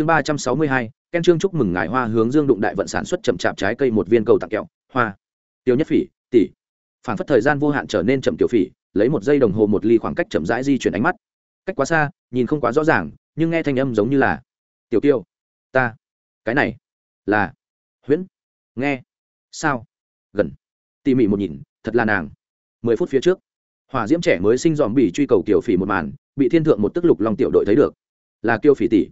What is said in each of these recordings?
chương ba trăm sáu mươi hai ken trương chúc mừng ngài hoa hướng dương đụng đại vận sản xuất chậm chạp trái cây một viên cầu tặng kẹo hoa tiêu nhất phỉ tỷ phản phất thời gian vô hạn trở nên chậm tiểu phỉ lấy một giây đồng hồ một ly khoảng cách chậm rãi di chuyển ánh mắt cách quá xa nhìn không quá rõ ràng nhưng nghe thanh âm giống như là tiểu tiêu ta cái này là huyễn nghe sao gần tỉ mỉ một nhìn thật là nàng mười phút phía trước hỏa diễm trẻ mới sinh dòm bỉ truy cầu tiểu phỉ một màn bị thiên thượng một tức lục lòng tiểu đội thấy được là kiều phỉ tỷ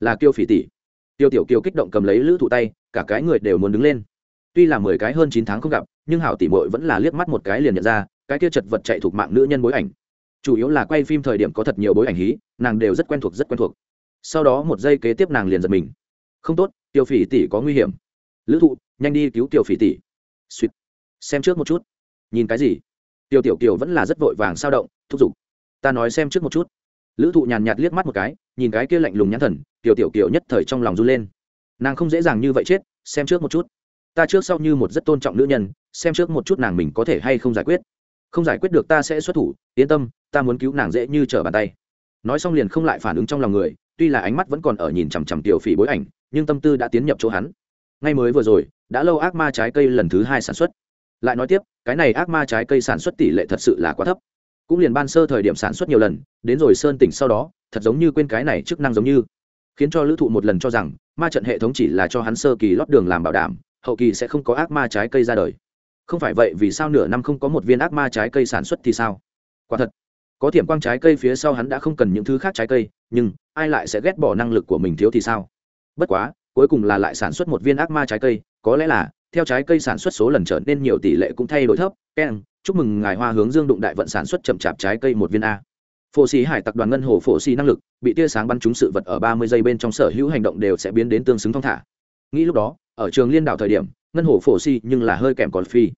là kiêu phỉ tỷ tiêu tiểu kiều kích động cầm lấy lữ thụ tay cả cái người đều muốn đứng lên tuy là mười cái hơn chín tháng không gặp nhưng hảo tỷ mội vẫn là liếc mắt một cái liền nhận ra cái kia chật vật chạy thuộc mạng nữ nhân bối ảnh chủ yếu là quay phim thời điểm có thật nhiều bối ảnh hí nàng đều rất quen thuộc rất quen thuộc sau đó một giây kế tiếp nàng liền giật mình không tốt tiêu phỉ tỷ có nguy hiểm lữ thụ nhanh đi cứu tiểu phỉ tỷ suýt xem trước một chút nhìn cái gì tiêu tiểu kiều vẫn là rất vội vàng sao động thúc giục ta nói xem trước một chút lữ thụ nhàn nhạt liếc mắt một cái nhìn cái kia lạnh lùng nhãn thần tiểu tiểu kiểu nhất thời trong lòng run lên nàng không dễ dàng như vậy chết xem trước một chút ta trước sau như một rất tôn trọng nữ nhân xem trước một chút nàng mình có thể hay không giải quyết không giải quyết được ta sẽ xuất thủ yên tâm ta muốn cứu nàng dễ như trở bàn tay nói xong liền không lại phản ứng trong lòng người tuy là ánh mắt vẫn còn ở nhìn chằm chằm tiểu phỉ bối ảnh nhưng tâm tư đã tiến nhập chỗ hắn ngay mới vừa rồi đã lâu ác ma trái cây lần thứ hai sản xuất lại nói tiếp cái này ác ma trái cây sản xuất tỷ lệ thật sự là quá thấp cũng liền ban sơ thời điểm sản xuất nhiều lần đến rồi sơn tỉnh sau đó thật giống như quên cái này chức năng giống như khiến cho lữ thụ một lần cho rằng ma trận hệ thống chỉ là cho hắn sơ kỳ lót đường làm bảo đảm hậu kỳ sẽ không có ác ma trái cây ra đời không phải vậy vì sao nửa năm không có một viên ác ma trái cây sản xuất thì sao quả thật có thiểm quang trái cây phía sau hắn đã không cần những thứ khác trái cây nhưng ai lại sẽ ghét bỏ năng lực của mình thiếu thì sao bất quá cuối cùng là lại sản xuất một viên ác ma trái cây có lẽ là theo trái cây sản xuất số lần trở nên nhiều tỷ lệ cũng thay đổi thấp keng chúc mừng ngài hoa hướng dương đụng đại vận sản xuất chậm chạp trái cây một viên a phổ xì hải tặc đoàn ngân hồ phổ xì năng lực bị tia sáng bắn trúng sự vật ở ba mươi giây bên trong sở hữu hành động đều sẽ biến đến tương xứng thong thả nghĩ lúc đó ở trường liên đảo thời điểm ngân hồ phổ xì nhưng là hơi kèm còn phi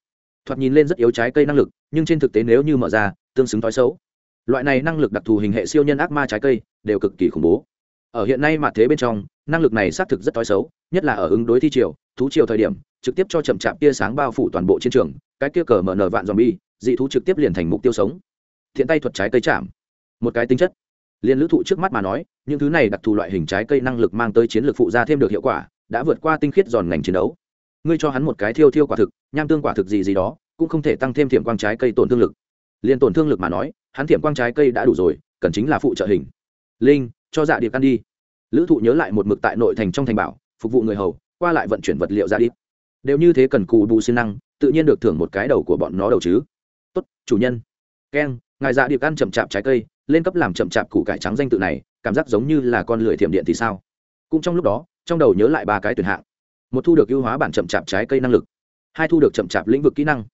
thoạt nhìn lên rất yếu trái cây năng lực nhưng trên thực tế nếu như mở ra tương xứng thói xấu loại này năng lực đặc thù hình hệ siêu nhân ác ma trái cây đều cực kỳ khủng bố ở hiện nay mà thế bên trong năng lực này xác thực rất thói xấu nhất là ở ứng đối thi triều thú triều thời điểm trực tiếp cho chậm chạp tia sáng bao phủ toàn bộ chiến trường cái kia cờ mở nở vạn dòm bi dị thú trực tiếp liền thành mục tiêu sống thiện tay thuật trái cây chạm một cái tính chất liền lữ thụ trước mắt mà nói những thứ này đặc thù loại hình trái cây năng lực mang tới chiến lược phụ ra thêm được hiệu quả đã vượt qua tinh khiết giòn ngành chiến đấu ngươi cho hắn một cái thiêu thiêu quả thực nham tương quả thực gì gì đó cũng không thể tăng thêm thiểm quang trái cây tổn thương lực liền tổn thương lực mà nói hắn thiểm quang trái cây đã đủ rồi cần chính là phụ trợ hình linh cho dạ điệp ăn đi lữ thụ nhớ lại một mực tại nội thành trong thành bảo phục vụ người hầu qua lại vận chuyển vật liệu ra dạ điệp đều như thế cần cù bù siêng năng tự nhiên được thưởng một cái đầu của bọn nó đầu chứ tốt chủ nhân keng ngài dạ điệp ăn chậm chạp trái cây lên cấp làm chậm chạp củ cải trắng danh tự này cảm giác giống như là con lười thiểm điện thì sao cũng trong lúc đó trong đầu nhớ lại ba cái tuyển hạng một thu được ưu hóa bản chậm chạp trái cây năng lực hai thu được chậm chạp lĩnh vực kỹ năng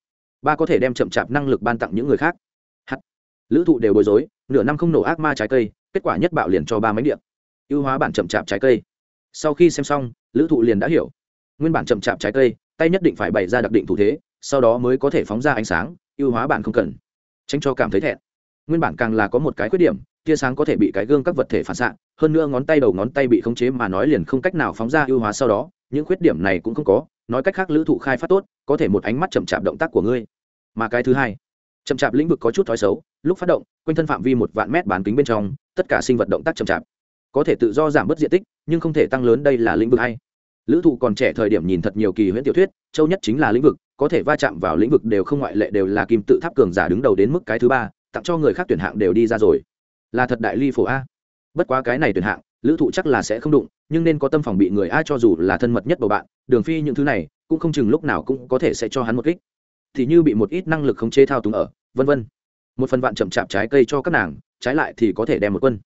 ba có thể đem chậm chạp năng lực ban tặng những người khác h lữ thụ đều bối rối nửa năm không nổ ác ma trái cây kết quả nhất bạo liền cho ba máy điện ưu hóa bản chậm chạp trái cây sau khi xem xong lữ thụ liền đã hiểu nguyên bản chậm chạp trái cây tay nhất định phải bày ra đặc định thủ thế sau đó mới có thể phóng ra ánh sáng ưu hóa bạn không cần tránh cho cảm thấy thẹn nguyên bản càng là có một cái khuyết điểm tia sáng có thể bị cái gương các vật thể phản xạ hơn nữa ngón tay đầu ngón tay bị khống chế mà nói liền không cách nào phóng ra ưu hóa sau đó những khuyết điểm này cũng không có nói cách khác lữ thụ khai phát tốt có thể một ánh mắt chậm chạp động tác của ngươi mà cái thứ hai chậm chạp lĩnh vực có chút thói xấu lúc phát động quanh thân phạm vi một vạn mét bán kính bên trong tất cả sinh vật động tác chậm chạp có thể tự do giảm bớt diện tích nhưng không thể tăng lớn đây là lĩnh vực hay lữ thụ còn trẻ thời điểm nhìn thật nhiều kỳ huyễn tiểu thuyết châu nhất chính là lĩnh vực có thể va chạm vào lĩnh vực đều không ngoại lệ đều là kim tự tháp cường giả đứng đầu đến mức cái thứ ba tặng cho người khác tuyển hạng đều đi ra rồi là thật đại ly phổ a bất quá cái này tuyển hạng lữ thụ chắc là sẽ không đụng nhưng nên có tâm phòng bị người a cho dù là thân mật nhất bầu bạn đường phi những thứ này cũng không chừng lúc nào cũng có thể sẽ cho hắn một kích thì như bị một ít năng lực không chế thao túng ở vân vân một phần vạn chậm chạp trái cây cho các nàng trái lại thì có thể đem một quân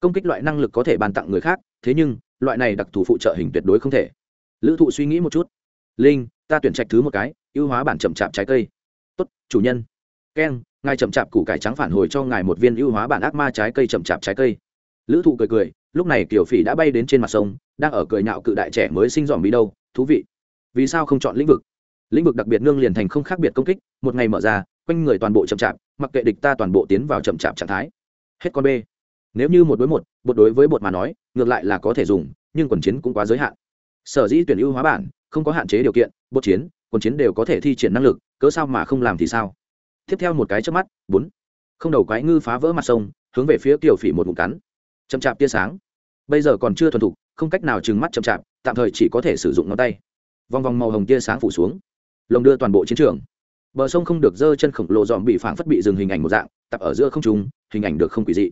công kích loại năng lực có thể bàn tặng người khác thế nhưng loại này đặc thù phụ trợ hình tuyệt đối không thể lữ thụ suy nghĩ một chút linh ta tuyển trạch thứ một cái ưu hóa bản chậm chạp trái cây tốt chủ nhân keng ngài chậm chạp củ cải trắng phản hồi cho ngài một viên ưu hóa bản ác ma trái cây chậm chạp trái cây lữ thụ cười cười lúc này kiểu phỉ đã bay đến trên mặt sông đang ở cười nhạo cự đại trẻ mới sinh dòm bị đâu thú vị vì sao không chọn lĩnh vực lĩnh vực đặc biệt nương liền thành không khác biệt công kích một ngày mở ra quanh người toàn bộ chậm chạp mặc kệ địch ta toàn bộ tiến vào chậm chạp trạng thái hết con b nếu như một đối một bột đối với bột mà nói ngược lại là có thể dùng nhưng quần chiến cũng quá giới hạn sở dĩ tuyển ưu hóa bản không có hạn chế điều kiện bộ chiến quân chiến đều có thể thi triển năng lực cớ sao mà không làm thì sao tiếp theo một cái trước mắt bốn không đầu quái ngư phá vỡ mặt sông hướng về phía tiểu phỉ một ngụm cắn chậm chạp tia sáng bây giờ còn chưa thuần thục không cách nào trừng mắt chậm chạp tạm thời chỉ có thể sử dụng ngón tay vòng vòng màu hồng tia sáng phủ xuống lồng đưa toàn bộ chiến trường bờ sông không được dơ chân khổng lồ dòm bị phảng phất bị dừng hình ảnh một dạng tập ở giữa không trùng hình ảnh được không quỷ dị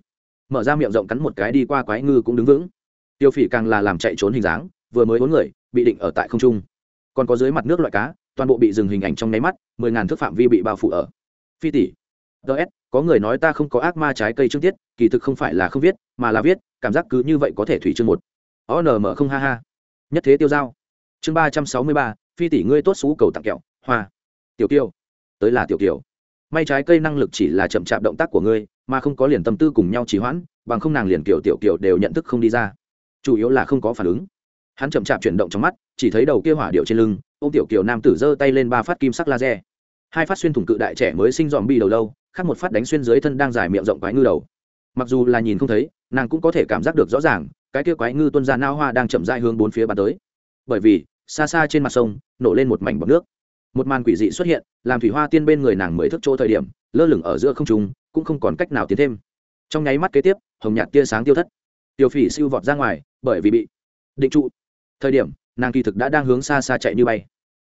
mở ra miệng rộng cắn một cái đi qua quái ngư cũng đứng vững tiêu phỉ càng là làm chạy trốn hình dáng vừa mới bốn người bị định ở tại không trung còn có dưới mặt nước loại cá toàn bộ bị dừng hình ảnh trong nháy mắt mười ngàn thước phạm vi bị bao phủ ở phi tỷ ts có người nói ta không có ác ma trái cây trương tiết kỳ thực không phải là không viết mà là viết cảm giác cứ như vậy có thể thủy chương một onm không ha ha nhất thế tiêu giao chương ba trăm sáu mươi ba phi tỷ ngươi tốt xú cầu tặng kẹo hoa tiểu kiều tới là tiểu tiểu, may trái cây năng lực chỉ là chậm chạp động tác của ngươi mà không có liền tâm tư cùng nhau trì hoãn bằng không nàng liền kiểu tiểu kiều đều nhận thức không đi ra chủ yếu là không có phản ứng hắn chậm chạp chuyển động trong mắt chỉ thấy đầu kia hỏa điệu trên lưng ô tiểu kiều nam tử giơ tay lên ba phát kim sắc laser hai phát xuyên thủng cự đại trẻ mới sinh dòm bi đầu lâu khác một phát đánh xuyên dưới thân đang dài miệng rộng quái ngư đầu mặc dù là nhìn không thấy nàng cũng có thể cảm giác được rõ ràng cái kia quái ngư tuân ra nao hoa đang chậm dại hướng bốn phía bàn tới bởi vì xa xa trên mặt sông nổ lên một mảnh bọc nước một màn quỷ dị xuất hiện làm thủy hoa tiên bên người nàng mới thức chỗ thời điểm lơ lửng ở giữa không trùng cũng không còn cách nào tiến thêm trong nháy mắt kế tiếp hồng nhạt tia sáng tiêu thất tiêu phỉ siêu vọt ra ngoài bởi vì bị định trụ thời điểm nàng kỳ thực đã đang hướng xa xa chạy như bay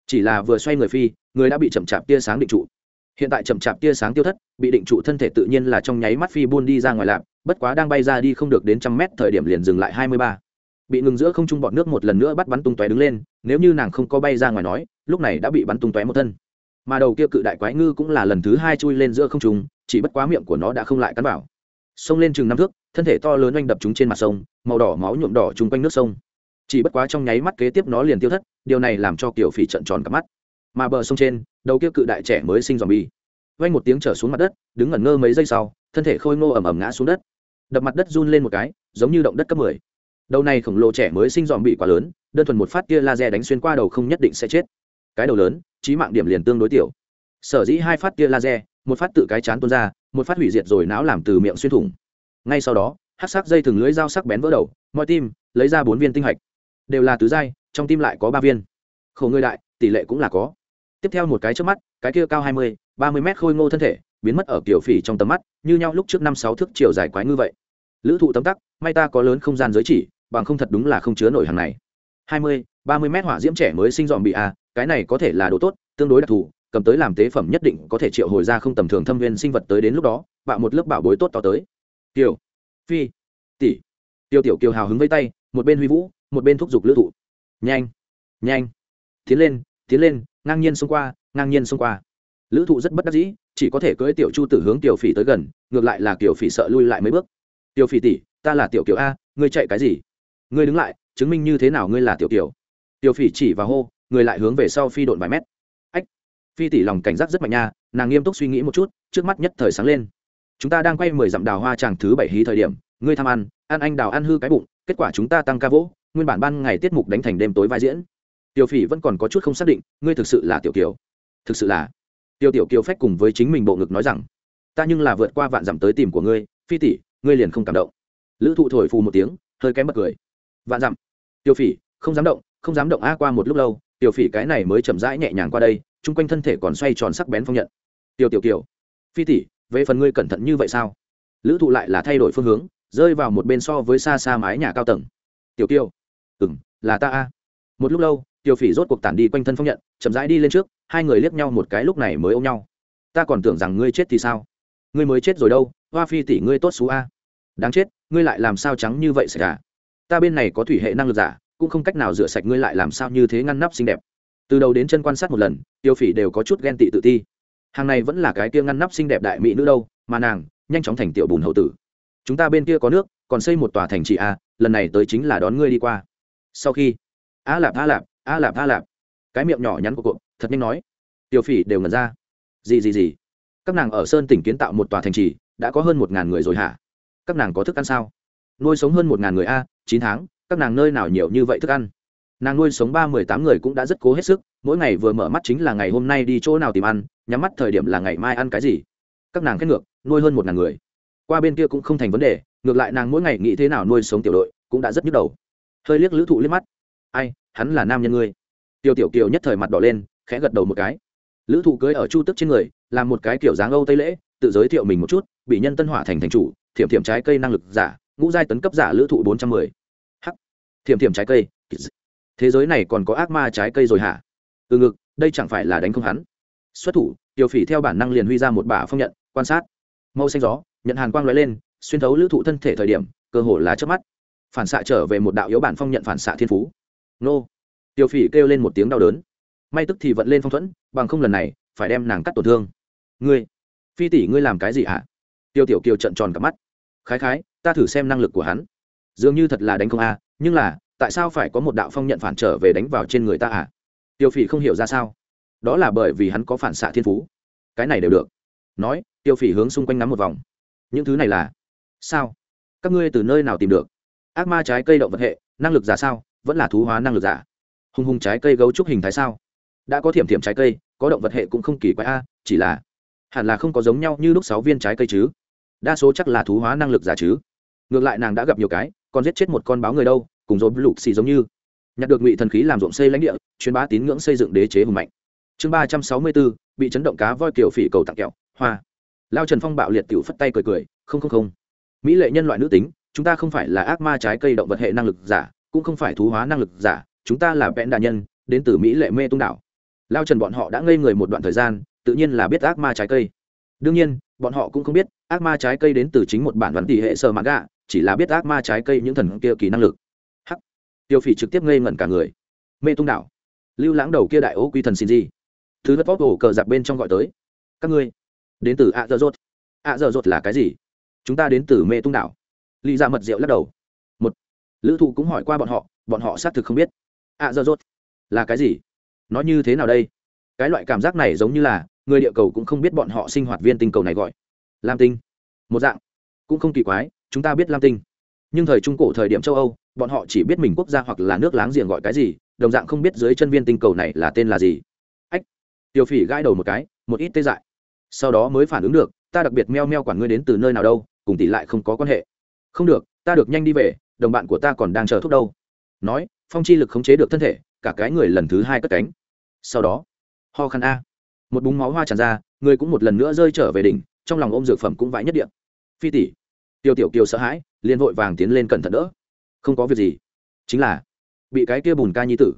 chỉ là vừa xoay người phi người đã bị chậm chạp tia sáng định trụ hiện tại chậm chạp tia sáng tiêu thất bị định trụ thân thể tự nhiên là trong nháy mắt phi buôn đi ra ngoài lạp bất quá đang bay ra đi không được đến trăm mét thời điểm liền dừng lại hai mươi ba bị ngừng giữa không trung bọn nước một lần nữa bắt bắn tung tóe đứng lên nếu như nàng không có bay ra ngoài nói lúc này đã bị bắn tung tóe một thân mà đầu kia cự đại quái ngư cũng là lần thứ hai chui lên giữa không trung chỉ bất quá miệng của nó đã không lại cắn vào sông lên chừng năm thước thân thể to lớn oanh đập chúng trên mặt sông màu đỏ máu nhuộm đỏ chung quanh nước sông chỉ bất quá trong nháy mắt kế tiếp nó liền tiêu thất điều này làm cho kiểu phỉ trận tròn cặp mắt mà bờ sông trên đầu kia cự đại trẻ mới sinh dòm bi vay một tiếng trở xuống mặt đất đứng ngẩn ngơ mấy giây sau thân thể khôi ngô ẩm ẩm ngã xuống đất đập mặt đất run lên một cái giống như động đất cấp mười đầu này khổng lồ trẻ mới sinh dòm bị quá lớn đơn thuần một phát kia laser đánh xuyên qua đầu không nhất định sẽ chết cái đầu lớn trí mạng điểm liền tương đối tiểu sở dĩ hai phát kia laser một phát tự cái chán tuôn ra một phát hủy diệt rồi não làm từ miệng xuyên thủng ngay sau đó hát sắc dây thừng lưới dao sắc bén vỡ đầu mọi tim lấy ra bốn viên tinh hạch đều là tứ giai trong tim lại có ba viên khổ ngươi đại tỷ lệ cũng là có tiếp theo một cái trước mắt cái kia cao hai mươi ba mươi mét khôi ngô thân thể biến mất ở kiểu phỉ trong tầm mắt như nhau lúc trước năm sáu thước chiều dài quái ngư vậy lữ thụ tấm tắc may ta có lớn không gian giới chỉ bằng không thật đúng là không chứa nổi hàng này hai mươi ba mươi mét hỏa diễm trẻ mới sinh dòm bị a, à, cái này có thể là đồ tốt tương đối đặc thù cầm tới làm tế phẩm nhất định có thể triệu hồi ra không tầm thường thâm viên sinh vật tới đến lúc đó bạo một lớp bảo bối tốt tỏ tới tiểu phi tỷ tiêu tiểu kiều hào hứng vây tay một bên huy vũ một bên thúc giục lữ thụ nhanh nhanh tiến lên tiến lên ngang nhiên xông qua ngang nhiên xông qua lữ thụ rất bất đắc dĩ chỉ có thể cưỡi tiểu chu tử hướng tiểu phỉ tới gần ngược lại là tiểu phỉ sợ lui lại mấy bước tiểu phỉ tỷ ta là tiểu kiểu a ngươi chạy cái gì ngươi đứng lại chứng minh như thế nào ngươi là tiểu kiểu tiểu phỉ chỉ và hô người lại hướng về sau phi độn vài mét ách phi tỷ lòng cảnh giác rất mạnh nha nàng nghiêm túc suy nghĩ một chút trước mắt nhất thời sáng lên chúng ta đang quay mười dặm đào hoa tràng thứ bảy hí thời điểm ngươi tham ăn ăn anh đào ăn hư cái bụng kết quả chúng ta tăng ca vỗ nguyên bản ban ngày tiết mục đánh thành đêm tối vai diễn tiểu phỉ vẫn còn có chút không xác định ngươi thực sự là tiểu kiều thực sự là tiêu tiểu kiều phách cùng với chính mình bộ ngực nói rằng ta nhưng là vượt qua vạn dặm tới tìm của ngươi phi tỷ ngươi liền không cảm động lữ thụ thổi phù một tiếng hơi kém bật cười vạn dặm tiêu phỉ không dám động không dám động a qua một lúc lâu tiểu phỉ cái này mới chậm rãi nhẹ nhàng qua đây chung quanh thân thể còn xoay tròn sắc bén phong nhận tiểu tiểu kiều phi tỷ về phần ngươi cẩn thận như vậy sao lữ thụ lại là thay đổi phương hướng rơi vào một bên so với xa xa mái nhà cao tầng tiểu kiều ừ là ta a một lúc lâu tiêu phỉ rốt cuộc tản đi quanh thân phong nhận chậm rãi đi lên trước hai người liếc nhau một cái lúc này mới ôm nhau ta còn tưởng rằng ngươi chết thì sao ngươi mới chết rồi đâu hoa phi tỷ ngươi tốt xú a đáng chết ngươi lại làm sao trắng như vậy xảy ra à? ta bên này có thủy hệ năng lực giả cũng không cách nào rửa sạch ngươi lại làm sao như thế ngăn nắp xinh đẹp từ đầu đến chân quan sát một lần tiêu phỉ đều có chút ghen tị tự ti hàng này vẫn là cái kia ngăn nắp xinh đẹp đại mỹ nữ đâu mà nàng nhanh chóng thành tiểu bùn hậu tử chúng ta bên kia có nước còn xây một tòa thành trị a lần này tới chính là đón ngươi đi qua sau khi a lạp a lạp a lạp a lạp cái miệng nhỏ nhắn của cộm thật nhanh nói tiểu phỉ đều ngẩn ra gì gì gì các nàng ở sơn tỉnh kiến tạo một tòa thành trì đã có hơn một ngàn người rồi hả các nàng có thức ăn sao nuôi sống hơn một ngàn người a chín tháng các nàng nơi nào nhiều như vậy thức ăn nàng nuôi sống ba mười tám người cũng đã rất cố hết sức mỗi ngày vừa mở mắt chính là ngày hôm nay đi chỗ nào tìm ăn nhắm mắt thời điểm là ngày mai ăn cái gì các nàng khét ngược nuôi hơn một ngàn người qua bên kia cũng không thành vấn đề ngược lại nàng mỗi ngày nghĩ thế nào nuôi sống tiểu đội cũng đã rất nhức đầu hơi liếc lữ thụ liếc mắt ai hắn là nam nhân ngươi tiêu tiểu kiều nhất thời mặt đỏ lên khẽ gật đầu một cái lữ thụ cưới ở chu tức trên người làm một cái kiểu dáng âu tây lễ tự giới thiệu mình một chút bị nhân tân hỏa thành thành chủ thiểm thiểm trái cây năng lực giả ngũ giai tấn cấp giả lữ thụ 410. hắc thiểm thiểm trái cây thế giới này còn có ác ma trái cây rồi hả từ ngực đây chẳng phải là đánh không hắn xuất thủ tiêu phỉ theo bản năng liền huy ra một bả phong nhận quan sát màu xanh gió nhận hàn quang loại lên xuyên thấu lữ thụ thân thể thời điểm cơ hồ là trước mắt phản xạ trở về một đạo yếu bản phong nhận phản xạ thiên phú nô tiêu phỉ kêu lên một tiếng đau đớn may tức thì vận lên phong thuẫn bằng không lần này phải đem nàng cắt tổn thương ngươi phi tỷ ngươi làm cái gì hả tiêu tiểu kiều trận tròn cả mắt khái khái ta thử xem năng lực của hắn dường như thật là đánh không a nhưng là tại sao phải có một đạo phong nhận phản trở về đánh vào trên người ta hả? tiêu phỉ không hiểu ra sao đó là bởi vì hắn có phản xạ thiên phú cái này đều được nói tiêu phỉ hướng xung quanh ngắm một vòng những thứ này là sao các ngươi từ nơi nào tìm được ác ma trái cây động vật hệ năng lực giả sao vẫn là thú hóa năng lực giả hùng hùng trái cây gấu trúc hình thái sao đã có thiểm thiểm trái cây có động vật hệ cũng không kỳ quái a chỉ là hẳn là không có giống nhau như lúc sáu viên trái cây chứ đa số chắc là thú hóa năng lực giả chứ ngược lại nàng đã gặp nhiều cái còn giết chết một con báo người đâu cùng dồn lục xì giống như nhặt được ngụy thần khí làm ruộng xây lãnh địa chuyên bá tín ngưỡng xây dựng đế chế hùng mạnh chương ba trăm sáu mươi bốn bị chấn động cá voi kiểu phỉ cầu tặng kẹo hoa lao trần phong bạo liệt t phất tay cười cười không không không mỹ lệ nhân loại nữ tính chúng ta không phải là ác ma trái cây động vật hệ năng lực giả cũng không phải thú hóa năng lực giả chúng ta là vẽn đà nhân đến từ mỹ lệ mê tung đảo lao trần bọn họ đã ngây người một đoạn thời gian tự nhiên là biết ác ma trái cây đương nhiên bọn họ cũng không biết ác ma trái cây đến từ chính một bản văn tỷ hệ sơ mã gạ chỉ là biết ác ma trái cây những thần kia kỳ năng lực hắc tiêu phỉ trực tiếp ngây ngẩn cả người mê tung đảo lưu lãng đầu kia đại ô quy thần xin gì thứ vất vóc ổ cờ giặc bên trong gọi tới các ngươi đến từ ạ dơ dốt ạ dơ dốt là cái gì chúng ta đến từ mê tung đảo lý ra dạ mật rượu lắc đầu một lữ thụ cũng hỏi qua bọn họ bọn họ xác thực không biết ạ à, giờ rốt là cái gì nó như thế nào đây cái loại cảm giác này giống như là người địa cầu cũng không biết bọn họ sinh hoạt viên tinh cầu này gọi lam tinh một dạng cũng không kỳ quái chúng ta biết lam tinh nhưng thời trung cổ thời điểm châu âu bọn họ chỉ biết mình quốc gia hoặc là nước láng giềng gọi cái gì đồng dạng không biết dưới chân viên tinh cầu này là tên là gì ách tiêu phỉ gãi đầu một cái một ít tê dại sau đó mới phản ứng được ta đặc biệt meo meo quản ngươi đến từ nơi nào đâu cùng tỷ lại không có quan hệ không được ta được nhanh đi về đồng bạn của ta còn đang chờ thuốc đâu nói phong chi lực khống chế được thân thể cả cái người lần thứ hai cất cánh sau đó ho khăn a một búng máu hoa tràn ra người cũng một lần nữa rơi trở về đỉnh trong lòng ôm dược phẩm cũng vãi nhất điện phi tỷ tiêu tiểu kiều sợ hãi liền vội vàng tiến lên cẩn thận đỡ không có việc gì chính là bị cái kia bùn ca nhi tử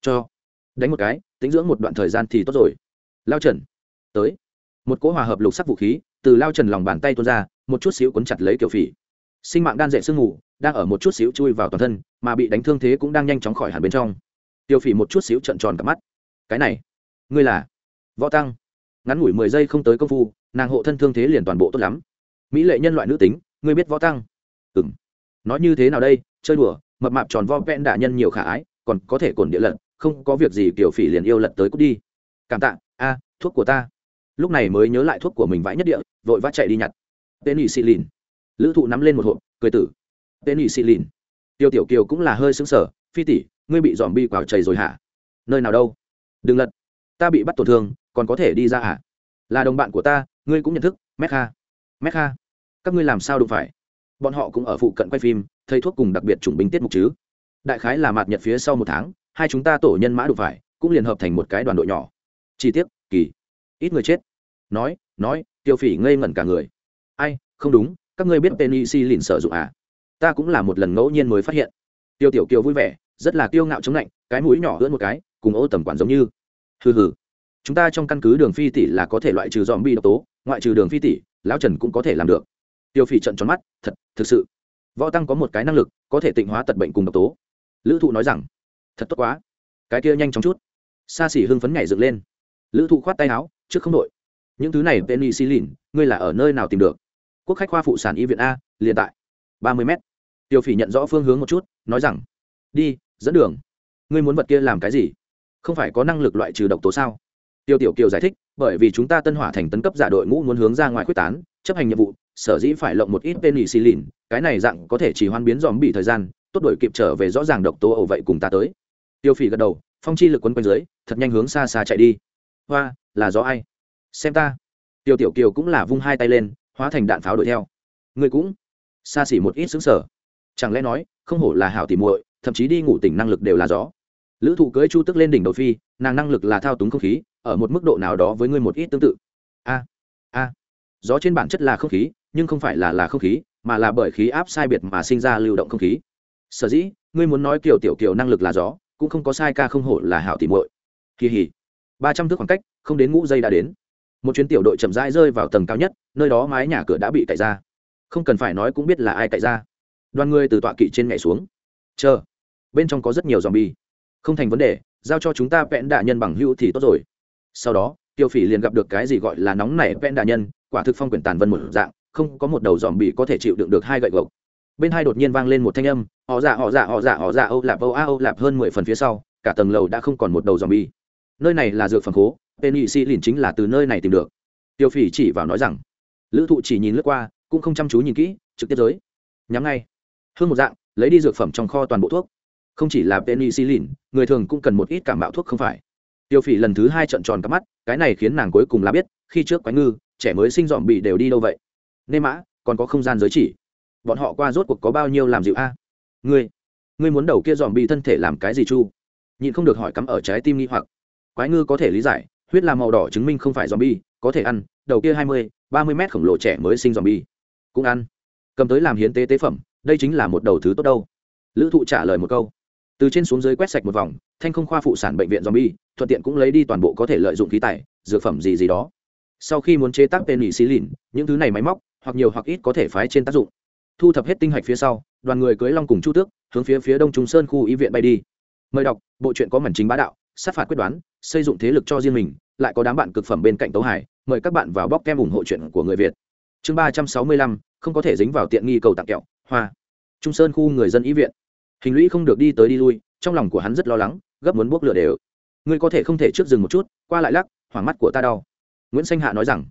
cho đánh một cái tính dưỡng một đoạn thời gian thì tốt rồi lao trần tới một cỗ hòa hợp lục sắc vũ khí từ lao trần lòng bàn tay tuôn ra một chút xíu cuốn chặt lấy kiểu phỉ sinh mạng đan dệ sương ngủ đang ở một chút xíu chui vào toàn thân mà bị đánh thương thế cũng đang nhanh chóng khỏi hẳn bên trong tiêu phỉ một chút xíu trận tròn cả mắt cái này ngươi là võ tăng ngắn ngủi mười giây không tới công phu nàng hộ thân thương thế liền toàn bộ tốt lắm mỹ lệ nhân loại nữ tính ngươi biết võ tăng ừng nói như thế nào đây chơi đùa mập mạp tròn vo vẹn đả nhân nhiều khả ái còn có thể cồn địa lận không có việc gì tiểu phỉ liền yêu lận tới cút đi cảm tạ a thuốc của ta lúc này mới nhớ lại thuốc của mình vãi nhất địa vội vã chạy đi nhặt tên ỵ xị lìn lữ thụ nắm lên một hộp cười tử tên ỵ xị lìn tiêu tiểu kiều cũng là hơi xứng sở phi tỷ ngươi bị dòm bi quào chảy rồi hả nơi nào đâu đừng lật ta bị bắt tổn thương còn có thể đi ra hả à? là đồng bạn của ta ngươi cũng nhận thức mét kha mét kha các ngươi làm sao đụng phải bọn họ cũng ở phụ cận quay phim thầy thuốc cùng đặc biệt chủng binh tiết mục chứ đại khái là mạt nhật phía sau một tháng hai chúng ta tổ nhân mã đụng phải cũng liền hợp thành một cái đoàn đội nhỏ chi tiết kỳ ít người chết nói nói tiêu phỉ ngây ngẩn cả người ai không đúng các ngươi biết penicillin sử dụng à ta cũng là một lần ngẫu nhiên mới phát hiện tiêu tiểu kiều vui vẻ rất là kiêu ngạo chống lạnh cái mũi nhỏ hơn một cái cùng ô tầm quản giống như hừ hừ chúng ta trong căn cứ đường phi tỷ là có thể loại trừ dòm bi độc tố ngoại trừ đường phi tỷ lão trần cũng có thể làm được tiêu phỉ trận tròn mắt thật thực sự võ tăng có một cái năng lực có thể tịnh hóa tật bệnh cùng độc tố lữ thụ nói rằng thật tốt quá cái kia nhanh chóng chút Sa sỉ hưng phấn nhảy dựng lên lữ thụ khoát tay áo trước không đội những thứ này penicillin ngươi là ở nơi nào tìm được quốc khách khoa phụ sản y viện a liền tại ba mươi m tiêu phỉ nhận rõ phương hướng một chút nói rằng đi dẫn đường ngươi muốn vật kia làm cái gì không phải có năng lực loại trừ độc tố sao tiêu tiểu kiều giải thích bởi vì chúng ta tân hỏa thành tấn cấp giả đội ngũ muốn hướng ra ngoài quyết tán chấp hành nhiệm vụ sở dĩ phải lộng một ít penicillin cái này dạng có thể chỉ hoan biến dòm bị thời gian tốt đổi kịp trở về rõ ràng độc tố ẩu vậy cùng ta tới tiêu phỉ gật đầu phong chi lực quấn quanh dưới thật nhanh hướng xa xa chạy đi hoa là do ai xem ta tiêu tiểu kiều cũng là vung hai tay lên hóa thành đạn pháo đuổi theo người cũng xa xỉ một ít xứng sở chẳng lẽ nói không hổ là hảo tỉ muội thậm chí đi ngủ tỉnh năng lực đều là gió lữ thụ cưới chu tức lên đỉnh đầu phi nàng năng lực là thao túng không khí ở một mức độ nào đó với ngươi một ít tương tự a a à. gió trên bản chất là không khí nhưng không phải là là không khí mà là bởi khí áp sai biệt mà sinh ra lưu động không khí sở dĩ ngươi muốn nói kiểu tiểu kiểu năng lực là gió cũng không có sai ca không hổ là hảo tỉ muội kỳ hỉ ba trăm thước khoảng cách không đến ngũ giây đã đến một chuyến tiểu đội chậm rãi rơi vào tầng cao nhất nơi đó mái nhà cửa đã bị cậy ra không cần phải nói cũng biết là ai cậy ra đoàn người từ tọa kỵ trên nhảy xuống chờ bên trong có rất nhiều dòm bi không thành vấn đề giao cho chúng ta vẽn đạ nhân bằng hữu thì tốt rồi sau đó tiêu phỉ liền gặp được cái gì gọi là nóng nảy vẽn đạ nhân quả thực phong quyển tàn vân một dạng không có một đầu dòm bị có thể chịu đựng được hai gậy gộc bên hai đột nhiên vang lên một thanh âm họ dạ họ dạ họ dạ họ dạ âu lạp âu a âu lạp hơn mười phần phía sau cả tầng lầu đã không còn một đầu dòm bi nơi này là dược phẩm khố penicillin chính là từ nơi này tìm được tiêu phỉ chỉ vào nói rằng lữ thụ chỉ nhìn lướt qua cũng không chăm chú nhìn kỹ trực tiếp giới nhắm ngay hơn một dạng lấy đi dược phẩm trong kho toàn bộ thuốc không chỉ là penicillin người thường cũng cần một ít cảm bạo thuốc không phải tiêu phỉ lần thứ hai trận tròn cắp mắt cái này khiến nàng cuối cùng là biết khi trước quái ngư trẻ mới sinh dòm bị đều đi đâu vậy nên mã còn có không gian giới chỉ bọn họ qua rốt cuộc có bao nhiêu làm dịu a ngươi ngươi muốn đầu kia dòm bị thân thể làm cái gì chu nhịn không được hỏi cắm ở trái tim nghi hoặc quái ngư có thể lý giải huyết là màu đỏ chứng minh không phải zombie, có thể ăn đầu kia hai mươi ba mươi mét khổng lồ trẻ mới sinh zombie cũng ăn cầm tới làm hiến tế tế phẩm đây chính là một đầu thứ tốt đâu lữ thụ trả lời một câu từ trên xuống dưới quét sạch một vòng thanh không khoa phụ sản bệnh viện zombie, thuận tiện cũng lấy đi toàn bộ có thể lợi dụng khí tài, dược phẩm gì gì đó sau khi muốn chế tác penny xí lìn những thứ này máy móc hoặc nhiều hoặc ít có thể phái trên tác dụng thu thập hết tinh hạch phía sau đoàn người cưới long cùng chu tước hướng phía phía đông trung sơn khu y viện bay đi mời đọc bộ truyện có mẩn chính bá đạo sát phạt quyết đoán xây dựng thế lực cho riêng mình lại có đám bạn cực phẩm bên cạnh tấu hải mời các bạn vào bóc kem ủng hộ chuyện của người việt chương ba trăm sáu mươi lăm không có thể dính vào tiện nghi cầu tặng kẹo hoa trung sơn khu người dân ý viện hình lũy không được đi tới đi lui trong lòng của hắn rất lo lắng gấp muốn bốc lửa đều ngươi có thể không thể trước dừng một chút qua lại lắc hoảng mắt của ta đau nguyễn sanh hạ nói rằng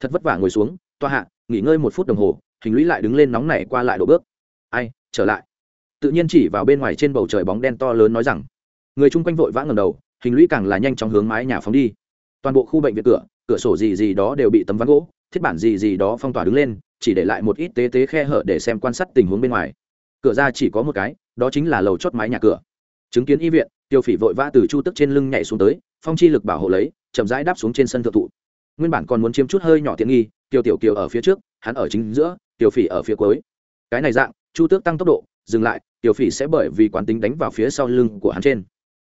thật vất vả ngồi xuống toa hạ nghỉ ngơi một phút đồng hồ hình lũy lại đứng lên nóng nảy qua lại đổ bước ai trở lại tự nhiên chỉ vào bên ngoài trên bầu trời bóng đen to lớn nói rằng người chung quanh vội vã ngầm đầu hình lũy càng là nhanh chóng hướng mái nhà phóng đi toàn bộ khu bệnh viện cửa cửa sổ gì gì đó đều bị tấm ván gỗ thiết bản gì gì đó phong tỏa đứng lên chỉ để lại một ít tế tế khe hở để xem quan sát tình huống bên ngoài cửa ra chỉ có một cái đó chính là lầu chót mái nhà cửa chứng kiến y viện tiêu phỉ vội vã từ chu tức trên lưng nhảy xuống tới phong chi lực bảo hộ lấy chậm rãi đáp xuống trên sân thượng thụ nguyên bản còn muốn chiếm chút hơi nhỏ tiện nghi tiêu tiểu kiều ở phía trước hắn ở chính giữa tiêu phỉ ở phía cuối cái này dạng chu tước tăng tốc độ dừng lại tiêu phỉ sẽ bởi vì quán tính đánh vào phía sau lưng của hắn trên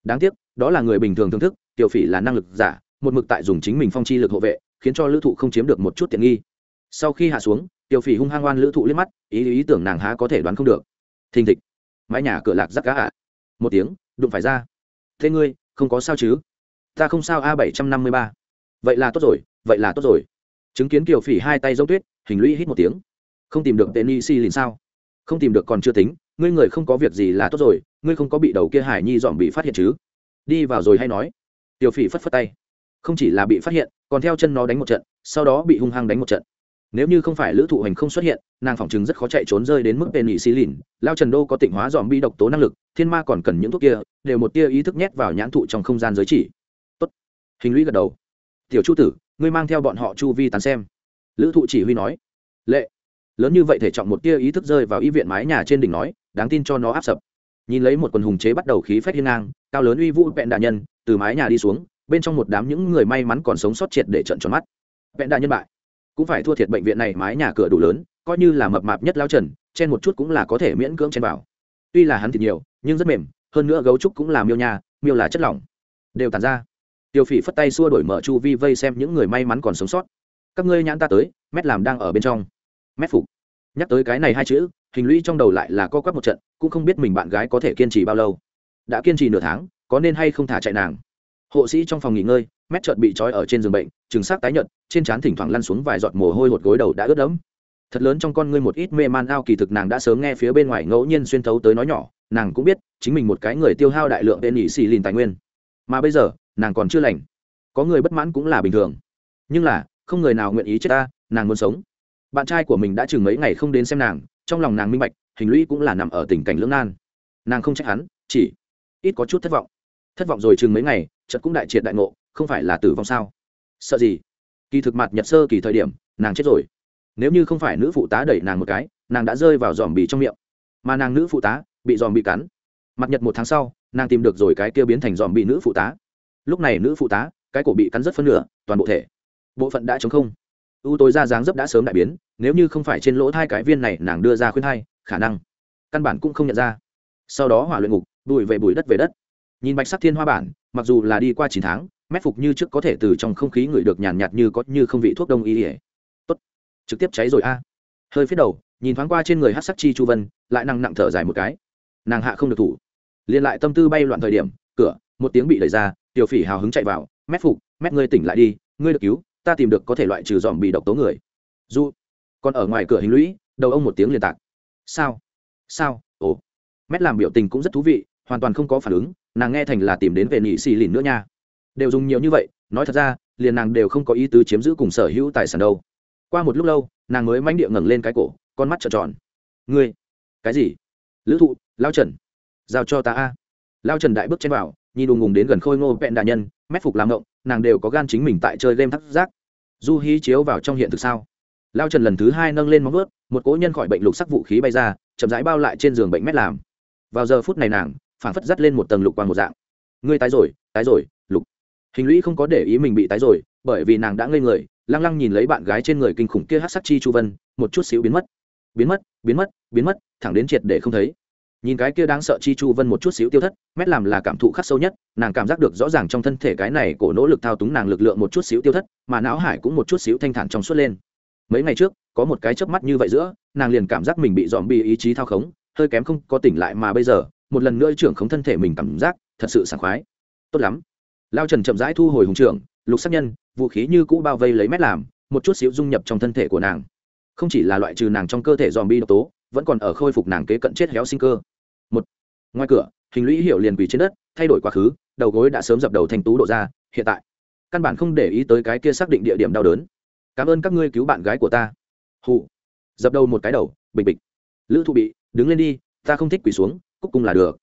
đáng tiếc đó là người bình thường thưởng thức tiêu phỉ là năng lực giả một mực tại dùng chính mình phong chi lực hộ vệ khiến cho lữ thụ không chiếm được một chút tiện nghi sau khi hạ xuống tiểu phỉ hung hăng oan lữ thụ liếc mắt ý ý tưởng nàng há có thể đoán không được thình thịch mái nhà cửa lạc rắc cá ạ một tiếng đụng phải ra thế ngươi không có sao chứ ta không sao a bảy trăm năm mươi ba vậy là tốt rồi vậy là tốt rồi chứng kiến kiều phỉ hai tay giống tuyết hình lũy hít một tiếng không tìm được tên y si liền sao không tìm được còn chưa tính ngươi người không có việc gì là tốt rồi ngươi không có bị đầu kia hải nhi dọn bị phát hiện chứ đi vào rồi hay nói Kiều phỉ phất phất tay không chỉ là bị phát hiện còn theo chân nó đánh một trận sau đó bị hung hăng đánh một trận nếu như không phải lữ thụ hành không xuất hiện nàng phòng chứng rất khó chạy trốn rơi đến mức bên nhị xí lìn lao trần đô có tịnh hóa dòm bi độc tố năng lực thiên ma còn cần những thuốc kia đều một tia ý thức nhét vào nhãn thụ trong không gian giới chỉ Tốt. hình lũy gật đầu tiểu chu tử ngươi mang theo bọn họ chu vi tán xem lữ thụ chỉ huy nói lệ lớn như vậy thể trọng một tia ý thức rơi vào y viện mái nhà trên đỉnh nói đáng tin cho nó áp sập nhìn lấy một quần hùng chế bắt đầu khí phách hiên ngang cao lớn uy vũ vẹn đạ nhân từ mái nhà đi xuống bên trong một đám những người may mắn còn sống sót triệt để trận tròn mắt vẹn đại nhân bại cũng phải thua thiệt bệnh viện này mái nhà cửa đủ lớn coi như là mập mạp nhất lao trần chen một chút cũng là có thể miễn cưỡng chen vào tuy là hắn thì nhiều nhưng rất mềm hơn nữa gấu trúc cũng là miêu nhà miêu là chất lỏng đều tàn ra tiêu phỉ phất tay xua đổi mở chu vi vây xem những người may mắn còn sống sót các ngươi nhãn ta tới mét làm đang ở bên trong mét phục nhắc tới cái này hai chữ hình lũy trong đầu lại là co quắp một trận cũng không biết mình bạn gái có thể kiên trì bao lâu đã kiên trì nửa tháng có nên hay không thả chạy nàng hộ sĩ trong phòng nghỉ ngơi mét trợt bị trói ở trên giường bệnh trừng xác tái nhợt trên trán thỉnh thoảng lăn xuống vài giọt mồ hôi hột gối đầu đã ướt đẫm thật lớn trong con ngươi một ít mê man ao kỳ thực nàng đã sớm nghe phía bên ngoài ngẫu nhiên xuyên thấu tới nói nhỏ nàng cũng biết chính mình một cái người tiêu hao đại lượng tên nhị xì lìn tài nguyên mà bây giờ nàng còn chưa lành có người bất mãn cũng là bình thường nhưng là không người nào nguyện ý chết ta nàng muốn sống bạn trai của mình đã chừng mấy ngày không đến xem nàng trong lòng nàng minh bạch hình lũy cũng là nằm ở tình cảnh lưỡng nan nàng không trách hắn chỉ ít có chút thất vọng thất vọng rồi chừng mấy ngày chật cũng đại triệt đại ngộ không phải là tử vong sao sợ gì kỳ thực mặt nhật sơ kỳ thời điểm nàng chết rồi nếu như không phải nữ phụ tá đẩy nàng một cái nàng đã rơi vào giòm bì trong miệng mà nàng nữ phụ tá bị giòm bì cắn mặt nhật một tháng sau nàng tìm được rồi cái kia biến thành giòm bì nữ phụ tá lúc này nữ phụ tá cái cổ bị cắn rất phân nửa toàn bộ thể bộ phận đã trống không ưu tối ra dáng dấp đã sớm đại biến nếu như không phải trên lỗ thai cái viên này nàng đưa ra khuyên thai khả năng căn bản cũng không nhận ra sau đó hỏa luyện ngục đuổi về bụi đất về đất nhìn bạch sắc thiên hoa bản mặc dù là đi qua chín tháng mét phục như trước có thể từ trong không khí ngửi được nhàn nhạt như có như không vị thuốc đông y ỉa tốt trực tiếp cháy rồi a à. hơi phía đầu nhìn thoáng qua trên người hát sắc chi chu vân lại nặng nặng thở dài một cái nàng hạ không được thủ liền lại tâm tư bay loạn thời điểm cửa một tiếng bị đẩy ra tiểu phỉ hào hứng chạy vào mét phục mét ngươi tỉnh lại đi ngươi được cứu ta tìm được có thể loại trừ dòm bị độc tố người du còn ở ngoài cửa hình lũy đầu ông một tiếng liên tạc sao sao ồ mét làm biểu tình cũng rất thú vị hoàn toàn không có phản ứng nàng nghe thành là tìm đến về nị xì lìn nữa nha đều dùng nhiều như vậy nói thật ra liền nàng đều không có ý tứ chiếm giữ cùng sở hữu tài sản đâu qua một lúc lâu nàng mới manh địa ngẩng lên cái cổ con mắt trợn tròn ngươi cái gì lữ thụ lao trần giao cho ta a lao trần đại bước chen vào nhìn đùng ngùng đến gần khôi ngô vẹn đại nhân mép phục làm ngộng nàng đều có gan chính mình tại chơi game thắt giác du hí chiếu vào trong hiện thực sao lao trần lần thứ hai nâng lên móng ướt một cỗ nhân khỏi bệnh lục sắc vũ khí bay ra chậm rãi bao lại trên giường bệnh mét làm vào giờ phút này nàng phảng phất dắt lên một tầng lục quang một dạng ngươi tái rồi tái rồi lục hình lũy không có để ý mình bị tái rồi bởi vì nàng đã ngây người lăng lăng nhìn lấy bạn gái trên người kinh khủng kia hắc sắc chi chu vân một chút xíu biến mất biến mất biến mất biến mất thẳng đến triệt để không thấy nhìn cái kia đáng sợ chi chu vân một chút xíu tiêu thất mét làm là cảm thụ khắc sâu nhất nàng cảm giác được rõ ràng trong thân thể cái này cổ nỗ lực thao túng nàng lực lượng một chút xíu tiêu thất mà não hải cũng một chút xíu thanh thản trong suốt lên mấy ngày trước có một cái chớp mắt như vậy giữa nàng liền cảm giác mình bị dòm bi ý chí thao khống hơi kém không có tỉnh lại mà bây giờ một lần nữa trưởng không thân thể mình cảm giác thật sự sảng khoái tốt lắm lao trần chậm rãi thu hồi hùng trưởng lục sát nhân vũ khí như cũ bao vây lấy mét làm một chút xíu dung nhập trong thân thể của nàng không chỉ là loại trừ nàng trong cơ thể dòm bi độc tố vẫn còn ở khôi phục nàng kế cận chết héo sinh cơ một ngoài cửa hình lũy hiểu liền quỳ trên đất thay đổi quá khứ đầu gối đã sớm dập đầu thành tú độ ra hiện tại căn bản không để ý tới cái kia xác định địa điểm đau đớn cảm ơn các ngươi cứu bạn gái của ta hụ dập đầu một cái đầu bình bịch lữ thụ bị đứng lên đi ta không thích quỳ xuống cúc cung là được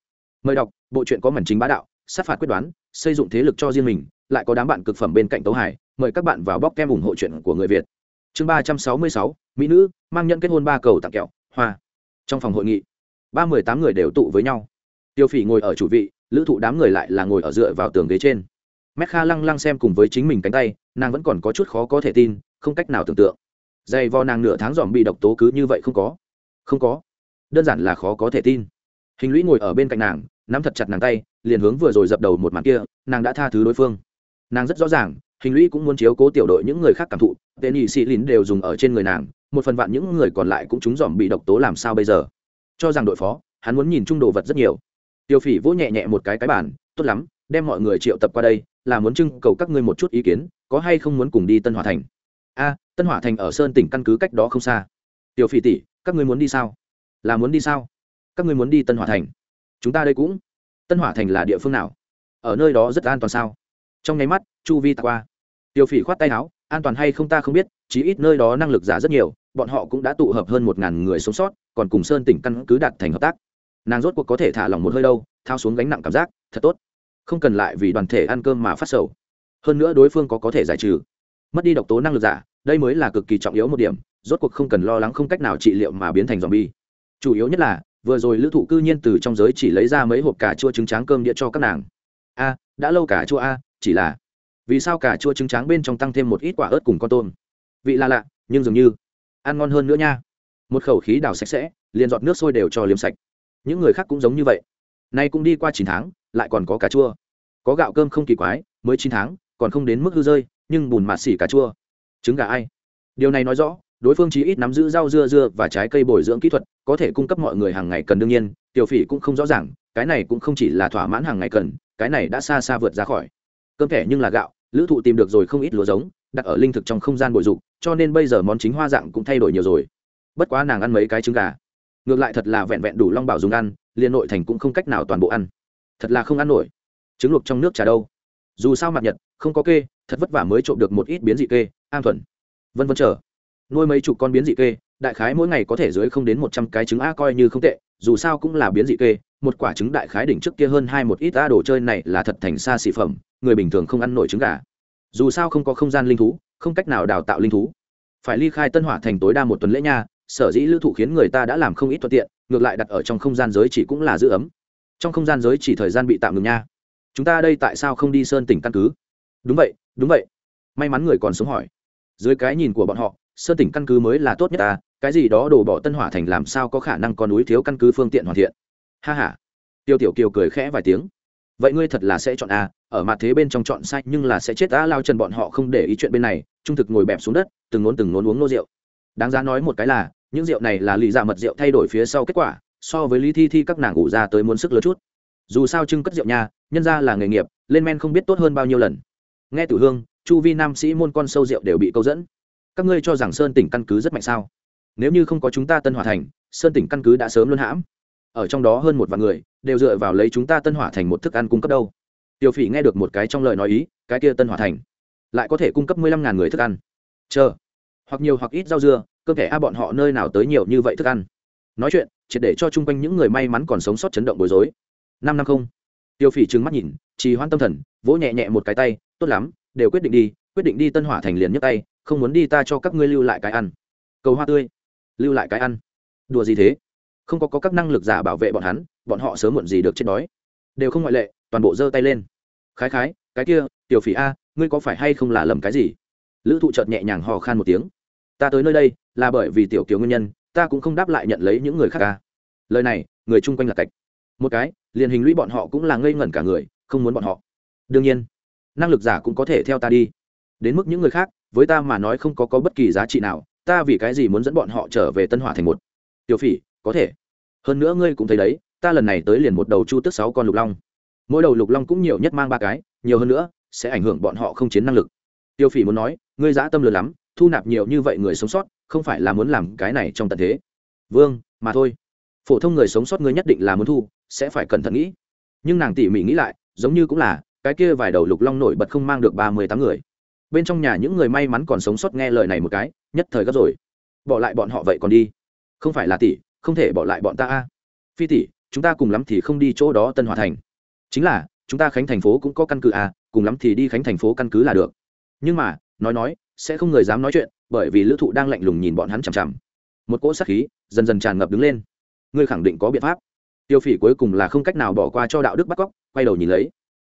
mời đọc bộ truyện có mảnh chính bá đạo sát phạt quyết đoán xây dựng thế lực cho riêng mình lại có đám bạn cực phẩm bên cạnh tấu hải mời các bạn vào bóc kem ủng hộ chuyện của người việt chương ba trăm sáu mươi sáu mỹ nữ mang nhận kết hôn ba cầu tặng kẹo hoa trong phòng hội nghị ba mươi tám người đều tụ với nhau tiêu phỉ ngồi ở chủ vị lữ thụ đám người lại là ngồi ở dựa vào tường ghế trên mét kha lăng lăng xem cùng với chính mình cánh tay nàng vẫn còn có chút khó có thể tin không cách nào tưởng tượng dày vò nàng nửa tháng dòm bị độc tố cứ như vậy không có không có đơn giản là khó có thể tin hình lũy ngồi ở bên cạnh nàng nắm thật chặt nàng tay liền hướng vừa rồi dập đầu một màn kia nàng đã tha thứ đối phương nàng rất rõ ràng hình lũy cũng muốn chiếu cố tiểu đội những người khác cảm thụ tên nhị sĩ lín đều dùng ở trên người nàng một phần vạn những người còn lại cũng chúng dòm bị độc tố làm sao bây giờ cho rằng đội phó hắn muốn nhìn chung đồ vật rất nhiều tiêu phỉ vỗ nhẹ nhẹ một cái cái bản tốt lắm đem mọi người triệu tập qua đây là muốn trưng cầu các ngươi một chút ý kiến có hay không muốn cùng đi tân hòa thành a tân hòa thành ở sơn tỉnh căn cứ cách đó không xa Tiêu phỉ tỷ các ngươi muốn đi sao là muốn đi sao các ngươi muốn đi tân hỏa thành chúng ta đây cũng tân hỏa thành là địa phương nào ở nơi đó rất an toàn sao trong nháy mắt chu vi tạc qua tiêu phỉ khoát tay áo an toàn hay không ta không biết chí ít nơi đó năng lực giả rất nhiều bọn họ cũng đã tụ hợp hơn một ngàn người sống sót còn cùng sơn tỉnh căn cứ đạt thành hợp tác nàng rốt cuộc có thể thả lỏng một hơi đâu thao xuống gánh nặng cảm giác thật tốt không cần lại vì đoàn thể ăn cơm mà phát sầu hơn nữa đối phương có có thể giải trừ mất đi độc tố năng lực giả đây mới là cực kỳ trọng yếu một điểm rốt cuộc không cần lo lắng không cách nào trị liệu mà biến thành dòm bi chủ yếu nhất là vừa rồi lữ thụ cư nhiên từ trong giới chỉ lấy ra mấy hộp cà chua trứng trắng cơm đĩa cho các nàng a đã lâu cà chua a chỉ là vì sao cà chua trứng trắng bên trong tăng thêm một ít quả ớt cùng con tôm vị là lạ nhưng dường như ăn ngon hơn nữa nha một khẩu khí đào sạch sẽ liền giọt nước sôi đều cho liếm sạch những người khác cũng giống như vậy nay cũng đi qua chín tháng lại còn có cà chua có gạo cơm không kỳ quái mới chín tháng còn không đến mức hư rơi nhưng bùn mà xỉ cà chua trứng gà ai điều này nói rõ đối phương chí ít nắm giữ rau dưa dưa và trái cây bồi dưỡng kỹ thuật có thể cung cấp mọi người hàng ngày cần đương nhiên tiểu phỉ cũng không rõ ràng cái này cũng không chỉ là thỏa mãn hàng ngày cần cái này đã xa xa vượt ra khỏi cơm thẻ nhưng là gạo lữ thụ tìm được rồi không ít lúa giống đặt ở linh thực trong không gian bồi dục cho nên bây giờ món chính hoa dạng cũng thay đổi nhiều rồi bất quá nàng ăn mấy cái trứng gà ngược lại thật là vẹn vẹn đủ long bảo dùng ăn liền nội thành cũng không cách nào toàn bộ ăn thật là không ăn nổi trứng luộc trong nước trà đâu dù sao mặt nhật không có kê thật vất vả mới trộm được một ít biến dị kê an thuần vân vân chờ nuôi mấy chục con biến dị kê đại khái mỗi ngày có thể dưới không đến một trăm cái trứng a coi như không tệ dù sao cũng là biến dị kê một quả trứng đại khái đỉnh trước kia hơn hai một ít a đồ chơi này là thật thành xa xỉ phẩm người bình thường không ăn nổi trứng gà dù sao không có không gian linh thú không cách nào đào tạo linh thú phải ly khai tân hỏa thành tối đa một tuần lễ nha sở dĩ lữ thụ khiến người ta đã làm không ít thuận tiện ngược lại đặt ở trong không gian giới chỉ cũng là giữ ấm trong không gian giới chỉ thời gian bị tạm ngừng nha chúng ta đây tại sao không đi sơn tỉnh căn cứ đúng vậy đúng vậy may mắn người còn sống hỏi dưới cái nhìn của bọn họ sơn tỉnh căn cứ mới là tốt nhất ta cái gì đó đổ bỏ tân hỏa thành làm sao có khả năng con núi thiếu căn cứ phương tiện hoàn thiện ha ha. tiêu tiểu kiều cười khẽ vài tiếng vậy ngươi thật là sẽ chọn a ở mặt thế bên trong chọn sai nhưng là sẽ chết đã lao chân bọn họ không để ý chuyện bên này trung thực ngồi bẹp xuống đất từng nốn từng nốn uống nô rượu đáng ra nói một cái là những rượu này là lì dạ mật rượu thay đổi phía sau kết quả so với lý thi thi các nàng ngủ ra tới muốn sức lớn chút dù sao trưng cất rượu nha nhân ra là nghề nghiệp lên men không biết tốt hơn bao nhiêu lần nghe tử hương chu vi nam sĩ môn con sâu rượu đều bị câu dẫn các ngươi cho rằng sơn tỉnh căn cứ rất mạnh sao nếu như không có chúng ta tân hòa thành sơn tỉnh căn cứ đã sớm luân hãm ở trong đó hơn một vạn người đều dựa vào lấy chúng ta tân hỏa thành một thức ăn cung cấp đâu tiêu phỉ nghe được một cái trong lời nói ý cái kia tân hỏa thành lại có thể cung cấp mười lăm ngàn người thức ăn chờ hoặc nhiều hoặc ít rau dưa cơ thể a bọn họ nơi nào tới nhiều như vậy thức ăn nói chuyện triệt để cho chung quanh những người may mắn còn sống sót chấn động bối rối năm năm không tiêu phỉ trừng mắt nhìn trì hoan tâm thần vỗ nhẹ nhẹ một cái tay tốt lắm đều quyết định đi quyết định đi tân hỏa thành liền nhấc tay không muốn đi ta cho các ngươi lưu lại cái ăn cầu hoa tươi lưu lại cái ăn đùa gì thế không có, có các năng lực giả bảo vệ bọn hắn bọn họ sớm muộn gì được chết đói đều không ngoại lệ toàn bộ giơ tay lên khái khái cái kia tiểu phỉ a ngươi có phải hay không là lầm cái gì lữ thụ chợt nhẹ nhàng hò khan một tiếng ta tới nơi đây là bởi vì tiểu kiều nguyên nhân ta cũng không đáp lại nhận lấy những người khác ca lời này người chung quanh là cạch một cái liền hình lũy bọn họ cũng là ngây ngẩn cả người không muốn bọn họ đương nhiên năng lực giả cũng có thể theo ta đi đến mức những người khác với ta mà nói không có có bất kỳ giá trị nào ta vì cái gì muốn dẫn bọn họ trở về tân hỏa thành một tiểu phỉ có thể hơn nữa ngươi cũng thấy đấy ta lần này tới liền một đầu chu tức sáu con lục long mỗi đầu lục long cũng nhiều nhất mang ba cái nhiều hơn nữa sẽ ảnh hưởng bọn họ không chiến năng lực tiêu phỉ muốn nói ngươi dã tâm lớn lắm thu nạp nhiều như vậy người sống sót không phải là muốn làm cái này trong tận thế vương mà thôi phổ thông người sống sót ngươi nhất định là muốn thu sẽ phải cẩn thận nghĩ nhưng nàng tỉ mỉ nghĩ lại giống như cũng là cái kia vài đầu lục long nổi bật không mang được ba mươi tám người bên trong nhà những người may mắn còn sống sót nghe lời này một cái nhất thời gấp rồi bỏ lại bọn họ vậy còn đi không phải là tỷ không thể bỏ lại bọn ta a phi tỷ chúng ta cùng lắm thì không đi chỗ đó tân hòa thành chính là chúng ta khánh thành phố cũng có căn cứ à cùng lắm thì đi khánh thành phố căn cứ là được nhưng mà nói nói sẽ không người dám nói chuyện bởi vì lữ thụ đang lạnh lùng nhìn bọn hắn chằm chằm một cỗ sát khí dần dần tràn ngập đứng lên ngươi khẳng định có biện pháp tiêu phỉ cuối cùng là không cách nào bỏ qua cho đạo đức bắt cóc quay đầu nhìn lấy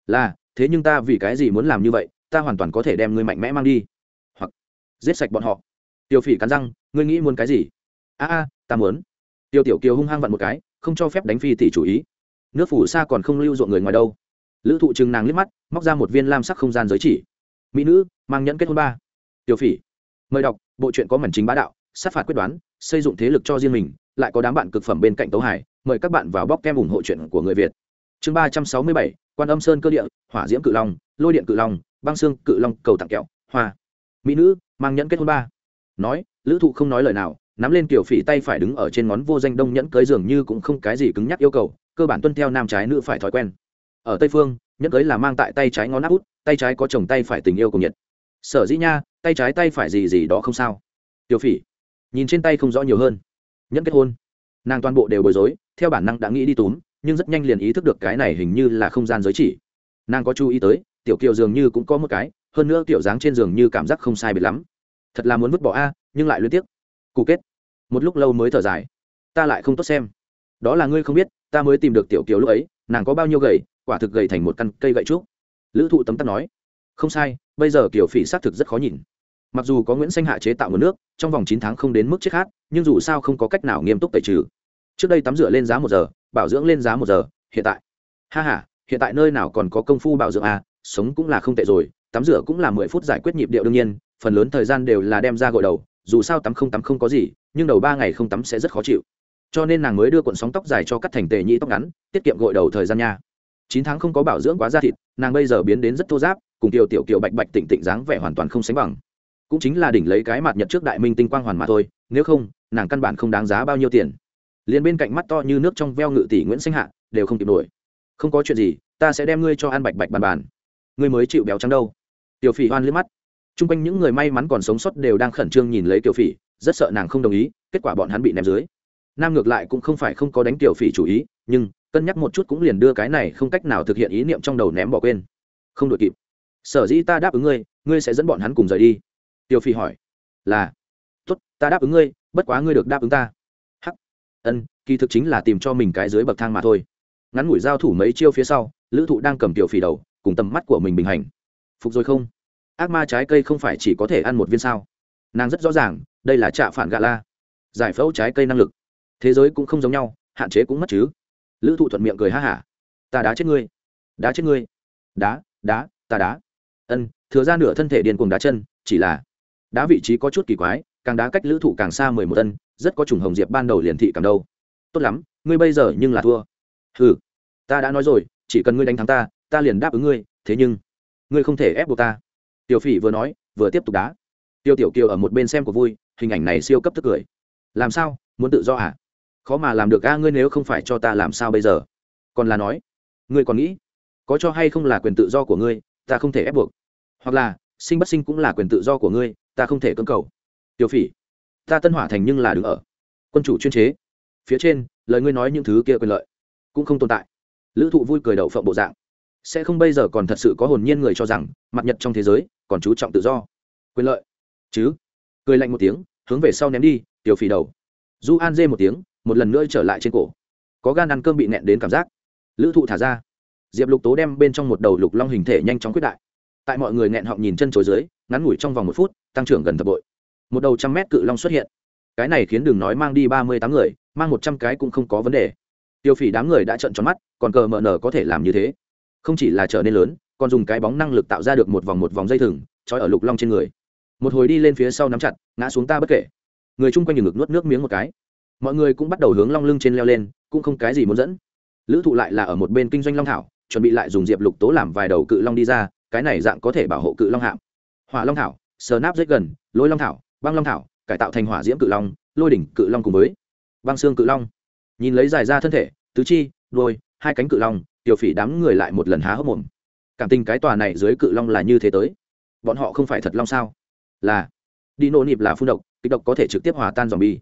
là thế nhưng ta vì cái gì muốn làm như vậy ta hoàn toàn có thể đem ngươi mạnh mẽ mang đi hoặc giết sạch bọn họ tiêu phỉ cắn răng ngươi nghĩ muốn cái gì a a ta muốn tiêu tiểu kiều hung hăng vặn một cái không cho phép đánh phi tỷ chủ ý nước phủ xa còn không lưu ruộng người ngoài đâu lữ thụ chừng nàng liếc mắt móc ra một viên lam sắc không gian giới chỉ mỹ nữ mang nhẫn kết hôn ba tiêu phỉ mời đọc bộ truyện có mảnh chính bá đạo sát phạt quyết đoán xây dựng thế lực cho riêng mình lại có đám bạn cực phẩm bên cạnh tấu hải mời các bạn vào bóc kem ủng hộ chuyện của người việt chương ba trăm sáu mươi bảy quan âm sơn cơ địa hỏa diễm cự long lôi điện cự long băng xương cự long cầu tặng kẹo hoa mỹ nữ mang nhẫn kết hôn ba nói lữ thụ không nói lời nào nắm lên kiểu phỉ tay phải đứng ở trên ngón vô danh đông nhẫn cưới dường như cũng không cái gì cứng nhắc yêu cầu cơ bản tuân theo nam trái nữ phải thói quen ở tây phương nhẫn cưới là mang tại tay trái ngón áp út tay trái có chồng tay phải tình yêu cùng nhật, sở dĩ nha tay trái tay phải gì gì đó không sao tiểu phỉ nhìn trên tay không rõ nhiều hơn nhẫn kết hôn nàng toàn bộ đều bối rối theo bản năng đã nghĩ đi túm nhưng rất nhanh liền ý thức được cái này hình như là không gian giới chỉ nàng có chú ý tới tiểu kiều dường như cũng có một cái hơn nữa tiểu dáng trên giường như cảm giác không sai biệt lắm thật là muốn vứt bỏ a nhưng lại luyến tiếc. cụ kết một lúc lâu mới thở dài ta lại không tốt xem đó là ngươi không biết ta mới tìm được tiểu kiều lúc ấy nàng có bao nhiêu gầy quả thực gầy thành một căn cây gậy trúc lữ thụ tấm tắc nói không sai bây giờ kiểu phỉ xác thực rất khó nhìn mặc dù có nguyễn xanh hạ chế tạo nguồn nước trong vòng chín tháng không đến mức chết khát nhưng dù sao không có cách nào nghiêm túc tẩy trừ trước đây tắm rửa lên giá một giờ bảo dưỡng lên giá một giờ hiện tại ha h a hiện tại nơi nào còn có công phu bảo dưỡng à sống cũng là không tệ rồi tắm rửa cũng là mười phút giải quyết nhịp điệu đương nhiên phần lớn thời gian đều là đem ra gội đầu dù sao tắm không tắm không có gì nhưng đầu ba ngày không tắm sẽ rất khó chịu cho nên nàng mới đưa cuộn sóng tóc dài cho cắt thành tề nhĩ tóc ngắn tiết kiệm gội đầu thời gian nha chín tháng không có bảo dưỡng quá da thịt nàng bây giờ biến đến rất thô giáp cùng tiểu tiểu kiểu bạch bạch tỉnh tỉnh dáng vẻ hoàn toàn không sánh bằng cũng chính là đỉnh lấy cái mặt nhật trước đại minh tinh quang hoàn mà thôi nếu không nàng căn bản không đáng giá bao nhiêu tiền liền bên cạnh mắt to như nước trong veo ngự tỷ nguyễn sinh hạ đều không kịp nổi không có chuyện gì ta sẽ đem ngươi cho ăn bạch bạch bàn bàn ngươi mới chịu béo trắng đâu tiểu phỉ hoan liếc mắt chung quanh những người may mắn còn sống sót đều đang khẩn trương nhìn lấy tiểu phỉ rất sợ nàng không đồng ý kết quả bọn hắn bị ném dưới nam ngược lại cũng không phải không có đánh tiểu phỉ chủ ý nhưng cân nhắc một chút cũng liền đưa cái này không cách nào thực hiện ý niệm trong đầu ném bỏ quên không đội kịp sở dĩ ta đáp ứng ngươi ngươi sẽ dẫn bọn hắn cùng rời đi tiểu phỉ hỏi là tốt ta đáp ứng ngươi bất quá ngươi được đáp ứng ta hắc ân kỳ thực chính là tìm cho mình cái dưới bậc thang mà thôi ngắn ngủi giao thủ mấy chiêu phía sau lữ thụ đang cầm tiểu phỉ đầu cùng tầm mắt của mình bình hành phục rồi không ác ma trái cây không phải chỉ có thể ăn một viên sao nàng rất rõ ràng đây là trạ phản gạ la giải phẫu trái cây năng lực thế giới cũng không giống nhau hạn chế cũng mất chứ lữ thụ thuận miệng cười ha hả ta đá chết ngươi đá chết ngươi đá đá ta đá ân thừa ra nửa thân thể điên cuồng đá chân chỉ là đá vị trí có chút kỳ quái càng đá cách lữ thụ càng xa mười một ân, rất có trùng hồng diệp ban đầu liền thị cảm đâu tốt lắm ngươi bây giờ nhưng là thua ừ ta đã nói rồi chỉ cần ngươi đánh thắng ta ta liền đáp ứng ngươi thế nhưng ngươi không thể ép buộc ta tiểu phỉ vừa nói vừa tiếp tục đá tiêu tiểu kiều ở một bên xem của vui hình ảnh này siêu cấp tức cười làm sao muốn tự do à khó mà làm được a à, ngươi nếu không phải cho ta làm sao bây giờ còn là nói ngươi còn nghĩ có cho hay không là quyền tự do của ngươi ta không thể ép buộc hoặc là sinh bất sinh cũng là quyền tự do của ngươi ta không thể cưỡng cầu tiểu phỉ ta tân hỏa thành nhưng là đứng ở quân chủ chuyên chế phía trên lời ngươi nói những thứ kia quyền lợi cũng không tồn tại lữ thụ vui cười đậu phộng bộ dạng sẽ không bây giờ còn thật sự có hồn nhiên người cho rằng mặt nhật trong thế giới còn chú trọng tự do quyền lợi chứ cười lạnh một tiếng hướng về sau ném đi tiểu phì đầu du an dê một tiếng một lần nữa trở lại trên cổ có gan ăn cơm bị nẹn đến cảm giác lữ thụ thả ra diệp lục tố đem bên trong một đầu lục long hình thể nhanh chóng quyết đại tại mọi người nghẹn họng nhìn chân chối dưới ngắn ngủi trong vòng một phút tăng trưởng gần thập bội một đầu trăm mét cự long xuất hiện cái này khiến đường nói mang đi ba mươi tám người mang một trăm cái cũng không có vấn đề tiêu phỉ đám người đã trận tròn mắt còn cờ mờ nở có thể làm như thế không chỉ là trở nên lớn còn dùng cái bóng năng lực tạo ra được một vòng một vòng dây thừng trói ở lục long trên người một hồi đi lên phía sau nắm chặt ngã xuống ta bất kể người chung quanh ngực nuốt nước miếng một cái mọi người cũng bắt đầu hướng long lưng trên leo lên cũng không cái gì muốn dẫn lữ thụ lại là ở một bên kinh doanh long thảo chuẩn bị lại dùng diệp lục tố làm vài đầu cự long đi ra cái này dạng có thể bảo hộ cự long hạm hỏa long thảo sờ náp rết gần lôi long thảo băng long thảo cải tạo thành hỏa diễm cự long lôi đỉnh cự long cùng với băng xương cự long nhìn lấy dài ra thân thể tứ chi đôi hai cánh cự long tiểu phỉ đám người lại một lần há hốc mồm cảm tình cái tòa này dưới cự long là như thế tới bọn họ không phải thật long sao là đi nô nịp là phun độc kịch độc có thể trực tiếp hòa tan dòng bi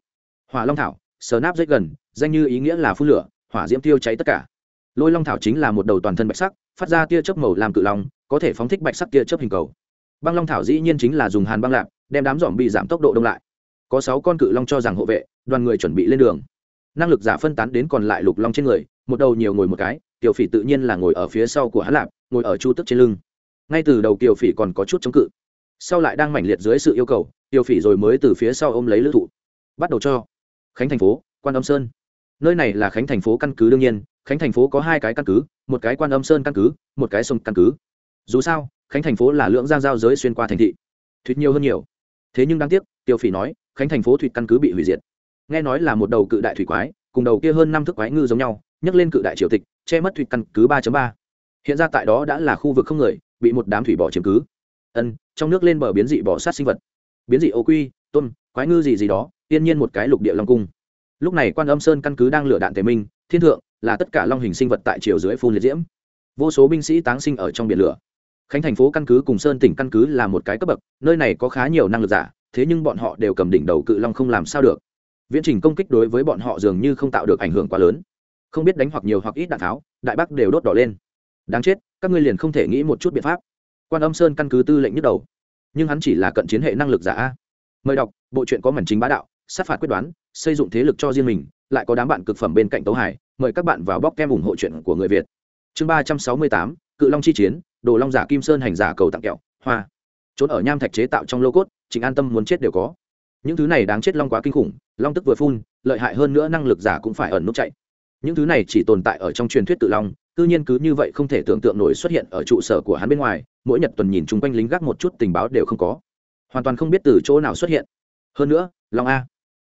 hỏa long thảo sờ náp rất gần danh như ý nghĩa là phun lửa hỏa diễm tiêu cháy tất cả lôi long thảo chính là một đầu toàn thân bạch sắc phát ra tia chớp màu làm cự long có thể phóng thích bạch sắc tia chớp hình cầu băng long thảo dĩ nhiên chính là dùng hàn băng lạc đem đám dòm bị giảm tốc độ đông lại có sáu con cự long cho rằng hộ vệ đoàn người chuẩn bị lên đường năng lực giả phân tán đến còn lại lục long trên người một đầu nhiều ngồi một cái tiểu phỉ tự nhiên là ngồi ở phía sau của hắn lạp ngồi ở chu tức trên lưng ngay từ đầu tiểu phỉ còn có chút chống cự sau lại đang mảnh liệt dưới sự yêu cầu tiểu phỉ rồi mới từ phía sau ôm lấy lữ thụ bắt đầu cho khánh thành phố quan âm sơn nơi này là khánh thành phố căn cứ đương nhiên khánh thành phố có hai cái căn cứ một cái quan âm sơn căn cứ một cái sông căn cứ dù sao khánh thành phố là lưỡng giang giao giới xuyên qua thành thị thuyết nhiều hơn nhiều thế nhưng đáng tiếc tiêu phỉ nói khánh thành phố thủy căn cứ bị hủy diệt nghe nói là một đầu cự đại thủy quái cùng đầu kia hơn năm thước quái ngư giống nhau nhấc lên cự đại triều tịch che mất thủy căn cứ 3.3. Hiện ra tại đó đã là khu vực không người, bị một đám thủy bò chiếm cứ. Ân, trong nước lên bờ biến dị bò sát sinh vật. Biến dị ô quy, tôm, quái ngư gì gì đó, tiên nhiên một cái lục địa long cung. Lúc này Quan Âm Sơn căn cứ đang lửa đạn tề minh, thiên thượng là tất cả long hình sinh vật tại chiều dưới phun liệt diễm. Vô số binh sĩ táng sinh ở trong biển lửa. Khánh thành phố căn cứ cùng Sơn tỉnh căn cứ là một cái cấp bậc, nơi này có khá nhiều năng lực giả, thế nhưng bọn họ đều cầm đỉnh đầu cự long không làm sao được viễn trình công kích đối với bọn họ dường như không tạo được ảnh hưởng quá lớn không biết đánh hoặc nhiều hoặc ít đạn tháo đại bác đều đốt đỏ lên đáng chết các ngươi liền không thể nghĩ một chút biện pháp quan âm sơn căn cứ tư lệnh nhức đầu nhưng hắn chỉ là cận chiến hệ năng lực giả mời đọc bộ truyện có mảnh chính bá đạo sát phạt quyết đoán xây dựng thế lực cho riêng mình lại có đám bạn cực phẩm bên cạnh tấu hải mời các bạn vào bóc kem ủng hộ chuyện của người việt chương ba trăm sáu mươi tám cự long chi chiến đồ long giả kim sơn hành giả cầu tặng kẹo hoa trốn ở nham thạch chế tạo trong lô cốt chính an tâm muốn chết đều có những thứ này đáng chết long quá kinh khủng long tức vừa phun lợi hại hơn nữa năng lực giả cũng phải ẩn nút chạy những thứ này chỉ tồn tại ở trong truyền thuyết tự long tư nhiên cứ như vậy không thể tưởng tượng nổi xuất hiện ở trụ sở của hắn bên ngoài mỗi nhật tuần nhìn chung quanh lính gác một chút tình báo đều không có hoàn toàn không biết từ chỗ nào xuất hiện hơn nữa long a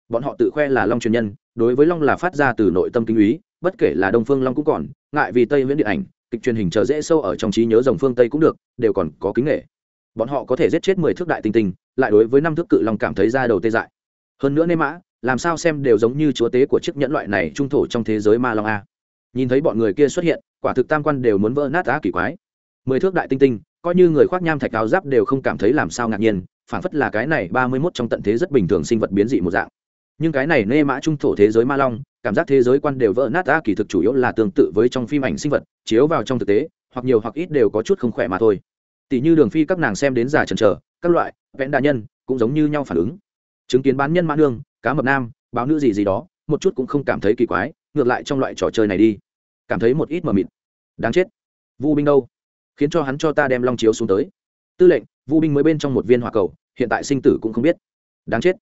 bọn họ tự khoe là long truyền nhân đối với long là phát ra từ nội tâm kinh úy bất kể là đông phương long cũng còn ngại vì tây nguyễn điện ảnh kịch truyền hình chờ dễ sâu ở trong trí nhớ dòng phương tây cũng được đều còn có kính nghệ bọn họ có thể giết chết mười thước đại tinh tinh lại đối với năm thước cự long cảm thấy ra đầu tê dại hơn nữa nê mã làm sao xem đều giống như chúa tế của chiếc nhẫn loại này trung thổ trong thế giới ma long a nhìn thấy bọn người kia xuất hiện quả thực tam quan đều muốn vỡ nát á kỳ quái mười thước đại tinh tinh coi như người khoác nham thạch áo giáp đều không cảm thấy làm sao ngạc nhiên phản phất là cái này ba mươi mốt trong tận thế rất bình thường sinh vật biến dị một dạng nhưng cái này nê mã trung thổ thế giới ma long cảm giác thế giới quan đều vỡ nát á kỳ thực chủ yếu là tương tự với trong phim ảnh sinh vật chiếu vào trong thực tế hoặc nhiều hoặc ít đều có chút không khỏe mà thôi tỷ như đường phi các nàng xem đến già trần trở các loại vẽn đa nhân cũng giống như nhau phản ứng chứng kiến bán nhân mã nương cá mập nam báo nữ gì gì đó một chút cũng không cảm thấy kỳ quái ngược lại trong loại trò chơi này đi cảm thấy một ít mờ mịt đáng chết vu binh đâu khiến cho hắn cho ta đem long chiếu xuống tới tư lệnh vu binh mới bên trong một viên hỏa cầu hiện tại sinh tử cũng không biết đáng chết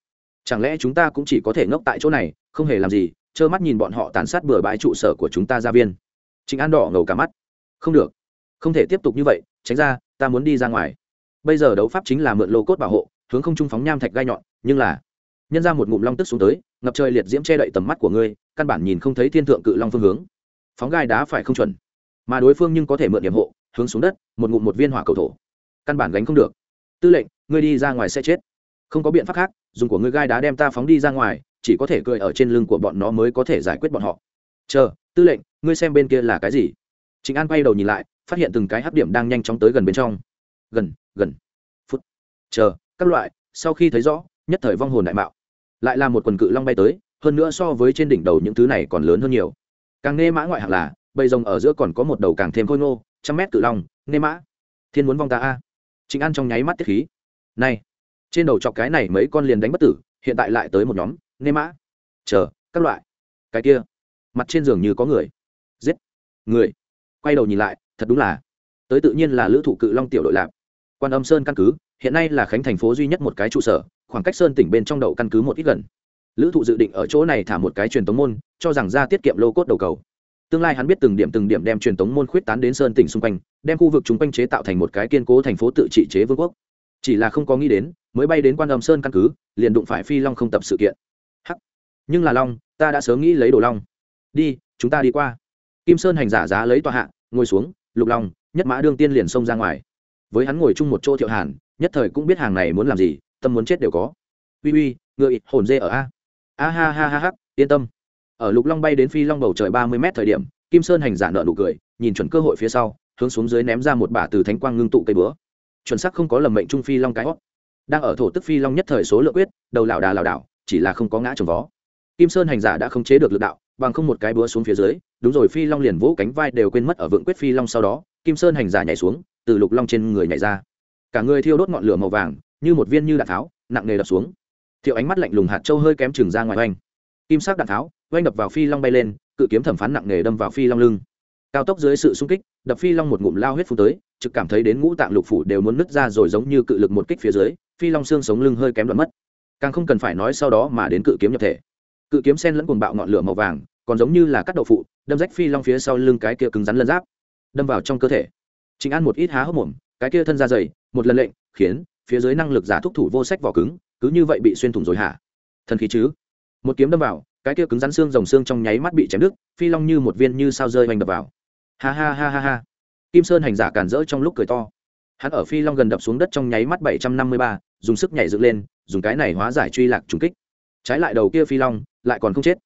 chẳng lẽ chúng ta cũng chỉ có thể ngốc tại chỗ này không hề làm gì trơ mắt nhìn bọn họ tàn sát bừa bãi trụ sở của chúng ta ra viên chính an đỏ ngầu cả mắt không được không thể tiếp tục như vậy tránh ra ta muốn đi ra ngoài bây giờ đấu pháp chính là mượn lô cốt bảo hộ hướng không trung phóng nham thạch gai nhọn nhưng là nhân ra một ngụm long tức xuống tới ngập trời liệt diễm che đậy tầm mắt của ngươi căn bản nhìn không thấy thiên thượng cự long phương hướng phóng gai đá phải không chuẩn mà đối phương nhưng có thể mượn điểm hộ hướng xuống đất một ngụm một viên hỏa cầu thổ căn bản gánh không được tư lệnh ngươi đi ra ngoài sẽ chết không có biện pháp khác dùng của ngươi gai đá đem ta phóng đi ra ngoài chỉ có thể cười ở trên lưng của bọn nó mới có thể giải quyết bọn họ chờ tư lệnh ngươi xem bên kia là cái gì chính an quay đầu nhìn lại phát hiện từng cái hấp điểm đang nhanh chóng tới gần bên trong gần gần phút chờ các loại sau khi thấy rõ nhất thời vong hồn đại mạo lại là một quần cự long bay tới hơn nữa so với trên đỉnh đầu những thứ này còn lớn hơn nhiều càng nê mã ngoại hạng là bầy rồng ở giữa còn có một đầu càng thêm khôi ngô trăm mét cự long nê mã thiên muốn vong ta a à. chính ăn trong nháy mắt tiết khí này trên đầu chọc cái này mấy con liền đánh bất tử hiện tại lại tới một nhóm nê mã chờ các loại cái kia mặt trên giường như có người giết người quay đầu nhìn lại thật đúng là tới tự nhiên là lữ thủ cự long tiểu đội lạp quan âm sơn căn cứ hiện nay là khánh thành phố duy nhất một cái trụ sở khoảng cách sơn tỉnh bên trong đậu căn cứ một ít gần lữ thụ dự định ở chỗ này thả một cái truyền tống môn cho rằng ra tiết kiệm lô cốt đầu cầu tương lai hắn biết từng điểm từng điểm đem truyền tống môn khuyết tán đến sơn tỉnh xung quanh đem khu vực chúng quanh chế tạo thành một cái kiên cố thành phố tự trị chế vương quốc chỉ là không có nghĩ đến mới bay đến quan âm sơn căn cứ liền đụng phải phi long không tập sự kiện hắc nhưng là long ta đã sớm nghĩ lấy đồ long đi chúng ta đi qua kim sơn hành giả giá lấy tòa hạ ngồi xuống lục long nhất mã đương tiên liền xông ra ngoài với hắn ngồi chung một chỗ thiệu hàn nhất thời cũng biết hàng này muốn làm gì tâm muốn chết đều có uy uy ngựa ít hồn dê ở a a ha ha ha ha yên tâm ở lục long bay đến phi long bầu trời ba mươi m thời điểm kim sơn hành giả nợ nụ cười nhìn chuẩn cơ hội phía sau hướng xuống dưới ném ra một bả từ thánh quang ngưng tụ cây búa, chuẩn xác không có lầm mệnh trung phi long cái hót đang ở thổ tức phi long nhất thời số lượng quyết đầu lão đà lão đảo chỉ là không có ngã trồng vó kim sơn hành giả đã không chế được lực đạo bằng không một cái búa xuống phía dưới đúng rồi phi long liền vỗ cánh vai đều quên mất ở vượng quyết phi long sau đó kim sơn hành giả nhảy xuống từ lục long trên người nhảy ra cả người thiêu đốt ngọn lửa màu vàng như một viên như đạn tháo nặng nề đập xuống thiệu ánh mắt lạnh lùng hạt châu hơi kém chừng ra ngoài oanh kim sắc đạn tháo oanh đập vào phi long bay lên cự kiếm thẩm phán nặng nề đâm vào phi long lưng cao tốc dưới sự sung kích đập phi long một ngụm lao huyết phun tới trực cảm thấy đến ngũ tạng lục phủ đều muốn nứt ra rồi giống như cự lực một kích phía dưới phi long xương sống lưng hơi kém đoạn mất càng không cần phải nói sau đó mà đến cự kiếm nhập thể cự kiếm sen lẫn cuồng bạo ngọn lửa màu vàng còn giống như là cắt đậu phụ đâm rách phi long phía sau lưng cái kia cứng rắn lân giáp đâm vào trong cơ thể chính ăn một ít há hốc mồm cái kia thân ra dày một lần lệnh khiến phía dưới năng lực giả thúc thủ vô sách vỏ cứng cứ như vậy bị xuyên thủng rồi hả thần khí chứ một kiếm đâm vào cái kia cứng rắn xương rồng xương trong nháy mắt bị chém đứt phi long như một viên như sao rơi oanh đập vào ha ha ha ha ha kim sơn hành giả cản rỡ trong lúc cười to hắn ở phi long gần đập xuống đất trong nháy mắt bảy trăm năm mươi ba dùng sức nhảy dựng lên dùng cái này hóa giải truy lạc trùng kích trái lại đầu kia phi long lại còn không chết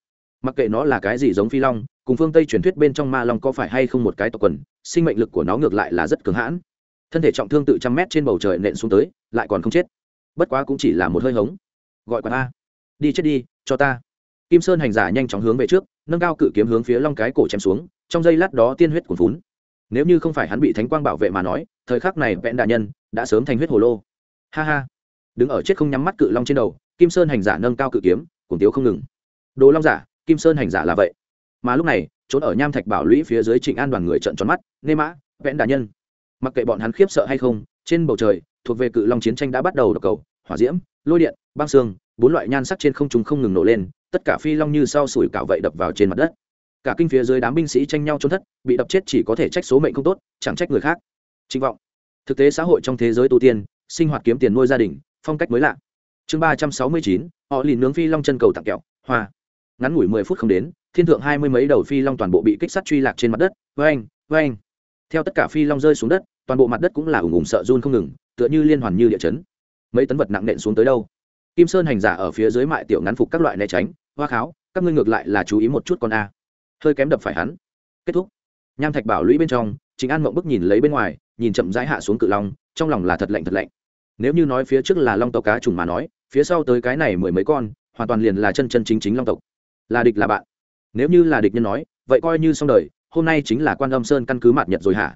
mặc kệ nó là cái gì giống phi long cùng phương tây truyền thuyết bên trong ma long có phải hay không một cái tộc quần sinh mệnh lực của nó ngược lại là rất cứng hãn thân thể trọng thương tự trăm mét trên bầu trời nện xuống tới lại còn không chết bất quá cũng chỉ là một hơi hống gọi quạt a đi chết đi cho ta kim sơn hành giả nhanh chóng hướng về trước nâng cao cự kiếm hướng phía long cái cổ chém xuống trong giây lát đó tiên huyết cuồn vún nếu như không phải hắn bị thánh quang bảo vệ mà nói thời khắc này vẹn đại nhân đã sớm thành huyết hồ lô ha ha đứng ở chết không nhắm mắt cự long trên đầu kim sơn hành giả nâng cao cự kiếm cuồng tiếu không ngừng đồ long giả kim sơn hành giả là vậy mà lúc này trốn ở nham thạch bảo lũy phía dưới trịnh an đoàn người trận tròn mắt nê mã vẽn đà nhân mặc kệ bọn hắn khiếp sợ hay không trên bầu trời thuộc về cự long chiến tranh đã bắt đầu đập cầu hỏa diễm lôi điện băng xương bốn loại nhan sắc trên không trung không ngừng nổ lên tất cả phi long như sau sủi cạo vậy đập vào trên mặt đất cả kinh phía dưới đám binh sĩ tranh nhau trốn thất bị đập chết chỉ có thể trách số mệnh không tốt chẳng trách người khác trinh vọng thực tế xã hội trong thế giới tu tiên sinh hoạt kiếm tiền nuôi gia đình phong cách mới lạ chương ba trăm sáu mươi chín họ lìn nướng phi long chân cầu tặng kẹo hoa ngắn ngủi mười phút không đến thiên thượng hai mươi mấy đầu phi long toàn bộ bị kích sát truy lạc trên mặt đất vê anh vê anh theo tất cả phi long rơi xuống đất toàn bộ mặt đất cũng là ủng ủng sợ run không ngừng tựa như liên hoàn như địa chấn mấy tấn vật nặng nện xuống tới đâu kim sơn hành giả ở phía dưới mại tiểu ngắn phục các loại né tránh hoa kháo các ngươi ngược lại là chú ý một chút con a à. hơi kém đập phải hắn kết thúc nham thạch bảo lũy bên trong chính an mộng bức nhìn lấy bên ngoài nhìn chậm rãi hạ xuống cự long trong lòng là thật lạnh thật lạnh nếu như nói phía trước là long tộc cá trùng mà nói phía sau tới cái này mười mấy con hoàn toàn liền là chân chân chính chính long tộc là địch là bạn nếu như là địch nhân nói vậy coi như xong đời hôm nay chính là quan âm sơn căn cứ mạt nhật rồi hả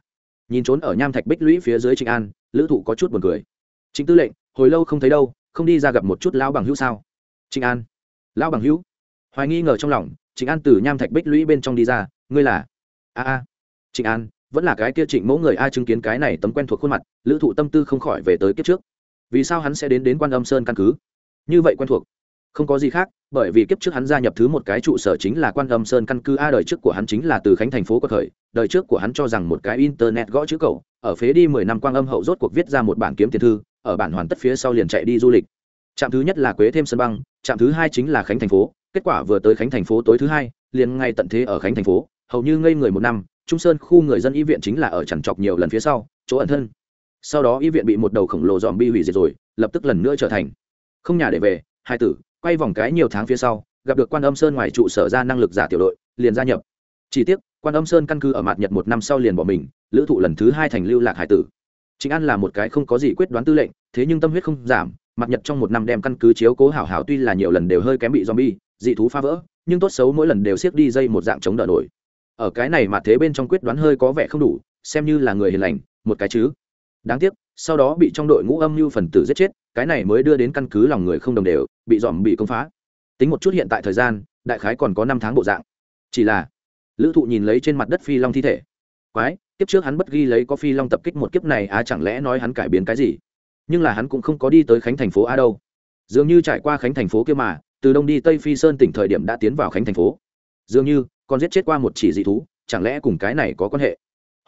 nhìn trốn ở nham thạch bích lũy phía dưới trịnh an lữ thụ có chút buồn cười chính tư lệnh hồi lâu không thấy đâu không đi ra gặp một chút lão bằng hữu sao trịnh an lão bằng hữu hoài nghi ngờ trong lòng trịnh an từ nham thạch bích lũy bên trong đi ra ngươi là a a trịnh an vẫn là cái kia trịnh mẫu người ai chứng kiến cái này tấm quen thuộc khuôn mặt lữ thụ tâm tư không khỏi về tới kiếp trước vì sao hắn sẽ đến đến quan âm sơn căn cứ như vậy quen thuộc không có gì khác bởi vì kiếp trước hắn gia nhập thứ một cái trụ sở chính là quan âm sơn căn cứ a đời trước của hắn chính là từ khánh thành phố của thời đời trước của hắn cho rằng một cái internet gõ chữ cầu ở phế đi mười năm quan âm hậu rốt cuộc viết ra một bản kiếm tiền thư ở bản hoàn tất phía sau liền chạy đi du lịch trạm thứ nhất là quế thêm sân băng trạm thứ hai chính là khánh thành phố kết quả vừa tới khánh thành phố tối thứ hai liền ngay tận thế ở khánh thành phố hầu như ngây người một năm trung sơn khu người dân y viện chính là ở chẳng chọc nhiều lần phía sau chỗ ẩn thân sau đó y viện bị một đầu khổng lồ dòm bi hủy diệt rồi lập tức lần nữa trở thành không nhà để về hai tử quay vòng cái nhiều tháng phía sau gặp được quan âm sơn ngoài trụ sở ra năng lực giả tiểu đội liền gia nhập chỉ tiếc quan âm sơn căn cứ ở mặt nhật một năm sau liền bỏ mình lữ thụ lần thứ hai thành lưu lạc hải tử chính an là một cái không có gì quyết đoán tư lệnh thế nhưng tâm huyết không giảm mặt nhật trong một năm đem căn cứ chiếu cố hảo hảo tuy là nhiều lần đều hơi kém bị zombie dị thú phá vỡ nhưng tốt xấu mỗi lần đều siết đi dây một dạng chống đỡ nổi ở cái này mà thế bên trong quyết đoán hơi có vẻ không đủ xem như là người hiền lành một cái chứ đáng tiếc sau đó bị trong đội ngũ âm mưu phần tử giết chết cái này mới đưa đến căn cứ lòng người không đồng đều bị dòm bị công phá tính một chút hiện tại thời gian đại khái còn có năm tháng bộ dạng chỉ là lữ thụ nhìn lấy trên mặt đất phi long thi thể quái kiếp trước hắn bất ghi lấy có phi long tập kích một kiếp này á chẳng lẽ nói hắn cải biến cái gì nhưng là hắn cũng không có đi tới khánh thành phố a đâu dường như trải qua khánh thành phố kia mà từ đông đi tây phi sơn tỉnh thời điểm đã tiến vào khánh thành phố dường như còn giết chết qua một chỉ dị thú chẳng lẽ cùng cái này có quan hệ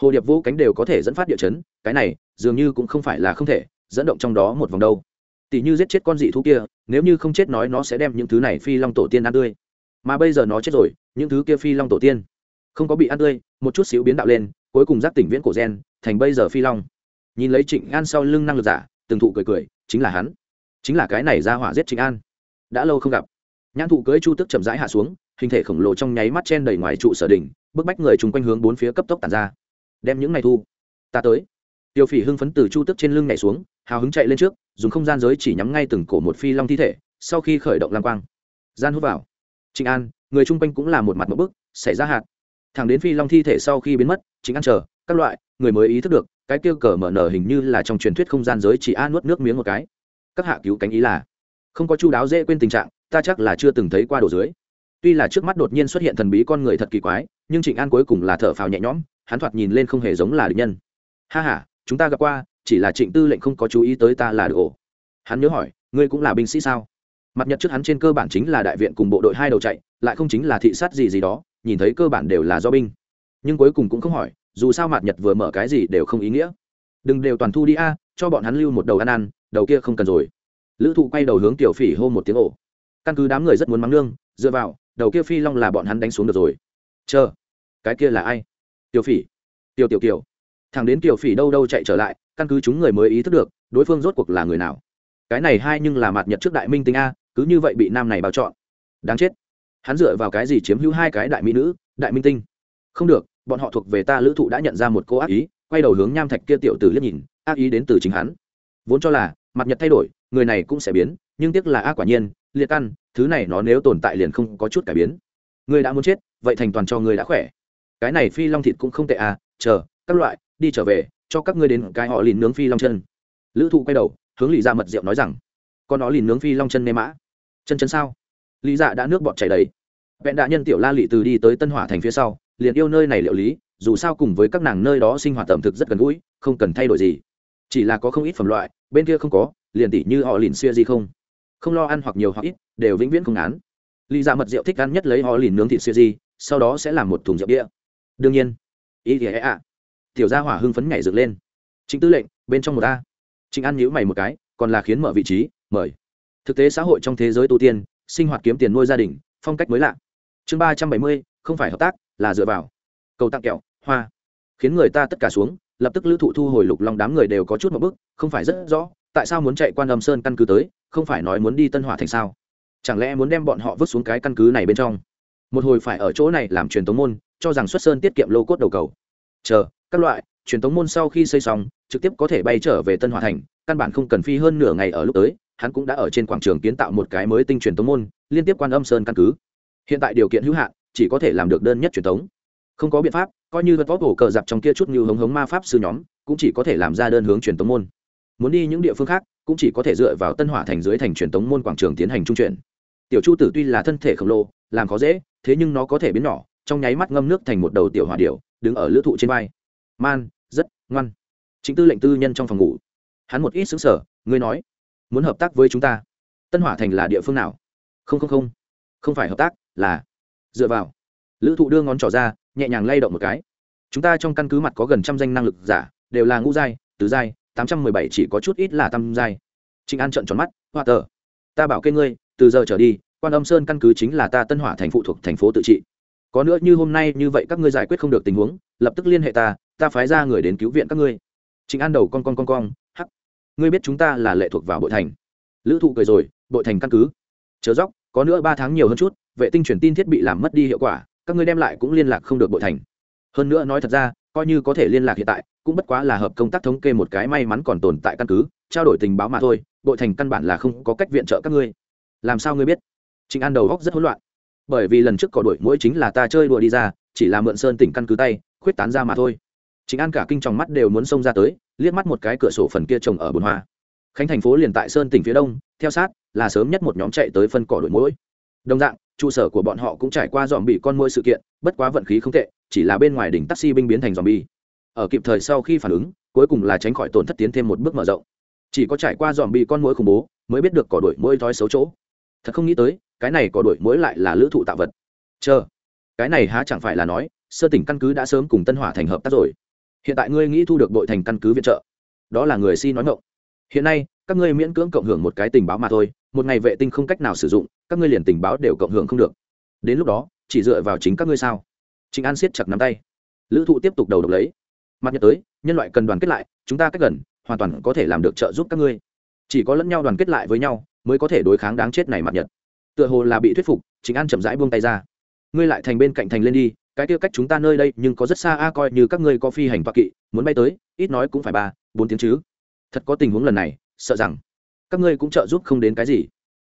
hồ điệp vô cánh đều có thể dẫn phát địa chấn cái này dường như cũng không phải là không thể dẫn động trong đó một vòng đâu tỷ như giết chết con dị thú kia nếu như không chết nói nó sẽ đem những thứ này phi long tổ tiên ăn tươi mà bây giờ nó chết rồi những thứ kia phi long tổ tiên không có bị ăn tươi một chút xíu biến đạo lên cuối cùng giác tỉnh viễn cổ gen thành bây giờ phi long nhìn lấy trịnh an sau lưng năng lực giả từng thụ cười cười chính là hắn chính là cái này ra hỏa giết trịnh an đã lâu không gặp nhãn thụ cưới chu tức chậm rãi hạ xuống hình thể khổng lồ trong nháy mắt chen đầy ngoài trụ sở đỉnh bức bách người chung quanh hướng bốn phía cấp tốc tàn ra đem những này thu ta tới tiêu phỉ hưng phấn từ chu tức trên lưng nhảy xuống hào hứng chạy lên trước dùng không gian giới chỉ nhắm ngay từng cổ một phi long thi thể sau khi khởi động lam quang gian hút vào trịnh an người chung quanh cũng là một mặt một bức xảy ra hạt thẳng đến phi long thi thể sau khi biến mất chính ăn chờ các loại người mới ý thức được cái kêu cờ mở nở hình như là trong truyền thuyết không gian giới chỉ a nuốt nước miếng một cái các hạ cứu cánh ý là không có chu đáo dễ quên tình trạng ta chắc là chưa từng thấy qua đồ dưới tuy là trước mắt đột nhiên xuất hiện thần bí con người thật kỳ quái nhưng trịnh an cuối cùng là thở phào nhẹ nhõm hắn thoạt nhìn lên không hề giống là địch nhân ha ha chúng ta gặp qua chỉ là trịnh tư lệnh không có chú ý tới ta là được ổ hắn nhớ hỏi ngươi cũng là binh sĩ sao mặt nhật trước hắn trên cơ bản chính là đại viện cùng bộ đội hai đầu chạy lại không chính là thị sát gì gì đó nhìn thấy cơ bản đều là do binh nhưng cuối cùng cũng không hỏi dù sao mặt nhật vừa mở cái gì đều không ý nghĩa đừng đều toàn thu đi a cho bọn hắn lưu một đầu ăn ăn đầu kia không cần rồi lữ thụ quay đầu hướng tiểu phỉ hô một tiếng ổ căn cứ đám người rất muốn mắng nương dựa vào đầu kia phi long là bọn hắn đánh xuống được rồi chờ cái kia là ai tiểu phỉ tiểu tiểu kiều thằng đến kiều phỉ đâu đâu chạy trở lại căn cứ chúng người mới ý thức được đối phương rốt cuộc là người nào cái này hai nhưng là mặt nhật trước đại minh tinh a cứ như vậy bị nam này bao chọn đáng chết hắn dựa vào cái gì chiếm hữu hai cái đại mỹ nữ đại minh tinh không được bọn họ thuộc về ta lữ thụ đã nhận ra một cô ác ý quay đầu hướng nham thạch kia tiểu tử liếc nhìn ác ý đến từ chính hắn vốn cho là mặt nhật thay đổi người này cũng sẽ biến nhưng tiếc là a quả nhiên liệt căn thứ này nó nếu tồn tại liền không có chút cải biến người đã muốn chết vậy thành toàn cho người đã khỏe cái này phi long thịt cũng không tệ à chờ các loại đi trở về cho các ngươi đến cái họ lìn nướng phi long chân lữ thụ quay đầu hướng Lý ra dạ mật rượu nói rằng con nó lìn nướng phi long chân nê mã chân chân sao lý dạ đã nước bọt chảy đầy vẹn đại nhân tiểu la lị từ đi tới tân hỏa thành phía sau liền yêu nơi này liệu lý dù sao cùng với các nàng nơi đó sinh hoạt ẩm thực rất gần gũi không cần thay đổi gì chỉ là có không ít phẩm loại bên kia không có liền tỉ như họ lìn xia gì không không lo ăn hoặc nhiều hoặc ít đều vĩnh viễn không án lý dạ mật rượu thích ăn nhất lấy họ lìn nướng thịt xia gì sau đó sẽ làm một thùng rượu đĩa đương nhiên ý thì ạ tiểu gia hỏa hưng phấn nhảy dựng lên chính tư lệnh bên trong một ta chính ăn nhữ mày một cái còn là khiến mở vị trí mời thực tế xã hội trong thế giới tu tiên sinh hoạt kiếm tiền nuôi gia đình phong cách mới lạ chương ba trăm bảy mươi không phải hợp tác là dựa vào cầu tặng kẹo hoa khiến người ta tất cả xuống lập tức lữ thụ thu hồi lục long đám người đều có chút một bức không phải rất rõ tại sao muốn chạy quan âm sơn căn cứ tới không phải nói muốn đi tân hỏa thành sao chẳng lẽ muốn đem bọn họ vứt xuống cái căn cứ này bên trong một hồi phải ở chỗ này làm truyền tống môn cho rằng xuất sơn tiết kiệm lô cốt đầu cầu chờ các loại truyền tống môn sau khi xây xong trực tiếp có thể bay trở về tân hòa thành căn bản không cần phi hơn nửa ngày ở lúc tới hắn cũng đã ở trên quảng trường kiến tạo một cái mới tinh truyền tống môn liên tiếp quan âm sơn căn cứ hiện tại điều kiện hữu hạn chỉ có thể làm được đơn nhất truyền tống không có biện pháp coi như vật vóc hổ cờ giặc trong kia chút như hống hống ma pháp sư nhóm cũng chỉ có thể làm ra đơn hướng truyền tống môn muốn đi những địa phương khác cũng chỉ có thể dựa vào tân hỏa thành dưới thành truyền tống môn quảng trường tiến hành trung chuyển tiểu chu tử tuy là thân thể khổng lồ làm khó dễ thế nhưng nó có thể biến nhỏ trong nháy mắt ngâm nước thành một đầu tiểu hỏa điểu đứng ở lữ thụ trên vai man rất ngoan chính tư lệnh tư nhân trong phòng ngủ hắn một ít xứng sở ngươi nói muốn hợp tác với chúng ta tân hỏa thành là địa phương nào không không không không phải hợp tác là dựa vào lữ thụ đưa ngón trỏ ra nhẹ nhàng lay động một cái chúng ta trong căn cứ mặt có gần trăm danh năng lực giả đều là ngũ giai tứ giai tám trăm mười bảy chỉ có chút ít là tam giai trịnh an trợn tròn mắt hoa tờ ta bảo kê ngươi từ giờ trở đi quan âm sơn căn cứ chính là ta tân hỏa thành phụ thuộc thành phố tự trị có nữa như hôm nay như vậy các ngươi giải quyết không được tình huống lập tức liên hệ ta ta phái ra người đến cứu viện các ngươi trịnh an đầu con con con con hắc ngươi biết chúng ta là lệ thuộc vào bội thành lữ thụ cười rồi bội thành căn cứ chớ dóc có nữa ba tháng nhiều hơn chút vệ tinh truyền tin thiết bị làm mất đi hiệu quả các ngươi đem lại cũng liên lạc không được bội thành hơn nữa nói thật ra coi như có thể liên lạc hiện tại cũng bất quá là hợp công tác thống kê một cái may mắn còn tồn tại căn cứ trao đổi tình báo mà thôi bội thành căn bản là không có cách viện trợ các ngươi làm sao ngươi biết trịnh an đầu góc rất hỗn loạn bởi vì lần trước cỏ đuổi mũi chính là ta chơi đùa đi ra chỉ là mượn sơn tỉnh căn cứ tay khuyết tán ra mà thôi chính an cả kinh tròng mắt đều muốn xông ra tới liếc mắt một cái cửa sổ phần kia trồng ở bồn hoa khánh thành phố liền tại sơn tỉnh phía đông theo sát là sớm nhất một nhóm chạy tới phân cỏ đuổi mũi đồng dạng trụ sở của bọn họ cũng trải qua dòm bị con môi sự kiện bất quá vận khí không tệ chỉ là bên ngoài đỉnh taxi binh biến thành dòm bi ở kịp thời sau khi phản ứng cuối cùng là tránh khỏi tổn thất tiến thêm một bước mở rộng chỉ có trải qua dòm bị con mũi khủng bố mới biết được cỏ đuổi mũi thói xấu chỗ thật không nghĩ tới cái này có đổi mỗi lại là lữ thụ tạo vật chờ cái này há chẳng phải là nói sơ tỉnh căn cứ đã sớm cùng tân hỏa thành hợp tác rồi hiện tại ngươi nghĩ thu được đội thành căn cứ viện trợ đó là người si nói ngộng hiện nay các ngươi miễn cưỡng cộng hưởng một cái tình báo mà thôi một ngày vệ tinh không cách nào sử dụng các ngươi liền tình báo đều cộng hưởng không được đến lúc đó chỉ dựa vào chính các ngươi sao Trình an siết chặt nắm tay lữ thụ tiếp tục đầu độc lấy mặt nhật tới nhân loại cần đoàn kết lại chúng ta cách gần hoàn toàn có thể làm được trợ giúp các ngươi chỉ có lẫn nhau đoàn kết lại với nhau mới có thể đối kháng đáng chết này mặt nhật tựa hồ là bị thuyết phục chính an chậm rãi buông tay ra ngươi lại thành bên cạnh thành lên đi cái kia cách chúng ta nơi đây nhưng có rất xa a coi như các ngươi có phi hành toa kỵ muốn bay tới ít nói cũng phải ba bốn tiếng chứ thật có tình huống lần này sợ rằng các ngươi cũng trợ giúp không đến cái gì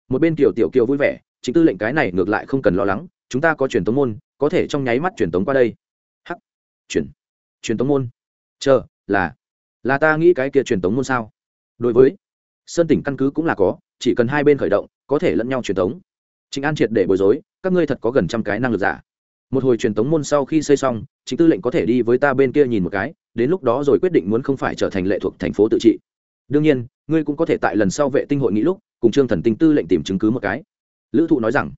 một bên tiểu tiểu kiều vui vẻ chính tư lệnh cái này ngược lại không cần lo lắng chúng ta có truyền tống môn có thể trong nháy mắt truyền tống qua đây hắc truyền truyền tống môn chờ là là ta nghĩ cái kia truyền tống môn sao đối với sơn tỉnh căn cứ cũng là có chỉ cần hai bên khởi động có thể lẫn nhau truyền tống Trịnh An triệt để bối rối, các ngươi thật có gần trăm cái năng lực giả. Một hồi truyền tống môn sau khi xây xong, chính tư lệnh có thể đi với ta bên kia nhìn một cái, đến lúc đó rồi quyết định muốn không phải trở thành lệ thuộc thành phố tự trị. Đương nhiên, ngươi cũng có thể tại lần sau vệ tinh hội nghị lúc, cùng Trương Thần Tinh tư lệnh tìm chứng cứ một cái. Lữ Thụ nói rằng,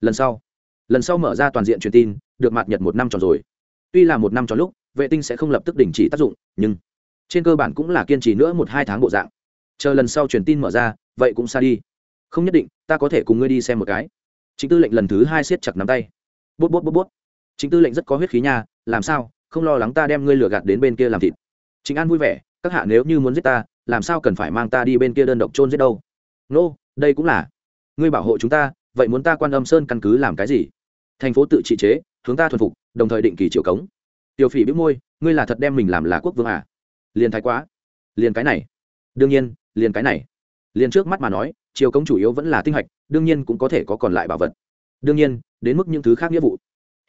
lần sau, lần sau mở ra toàn diện truyền tin, được mạt nhật một năm tròn rồi. Tuy là một năm tròn lúc, vệ tinh sẽ không lập tức đình chỉ tác dụng, nhưng trên cơ bản cũng là kiên trì nữa một hai tháng bộ dạng chờ lần sau truyền tin mở ra vậy cũng xa đi không nhất định ta có thể cùng ngươi đi xem một cái chính tư lệnh lần thứ hai siết chặt nắm tay bút bút bút bút chính tư lệnh rất có huyết khí nha làm sao không lo lắng ta đem ngươi lừa gạt đến bên kia làm thịt chính an vui vẻ các hạ nếu như muốn giết ta làm sao cần phải mang ta đi bên kia đơn độc trôn giết đâu nô、no, đây cũng là ngươi bảo hộ chúng ta vậy muốn ta quan âm sơn căn cứ làm cái gì thành phố tự trị chế hướng ta thuần phục đồng thời định kỳ triệu cống tiểu phỉ biết môi ngươi là thật đem mình làm là quốc vương à liền thái quá liền cái này đương nhiên liền cái này liền trước mắt mà nói chiều công chủ yếu vẫn là tinh hạch đương nhiên cũng có thể có còn lại bảo vật đương nhiên đến mức những thứ khác nghĩa vụ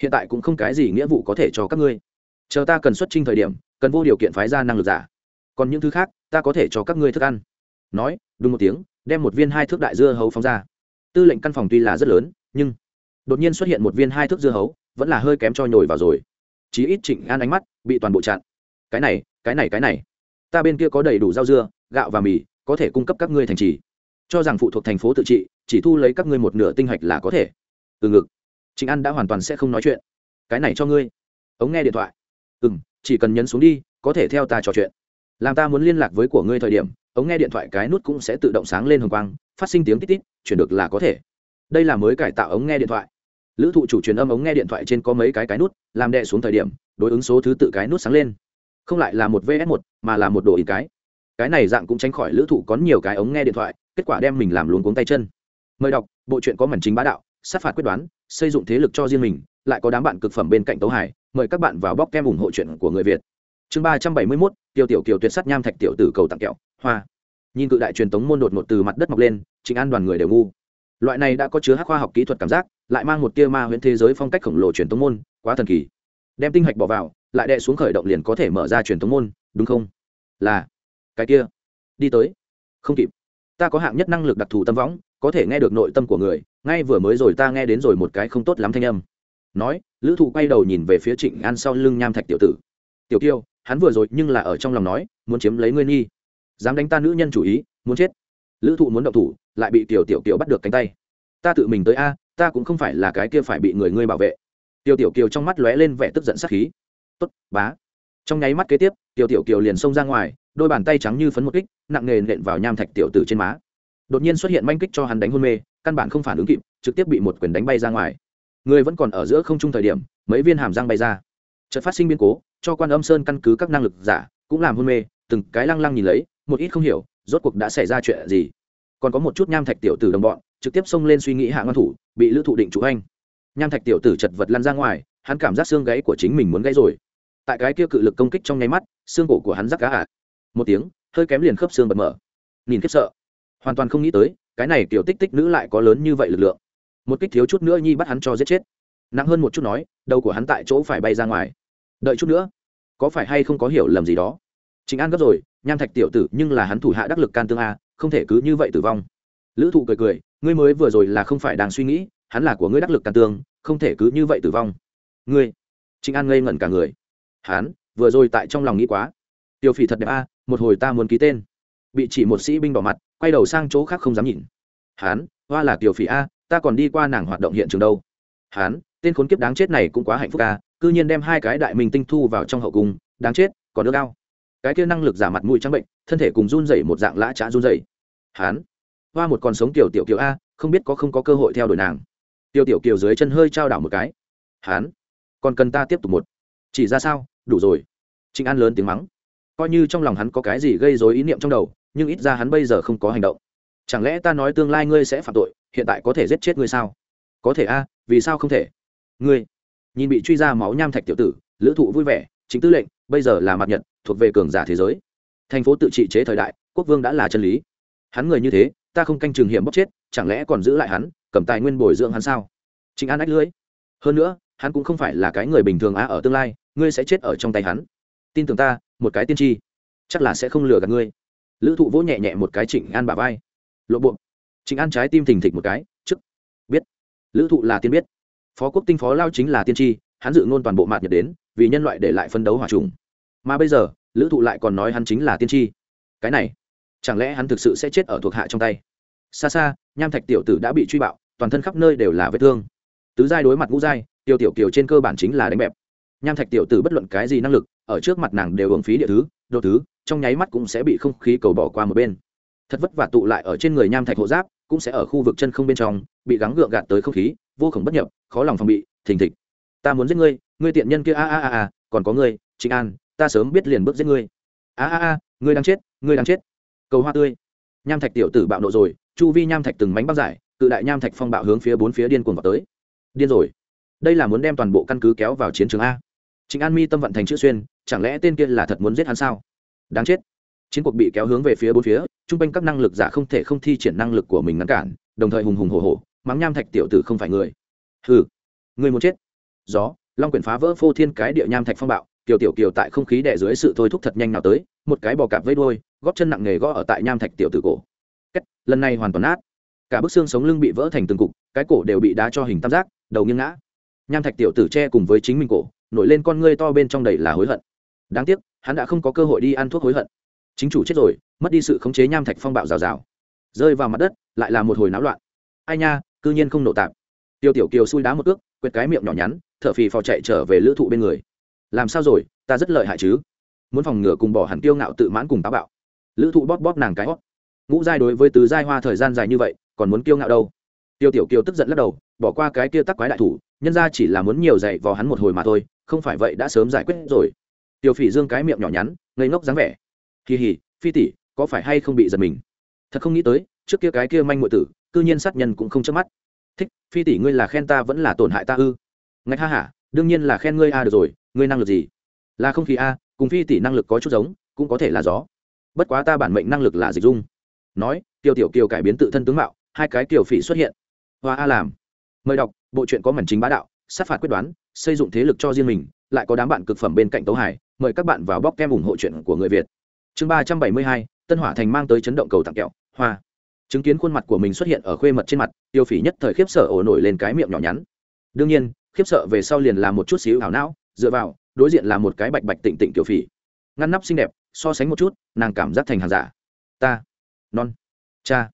hiện tại cũng không cái gì nghĩa vụ có thể cho các ngươi chờ ta cần xuất trình thời điểm cần vô điều kiện phái ra năng lực giả còn những thứ khác ta có thể cho các ngươi thức ăn nói đúng một tiếng đem một viên hai thước đại dưa hấu phóng ra tư lệnh căn phòng tuy là rất lớn nhưng đột nhiên xuất hiện một viên hai thước dưa hấu vẫn là hơi kém cho nhồi vào rồi chí ít trịnh an ánh mắt bị toàn bộ chặn cái này cái này cái này ta bên kia có đầy đủ rau dưa gạo và mì có thể cung cấp các ngươi thành trì cho rằng phụ thuộc thành phố tự trị chỉ thu lấy các ngươi một nửa tinh hạch là có thể từ ngực chính an đã hoàn toàn sẽ không nói chuyện cái này cho ngươi ống nghe điện thoại ừ m chỉ cần nhấn xuống đi có thể theo ta trò chuyện làm ta muốn liên lạc với của ngươi thời điểm ống nghe điện thoại cái nút cũng sẽ tự động sáng lên hồng quang phát sinh tiếng tít tít chuyển được là có thể đây là mới cải tạo ống nghe điện thoại lữ thụ chủ truyền âm ống nghe điện thoại trên có mấy cái cái nút làm đệ xuống thời điểm đối ứng số thứ tự cái nút sáng lên không lại là một vs một mà là một đồ in cái cái này dạng cũng tránh khỏi lữ thụ có nhiều cái ống nghe điện thoại kết quả đem mình làm luống cuống tay chân mời đọc bộ truyện có mảnh chính bá đạo sát phạt quyết đoán xây dựng thế lực cho riêng mình lại có đám bạn cực phẩm bên cạnh tấu hải mời các bạn vào bóc kem ủng hộ truyện của người việt chương ba trăm bảy mươi mốt tiêu tiểu kiều tuyệt sắt nham thạch tiểu tử cầu tặng kẹo hoa nhìn cự đại truyền tống môn đột ngột từ mặt đất mọc lên chính an đoàn người đều ngu loại này đã có chứa hắc khoa học kỹ thuật cảm giác lại mang một tia ma huyễn thế giới phong cách khổng lồ truyền tống môn quá thần kỳ đem tinh hạch bỏ vào lại đè xuống khởi động liền có thể mở ra truyền tống môn đúng không là cái kia đi tới không kịp ta có hạng nhất năng lực đặc thù tâm võng có thể nghe được nội tâm của người ngay vừa mới rồi ta nghe đến rồi một cái không tốt lắm thanh âm nói lữ thụ quay đầu nhìn về phía trịnh an sau lưng nham thạch tiểu tử tiểu tiêu hắn vừa rồi nhưng là ở trong lòng nói muốn chiếm lấy ngươi nghi dám đánh ta nữ nhân chủ ý muốn chết lữ thụ muốn động thủ lại bị tiểu tiểu tiểu bắt được cánh tay ta tự mình tới a ta cũng không phải là cái kia phải bị người ngươi bảo vệ tiểu tiểu kiều trong mắt lóe lên vẻ tức giận sắc khí tốt bá trong nháy mắt kế tiếp tiểu tiểu kiều liền xông ra ngoài đôi bàn tay trắng như phấn một kích nặng nề nện vào nham thạch tiểu tử trên má đột nhiên xuất hiện manh kích cho hắn đánh hôn mê căn bản không phản ứng kịp trực tiếp bị một quyền đánh bay ra ngoài người vẫn còn ở giữa không trung thời điểm mấy viên hàm răng bay ra chợt phát sinh biến cố cho quan âm sơn căn cứ các năng lực giả cũng làm hôn mê từng cái lăng lăng nhìn lấy một ít không hiểu rốt cuộc đã xảy ra chuyện gì còn có một chút nham thạch tiểu tử đồng bọn trực tiếp xông lên suy nghĩ hạ ngăn thủ bị lữ thụ định chủ anh nham thạch tiểu tử chật vật lăn ra ngoài hắn cảm giác xương gãy của chính mình muốn gãy rồi tại cái kia cự lực công kích trong nháy mắt xương cổ của hắn rắc cá ạ một tiếng hơi kém liền khớp xương bật mở nhìn khiếp sợ hoàn toàn không nghĩ tới cái này tiểu tích tích nữ lại có lớn như vậy lực lượng một kích thiếu chút nữa nhi bắt hắn cho giết chết nặng hơn một chút nói đầu của hắn tại chỗ phải bay ra ngoài đợi chút nữa có phải hay không có hiểu lầm gì đó chính an gấp rồi nham thạch tiểu tử nhưng là hắn thủ hạ đắc lực can tương a không thể cứ như vậy tử vong lữ thụ cười cười ngươi mới vừa rồi là không phải đang suy nghĩ hắn là của ngươi đắc lực can tương không thể cứ như vậy tử vong ngươi chính an ngây ngẩn cả người hán vừa rồi tại trong lòng nghĩ quá tiêu phỉ thật đẹp a một hồi ta muốn ký tên bị chỉ một sĩ binh bỏ mặt quay đầu sang chỗ khác không dám nhìn hán hoa là tiểu phỉ a ta còn đi qua nàng hoạt động hiện trường đâu hán tên khốn kiếp đáng chết này cũng quá hạnh phúc a cư nhiên đem hai cái đại minh tinh thu vào trong hậu cung đáng chết còn ước ao cái kia năng lực giả mặt mũi trắng bệnh thân thể cùng run rẩy một dạng lã trá run rẩy hán hoa một con sống tiểu tiểu kiều a không biết có không có cơ hội theo đuổi nàng tiểu tiểu kiều dưới chân hơi trao đảo một cái hán còn cần ta tiếp tục một chỉ ra sao đủ rồi trịnh an lớn tiếng mắng coi như trong lòng hắn có cái gì gây dối ý niệm trong đầu nhưng ít ra hắn bây giờ không có hành động chẳng lẽ ta nói tương lai ngươi sẽ phạm tội hiện tại có thể giết chết ngươi sao có thể a vì sao không thể ngươi nhìn bị truy ra máu nham thạch tiểu tử lữ thụ vui vẻ chính tư lệnh bây giờ là mặt nhật thuộc về cường giả thế giới thành phố tự trị chế thời đại quốc vương đã là chân lý hắn người như thế ta không canh trường hiểm bốc chết chẳng lẽ còn giữ lại hắn cầm tài nguyên bồi dưỡng hắn sao chính an ách lưới hơn nữa hắn cũng không phải là cái người bình thường á ở tương lai ngươi sẽ chết ở trong tay hắn tin tưởng ta một cái tiên tri chắc là sẽ không lừa gạt ngươi lữ thụ vỗ nhẹ nhẹ một cái trịnh an bà vai lộ buộc trịnh an trái tim thình thịch một cái chức biết lữ thụ là tiên biết phó quốc tinh phó lao chính là tiên tri hắn dự ngôn toàn bộ mạt nhật đến vì nhân loại để lại phân đấu hòa trùng mà bây giờ lữ thụ lại còn nói hắn chính là tiên tri cái này chẳng lẽ hắn thực sự sẽ chết ở thuộc hạ trong tay xa xa nham thạch tiểu tử đã bị truy bạo toàn thân khắp nơi đều là vết thương tứ giai đối mặt ngũ giai tiêu tiểu kiều trên cơ bản chính là đánh bẹp nham thạch tiểu tử bất luận cái gì năng lực ở trước mặt nàng đều hưởng phí địa thứ đồ thứ trong nháy mắt cũng sẽ bị không khí cầu bỏ qua một bên thật vất vả tụ lại ở trên người nham thạch hộ giáp cũng sẽ ở khu vực chân không bên trong bị gắng gượng gạt tới không khí vô khổng bất nhập khó lòng phòng bị thình thịch ta muốn giết ngươi ngươi tiện nhân kia a a a a còn có ngươi chính an ta sớm biết liền bước giết ngươi a a a ngươi đang chết ngươi đang chết cầu hoa tươi nham thạch tiểu tử bạo nộ rồi chu vi nham thạch từng mánh băng giải cự đại nham thạch phong bạo hướng phía bốn phía điên cuồng vào tới điên rồi đây là muốn đem toàn bộ căn cứ kéo vào chiến trường a Trịnh An Mi tâm vận thành chữ xuyên, chẳng lẽ tên kia là thật muốn giết hắn sao? Đáng chết. Chiến cuộc bị kéo hướng về phía bốn phía, trung quanh các năng lực giả không thể không thi triển năng lực của mình ngăn cản, đồng thời hùng hùng hổ hổ, mắng nham thạch tiểu tử không phải người. Hừ, người muốn chết. Gió, long quyển phá vỡ phô thiên cái địa nham thạch phong bạo, kiều tiểu kiều tại không khí đè dưới sự thôi thúc thật nhanh nào tới, một cái bò cạp với đuôi, gót chân nặng nề gõ ở tại nham thạch tiểu tử cổ. Cách, lần này hoàn toàn nát. Cả bức xương sống lưng bị vỡ thành từng cục, cái cổ đều bị đá cho hình tam giác, đầu nghiêng ngã. Nham thạch tiểu tử che cùng với chính mình cổ, nổi lên con ngươi to bên trong đầy là hối hận đáng tiếc hắn đã không có cơ hội đi ăn thuốc hối hận chính chủ chết rồi mất đi sự khống chế nham thạch phong bạo rào rào rơi vào mặt đất lại là một hồi náo loạn ai nha cư nhiên không nổ tạm. tiêu tiểu kiều xui đá một cước, quệt cái miệng nhỏ nhắn thở phì phò chạy trở về lữ thụ bên người làm sao rồi ta rất lợi hại chứ muốn phòng ngừa cùng bỏ hẳn tiêu ngạo tự mãn cùng táo bạo lữ thụ bóp bóp nàng cái hót ngũ giai đối với tứ giai hoa thời gian dài như vậy còn muốn kiêu ngạo đâu tiêu tiểu kiều tức giận lắc đầu bỏ qua cái kia tắc quái đại thủ nhân ra chỉ là muốn nhiều dạy vò hắn một hồi mà thôi không phải vậy đã sớm giải quyết rồi tiểu phỉ dương cái miệng nhỏ nhắn ngây ngốc dáng vẻ kỳ hỉ phi tỷ có phải hay không bị giật mình thật không nghĩ tới trước kia cái kia manh ngụy tử cư nhiên sát nhân cũng không chớp mắt thích phi tỷ ngươi là khen ta vẫn là tổn hại ta ư ngạch ha hả đương nhiên là khen ngươi a được rồi ngươi năng lực gì là không khí a cùng phi tỷ năng lực có chút giống cũng có thể là gió bất quá ta bản mệnh năng lực là dịch dung nói tiêu tiểu kiều cải biến tự thân tướng mạo hai cái tiểu phỉ xuất hiện hoa a làm mời đọc bộ truyện có mảnh chính bá đạo sát phạt quyết đoán xây dựng thế lực cho riêng mình lại có đám bạn cực phẩm bên cạnh tấu hải mời các bạn vào bóc kem ủng hộ chuyện của người việt chương ba trăm bảy mươi hai tân hỏa thành mang tới chấn động cầu tặng kẹo hoa chứng kiến khuôn mặt của mình xuất hiện ở khuê mật trên mặt tiêu phỉ nhất thời khiếp sợ ổ nổi lên cái miệng nhỏ nhắn đương nhiên khiếp sợ về sau liền là một chút xíu ảo não dựa vào đối diện là một cái bạch bạch tịnh tịnh tiểu phỉ ngăn nắp xinh đẹp so sánh một chút nàng cảm giác thành hàng giả ta non cha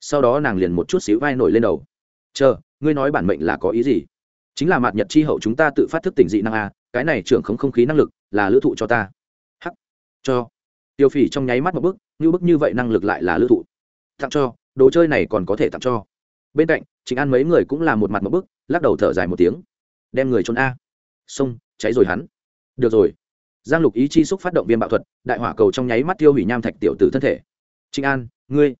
sau đó nàng liền một chút xíu vai nổi lên đầu chờ ngươi nói bản mệnh là có ý gì chính là mạt nhật chi hậu chúng ta tự phát thức tỉnh dị năng a cái này trưởng không không khí năng lực là lữ thụ cho ta hắc cho tiêu phỉ trong nháy mắt một bức như bức như vậy năng lực lại là lữ thụ tặng cho đồ chơi này còn có thể tặng cho bên cạnh chính ăn mấy người cũng là một mặt một bức lắc đầu thở dài một tiếng đem người trốn a xông cháy rồi hắn được rồi giang lục ý chi xúc phát động viên bạo thuật đại hỏa cầu trong nháy mắt tiêu hủy nham thạch tiểu tử thân thể trịnh an ngươi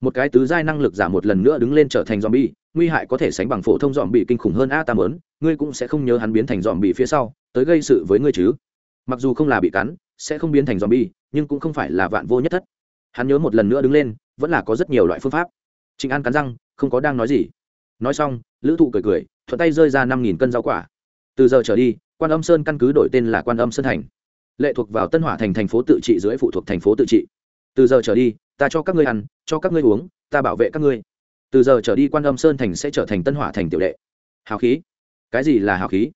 một cái tứ giai năng lực giả một lần nữa đứng lên trở thành zombie, nguy hại có thể sánh bằng phổ thông dọn bị kinh khủng hơn a tam ớn ngươi cũng sẽ không nhớ hắn biến thành dọn bị phía sau tới gây sự với ngươi chứ mặc dù không là bị cắn sẽ không biến thành dọn bị, nhưng cũng không phải là vạn vô nhất thất hắn nhớ một lần nữa đứng lên vẫn là có rất nhiều loại phương pháp trịnh an cắn răng không có đang nói gì nói xong lữ thụ cười cười thuận tay rơi ra năm nghìn cân rau quả từ giờ trở đi quan âm sơn căn cứ đổi tên là quan âm sơn thành lệ thuộc vào tân hỏa thành thành phố tự trị dưới phụ thuộc thành phố tự trị từ giờ trở đi ta cho các ngươi ăn cho các ngươi uống ta bảo vệ các ngươi từ giờ trở đi quan âm sơn thành sẽ trở thành tân hỏa thành tiểu đệ hào khí cái gì là hào khí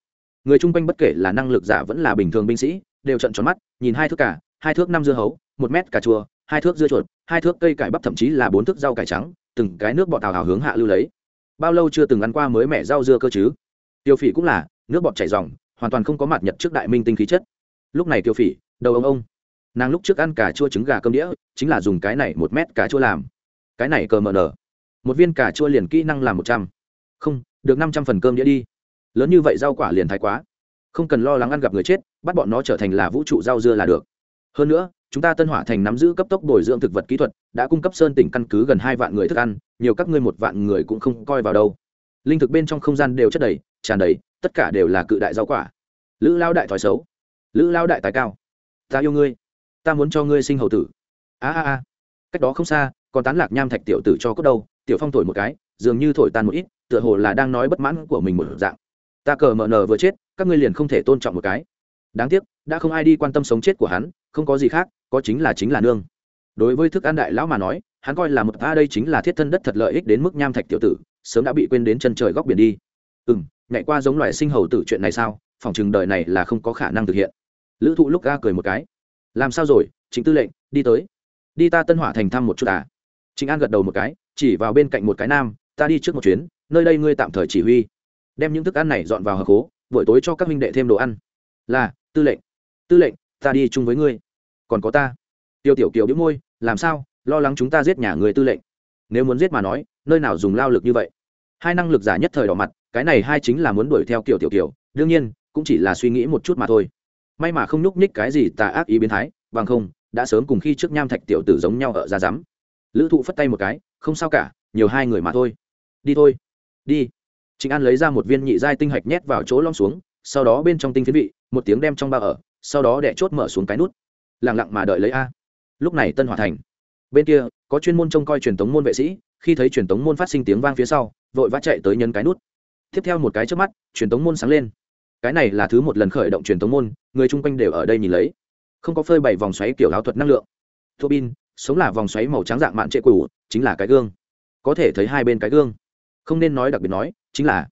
người chung quanh bất kể là năng lực giả vẫn là bình thường binh sĩ đều trận tròn mắt nhìn hai thước cả hai thước năm dưa hấu một mét cà chua hai thước dưa chuột hai thước cây cải bắp thậm chí là bốn thước rau cải trắng từng cái nước bọt tào hào hướng hạ lưu lấy bao lâu chưa từng ăn qua mới mẻ rau dưa cơ chứ tiêu phỉ cũng là nước bọt chảy dòng hoàn toàn không có mặt nhật trước đại minh tinh khí chất lúc này tiêu phỉ đầu ông ông nàng lúc trước ăn cà chua trứng gà cơm đĩa chính là dùng cái này một mét cà chua làm cái này cờ mờ nở một viên cà chua liền kỹ năng làm một trăm không được năm trăm phần cơm đĩa đi lớn như vậy rau quả liền thái quá không cần lo lắng ăn gặp người chết bắt bọn nó trở thành là vũ trụ rau dưa là được hơn nữa chúng ta tân hỏa thành nắm giữ cấp tốc bồi dưỡng thực vật kỹ thuật đã cung cấp sơn tỉnh căn cứ gần hai vạn người thức ăn nhiều các ngươi một vạn người cũng không coi vào đâu linh thực bên trong không gian đều chất đầy tràn đầy tất cả đều là cự đại rau quả lữ lao đại thói xấu lữ lao đại tài cao ta yêu ngươi ta muốn cho ngươi sinh hầu tử a a a cách đó không xa còn tán lạc nham thạch tiểu tử cho cốt đâu tiểu phong thổi một cái dường như thổi tan một ít tựa hồ là đang nói bất mãn của mình một dạng ta cờ mờ nờ vừa chết các ngươi liền không thể tôn trọng một cái đáng tiếc đã không ai đi quan tâm sống chết của hắn không có gì khác có chính là chính là nương đối với thức ăn đại lão mà nói hắn coi là một ta đây chính là thiết thân đất thật lợi ích đến mức nham thạch tiểu tử sớm đã bị quên đến chân trời góc biển đi ừ m nhảy qua giống loại sinh hầu tử chuyện này sao phòng chừng đời này là không có khả năng thực hiện lữ thụ lúc ga cười một cái làm sao rồi chính tư lệnh đi tới đi ta tân hỏa thành thăm một chút à chính an gật đầu một cái chỉ vào bên cạnh một cái nam ta đi trước một chuyến nơi đây ngươi tạm thời chỉ huy đem những thức ăn này dọn vào hờ khố buổi tối cho các minh đệ thêm đồ ăn là tư lệnh tư lệnh ta đi chung với ngươi còn có ta tiêu tiểu kiều đĩu môi làm sao lo lắng chúng ta giết nhà người tư lệnh nếu muốn giết mà nói nơi nào dùng lao lực như vậy hai năng lực giả nhất thời đỏ mặt cái này hai chính là muốn đuổi theo kiểu tiểu tiểu đương nhiên cũng chỉ là suy nghĩ một chút mà thôi may mà không nhúc nhích cái gì tà ác ý biến thái bằng không đã sớm cùng khi trước nham thạch tiểu tử giống nhau ở ra rắm lữ thụ phất tay một cái không sao cả nhiều hai người mà thôi đi thôi đi trịnh an lấy ra một viên nhị giai tinh hạch nhét vào chỗ lom xuống sau đó bên trong tinh phiến vị một tiếng đem trong ba ở sau đó đẻ chốt mở xuống cái nút lẳng lặng mà đợi lấy a lúc này tân hòa thành bên kia có chuyên môn trông coi truyền thống môn vệ sĩ khi thấy truyền thống môn phát sinh tiếng vang phía sau vội vã chạy tới nhấn cái nút tiếp theo một cái trước mắt truyền thống môn sáng lên cái này là thứ một lần khởi động truyền thống môn người chung quanh đều ở đây nhìn lấy không có phơi bảy vòng xoáy kiểu áo thuật năng lượng thô bin sống là vòng xoáy màu trắng dạng mạn trệ cũ chính là cái gương có thể thấy hai bên cái gương không nên nói đặc biệt nói chính là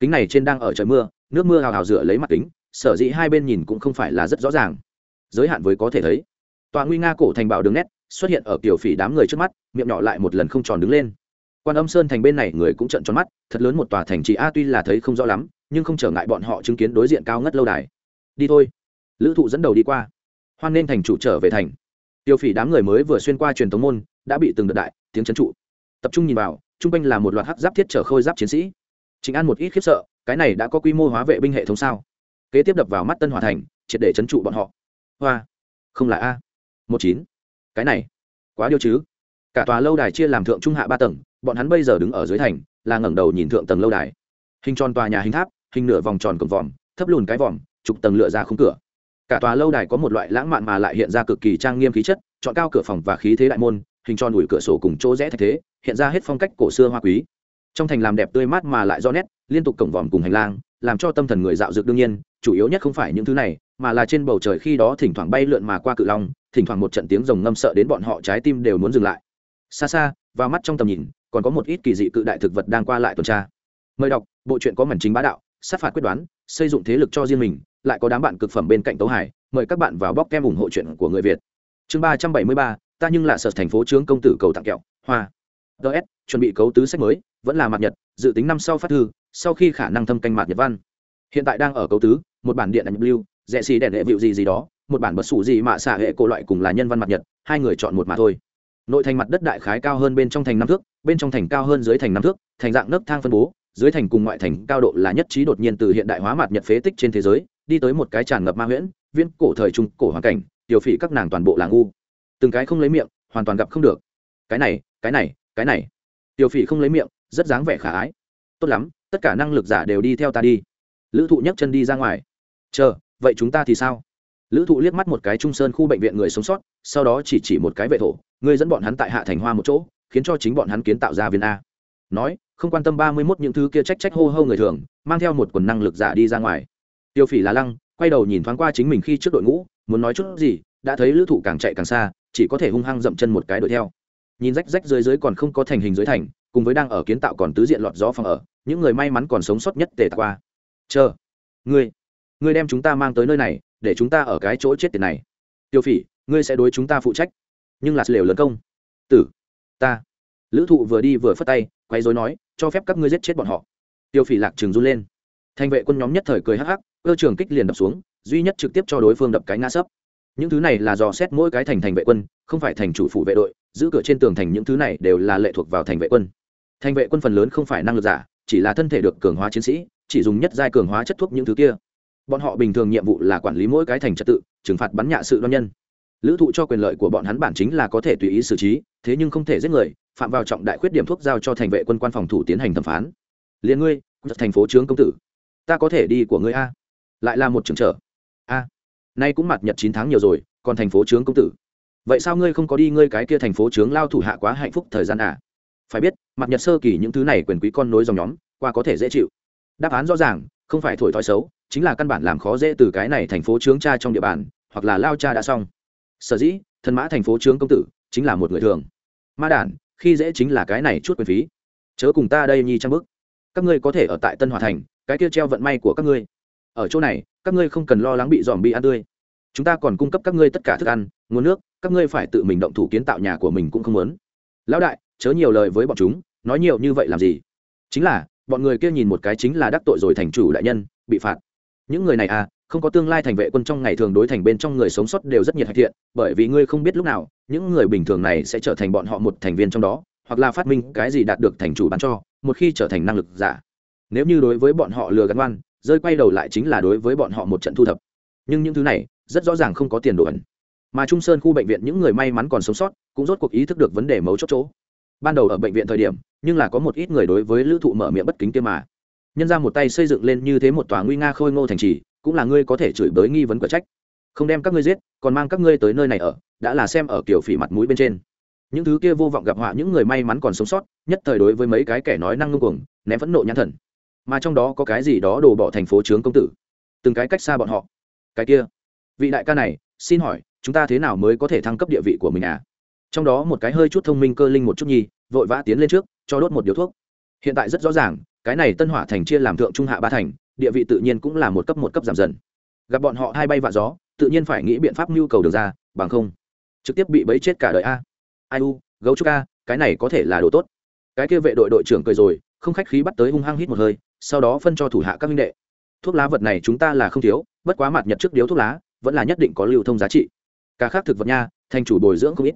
kính này trên đang ở trời mưa nước mưa hào hào rửa lấy mặt kính sở dĩ hai bên nhìn cũng không phải là rất rõ ràng giới hạn với có thể thấy tòa nguy nga cổ thành bảo đường nét xuất hiện ở tiểu phỉ đám người trước mắt miệng nhỏ lại một lần không tròn đứng lên quan âm sơn thành bên này người cũng trợn tròn mắt thật lớn một tòa thành trì a tuy là thấy không rõ lắm nhưng không trở ngại bọn họ chứng kiến đối diện cao ngất lâu đài đi thôi lữ thụ dẫn đầu đi qua hoan nên thành chủ trở về thành tiêu phỉ đám người mới vừa xuyên qua truyền thống môn đã bị từng đợt đại tiếng c trụ tập trung nhìn vào chung quanh là một loạt hắc giáp thiết trở khôi giáp chiến sĩ chính an một ít khiếp sợ cái này đã có quy mô hóa vệ binh hệ thống sao kế tiếp đập vào mắt tân hòa thành triệt để c trụ bọn họ hoa không là a một chín cái này quá điêu chứ cả tòa lâu đài chia làm thượng trung hạ ba tầng bọn hắn bây giờ đứng ở dưới thành là ngẩng đầu nhìn thượng tầng lâu đài hình tròn tòa nhà hình tháp hình nửa vòng tròn cổng vòm thấp lùn cái vòm chục tầng lựa ra khung cửa cả tòa lâu đài có một loại lãng mạn mà lại hiện ra cực kỳ trang nghiêm khí chất chọn cao cửa phòng và khí thế đại môn hình tròn ủi cửa sổ cùng chỗ rẽ thay thế hiện ra hết phong cách cổ xưa hoa quý trong thành làm đẹp tươi mát mà lại rõ nét liên tục cổng vòm cùng hành lang làm cho tâm thần người dạo dực đương nhiên chủ yếu nhất không phải những thứ này mà là trên bầu trời khi đó thỉnh thoảng bay lượn mà qua cự long thỉnh thoảng một trận tiếng rồng ngâm sợ đến bọn họ trái tim đều muốn dừng lại xa xa và mắt trong tầm nhìn còn có một ít kỳ dị cự đại thực vật đang qua lại tuần tra mời đọc bộ truyện có mảnh chính bá đạo sát phạt quyết đoán xây dựng thế lực cho riêng mình lại có đám bạn cực phẩm bên cạnh tấu hải mời các bạn vào bóc kem ủng hộ chuyện của người việt chương ba trăm bảy mươi ba ta nhưng là sở thành phố trướng công tử cầu tặng kẹo hoa ts chuẩn bị cấu tứ sách mới vẫn là mặt nhật dự tính năm sau phát thư sau khi khả năng thâm canh mạt nhật văn hiện tại đang ở cấu tứ một bản điện ảnh lưu rẽ xì đèn hệ vịu gì gì đó một bản bật sủ gì mà xả hệ cổ loại cùng là nhân văn mặt nhật hai người chọn một mà thôi nội thành mặt đất đại khái cao hơn bên trong thành năm thước bên trong thành cao hơn dưới thành năm thước thành dạng nấc thang phân bố dưới thành cùng ngoại thành cao độ là nhất trí đột nhiên từ hiện đại hóa mặt nhật phế tích trên thế giới đi tới một cái tràn ngập ma huyễn viễn cổ thời trung cổ hoàn cảnh tiểu phỉ các nàng toàn bộ là ngu từng cái không lấy miệng hoàn toàn gặp không được cái này cái này cái này tiểu phỉ không lấy miệng rất dáng vẻ khả ái tốt lắm tất cả năng lực giả đều đi theo ta đi lữ thụ nhấc chân đi ra ngoài chờ vậy chúng ta thì sao lữ thụ liếc mắt một cái trung sơn khu bệnh viện người sống sót sau đó chỉ chỉ một cái vệ thổ ngươi dẫn bọn hắn tại hạ thành hoa một chỗ khiến cho chính bọn hắn kiến tạo ra viên a nói không quan tâm ba mươi mốt những thứ kia trách trách hô hô người thường mang theo một quần năng lực giả đi ra ngoài tiêu phỉ là lăng quay đầu nhìn thoáng qua chính mình khi trước đội ngũ muốn nói chút gì đã thấy lữ thụ càng chạy càng xa chỉ có thể hung hăng dậm chân một cái đuổi theo nhìn rách rách dưới dưới còn không có thành hình dưới thành cùng với đang ở kiến tạo còn tứ diện lọt gió phòng ở những người may mắn còn sống sót nhất tề tạc qua chờ ngươi ngươi đem chúng ta mang tới nơi này để chúng ta ở cái chỗ chết tiền này tiêu phỉ ngươi sẽ đối chúng ta phụ trách nhưng là lều lớn công tử ta lữ thụ vừa đi vừa phất tay quay rối nói cho phép các ngươi giết chết bọn họ tiêu phỉ lạc trường run lên thành vệ quân nhóm nhất thời cười hắc hắc cơ trường kích liền đập xuống duy nhất trực tiếp cho đối phương đập cái ngã sấp những thứ này là dò xét mỗi cái thành thành vệ quân không phải thành chủ phủ vệ đội giữ cửa trên tường thành những thứ này đều là lệ thuộc vào thành vệ quân thành vệ quân phần lớn không phải năng lực giả chỉ là thân thể được cường hóa chiến sĩ chỉ dùng nhất giai cường hóa chất thuốc những thứ kia bọn họ bình thường nhiệm vụ là quản lý mỗi cái thành trật tự trừng phạt bắn nhạ sự đoan nhân lữ thụ cho quyền lợi của bọn hắn bản chính là có thể tùy ý xử trí thế nhưng không thể giết người phạm vào trọng đại khuyết điểm thuốc giao cho thành vệ quân quan phòng thủ tiến hành thẩm phán liền ngươi thành phố trướng công tử ta có thể đi của ngươi a lại là một trường trở a nay cũng mặt nhật chín tháng nhiều rồi còn thành phố trướng công tử vậy sao ngươi không có đi ngươi cái kia thành phố trướng lao thủ hạ quá hạnh phúc thời gian à phải biết mặt nhật sơ kỳ những thứ này quyền quý con nối dòng nhóm qua có thể dễ chịu đáp án rõ ràng không phải thổi thói xấu chính là căn bản làm khó dễ từ cái này thành phố trướng cha trong địa bàn hoặc là lao cha đã xong sở dĩ thân mã thành phố trướng công tử chính là một người thường ma đản khi dễ chính là cái này chút quyền phí chớ cùng ta đây nhi trang bức các ngươi có thể ở tại tân hòa thành cái kia treo vận may của các ngươi ở chỗ này các ngươi không cần lo lắng bị dòm bị ăn tươi chúng ta còn cung cấp các ngươi tất cả thức ăn nguồn nước các ngươi phải tự mình động thủ kiến tạo nhà của mình cũng không muốn lão đại chớ nhiều lời với bọn chúng nói nhiều như vậy làm gì chính là bọn người kia nhìn một cái chính là đắc tội rồi thành chủ đại nhân bị phạt những người này à không có tương lai thành vệ quân trong ngày thường đối thành bên trong người sống sót đều rất nhiệt hạch thiện bởi vì ngươi không biết lúc nào những người bình thường này sẽ trở thành bọn họ một thành viên trong đó hoặc là phát minh cái gì đạt được thành chủ bán cho một khi trở thành năng lực giả nếu như đối với bọn họ lừa gắn oan rơi quay đầu lại chính là đối với bọn họ một trận thu thập nhưng những thứ này rất rõ ràng không có tiền đồ ẩn mà trung sơn khu bệnh viện những người may mắn còn sống sót cũng rốt cuộc ý thức được vấn đề mấu chốt chỗ ban đầu ở bệnh viện thời điểm nhưng là có một ít người đối với lữ thụ mở miệng bất kính kia mà nhân ra một tay xây dựng lên như thế một tòa nguy nga khôi ngô thành trì cũng là ngươi có thể chửi bới nghi vấn của trách không đem các ngươi giết còn mang các ngươi tới nơi này ở đã là xem ở kiểu phỉ mặt mũi bên trên những thứ kia vô vọng gặp họa những người may mắn còn sống sót nhất thời đối với mấy cái kẻ nói năng ngưng cuồng ném phẫn nộ nhãn thần mà trong đó có cái gì đó đổ bỏ thành phố trướng công tử từng cái cách xa bọn họ cái kia vị đại ca này xin hỏi chúng ta thế nào mới có thể thăng cấp địa vị của mình à trong đó một cái hơi chút thông minh cơ linh một chút nhi vội vã tiến lên trước cho đốt một điếu thuốc hiện tại rất rõ ràng cái này tân hỏa thành chia làm thượng trung hạ ba thành địa vị tự nhiên cũng là một cấp một cấp giảm dần gặp bọn họ hai bay vạ gió tự nhiên phải nghĩ biện pháp nhu cầu được ra bằng không trực tiếp bị bẫy chết cả đời a ai u gấu trúc a cái này có thể là đồ tốt cái kia vệ đội đội trưởng cười rồi không khách khí bắt tới hung hăng hít một hơi sau đó phân cho thủ hạ các minh đệ thuốc lá vật này chúng ta là không thiếu bất quá mặt nhật trước điếu thuốc lá vẫn là nhất định có lưu thông giá trị cả khác thực vật nha thành chủ bồi dưỡng không ít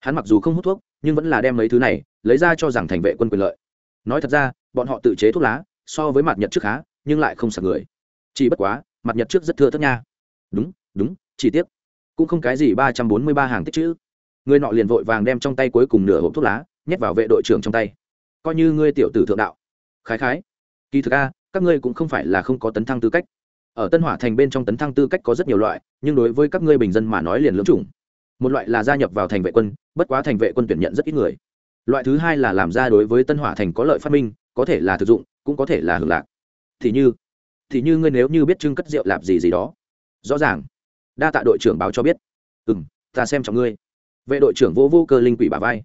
hắn mặc dù không hút thuốc nhưng vẫn là đem mấy thứ này lấy ra cho rằng thành vệ quân quyền lợi nói thật ra bọn họ tự chế thuốc lá so với mặt nhật trước khá nhưng lại không sợ người chỉ bất quá mặt nhật trước rất thưa thất nha đúng đúng chỉ tiếc cũng không cái gì ba trăm bốn mươi ba hàng tích chữ người nọ liền vội vàng đem trong tay cuối cùng nửa hộp thuốc lá nhét vào vệ đội trưởng trong tay coi như ngươi tiểu tử thượng đạo khái khái kỳ thực a các ngươi cũng không phải là không có tấn thăng tư cách ở tân hỏa thành bên trong tấn thăng tư cách có rất nhiều loại nhưng đối với các ngươi bình dân mà nói liền lưỡng chủng một loại là gia nhập vào thành vệ quân bất quá thành vệ quân tuyển nhận rất ít người loại thứ hai là làm ra đối với tân hỏa thành có lợi phát minh có thể là thực dụng cũng có thể là hưởng lạc thì như thì như ngươi nếu như biết trưng cất rượu lạp gì gì đó rõ ràng đa tạ đội trưởng báo cho biết ừ m ta xem trọng ngươi vệ đội trưởng vô vô cơ linh quỷ bà vai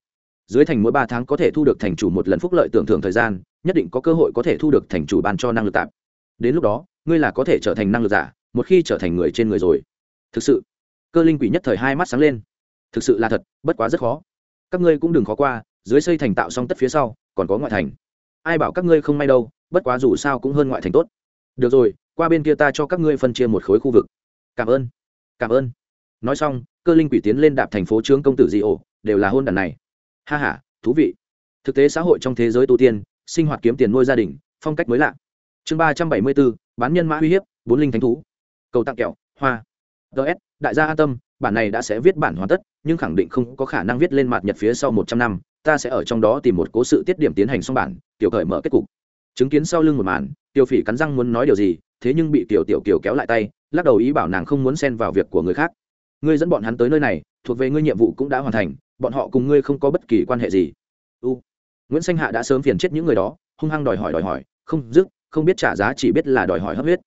dưới thành mỗi ba tháng có thể thu được thành chủ một lần phúc lợi tưởng thưởng thời gian nhất định có cơ hội có thể thu được thành chủ ban cho năng lực tạp đến lúc đó ngươi là có thể trở thành năng lực giả một khi trở thành người trên người rồi thực sự cơ linh quỷ nhất thời hai mắt sáng lên thực sự là thật bất quá rất khó các ngươi cũng đừng khó qua dưới xây thành tạo xong tất phía sau còn có ngoại thành ai bảo các ngươi không may đâu bất quá dù sao cũng hơn ngoại thành tốt được rồi qua bên kia ta cho các ngươi phân chia một khối khu vực cảm ơn cảm ơn nói xong cơ linh quỷ tiến lên đạp thành phố trướng công tử di ổ đều là hôn đàn này ha h a thú vị thực tế xã hội trong thế giới tu tiên sinh hoạt kiếm tiền nuôi gia đình phong cách mới lạ chương ba trăm bảy mươi bốn bán nhân mã uy hiếp bốn linh thánh thú cầu tặng kẹo hoa ts đại gia an tâm bản này đã sẽ viết bản hoàn tất nhưng khẳng định không có khả năng viết lên mặt nhật phía sau một trăm năm ta sẽ ở trong đó tìm một cố sự tiết điểm tiến hành xong bản tiểu cởi mở kết cục chứng kiến sau lưng một màn tiêu phỉ cắn răng muốn nói điều gì thế nhưng bị tiểu tiểu kiều kéo lại tay lắc đầu ý bảo nàng không muốn xen vào việc của người khác ngươi dẫn bọn hắn tới nơi này thuộc về ngươi nhiệm vụ cũng đã hoàn thành bọn họ cùng ngươi không có bất kỳ quan hệ gì u nguyễn sanh hạ đã sớm phiền chết những người đó hung hăng đòi hỏi đòi hỏi không dứt không biết trả giá chỉ biết là đòi hỏi hấp huyết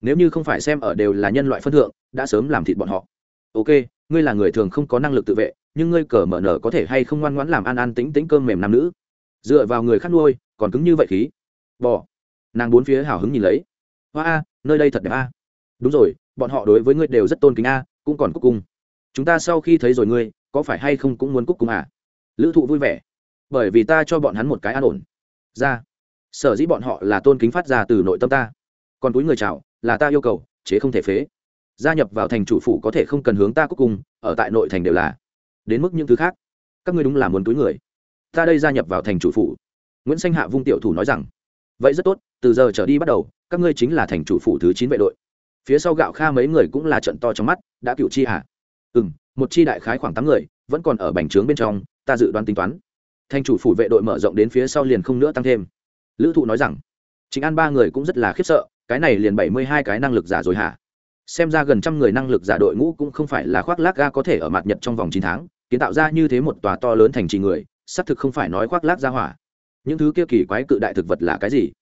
nếu như không phải xem ở đều là nhân loại phân thượng đã sớm làm thịt bọn họ ok ngươi là người thường không có năng lực tự vệ nhưng ngươi cờ mở nở có thể hay không ngoan ngoãn làm ăn ăn tính tính cơm mềm nam nữ dựa vào người khác nuôi còn cứng như vậy khí bò nàng bốn phía hào hứng nhìn lấy hoa a nơi đây thật đẹp a đúng rồi bọn họ đối với ngươi đều rất tôn kính a cũng còn cúc cung chúng ta sau khi thấy rồi ngươi có phải hay không cũng muốn cúc cung à lữ thụ vui vẻ bởi vì ta cho bọn hắn một cái an ổn ra sở dĩ bọn họ là tôn kính phát ra từ nội tâm ta còn túi người chào là ta yêu cầu chế không thể phế gia nhập vào thành chủ phủ có thể không cần hướng ta cúc cung ở tại nội thành đều là đến mức những thứ khác các ngươi đúng là muốn túi người ta đây gia nhập vào thành chủ phủ nguyễn sanh hạ vung tiểu thủ nói rằng vậy rất tốt từ giờ trở đi bắt đầu các ngươi chính là thành chủ phủ thứ chín vệ đội phía sau gạo kha mấy người cũng là trận to trong mắt đã cựu chi hả ừ m một chi đại khái khoảng tám người vẫn còn ở bành trướng bên trong ta dự đoán tính toán thành chủ phủ vệ đội mở rộng đến phía sau liền không nữa tăng thêm lữ thụ nói rằng chính an ba người cũng rất là khiếp sợ cái này liền bảy mươi hai cái năng lực giả rồi hả xem ra gần trăm người năng lực giả đội ngũ cũng không phải là khoác lác ga có thể ở mặt nhật trong vòng chín tháng kiến tạo ra như thế một tòa to lớn thành trì người xác thực không phải nói khoác lác ra hỏa những thứ kia kỳ quái cự đại thực vật là cái gì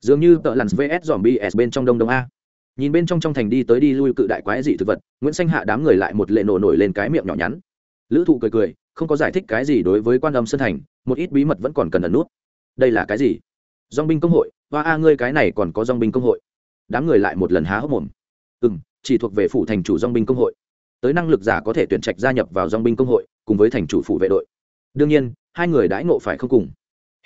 dường như tợ lặn vs dòm bs bên trong đông đông a nhìn bên trong trong thành đi tới đi lui cự đại quái dị thực vật nguyễn xanh hạ đám người lại một lệ nổ nổi lên cái miệng nhỏ nhắn lữ thụ cười cười không có giải thích cái gì đối với quan âm sơn thành một ít bí mật vẫn còn cần ẩn nút đây là cái gì dong binh công hội và a ngươi cái này còn có dong binh công hội đám người lại một lần há hốc mồm ừ m chỉ thuộc về phủ thành chủ dong binh công hội tới năng lực giả có thể tuyển trạch gia nhập vào dong binh công hội cùng với thành chủ phủ vệ đội đương nhiên hai người đãi ngộ phải không cùng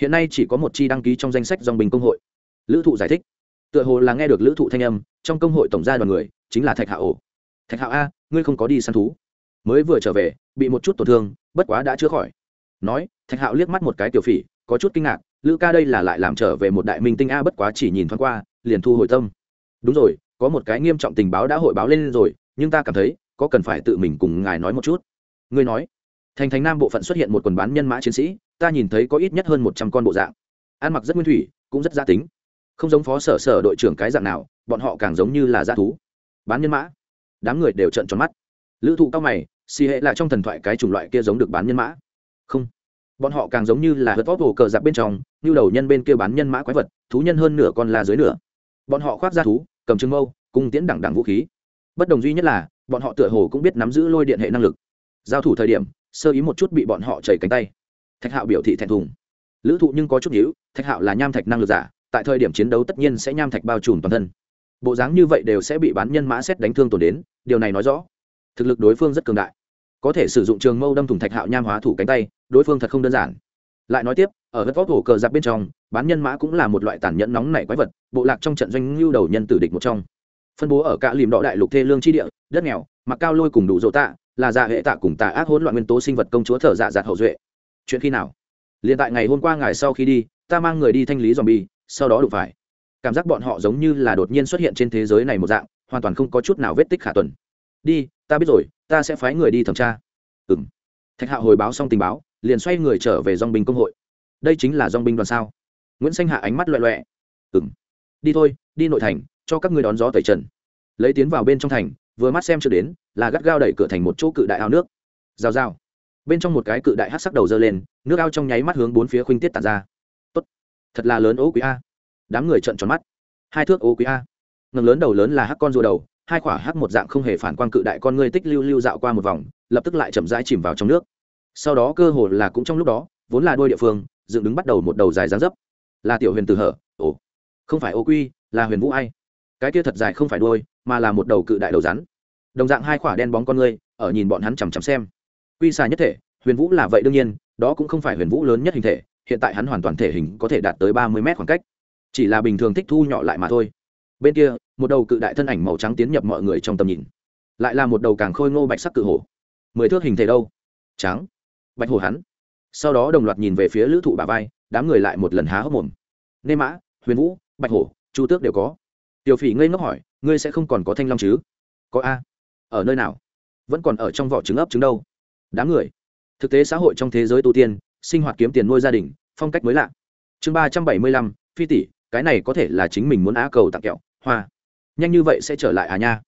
hiện nay chỉ có một chi đăng ký trong danh sách dòng bình công hội lữ thụ giải thích tựa hồ là nghe được lữ thụ thanh âm trong công hội tổng gia đoàn người chính là thạch hạ ổ thạch hạ a ngươi không có đi săn thú mới vừa trở về bị một chút tổn thương bất quá đã chữa khỏi nói thạch hạo liếc mắt một cái tiểu phỉ có chút kinh ngạc lữ ca đây là lại làm trở về một đại minh tinh a bất quá chỉ nhìn thoáng qua liền thu hồi tâm đúng rồi có một cái nghiêm trọng tình báo đã hội báo lên rồi nhưng ta cảm thấy có cần phải tự mình cùng ngài nói một chút ngươi nói thành thành nam bộ phận xuất hiện một quần bán nhân mã chiến sĩ ta nhìn thấy có ít nhất hơn một trăm con bộ dạng ăn mặc rất nguyên thủy cũng rất gia tính không giống phó sở sở đội trưởng cái dạng nào bọn họ càng giống như là g thú bán nhân mã đám người đều trận tròn mắt lữ thụ cao mày xì hệ là trong thần thoại cái chủng loại kia giống được bán nhân mã không bọn họ càng giống như là hớt vót hồ cờ giặc bên trong như đầu nhân bên kia bán nhân mã quái vật thú nhân hơn nửa con là dưới nửa bọn họ khoác ra thú cầm trường mâu cùng tiễn đẳng đẳng vũ khí bất đồng duy nhất là bọn họ tựa hồ cũng biết nắm giữ lôi điện hệ năng lực giao thủ thời điểm sơ ý một chút bị bọn họ chảy cánh tay thạch hạo biểu thị thẹn thùng lữ thụ nhưng có chút nhữ thạch hạo là nham thạch năng lực giả tại thời điểm chiến đấu tất nhiên sẽ nham thạch bao trùm toàn thân bộ dáng như vậy đều sẽ bị bán nhân mã xét đánh thương tổn đến điều này nói rõ thực lực đối phương rất cường đại có thể sử dụng trường mâu đâm thủng thạch hạo nham hóa thủ cánh tay đối phương thật không đơn giản lại nói tiếp ở gất vóc hổ cờ giặc bên trong bán nhân mã cũng là một loại tàn nhẫn nóng nảy quái vật bộ lạc trong trận doanh lưu đầu nhân tử địch một trong phân bố ở cả lìm đỏ đại lục thê lương tri địa đất nghèo mặc cao lôi cùng đủ dỗ tạ là dạ hệ tạ cùng tạ ác hỗn loạn nguyên tố sinh vật công chúa thở dạ dạt hậu duệ chuyện khi nào liền tại ngày hôm qua ngài sau khi đi ta mang người đi thanh lý dòm bi sau đó đụng phải cảm giác bọn họ giống như là đột nhiên xuất hiện trên thế giới này một dạng hoàn toàn không có chút nào vết tích khả tuần đi ta biết rồi ta sẽ phái người đi thẩm tra ừ m thạch Hạ hồi báo xong tình báo liền xoay người trở về dong binh công hội đây chính là dong binh đoàn sao nguyễn xanh hạ ánh mắt loẹ loẹ ừ m đi thôi đi nội thành cho các người đón gió tẩy trần lấy tiến vào bên trong thành vừa mắt xem chưa đến là gắt gao đẩy cửa thành một chỗ cự đại ao nước rào rào bên trong một cái cự đại hát sắc đầu dơ lên nước ao trong nháy mắt hướng bốn phía khuynh tiết tàn ra tốt thật là lớn ố quý a đám người trợn tròn mắt hai thước ố quý a ngầm lớn đầu lớn là hát con rùa đầu hai khỏa hát một dạng không hề phản quang cự đại con ngươi tích lưu lưu dạo qua một vòng lập tức lại chậm rãi chìm vào trong nước sau đó cơ hồ là cũng trong lúc đó vốn là đôi địa phương dựng đứng bắt đầu một đầu dài dáng dấp là tiểu huyền từ hở ồ không phải ô quy là huyền vũ ai cái kia thật dài không phải đôi mà là một đầu cự đại đầu rắn đồng dạng hai khỏa đen bóng con ngươi ở nhìn bọn hắn chằm chằm xem quy xà nhất thể huyền vũ là vậy đương nhiên đó cũng không phải huyền vũ lớn nhất hình thể hiện tại hắn hoàn toàn thể hình có thể đạt tới ba mươi mét khoảng cách chỉ là bình thường thích thu nhỏ lại mà thôi bên kia một đầu cự đại thân ảnh màu trắng tiến nhập mọi người trong tầm nhìn lại là một đầu càng khôi ngô bạch sắc cự hổ mười thước hình thể đâu trắng bạch hổ hắn sau đó đồng loạt nhìn về phía lữ thụ bà vai đám người lại một lần há hốc mồm nê mã huyền vũ bạch hổ chu tước đều có tiểu phỉ ngây ngốc hỏi ngươi sẽ không còn có thanh long chứ có a ở nơi nào vẫn còn ở trong vỏ trứng ấp trứng đâu đáng người thực tế xã hội trong thế giới tu tiên sinh hoạt kiếm tiền nuôi gia đình phong cách mới lạ chương ba trăm bảy mươi lăm phi tỷ cái này có thể là chính mình muốn á cầu tặng kẹo hoa nhanh như vậy sẽ trở lại à nha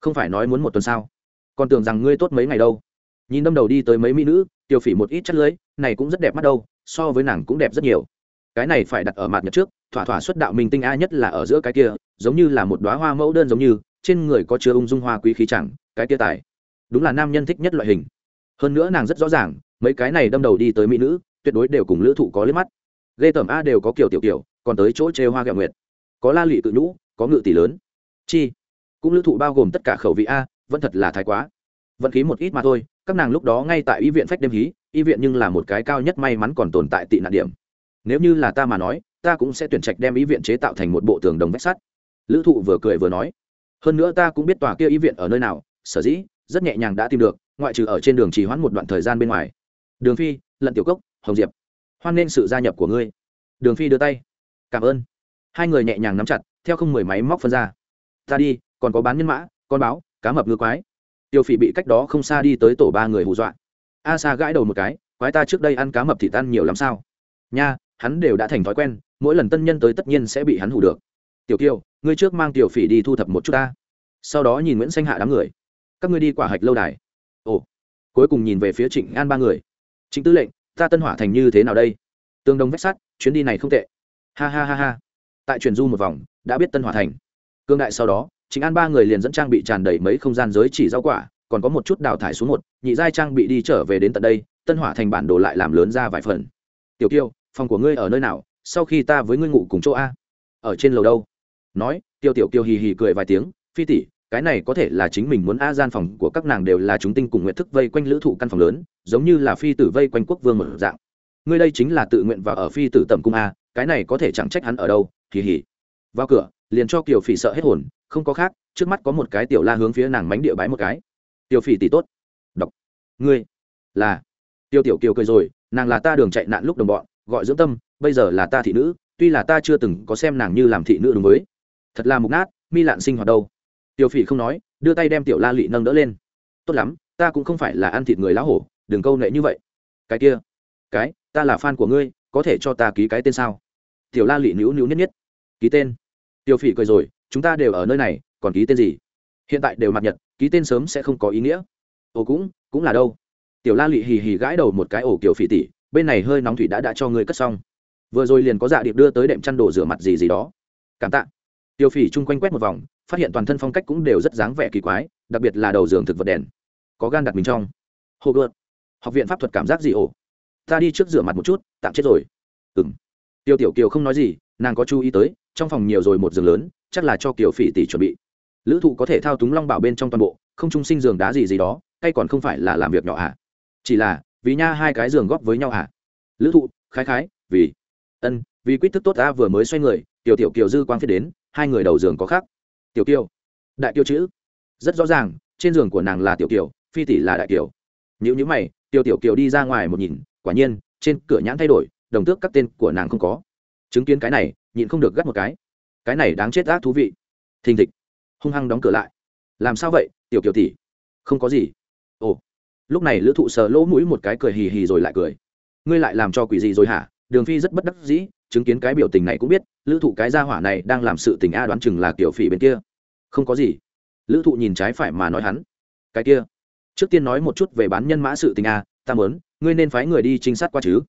không phải nói muốn một tuần sau còn tưởng rằng ngươi tốt mấy ngày đâu nhìn đâm đầu đi tới mấy mỹ nữ tiểu phỉ một ít chất lưới này cũng rất đẹp mắt đâu so với nàng cũng đẹp rất nhiều cái này phải đặt ở mặt nhật trước thỏa thỏa xuất đạo mình tinh a nhất là ở giữa cái kia giống như là một đoá hoa mẫu đơn giống như trên người có chứa ung dung hoa quý khí chẳng cái kia tài đúng là nam nhân thích nhất loại hình hơn nữa nàng rất rõ ràng mấy cái này đâm đầu đi tới mỹ nữ tuyệt đối đều cùng lữ thụ có liếc mắt ghê tởm a đều có kiểu tiểu kiểu còn tới chỗ chê hoa gạo nguyệt có la lụy tự nhũ có ngự tỷ lớn chi cũng lữ thụ bao gồm tất cả khẩu vị a vẫn thật là thái quá vẫn khí một ít mà thôi các nàng lúc đó ngay tại y viện phách đêm hí y viện nhưng là một cái cao nhất may mắn còn tồn tại tị nạn điểm nếu như là ta mà nói ta cũng sẽ tuyển trạch đem y viện chế tạo thành một bộ tường đồng vách sắt lữ thụ vừa cười vừa nói hơn nữa ta cũng biết tòa kia y viện ở nơi nào sở dĩ rất nhẹ nhàng đã tìm được ngoại trừ ở trên đường chỉ hoãn một đoạn thời gian bên ngoài đường phi lận tiểu cốc hồng diệp hoan nên sự gia nhập của ngươi đường phi đưa tay cảm ơn hai người nhẹ nhàng nắm chặt theo không mười máy móc phân ra ta đi còn có bán nhân mã con báo cá mập ngư quái tiêu phỉ bị cách đó không xa đi tới tổ ba người hù dọa a sa gãi đầu một cái quái ta trước đây ăn cá mập thì tan nhiều lắm sao nha hắn đều đã thành thói quen mỗi lần tân nhân tới tất nhiên sẽ bị hắn hù được tiểu kiều ngươi trước mang tiểu phỉ đi thu thập một chút ta sau đó nhìn nguyễn xanh hạ đám người các ngươi đi quả hạch lâu đài ồ cuối cùng nhìn về phía trịnh an ba người trịnh tư lệnh ta tân hỏa thành như thế nào đây tương đồng vách sắt chuyến đi này không tệ ha ha ha ha tại truyền du một vòng đã biết tân hỏa thành cương đại sau đó trịnh an ba người liền dẫn trang bị tràn đầy mấy không gian giới chỉ rau quả còn có một chút đào thải xuống một nhị giai trang bị đi trở về đến tận đây tân hỏa thành bản đồ lại làm lớn ra vài phần tiểu Tiêu, phòng của ngươi ở nơi nào sau khi ta với ngươi ngủ cùng chỗ a ở trên lầu đâu nói tiêu tiểu kiêu hì hì cười vài tiếng phi tỷ cái này có thể là chính mình muốn a gian phòng của các nàng đều là chúng tinh cùng nguyện thức vây quanh lữ thụ căn phòng lớn giống như là phi tử vây quanh quốc vương mở dạng ngươi đây chính là tự nguyện và ở phi tử tẩm cung a cái này có thể chẳng trách hắn ở đâu kỳ hỉ vào cửa liền cho kiều phỉ sợ hết hồn không có khác trước mắt có một cái tiểu la hướng phía nàng mánh địa bái một cái tiểu phỉ tỷ tốt đọc ngươi là tiêu tiểu kiều cười rồi nàng là ta đường chạy nạn lúc đồng bọn gọi dưỡng tâm bây giờ là ta thị nữ tuy là ta chưa từng có xem nàng như làm thị nữ đúng với thật là mục nát mi lạn sinh hoạt đâu tiểu phỉ không nói đưa tay đem tiểu la lị nâng đỡ lên tốt lắm ta cũng không phải là ăn thịt người lá hổ đừng câu nệ như vậy cái kia cái ta là fan của ngươi có thể cho ta ký cái tên sao tiểu la lị níu níu nhất nhất ký tên tiểu phỉ cười rồi chúng ta đều ở nơi này còn ký tên gì hiện tại đều mặt nhật ký tên sớm sẽ không có ý nghĩa ồ cũng cũng là đâu tiểu la lị hì hì gãi đầu một cái ổ kiểu phỉ tỉ bên này hơi nóng thủy đã đã cho ngươi cất xong vừa rồi liền có dạ điệp đưa tới đệm chăn đồ rửa mặt gì gì đó cảm tạ tiểu phỉ chung quanh quét một vòng phát hiện toàn thân phong cách cũng đều rất dáng vẻ kỳ quái đặc biệt là đầu giường thực vật đèn có gan đặt mình trong Hô gợt học viện pháp thuật cảm giác gì ổ ta đi trước rửa mặt một chút tạm chết rồi ừ m tiêu tiểu kiều không nói gì nàng có chú ý tới trong phòng nhiều rồi một giường lớn chắc là cho kiều phỉ tỷ chuẩn bị lữ thụ có thể thao túng long bảo bên trong toàn bộ không trung sinh giường đá gì gì đó hay còn không phải là làm việc nhỏ ạ à. chỉ là vì nha hai cái giường góp với nhau ạ à. lữ thụ khái khái vì ân vì quyết thức tốt ta vừa mới xoay người tiểu tiểu kiều dư quang phiết đến hai người đầu giường có khác tiểu kiều đại kiều chữ rất rõ ràng trên giường của nàng là tiểu kiều phi tỷ là đại kiều nếu như mày tiểu tiểu kiều đi ra ngoài một nhìn quả nhiên trên cửa nhãn thay đổi đồng tước các tên của nàng không có chứng kiến cái này nhịn không được gắt một cái cái này đáng chết ác thú vị thình thịch hung hăng đóng cửa lại làm sao vậy tiểu kiều tỷ không có gì ồ lúc này lữ thụ sờ lỗ mũi một cái cười hì hì rồi lại cười ngươi lại làm cho quỷ gì rồi hả đường phi rất bất đắc dĩ chứng kiến cái biểu tình này cũng biết lữ thụ cái gia hỏa này đang làm sự tình a đoán chừng là tiểu phỉ bên kia không có gì lữ thụ nhìn trái phải mà nói hắn cái kia trước tiên nói một chút về bán nhân mã sự tình a ta mớn ngươi nên phái người đi trinh sát qua chứ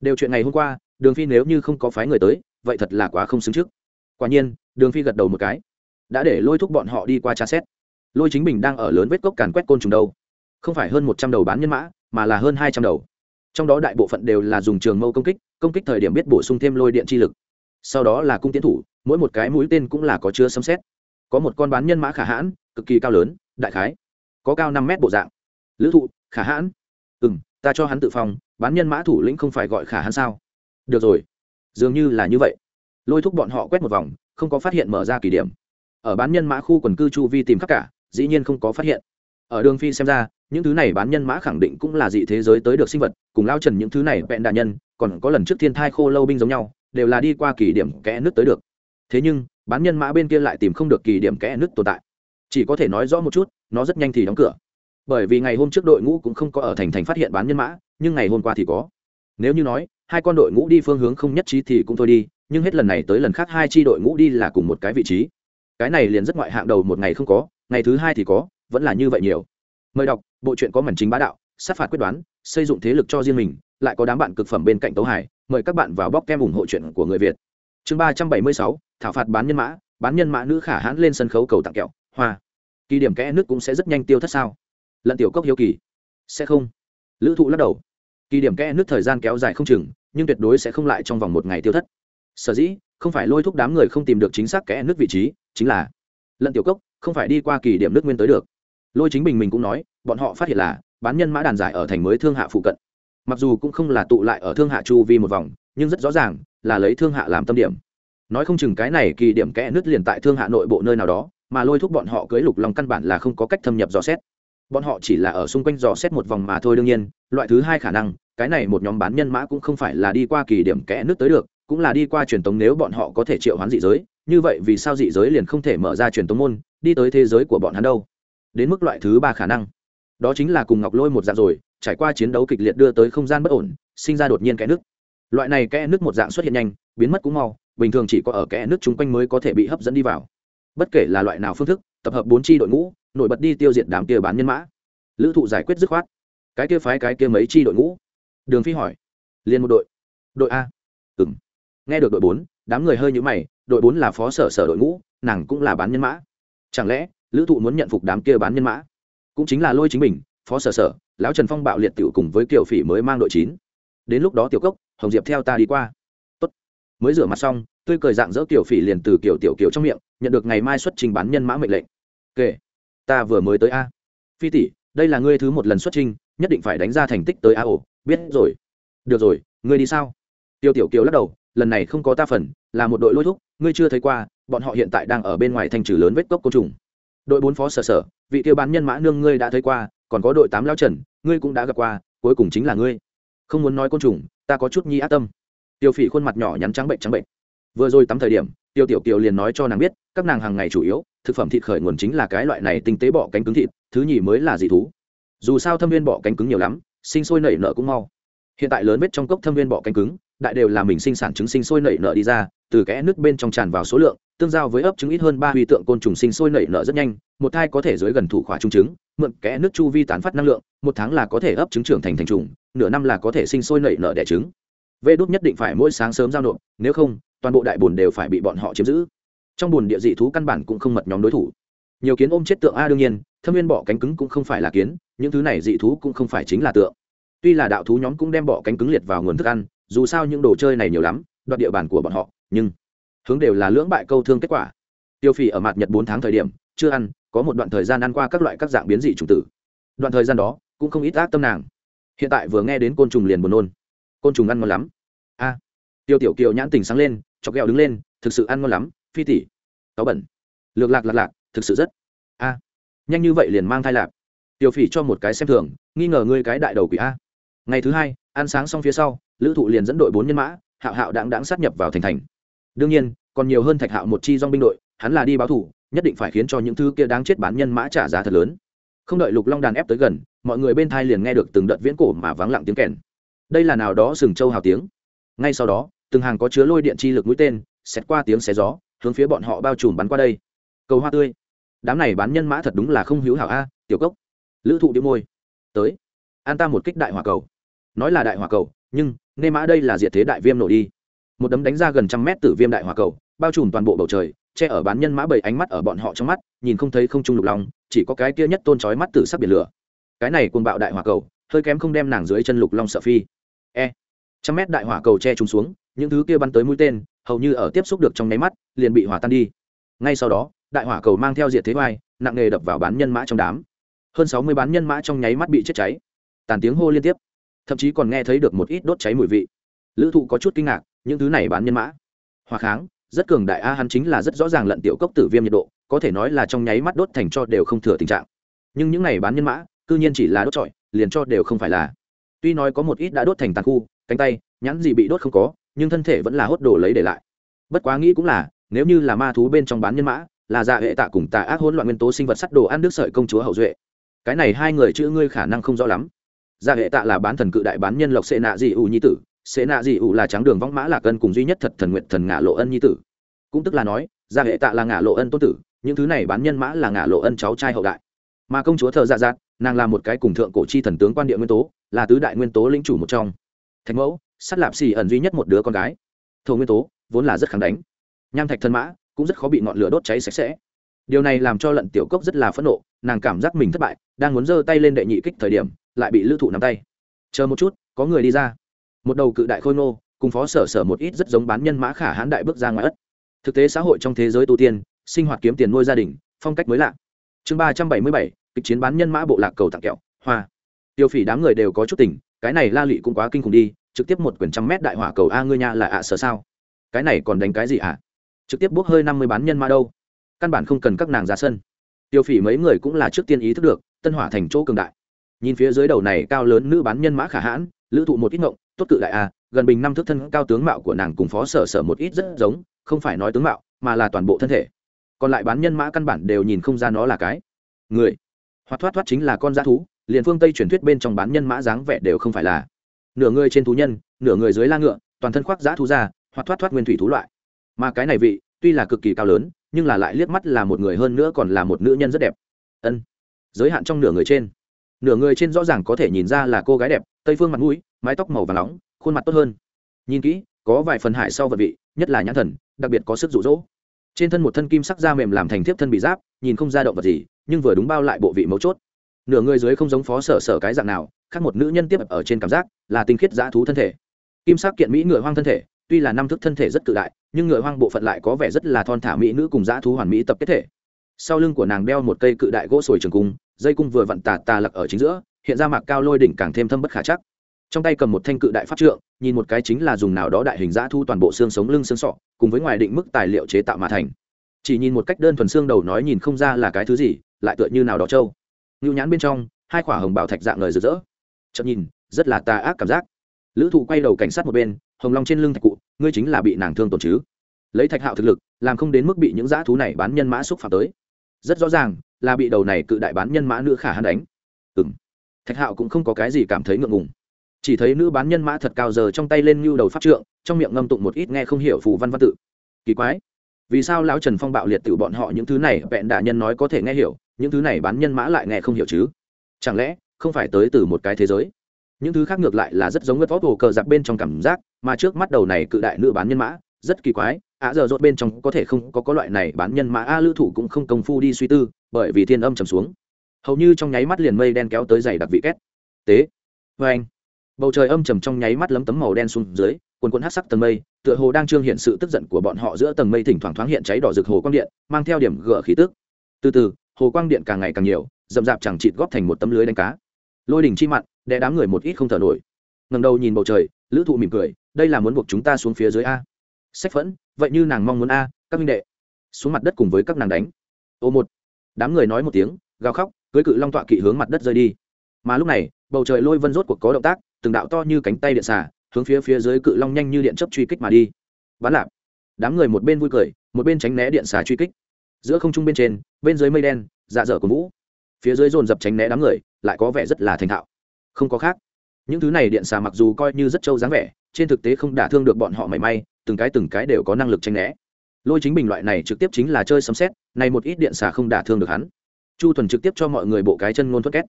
đều chuyện ngày hôm qua đường phi nếu như không có phái người tới vậy thật là quá không xứng trước quả nhiên đường phi gật đầu một cái đã để lôi thúc bọn họ đi qua tra xét lôi chính mình đang ở lớn vết cốc càn quét côn trùng đâu không phải hơn một trăm đầu bán nhân mã mà là hơn hai trăm đầu trong đó đại bộ phận đều là dùng trường mâu công kích công kích thời điểm biết bổ sung thêm lôi điện chi lực sau đó là cung tiến thủ mỗi một cái mũi tên cũng là có chứa xâm xét có một con bán nhân mã khả hãn cực kỳ cao lớn đại khái có cao năm mét bộ dạng lữ thụ khả hãn ừ m ta cho hắn tự phòng bán nhân mã thủ lĩnh không phải gọi khả hãn sao được rồi dường như là như vậy lôi thúc bọn họ quét một vòng không có phát hiện mở ra kỷ điểm ở bán nhân mã khu quần cư chu vi tìm khắp cả dĩ nhiên không có phát hiện ở đường phi xem ra những thứ này bán nhân mã khẳng định cũng là dị thế giới tới được sinh vật cùng lao trần những thứ này vẹn đạ nhân còn có lần trước thiên thai khô lâu binh giống nhau đều là đi qua kỳ điểm kẽ nước tới được thế nhưng bán nhân mã bên kia lại tìm không được kỳ điểm kẽ nước tồn tại chỉ có thể nói rõ một chút nó rất nhanh thì đóng cửa bởi vì ngày hôm trước đội ngũ cũng không có ở thành thành phát hiện bán nhân mã nhưng ngày hôm qua thì có nếu như nói hai con đội ngũ đi phương hướng không nhất trí thì cũng thôi đi nhưng hết lần này tới lần khác hai chi đội ngũ đi là cùng một cái vị trí cái này liền rất ngoại hạng đầu một ngày không có ngày thứ hai thì có vẫn là như vậy nhiều mời đọc bộ truyện có mảnh chính bá đạo sát phạt quyết đoán xây dựng thế lực cho riêng mình lại có đám bạn cực phẩm bên cạnh tấu hải mời các bạn vào bóc kem ủng hộ chuyện của người việt chương ba trăm bảy mươi sáu thảo phạt bán nhân mã bán nhân mã nữ khả hãn lên sân khấu cầu tặng kẹo hoa kỳ điểm kẽ nước cũng sẽ rất nhanh tiêu thất sao lận tiểu cốc hiếu kỳ sẽ không lữ thụ lắc đầu kỳ điểm kẽ nước thời gian kéo dài không chừng nhưng tuyệt đối sẽ không lại trong vòng một ngày tiêu thất sở dĩ không phải lôi thúc đám người không tìm được chính xác kẽ nước vị trí chính là lận tiểu cốc không phải đi qua kỳ điểm nước nguyên tới được lôi chính mình mình cũng nói bọn họ phát hiện là bán nhân mã đàn giải ở thành mới thương hạ phụ cận mặc dù cũng không là tụ lại ở thương hạ chu vi một vòng nhưng rất rõ ràng là lấy thương hạ làm tâm điểm nói không chừng cái này kỳ điểm kẽ nứt liền tại thương hạ nội bộ nơi nào đó mà lôi thúc bọn họ cưới lục lòng căn bản là không có cách thâm nhập dò xét bọn họ chỉ là ở xung quanh dò xét một vòng mà thôi đương nhiên loại thứ hai khả năng cái này một nhóm bán nhân mã cũng không phải là đi qua kỳ điểm kẽ nứt tới được cũng là đi qua truyền tống nếu bọn họ có thể triệu hoán dị giới như vậy vì sao dị giới liền không thể mở ra truyền tống môn đi tới thế giới của bọn hắn đâu đến mức loại thứ ba khả năng đó chính là cùng ngọc lôi một dạng rồi trải qua chiến đấu kịch liệt đưa tới không gian bất ổn sinh ra đột nhiên kẽ nước loại này kẽ nước một dạng xuất hiện nhanh biến mất cũng mau bình thường chỉ có ở kẽ nước chung quanh mới có thể bị hấp dẫn đi vào bất kể là loại nào phương thức tập hợp bốn chi đội ngũ nổi bật đi tiêu diệt đám kia bán nhân mã lữ thụ giải quyết dứt khoát cái kia phái cái kia mấy chi đội ngũ đường phi hỏi liền một đội đội a ừng nghe được đội bốn đám người hơi nhữ mày đội bốn là phó sở sở đội ngũ nàng cũng là bán nhân mã chẳng lẽ lữ thụ muốn nhận phục đám kia bán nhân mã cũng chính là lôi chính mình phó sở sở lão trần phong bạo liệt tiểu cùng với kiều phỉ mới mang đội chín đến lúc đó tiểu cốc hồng diệp theo ta đi qua Tốt. mới rửa mặt xong tươi cười dạng dỡ kiều phỉ liền từ kiều tiểu kiều trong miệng nhận được ngày mai xuất trình bán nhân mã mệnh lệnh kể ta vừa mới tới a phi tỷ đây là ngươi thứ một lần xuất trình nhất định phải đánh ra thành tích tới a ổ biết rồi được rồi ngươi đi sao tiêu tiểu kiều lắc đầu lần này không có ta phần là một đội lôi thúc ngươi chưa thấy qua bọn họ hiện tại đang ở bên ngoài thành trừ lớn vết cốc cô trùng đội bốn phó sở sở vị tiêu bán nhân mã nương ngươi đã thấy qua còn có đội tám lao trần ngươi cũng đã gặp qua cuối cùng chính là ngươi không muốn nói côn trùng ta có chút nhi ác tâm tiêu phỉ khuôn mặt nhỏ nhắn trắng bệnh trắng bệnh vừa rồi tắm thời điểm tiêu tiểu kiều liền nói cho nàng biết các nàng hàng ngày chủ yếu thực phẩm thịt khởi nguồn chính là cái loại này tinh tế bọ cánh cứng thịt thứ nhì mới là dị thú dù sao thâm viên bọ cánh cứng nhiều lắm sinh sôi nảy nở cũng mau hiện tại lớn vết trong cốc thâm viên bọ cánh cứng đại đều là mình sinh sản trứng sinh sôi nảy nở đi ra từ kẽ nước bên trong tràn vào số lượng tương giao với ấp trứng ít hơn ba huy tượng côn trùng sinh sôi nảy nở rất nhanh một thai có thể dưới gần thủ khỏa trung trứng mượn kẽ nước chu vi tán phát năng lượng một tháng là có thể ấp trứng trưởng thành thành trùng nửa năm là có thể sinh sôi nảy nở đẻ trứng vê đốt nhất định phải mỗi sáng sớm giao nộp nếu không toàn bộ đại bồn đều phải bị bọn họ chiếm giữ trong bồn địa dị thú căn bản cũng không mật nhóm đối thủ nhiều kiến ôm chết tượng a đương nhiên thâm viên bỏ cánh cứng cũng không phải là kiến những thứ này dị thú cũng không phải chính là tượng tuy là đạo thú nhóm cũng đem bỏ cánh cứng liệt vào nguồn thức ăn dù sao những đồ chơi này nhiều lắm đoạt địa bàn của bọn họ nhưng hướng đều là lưỡng bại câu thương kết quả tiêu phỉ ở mặt nhật bốn tháng thời điểm chưa ăn có một đoạn thời gian ăn qua các loại các dạng biến dị trùng tử đoạn thời gian đó cũng không ít ác tâm nàng hiện tại vừa nghe đến côn trùng liền buồn nôn côn trùng ăn ngon lắm a tiêu tiểu kiều nhãn tình sáng lên chọc ghẹo đứng lên thực sự ăn ngon lắm phi tỷ có bẩn lược lạc lạc lạc thực sự rất a nhanh như vậy liền mang thai lạc Tiêu phỉ cho một cái xem thường nghi ngờ ngươi cái đại đầu quỷ a ngày thứ hai ăn sáng xong phía sau lữ thụ liền dẫn đội bốn nhân mã hạo hạo đáng đáng sát nhập vào thành thành đương nhiên còn nhiều hơn thạch hạo một chi dong binh đội hắn là đi báo thủ nhất định phải khiến cho những thứ kia đáng chết bán nhân mã trả giá thật lớn không đợi lục long đàn ép tới gần mọi người bên thai liền nghe được từng đợt viễn cổ mà vắng lặng tiếng kèn đây là nào đó sừng châu hào tiếng ngay sau đó từng hàng có chứa lôi điện chi lực mũi tên xét qua tiếng xé gió hướng phía bọn họ bao trùm bắn qua đây cầu hoa tươi đám này bán nhân mã thật đúng là không hữu hảo a tiểu cốc lữ thụ đĩu môi tới an ta một kích đại hỏa cầu nói là đại hỏa cầu nhưng nê mã đây là diệt thế đại viêm nổ đi một đấm đánh ra gần trăm mét tử viêm đại hòa cầu bao trùm toàn bộ bầu trời che ở bán nhân mã bảy ánh mắt ở bọn họ trong mắt nhìn không thấy không trung lục lòng chỉ có cái kia nhất tôn trói mắt tử sắc biển lửa cái này cuồng bạo đại hòa cầu hơi kém không đem nàng dưới chân lục long sợ phi e trăm mét đại hỏa cầu che trúng xuống những thứ kia bắn tới mũi tên hầu như ở tiếp xúc được trong nháy mắt liền bị hỏa tan đi ngay sau đó đại hỏa cầu mang theo diệt thế oai nặng nề đập vào bán nhân mã trong đám hơn sáu mươi bán nhân mã trong nháy mắt bị chết cháy tàn tiếng hô liên tiếp thậm chí còn nghe thấy được một ít đốt cháy mùi vị lữ thụ có chút kinh ngạc những thứ này bán nhân mã hòa kháng rất cường đại a hắn chính là rất rõ ràng lận tiểu cốc tử viêm nhiệt độ có thể nói là trong nháy mắt đốt thành cho đều không thừa tình trạng nhưng những này bán nhân mã cư nhiên chỉ là đốt trọi liền cho đều không phải là tuy nói có một ít đã đốt thành tàn khu cánh tay nhãn gì bị đốt không có nhưng thân thể vẫn là hốt đồ lấy để lại bất quá nghĩ cũng là nếu như là ma thú bên trong bán nhân mã là dạ hệ tạ cùng tạ ác hỗn loạn nguyên tố sinh vật sắt đồ ăn nước sợi công chúa hậu duệ cái này hai người chữ ngươi khả năng không rõ lắm gia dạ hệ tạ là bán thần cự đại bán nhân lộc sệ nạ dị ủ nhi tử sệ nạ dị ủ là trắng đường võng mã là ân cùng duy nhất thật thần nguyện thần ngạ lộ ân nhi tử cũng tức là nói gia dạ hệ tạ là ngạ lộ ân tôn tử những thứ này bán nhân mã là ngạ lộ ân cháu trai hậu đại mà công chúa thợ dạ dạt nàng là một cái cùng thượng cổ chi thần tướng quan địa nguyên tố là tứ đại nguyên tố lĩnh chủ một trong thạch mẫu sát lạp xì ẩn duy nhất một đứa con gái thổ nguyên tố vốn là rất kháng đánh nham thạch thần mã cũng rất khó bị ngọn lửa đốt cháy sạch sẽ điều này làm cho lận tiểu cốc rất là phẫn nộ nàng cảm giác mình thất bại đang muốn giơ tay lên đệ nhị kích thời điểm lại bị lữ thụ nắm tay chờ một chút có người đi ra một đầu cự đại khôi ngô cùng phó sở sở một ít rất giống bán nhân mã khả hãn đại bước ra ngoài ất thực tế xã hội trong thế giới tu tiên sinh hoạt kiếm tiền nuôi gia đình phong cách mới lạ chương ba trăm bảy mươi bảy kịch chiến bán nhân mã bộ lạc cầu tặng kẹo hoa tiêu phỉ đám người đều có chút tỉnh, cái này la lụy cũng quá kinh khủng đi trực tiếp một quyển trăm mét đại hỏa cầu a ngươi nha là ạ à sở sao cái này còn đánh cái gì ạ à? trực tiếp bốc hơi năm mươi bán nhân mã đâu căn bản không cần các nàng ra sân tiêu phỉ mấy người cũng là trước tiên ý thức được tân hỏa thành chỗ cường đại nhìn phía dưới đầu này cao lớn nữ bán nhân mã khả hãn lữ thụ một ít ngộng tốt cự đại a à, gần bình năm thước thân cao tướng mạo của nàng cùng phó sở sở một ít rất giống không phải nói tướng mạo mà là toàn bộ thân thể còn lại bán nhân mã căn bản đều nhìn không ra nó là cái người hoặc thoát thoát chính là con g thú liền phương tây truyền thuyết bên trong bán nhân mã dáng vẻ đều không phải là nửa người trên thú nhân nửa người dưới la ngựa toàn thân khoác g thú ra hoặc thoát thoát nguyên thủy thú loại mà cái này vị tuy là cực kỳ cao lớn nhưng là lại liếc mắt là một người hơn nữa còn là một nữ nhân rất đẹp ân giới hạn trong nửa người trên nửa người trên rõ ràng có thể nhìn ra là cô gái đẹp tây phương mặt mũi mái tóc màu và nóng khuôn mặt tốt hơn nhìn kỹ có vài phần hải sau vật vị nhất là nhãn thần đặc biệt có sức rụ rỗ trên thân một thân kim sắc da mềm làm thành thiếp thân bị giáp nhìn không ra động vật gì nhưng vừa đúng bao lại bộ vị mấu chốt nửa người dưới không giống phó sở sở cái dạng nào khác một nữ nhân tiếp ở trên cảm giác là tinh khiết dã thú thân thể kim sắc kiện mỹ ngựa hoang thân thể tuy là năm thức thân thể rất cự đại nhưng ngựa hoang bộ phận lại có vẻ rất là thon thả mỹ nữ cùng dã thú hoàn mỹ tập kết thể sau lưng của nàng đeo một cây cự đại gỗ sồi trường cung dây cung vừa vặn tà tà lặc ở chính giữa hiện ra mạc cao lôi đỉnh càng thêm thâm bất khả chắc trong tay cầm một thanh cự đại pháp trượng nhìn một cái chính là dùng nào đó đại hình dã thu toàn bộ xương sống lưng xương sọ cùng với ngoài định mức tài liệu chế tạo mà thành chỉ nhìn một cách đơn thuần xương đầu nói nhìn không ra là cái thứ gì lại tựa như nào đó trâu ngưu nhãn bên trong hai quả hồng bảo thạch dạng lời rực rỡ chậm nhìn rất là tà ác cảm giác lữ thụ quay đầu cảnh sát một bên hồng long trên lưng thạch cụ ngươi chính là bị nàng thương tổn chứ lấy thạch hạo thực lực làm không đến mức bị những dã thú này bán nhân mã xúc phạm tới rất rõ ràng là bị đầu này cự đại bán nhân mã nữ khả hắn đánh ừ m thạch hạo cũng không có cái gì cảm thấy ngượng ngùng chỉ thấy nữ bán nhân mã thật cao giờ trong tay lên như đầu pháp trượng trong miệng ngâm tụng một ít nghe không hiểu phù văn văn tự kỳ quái vì sao lão trần phong bạo liệt tự bọn họ những thứ này vẹn đạ nhân nói có thể nghe hiểu những thứ này bán nhân mã lại nghe không hiểu chứ chẳng lẽ không phải tới từ một cái thế giới những thứ khác ngược lại là rất giống với vót hồ cờ giặc bên trong cảm giác mà trước mắt đầu này cự đại nữ bán nhân mã rất kỳ quái ạ giờ rốt bên trong có thể không có có loại này bán nhân mã a à, lữ thủ cũng không công phu đi suy tư bởi vì thiên âm trầm xuống hầu như trong nháy mắt liền mây đen kéo tới dày đặc vị két tế vê anh bầu trời âm trầm trong nháy mắt lấm tấm màu đen xuống dưới quần quần hát sắc tầng mây tựa hồ đang trương hiện sự tức giận của bọn họ giữa tầng mây thỉnh thoảng thoáng hiện cháy đỏ rực hồ quang điện mang theo điểm gỡ khí tức từ từ hồ quang điện càng ngày càng nhiều rậm rạp chẳng chịt góp thành một tấm lưới đánh cá lôi đỉnh chi mặn đè đám người một ít không thở nổi ngầm đầu nhìn bầu trời lữ thụ mỉm cười đây là muốn buộc chúng ta xuống phía dưới a sách phẫn vậy như nàng mong muốn a các minh đệ xuống mặt đất cùng với các nàng đánh ô một đám người nói một tiếng gào khóc cưới cự long tọa kỵ hướng mặt đất rơi đi mà lúc này bầu trời lôi vân rốt cuộc có động tác từng đạo to như cánh tay điện xả hướng phía phía dưới cự long nhanh như điện chấp truy kích mà đi bán lạp đám người một bên vui cười một bên tránh né điện xả truy kích giữa không trung bên trên bên dưới mây đen dạ dở của vũ phía dưới dồn dập tránh né đám người lại có vẻ rất là thành thạo không có khác những thứ này điện xà mặc dù coi như rất trâu dáng vẻ trên thực tế không đả thương được bọn họ mảy may từng cái từng cái đều có năng lực tranh né lôi chính bình loại này trực tiếp chính là chơi sấm xét này một ít điện xà không đả thương được hắn chu thuần trực tiếp cho mọi người bộ cái chân ngôn thoát két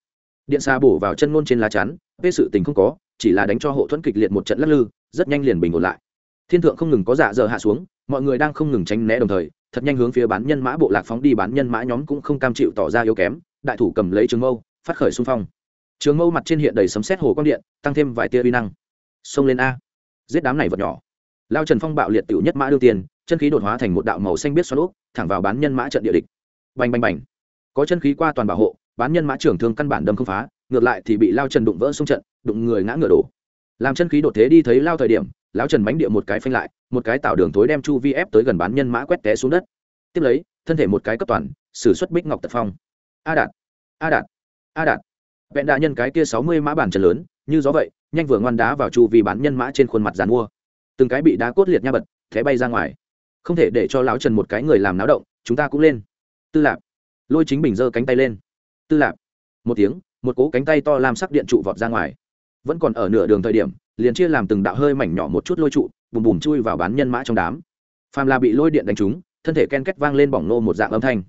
điện xà bổ vào chân ngôn trên lá chắn vê sự tình không có chỉ là đánh cho hộ thuẫn kịch liệt một trận lắc lư rất nhanh liền bình ổn lại thiên thượng không ngừng có dạ giờ hạ xuống mọi người đang không ngừng tránh né đồng thời thật nhanh hướng phía bán nhân mã bộ lạc phóng đi bán nhân mã nhóm cũng không cam chịu tỏ ra yếu kém đại thủ cầm lấy trường mâu phát khởi xung phong trường mâu mặt trên hiện đầy sấm xét hồ quang điện tăng thêm vài tia uy năng xông lên a giết đám này vật nhỏ lao trần phong bạo liệt t nhất mã đương tiền chân khí đột hóa thành một đạo màu xanh biết xoắn úp thẳng vào bán nhân mã trận địa địch bành bành bành có chân khí qua toàn bảo hộ bán nhân mã trưởng thương căn bản đâm không phá ngược lại thì bị lao trần đụng vỡ xung trận đụng người ngã ngựa đổ làm chân khí đột thế đi thấy lao thời điểm lao trần bánh địa một cái phanh lại một cái tạo đường tối đem chu vi ép tới gần bán nhân mã quét té xuống đất tiếp lấy thân thể một cái cấp toàn xử xuất bích ngọc tật phong a đạt a đạt a đạt vẹn đạ nhân cái kia sáu mươi mã bản chân lớn như gió vậy nhanh vừa ngoan đá vào chu vì bán nhân mã trên khuôn mặt dàn mua từng cái bị đá cốt liệt nha bật thế bay ra ngoài không thể để cho lão trần một cái người làm náo động chúng ta cũng lên tư lạp lôi chính bình giơ cánh tay lên tư lạp một tiếng một cố cánh tay to làm sắc điện trụ vọt ra ngoài vẫn còn ở nửa đường thời điểm liền chia làm từng đạo hơi mảnh nhỏ một chút lôi trụ bùm bùm chui vào bán nhân mã trong đám phàm là bị lôi điện đánh trúng thân thể ken két vang lên bỏng nô một dạng âm thanh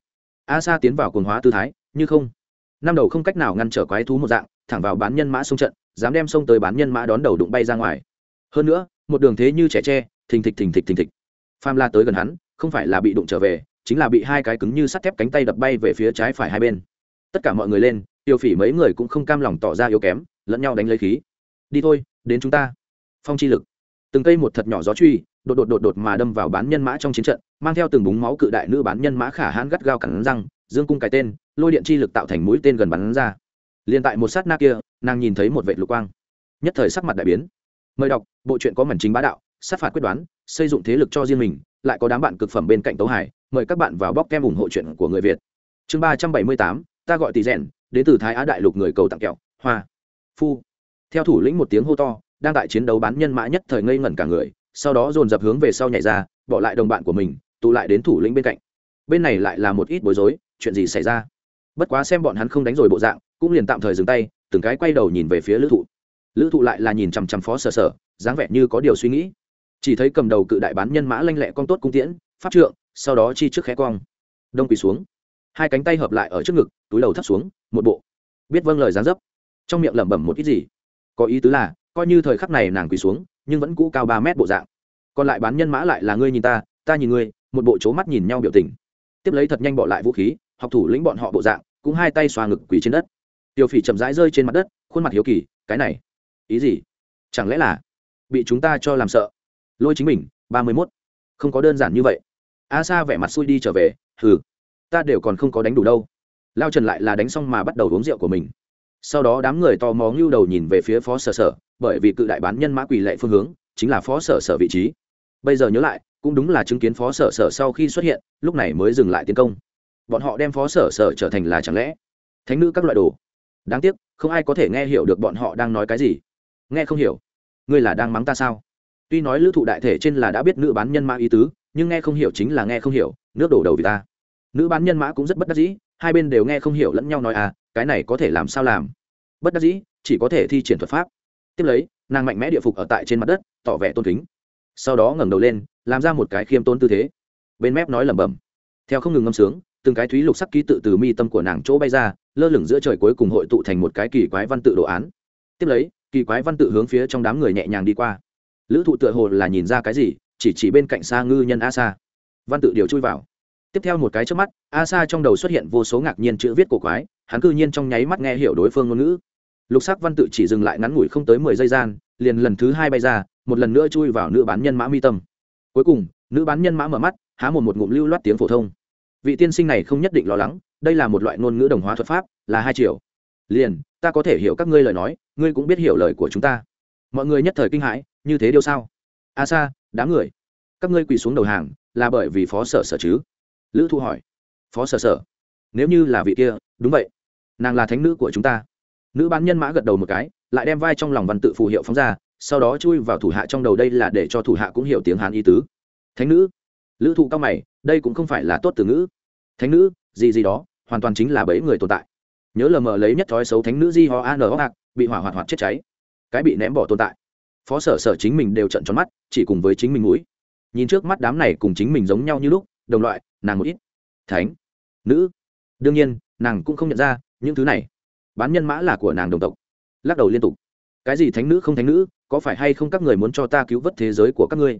a sa tiến vào cồn hóa tư thái như không năm đầu không cách nào ngăn trở quái thú một dạng thẳng vào bán nhân mã xung trận dám đem sông tới bán nhân mã đón đầu đụng bay ra ngoài hơn nữa một đường thế như trẻ tre thình thịch thình thịch thình thịch pham la tới gần hắn không phải là bị đụng trở về chính là bị hai cái cứng như sắt thép cánh tay đập bay về phía trái phải hai bên tất cả mọi người lên tiêu phỉ mấy người cũng không cam lòng tỏ ra yếu kém lẫn nhau đánh lấy khí đi thôi đến chúng ta phong chi lực từng cây một thật nhỏ gió truy đột đột đột đột mà đâm vào bán nhân mã trong chiến trận mang theo từng búng máu cự đại nữ bán nhân mã khả hãn gắt gao cẳng răng dương cung cái tên lôi điện chi lực tạo thành mũi tên gần bắn ra liền tại một sát na kia nàng nhìn thấy một vệ lục quang nhất thời sắc mặt đại biến mời đọc bộ truyện có mảnh chính bá đạo sát phạt quyết đoán xây dựng thế lực cho riêng mình lại có đám bạn cực phẩm bên cạnh tấu hải mời các bạn vào bóc kem ủng hộ chuyện của người việt chương ba trăm bảy mươi tám ta gọi tỷ rèn đến từ thái á đại lục người cầu tặng kẹo hoa phu theo thủ lĩnh một tiếng hô to đang tại chiến đấu bán nhân mã nhất thời ngây ngẩn cả người sau đó dồn dập hướng về sau nhảy ra bỏ lại đồng bạn của mình tụ lại đến thủ lĩnh bên cạnh bên này lại là một ít bối rối chuyện gì xảy ra bất quá xem bọn hắn không đánh rồi bộ dạng cũng liền tạm thời dừng tay từng cái quay đầu nhìn về phía lữ thụ lữ thụ lại là nhìn chằm chằm phó sở sở dáng vẻ như có điều suy nghĩ chỉ thấy cầm đầu cự đại bán nhân mã lanh lẹ con tốt cung tiễn pháp trượng sau đó chi trước khẽ cong đông quỳ xuống hai cánh tay hợp lại ở trước ngực túi đầu thắt xuống một bộ biết vâng lời dáng dấp trong miệng lẩm bẩm một ít gì có ý tứ là coi như thời khắc này nàng quỳ xuống nhưng vẫn cũ cao ba mét bộ dạng còn lại bán nhân mã lại là ngươi nhìn ta ta nhìn ngươi một bộ c mắt nhìn nhau biểu tình tiếp lấy thật nhanh bỏ lại vũ khí học thủ lĩnh bọn họ bộ dạng cũng hai tay xoa ngực quỳ trên đất tiểu phỉ chậm rãi rơi trên mặt đất khuôn mặt hiếu kỳ cái này ý gì chẳng lẽ là bị chúng ta cho làm sợ lôi chính mình ba mươi mốt không có đơn giản như vậy a sa vẻ mặt xui đi trở về hừ ta đều còn không có đánh đủ đâu lao trần lại là đánh xong mà bắt đầu uống rượu của mình sau đó đám người tò mò ngưu đầu nhìn về phía phó sở sở bởi vì cự đại bán nhân mã quỳ lệ phương hướng chính là phó sở sở vị trí bây giờ nhớ lại cũng đúng là chứng kiến phó sở sở sau khi xuất hiện lúc này mới dừng lại tiến công bọn họ đem phó sở sở trở thành là chẳng lẽ thánh nữ các loại đồ đáng tiếc không ai có thể nghe hiểu được bọn họ đang nói cái gì nghe không hiểu ngươi là đang mắng ta sao tuy nói lữ thụ đại thể trên là đã biết nữ bán nhân mã ý tứ nhưng nghe không hiểu chính là nghe không hiểu nước đổ đầu vì ta nữ bán nhân mã cũng rất bất đắc dĩ hai bên đều nghe không hiểu lẫn nhau nói à cái này có thể làm sao làm bất đắc dĩ chỉ có thể thi triển thuật pháp tiếp lấy nàng mạnh mẽ địa phục ở tại trên mặt đất tỏ vẻ tôn kính sau đó ngẩng đầu lên làm ra một cái khiêm tôn tư thế bên mép nói lẩm bẩm theo không ngừng ngâm sướng từng cái thúy lục sắc ký tự từ mi tâm của nàng chỗ bay ra lơ lửng giữa trời cuối cùng hội tụ thành một cái kỳ quái văn tự đồ án tiếp lấy kỳ quái văn tự hướng phía trong đám người nhẹ nhàng đi qua lữ thụ tựa hồ là nhìn ra cái gì chỉ chỉ bên cạnh xa ngư nhân a sa văn tự điều chui vào tiếp theo một cái trước mắt a sa trong đầu xuất hiện vô số ngạc nhiên chữ viết của quái hắn cư nhiên trong nháy mắt nghe hiểu đối phương ngôn ngữ lục sắc văn tự chỉ dừng lại ngắn ngủi không tới mười giây gian liền lần thứ hai bay ra một lần nữa chui vào nữ bán nhân mã mi tâm cuối cùng nữ bán nhân mã mở mắt há một một ngụm lưu loát tiếng phổ thông vị tiên sinh này không nhất định lo lắng đây là một loại ngôn ngữ đồng hóa thuật pháp là hai triệu. liền ta có thể hiểu các ngươi lời nói ngươi cũng biết hiểu lời của chúng ta mọi người nhất thời kinh hãi như thế điều sao a à sa đám người các ngươi quỳ xuống đầu hàng là bởi vì phó sở sở chứ lữ thu hỏi phó sở sở nếu như là vị kia đúng vậy nàng là thánh nữ của chúng ta nữ bán nhân mã gật đầu một cái lại đem vai trong lòng văn tự phù hiệu phóng ra sau đó chui vào thủ hạ trong đầu đây là để cho thủ hạ cũng hiểu tiếng hán ý tứ thánh nữ lữ thụ cao mày đây cũng không phải là tốt từ ngữ thánh nữ gì gì đó hoàn toàn chính là bẫy người tồn tại nhớ lờ mờ lấy nhất thói xấu thánh nữ di ho a n ho a bị hỏa hoạt hoạt chết cháy cái bị ném bỏ tồn tại phó sở sở chính mình đều trận tròn mắt chỉ cùng với chính mình mũi nhìn trước mắt đám này cùng chính mình giống nhau như lúc đồng loại nàng một ít thánh nữ đương nhiên nàng cũng không nhận ra những thứ này bán nhân mã là của nàng đồng tộc lắc đầu liên tục cái gì thánh nữ không thánh nữ có phải hay không các người muốn cho ta cứu vớt thế giới của các ngươi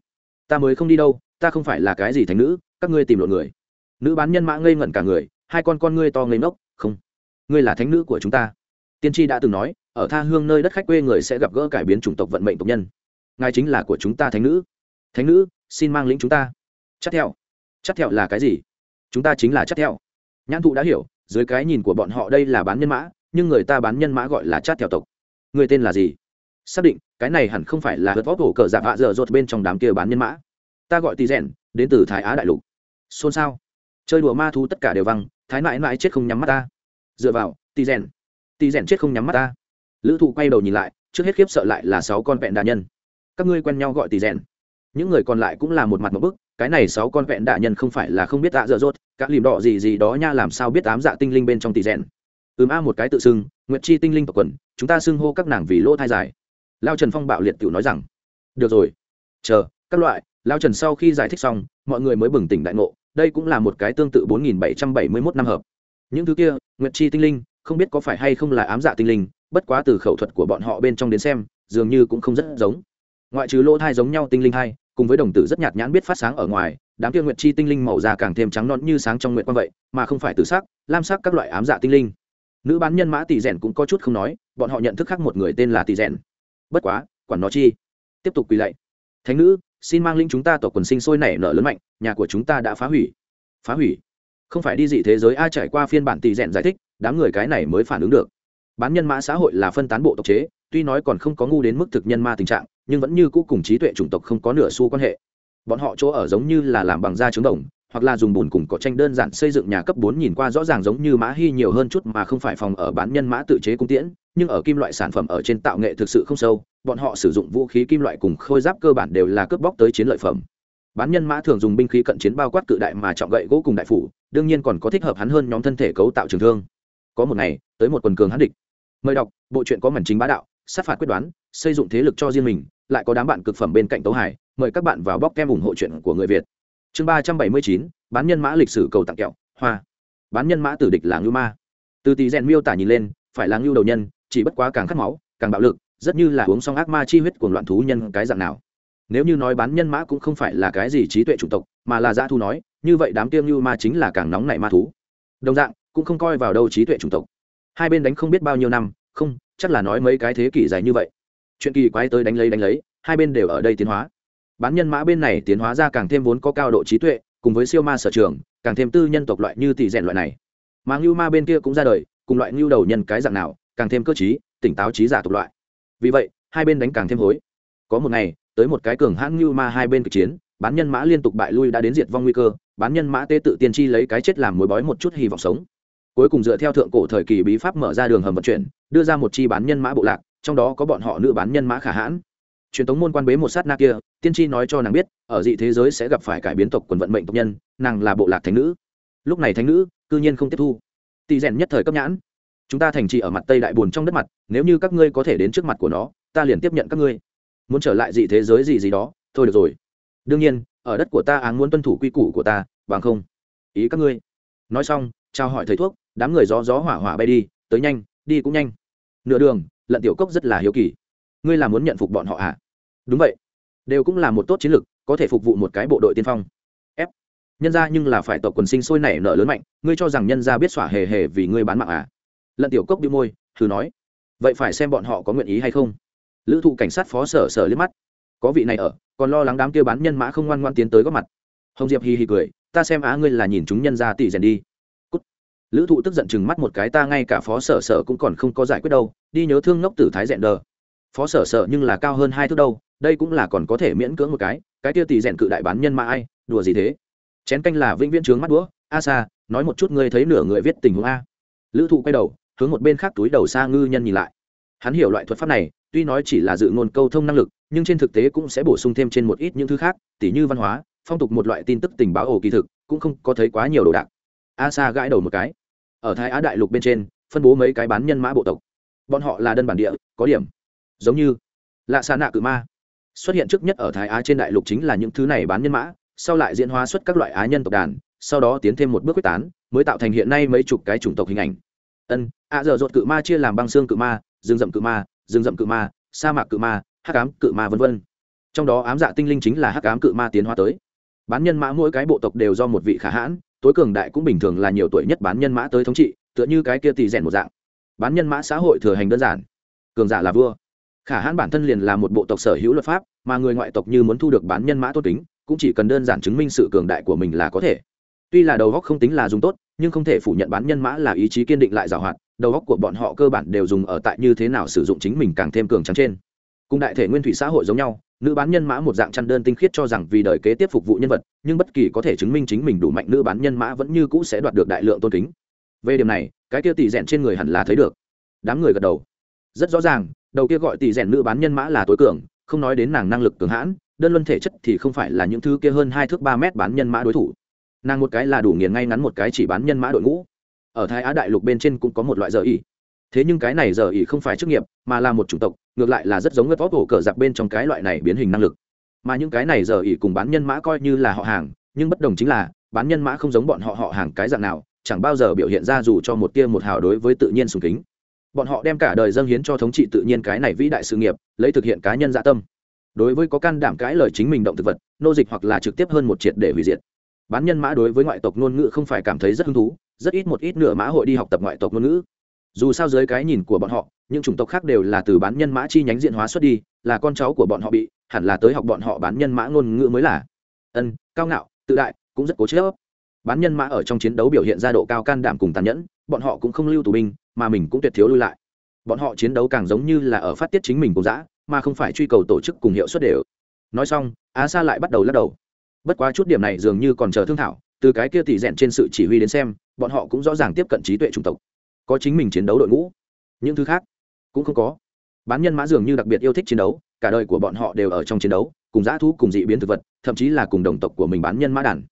ta mới không đi đâu ta không phải là cái gì thánh nữ các ngươi tìm lộn người nữ bán nhân mã ngây ngẩn cả người hai con con ngươi to ngây ngốc không ngươi là thánh nữ của chúng ta tiên tri đã từng nói ở tha hương nơi đất khách quê người sẽ gặp gỡ cải biến chủng tộc vận mệnh tộc nhân ngài chính là của chúng ta thánh nữ thánh nữ xin mang lĩnh chúng ta chắc theo chắc theo là cái gì chúng ta chính là chắc theo nhãn thụ đã hiểu dưới cái nhìn của bọn họ đây là bán nhân mã nhưng người ta bán nhân mã gọi là chát theo tộc người tên là gì xác định cái này hẳn không phải là hớt vóc hổ cờ dạp vạ dở dột bên trong đám kia bán nhân mã ta gọi tỷ rèn đến từ thái á đại lục xôn xao chơi đùa ma thú tất cả đều văng thái mãi mãi chết không nhắm mắt ta dựa vào tỷ rèn tỷ rèn chết không nhắm mắt ta lữ thụ quay đầu nhìn lại trước hết khiếp sợ lại là sáu con vẹn đà nhân các ngươi quen nhau gọi tỷ rèn những người còn lại cũng là một mặt một bức cái này sáu con vẹn đạ nhân không phải là không biết tạ dở dốt các lìm đỏ gì gì đó nha làm sao biết ám dạ tinh linh bên trong tỷ rèn ừm a một cái tự xưng nguyệt chi tinh linh tộc quần chúng ta xưng hô các nàng vì lỗ thai dài lao trần phong bạo liệt tiểu nói rằng được rồi chờ các loại lao trần sau khi giải thích xong mọi người mới bừng tỉnh đại ngộ đây cũng là một cái tương tự 4.771 bảy trăm bảy năm hợp những thứ kia nguyệt chi tinh linh không biết có phải hay không là ám dạ tinh linh bất quá từ khẩu thuật của bọn họ bên trong đến xem dường như cũng không rất giống ngoại trừ lỗ thai giống nhau tinh linh hai cùng với đồng tử rất nhạt nhãn biết phát sáng ở ngoài đám kia nguyệt chi tinh linh màu da càng thêm trắng non như sáng trong nguyệt Quang vậy mà không phải từ sắc lam sắc các loại ám dạ tinh linh nữ bán nhân mã tỷ rèn cũng có chút không nói bọn họ nhận thức khác một người tên là tỷ rèn bất quá quản nó chi tiếp tục quỳ lạy thánh nữ xin mang lĩnh chúng ta tổ quần sinh sôi nảy nở lớn mạnh nhà của chúng ta đã phá hủy phá hủy không phải đi dị thế giới a trải qua phiên bản tỷ rèn giải thích đám người cái này mới phản ứng được bán nhân mã xã hội là phân tán bộ tộc chế tuy nói còn không có ngu đến mức thực nhân ma tình trạng nhưng vẫn như cũ cùng trí tuệ chủng tộc không có nửa xu quan hệ bọn họ chỗ ở giống như là làm bằng da trứng đồng hoặc là dùng bùn cùng cỏ tranh đơn giản xây dựng nhà cấp bốn nhìn qua rõ ràng giống như mã hy nhiều hơn chút mà không phải phòng ở bán nhân mã tự chế cung tiễn, nhưng ở kim loại sản phẩm ở trên tạo nghệ thực sự không sâu, bọn họ sử dụng vũ khí kim loại cùng khôi giáp cơ bản đều là cướp bóc tới chiến lợi phẩm. Bán nhân mã thường dùng binh khí cận chiến bao quát cự đại mà trọng gậy gỗ cùng đại phủ, đương nhiên còn có thích hợp hắn hơn nhóm thân thể cấu tạo trường thương. Có một ngày, tới một quần cường hắn địch. Mời đọc, bộ truyện có mảnh chính bá đạo, sát phạt quyết đoán, xây dựng thế lực cho riêng mình, lại có đám bạn cực phẩm bên cạnh Tấu Hải, mời các bạn vào bóc kem ủng hộ truyện của người Việt chương ba trăm bảy mươi chín bán nhân mã lịch sử cầu tặng kẹo hoa bán nhân mã tử địch là ngưu ma từ tỷ rèn miêu tả nhìn lên phải là ngưu đầu nhân chỉ bất quá càng khát máu càng bạo lực rất như là uống xong ác ma chi huyết của loạn thú nhân cái dạng nào nếu như nói bán nhân mã cũng không phải là cái gì trí tuệ chủng tộc mà là dã thu nói như vậy đám tiêm ngưu ma chính là càng nóng nảy ma thú đồng dạng cũng không coi vào đâu trí tuệ chủng tộc hai bên đánh không biết bao nhiêu năm không chắc là nói mấy cái thế kỷ dài như vậy chuyện kỳ quái tới đánh lấy đánh lấy hai bên đều ở đây tiến hóa bán nhân mã bên này tiến hóa ra càng thêm vốn có cao độ trí tuệ cùng với siêu ma sở trường càng thêm tư nhân tộc loại như tỷ rèn loại này mà ngưu ma bên kia cũng ra đời cùng loại ngưu đầu nhân cái dạng nào càng thêm cơ chí tỉnh táo trí giả tộc loại vì vậy hai bên đánh càng thêm hối có một ngày tới một cái cường hãn ngưu ma hai bên cực chiến bán nhân mã liên tục bại lui đã đến diệt vong nguy cơ bán nhân mã tê tự tiên tri lấy cái chết làm mối bói một chút hy vọng sống cuối cùng dựa theo thượng cổ thời kỳ bí pháp mở ra đường hầm vận chuyển đưa ra một chi bán nhân mã bộ lạc trong đó có bọn họ nữ bán nhân mã khả hãn truyền tống môn quan bế một sát na kia tiên tri nói cho nàng biết ở dị thế giới sẽ gặp phải cải biến tộc quần vận mệnh tộc nhân nàng là bộ lạc thánh nữ lúc này thánh nữ cư nhiên không tiếp thu tỷ rèn nhất thời cấp nhãn chúng ta thành trì ở mặt tây đại bồn trong đất mặt nếu như các ngươi có thể đến trước mặt của nó ta liền tiếp nhận các ngươi muốn trở lại dị thế giới gì gì đó thôi được rồi đương nhiên ở đất của ta áng muốn tuân thủ quy củ của ta bằng không ý các ngươi nói xong trao hỏi thầy thuốc đám người gió gió hỏa hỏa bay đi tới nhanh đi cũng nhanh nửa đường lận tiểu cốc rất là hiếu kỳ ngươi là muốn nhận phục bọn họ à đúng vậy đều cũng là một tốt chiến lược có thể phục vụ một cái bộ đội tiên phong Ép nhân ra nhưng là phải tộc quần sinh sôi nảy nở lớn mạnh ngươi cho rằng nhân ra biết xỏa hề hề vì ngươi bán mạng à lận tiểu cốc bị môi thử nói vậy phải xem bọn họ có nguyện ý hay không lữ thụ cảnh sát phó sở sở liếc mắt có vị này ở còn lo lắng đám kia bán nhân mã không ngoan ngoan tiến tới góp mặt hồng diệp hì hì cười ta xem á ngươi là nhìn chúng nhân ra tỷ rèn đi Cút. lữ thụ tức giận chừng mắt một cái ta ngay cả phó sở sở cũng còn không có giải quyết đâu đi nhớ thương ngốc tử thái rèn đờ phó sở sở nhưng là cao hơn hai thước đâu đây cũng là còn có thể miễn cưỡng một cái cái kia tỷ rèn cự đại bán nhân mà ai đùa gì thế chén canh là vĩnh viễn trướng mắt đũa a xa nói một chút ngươi thấy nửa người viết tình huống a lữ thụ quay đầu hướng một bên khác túi đầu xa ngư nhân nhìn lại hắn hiểu loại thuật pháp này tuy nói chỉ là dự ngôn câu thông năng lực nhưng trên thực tế cũng sẽ bổ sung thêm trên một ít những thứ khác tỉ như văn hóa phong tục một loại tin tức tình báo ổ kỳ thực cũng không có thấy quá nhiều đồ đạc a sa gãi đầu một cái ở thái á đại lục bên trên phân bố mấy cái bán nhân mã bộ tộc bọn họ là đơn bản địa có điểm giống như lạ xa nạ cự ma xuất hiện trước nhất ở thái á trên đại lục chính là những thứ này bán nhân mã sau lại diễn hóa xuất các loại á nhân tộc đàn sau đó tiến thêm một bước quyết tán mới tạo thành hiện nay mấy chục cái chủng tộc hình ảnh ân ạ dở giờ cự ma chia làm băng xương cự ma rừng rậm cự ma rừng rậm cự ma sa mạc cự ma hắc ám cự ma vân vân trong đó ám dạ tinh linh chính là hắc ám cự ma tiến hóa tới bán nhân mã mỗi cái bộ tộc đều do một vị khả hãn tối cường đại cũng bình thường là nhiều tuổi nhất bán nhân mã tới thống trị tựa như cái kia tỳ rèn một dạng bán nhân mã xã hội thừa hành đơn giản cường giả là vua khả hãn bản thân liền là một bộ tộc sở hữu luật pháp mà người ngoại tộc như muốn thu được bán nhân mã tốt tính cũng chỉ cần đơn giản chứng minh sự cường đại của mình là có thể tuy là đầu góc không tính là dùng tốt nhưng không thể phủ nhận bán nhân mã là ý chí kiên định lại giảo hoạt đầu góc của bọn họ cơ bản đều dùng ở tại như thế nào sử dụng chính mình càng thêm cường trắng trên cùng đại thể nguyên thủy xã hội giống nhau nữ bán nhân mã một dạng chăn đơn tinh khiết cho rằng vì đời kế tiếp phục vụ nhân vật nhưng bất kỳ có thể chứng minh chính mình đủ mạnh nữ bán nhân mã vẫn như cũ sẽ đoạt được đại lượng tôn kính về điểm này cái kia tỷ rèn trên người hẳn là thấy được đám người gật đầu rất rõ ràng đầu kia gọi tỷ rèn nữ bán nhân mã là tối cường không nói đến nàng năng lực cường hãn đơn luân thể chất thì không phải là những thứ kia hơn hai thước ba mét bán nhân mã đối thủ nàng một cái là đủ nghiền ngay ngắn một cái chỉ bán nhân mã đội ngũ ở thái á đại lục bên trên cũng có một loại giờ ỉ thế nhưng cái này giờ ỉ không phải chức nghiệp mà là một chủng tộc ngược lại là rất giống ngất vóc cổ cờ giặc bên trong cái loại này biến hình năng lực mà những cái này giờ ỉ cùng bán nhân mã coi như là họ hàng nhưng bất đồng chính là bán nhân mã không giống bọn họ họ hàng cái dạng nào chẳng bao giờ biểu hiện ra dù cho một tia một hào đối với tự nhiên sùng kính bọn họ đem cả đời dâng hiến cho thống trị tự nhiên cái này vĩ đại sự nghiệp lấy thực hiện cá nhân dạ tâm đối với có can đảm cãi lời chính mình động thực vật nô dịch hoặc là trực tiếp hơn một triệt để hủy diệt bán nhân mã đối với ngoại tộc ngôn ngữ không phải cảm thấy rất hứng thú rất ít một ít nửa mã hội đi học tập ngoại tộc ngôn ngữ dù sao dưới cái nhìn của bọn họ những chủng tộc khác đều là từ bán nhân mã chi nhánh diện hóa xuất đi là con cháu của bọn họ bị hẳn là tới học bọn họ bán nhân mã ngôn ngữ mới là ân cao ngạo tự đại cũng rất cố chớp bán nhân mã ở trong chiến đấu biểu hiện ra độ cao can đảm cùng tàn nhẫn bọn họ cũng không lưu tù binh mà mình cũng tuyệt thiếu lui lại bọn họ chiến đấu càng giống như là ở phát tiết chính mình cùng dã mà không phải truy cầu tổ chức cùng hiệu suất đều nói xong á sa lại bắt đầu lắc đầu bất quá chút điểm này dường như còn chờ thương thảo từ cái kia tỉ rèn trên sự chỉ huy đến xem bọn họ cũng rõ ràng tiếp cận trí tuệ chủng tộc có chính mình chiến đấu đội ngũ những thứ khác cũng không có bán nhân mã dường như đặc biệt yêu thích chiến đấu cả đời của bọn họ đều ở trong chiến đấu cùng g i ã thú cùng dị biến thực vật thậm chí là cùng đồng tộc của mình bán nhân mã đàn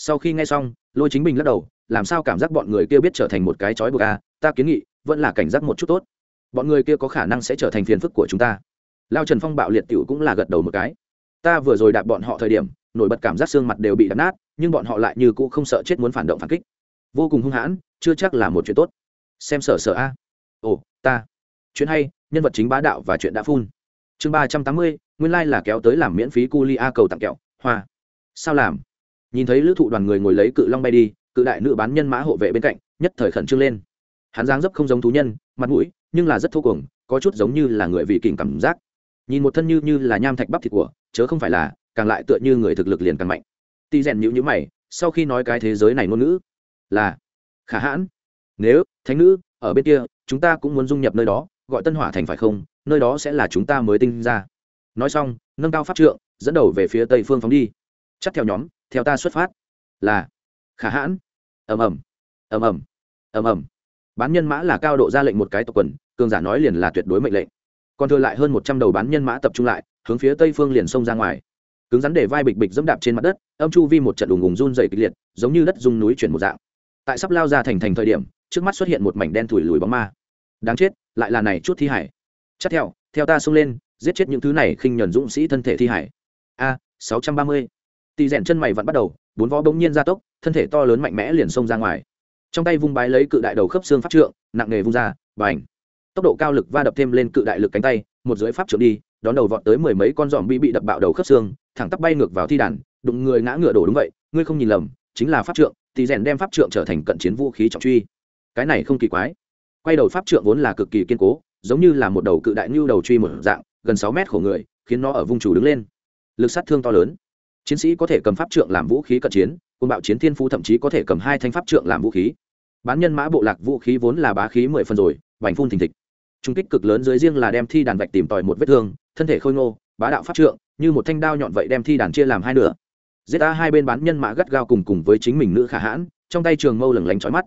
sau khi nghe xong lôi chính bình lắc đầu làm sao cảm giác bọn người kia biết trở thành một cái chói buộc a à, ta kiến nghị vẫn là cảnh giác một chút tốt bọn người kia có khả năng sẽ trở thành phiền phức của chúng ta lao trần phong bạo liệt t i ể u cũng là gật đầu một cái ta vừa rồi đạp bọn họ thời điểm nổi bật cảm giác xương mặt đều bị đập nát nhưng bọn họ lại như cũ không sợ chết muốn phản động phản kích vô cùng hung hãn chưa chắc là một chuyện tốt xem sở sở a ồ ta chuyện hay nhân vật chính bá đạo và chuyện đã phun chương ba trăm tám mươi nguyên lai là kéo tới làm miễn phí cu li a cầu tặng kẹo hoa sao làm nhìn thấy lữ thụ đoàn người ngồi lấy cự long bay đi cự đại nữ bán nhân mã hộ vệ bên cạnh nhất thời khẩn trương lên hắn dáng dấp không giống thú nhân mặt mũi nhưng là rất thô cuồng có chút giống như là người vị kình cảm giác nhìn một thân như như là nham thạch bắp thịt của chớ không phải là càng lại tựa như người thực lực liền càng mạnh tỳ rèn nhữ nhữ mày sau khi nói cái thế giới này ngôn ngữ là khả hãn nếu thánh nữ ở bên kia chúng ta cũng muốn dung nhập nơi đó gọi tân hỏa thành phải không nơi đó sẽ là chúng ta mới tinh ra nói xong nâng cao pháp trượng dẫn đầu về phía tây phương phóng đi chắc theo nhóm theo ta xuất phát là khả hãn ầm ầm ầm ầm ầm ầm bán nhân mã là cao độ ra lệnh một cái tộc quần cường giả nói liền là tuyệt đối mệnh lệnh còn thừa lại hơn một trăm đầu bán nhân mã tập trung lại hướng phía tây phương liền xông ra ngoài cứng rắn để vai bịch bịch dẫm đạp trên mặt đất âm chu vi một trận đùng ùng run dày kịch liệt giống như đất rung núi chuyển một dạng tại sắp lao ra thành thành thời điểm trước mắt xuất hiện một mảnh đen thủi lùi bóng ma đáng chết lại là này chút thi hải chắc theo theo ta xông lên giết chết những thứ này khinh nhuần dũng sĩ thân thể thi hải a sáu trăm ba mươi tỳ rèn chân mày vẫn bắt đầu bốn vó bỗng nhiên ra tốc thân thể to lớn mạnh mẽ liền xông ra ngoài trong tay vung bái lấy cự đại đầu khớp xương pháp trượng nặng nề vung ra và ảnh tốc độ cao lực va đập thêm lên cự đại lực cánh tay một dưới pháp trượng đi đón đầu vọt tới mười mấy con giòm bị bị đập bạo đầu khớp xương thẳng tắp bay ngược vào thi đàn đụng người ngã ngựa đổ đúng vậy ngươi không nhìn lầm chính là pháp trượng tỳ rèn đem pháp trượng trở thành cận chiến vũ khí trọng truy cái này không kỳ quái quay đầu pháp trượng vốn là cực kỳ kiên cố giống như là một đầu cự đại như đầu truy một dạng gần sáu mét khổ người khiến nó ở vung chủ đứng lên lực sát thương to lớn chiến sĩ có thể cầm pháp trượng làm vũ khí cận chiến quân bạo chiến thiên phu thậm chí có thể cầm hai thanh pháp trượng làm vũ khí bán nhân mã bộ lạc vũ khí vốn là bá khí mười phần rồi vành phun thình thịch trung kích cực lớn dưới riêng là đem thi đàn vạch tìm tòi một vết thương thân thể khôi ngô bá đạo pháp trượng như một thanh đao nhọn vậy đem thi đàn chia làm hai nửa giết a hai bên bán nhân mã gắt gao cùng cùng với chính mình nữ khả hãn trong tay trường mâu lửng lánh trói mắt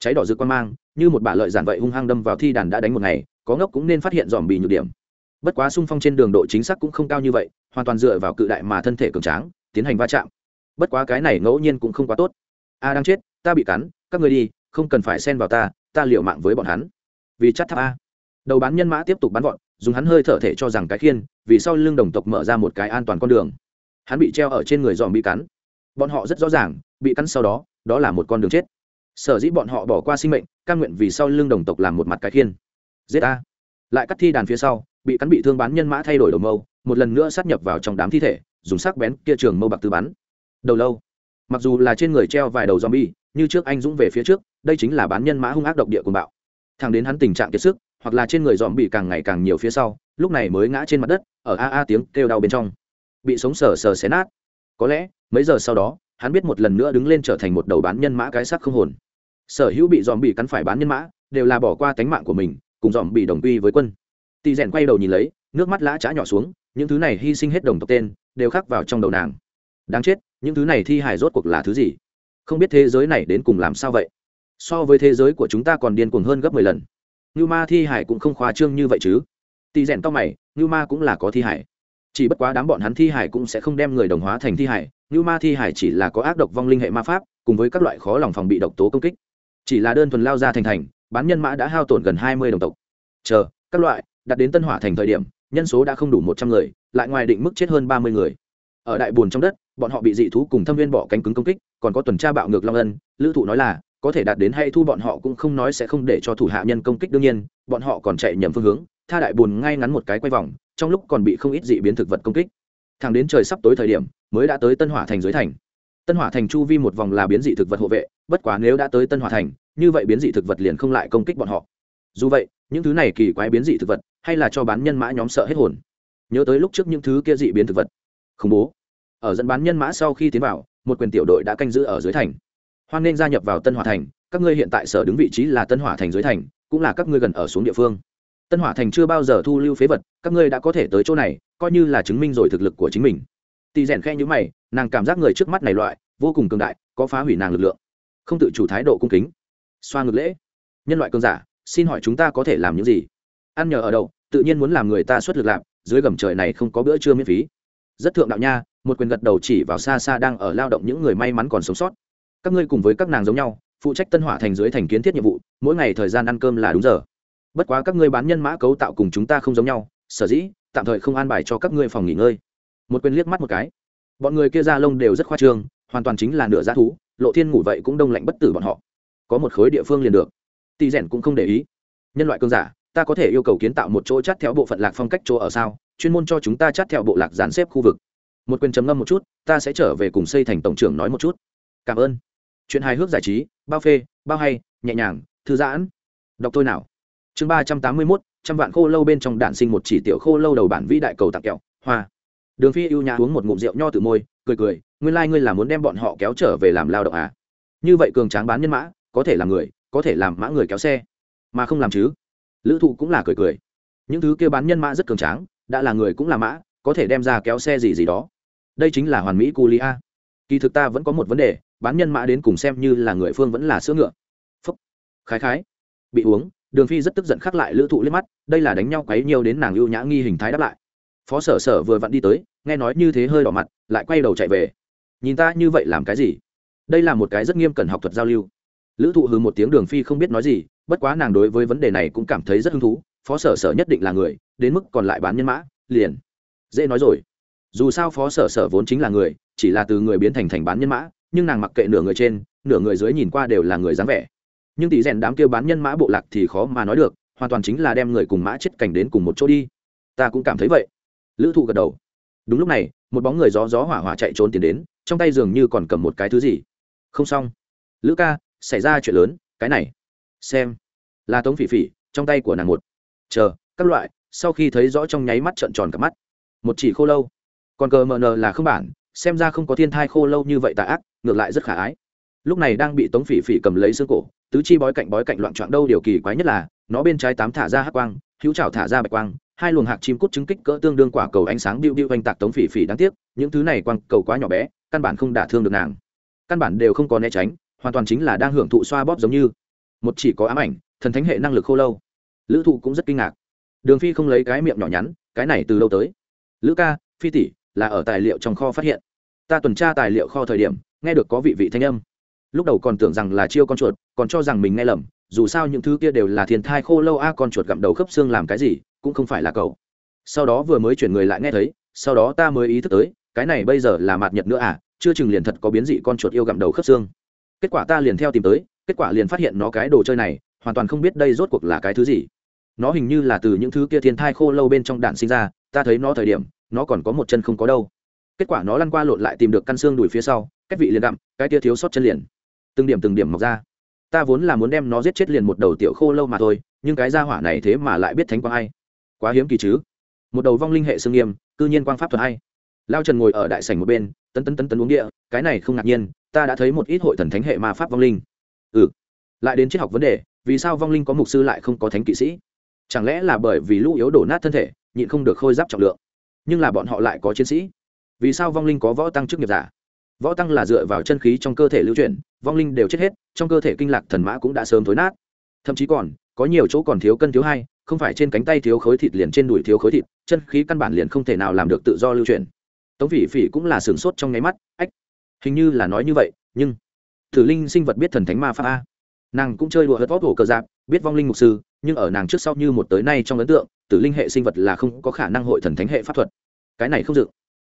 cháy đỏ rực quan mang như một bả lợi giản vậy hung hăng đâm vào thi đàn đã đánh một ngày có ngốc cũng nên phát hiện dòm bị nhược điểm bất quá xung phong trên đường độ chính xác cũng không cao như vậy hoàn toàn dựa vào cự đại mà thân thể cường tráng tiến hành va chạm bất quá cái này ngẫu nhiên cũng không quá tốt a đang chết ta bị cắn các người đi không cần phải xen vào ta ta liệu mạng với bọn hắn vì chắc tháp a đầu bán nhân mã tiếp tục bắn gọn dùng hắn hơi thở thể cho rằng cái khiên vì sau lưng đồng tộc mở ra một cái an toàn con đường hắn bị treo ở trên người dòm bị cắn bọn họ rất rõ ràng bị cắn sau đó đó là một con đường chết sở dĩ bọn họ bỏ qua sinh mệnh căn nguyện vì sau lưng đồng tộc làm một mặt cái khiên giết a lại cắt thi đàn phía sau bị cắn bị thương bán nhân mã thay đổi đầu mâu một lần nữa sát nhập vào trong đám thi thể dùng sắc bén kia trường mâu bạc tư bắn đầu lâu mặc dù là trên người treo vài đầu zombie như trước anh dũng về phía trước đây chính là bán nhân mã hung ác độc địa cùng bạo thẳng đến hắn tình trạng kiệt sức hoặc là trên người zombie càng ngày càng nhiều phía sau lúc này mới ngã trên mặt đất ở a a tiếng kêu đau bên trong bị sống sờ sờ xé nát có lẽ mấy giờ sau đó hắn biết một lần nữa đứng lên trở thành một đầu bán nhân mã cái xác không hồn sở hữu bị zombie cắn phải bán nhân mã đều là bỏ qua tánh mạng của mình cùng zombie đồng quy với quân Tỷ rèn quay đầu nhìn lấy nước mắt lã chã nhỏ xuống những thứ này hy sinh hết đồng tộc tên đều khắc vào trong đầu nàng đáng chết những thứ này thi hài rốt cuộc là thứ gì không biết thế giới này đến cùng làm sao vậy so với thế giới của chúng ta còn điên cuồng hơn gấp mười lần như ma thi hải cũng không khoa trương như vậy chứ tỳ rèn to mày như ma cũng là có thi hải chỉ bất quá đám bọn hắn thi hải cũng sẽ không đem người đồng hóa thành thi hải như ma thi hải chỉ là có ác độc vong linh hệ ma pháp cùng với các loại khó lòng phòng bị độc tố công kích chỉ là đơn thuần lao ra thành thành bán nhân mã đã hao tổn gần hai mươi đồng tộc chờ các loại đặt đến tân hỏa thành thời điểm nhân số đã không đủ một trăm người lại ngoài định mức chết hơn ba mươi người ở đại buồn trong đất bọn họ bị dị thú cùng thâm viên bỏ cánh cứng công kích còn có tuần tra bạo ngược long ân lữ thụ nói là có thể đạt đến hay thu bọn họ cũng không nói sẽ không để cho thủ hạ nhân công kích đương nhiên bọn họ còn chạy nhầm phương hướng tha đại buồn ngay ngắn một cái quay vòng trong lúc còn bị không ít dị biến thực vật công kích thẳng đến trời sắp tối thời điểm mới đã tới tân hỏa thành dưới thành tân hỏa thành chu vi một vòng là biến dị thực vật hộ vệ bất quá nếu đã tới tân hỏa thành như vậy biến dị thực vật liền không lại công kích bọn họ dù vậy những thứ này kỳ quái biến dị thực vật hay là cho bán nhân mã nhóm sợ hết hồn nhớ tới lúc trước những thứ kia dị biến thực vật khủng bố ở dẫn bán nhân mã sau khi tiến vào một quyền tiểu đội đã canh giữ ở dưới thành hoan nên gia nhập vào tân hòa thành các ngươi hiện tại sở đứng vị trí là tân hòa thành dưới thành cũng là các ngươi gần ở xuống địa phương tân hỏa thành chưa bao giờ thu lưu phế vật các ngươi đã có thể tới chỗ này coi như là chứng minh rồi thực lực của chính mình tỳ rèn khe nhữ mày nàng cảm giác người trước mắt này loại vô cùng cường đại có phá hủy nàng lực lượng không tự chủ thái độ cung kính xoa ngược lễ nhân loại cường giả xin hỏi chúng ta có thể làm những gì ăn nhờ ở đậu tự nhiên muốn làm người ta xuất lực lạp dưới gầm trời này không có bữa trưa miễn phí rất thượng đạo nha một quyền gật đầu chỉ vào xa xa đang ở lao động những người may mắn còn sống sót các ngươi cùng với các nàng giống nhau phụ trách tân hỏa thành dưới thành kiến thiết nhiệm vụ mỗi ngày thời gian ăn cơm là đúng giờ bất quá các ngươi bán nhân mã cấu tạo cùng chúng ta không giống nhau sở dĩ tạm thời không an bài cho các ngươi phòng nghỉ ngơi một quyền liếc mắt một cái bọn người kia ra lông đều rất khoa trương hoàn toàn chính là nửa giá thú lộ thiên ngủ vậy cũng đông lạnh bất tử bọn họ có một khối địa phương liền được tỳ rèn cũng không để ý nhân loại cơn giả ta có thể yêu cầu kiến tạo một chỗ chát theo bộ phận lạc phong cách chỗ ở sao chuyên môn cho chúng ta chát theo bộ lạc dàn xếp khu vực một quyền chấm ngâm một chút ta sẽ trở về cùng xây thành tổng trưởng nói một chút cảm ơn chuyện hài hước giải trí bao phê bao hay nhẹ nhàng thư giãn đọc tôi nào chương ba trăm tám mươi mốt trăm vạn khô lâu bên trong đạn sinh một chỉ tiểu khô lâu đầu bản vĩ đại cầu tặng kẹo hoa đường phi ưu nhà uống một ngụm rượu nho từ môi cười cười nguyên lai、like、ngươi là muốn đem bọn họ kéo trở về làm lao động à như vậy cường tráng bán nhân mã có thể làm người có thể làm mã người kéo xe mà không làm chứ lữ thụ cũng là cười cười những thứ kia bán nhân mã rất cường tráng đã là người cũng là mã có thể đem ra kéo xe gì gì đó đây chính là hoàn mỹ cu li a kỳ thực ta vẫn có một vấn đề bán nhân mã đến cùng xem như là người phương vẫn là sữa ngựa phúc khái khái bị uống đường phi rất tức giận khắc lại lữ thụ liếc mắt đây là đánh nhau quấy nhiều đến nàng ưu nhã nghi hình thái đáp lại phó sở sở vừa vặn đi tới nghe nói như thế hơi đỏ mặt lại quay đầu chạy về nhìn ta như vậy làm cái gì đây là một cái rất nghiêm cẩn học thuật giao lưu lữ thụ hừ một tiếng đường phi không biết nói gì bất quá nàng đối với vấn đề này cũng cảm thấy rất hứng thú phó sở sở nhất định là người đến mức còn lại bán nhân mã liền dễ nói rồi dù sao phó sở sở vốn chính là người chỉ là từ người biến thành thành bán nhân mã nhưng nàng mặc kệ nửa người trên nửa người dưới nhìn qua đều là người dáng vẻ nhưng tỷ rèn đám kêu bán nhân mã bộ lạc thì khó mà nói được hoàn toàn chính là đem người cùng mã chết cảnh đến cùng một chỗ đi ta cũng cảm thấy vậy lữ thụ gật đầu đúng lúc này một bóng người gió gió hỏa hỏa chạy trốn tiến đến trong tay dường như còn cầm một cái thứ gì không xong lữ ca xảy ra chuyện lớn cái này xem là tống phỉ phỉ trong tay của nàng một chờ các loại sau khi thấy rõ trong nháy mắt trợn tròn cả mắt một chỉ khô lâu còn cờ mờ nờ là không bản xem ra không có thiên thai khô lâu như vậy tà ác ngược lại rất khả ái lúc này đang bị tống phỉ phỉ cầm lấy xương cổ tứ chi bói cạnh bói cạnh loạn trọn đâu điều kỳ quái nhất là nó bên trái tám thả ra hắc quang hữu trào thả ra bạch quang hai luồng hạc chim cút chứng kích cỡ tương đương quả cầu ánh sáng bịu bịu oanh tạc tống phỉ phỉ đáng tiếc những thứ này quăng cầu quá nhỏ bé căn bản không đả thương được nàng căn bản đều không có né tránh hoàn toàn chính là đang hưởng thụ xoa bóp giống như một chỉ có ám ảnh thần thánh hệ năng lực khô lâu lữ thụ cũng rất kinh ngạc đường phi không lấy cái miệng nhỏ nhắn cái này từ lâu tới lữ ca phi tỷ là ở tài liệu trong kho phát hiện ta tuần tra tài liệu kho thời điểm nghe được có vị vị thanh âm lúc đầu còn tưởng rằng là chiêu con chuột còn cho rằng mình nghe lầm dù sao những thứ kia đều là thiên thai khô lâu a con chuột gặm đầu khớp xương làm cái gì cũng không phải là cậu sau đó vừa mới chuyển người lại nghe thấy sau đó ta mới ý thức tới cái này bây giờ là mạt nhật nữa à chưa chừng liền thật có biến dị con chuột yêu gặm đầu khớp xương kết quả ta liền theo tìm tới kết quả liền phát hiện nó cái đồ chơi này hoàn toàn không biết đây rốt cuộc là cái thứ gì nó hình như là từ những thứ kia thiên thai khô lâu bên trong đạn sinh ra ta thấy nó thời điểm nó còn có một chân không có đâu kết quả nó lăn qua lộn lại tìm được căn xương đùi phía sau cách vị liền đặm cái kia thiếu sót chân liền từng điểm từng điểm mọc ra ta vốn là muốn đem nó giết chết liền một đầu tiểu khô lâu mà thôi nhưng cái gia hỏa này thế mà lại biết thánh quang ai quá hiếm kỳ chứ một đầu vong linh hệ xương nghiêm cư nhiên quang pháp thuật hay lao trần ngồi ở đại sảnh một bên tấn tấn tấn tấn uống địa cái này không ngạc nhiên ta đã thấy một ít hội thần thánh hệ ma pháp vong linh ừ lại đến triết học vấn đề vì sao vong linh có mục sư lại không có thánh kỵ sĩ chẳng lẽ là bởi vì lũ yếu đổ nát thân thể nhịn không được khôi giáp trọng lượng nhưng là bọn họ lại có chiến sĩ vì sao vong linh có võ tăng chức nghiệp giả võ tăng là dựa vào chân khí trong cơ thể lưu chuyển vong linh đều chết hết trong cơ thể kinh lạc thần mã cũng đã sớm thối nát thậm chí còn có nhiều chỗ còn thiếu cân thiếu hai không phải trên cánh tay thiếu khối thịt liền trên đùi thiếu khối thịt chân khí căn bản liền không thể nào làm được tự do lưu chuyển tống phỉ phỉ cũng là sửng sốt trong nháy mắt ách hình như là nói như vậy nhưng thử linh sinh vật biết thần thánh ma pháp a nàng cũng chơi đùa hớt vót hổ cờ giáp biết vong linh mục sư nhưng ở nàng trước sau như một tới nay trong ấn tượng tử linh hệ sinh vật là không có khả năng hội thần thánh hệ pháp thuật cái này không dự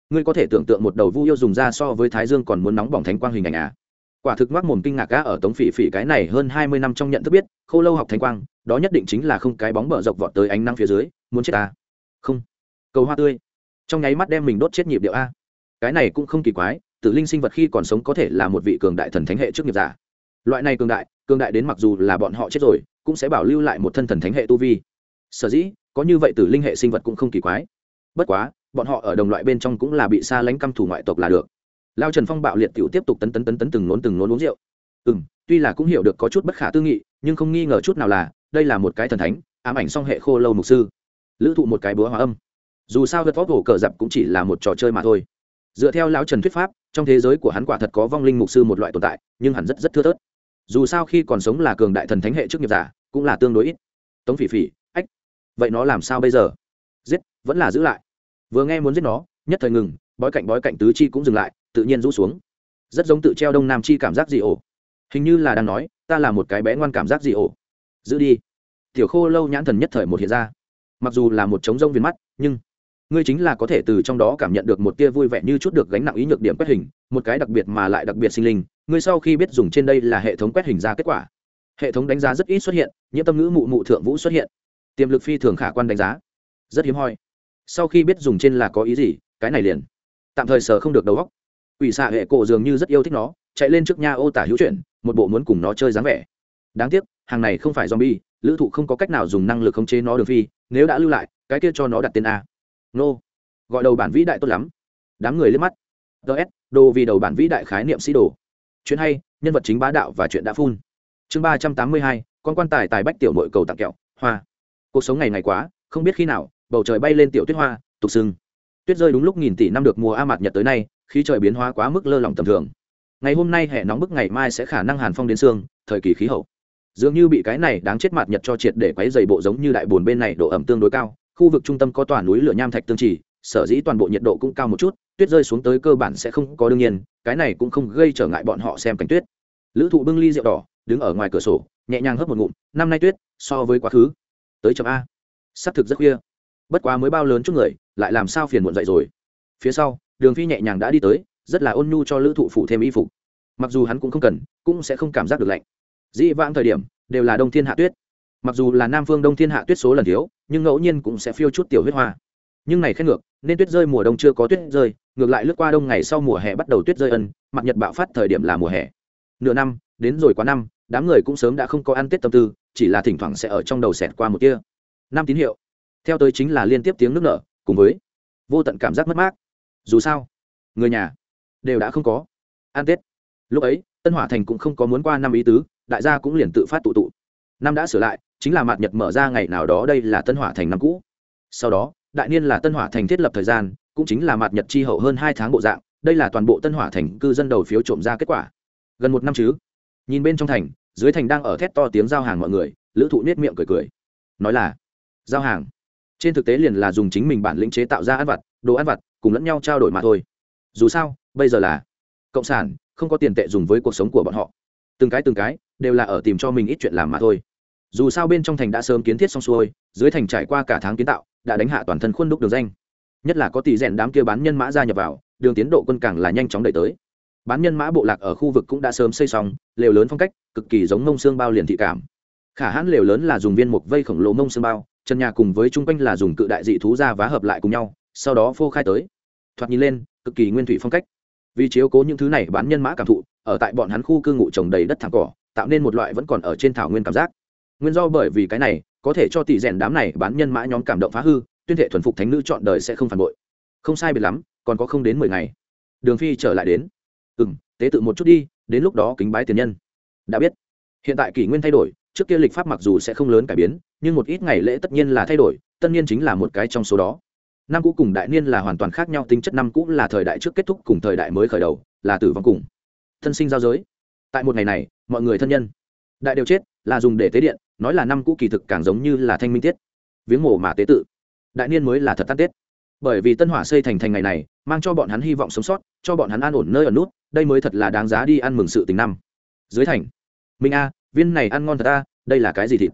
ngươi có thể tưởng tượng một đầu vu yêu dùng ra so với thái dương còn muốn nóng bỏng thánh quang hình ảnh à? quả thực ngoác mồm kinh ngạc cá ở tống phỉ phỉ cái này hơn hai mươi năm trong nhận thức biết k lâu học thánh quang đó nhất định chính là không cái bóng bở dọc vọt tới ánh năng phía dưới muốn chết ta không cầu hoa tươi trong nháy mắt đem mình đốt chết nhịp điệu a cái này cũng không kỳ quái tử linh sinh vật khi còn sống có thể là một vị cường đại thần thánh hệ trước nghiệp giả loại này cường đại cường đại đến mặc dù là bọn họ chết rồi cũng sẽ bảo lưu lại một thân thần thánh hệ tu vi sở dĩ có như vậy tử linh hệ sinh vật cũng không kỳ quái bất quá bọn họ ở đồng loại bên trong cũng là bị xa lánh căm thủ ngoại tộc là được lao trần phong bạo liệt t i ể u tiếp tục tấn tấn tấn tấn từng nốn từng nốn uống rượu ừ m tuy là cũng hiểu được có chút bất khả tư nghị nhưng không nghi ngờ chút nào là đây là một cái thần thánh ám ảnh song hệ khô lâu mục sư lữ thụ một cái búa hòa âm dù sao vật vóc hổ cờ dập cũng chỉ là một trò chơi mà thôi dựa theo lão trần thuyết pháp trong thế giới của hắn quả thật có vong linh mục sư một loại tồn tại nhưng hẳn rất rất thưa thớt dù sao khi còn sống là cường đại thần thánh hệ trước nghiệp giả cũng là tương đối ít tống phỉ phỉ ách vậy nó làm sao bây giờ giết vẫn là giữ lại vừa nghe muốn giết nó nhất thời ngừng bói cạnh bói cạnh tứ chi cũng dừng lại tự nhiên rũ xuống rất giống tự treo đông nam chi cảm giác gì ổ hình như là đang nói ta là một cái bé ngoan cảm giác gì ổ giữ đi tiểu khô lâu nhãn thần nhất thời một hiện ra mặc dù là một trống rông viền mắt nhưng ngươi chính là có thể từ trong đó cảm nhận được một tia vui vẻ như chút được gánh nặng ý nhược điểm quét hình một cái đặc biệt mà lại đặc biệt sinh linh ngươi sau khi biết dùng trên đây là hệ thống quét hình ra kết quả hệ thống đánh giá rất ít xuất hiện nhiễm tâm ngữ mụ mụ thượng vũ xuất hiện tiềm lực phi thường khả quan đánh giá rất hiếm hoi sau khi biết dùng trên là có ý gì cái này liền tạm thời sở không được đầu óc Quỷ xạ hệ cổ dường như rất yêu thích nó chạy lên trước nha ô tả hữu chuyển một bộ muốn cùng nó chơi dáng vẻ đáng tiếc hàng này không phải zombie lữ thụ không có cách nào dùng năng lực khống chế nó được phi nếu đã lưu lại cái kia cho nó đặt tên a nô gọi đầu bản vĩ đại tốt lắm đám người liếc mắt ts đồ vì đầu bản vĩ đại khái niệm sĩ đồ chuyện hay nhân vật chính bá đạo và chuyện đã phun chương ba trăm tám mươi hai con quan tài tài bách tiểu nội cầu tặng kẹo hoa cuộc sống ngày ngày quá không biết khi nào bầu trời bay lên tiểu tuyết hoa tục sưng tuyết rơi đúng lúc nghìn tỷ năm được mùa a mạt nhật tới nay khí trời biến hóa quá mức lơ lỏng tầm thường ngày hôm nay hệ nóng bức ngày mai sẽ khả năng hàn phong đến sương thời kỳ khí hậu dường như bị cái này đáng chết mạt nhật cho triệt để quấy dày bộ giống như đại bồn bên này độ ẩm tương đối cao khu vực trung tâm có tòa núi lửa nham thạch tương trì sở dĩ toàn bộ nhiệt độ cũng cao một chút tuyết rơi xuống tới cơ bản sẽ không có đương nhiên cái này cũng không gây trở ngại bọn họ xem cảnh tuyết lữ thụ bưng ly rượu đỏ đứng ở ngoài cửa sổ nhẹ nhàng hấp một ngụm năm nay tuyết so với quá khứ tới chậm a sắp thực rất khuya bất quá mới bao lớn chút người lại làm sao phiền muộn dậy rồi phía sau đường phi nhẹ nhàng đã đi tới rất là ôn nhu cho lữ thụ phụ thêm y phục mặc dù hắn cũng không cần cũng sẽ không cảm giác được lạnh dĩ vãng thời điểm đều là đông thiên hạ tuyết mặc dù là nam phương đông thiên hạ tuyết số lần thiếu nhưng ngẫu nhiên cũng sẽ phiêu chút tiểu huyết hoa nhưng này khét ngược nên tuyết rơi mùa đông chưa có tuyết rơi ngược lại lướt qua đông ngày sau mùa hè bắt đầu tuyết rơi ân mặt nhật bạo phát thời điểm là mùa hè nửa năm đến rồi quá năm đám người cũng sớm đã không có ăn tết tâm tư chỉ là thỉnh thoảng sẽ ở trong đầu xẹt qua một kia năm tín hiệu theo tới chính là liên tiếp tiếng nước nở cùng với vô tận cảm giác mất mát dù sao người nhà đều đã không có ăn tết lúc ấy tân hỏa thành cũng không có muốn qua năm ý tứ đại gia cũng liền tự phát tụ tụ năm đã sửa lại chính là mạt nhật mở ra ngày nào đó đây là tân hỏa thành năm cũ sau đó đại niên là tân hỏa thành thiết lập thời gian cũng chính là mạt nhật chi hậu hơn hai tháng bộ dạng đây là toàn bộ tân hỏa thành cư dân đầu phiếu trộm ra kết quả gần một năm chứ nhìn bên trong thành dưới thành đang ở thét to tiếng giao hàng mọi người lữ thụ nết miệng cười cười nói là giao hàng trên thực tế liền là dùng chính mình bản lĩnh chế tạo ra ăn vặt đồ ăn vặt cùng lẫn nhau trao đổi mà thôi dù sao bây giờ là cộng sản không có tiền tệ dùng với cuộc sống của bọn họ từng cái từng cái đều là ở tìm cho mình ít chuyện làm mà thôi dù sao bên trong thành đã sớm kiến thiết xong xuôi dưới thành trải qua cả tháng kiến tạo đã đánh hạ toàn thân khuôn đúc đường danh nhất là có tỷ rèn đám kia bán nhân mã gia nhập vào đường tiến độ quân càng là nhanh chóng đẩy tới bán nhân mã bộ lạc ở khu vực cũng đã sớm xây xong lều lớn phong cách cực kỳ giống mông xương bao liền thị cảm khả hãn lều lớn là dùng viên mục vây khổng lồ mông xương bao chân nhà cùng với chung quanh là dùng cự đại dị thú ra vá hợp lại cùng nhau sau đó phô khai tới thoạt nhìn lên cực kỳ nguyên thủy phong cách vì chiếu cố những thứ này bán nhân mã cảm thụ ở tại bọn hắn khu cư ngụ trồng đầy đất thẳng cỏ tạo nên một loại vẫn còn ở trên thảo nguyên cảm giác nguyên do bởi vì cái này có thể cho tỷ rèn đám này bán nhân mã nhóm cảm động phá hư tuyên thệ thuần phục thánh nữ chọn đời sẽ không phản bội không sai biệt lắm còn có không đến mười ngày đường phi trở lại đến ừ tế tự một chút đi đến lúc đó kính bái tiền nhân đã biết hiện tại kỷ nguyên thay đổi trước kia lịch pháp mặc dù sẽ không lớn cải biến nhưng một ít ngày lễ tất nhiên là thay đổi tất nhiên chính là một cái trong số đó năm cũ cùng đại niên là hoàn toàn khác nhau tính chất năm cũ là thời đại trước kết thúc cùng thời đại mới khởi đầu là tử vong cùng thân sinh giao giới tại một ngày này mọi người thân nhân đại đều chết là dùng để tế điện nói là năm cũ kỳ thực càng giống như là thanh minh tiết viếng mộ mà tế tự đại niên mới là thật tan tết bởi vì tân hỏa xây thành thành ngày này mang cho bọn hắn hy vọng sống sót cho bọn hắn an ổn nơi ở nút đây mới thật là đáng giá đi ăn mừng sự tình năm dưới thành minh a viên này ăn ngon thật a đây là cái gì thịt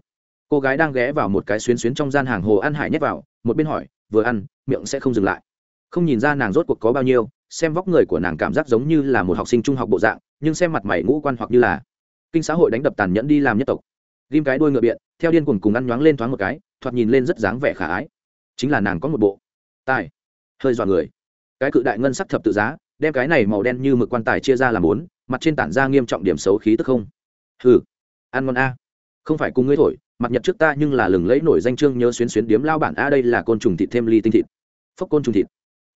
cô gái đang ghé vào một cái xuyến xuyến trong gian hàng hồ ăn hải nhét vào một bên hỏi vừa ăn miệng sẽ không dừng lại không nhìn ra nàng rốt cuộc có bao nhiêu xem vóc người của nàng cảm giác giống như là một học sinh trung học bộ dạng nhưng xem mặt mày ngũ quan hoặc như là kinh xã hội đánh đập tàn nhẫn đi làm nhất tộc ghim cái đuôi ngựa biện theo điên cuồng cùng ăn nhoáng lên thoáng một cái thoạt nhìn lên rất dáng vẻ khả ái chính là nàng có một bộ tài hơi dọa người cái cự đại ngân sắc thập tự giá đem cái này màu đen như mực quan tài chia ra làm bốn mặt trên tản ra nghiêm trọng điểm xấu khí tức không hừ ăn ngon a không phải cùng ngươi thổi mặt nhật trước ta nhưng là lừng lẫy nổi danh trương nhớ xuyến xuyến điếm lao bản a đây là côn trùng thịt thêm ly tinh thịt phốc côn trùng thịt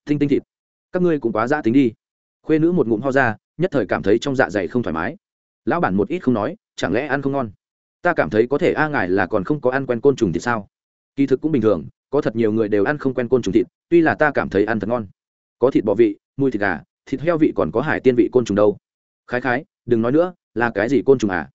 tinh tinh thịt các ngươi cũng quá dã tính đi khuê nữ một ngụm ho ra nhất thời cảm thấy trong dạ dày không thoải mái lão bản một ít không nói chẳng lẽ ăn không ngon ta cảm thấy có thể a ngài là còn không có ăn quen côn trùng thì sao kỳ thực cũng bình thường có thật nhiều người đều ăn không quen côn trùng thịt tuy là ta cảm thấy ăn thật ngon có thịt bò vị mùi thịt gà thịt heo vị còn có hải tiên vị côn trùng đâu khái khái đừng nói nữa là cái gì côn trùng à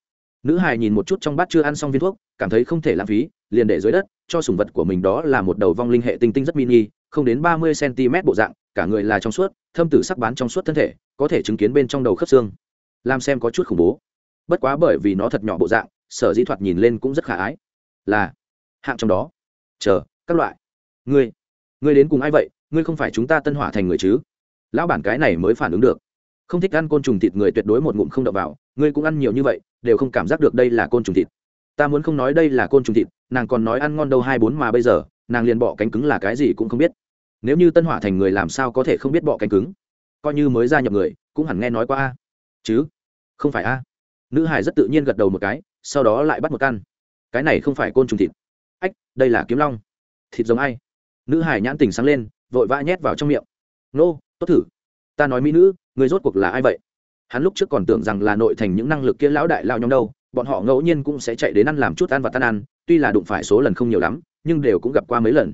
nữ hài nhìn một chút trong bát chưa ăn xong viên thuốc cảm thấy không thể lãng phí liền để dưới đất cho sùng vật của mình đó là một đầu vong linh hệ tinh tinh rất mini không đến ba mươi cm bộ dạng cả người là trong suốt thâm tử sắc bán trong suốt thân thể có thể chứng kiến bên trong đầu khớp xương làm xem có chút khủng bố bất quá bởi vì nó thật nhỏ bộ dạng sở dĩ thoạt nhìn lên cũng rất khả ái là hạng trong đó chờ các loại ngươi ngươi đến cùng ai vậy ngươi không phải chúng ta tân hỏa thành người chứ lão bản cái này mới phản ứng được không thích ăn côn trùng thịt người tuyệt đối một ngụm không đậu vào ngươi cũng ăn nhiều như vậy đều không cảm giác được đây là côn trùng thịt ta muốn không nói đây là côn trùng thịt nàng còn nói ăn ngon đâu hai bốn mà bây giờ nàng liền bỏ cánh cứng là cái gì cũng không biết nếu như tân hỏa thành người làm sao có thể không biết bỏ cánh cứng coi như mới gia nhập người cũng hẳn nghe nói qua a chứ không phải a nữ hải rất tự nhiên gật đầu một cái sau đó lại bắt một căn cái này không phải côn trùng thịt ách đây là kiếm long thịt giống ai nữ hải nhãn tình sáng lên vội vã nhét vào trong miệng nô tốt thử ta nói mỹ nữ người rốt cuộc là ai vậy hắn lúc trước còn tưởng rằng là nội thành những năng lực kia lão đại lao nhóm đâu bọn họ ngẫu nhiên cũng sẽ chạy đến ăn làm chút ăn và tan ăn tuy là đụng phải số lần không nhiều lắm nhưng đều cũng gặp qua mấy lần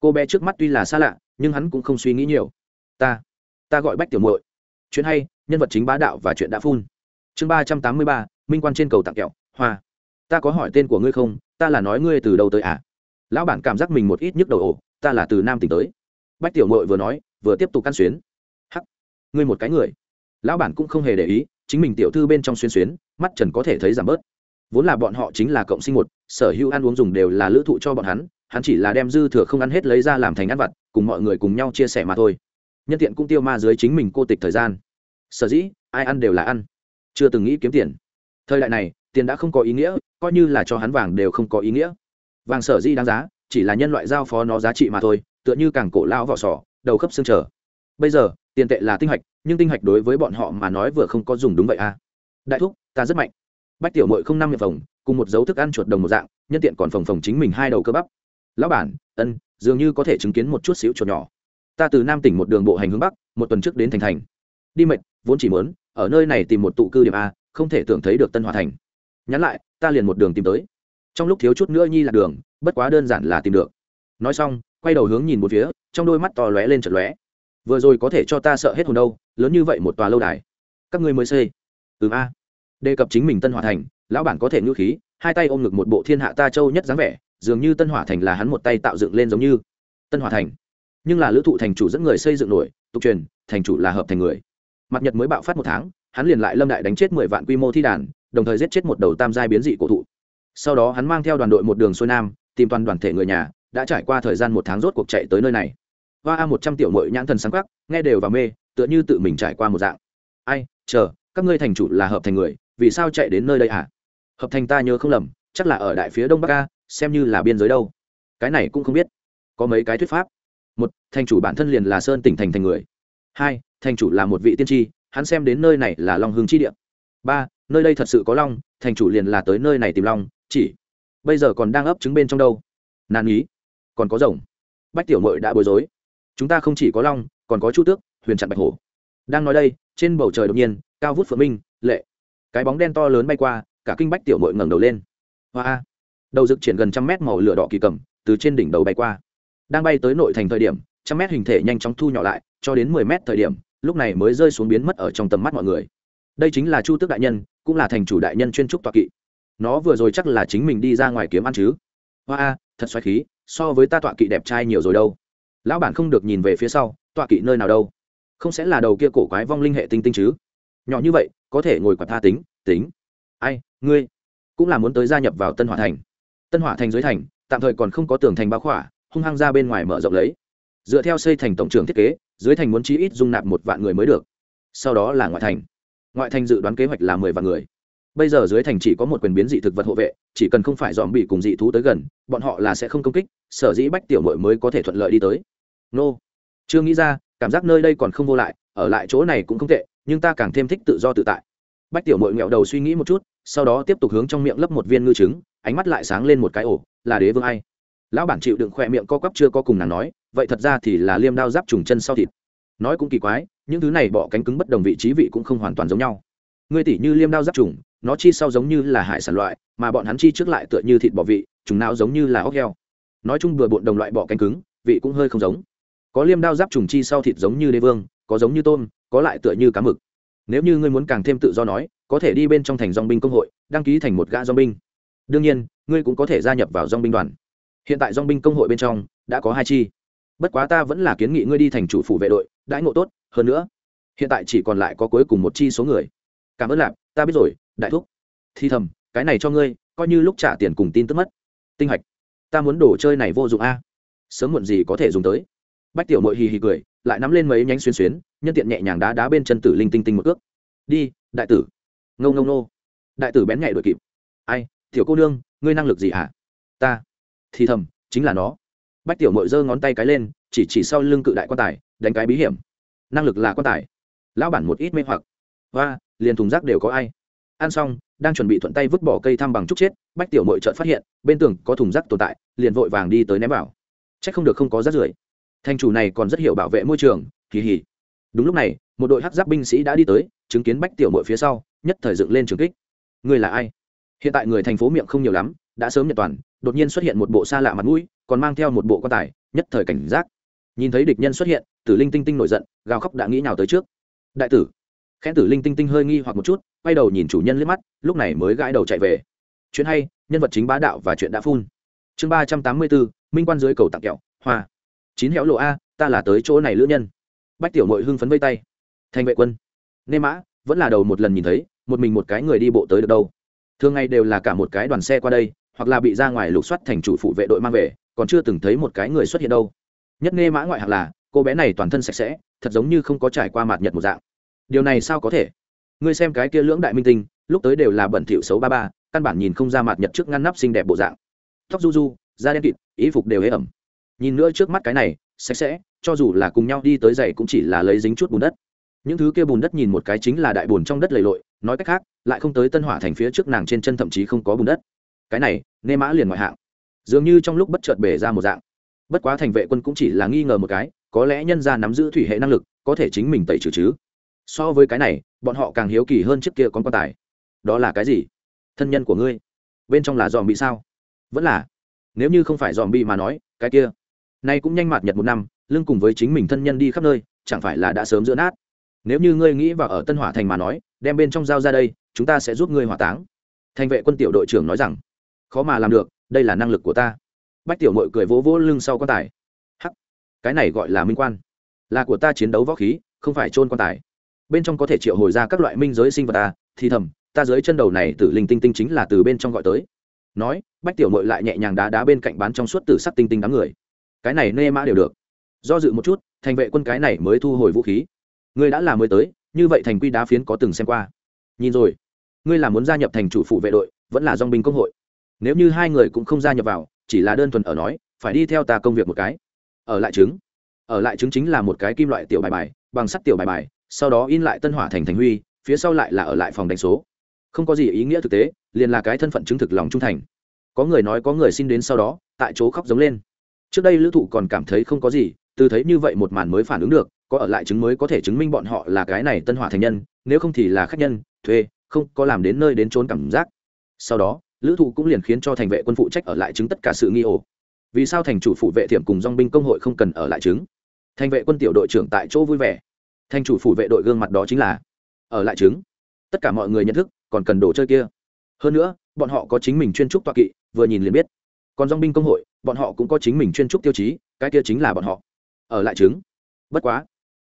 cô bé trước mắt tuy là xa lạ nhưng hắn cũng không suy nghĩ nhiều ta ta gọi bách tiểu muội chuyện hay nhân vật chính bá đạo và chuyện đã phun chương ba trăm tám mươi ba minh quan trên cầu tặng kẹo hoa ta có hỏi tên của ngươi không ta là nói ngươi từ đâu tới à lão bản cảm giác mình một ít nhức đầu ổ ta là từ nam tỉnh tới bách tiểu mội vừa nói vừa tiếp tục căn xuyến hắc ngươi một cái người lão bản cũng không hề để ý chính mình tiểu thư bên trong xuyên xuyến mắt trần có thể thấy giảm bớt vốn là bọn họ chính là cộng sinh một sở hữu ăn uống dùng đều là lữ thụ cho bọn hắn hắn chỉ là đem dư thừa không ăn hết lấy ra làm thành ăn vặt cùng mọi người cùng nhau chia sẻ mà thôi nhân tiện cũng tiêu ma dưới chính mình cô tịch thời gian sở dĩ ai ăn đều là ăn chưa từng nghĩ kiếm tiền thời đại này tiền đã không có ý nghĩa coi như là cho hắn vàng đều không có ý nghĩa vàng sở di đáng giá chỉ là nhân loại giao phó nó giá trị mà thôi tựa như càng cổ lao vỏ sỏ đầu khớp xương trở bây giờ tiền tệ là tinh hạch nhưng tinh hạch đối với bọn họ mà nói vừa không có dùng đúng vậy à đại thúc ta rất mạnh bách tiểu mội không năm nhập phòng cùng một dấu thức ăn chuột đồng một dạng nhân tiện còn phòng phòng chính mình hai đầu cơ bắp lão bản ân dường như có thể chứng kiến một chút xíu chuột nhỏ ta từ nam tỉnh một đường bộ hành hướng bắc một tuần trước đến thành thành đi mệt vốn chỉ mớn ở nơi này tìm một tụ cư điểm a không thể tưởng thấy được tân hòa thành nhắn lại ta liền một đường tìm tới trong lúc thiếu chút nữa nhi là đường bất quá đơn giản là tìm được nói xong quay đầu hướng nhìn một phía trong đôi mắt to lóe lên chật lóe vừa rồi có thể cho ta sợ hết hồn đâu lớn như vậy một tòa lâu đài các ngươi mới xây ừ a đề cập chính mình tân hòa thành lão bản có thể ngư khí hai tay ôm ngực một bộ thiên hạ ta châu nhất dáng vẻ dường như tân hỏa thành là hắn một tay tạo dựng lên giống như tân hỏa thành nhưng là lữ thụ thành chủ dẫn người xây dựng nổi tục truyền thành chủ là hợp thành người mặt nhật mới bạo phát một tháng hắn liền lại lâm đại đánh chết mười vạn quy mô thi đàn đồng thời giết chết một đầu tam giai biến dị cổ thụ sau đó hắn mang theo đoàn đội một đường xuôi nam tìm toàn đoàn thể người nhà đã trải qua thời gian một tháng rốt cuộc chạy tới nơi này và a một trăm tiểu mội nhãn thần sáng khắc nghe đều và mê tựa như tự mình trải qua một dạng ai chờ các ngươi thành chủ là hợp thành người vì sao chạy đến nơi đây hả à? hợp thành ta nhớ không lầm chắc là ở đại phía đông bắc a xem như là biên giới đâu cái này cũng không biết có mấy cái thuyết pháp một thành chủ bản thân liền là sơn tỉnh thành thành người hai thành chủ là một vị tiên tri hắn xem đến nơi này là long hương chi địa ba nơi đây thật sự có long thành chủ liền là tới nơi này tìm long chỉ bây giờ còn đang ấp trứng bên trong đâu Nàn ý còn có rồng bách tiểu mội đã bối rối chúng ta không chỉ có long còn có chu tước huyền chặt bạch hổ đang nói đây trên bầu trời đột nhiên cao vút phượng minh lệ cái bóng đen to lớn bay qua cả kinh bách tiểu mội ngẩng đầu lên hoa đầu rực triển gần trăm mét màu lửa đỏ kỳ cầm từ trên đỉnh đầu bay qua đang bay tới nội thành thời điểm trăm mét hình thể nhanh chóng thu nhỏ lại cho đến mười mét thời điểm lúc này mới rơi xuống biến mất ở trong tầm mắt mọi người đây chính là chu tước đại nhân cũng là thành chủ đại nhân chuyên trúc toa kỵ nó vừa rồi chắc là chính mình đi ra ngoài kiếm ăn chứ hoa a thật xoáy khí so với ta tọa kỵ đẹp trai nhiều rồi đâu lão bản không được nhìn về phía sau tọa kỵ nơi nào đâu không sẽ là đầu kia cổ quái vong linh hệ tinh tinh chứ nhỏ như vậy có thể ngồi quạt tha tính tính ai ngươi cũng là muốn tới gia nhập vào tân hỏa thành tân hỏa thành dưới thành tạm thời còn không có tường thành bao khỏa hung hăng ra bên ngoài mở rộng lấy dựa theo xây thành tổng trưởng thiết kế dưới thành muốn chi ít dung nạp một vạn người mới được sau đó là ngoại thành ngoại thành dự đoán kế hoạch là mười vạn người bây giờ dưới thành chỉ có một quyền biến dị thực vật hộ vệ chỉ cần không phải dòm bị cùng dị thú tới gần bọn họ là sẽ không công kích sở dĩ bách tiểu mội mới có thể thuận lợi đi tới nô、no. chưa nghĩ ra cảm giác nơi đây còn không vô lại ở lại chỗ này cũng không tệ nhưng ta càng thêm thích tự do tự tại bách tiểu mội nghẹo đầu suy nghĩ một chút sau đó tiếp tục hướng trong miệng lấp một viên ngư trứng ánh mắt lại sáng lên một cái ổ là đế vương ai lão bản chịu đựng khoe miệng co quắp chưa có cùng nàng nói vậy thật ra thì là liêm đao giáp trùng chân sau thịt nói cũng kỳ quái những thứ này bọ cánh cứng bất đồng vị trí vị cũng không hoàn toàn giống nhau người tỷ như liêm đao giáp trùng nó chi sau giống như là hải sản loại mà bọn hắn chi trước lại tựa như thịt bọ vị chúng nào giống như là ốc heo nói chung vừa bộn đồng loại bọ cánh cứng vị cũng hơi không giống có liêm đao giáp trùng chi sau thịt giống như đê vương có giống như tôm có lại tựa như cá mực nếu như ngươi muốn càng thêm tự do nói có thể đi bên trong thành dong binh công hội đăng ký thành một gã dong binh đương nhiên ngươi cũng có thể gia nhập vào dong binh đoàn hiện tại dong binh công hội bên trong đã có hai chi bất quá ta vẫn là kiến nghị ngươi đi thành chủ phủ vệ đội đãi ngộ tốt hơn nữa hiện tại chỉ còn lại có cuối cùng một chi số người cảm ơn lạp ta biết rồi đại thúc thi thầm cái này cho ngươi coi như lúc trả tiền cùng tin tức mất tinh hạch ta muốn đồ chơi này vô dụng a sớm muộn gì có thể dùng tới bách tiểu mội hì hì cười lại nắm lên mấy nhánh xuyên xuyến nhân tiện nhẹ nhàng đá đá bên chân tử linh tinh tinh một ước đi đại tử ngâu ngâu nô đại tử bén nhạy đuổi kịp ai tiểu cô nương ngươi năng lực gì hả ta thì thầm chính là nó bách tiểu mội giơ ngón tay cái lên chỉ chỉ sau lưng cự đại quan tài đánh cái bí hiểm năng lực là quan tài lão bản một ít mê hoặc và liền thùng rác đều có ai ăn xong đang chuẩn bị thuận tay vứt bỏ cây thăm bằng trúc chết bách tiểu mội trợn phát hiện bên tường có thùng rác tồn tại liền vội vàng đi tới ném vào c h ắ c không được không có rác rưởi thanh chủ này còn rất hiểu bảo vệ môi trường kỳ hỉ đúng lúc này một đội hát giáp binh sĩ đã đi tới chứng kiến bách tiểu mội phía sau nhất thời dựng lên trường kích người là ai hiện tại người thành phố miệng không nhiều lắm đã sớm nhận toàn đột nhiên xuất hiện một bộ xa lạ mặt mũi còn mang theo một bộ quan tài nhất thời cảnh giác nhìn thấy địch nhân xuất hiện tử linh tinh tinh nổi giận gào khóc đã nghĩ nào tới trước đại tử khen tử linh tinh tinh hơi nghi hoặc một chút quay đầu nhìn chủ nhân liếc mắt lúc này mới gãi đầu chạy về chuyện hay nhân vật chính bá đạo và chuyện đã phun chương ba trăm tám mươi bốn minh quan dưới cầu tặng kẹo hoa chín hẻo lộ a ta là tới chỗ này lữ nhân bách tiểu mội hưng phấn vây tay thành vệ quân nê mã vẫn là đầu một lần nhìn thấy một mình một cái người đi bộ tới được đâu thường ngày đều là cả một cái đoàn xe qua đây hoặc là bị ra ngoài lục soát thành chủ phụ vệ đội mang về còn chưa từng thấy một cái người xuất hiện đâu nhất nghe mã ngoại hạng là cô bé này toàn thân sạch sẽ thật giống như không có trải qua mạt nhật một dạng điều này sao có thể ngươi xem cái kia lưỡng đại minh tinh lúc tới đều là bẩn thỉu xấu ba ba căn bản nhìn không ra mạt nhật trước ngăn nắp xinh đẹp bộ dạng tóc du du da đen kịt ý phục đều hế ẩm nhìn nữa trước mắt cái này sạch sẽ cho dù là cùng nhau đi tới giày cũng chỉ là lấy dính chút bùn đất những thứ kia bùn đất nhìn một cái chính là đại bùn trong đất lầy lội nói cách khác lại không tới tân hỏa thành phía trước nàng trên chân thậm chí không có bùn đất cái này nê mã liền ngoại hạng dường như trong lúc bất chợt bể ra một dạng bất quá thành vệ quân cũng chỉ là nghi ngờ một cái có lẽ nhân ra nắm giữ thủy hệ năng lực có thể chính mình tẩy trừ chứ so với cái này bọn họ càng hiếu kỳ hơn trước kia con quan tài đó là cái gì thân nhân của ngươi bên trong là dòm bị sao vẫn là nếu như không phải dòm bị mà nói cái kia nay cũng nhanh mạt nhật một năm lưng cùng với chính mình thân nhân đi khắp nơi chẳng phải là đã sớm giữa nát nếu như ngươi nghĩ vào ở tân hỏa thành mà nói đem bên trong dao ra đây chúng ta sẽ giúp ngươi hỏa táng thành vệ quân tiểu đội trưởng nói rằng khó mà làm được đây là năng lực của ta bách tiểu mội cười vỗ vỗ lưng sau quan tài hắc cái này gọi là minh quan là của ta chiến đấu võ khí không phải trôn quan tài bên trong có thể triệu hồi ra các loại minh giới sinh vật ta à? thì thầm ta dưới chân đầu này tử linh tinh tinh chính là từ bên trong gọi tới nói bách tiểu mội lại nhẹ nhàng đá đá bên cạnh bán trong suốt tử sắc tinh tinh đám người cái này nê mã đều được do dự một chút thành vệ quân cái này mới thu hồi vũ khí ngươi đã là mới tới như vậy thành quy đá phiến có từng xem qua nhìn rồi ngươi là muốn gia nhập thành chủ phụ vệ đội vẫn là dong binh công hội nếu như hai người cũng không gia nhập vào chỉ là đơn thuần ở nói phải đi theo ta công việc một cái ở lại chứng ở lại chứng chính là một cái kim loại tiểu bài bài bằng sắt tiểu bài bài sau đó in lại tân hỏa thành thành huy phía sau lại là ở lại phòng đánh số không có gì ý nghĩa thực tế liền là cái thân phận chứng thực lòng trung thành có người nói có người xin đến sau đó tại chỗ khóc giống lên trước đây lữ thụ còn cảm thấy không có gì từ thấy như vậy một màn mới phản ứng được có ở lại chứng mới có thể chứng minh bọn họ là cái này tân hỏa thành nhân nếu không thì là khách nhân thuê không có làm đến nơi đến trốn cảm giác sau đó lữ thụ cũng liền khiến cho thành vệ quân phụ trách ở lại chứng tất cả sự nghi ổ vì sao thành chủ phủ vệ thiểm cùng dong binh công hội không cần ở lại chứng thành vệ quân tiểu đội trưởng tại chỗ vui vẻ thành chủ phủ vệ đội gương mặt đó chính là ở lại chứng tất cả mọi người nhận thức còn cần đồ chơi kia hơn nữa bọn họ có chính mình chuyên trúc toa kỵ vừa nhìn liền biết còn dong binh công hội bọn họ cũng có chính mình chuyên trúc tiêu chí cái kia chính là bọn họ ở lại chứng bất quá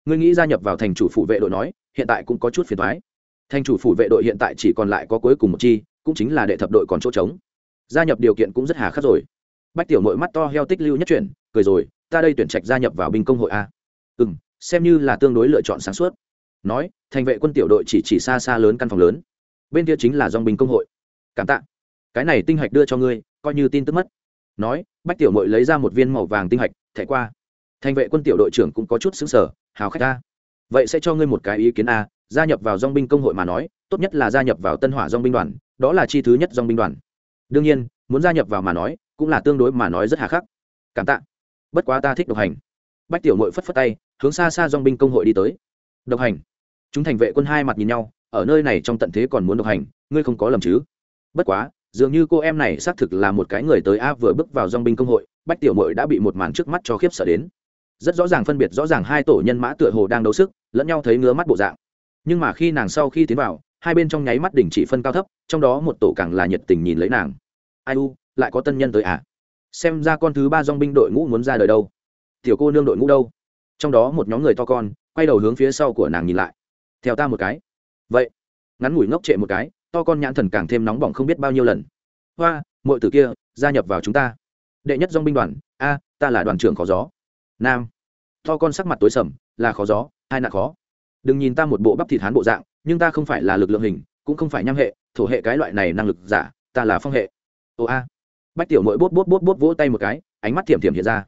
ngươi nghĩ gia nhập vào thành chủ phủ vệ đội nói hiện tại cũng có chút phiền thoái thành chủ phủ vệ đội hiện tại chỉ còn lại có cuối cùng một chi cũng chính là đệ thập đội còn chỗ trống gia nhập điều kiện cũng rất hà khắc rồi bách tiểu nội mắt to heo tích lưu nhất chuyển cười rồi ta đây tuyển trạch gia nhập vào binh công hội a ừ m xem như là tương đối lựa chọn sáng suốt nói thành vệ quân tiểu đội chỉ chỉ xa xa lớn căn phòng lớn bên kia chính là dong binh công hội cảm tạ cái này tinh hạch đưa cho ngươi coi như tin tức mất nói bách tiểu nội lấy ra một viên màu vàng tinh hạch thẻ qua thành vệ quân tiểu đội trưởng cũng có chút xứng sở hào khách ta vậy sẽ cho ngươi một cái ý kiến a gia nhập vào dong binh công hội mà nói tốt nhất là gia nhập vào tân hỏa dong binh đoàn đó là chi thứ nhất dòng binh đoàn đương nhiên muốn gia nhập vào mà nói cũng là tương đối mà nói rất hà khắc cảm tạ bất quá ta thích độc hành bách tiểu mội phất phất tay hướng xa xa dòng binh công hội đi tới độc hành chúng thành vệ quân hai mặt nhìn nhau ở nơi này trong tận thế còn muốn độc hành ngươi không có lầm chứ bất quá dường như cô em này xác thực là một cái người tới a vừa bước vào dòng binh công hội bách tiểu mội đã bị một màn trước mắt cho khiếp sợ đến rất rõ ràng phân biệt rõ ràng hai tổ nhân mã tựa hồ đang đấu sức lẫn nhau thấy ngứa mắt bộ dạng nhưng mà khi nàng sau khi tiến vào hai bên trong nháy mắt đỉnh chỉ phân cao thấp trong đó một tổ càng là nhiệt tình nhìn lấy nàng ai u lại có tân nhân tới à xem ra con thứ ba dong binh đội ngũ muốn ra đời đâu tiểu cô nương đội ngũ đâu trong đó một nhóm người to con quay đầu hướng phía sau của nàng nhìn lại theo ta một cái vậy ngắn ngủi ngốc trệ một cái to con nhãn thần càng thêm nóng bỏng không biết bao nhiêu lần hoa mọi tử kia gia nhập vào chúng ta đệ nhất dong binh đoàn a ta là đoàn trưởng khó gió nam to con sắc mặt tối sầm là khó gió hai nạn khó đừng nhìn ta một bộ bắp thịt hán bộ dạng nhưng ta không phải là lực lượng hình cũng không phải nham hệ thổ hệ cái loại này năng lực giả ta là phong hệ ồ a bách tiểu mội bốt bốt bốt bốt vỗ tay một cái ánh mắt thiểm thiểm hiện ra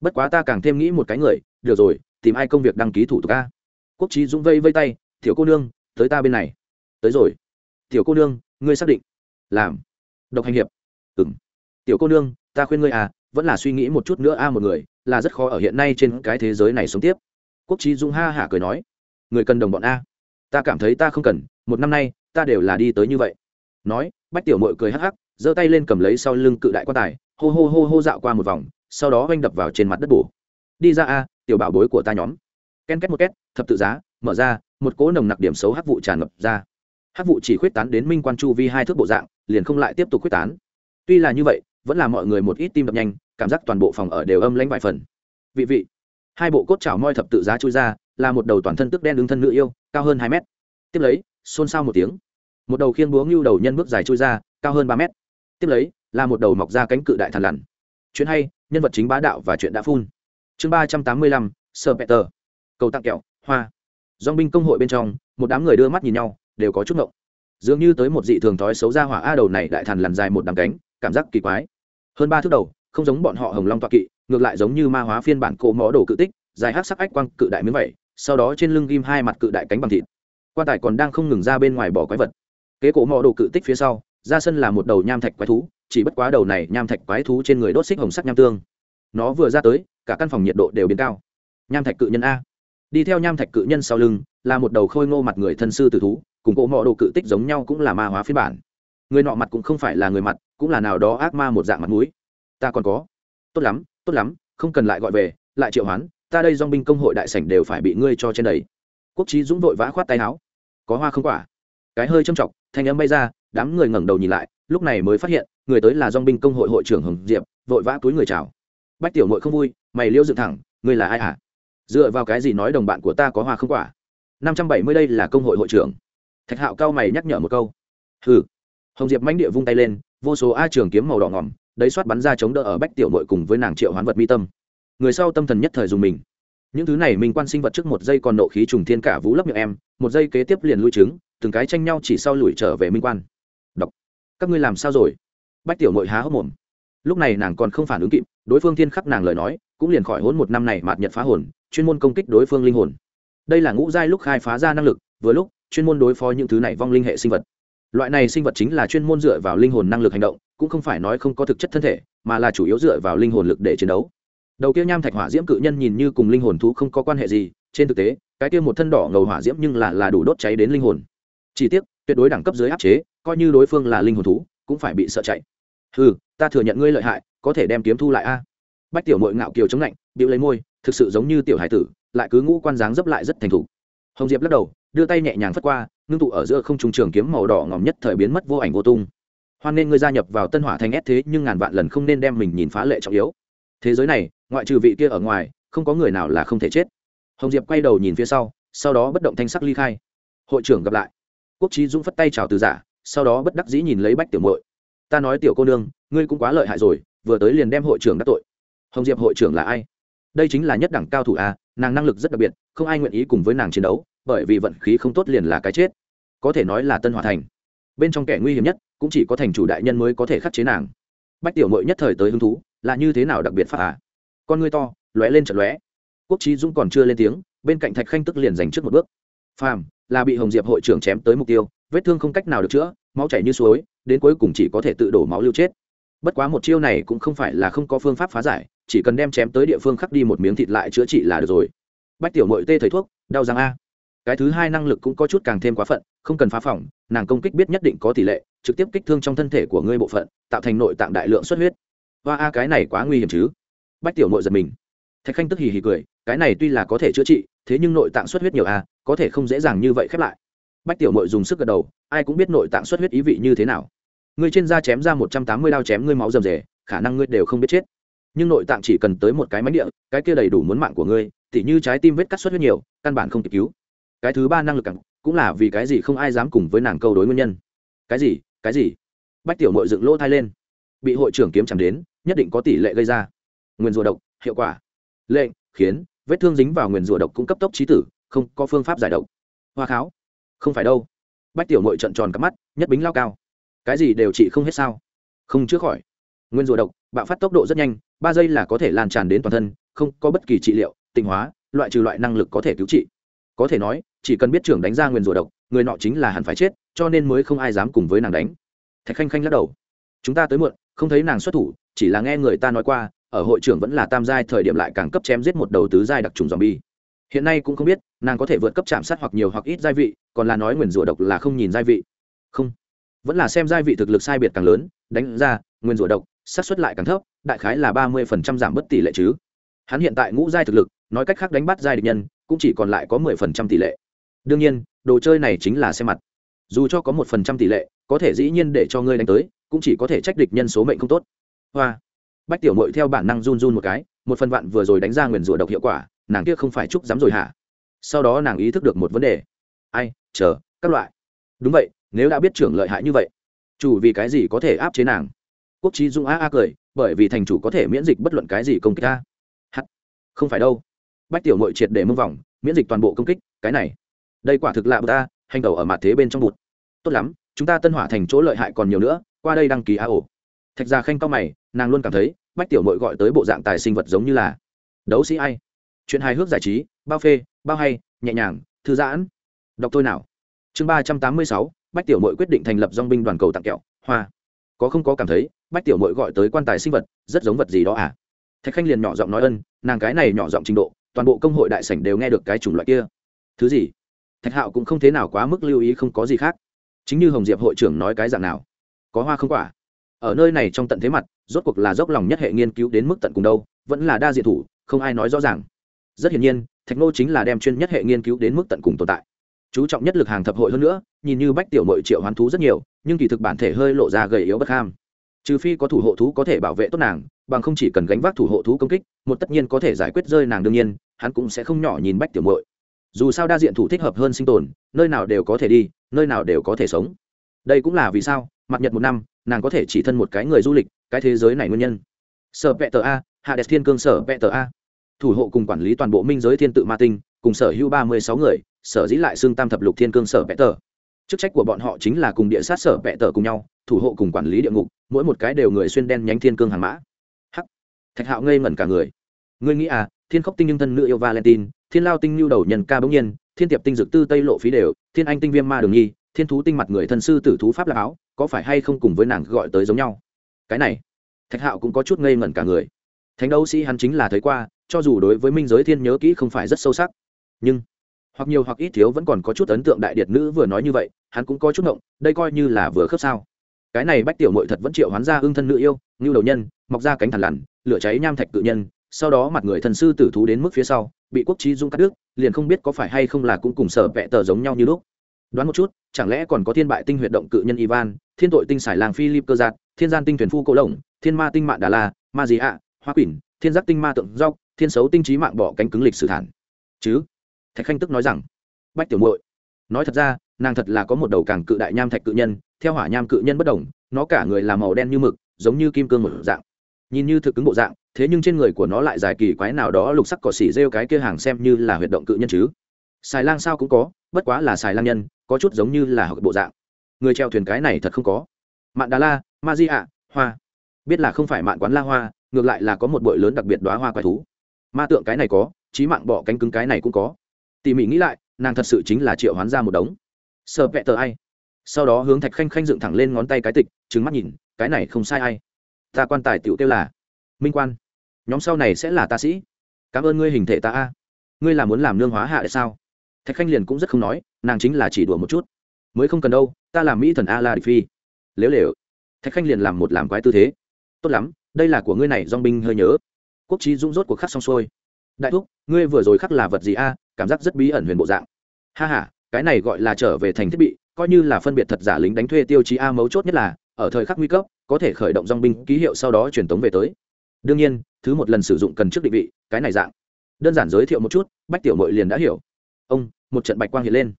bất quá ta càng thêm nghĩ một cái người được rồi tìm ai công việc đăng ký thủ tục a quốc trí dũng vây vây tay tiểu cô nương tới ta bên này tới rồi tiểu cô nương ngươi xác định làm độc hành hiệp ừng tiểu cô nương ta khuyên ngươi à vẫn là suy nghĩ một chút nữa a một người là rất khó ở hiện nay trên cái thế giới này sống tiếp quốc trí dung ha hả cười nói người cần đồng bọn a ta cảm thấy ta không cần một năm nay ta đều là đi tới như vậy nói bách tiểu mội cười hắc hắc giơ tay lên cầm lấy sau lưng cự đại quan tài hô hô hô hô dạo qua một vòng sau đó oanh đập vào trên mặt đất bổ đi ra a tiểu bảo bối của ta nhóm ken két một két thập tự giá mở ra một cỗ nồng nặc điểm xấu hắc vụ tràn ngập ra hắc vụ chỉ khuyết tán đến minh quan chu vi hai thước bộ dạng liền không lại tiếp tục khuyết tán tuy là như vậy vẫn là mọi người một ít tim đập nhanh cảm giác toàn bộ phòng ở đều âm lãnh vài phần vị vị hai bộ cốt chảo moi thập tự giá chui ra là một đầu toàn thân tức đen đứng thân nữ yêu cao hơn hai mét tiếp lấy xôn xao một tiếng một đầu khiên búa ngưu đầu nhân bước dài chui ra cao hơn ba mét tiếp lấy là một đầu mọc ra cánh cự đại thần lằn chuyện hay nhân vật chính bá đạo và chuyện đã phun chương ba trăm tám mươi lăm sơ peter cầu tặng kẹo hoa dong binh công hội bên trong một đám người đưa mắt nhìn nhau đều có chút ngộng dường như tới một dị thường thói xấu ra hỏa a đầu này đại thần lằn dài một đằng cánh cảm giác kỳ quái hơn ba thước đầu không giống bọn họ hồng long toạ kỵ ngược lại giống như ma hóa phiên bản cổ mó đồ cự tích dài hắc sắc ách quang cự đại miếng vậy sau đó trên lưng ghim hai mặt cự đại cánh bằng thịt quan tài còn đang không ngừng ra bên ngoài bỏ quái vật kế cổ mò đồ cự tích phía sau ra sân là một đầu nham thạch quái thú chỉ bất quá đầu này nham thạch quái thú trên người đốt xích hồng sắc nham tương nó vừa ra tới cả căn phòng nhiệt độ đều biến cao nham thạch cự nhân a đi theo nham thạch cự nhân sau lưng là một đầu khôi ngô mặt người thân sư tử thú cùng cỗ mọ đồ cự tích giống nhau cũng là ma hóa phiên bản người nọ mặt cũng không phải là người mặt cũng là nào đó ác ma một dạng mặt mũi ta còn có tốt lắm tốt lắm không cần lại gọi về lại triệu hoán ta đây dong binh công hội đại sảnh đều phải bị ngươi cho trên đấy. quốc trí dũng vội vã khoát tay áo có hoa không quả cái hơi châm trọng, thanh âm bay ra đám người ngẩng đầu nhìn lại lúc này mới phát hiện người tới là dong binh công hội hội trưởng hồng diệp vội vã túi người chào bách tiểu nội không vui mày liêu dựng thẳng ngươi là ai hả dựa vào cái gì nói đồng bạn của ta có hoa không quả năm trăm bảy mươi đây là công hội hội trưởng thạch hạo cao mày nhắc nhở một câu hừ hồng diệp mánh địa vung tay lên vô số a trường kiếm màu đỏ ngỏm đấy xoát bắn ra chống đỡ ở bách tiểu nội cùng với nàng triệu hoán vật mi tâm người sau tâm thần nhất thời dùng mình những thứ này Minh quan sinh vật trước một giây còn nộ khí trùng thiên cả vũ lấp miệng em một giây kế tiếp liền lui trứng từng cái tranh nhau chỉ sau lùi trở về minh quan đọc các ngươi làm sao rồi bách tiểu nội há hốc mồm lúc này nàng còn không phản ứng kịp đối phương thiên khắc nàng lời nói cũng liền khỏi hốn một năm này mạt nhật phá hồn chuyên môn công kích đối phương linh hồn đây là ngũ giai lúc khai phá ra năng lực vừa lúc chuyên môn đối phó những thứ này vong linh hệ sinh vật loại này sinh vật chính là chuyên môn dựa vào linh hồn năng lực hành động cũng không phải nói không có thực chất thân thể mà là chủ yếu dựa vào linh hồn lực để chiến đấu đầu kia nham thạch hỏa diễm cự nhân nhìn như cùng linh hồn thú không có quan hệ gì trên thực tế cái kia một thân đỏ ngầu hỏa diễm nhưng là là đủ đốt cháy đến linh hồn chỉ tiếc tuyệt đối đẳng cấp dưới áp chế coi như đối phương là linh hồn thú cũng phải bị sợ chạy ừ ta thừa nhận ngươi lợi hại có thể đem kiếm thu lại a bách tiểu mội ngạo kiều chống lạnh bịu lấy môi thực sự giống như tiểu hải tử lại cứ ngũ quan dáng dấp lại rất thành thục hồng diệp lắc đầu đưa tay nhẹ nhàng phất qua ngưng tụ ở giữa không trùng trường kiếm màu đỏ ngỏm nhất thời biến mất vô ảnh vô tung hoan nên ngươi gia nhập vào tân hỏa thành ép thế nhưng ngàn vạn lần không nên đem mình nhìn phá lệ trọng yếu thế giới này ngoại trừ vị kia ở ngoài không có người nào là không thể chết hồng diệp quay đầu nhìn phía sau sau đó bất động thanh sắc ly khai hội trưởng gặp lại quốc trí dũng phất tay chào từ giả sau đó bất đắc dĩ nhìn lấy bách tiểu mội ta nói tiểu cô nương ngươi cũng quá lợi hại rồi vừa tới liền đem hội trưởng đắc tội hồng diệp hội trưởng là ai đây chính là nhất đẳng cao thủ a nàng năng lực rất đặc biệt không ai nguyện ý cùng với nàng chiến đấu bởi vì vận khí không tốt liền là cái chết có thể nói là tân hòa thành bên trong kẻ nguy hiểm nhất cũng chỉ có thành chủ đại nhân mới có thể khắc chế nàng bách tiểu mội nhất thời tới hứng thú là như thế nào đặc biệt pháp à con ngươi to lóe lên trận lóe quốc trí dũng còn chưa lên tiếng bên cạnh thạch khanh tức liền dành trước một bước phàm là bị hồng diệp hội trưởng chém tới mục tiêu vết thương không cách nào được chữa máu chảy như suối đến cuối cùng chỉ có thể tự đổ máu lưu chết bất quá một chiêu này cũng không phải là không có phương pháp phá giải chỉ cần đem chém tới địa phương khắc đi một miếng thịt lại chữa trị là được rồi bách tiểu mội tê thầy thuốc đau răng a cái thứ hai năng lực cũng có chút càng thêm quá phận không cần phá phòng nàng công kích biết nhất định có tỷ lệ trực tiếp kích thương trong thân thể của ngươi bộ phận tạo thành nội tạng đại lượng xuất huyết và a cái này quá nguy hiểm chứ bách tiểu nội giật mình thạch khanh tức hì hì cười cái này tuy là có thể chữa trị thế nhưng nội tạng xuất huyết nhiều a à, có thể không dễ dàng như vậy khép lại bách tiểu nội dùng sức gật đầu ai cũng biết nội tạng xuất huyết ý vị như thế nào ngươi trên da chém ra một trăm tám mươi đao chém ngươi máu rầm rề khả năng ngươi đều không biết chết nhưng nội tạng chỉ cần tới một cái máy địa cái kia đầy đủ muốn mạng của ngươi tỉ như trái tim vết cắt xuất huyết nhiều căn bản không kịp cứu cái thứ ba năng lực càng cũng là vì cái gì không ai dám cùng với nàng câu đối nguyên nhân cái gì cái gì bách tiểu nội dựng lỗ thai lên bị hội trưởng kiếm chẳng đến nhất định có tỷ lệ gây ra Nguyên rùa độc hiệu quả lệnh khiến vết thương dính vào nguyên rùa độc cũng cấp tốc trí tử không có phương pháp giải độc hoa kháo không phải đâu bách tiểu nội trận tròn cắp mắt nhất bính lao cao cái gì đều trị không hết sao không chữa khỏi nguyên rùa độc bạo phát tốc độ rất nhanh ba giây là có thể lan tràn đến toàn thân không có bất kỳ trị liệu tịnh hóa loại trừ loại năng lực có thể cứu trị có thể nói chỉ cần biết trưởng đánh ra nguyên rùa độc người nọ chính là hẳn phải chết cho nên mới không ai dám cùng với nàng đánh thạch khanh khanh lắc đầu chúng ta tới muộn không thấy nàng xuất thủ chỉ là nghe người ta nói qua ở hội trưởng vẫn là tam giai thời điểm lại càng cấp chém giết một đầu tứ giai đặc trùng zombie. Hiện nay cũng không biết, nàng có thể vượt cấp chạm sát hoặc nhiều hoặc ít giai vị, còn là nói nguyên rủa độc là không nhìn giai vị. Không, vẫn là xem giai vị thực lực sai biệt càng lớn, đánh ra, nguyên rủa độc, xác suất lại càng thấp, đại khái là ba mươi phần trăm giảm bất tỷ lệ chứ. Hắn hiện tại ngũ giai thực lực, nói cách khác đánh bắt giai địch nhân, cũng chỉ còn lại có mười phần trăm tỷ lệ. Đương nhiên, đồ chơi này chính là xe mặt. Dù cho có một phần trăm tỷ lệ, có thể dĩ nhiên để cho ngươi đánh tới, cũng chỉ có thể trách địch nhân số mệnh không tốt. Hoa. Wow bách tiểu mội theo bản năng run run một cái một phần vạn vừa rồi đánh ra nguyền rủa độc hiệu quả nàng kia không phải chúc dám rồi hả sau đó nàng ý thức được một vấn đề ai chờ các loại đúng vậy nếu đã biết trưởng lợi hại như vậy chủ vì cái gì có thể áp chế nàng quốc trí dung a a cười bởi vì thành chủ có thể miễn dịch bất luận cái gì công kích ta. h không phải đâu bách tiểu mội triệt để mưng vòng miễn dịch toàn bộ công kích cái này đây quả thực lạ bờ ta hành tẩu ở mặt thế bên trong bụt tốt lắm chúng ta tân hỏa thành chỗ lợi hại còn nhiều nữa qua đây đăng ký a ổ thạch gia khanh cao mày nàng luôn cảm thấy bách tiểu mội gọi tới bộ dạng tài sinh vật giống như là đấu sĩ ai chuyện hài hước giải trí bao phê bao hay nhẹ nhàng thư giãn đọc thôi nào chương ba trăm tám mươi sáu bách tiểu mội quyết định thành lập dong binh đoàn cầu tặng kẹo hoa có không có cảm thấy bách tiểu mội gọi tới quan tài sinh vật rất giống vật gì đó à thạch khanh liền nhỏ giọng nói ân nàng cái này nhỏ giọng trình độ toàn bộ công hội đại sảnh đều nghe được cái chủng loại kia thứ gì thạch hạo cũng không thế nào quá mức lưu ý không có gì khác chính như hồng diệp hội trưởng nói cái dạng nào có hoa không quả ở nơi này trong tận thế mặt rốt cuộc là dốc lòng nhất hệ nghiên cứu đến mức tận cùng đâu vẫn là đa diện thủ không ai nói rõ ràng rất hiển nhiên thạch nô chính là đem chuyên nhất hệ nghiên cứu đến mức tận cùng tồn tại chú trọng nhất lực hàng thập hội hơn nữa nhìn như bách tiểu nội triệu hoán thú rất nhiều nhưng kỳ thực bản thể hơi lộ ra gầy yếu bất ham trừ phi có thủ hộ thú có thể bảo vệ tốt nàng bằng không chỉ cần gánh vác thủ hộ thú công kích một tất nhiên có thể giải quyết rơi nàng đương nhiên hắn cũng sẽ không nhỏ nhìn bách tiểu mội dù sao đa diện thủ thích hợp hơn sinh tồn nơi nào đều có thể đi nơi nào đều có thể sống đây cũng là vì sao mặt nhật một năm nàng có thể chỉ thân một cái người du lịch cái thế giới này nguyên nhân sở vẹ tờ a hạ đẹp thiên cương sở vẹ tờ a thủ hộ cùng quản lý toàn bộ minh giới thiên tự ma tinh cùng sở hữu ba mươi sáu người sở dĩ lại xương tam thập lục thiên cương sở vẹ tờ chức trách của bọn họ chính là cùng địa sát sở vẹ tờ cùng nhau thủ hộ cùng quản lý địa ngục mỗi một cái đều người xuyên đen nhánh thiên cương hàng mã hắc thạch hạo ngây ngẩn cả người ngươi nghĩ à thiên khốc tinh nhưng thân nữ yêu valentine thiên lao tinh nhu đầu nhân ca bỗng nhiên thiên tiệp tinh dực tư tây lộ phí đều thiên anh tinh viêm ma đường nhi thiên thú tinh mặt người thân sư tử thú pháp là áo có phải hay không cùng với nàng gọi tới giống nhau cái này thạch hạo cũng có chút ngây ngẩn cả người thánh đấu sĩ hắn chính là thấy qua cho dù đối với minh giới thiên nhớ kỹ không phải rất sâu sắc nhưng hoặc nhiều hoặc ít thiếu vẫn còn có chút ấn tượng đại điệt nữ vừa nói như vậy hắn cũng có chút ngộng đây coi như là vừa khớp sao cái này bách tiểu mội thật vẫn triệu hắn ra hương thân nữ yêu ngưu đầu nhân mọc ra cánh thằn lằn lửa cháy nham thạch tự nhân sau đó mặt người thần sư tử thú đến mức phía sau bị quốc trí dung cắt đứt liền không biết có phải hay không là cũng cùng sở vẽ tờ giống nhau như lúc đoán một chút chẳng lẽ còn có thiên bại tinh huyệt động cự nhân ivan thiên tội tinh xài làng philip cơ giạt thiên gian tinh thuyền phu cổ lồng thiên ma tinh mạng đà la ma dì ạ hoa quỷ, thiên giác tinh ma tượng rau thiên xấu tinh trí mạng bỏ cánh cứng lịch sử thản chứ thạch khanh tức nói rằng bách tiểu muội nói thật ra nàng thật là có một đầu càng cự đại nham thạch cự nhân theo hỏa nham cự nhân bất đồng nó cả người là màu đen như mực giống như kim cương một dạng nhìn như thực cứng bộ dạng thế nhưng trên người của nó lại dài kỳ quái nào đó lục sắc cỏ xỉ rêu cái kia hàng xem như là huyệt động cự nhân chứ xài lang sao cũng có bất quá là xài lang nhân có chút giống như là học bộ dạng người treo thuyền cái này thật không có mạn đà la ma di ạ hoa biết là không phải mạn quán la hoa ngược lại là có một bội lớn đặc biệt đoá hoa quái thú ma tượng cái này có trí mạng bỏ cánh cứng cái này cũng có tỉ mỉ nghĩ lại nàng thật sự chính là triệu hoán ra một đống sợ vẹ tờ ai sau đó hướng thạch khanh khanh dựng thẳng lên ngón tay cái tịch trứng mắt nhìn cái này không sai ai ta quan tài tiểu tiêu là minh quan nhóm sau này sẽ là ta sĩ cảm ơn ngươi hình thể ta a ngươi là muốn làm nương hóa hạ để sao thạch khanh liền cũng rất không nói nàng chính là chỉ đùa một chút mới không cần đâu ta làm mỹ thần a la địch phi lếu lều thạch khanh liền làm một làm quái tư thế tốt lắm đây là của ngươi này dong binh hơi nhớ quốc trí dũng rốt cuộc khắc xong xuôi đại thúc ngươi vừa rồi khắc là vật gì a cảm giác rất bí ẩn huyền bộ dạng ha h a cái này gọi là trở về thành thiết bị coi như là phân biệt thật giả lính đánh thuê tiêu chí a mấu chốt nhất là ở thời khắc nguy cấp có thể khởi động dong binh ký hiệu sau đó truyền tống về tới đương nhiên thứ một lần sử dụng cần trước định vị cái này dạng đơn giản giới thiệu một chút bách tiểu mội liền đã hiểu ông một trận bạch quang hiện lên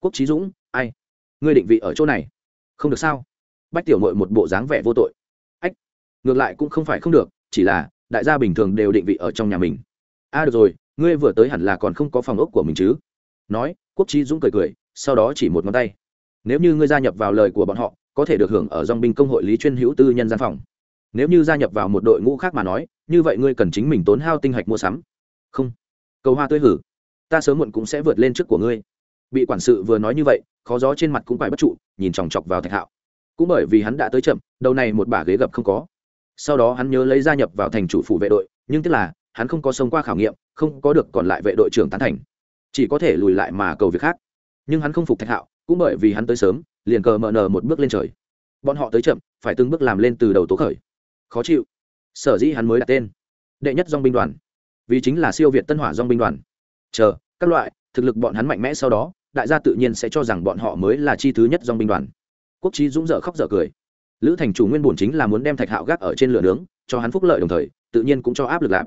quốc trí dũng ai ngươi định vị ở chỗ này không được sao bách tiểu mội một bộ dáng vẻ vô tội ách ngược lại cũng không phải không được chỉ là đại gia bình thường đều định vị ở trong nhà mình a được rồi ngươi vừa tới hẳn là còn không có phòng ốc của mình chứ nói quốc trí dũng cười cười sau đó chỉ một ngón tay nếu như ngươi gia nhập vào lời của bọn họ có thể được hưởng ở dòng binh công hội lý chuyên hữu tư nhân gian phòng nếu như gia nhập vào một đội ngũ khác mà nói như vậy ngươi cần chính mình tốn hao tinh hạch mua sắm không cầu hoa tươi hử ta sớm muộn cũng sẽ vượt lên trước của ngươi bị quản sự vừa nói như vậy khó gió trên mặt cũng phải bất trụ nhìn chòng chọc vào thạch hạo cũng bởi vì hắn đã tới chậm đầu này một bả ghế gập không có sau đó hắn nhớ lấy gia nhập vào thành chủ phủ vệ đội nhưng tức là hắn không có sống qua khảo nghiệm không có được còn lại vệ đội trưởng tán thành chỉ có thể lùi lại mà cầu việc khác nhưng hắn không phục thạch hạo cũng bởi vì hắn tới sớm liền cờ mờ nờ một bước lên trời bọn họ tới chậm phải từng bước làm lên từ đầu tố khởi khó chịu sở dĩ hắn mới đặt tên đệ nhất dong binh đoàn vì chính là siêu việt tân hỏa dong binh đoàn chờ các loại thực lực bọn hắn mạnh mẽ sau đó đại gia tự nhiên sẽ cho rằng bọn họ mới là chi thứ nhất dòng binh đoàn quốc trí dũng dở khóc dở cười lữ thành chủ nguyên bổn chính là muốn đem thạch hạo gác ở trên lửa nướng cho hắn phúc lợi đồng thời tự nhiên cũng cho áp lực lạp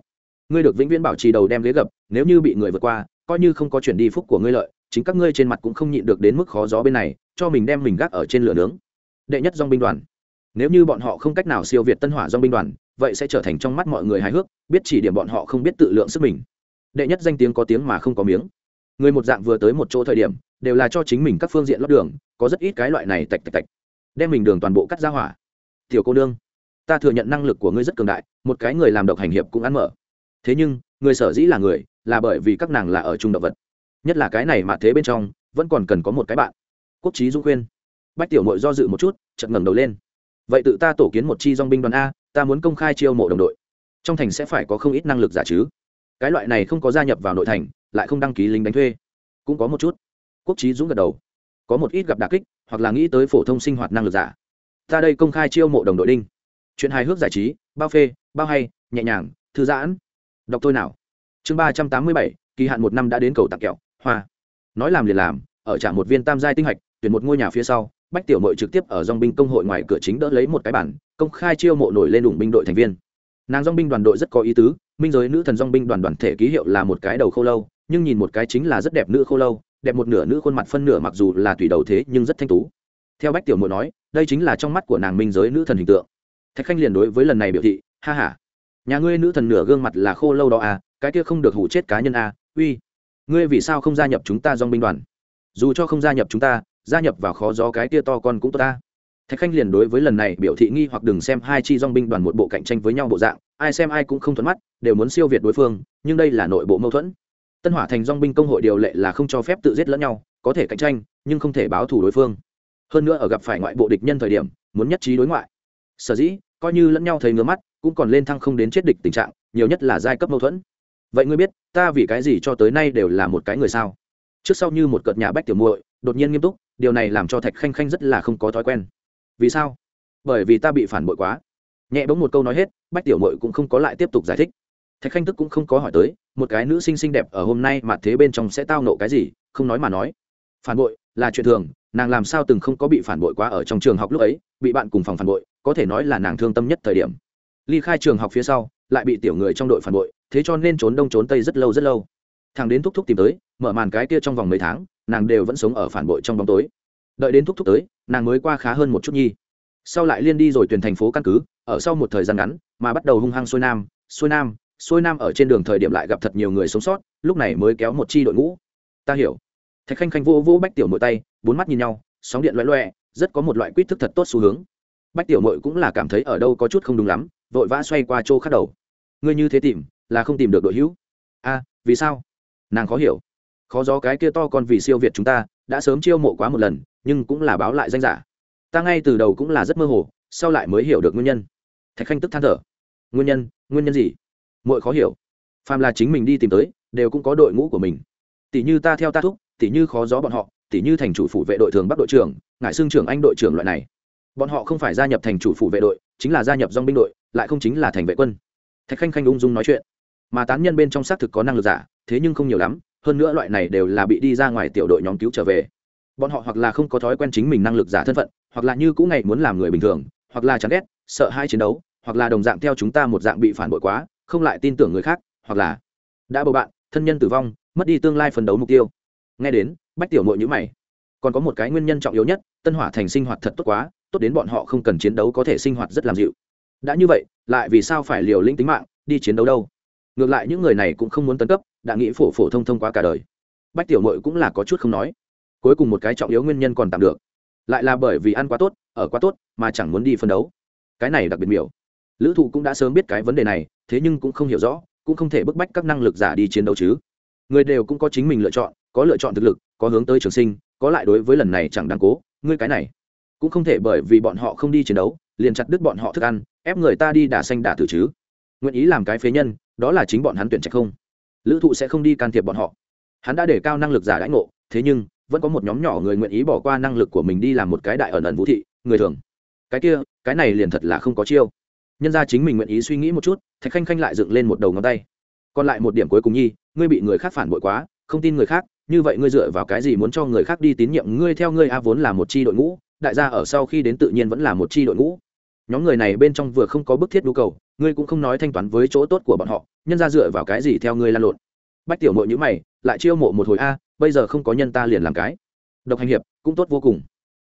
ngươi được vĩnh viễn bảo trì đầu đem ghế gập nếu như bị người vượt qua coi như không có chuyển đi phúc của ngươi lợi chính các ngươi trên mặt cũng không nhịn được đến mức khó gió bên này cho mình đem mình gác ở trên lửa nướng đệ nhất dòng binh đoàn nếu như bọn họ không cách nào siêu việt tân hỏa dòng binh đoàn vậy sẽ trở thành trong mắt mọi người hài hước biết chỉ điểm bọn họ không biết tự lượng sức mình đệ nhất danh tiếng có tiếng mà không có miếng người một dạng vừa tới một chỗ thời điểm đều là cho chính mình các phương diện lót đường có rất ít cái loại này tạch tạch tạch đem mình đường toàn bộ cắt ra hỏa tiểu cô nương ta thừa nhận năng lực của ngươi rất cường đại một cái người làm độc hành hiệp cũng ăn mở thế nhưng người sở dĩ là người là bởi vì các nàng là ở chung động vật nhất là cái này mà thế bên trong vẫn còn cần có một cái bạn quốc trí dung khuyên bách tiểu nội do dự một chút chật ngẩng đầu lên vậy tự ta tổ kiến một chi dong binh đoàn a ta muốn công khai chiêu mộ đồng đội trong thành sẽ phải có không ít năng lực giả chứ cái loại này không có gia nhập vào nội thành lại không đăng ký lính đánh thuê cũng có một chút quốc trí dũng gật đầu có một ít gặp đà kích hoặc là nghĩ tới phổ thông sinh hoạt năng lực giả ta đây công khai chiêu mộ đồng đội đinh chuyện hài hước giải trí bao phê bao hay nhẹ nhàng thư giãn đọc tôi nào chương ba trăm tám mươi bảy kỳ hạn một năm đã đến cầu tặng kẹo hoa nói làm liền làm ở trả một viên tam giai tinh hạch tuyển một ngôi nhà phía sau bách tiểu mội trực tiếp ở dong binh công hội ngoài cửa chính đỡ lấy một cái bản công khai chiêu mộ nổi lên đủng binh đội thành viên nàng dong binh đoàn đội rất có ý tứ minh giới nữ thần dong binh đoàn đoàn thể ký hiệu là một cái đầu khô lâu nhưng nhìn một cái chính là rất đẹp nữ khô lâu đẹp một nửa nữ khuôn mặt phân nửa mặc dù là tùy đầu thế nhưng rất thanh tú theo bách tiểu Mộ nói đây chính là trong mắt của nàng minh giới nữ thần hình tượng thạch khanh liền đối với lần này biểu thị ha h a nhà ngươi nữ thần nửa gương mặt là khô lâu đó à cái kia không được hủ chết cá nhân à uy ngươi vì sao không gia nhập chúng ta dong binh đoàn dù cho không gia nhập chúng ta gia nhập vào khó gió cái kia to con cũng tốt ta thạch khanh liền đối với lần này biểu thị nghi hoặc đừng xem hai chi dong binh đoàn một bộ cạnh tranh với nhau bộ dạng ai xem ai cũng không thuận mắt đều muốn siêu việt đối phương nhưng đây là nội bộ mâu thuẫn tân hỏa thành dong binh công hội điều lệ là không cho phép tự giết lẫn nhau có thể cạnh tranh nhưng không thể báo thù đối phương hơn nữa ở gặp phải ngoại bộ địch nhân thời điểm muốn nhất trí đối ngoại sở dĩ coi như lẫn nhau thấy ngứa mắt cũng còn lên thăng không đến chết địch tình trạng nhiều nhất là giai cấp mâu thuẫn vậy ngươi biết ta vì cái gì cho tới nay đều là một cái người sao trước sau như một cợt nhà bách tiểu muội đột nhiên nghiêm túc điều này làm cho thạch khanh khanh rất là không có thói quen vì sao bởi vì ta bị phản bội quá nhẹ bỗng một câu nói hết bách tiểu mội cũng không có lại tiếp tục giải thích thạch khanh tức cũng không có hỏi tới một cái nữ sinh xinh đẹp ở hôm nay mà thế bên trong sẽ tao nộ cái gì không nói mà nói phản bội là chuyện thường nàng làm sao từng không có bị phản bội quá ở trong trường học lúc ấy bị bạn cùng phòng phản bội có thể nói là nàng thương tâm nhất thời điểm ly khai trường học phía sau lại bị tiểu người trong đội phản bội thế cho nên trốn đông trốn tây rất lâu rất lâu thằng đến thúc thúc tìm tới mở màn cái kia trong vòng mấy tháng nàng đều vẫn sống ở phản bội trong bóng tối đợi đến thúc thúc tới nàng mới qua khá hơn một chút nhi sau lại liên đi rồi tuyển thành phố căn cứ ở sau một thời gian ngắn mà bắt đầu hung hăng xuôi nam xuôi nam xuôi nam ở trên đường thời điểm lại gặp thật nhiều người sống sót lúc này mới kéo một chi đội ngũ ta hiểu thạch khanh khanh vô vô bách tiểu mội tay bốn mắt nhìn nhau sóng điện loẹ loẹ rất có một loại quýt thức thật tốt xu hướng bách tiểu mội cũng là cảm thấy ở đâu có chút không đúng lắm vội vã xoay qua chỗ khắc đầu ngươi như thế tìm là không tìm được đội hữu a vì sao nàng khó hiểu khó gió cái kia to còn vì siêu việt chúng ta đã sớm chiêu mộ quá một lần nhưng cũng là báo lại danh giả ta ngay từ đầu cũng là rất mơ hồ sau lại mới hiểu được nguyên nhân thạch khanh tức than thở nguyên nhân nguyên nhân gì muội khó hiểu phàm là chính mình đi tìm tới đều cũng có đội ngũ của mình tỷ như ta theo ta thúc tỷ như khó gió bọn họ tỷ như thành chủ phủ vệ đội thường bắt đội trưởng ngại xương trưởng anh đội trưởng loại này bọn họ không phải gia nhập thành chủ phủ vệ đội chính là gia nhập dong binh đội lại không chính là thành vệ quân thạch khanh khanh ung dung nói chuyện mà tán nhân bên trong xác thực có năng lực giả thế nhưng không nhiều lắm hơn nữa loại này đều là bị đi ra ngoài tiểu đội nhóm cứu trở về bọn họ hoặc là không có thói quen chính mình năng lực giả thân phận hoặc là như cũ ngày muốn làm người bình thường hoặc là chán ghét sợ hai chiến đấu hoặc là đồng dạng theo chúng ta một dạng bị phản bội quá không lại tin tưởng người khác hoặc là đã bầu bạn thân nhân tử vong mất đi tương lai phấn đấu mục tiêu nghe đến bách tiểu mội nhữ mày còn có một cái nguyên nhân trọng yếu nhất tân hỏa thành sinh hoạt thật tốt quá tốt đến bọn họ không cần chiến đấu có thể sinh hoạt rất làm dịu đã như vậy lại vì sao phải liều lĩnh tính mạng đi chiến đấu đâu ngược lại những người này cũng không muốn tấn cấp đã nghĩ phổ phổ thông thông qua cả đời bách tiểu mội cũng là có chút không nói cuối cùng một cái trọng yếu nguyên nhân còn tạm được lại là bởi vì ăn quá tốt ở quá tốt mà chẳng muốn đi phân đấu cái này đặc biệt miểu lữ thụ cũng đã sớm biết cái vấn đề này thế nhưng cũng không hiểu rõ cũng không thể bức bách các năng lực giả đi chiến đấu chứ người đều cũng có chính mình lựa chọn có lựa chọn thực lực có hướng tới trường sinh có lại đối với lần này chẳng đáng cố ngươi cái này cũng không thể bởi vì bọn họ không đi chiến đấu liền chặt đứt bọn họ thức ăn ép người ta đi đả xanh đả tử chứ nguyện ý làm cái phế nhân đó là chính bọn hắn tuyển trạch không lữ thụ sẽ không đi can thiệp bọn họ hắn đã để cao năng lực giả đãi ngộ thế nhưng vẫn có một nhóm nhỏ người nguyện ý bỏ qua năng lực của mình đi làm một cái đại ẩn ẩn vũ thị người thường cái kia cái này liền thật là không có chiêu nhân ra chính mình nguyện ý suy nghĩ một chút thạch khanh khanh lại dựng lên một đầu ngón tay còn lại một điểm cuối cùng nhi ngươi bị người khác phản bội quá không tin người khác như vậy ngươi dựa vào cái gì muốn cho người khác đi tín nhiệm ngươi theo ngươi a vốn là một c h i đội ngũ đại gia ở sau khi đến tự nhiên vẫn là một c h i đội ngũ nhóm người này bên trong vừa không có bức thiết nhu cầu ngươi cũng không nói thanh toán với chỗ tốt của bọn họ nhân ra dựa vào cái gì theo ngươi lan lộn bách tiểu mội nhữ mày lại chiêu mộ một hồi a bây giờ không có nhân ta liền làm cái độc hành hiệp cũng tốt vô cùng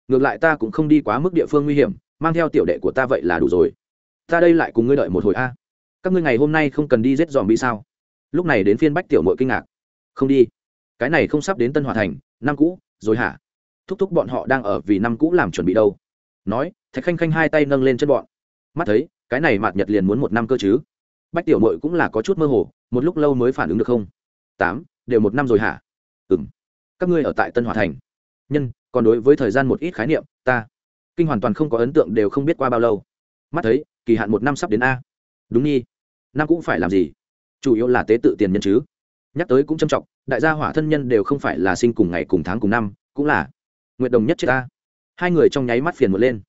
ngược lại ta cũng không đi quá mức địa phương nguy hiểm mang theo tiểu đệ của ta vậy là đủ rồi ta đây lại cùng ngươi đợi một hồi a các ngươi ngày hôm nay không cần đi giết dòm bị sao lúc này đến phiên bách tiểu mội kinh ngạc không đi cái này không sắp đến tân hòa thành năm cũ rồi hả thúc thúc bọn họ đang ở vì năm cũ làm chuẩn bị đâu nói thạch khanh khanh hai tay nâng lên chân bọn mắt thấy cái này mạt nhật liền muốn một năm cơ chứ bách tiểu mội cũng là có chút mơ hồ một lúc lâu mới phản ứng được không tám đều một năm rồi hả ừ m các ngươi ở tại tân hòa thành nhân còn đối với thời gian một ít khái niệm ta kinh hoàn toàn không có ấn tượng đều không biết qua bao lâu mắt thấy kỳ hạn một năm sắp đến a đúng nhi năm cũng phải làm gì chủ yếu là tế tự tiền nhân chứ nhắc tới cũng trầm trọng đại gia hỏa thân nhân đều không phải là sinh cùng ngày cùng tháng cùng năm cũng là nguyện đồng nhất chết ta hai người trong nháy mắt phiền một lên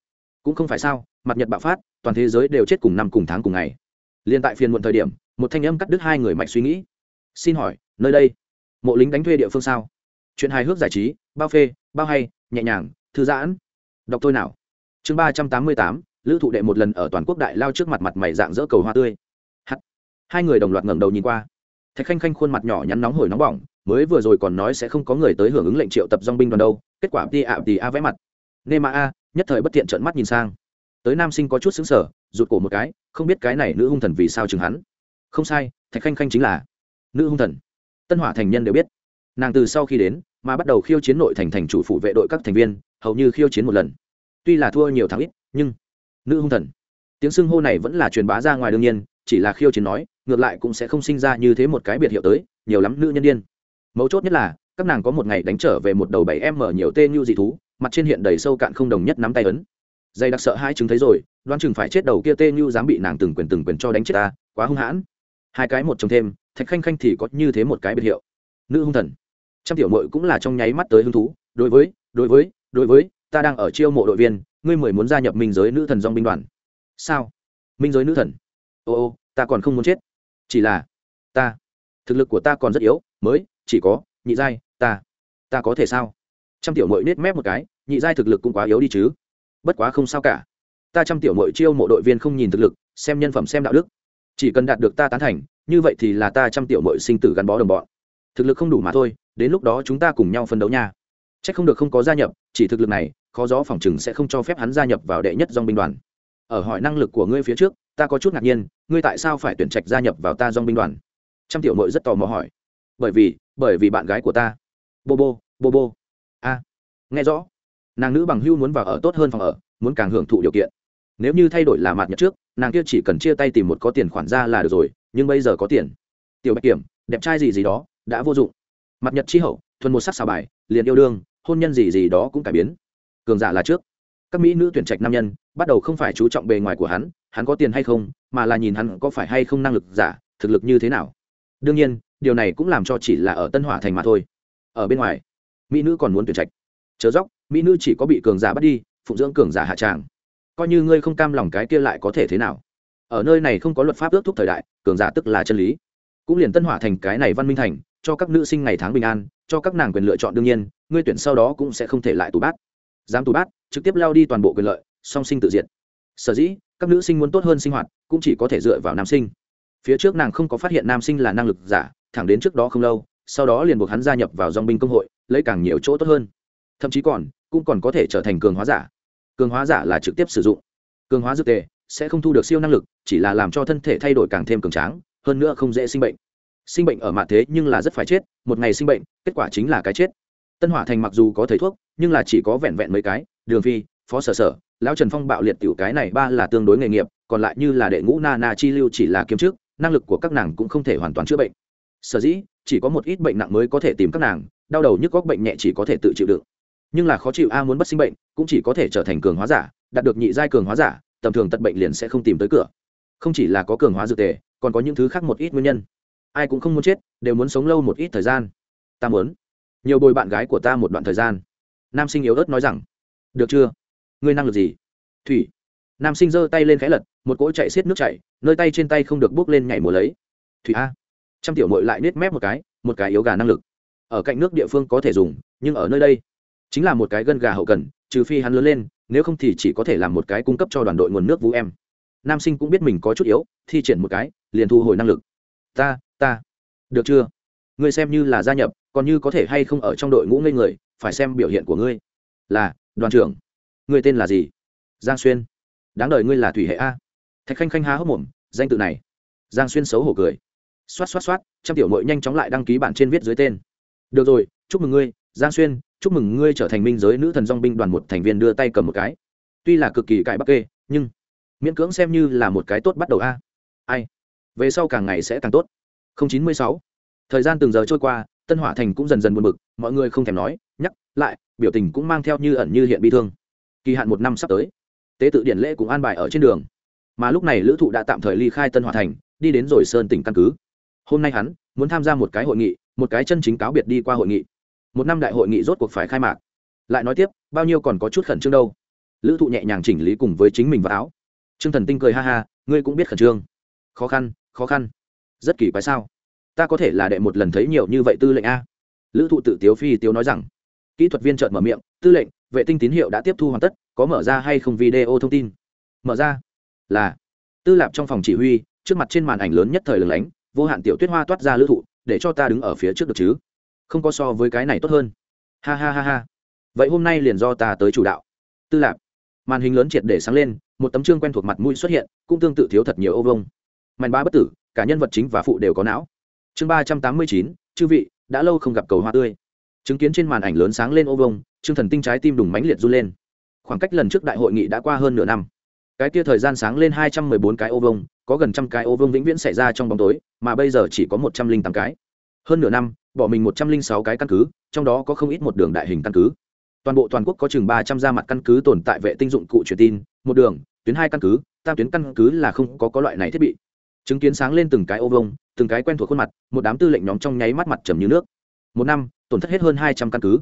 cũng không phải sao mặt nhật bạo phát toàn thế giới đều chết cùng năm cùng tháng cùng ngày liên tại phiền muộn thời điểm một thanh âm cắt đứt hai người mạch suy nghĩ xin hỏi nơi đây mộ lính đánh thuê địa phương sao chuyện hài hước giải trí bao phê bao hay nhẹ nhàng thư giãn đọc tôi nào chương ba trăm tám mươi tám lữ thụ đệ một lần ở toàn quốc đại lao trước mặt mặt mày dạng dỡ cầu hoa tươi Hắt. hai người đồng loạt ngẩng đầu nhìn qua thạch khanh khanh khuôn mặt nhỏ nhắn nóng hổi nóng bỏng mới vừa rồi còn nói sẽ không có người tới hưởng ứng lệnh triệu tập dong binh đoàn đâu kết quả ti ạ tì a vẽ mặt nê ma a nhất thời bất tiện trợn mắt nhìn sang tới nam sinh có chút xứng sở rụt cổ một cái không biết cái này nữ hung thần vì sao chừng hắn không sai thạch khanh khanh chính là nữ hung thần tân hỏa thành nhân đều biết nàng từ sau khi đến mà bắt đầu khiêu chiến nội thành thành chủ phụ vệ đội các thành viên hầu như khiêu chiến một lần tuy là thua nhiều thắng ít nhưng nữ hung thần tiếng xưng hô này vẫn là truyền bá ra ngoài đương nhiên chỉ là khiêu chiến nói ngược lại cũng sẽ không sinh ra như thế một cái biệt hiệu tới nhiều lắm nữ nhân điên mấu chốt nhất là các nàng có một ngày đánh trở về một đầu bảy em mở nhiều tên như dị thú mặt trên hiện đầy sâu cạn không đồng nhất nắm tay ấn dày đặc sợ hai chứng thấy rồi đoán chừng phải chết đầu kia tên như dám bị nàng từng quyền từng quyền cho đánh chết ta quá hung hãn hai cái một chồng thêm thạch khanh khanh thì có như thế một cái biệt hiệu nữ hung thần trăm tiểu mội cũng là trong nháy mắt tới hứng thú đối với đối với đối với ta đang ở chiêu mộ đội viên ngươi mười muốn gia nhập minh giới nữ thần dong binh đoàn sao minh giới nữ thần ô ô ta còn không muốn chết chỉ là ta thực lực của ta còn rất yếu mới chỉ có nhị giai ta ta có thể sao trăm tiểu mội nết mép một cái nhị giai thực lực cũng quá yếu đi chứ bất quá không sao cả ta trăm tiểu mội chiêu mộ đội viên không nhìn thực lực xem nhân phẩm xem đạo đức chỉ cần đạt được ta tán thành như vậy thì là ta trăm tiểu mội sinh tử gắn bó đồng bọn thực lực không đủ mà thôi đến lúc đó chúng ta cùng nhau phân đấu nha c h ắ c không được không có gia nhập chỉ thực lực này khó gió phòng chừng sẽ không cho phép hắn gia nhập vào đệ nhất dong binh đoàn ở hỏi năng lực của ngươi phía trước ta có chút ngạc nhiên ngươi tại sao phải tuyển trạch gia nhập vào ta dong binh đoàn trăm tiểu mội rất tò mò hỏi bởi vì bởi vì bạn gái của ta bô bô bô bô a nghe rõ nàng nữ bằng hưu muốn vào ở tốt hơn phòng ở muốn càng hưởng thụ điều kiện nếu như thay đổi là mặt nhật trước nàng kia chỉ cần chia tay tìm một có tiền khoản ra là được rồi nhưng bây giờ có tiền tiểu bạch kiểm đẹp trai gì gì đó đã vô dụng mặt nhật chi hậu thuần một sắc xà bài liền yêu đương hôn nhân gì gì đó cũng cải biến cường giả là trước các mỹ nữ tuyển trạch nam nhân bắt đầu không phải chú trọng bề ngoài của hắn hắn có tiền hay không mà là nhìn hắn có phải hay không năng lực giả thực lực như thế nào đương nhiên điều này cũng làm cho chỉ là ở tân hỏa thành mà thôi ở bên ngoài mỹ nữ còn muốn tuyển trạch chớ dóc mỹ nữ chỉ có bị cường giả bắt đi phụng dưỡng cường giả hạ tràng coi như ngươi không cam lòng cái kia lại có thể thế nào ở nơi này không có luật pháp ước thúc thời đại cường giả tức là chân lý cũng liền tân hỏa thành cái này văn minh thành cho các nữ sinh ngày tháng bình an cho các nàng quyền lựa chọn đương nhiên ngươi tuyển sau đó cũng sẽ không thể lại tù bát dám tù bát trực tiếp lao đi toàn bộ quyền lợi song sinh tự diện sở dĩ các nữ sinh muốn tốt hơn sinh hoạt cũng chỉ có thể dựa vào nam sinh phía trước nàng không có phát hiện nam sinh là năng lực giả thẳng đến trước đó không lâu sau đó liền buộc hắn gia nhập vào dong binh công hội lấy càng nhiều chỗ tốt hơn thậm chí còn cũng còn có thể trở thành cường hóa giả cường hóa giả là trực tiếp sử dụng cường hóa dược tề sẽ không thu được siêu năng lực chỉ là làm cho thân thể thay đổi càng thêm cường tráng hơn nữa không dễ sinh bệnh sinh bệnh ở mạng thế nhưng là rất phải chết một ngày sinh bệnh kết quả chính là cái chết tân hỏa thành mặc dù có thầy thuốc nhưng là chỉ có vẹn vẹn mấy cái đường phi phó sở sở lão trần phong bạo liệt tiểu cái này ba là tương đối nghề nghiệp còn lại như là đệ ngũ na na chi lưu chỉ là kiếm trước năng lực của các nàng cũng không thể hoàn toàn chữa bệnh sở dĩ chỉ có một ít bệnh nặng mới có thể tìm các nàng đau đầu nhức góc bệnh nhẹ chỉ có thể tự chịu đựng nhưng là khó chịu a muốn bất sinh bệnh cũng chỉ có thể trở thành cường hóa giả đạt được nhị giai cường hóa giả tầm thường tật bệnh liền sẽ không tìm tới cửa không chỉ là có cường hóa dược tề còn có những thứ khác một ít nguyên nhân ai cũng không muốn chết đều muốn sống lâu một ít thời gian ta muốn nhiều bồi bạn gái của ta một đoạn thời gian nam sinh yếu ớt nói rằng được chưa ngươi năng lực gì thủy nam sinh giơ tay lên khẽ lật một cỗ chạy xiết nước chảy nơi tay trên tay không được bước lên nhảy mùa lấy thủy a trăm tiểu mội lại nết mép một cái một cái yếu gà năng lực ở cạnh nước địa phương có thể dùng nhưng ở nơi đây chính là một cái gân gà hậu cần trừ phi hắn lớn lên nếu không thì chỉ có thể làm một cái cung cấp cho đoàn đội nguồn nước vũ em nam sinh cũng biết mình có chút yếu thi triển một cái liền thu hồi năng lực ta ta được chưa ngươi xem như là gia nhập còn như có thể hay không ở trong đội ngũ ngây người phải xem biểu hiện của ngươi là đoàn trưởng ngươi tên là gì giang xuyên đáng đời ngươi là thủy hệ a thạch khanh khanh há hốc mồm danh tự này giang xuyên xấu hổ cười xoát xoát xoát trăm tiểu mội nhanh chóng lại đăng ký bản trên viết dưới tên được rồi chúc mừng ngươi giang xuyên chúc mừng ngươi trở thành minh giới nữ thần dong binh đoàn một thành viên đưa tay cầm một cái tuy là cực kỳ cãi bắc kê nhưng miễn cưỡng xem như là một cái tốt bắt đầu a ai về sau càng ngày sẽ càng tốt không chín mươi sáu thời gian từng giờ trôi qua tân hỏa thành cũng dần dần buồn bực mọi người không thèm nói nhắc lại biểu tình cũng mang theo như ẩn như hiện bi thương kỳ hạn một năm sắp tới tế tự điện lễ cũng an bài ở trên đường mà lúc này lữ thụ đã tạm thời ly khai tân hòa thành đi đến rồi sơn tỉnh căn cứ hôm nay hắn muốn tham gia một cái hội nghị một cái chân chính cáo biệt đi qua hội nghị một năm đại hội nghị rốt cuộc phải khai mạc lại nói tiếp bao nhiêu còn có chút khẩn trương đâu lữ thụ nhẹ nhàng chỉnh lý cùng với chính mình và áo t r ư ơ n g thần tinh cười ha ha ngươi cũng biết khẩn trương khó khăn khó khăn rất kỳ quái sao ta có thể là đệ một lần thấy nhiều như vậy tư lệnh a lữ thụ tự tiếu phi tiếu nói rằng kỹ thuật viên trợn mở miệng tư lệnh vệ tinh tín hiệu đã tiếp thu hoàn tất có mở ra hay không video thông tin mở ra là tư lạp trong phòng chỉ huy trước mặt trên màn ảnh lớn nhất thời lừng lánh vô hạn tiểu tuyết hoa toát ra lữ thụ để cho ta đứng ở phía trước được chứ không có so với cái này tốt hơn ha ha ha ha vậy hôm nay liền do ta tới chủ đạo tư lạp màn hình lớn triệt để sáng lên một tấm chương quen thuộc mặt mũi xuất hiện cũng tương tự thiếu thật nhiều ô vông mạnh ba bất tử cả nhân vật chính và phụ đều có não chương ba trăm tám mươi chín chư vị đã lâu không gặp cầu hoa tươi chứng kiến trên màn ảnh lớn sáng lên ô vông chương thần tinh trái tim đùng mánh liệt run lên khoảng cách lần trước đại hội nghị đã qua hơn nửa năm cái kia thời gian sáng lên hai trăm mười bốn cái ô vông có gần trăm cái ô vông vĩnh viễn xảy ra trong bóng tối mà bây giờ chỉ có một trăm linh tám cái hơn nửa năm bỏ mình một trăm linh sáu cái căn cứ trong đó có không ít một đường đại hình căn cứ toàn bộ toàn quốc có chừng ba trăm gia mặt căn cứ tồn tại vệ tinh dụng cụ truyền tin một đường tuyến hai căn cứ tam tuyến căn cứ là không có có loại này thiết bị chứng kiến sáng lên từng cái ô vông từng cái quen thuộc khuôn mặt một đám tư lệnh nhóm trong nháy mắt mặt trầm như nước một năm tổn thất hết hơn hai trăm căn cứ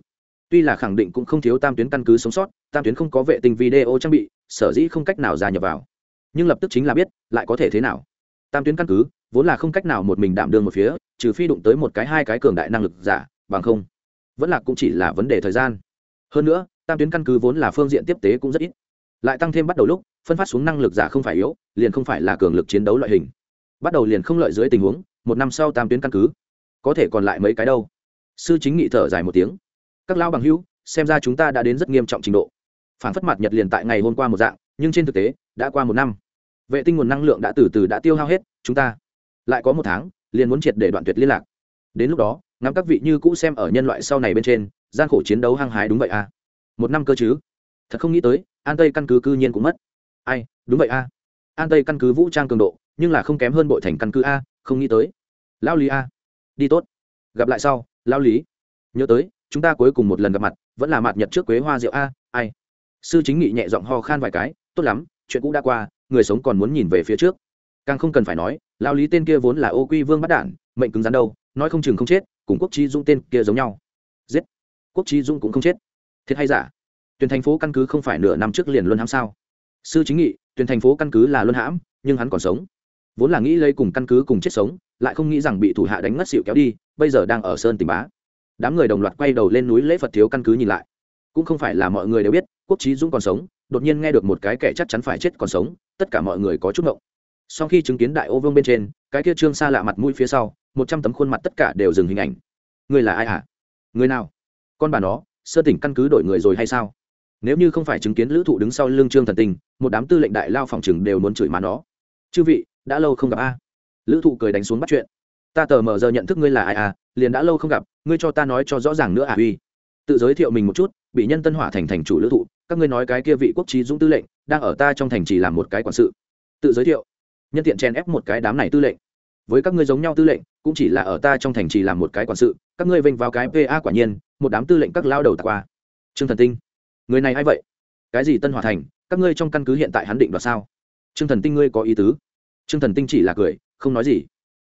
tuy là khẳng định cũng không thiếu tam tuyến căn cứ sống sót tam tuyến không có vệ tinh video trang bị sở dĩ không cách nào gia nhập vào nhưng lập tức chính là biết lại có thể thế nào tam tuyến căn cứ vốn là không cách nào một mình đảm đương một phía trừ phi đụng tới một cái hai cái cường đại năng lực giả bằng không vẫn là cũng chỉ là vấn đề thời gian hơn nữa tam tuyến căn cứ vốn là phương diện tiếp tế cũng rất ít lại tăng thêm bắt đầu lúc phân phát xuống năng lực giả không phải yếu liền không phải là cường lực chiến đấu loại hình bắt đầu liền không lợi dưới tình huống một năm sau tam tuyến căn cứ có thể còn lại mấy cái đâu sư chính nghị thở dài một tiếng các lão bằng hữu xem ra chúng ta đã đến rất nghiêm trọng trình độ phản phất mặt nhật liền tại ngày hôm qua một dạng nhưng trên thực tế đã qua một năm vệ tinh nguồn năng lượng đã từ từ đã tiêu hao hết chúng ta lại có một tháng liền muốn triệt để đoạn tuyệt liên lạc đến lúc đó ngắm các vị như cũ xem ở nhân loại sau này bên trên gian khổ chiến đấu hăng hái đúng vậy à một năm cơ chứ thật không nghĩ tới an tây căn cứ cư nhiên cũng mất ai đúng vậy à an tây căn cứ vũ trang cường độ nhưng là không kém hơn bội thành căn cứ a không nghĩ tới lao lý a đi tốt gặp lại sau lao lý nhớ tới chúng ta cuối cùng một lần gặp mặt vẫn là mặt nhật trước quế hoa rượu a ai sư chính nghị nhẹ giọng ho khan vài cái tốt lắm chuyện cũ đã qua người sống còn muốn nhìn về phía trước càng không cần phải nói lao lý tên kia vốn là ô quy vương bắt đản mệnh cứng rắn đâu nói không chừng không chết cùng quốc trí dung tên kia giống nhau giết quốc trí dung cũng không chết thiệt hay giả tuyển thành phố căn cứ không phải nửa năm trước liền luân hãm sao sư chính nghị tuyển thành phố căn cứ là luân hãm nhưng hắn còn sống vốn là nghĩ lấy cùng căn cứ cùng chết sống lại không nghĩ rằng bị thủ hạ đánh ngất xịu kéo đi bây giờ đang ở sơn tìm bá đám người đồng loạt quay đầu lên núi lễ phật thiếu căn cứ nhìn lại cũng không phải là mọi người đều biết quốc trí dũng còn sống đột nhiên nghe được một cái kẻ chắc chắn phải chết còn sống tất cả mọi người có chút ngộng sau khi chứng kiến đại ô vương bên trên cái kia trương xa lạ mặt mũi phía sau một trăm tấm khuôn mặt tất cả đều dừng hình ảnh người là ai hả à? người nào con bà nó sơ tỉnh căn cứ đổi người rồi hay sao nếu như không phải chứng kiến lữ thụ đứng sau lưng trương thần tình một đám tư lệnh đại lao phòng chừng đều muốn chửi má nó chư vị đã lâu không gặp a lữ thụ cười đánh xuống bắt chuyện ta tờ mờ giờ nhận thức ngươi là ai à liền đã lâu không gặp ngươi cho ta nói cho rõ ràng nữa à uy tự giới thiệu mình một chút bị nhân tân hỏa thành thành chủ lữ thụ các ngươi nói cái kia vị quốc trí dũng tư lệnh đang ở ta trong thành chỉ làm một cái quản sự tự giới thiệu nhân tiện chèn ép một cái đám này tư lệnh với các ngươi giống nhau tư lệnh cũng chỉ là ở ta trong thành chỉ làm một cái quản sự các ngươi vênh vào cái pa quả nhiên một đám tư lệnh các lao đầu tạc qua trương thần tinh người này a i vậy cái gì tân hỏa thành các ngươi trong căn cứ hiện tại hắn định đoạt sao trương thần tinh ngươi có ý tứ trương thần tinh chỉ là cười không nói gì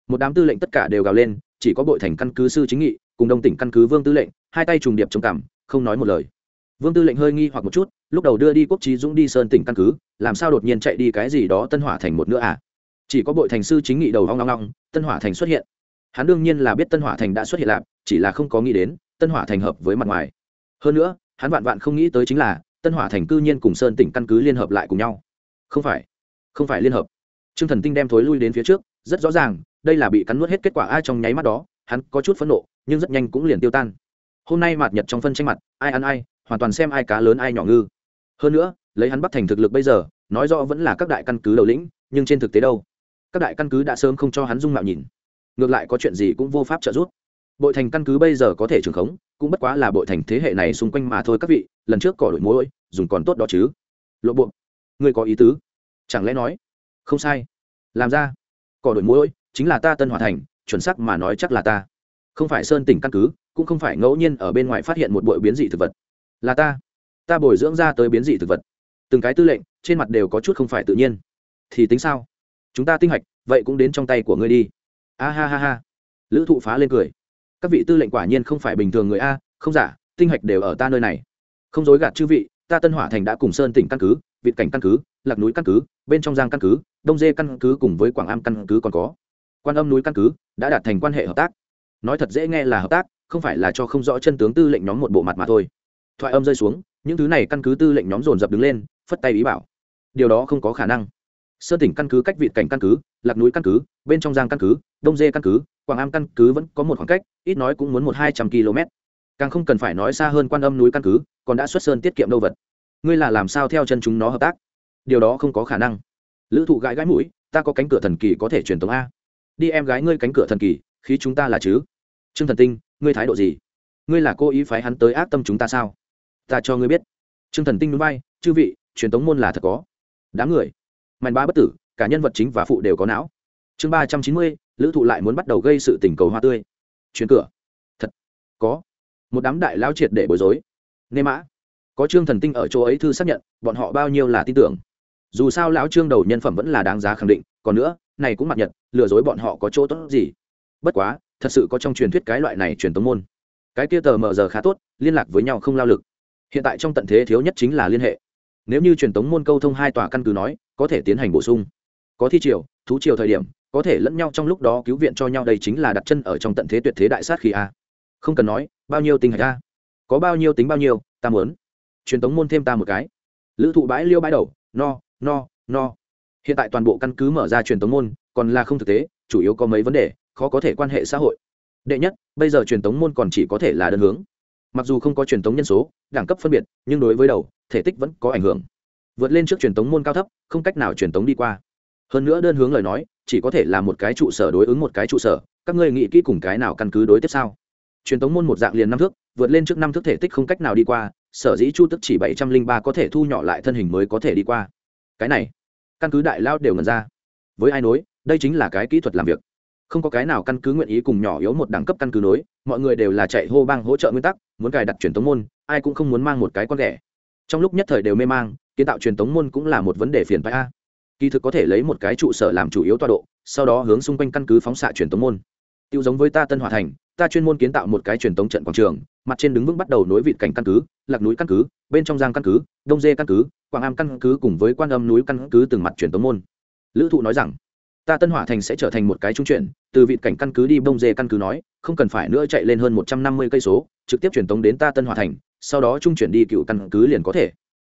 một đám tư lệnh tất cả đều gào lên chỉ có bội thành căn cứ sư chính nghị cùng đông tỉnh căn cứ vương tư lệnh hai tay trùng điệp chống cằm, không nói một lời vương tư lệnh hơi nghi hoặc một chút lúc đầu đưa đi quốc trí dũng đi sơn tỉnh căn cứ làm sao đột nhiên chạy đi cái gì đó tân hỏa thành một nữa à chỉ có bội thành sư chính nghị đầu hoang long long tân hỏa thành xuất hiện hắn đương nhiên là biết tân hỏa thành đã xuất hiện lạp chỉ là không có nghĩ đến tân hỏa thành hợp với mặt ngoài hơn nữa hắn vạn vạn không nghĩ tới chính là tân hỏa thành cư nhiên cùng sơn tỉnh căn cứ liên hợp lại cùng nhau không phải không phải liên hợp Trương Thần Tinh đem thối lui đến phía trước, rất rõ ràng, đây là bị cắn nuốt hết kết quả ai trong nháy mắt đó, hắn có chút phẫn nộ, nhưng rất nhanh cũng liền tiêu tan. Hôm nay mạt nhật trong phân tranh mặt, ai ăn ai, hoàn toàn xem ai cá lớn ai nhỏ ngư. Hơn nữa, lấy hắn bắt thành thực lực bây giờ, nói rõ vẫn là các đại căn cứ đầu lĩnh, nhưng trên thực tế đâu? Các đại căn cứ đã sớm không cho hắn dung mạo nhìn. Ngược lại có chuyện gì cũng vô pháp trợ giúp. Bội thành căn cứ bây giờ có thể trường khống, cũng bất quá là bội thành thế hệ này xung quanh mà thôi các vị, lần trước cỏ đổi mối, dùng còn tốt đó chứ. Lộ bộ, ngươi có ý tứ? Chẳng lẽ nói, không sai làm ra cỏ đổi mũi chính là ta tân hòa thành chuẩn sắc mà nói chắc là ta không phải sơn tỉnh căn cứ cũng không phải ngẫu nhiên ở bên ngoài phát hiện một bội biến dị thực vật là ta ta bồi dưỡng ra tới biến dị thực vật từng cái tư lệnh trên mặt đều có chút không phải tự nhiên thì tính sao chúng ta tinh hạch vậy cũng đến trong tay của ngươi đi a ha ha ha lữ thụ phá lên cười các vị tư lệnh quả nhiên không phải bình thường người a không giả tinh hạch đều ở ta nơi này không dối gạt chư vị ta tân hỏa thành đã cùng sơn tỉnh căn cứ vịt cảnh căn cứ lạc núi căn cứ bên trong giang căn cứ đông dê căn cứ cùng với quảng am căn cứ còn có quan âm núi căn cứ đã đạt thành quan hệ hợp tác nói thật dễ nghe là hợp tác không phải là cho không rõ chân tướng tư lệnh nhóm một bộ mặt mà thôi thoại âm rơi xuống những thứ này căn cứ tư lệnh nhóm dồn dập đứng lên phất tay ý bảo điều đó không có khả năng sơn tỉnh căn cứ cách vị cảnh căn cứ lạc núi căn cứ bên trong giang căn cứ đông dê căn cứ quảng am căn cứ vẫn có một khoảng cách ít nói cũng muốn một hai trăm km càng không cần phải nói xa hơn quan âm núi căn cứ còn đã xuất sơn tiết kiệm đâu vật ngươi là làm sao theo chân chúng nó hợp tác điều đó không có khả năng lữ thụ gái gãi mũi ta có cánh cửa thần kỳ có thể truyền tống a đi em gái ngươi cánh cửa thần kỳ khí chúng ta là chứ trương thần tinh ngươi thái độ gì ngươi là cô ý phái hắn tới ác tâm chúng ta sao ta cho ngươi biết trương thần tinh núi bay chư vị truyền tống môn là thật có đám người mạnh ba bất tử cả nhân vật chính và phụ đều có não chương ba trăm chín mươi lữ thụ lại muốn bắt đầu gây sự tình cầu hoa tươi chuyến cửa thật có một đám đại lao triệt để bối rối nê mã có trương thần tinh ở chỗ ấy thư xác nhận bọn họ bao nhiêu là tin tưởng dù sao lão trương đầu nhân phẩm vẫn là đáng giá khẳng định còn nữa này cũng mặt nhật lừa dối bọn họ có chỗ tốt gì bất quá thật sự có trong truyền thuyết cái loại này truyền tống môn cái kia tờ mở giờ khá tốt liên lạc với nhau không lao lực hiện tại trong tận thế thiếu nhất chính là liên hệ nếu như truyền tống môn câu thông hai tòa căn cứ nói có thể tiến hành bổ sung có thi triều thú triều thời điểm có thể lẫn nhau trong lúc đó cứu viện cho nhau đây chính là đặt chân ở trong tận thế tuyệt thế đại sát khi a không cần nói bao nhiêu tình hạch a có bao nhiêu tính bao nhiêu ta muốn truyền tống môn thêm ta một cái lữ thụ bãi liêu bãi đầu no no no hiện tại toàn bộ căn cứ mở ra truyền tống môn còn là không thực tế chủ yếu có mấy vấn đề khó có thể quan hệ xã hội đệ nhất bây giờ truyền tống môn còn chỉ có thể là đơn hướng mặc dù không có truyền tống nhân số đẳng cấp phân biệt nhưng đối với đầu thể tích vẫn có ảnh hưởng vượt lên trước truyền tống môn cao thấp không cách nào truyền tống đi qua hơn nữa đơn hướng lời nói chỉ có thể là một cái trụ sở đối ứng một cái trụ sở các ngươi nghĩ kỹ cùng cái nào căn cứ đối tiếp sao truyền tống môn một dạng liền năm thước vượt lên trước năm thước thể tích không cách nào đi qua sở dĩ chu tức chỉ bảy trăm linh ba có thể thu nhỏ lại thân hình mới có thể đi qua cái này căn cứ đại lao đều ngần ra với ai nối đây chính là cái kỹ thuật làm việc không có cái nào căn cứ nguyện ý cùng nhỏ yếu một đẳng cấp căn cứ nối mọi người đều là chạy hô bang hỗ trợ nguyên tắc muốn cài đặt truyền tống môn ai cũng không muốn mang một cái con ghẻ trong lúc nhất thời đều mê mang kiến tạo truyền tống môn cũng là một vấn đề phiền phái a kỳ thực có thể lấy một cái trụ sở làm chủ yếu tọa độ sau đó hướng xung quanh căn cứ phóng xạ truyền tống môn tiêu giống với ta tân hòa thành ta chuyên môn kiến tạo một cái truyền tống trận quảng trường mặt trên đứng vững bắt đầu nối vị cảnh căn cứ lạc núi căn cứ bên trong giang căn cứ đông dê căn cứ quảng am căn cứ cùng với quan âm núi căn cứ từng mặt truyền tống môn lữ thụ nói rằng ta tân hỏa thành sẽ trở thành một cái trung chuyển từ vị cảnh căn cứ đi bông dê căn cứ nói không cần phải nữa chạy lên hơn một trăm năm mươi cây số trực tiếp truyền tống đến ta tân hỏa thành sau đó trung chuyển đi cựu căn cứ liền có thể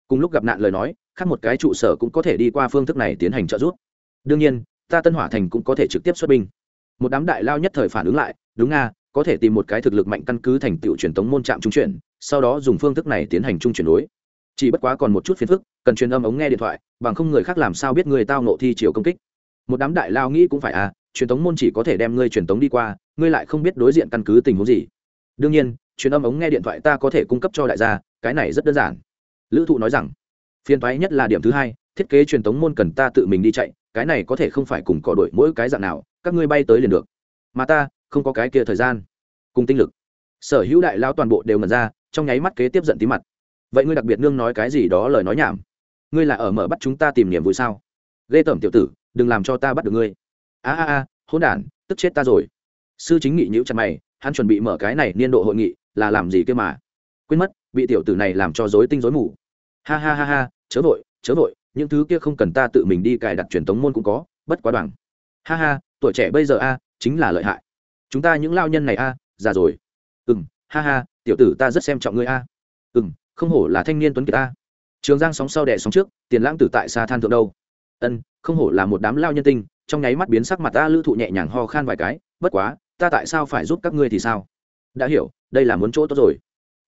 cùng lúc gặp nạn lời nói khác một cái trụ sở cũng có thể đi qua phương thức này tiến hành trợ giúp đương nhiên ta tân hỏa thành cũng có thể trực tiếp xuất binh một đám đại lao nhất thời phản ứng lại đúng nga à, có thể tìm một cái thực lực mạnh căn cứ thành tựu truyền tống môn trạm trung chuyển sau đó dùng phương thức này tiến hành trung chuyển đối chỉ bất quá còn một chút phiền phức cần truyền âm ống nghe điện thoại bằng không người khác làm sao biết người tao nộ thi chiều công kích một đám đại lao nghĩ cũng phải à truyền tống môn chỉ có thể đem ngươi truyền tống đi qua ngươi lại không biết đối diện căn cứ tình huống gì đương nhiên truyền âm ống nghe điện thoại ta có thể cung cấp cho đại gia cái này rất đơn giản lữ thụ nói rằng phiền toái nhất là điểm thứ hai thiết kế truyền tống môn cần ta tự mình đi chạy cái này có thể không phải cùng cỏ đổi mỗi cái dạng nào các ngươi bay tới liền được mà ta không có cái kia thời gian cùng tinh lực sở hữu đại lao toàn bộ đều ngần ra trong nháy mắt kế tiếp giận tí mặt vậy ngươi đặc biệt nương nói cái gì đó lời nói nhảm ngươi là ở mở bắt chúng ta tìm niềm vui sao ghê tởm tiểu tử đừng làm cho ta bắt được ngươi a a a hỗn đản tức chết ta rồi sư chính nghị nhữ chặt mày hắn chuẩn bị mở cái này niên độ hội nghị là làm gì kia mà quên mất bị tiểu tử này làm cho dối tinh dối mù ha ha ha ha chớ vội chớ vội những thứ kia không cần ta tự mình đi cài đặt truyền thống môn cũng có bất quá đoàn ha ha tuổi trẻ bây giờ a chính là lợi hại chúng ta những lao nhân này a già rồi ừ ha ha tiểu tử ta rất xem trọng ngươi a à. ừ m không hổ là thanh niên tuấn kiệt ta trường giang sóng sau đẻ sóng trước tiền lãng tử tại xa than thượng đâu ân không hổ là một đám lao nhân tinh trong nháy mắt biến sắc mặt ta lữ thụ nhẹ nhàng ho khan vài cái bất quá ta tại sao phải giúp các ngươi thì sao đã hiểu đây là muốn chỗ tốt rồi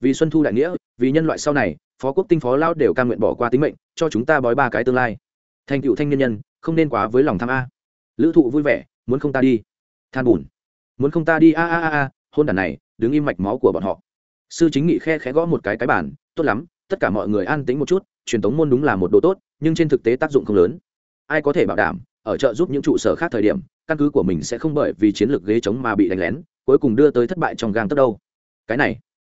vì xuân thu đại nghĩa vì nhân loại sau này phó quốc tinh phó lao đều ca nguyện bỏ qua tính mệnh cho chúng ta bói ba cái tương lai thành cựu thanh niên nhân không nên quá với lòng tham a lữ thụ vui vẻ muốn không ta đi than bùn muốn không ta đi a a a a hôn đàn này đứng im mạch máu của bọn họ sư chính nghị khe khẽ gõ một cái cái bản tốt lắm tất cả mọi người an tính một chút truyền thống môn đúng là một đồ tốt nhưng trên thực tế tác dụng không lớn ai có thể bảo đảm ở trợ giúp những trụ sở khác thời điểm căn cứ của mình sẽ không bởi vì chiến lược ghế chống mà bị đánh lén cuối cùng đưa tới thất bại trong gang tấp đâu cái này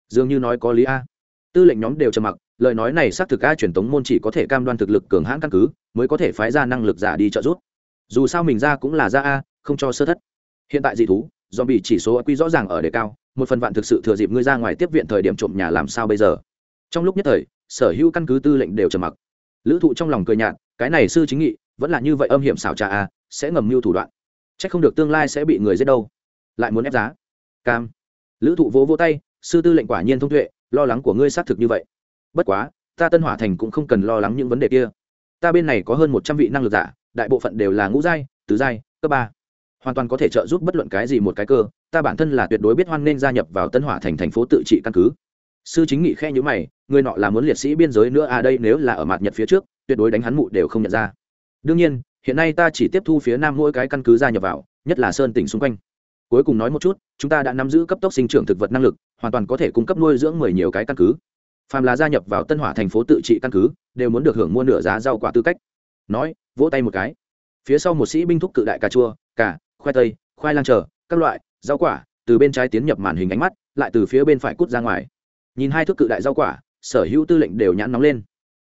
dường như nói có lý a tư lệnh nhóm đều trầm mặc lời nói này xác thực a truyền thống môn chỉ có thể cam đoan thực lực cường hãn căn cứ mới có thể phái ra năng lực giả đi trợ giúp dù sao mình ra cũng là ra a không cho sơ thất hiện tại dị thú dòm bị chỉ số quy rõ ràng ở đề cao một phần vạn thực sự thừa dịp ngươi ra ngoài tiếp viện thời điểm trộm nhà làm sao bây giờ trong lúc nhất thời sở hữu căn cứ tư lệnh đều trầm mặc lữ thụ trong lòng cười nhạt cái này sư chính nghị vẫn là như vậy âm hiểm xảo trà a sẽ ngầm mưu thủ đoạn c h ắ c không được tương lai sẽ bị người giết đâu lại muốn ép giá cam lữ thụ vỗ vỗ tay sư tư lệnh quả nhiên thông tuệ lo lắng của ngươi xác thực như vậy bất quá ta tân hỏa thành cũng không cần lo lắng những vấn đề kia ta bên này có hơn một trăm vị năng lực giả đại bộ phận đều là ngũ giai tứ giai cấp ba hoàn toàn có thể trợ giúp bất luận cái gì một cái cơ ta bản thân là tuyệt đối biết hoan nên gia nhập vào tân hỏa thành thành phố tự trị căn cứ sư chính nghị khe nhữ mày người nọ là muốn liệt sĩ biên giới nữa à đây nếu là ở mặt nhật phía trước tuyệt đối đánh hắn mụ đều không nhận ra đương nhiên hiện nay ta chỉ tiếp thu phía nam mỗi cái căn cứ gia nhập vào nhất là sơn tỉnh xung quanh cuối cùng nói một chút chúng ta đã nắm giữ cấp tốc sinh trưởng thực vật năng lực hoàn toàn có thể cung cấp nuôi dưỡng mười nhiều cái căn cứ phàm là gia nhập vào tân hỏa thành phố tự trị căn cứ đều muốn được hưởng mua nửa giá rau quả tư cách nói vỗ tay một cái phía sau một sĩ binh thúc cự đại cà chua cả khoai tây khoai lang trở các loại rau quả từ bên trái tiến nhập màn hình ánh mắt lại từ phía bên phải cút ra ngoài nhìn hai thước cự đại rau quả sở hữu tư lệnh đều nhãn nóng lên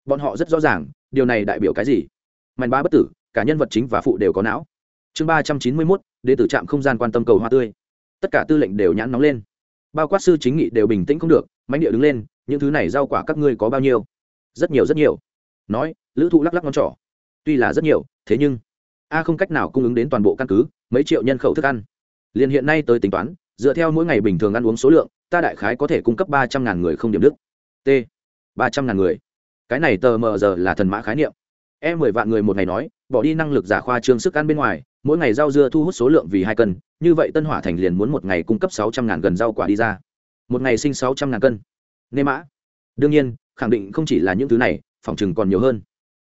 bọn họ rất rõ ràng điều này đại biểu cái gì mạnh ba bất tử cả nhân vật chính và phụ đều có não chương ba trăm chín mươi mốt đến từ trạm không gian quan tâm cầu hoa tươi tất cả tư lệnh đều nhãn nóng lên bao quát sư chính nghị đều bình tĩnh không được mánh địa đứng lên những thứ này rau quả các ngươi có bao nhiêu rất nhiều rất nhiều nói lữ thụ lắc lắc ngón trỏ tuy là rất nhiều thế nhưng a không cách nào cung ứng đến toàn bộ căn cứ mấy triệu nhân khẩu thức ăn liền hiện nay tới tính toán dựa theo mỗi ngày bình thường ăn uống số lượng ta đại khái có thể cung cấp ba trăm ngàn người không điểm đức t ba trăm ngàn người cái này tờ mờ giờ là thần mã khái niệm em mười vạn người một ngày nói bỏ đi năng lực giả khoa trương sức ăn bên ngoài mỗi ngày rau dưa thu hút số lượng vì hai cân như vậy tân hỏa thành liền muốn một ngày cung cấp sáu trăm ngàn gần rau quả đi ra một ngày sinh sáu trăm ngàn cân nê mã đương nhiên khẳng định không chỉ là những thứ này phòng chừng còn nhiều hơn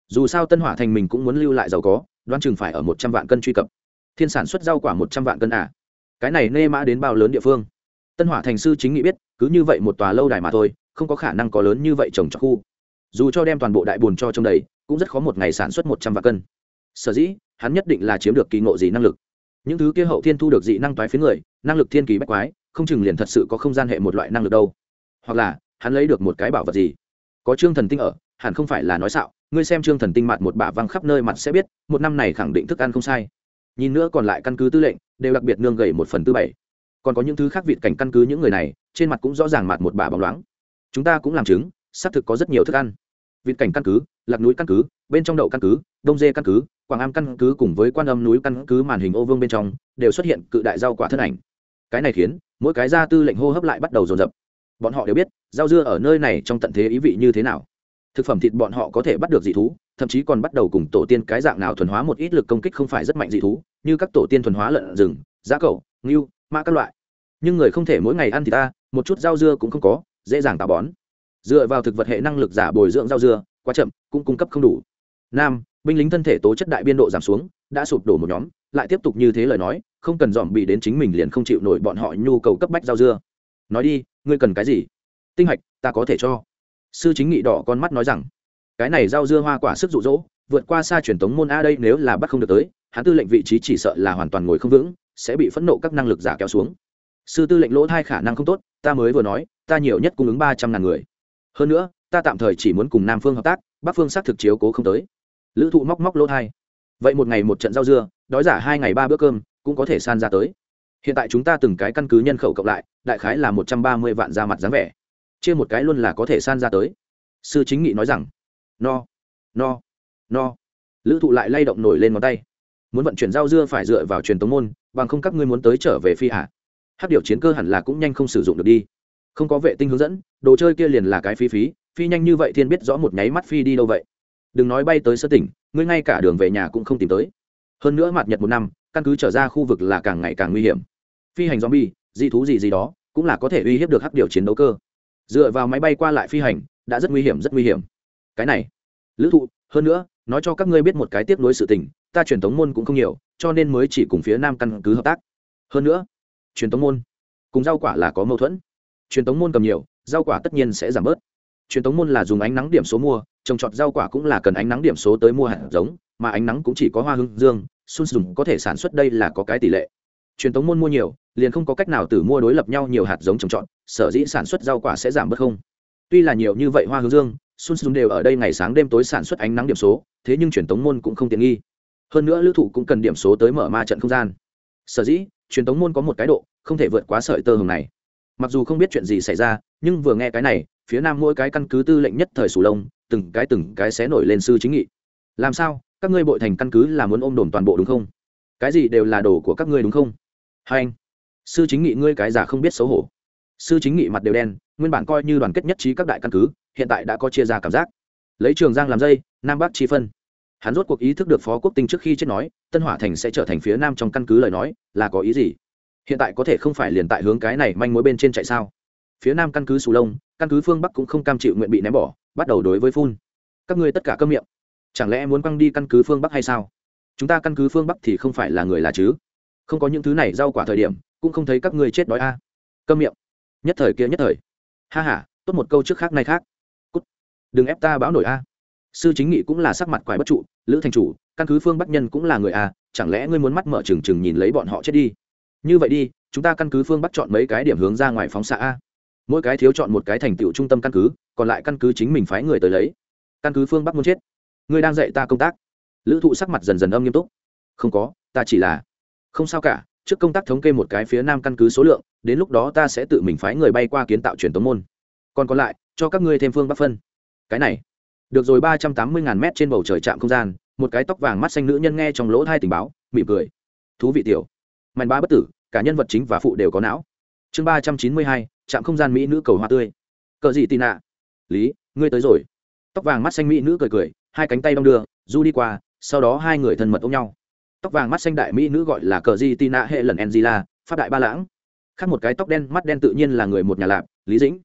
dù sao tân hỏa thành mình cũng muốn lưu lại giàu có đoán chừng phải ở một trăm vạn cân truy cập thiên sản xuất rau quả một trăm vạn cân à. cái này nê mã đến bao lớn địa phương tân hỏa thành sư chính nghĩ biết cứ như vậy một tòa lâu đài mà thôi không có khả năng có lớn như vậy trồng cho khu dù cho đem toàn bộ đại bồn cho trong đầy cũng rất khó một ngày sản xuất một trăm vạn cân sở dĩ hắn nhất định là chiếm được kỳ ngộ gì năng lực những thứ kia hậu thiên thu được dị năng toái phía người năng lực thiên kỳ bách quái không chừng liền thật sự có không gian hệ một loại năng lực đâu hoặc là hắn lấy được một cái bảo vật gì có trương thần tinh ở hẳn không phải là nói xạo ngươi xem trương thần tinh mặt một bả văng khắp nơi mặt sẽ biết một năm này khẳng định thức ăn không sai nhìn nữa còn lại căn cứ tư lệnh đều đặc biệt nương gầy một phần tư bảy còn có những thứ khác vịt cảnh căn cứ những người này trên mặt cũng rõ ràng mặt một bà bóng loáng chúng ta cũng làm chứng xác thực có rất nhiều thức ăn vịt cảnh căn cứ lạc núi căn cứ bên trong đậu căn cứ đông dê căn cứ quảng am căn cứ cùng với quan âm núi căn cứ màn hình ô vương bên trong đều xuất hiện cự đại rau quả thân ảnh cái này khiến mỗi cái ra tư lệnh hô hấp lại bắt đầu dồn dập bọn họ đều biết rau dưa ở nơi này trong tận thế ý vị như thế nào thực phẩm thịt bọn họ có thể bắt được dị thú thậm chí còn bắt đầu cùng tổ tiên cái dạng nào thuần hóa một ít lực công kích không phải rất mạnh dị thú như các tổ tiên thuần hóa lợn rừng giá cầu, ngưu mã các loại nhưng người không thể mỗi ngày ăn thì ta một chút rau dưa cũng không có dễ dàng tạo bón dựa vào thực vật hệ năng lực giả bồi dưỡng rau dưa quá chậm cũng cung cấp không đủ nam binh lính thân thể tố chất đại biên độ giảm xuống đã sụp đổ một nhóm lại tiếp tục như thế lời nói không cần dòm bị đến chính mình liền không chịu nổi bọn họ nhu cầu cấp bách rau dưa nói đi ngươi cần cái gì tinh hạch ta có thể cho sư chính nghị đỏ con mắt nói rằng cái này rau dưa hoa quả sức rụ rỗ vượt qua xa truyền thống môn a đây nếu là bắt không được tới hắn tư lệnh vị trí chỉ sợ là hoàn toàn ngồi không vững sẽ bị phẫn nộ các năng lực giả kéo xuống sư tư lệnh lỗ thai khả năng không tốt ta mới vừa nói ta nhiều nhất cung ứng ba trăm ngàn người hơn nữa ta tạm thời chỉ muốn cùng nam phương hợp tác bắc phương xác thực chiếu cố không tới lữ thụ móc móc lỗ thai vậy một ngày một trận rau dưa đói giả hai ngày ba bữa cơm cũng có thể san ra tới hiện tại chúng ta từng cái căn cứ nhân khẩu cộng lại đại khái là một trăm ba mươi vạn ra mặt dáng vẻ chia một cái luôn là có thể san ra tới sư chính nghị nói rằng no no no lữ thụ lại lay động nổi lên ngón tay muốn vận chuyển rau dưa phải dựa vào truyền tống môn bằng không các ngươi muốn tới trở về phi hạ hát điều chiến cơ hẳn là cũng nhanh không sử dụng được đi không có vệ tinh hướng dẫn đồ chơi kia liền là cái phi phí phi nhanh như vậy thiên biết rõ một nháy mắt phi đi đâu vậy đừng nói bay tới sơ tỉnh ngươi ngay cả đường về nhà cũng không tìm tới hơn nữa mặt nhật một năm căn cứ trở ra khu vực là càng ngày càng nguy hiểm phi hành zombie di thú gì gì đó cũng là có thể uy hiếp được hắc điều chiến đấu cơ dựa vào máy bay qua lại phi hành đã rất nguy hiểm rất nguy hiểm cái này lữ thụ hơn nữa nói cho các ngươi biết một cái tiếp nối sự tình ta truyền thống môn cũng không nhiều cho nên mới chỉ cùng phía nam căn cứ hợp tác hơn nữa truyền thống môn cùng rau quả là có mâu thuẫn truyền thống môn cầm nhiều rau quả tất nhiên sẽ giảm bớt truyền thống môn là dùng ánh nắng điểm số mua trồng trọt rau quả cũng là cần ánh nắng điểm số tới mua hạt giống mà ánh nắng cũng chỉ có hoa hương dương sun dùng có thể sản xuất đây là có cái tỷ lệ truyền thống môn mua nhiều liền không có cách nào từ mua đối lập nhau nhiều hạt giống trồng trọt sở dĩ sản xuất rau quả sẽ giảm bớt không tuy là nhiều như vậy hoa hướng dương sun sun đều ở đây ngày sáng đêm tối sản xuất ánh nắng điểm số thế nhưng truyền tống môn cũng không tiện nghi hơn nữa lữ thủ cũng cần điểm số tới mở ma trận không gian sở dĩ truyền tống môn có một cái độ không thể vượt quá sợi tơ hồng này mặc dù không biết chuyện gì xảy ra nhưng vừa nghe cái này phía nam mỗi cái căn cứ tư lệnh nhất thời sù lông từng cái từng cái sẽ nổi lên sư chính nghị làm sao các ngươi bội thành căn cứ là muốn ôm đồm toàn bộ đúng không cái gì đều là đồ của các ngươi đúng không hai sư chính nghị ngươi cái giả không biết xấu hổ sư chính nghị mặt đều đen nguyên bản coi như đoàn kết nhất trí các đại căn cứ hiện tại đã có chia ra cảm giác lấy trường giang làm dây nam bắc chi phân hắn rốt cuộc ý thức được phó quốc tinh trước khi chết nói tân hỏa thành sẽ trở thành phía nam trong căn cứ lời nói là có ý gì hiện tại có thể không phải liền tại hướng cái này manh mối bên trên chạy sao phía nam căn cứ sù lông căn cứ phương bắc cũng không cam chịu nguyện bị ném bỏ bắt đầu đối với phun các ngươi tất cả cơm miệng chẳng lẽ muốn quăng đi căn cứ phương bắc hay sao chúng ta căn cứ phương bắc thì không phải là người là chứ không có những thứ này rau quả thời điểm cũng không thấy các ngươi chết đói a câm miệng nhất thời kia nhất thời ha ha tốt một câu trước khác nay khác cút đừng ép ta bão nổi a sư chính nghị cũng là sắc mặt quái bất trụ lữ thành chủ căn cứ phương bắc nhân cũng là người a chẳng lẽ ngươi muốn mắt mở trừng trừng nhìn lấy bọn họ chết đi như vậy đi chúng ta căn cứ phương bắc chọn mấy cái điểm hướng ra ngoài phóng xạ a mỗi cái thiếu chọn một cái thành tựu trung tâm căn cứ còn lại căn cứ chính mình phái người tới lấy căn cứ phương bắc muốn chết ngươi đang dạy ta công tác lữ thụ sắc mặt dần dần âm nghiêm túc không có ta chỉ là không sao cả trước công tác thống kê một cái phía nam căn cứ số lượng đến lúc đó ta sẽ tự mình phái người bay qua kiến tạo truyền tống môn còn còn lại cho các ngươi thêm phương bắc phân cái này được rồi ba trăm tám mươi ngàn mét trên bầu trời trạm không gian một cái tóc vàng mắt xanh nữ nhân nghe trong lỗ thai tình báo mỉm cười thú vị tiểu mạnh ba bất tử cả nhân vật chính và phụ đều có não chương ba trăm chín mươi hai trạm không gian mỹ nữ cầu hoa tươi cờ gì tị nạ lý ngươi tới rồi tóc vàng mắt xanh mỹ nữ cười cười hai cánh tay đong đưa du đi qua sau đó hai người thân mật ôm nhau tóc vàng mắt xanh đại mỹ nữ gọi là cờ di tina hệ lần enzila pháp đại ba lãng khác một cái tóc đen mắt đen tự nhiên là người một nhà lạp lý dĩnh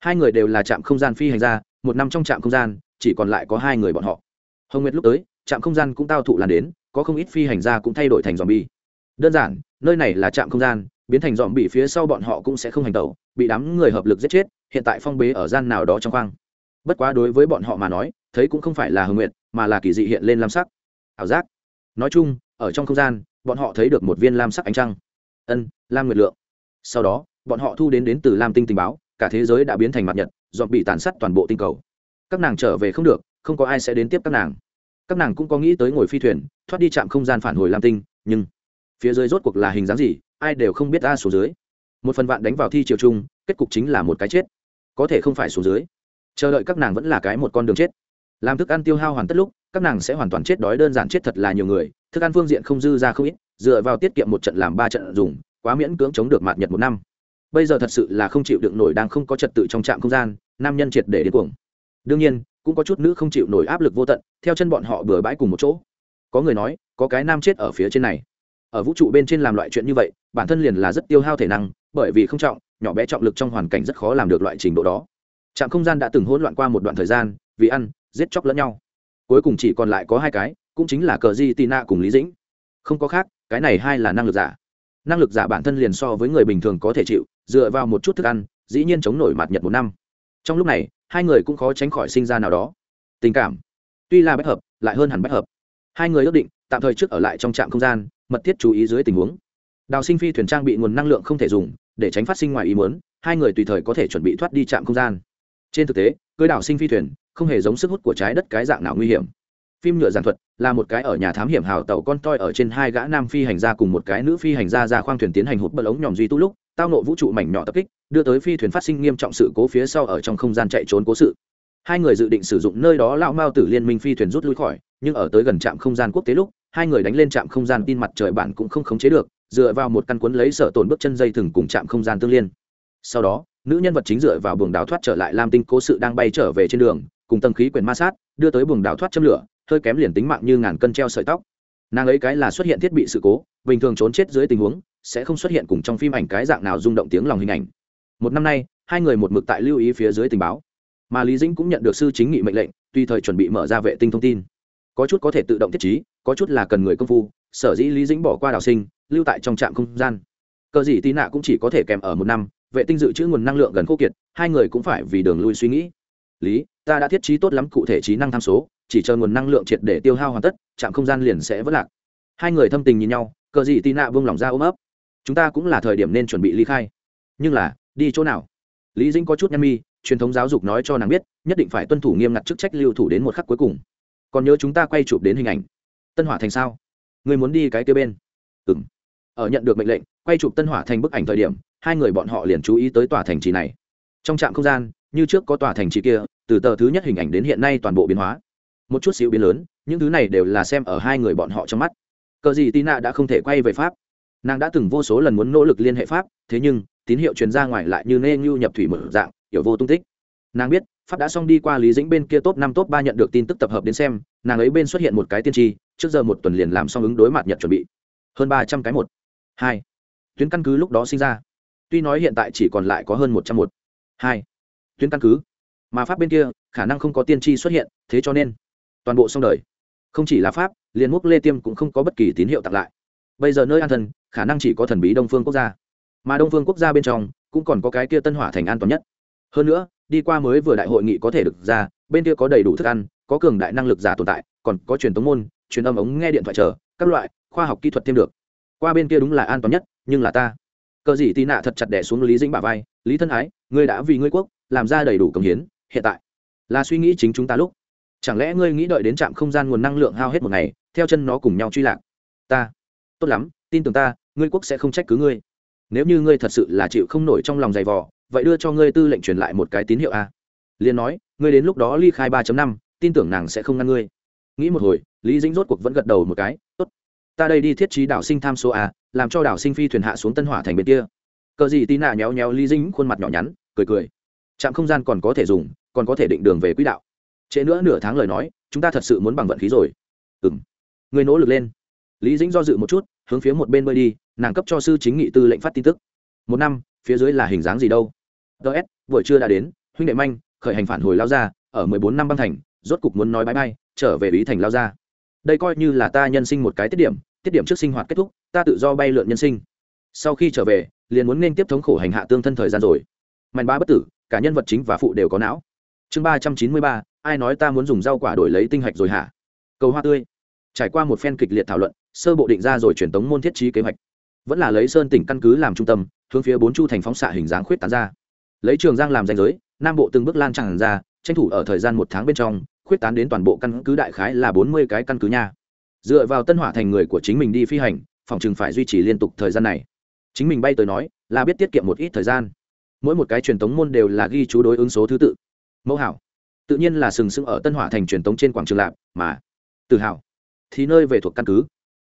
hai người đều là trạm không gian phi hành gia một năm trong trạm không gian chỉ còn lại có hai người bọn họ hồng nguyệt lúc tới trạm không gian cũng tao thụ làn đến có không ít phi hành gia cũng thay đổi thành dòm bi đơn giản nơi này là trạm không gian biến thành dòm bị phía sau bọn họ cũng sẽ không hành tẩu bị đám người hợp lực giết chết hiện tại phong bế ở gian nào đó trong khoang bất quá đối với bọn họ mà nói thấy cũng không phải là hồng nguyệt mà là kỳ dị hiện lên lam sắc ảo giác nói chung ở trong không gian bọn họ thấy được một viên lam sắc ánh trăng ân lam nguyệt lượng sau đó bọn họ thu đến đến từ lam tinh tình báo cả thế giới đã biến thành mặt nhật dọn bị tàn sát toàn bộ tinh cầu các nàng trở về không được không có ai sẽ đến tiếp các nàng các nàng cũng có nghĩ tới ngồi phi thuyền thoát đi trạm không gian phản hồi lam tinh nhưng phía dưới rốt cuộc là hình dáng gì ai đều không biết ra số dưới một phần vạn đánh vào thi chiều trung, kết cục chính là một cái chết có thể không phải số dưới chờ đợi các nàng vẫn là cái một con đường chết làm thức ăn tiêu hao hoàn tất lúc các nàng sẽ hoàn toàn chết đói đơn giản chết thật là nhiều người thức ăn phương diện không dư ra không ít dựa vào tiết kiệm một trận làm ba trận dùng quá miễn cưỡng chống được mạt nhật một năm bây giờ thật sự là không chịu đựng nổi đang không có trật tự trong trạm không gian nam nhân triệt để đến cuồng đương nhiên cũng có chút nữ không chịu nổi áp lực vô tận theo chân bọn họ bừa bãi cùng một chỗ có người nói có cái nam chết ở phía trên này ở vũ trụ bên trên làm loại chuyện như vậy bản thân liền là rất tiêu hao thể năng bởi vì không trọng nhỏ bé trọng lực trong hoàn cảnh rất khó làm được loại trình độ đó trạm không gian đã từng hỗn loạn qua một đoạn thời gian vì ăn giết chóc lẫn nhau cuối cùng chỉ còn lại có hai cái cũng chính là cờ di tina cùng lý dĩnh không có khác cái này hai là năng lực giả năng lực giả bản thân liền so với người bình thường có thể chịu dựa vào một chút thức ăn dĩ nhiên chống nổi mặt nhật một năm trong lúc này hai người cũng khó tránh khỏi sinh ra nào đó tình cảm tuy là bất hợp lại hơn hẳn bất hợp hai người ước định tạm thời trước ở lại trong trạm không gian mật thiết chú ý dưới tình huống đào sinh phi thuyền trang bị nguồn năng lượng không thể dùng để tránh phát sinh ngoài ý muốn hai người tùy thời có thể chuẩn bị thoát đi trạm không gian trên thực tế cưới đảo sinh phi thuyền không hề giống sức hút của trái đất cái dạng nào nguy hiểm phim nhựa giàn thuật là một cái ở nhà thám hiểm hào tàu con toi ở trên hai gã nam phi hành gia cùng một cái nữ phi hành gia ra khoang thuyền tiến hành hụt bật ống nhòm duy tu lúc tao nộ vũ trụ mảnh nhỏ tập kích đưa tới phi thuyền phát sinh nghiêm trọng sự cố phía sau ở trong không gian chạy trốn cố sự hai người dự định sử dụng nơi đó lão mao tử liên minh phi thuyền rút lui khỏi nhưng ở tới gần trạm không gian quốc tế lúc hai người đánh lên trạm không gian tin mặt trời bản cũng không khống chế được dựa vào một căn cuốn lấy sở tổn bước chân dây thừng cùng trạm không gian tương liên sau đó nữ nhân vật chính dựa vào buồng đào thoát trở lại lam tinh cố sự đang bay trở về trên đường cùng tầng khí quyển ma sát đưa tới buồng đảo thoát châm lửa hơi kém liền tính mạng như ngàn cân treo sợi tóc nàng ấy cái là xuất hiện thiết bị sự cố bình thường trốn chết dưới tình huống sẽ không xuất hiện cùng trong phim ảnh cái dạng nào rung động tiếng lòng hình ảnh một năm nay hai người một mực tại lưu ý phía dưới tình báo mà lý dĩnh cũng nhận được sư chính nghị mệnh lệnh tùy thời chuẩn bị mở ra vệ tinh thông tin có chút có thể tự động thiết trí có chút là cần người công phu sở dĩ lý dĩnh bỏ qua đào sinh lưu tại trong trạm không gian cơ gì tí nạ cũng chỉ có thể kèm ở một năm vệ tinh dự trữ nguồn năng lượng gần khô kiệt hai người cũng phải vì đường lui suy nghĩ lý ta đã thiết trí tốt lắm cụ thể trí năng tham số chỉ chờ nguồn năng lượng triệt để tiêu hao hoàn tất trạm không gian liền sẽ v ỡ lạc hai người thâm tình nhìn nhau cờ gì tì nạ vương lòng ra ôm ấp chúng ta cũng là thời điểm nên chuẩn bị ly khai nhưng là đi chỗ nào lý dĩnh có chút nham mi truyền thống giáo dục nói cho nàng biết nhất định phải tuân thủ nghiêm ngặt chức trách lưu thủ đến một khắc cuối cùng còn nhớ chúng ta quay chụp đến hình ảnh tân hỏa thành sao người muốn đi cái kia bên ừ m ở nhận được mệnh lệnh quay chụp tân hỏa thành bức ảnh thời điểm hai người bọn họ liền chú ý tới tòa thành trì này trong trạm không gian như trước có tòa thành trì kia từ tờ thứ nhất hình ảnh đến hiện nay toàn bộ biến hóa một chút xíu biến lớn những thứ này đều là xem ở hai người bọn họ trong mắt cờ gì tina đã không thể quay về pháp nàng đã từng vô số lần muốn nỗ lực liên hệ pháp thế nhưng tín hiệu truyền ra ngoài lại như nê ngưu nhập thủy mở dạng hiểu vô tung tích nàng biết pháp đã xong đi qua lý dĩnh bên kia top năm top ba nhận được tin tức tập hợp đến xem nàng ấy bên xuất hiện một cái tiên tri trước giờ một tuần liền làm xong ứng đối mặt nhật chuẩn bị hơn ba trăm cái một hai tuyến căn cứ lúc đó sinh ra tuy nói hiện tại chỉ còn lại có hơn một trăm một hai tuyến căn cứ mà pháp bên kia khả năng không có tiên tri xuất hiện thế cho nên toàn bộ xong đời không chỉ là pháp liền múc lê tiêm cũng không có bất kỳ tín hiệu tặng lại bây giờ nơi an thần khả năng chỉ có thần bí đông phương quốc gia mà đông phương quốc gia bên trong cũng còn có cái kia tân hỏa thành an toàn nhất hơn nữa đi qua mới vừa đại hội nghị có thể được ra bên kia có đầy đủ thức ăn có cường đại năng lực giả tồn tại còn có truyền tống môn truyền âm ống nghe điện thoại chờ các loại khoa học kỹ thuật thêm được qua bên kia đúng là an toàn nhất nhưng là ta cờ gì tì nạ thật chặt đẻ xuống lý dĩnh bà vai lý thân ái ngươi đã vì ngươi quốc làm ra đầy đủ công hiến hiện tại là suy nghĩ chính chúng ta lúc chẳng lẽ ngươi nghĩ đợi đến trạm không gian nguồn năng lượng hao hết một ngày theo chân nó cùng nhau truy lạc ta tốt lắm tin tưởng ta ngươi quốc sẽ không trách cứ ngươi nếu như ngươi thật sự là chịu không nổi trong lòng giày vò vậy đưa cho ngươi tư lệnh truyền lại một cái tín hiệu a liền nói ngươi đến lúc đó ly khai ba năm tin tưởng nàng sẽ không ngăn ngươi nghĩ một hồi lý dính rốt cuộc vẫn gật đầu một cái tốt ta đây đi thiết trí đảo sinh tham số a làm cho đảo sinh phi thuyền hạ xuống tân hỏa thành bên kia cờ gì tí nạ nhéo nhéo lý dính khuôn mặt nhỏ nhắn cười cười trạm không gian còn có thể dùng còn có thể định đường về quỹ đạo trễ nữa nửa tháng lời nói chúng ta thật sự muốn bằng vận khí rồi ừ m người nỗ lực lên lý dĩnh do dự một chút hướng phía một bên bơi đi nàng cấp cho sư chính nghị tư lệnh phát tin tức một năm phía dưới là hình dáng gì đâu s, buổi trưa đã đến huynh đệ manh khởi hành phản hồi lao ra ở mười bốn năm băng thành rốt cục muốn nói bãi bay trở về ý thành lao ra đây coi như là ta nhân sinh một cái tiết điểm tiết điểm trước sinh hoạt kết thúc ta tự do bay lượn nhân sinh sau khi trở về liền muốn nên tiếp thống khổ hành hạ tương thân thời gian rồi mạnh ba bất tử cả nhân vật chính và phụ đều có não chương ba trăm chín mươi ba ai nói ta muốn dùng rau quả đổi lấy tinh hạch rồi hả cầu hoa tươi trải qua một phen kịch liệt thảo luận sơ bộ định ra rồi truyền tống môn thiết trí kế hoạch vẫn là lấy sơn tỉnh căn cứ làm trung tâm hướng phía bốn chu thành phóng xạ hình dáng khuyết tán ra lấy trường giang làm danh giới nam bộ từng bước lan tràn ra tranh thủ ở thời gian một tháng bên trong khuyết tán đến toàn bộ căn cứ đại khái là bốn mươi cái căn cứ nha dựa vào tân hỏa thành người của chính mình đi phi hành phòng chừng phải duy trì liên tục thời gian này chính mình bay tới nói là biết tiết kiệm một ít thời gian mỗi một cái truyền tống môn đều là ghi chú đối ứng số thứ tự mẫu hảo tự nhiên là sừng sững ở tân hỏa thành truyền tống trên quảng trường lạp mà tự hào thì nơi về thuộc căn cứ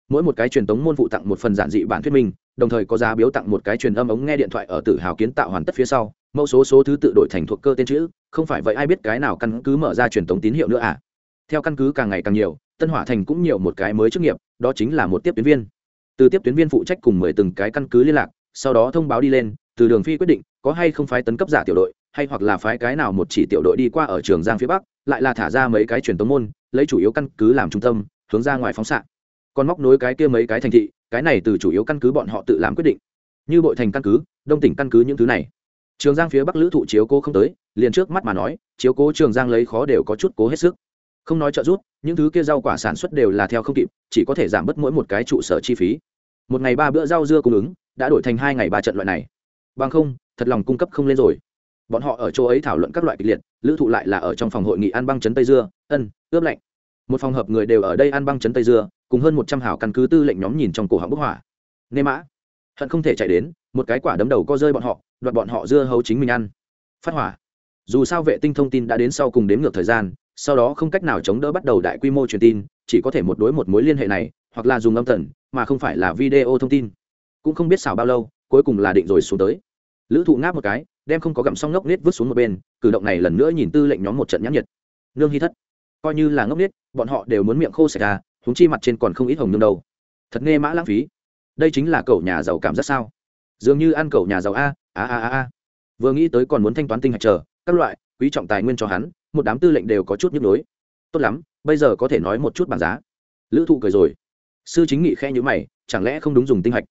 mỗi một cái truyền tống môn phụ tặng một phần giản dị bản thuyết minh đồng thời có giá biếu tặng một cái truyền âm ống nghe điện thoại ở tự hào kiến tạo hoàn tất phía sau mẫu số số thứ tự đổi thành thuộc cơ tên chữ không phải vậy ai biết cái nào căn cứ mở ra truyền tống tín hiệu nữa à theo căn cứ càng ngày càng nhiều tân hỏa thành cũng nhiều một cái mới chức nghiệp đó chính là một tiếp tuyến viên từ tiếp tuyến viên phụ trách cùng mười từng cái căn cứ liên lạc sau đó thông báo đi lên từ đường phi quyết định có hay không phái tấn cấp giả tiểu đội hay hoặc là phái cái nào một chỉ tiểu đội đi qua ở trường giang phía bắc lại là thả ra mấy cái truyền tống môn lấy chủ yếu căn cứ làm trung tâm hướng ra ngoài phóng xạ còn móc nối cái kia mấy cái thành thị cái này từ chủ yếu căn cứ bọn họ tự làm quyết định như bội thành căn cứ đông tỉnh căn cứ những thứ này trường giang phía bắc lữ thụ chiếu cố không tới liền trước mắt mà nói chiếu cố trường giang lấy khó đều có chút cố hết sức không nói trợ giúp những thứ kia rau quả sản xuất đều là theo không kịp chỉ có thể giảm bớt mỗi một cái trụ sở chi phí một ngày ba bữa rau dưa cung ứng đã đổi thành hai ngày ba trận loại này bằng không thật lòng cung cấp không lên rồi bọn họ ở chỗ ấy thảo luận các loại kịch liệt lữ thụ lại là ở trong phòng hội nghị ăn băng chấn tây dưa ân ướp lạnh một phòng hợp người đều ở đây ăn băng chấn tây dưa cùng hơn một trăm hảo căn cứ tư lệnh nhóm nhìn trong cổ họng bức hỏa nê mã hận không thể chạy đến một cái quả đấm đầu co rơi bọn họ đoạt bọn họ dưa hấu chính mình ăn phát hỏa dù sao vệ tinh thông tin đã đến sau cùng đếm ngược thời gian sau đó không cách nào chống đỡ bắt đầu đại quy mô truyền tin chỉ có thể một đối một mối liên hệ này hoặc là dùng âm tần mà không phải là video thông tin cũng không biết xào bao lâu cuối cùng là định rồi xuống tới lữ thụ ngáp một cái đem không có gặm xong ngốc nết vứt xuống một bên cử động này lần nữa nhìn tư lệnh nhóm một trận nhãn nhiệt nương hy thất coi như là ngốc nết bọn họ đều muốn miệng khô sạch ra húng chi mặt trên còn không ít hồng nương đâu thật nghe mã lãng phí đây chính là cậu nhà giàu cảm giác sao dường như ăn cậu nhà giàu a a a a a vừa nghĩ tới còn muốn thanh toán tinh hạch chờ các loại quý trọng tài nguyên cho hắn một đám tư lệnh đều có chút nhức nhối tốt lắm bây giờ có thể nói một chút bảng giá lữ thụ cười rồi sư chính nghị khe nhữ mày chẳng lẽ không đúng dùng tinh hạch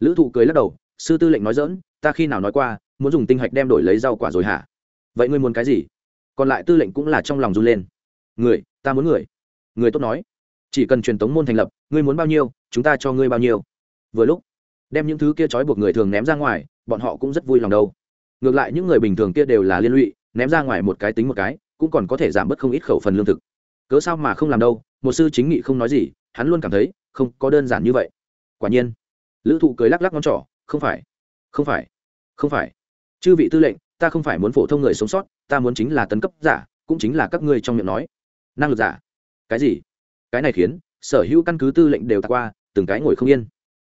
lữ thụ cười lắc đầu sư tư lệnh nói dỡn ta khi nào nói qua muốn dùng tinh hạch đem đổi lấy rau quả rồi hả vậy ngươi muốn cái gì còn lại tư lệnh cũng là trong lòng run lên người ta muốn người người tốt nói chỉ cần truyền tống môn thành lập ngươi muốn bao nhiêu chúng ta cho ngươi bao nhiêu vừa lúc đem những thứ kia trói buộc người thường ném ra ngoài bọn họ cũng rất vui lòng đâu ngược lại những người bình thường kia đều là liên lụy ném ra ngoài một cái tính một cái cũng còn có thể giảm bớt không ít khẩu phần lương thực cớ sao mà không làm đâu một sư chính nghị không nói gì hắn luôn cảm thấy không có đơn giản như vậy quả nhiên lữ thụ cười lắc lắc ngón trỏ không phải không phải không phải chư vị tư lệnh ta không phải muốn phổ thông người sống sót ta muốn chính là tấn cấp giả cũng chính là các ngươi trong miệng nói năng lực giả cái gì cái này khiến sở hữu căn cứ tư lệnh đều tạc qua từng cái ngồi không yên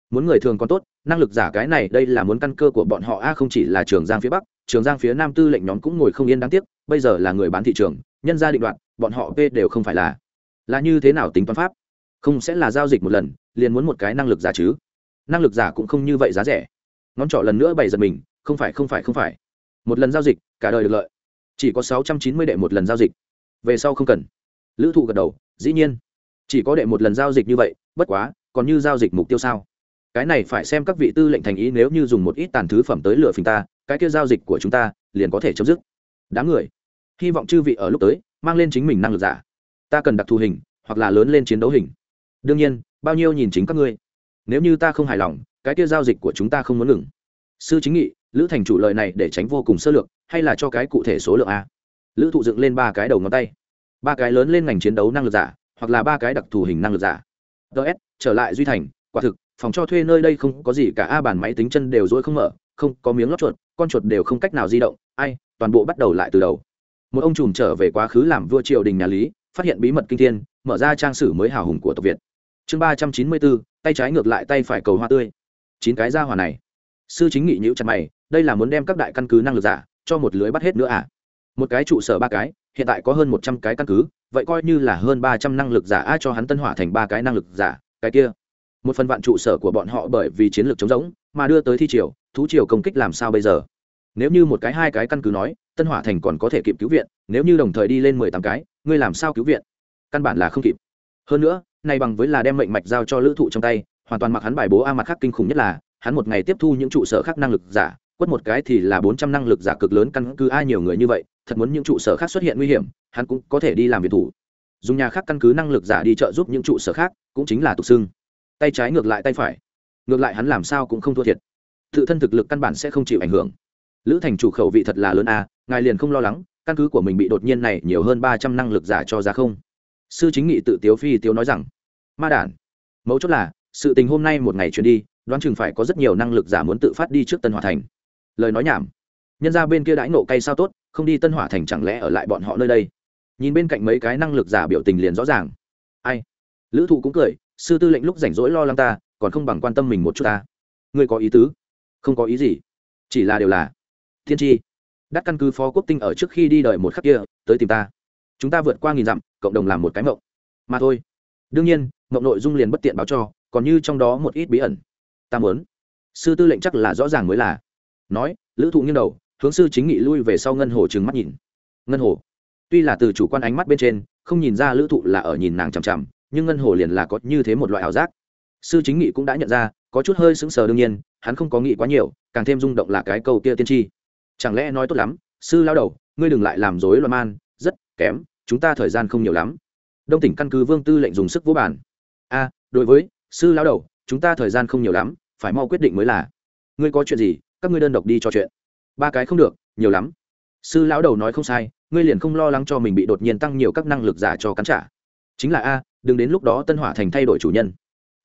muốn người thường còn tốt năng lực giả cái này đây là muốn căn cơ của bọn họ a không chỉ là trường giang phía bắc trường giang phía nam tư lệnh nhóm cũng ngồi không yên đáng tiếc bây giờ là người bán thị trường nhân gia định đoạn bọn họ p đều không phải là là như thế nào tính toán pháp không sẽ là giao dịch một lần liền muốn một cái năng lực giả chứ năng lực giả cũng không như vậy giá rẻ ngón trỏ lần nữa bày giật mình không phải không phải không phải một lần giao dịch cả đời được lợi chỉ có sáu trăm chín mươi đệ một lần giao dịch về sau không cần lữ thụ gật đầu dĩ nhiên chỉ có đệ một lần giao dịch như vậy bất quá còn như giao dịch mục tiêu sao cái này phải xem các vị tư lệnh thành ý nếu như dùng một ít tàn thứ phẩm tới lựa phình ta cái kia giao dịch của chúng ta liền có thể chấm dứt Đáng người hy vọng chư vị ở lúc tới mang lên chính mình năng lực giả ta cần đặc thù hình hoặc là lớn lên chiến đấu hình đương nhiên bao nhiêu nhìn chính các ngươi nếu như ta không hài lòng cái kia giao dịch của chúng ta không muốn ngừng sư chính nghị lữ thành chủ lời này để tránh vô cùng sơ lược hay là cho cái cụ thể số lượng a lữ thụ dựng lên ba cái đầu ngón tay ba cái lớn lên ngành chiến đấu năng lực giả hoặc là ba cái đặc thù hình năng lực giả ts trở lại duy thành quả thực phòng cho thuê nơi đây không có gì cả a bàn máy tính chân đều dỗi không mở không có miếng lót chuột con chuột đều không cách nào di động ai toàn bộ bắt đầu lại từ đầu một ông trùm trở về quá khứ làm vua triều đình nhà lý phát hiện bí mật kinh thiên mở ra trang sử mới hào hùng của tộc việt chương ba trăm chín mươi bốn tay trái ngược lại tay phải cầu hoa tươi chín cái gia hỏa này sư chính nghị nhữ chặt mày đây là muốn đem các đại căn cứ năng lực giả cho một lưới bắt hết nữa à một cái trụ sở ba cái hiện tại có hơn một trăm cái căn cứ vậy coi như là hơn ba trăm năng lực giả ai cho hắn tân hỏa thành ba cái năng lực giả cái kia một phần vạn trụ sở của bọn họ bởi vì chiến lược chống giống mà đưa tới thi triều thú triều công kích làm sao bây giờ nếu như một cái hai cái căn cứ nói tân hỏa thành còn có thể kịp cứu viện nếu như đồng thời đi lên mười tám cái ngươi làm sao cứu viện căn bản là không kịp hơn nữa nay bằng với là đem mệnh mạch giao cho lữ thụ trong tay hoàn toàn mặc hắn bài bố a mặt khác kinh khủng nhất là hắn một ngày tiếp thu những trụ sở khác năng lực giả quất một cái thì là bốn trăm năng lực giả cực lớn căn cứ ai nhiều người như vậy thật muốn những trụ sở khác xuất hiện nguy hiểm hắn cũng có thể đi làm việc thủ dùng nhà khác căn cứ năng lực giả đi trợ giúp những trụ sở khác cũng chính là tục xưng tay trái ngược lại tay phải ngược lại hắn làm sao cũng không thua thiệt tự thân thực lực căn bản sẽ không chịu ảnh hưởng lữ thành chủ khẩu vị thật là lớn a ngài liền không lo lắng căn cứ của mình bị đột nhiên này nhiều hơn ba trăm năng lực giả cho ra không sư chính nghị tự tiếu phi tiếu nói rằng ma đản mấu chốt là sự tình hôm nay một ngày chuyển đi đoán chừng phải có rất nhiều năng lực giả muốn tự phát đi trước tân hòa thành lời nói nhảm nhân ra bên kia đãi nộ cay sao tốt không đi tân hỏa thành chẳng lẽ ở lại bọn họ nơi đây nhìn bên cạnh mấy cái năng lực giả biểu tình liền rõ ràng ai lữ thụ cũng cười sư tư lệnh lúc rảnh rỗi lo lắng ta còn không bằng quan tâm mình một chút ta ngươi có ý tứ không có ý gì chỉ là đều là thiên tri đắt căn cứ phó quốc tinh ở trước khi đi đợi một khắc kia tới tìm ta chúng ta vượt qua nghìn dặm cộng đồng làm một cái mộng mà thôi đương nhiên mộng nội dung liền bất tiện báo cho còn như trong đó một ít bí ẩn ta muốn sư tư lệnh chắc là rõ ràng mới là nói lữ thụ nghiêng đầu hướng sư chính nghị lui về sau ngân hồ trừng mắt nhìn ngân hồ tuy là từ chủ quan ánh mắt bên trên không nhìn ra lữ thụ là ở nhìn nàng chằm chằm nhưng ngân hồ liền là có như thế một loại ảo giác sư chính nghị cũng đã nhận ra có chút hơi sững sờ đương nhiên hắn không có nghĩ quá nhiều càng thêm rung động là cái câu kia tiên tri chẳng lẽ nói tốt lắm sư lao đầu ngươi đừng lại làm rối loạn man rất kém chúng ta thời gian không nhiều lắm đông tỉnh căn cứ vương tư lệnh dùng sức vô bản a đối với sư lão đầu chúng ta thời gian không nhiều lắm phải mau quyết định mới là ngươi có chuyện gì các ngươi đơn độc đi cho chuyện ba cái không được nhiều lắm sư lão đầu nói không sai ngươi liền không lo lắng cho mình bị đột nhiên tăng nhiều các năng lực giả cho cắn trả chính là a đừng đến lúc đó tân hỏa thành thay đổi chủ nhân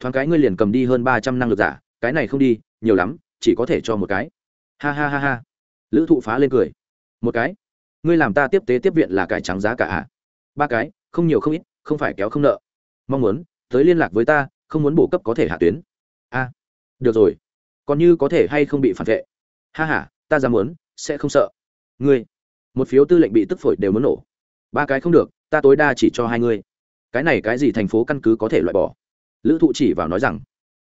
thoáng cái ngươi liền cầm đi hơn ba trăm năng lực giả cái này không đi nhiều lắm chỉ có thể cho một cái ha ha ha ha lữ thụ phá lên cười một cái ngươi làm ta tiếp tế tiếp viện là cải trắng giá cả à ba cái không nhiều không ít không phải kéo không nợ mong muốn tới liên lạc với ta không muốn bổ cấp có thể hạ tuyến a được rồi còn như có thể hay không bị phản vệ ha h a ta dám muốn sẽ không sợ ngươi một phiếu tư lệnh bị tức phổi đều muốn nổ ba cái không được ta tối đa chỉ cho hai ngươi cái này cái gì thành phố căn cứ có thể loại bỏ lữ thụ chỉ vào nói rằng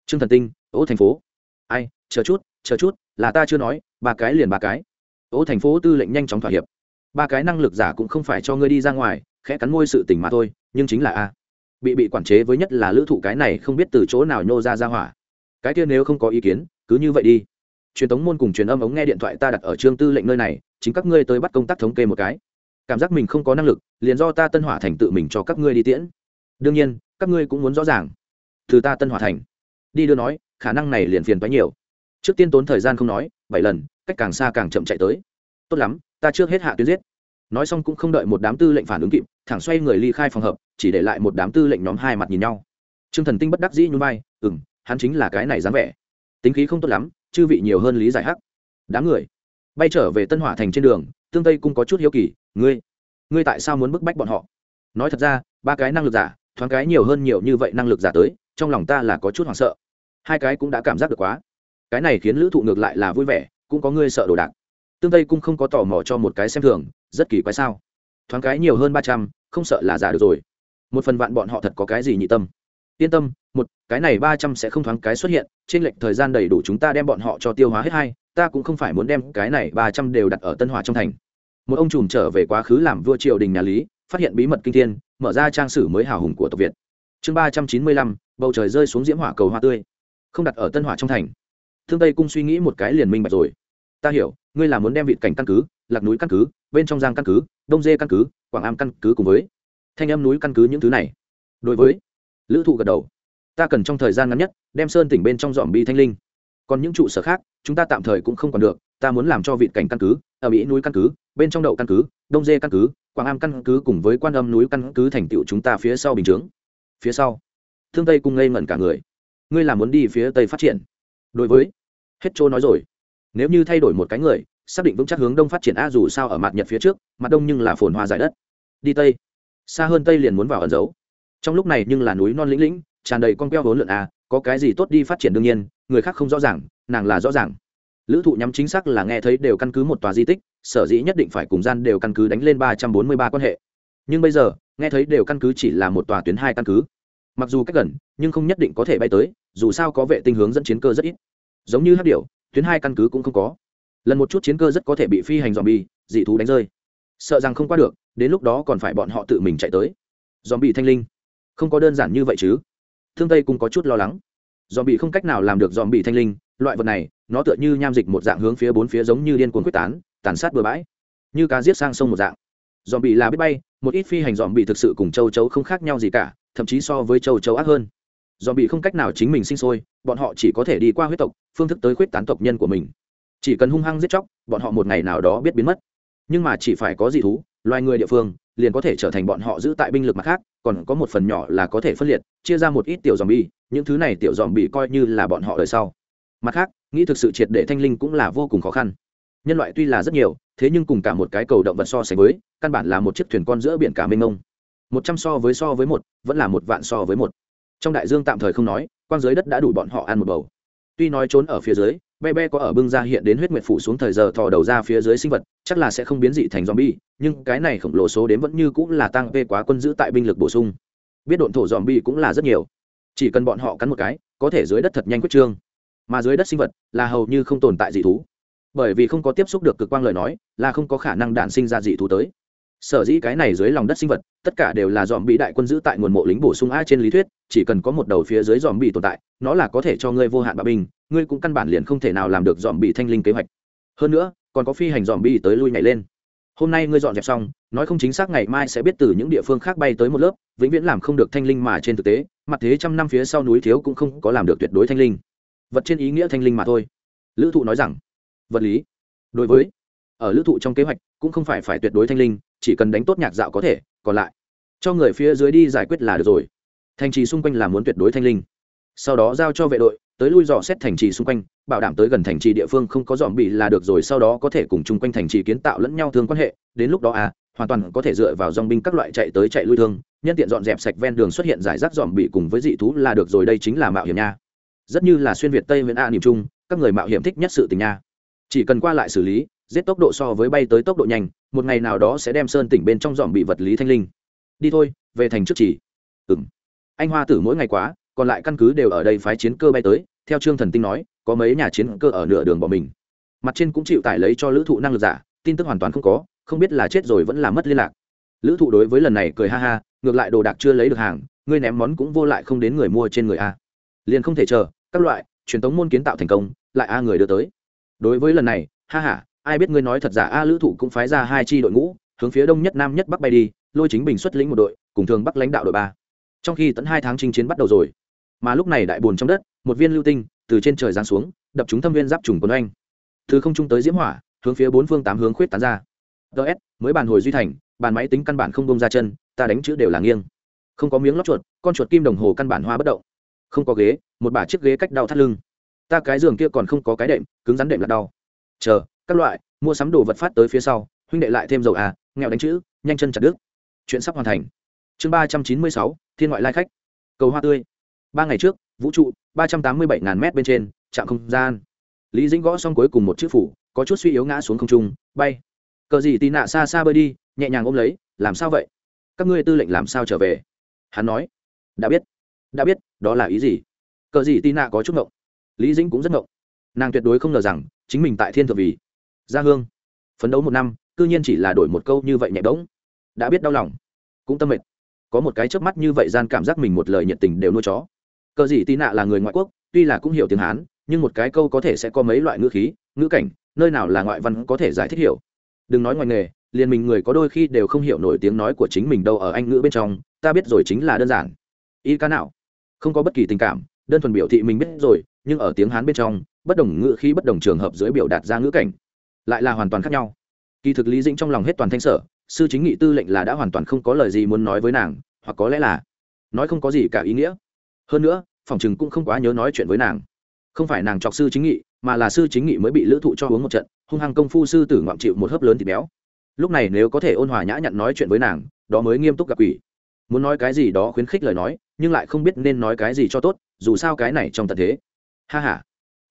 trương thần tinh ô thành phố ai chờ chút chờ chút là ta chưa nói ba cái liền ba cái ô thành phố tư lệnh nhanh chóng thỏa hiệp ba cái năng lực giả cũng không phải cho ngươi đi ra ngoài khẽ cắn môi sự tỉnh mà thôi nhưng chính là a bị bị quản chế với nhất là lữ thụ cái này không biết từ chỗ nào nhô ra ra hỏa cái kia nếu không có ý kiến cứ như vậy đi truyền tống môn cùng truyền âm ống nghe điện thoại ta đặt ở trương tư lệnh nơi này chính các ngươi tới bắt công tác thống kê một cái cảm giác mình không có năng lực liền do ta tân hỏa thành tự mình cho các ngươi đi tiễn đương nhiên các ngươi cũng muốn rõ ràng từ ta tân hỏa thành đi đưa nói khả năng này liền phiền quá nhiều trước tiên tốn thời gian không nói bảy lần cách càng xa càng chậm chạy tới tốt lắm ta trước hết hạ tuyến giết nói xong cũng không đợi một đám tư lệnh phản ứng kịp thẳng xoay người ly khai phòng hợp chỉ để lại một đám tư lệnh nhóm hai mặt nhìn nhau t r ư ơ n g thần tinh bất đắc dĩ nhún vai ừ m hắn chính là cái này dám vẻ tính khí không tốt lắm chư vị nhiều hơn lý giải hắc đám người bay trở về tân hỏa thành trên đường tương tây cũng có chút hiếu kỳ ngươi ngươi tại sao muốn bức bách bọn họ nói thật ra ba cái năng lực giả thoáng cái nhiều hơn nhiều như vậy năng lực giả tới trong lòng ta là có chút hoảng sợ hai cái cũng đã cảm giác được quá cái này khiến lữ thụ ngược lại là vui vẻ cũng có ngươi sợ đồ đạc tương tây cung không có tò mò cho một cái xem thường rất kỳ quái sao thoáng cái nhiều hơn ba trăm không sợ là giả được rồi một phần vạn bọn họ thật có cái gì nhị tâm yên tâm một cái này ba trăm sẽ không thoáng cái xuất hiện trên lệch thời gian đầy đủ chúng ta đem bọn họ cho tiêu hóa hết hai ta cũng không phải muốn đem cái này ba trăm đều đặt ở tân hòa trong thành một ông trùm trở về quá khứ làm vua triều đình nhà lý phát hiện bí mật kinh thiên mở ra trang sử mới hào hùng của tộc việt chương ba trăm chín mươi lăm bầu trời rơi xuống diễm hỏa cầu hoa tươi không đặt ở tân hỏa trong thành thương tây cung suy nghĩ một cái liền minh bạch rồi ta hiểu ngươi là muốn đem vị cảnh căn cứ lạc núi căn cứ bên trong giang căn cứ đông dê căn cứ quảng am căn cứ cùng với thanh em núi căn cứ những thứ này đối với lữ thụ gật đầu ta cần trong thời gian ngắn nhất đem sơn tỉnh bên trong dọn bi thanh linh còn những trụ sở khác chúng ta tạm thời cũng không còn được ta muốn làm cho vị cảnh căn cứ ở mỹ núi căn cứ bên trong đậu căn cứ đông dê căn cứ quảng am căn cứ cùng với quan âm núi căn cứ thành tựu chúng ta phía sau bình chướng phía sau thương tây cùng ngây ngẩn cả người ngươi là muốn đi phía tây phát triển đối với hết chỗ nói rồi nếu như thay đổi một cái người xác định vững chắc hướng đông phát triển a dù sao ở mặt nhật phía trước mặt đông nhưng là phồn hoa giải đất đi tây xa hơn tây liền muốn vào ẩn giấu trong lúc này nhưng là núi non lĩnh lĩnh tràn đầy con queo vốn lượn a có cái gì tốt đi phát triển đương nhiên người khác không rõ ràng nàng là rõ ràng lữ thụ nhắm chính xác là nghe thấy đều căn cứ một tòa di tích sở dĩ nhất định phải cùng gian đều căn cứ đánh lên ba trăm bốn mươi ba quan hệ nhưng bây giờ nghe thấy đều căn cứ chỉ là một tòa tuyến hai căn cứ mặc dù cách gần nhưng không nhất định có thể bay tới dù sao có vệ tinh hướng dẫn chiến cơ rất ít giống như hát điệu tuyến hai căn cứ cũng không có lần một chút chiến cơ rất có thể bị phi hành dòm bi dị thú đánh rơi sợ rằng không qua được đến lúc đó còn phải bọn họ tự mình chạy tới dòm bị thanh linh không có đơn giản như vậy chứ thương tây cũng có chút lo lắng dòm bị không cách nào làm được dòm bị thanh linh loại vật này nó tựa như nham dịch một dạng hướng phía bốn phía giống như điên cuồng quyết tán tàn sát bừa bãi như cá giết sang sông một dạng dòm bị là biết bay một ít phi hành dòm bị thực sự cùng châu chấu không khác nhau gì cả thậm chí so với châu chấu ác hơn do bị không cách nào chính mình sinh sôi bọn họ chỉ có thể đi qua huyết tộc phương thức tới khuyết tán tộc nhân của mình chỉ cần hung hăng giết chóc bọn họ một ngày nào đó biết biến mất nhưng mà chỉ phải có dị thú loài người địa phương liền có thể trở thành bọn họ giữ tại binh lực mặt khác còn có một phần nhỏ là có thể phân liệt chia ra một ít tiểu dòm bi những thứ này tiểu dòm bị coi như là bọn họ đời sau mặt khác nghĩ thực sự triệt để thanh linh cũng là vô cùng khó khăn nhân loại tuy là rất nhiều thế nhưng cùng cả một cái cầu động vật so sánh với căn bản là một chiếc thuyền con giữa biển cả mênh mông một trăm so với so với một vẫn là một vạn so với một trong đại dương tạm thời không nói quang dưới đất đã đủ bọn họ ăn một bầu tuy nói trốn ở phía dưới be be có ở bưng ra hiện đến huyết nguyệt phủ xuống thời giờ thò đầu ra phía dưới sinh vật chắc là sẽ không biến dị thành zombie nhưng cái này khổng lồ số đến vẫn như cũng là tăng vê quá quân giữ tại binh lực bổ sung biết độn thổ zombie cũng là rất nhiều chỉ cần bọn họ cắn một cái có thể dưới đất thật nhanh quyết trương mà dưới đất sinh vật là hầu như không tồn tại dị thú bởi vì không có tiếp xúc được cực quang lời nói là không có khả năng đản sinh ra dị thú tới sở dĩ cái này dưới lòng đất sinh vật tất cả đều là dòm bị đại quân giữ tại nguồn mộ lính bổ sung a trên lý thuyết chỉ cần có một đầu phía dưới dòm bị tồn tại nó là có thể cho ngươi vô hạn bạo binh ngươi cũng căn bản liền không thể nào làm được dòm bị thanh linh kế hoạch hơn nữa còn có phi hành dòm bị tới lui nhảy lên hôm nay ngươi dọn dẹp xong nói không chính xác ngày mai sẽ biết từ những địa phương khác bay tới một lớp vĩnh viễn làm không được thanh linh mà trên thực tế mặt thế trăm năm phía sau núi thiếu cũng không có làm được tuyệt đối thanh linh vật trên ý nghĩa thanh linh mà thôi lữ thụ nói rằng vật lý đối với ở lữ thụ trong kế hoạch cũng không phải phải tuyệt đối thanh linh chỉ cần đánh tốt nhạc dạo có thể còn lại cho người phía dưới đi giải quyết là được rồi thành trì xung quanh là muốn tuyệt đối thanh linh sau đó giao cho vệ đội tới lui dò xét thành trì xung quanh bảo đảm tới gần thành trì địa phương không có dòm bị là được rồi sau đó có thể cùng chung quanh thành trì kiến tạo lẫn nhau thương quan hệ đến lúc đó à hoàn toàn có thể dựa vào dòng binh các loại chạy tới chạy lui thương nhân tiện dọn dẹp sạch ven đường xuất hiện giải rác dòm bị cùng với dị thú là được rồi đây chính là mạo hiểm nha rất như là xuyên việt tây huyện a niềm chung, các người mạo hiểm thích nhất sự tình nha chỉ cần qua lại xử lý giết tốc độ so với bay tới tốc độ nhanh một ngày nào đó sẽ đem sơn tỉnh bên trong dòm bị vật lý thanh linh đi thôi về thành trước chỉ ừng anh hoa tử mỗi ngày quá còn lại căn cứ đều ở đây phái chiến cơ bay tới theo trương thần tinh nói có mấy nhà chiến cơ ở nửa đường bỏ mình mặt trên cũng chịu tải lấy cho lữ thụ năng lực giả tin tức hoàn toàn không có không biết là chết rồi vẫn là mất liên lạc lữ thụ đối với lần này cười ha ha ngược lại đồ đạc chưa lấy được hàng ngươi ném món cũng vô lại không đến người mua trên người a liền không thể chờ các loại truyền thống môn kiến tạo thành công lại a người đưa tới đối với lần này ha ha ai biết ngươi nói thật giả a lữ thụ cũng phái ra hai chi đội ngũ hướng phía đông nhất nam nhất bắc bay đi lôi chính bình xuất lĩnh một đội cùng thường bắc lãnh đạo đội ba trong khi tận hai tháng chinh chiến bắt đầu rồi mà lúc này đại bồn trong đất một viên lưu tinh từ trên trời giáng xuống đập trúng thâm viên giáp trùng quân oanh thứ không trung tới diễm hỏa hướng phía bốn phương tám hướng khuyết tán ra ts mới bàn hồi duy thành bàn máy tính căn bản không bông ra chân ta đánh chữ đều là nghiêng không có miếng lót chuột con chuột kim đồng hồ căn bản hoa bất động không có ghế một bả chiếc ghế cách đau thắt lưng ta cái giường kia còn không có cái đệm cứng rắn đệm là đau chờ các loại mua sắm đồ vật phát tới phía sau huynh đệ lại thêm dầu à nghèo đánh chữ nhanh chân chặt đứt chuyện sắp hoàn thành chương ba trăm chín mươi sáu thiên ngoại lai khách cầu hoa tươi ba ngày trước vũ trụ ba trăm tám mươi bảy ngàn m bên trên trạm không gian lý dĩnh gõ xong cuối cùng một chiếc phủ có chút suy yếu ngã xuống không trung bay cờ gì tì nạ xa xa bơi đi nhẹ nhàng ôm lấy làm sao vậy các ngươi tư lệnh làm sao trở về hắn nói đã biết đã biết đó là ý gì cờ gì tì nạ có chút ngộng lý dĩnh cũng rất ngộng nàng tuyệt đối không ngờ rằng chính mình tại thiên thượng vì gia hương phấn đấu một năm c ư nhiên chỉ là đổi một câu như vậy nhẹ bỗng đã biết đau lòng cũng tâm mệt có một cái chớp mắt như vậy gian cảm giác mình một lời nhiệt tình đều nuôi chó cờ gì tị nạ là người ngoại quốc tuy là cũng hiểu tiếng hán nhưng một cái câu có thể sẽ có mấy loại ngữ khí ngữ cảnh nơi nào là ngoại văn cũng có thể giải thích hiểu đừng nói ngoài nghề liền mình người có đôi khi đều không hiểu nổi tiếng nói của chính mình đâu ở anh ngữ bên trong ta biết rồi chính là đơn giản y ca nào không có bất kỳ tình cảm đơn thuần biểu thị mình biết rồi nhưng ở tiếng hán bên trong bất đồng ngữ khí bất đồng trường hợp dưới biểu đạt ra ngữ cảnh lại là hoàn toàn khác nhau kỳ thực lý dĩnh trong lòng hết toàn thanh sở sư chính nghị tư lệnh là đã hoàn toàn không có lời gì muốn nói với nàng hoặc có lẽ là nói không có gì cả ý nghĩa hơn nữa phòng chừng cũng không quá nhớ nói chuyện với nàng không phải nàng chọc sư chính nghị mà là sư chính nghị mới bị lữ thụ cho uống một trận hung hăng công phu sư tử ngoạm chịu một hớp lớn thịt béo lúc này nếu có thể ôn hòa nhã nhặn nói chuyện với nàng đó mới nghiêm túc gặp quỷ muốn nói cái gì đó khuyến khích lời nói nhưng lại không biết nên nói cái gì cho tốt dù sao cái này trong tận thế ha h a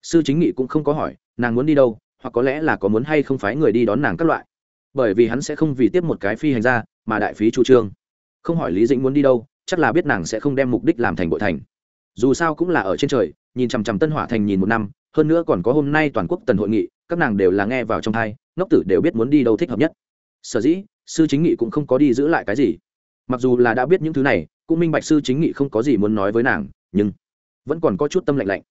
sư chính nghị cũng không có hỏi nàng muốn đi đâu hoặc có lẽ là có muốn hay không phái người đi đón nàng các loại bởi vì hắn sẽ không vì tiếp một cái phi hành gia mà đại phí chủ trương không hỏi lý dĩnh muốn đi đâu chắc là biết nàng sẽ không đem mục đích làm thành bội thành dù sao cũng là ở trên trời nhìn chằm chằm tân hỏa thành nhìn một năm hơn nữa còn có hôm nay toàn quốc tần hội nghị các nàng đều là nghe vào trong thai ngốc tử đều biết muốn đi đâu thích hợp nhất sở dĩ sư chính nghị cũng không có đi giữ lại cái gì mặc dù là đã biết những thứ này cũng minh bạch sư chính nghị không có gì muốn nói với nàng nhưng vẫn còn có chút tâm lạnh lạnh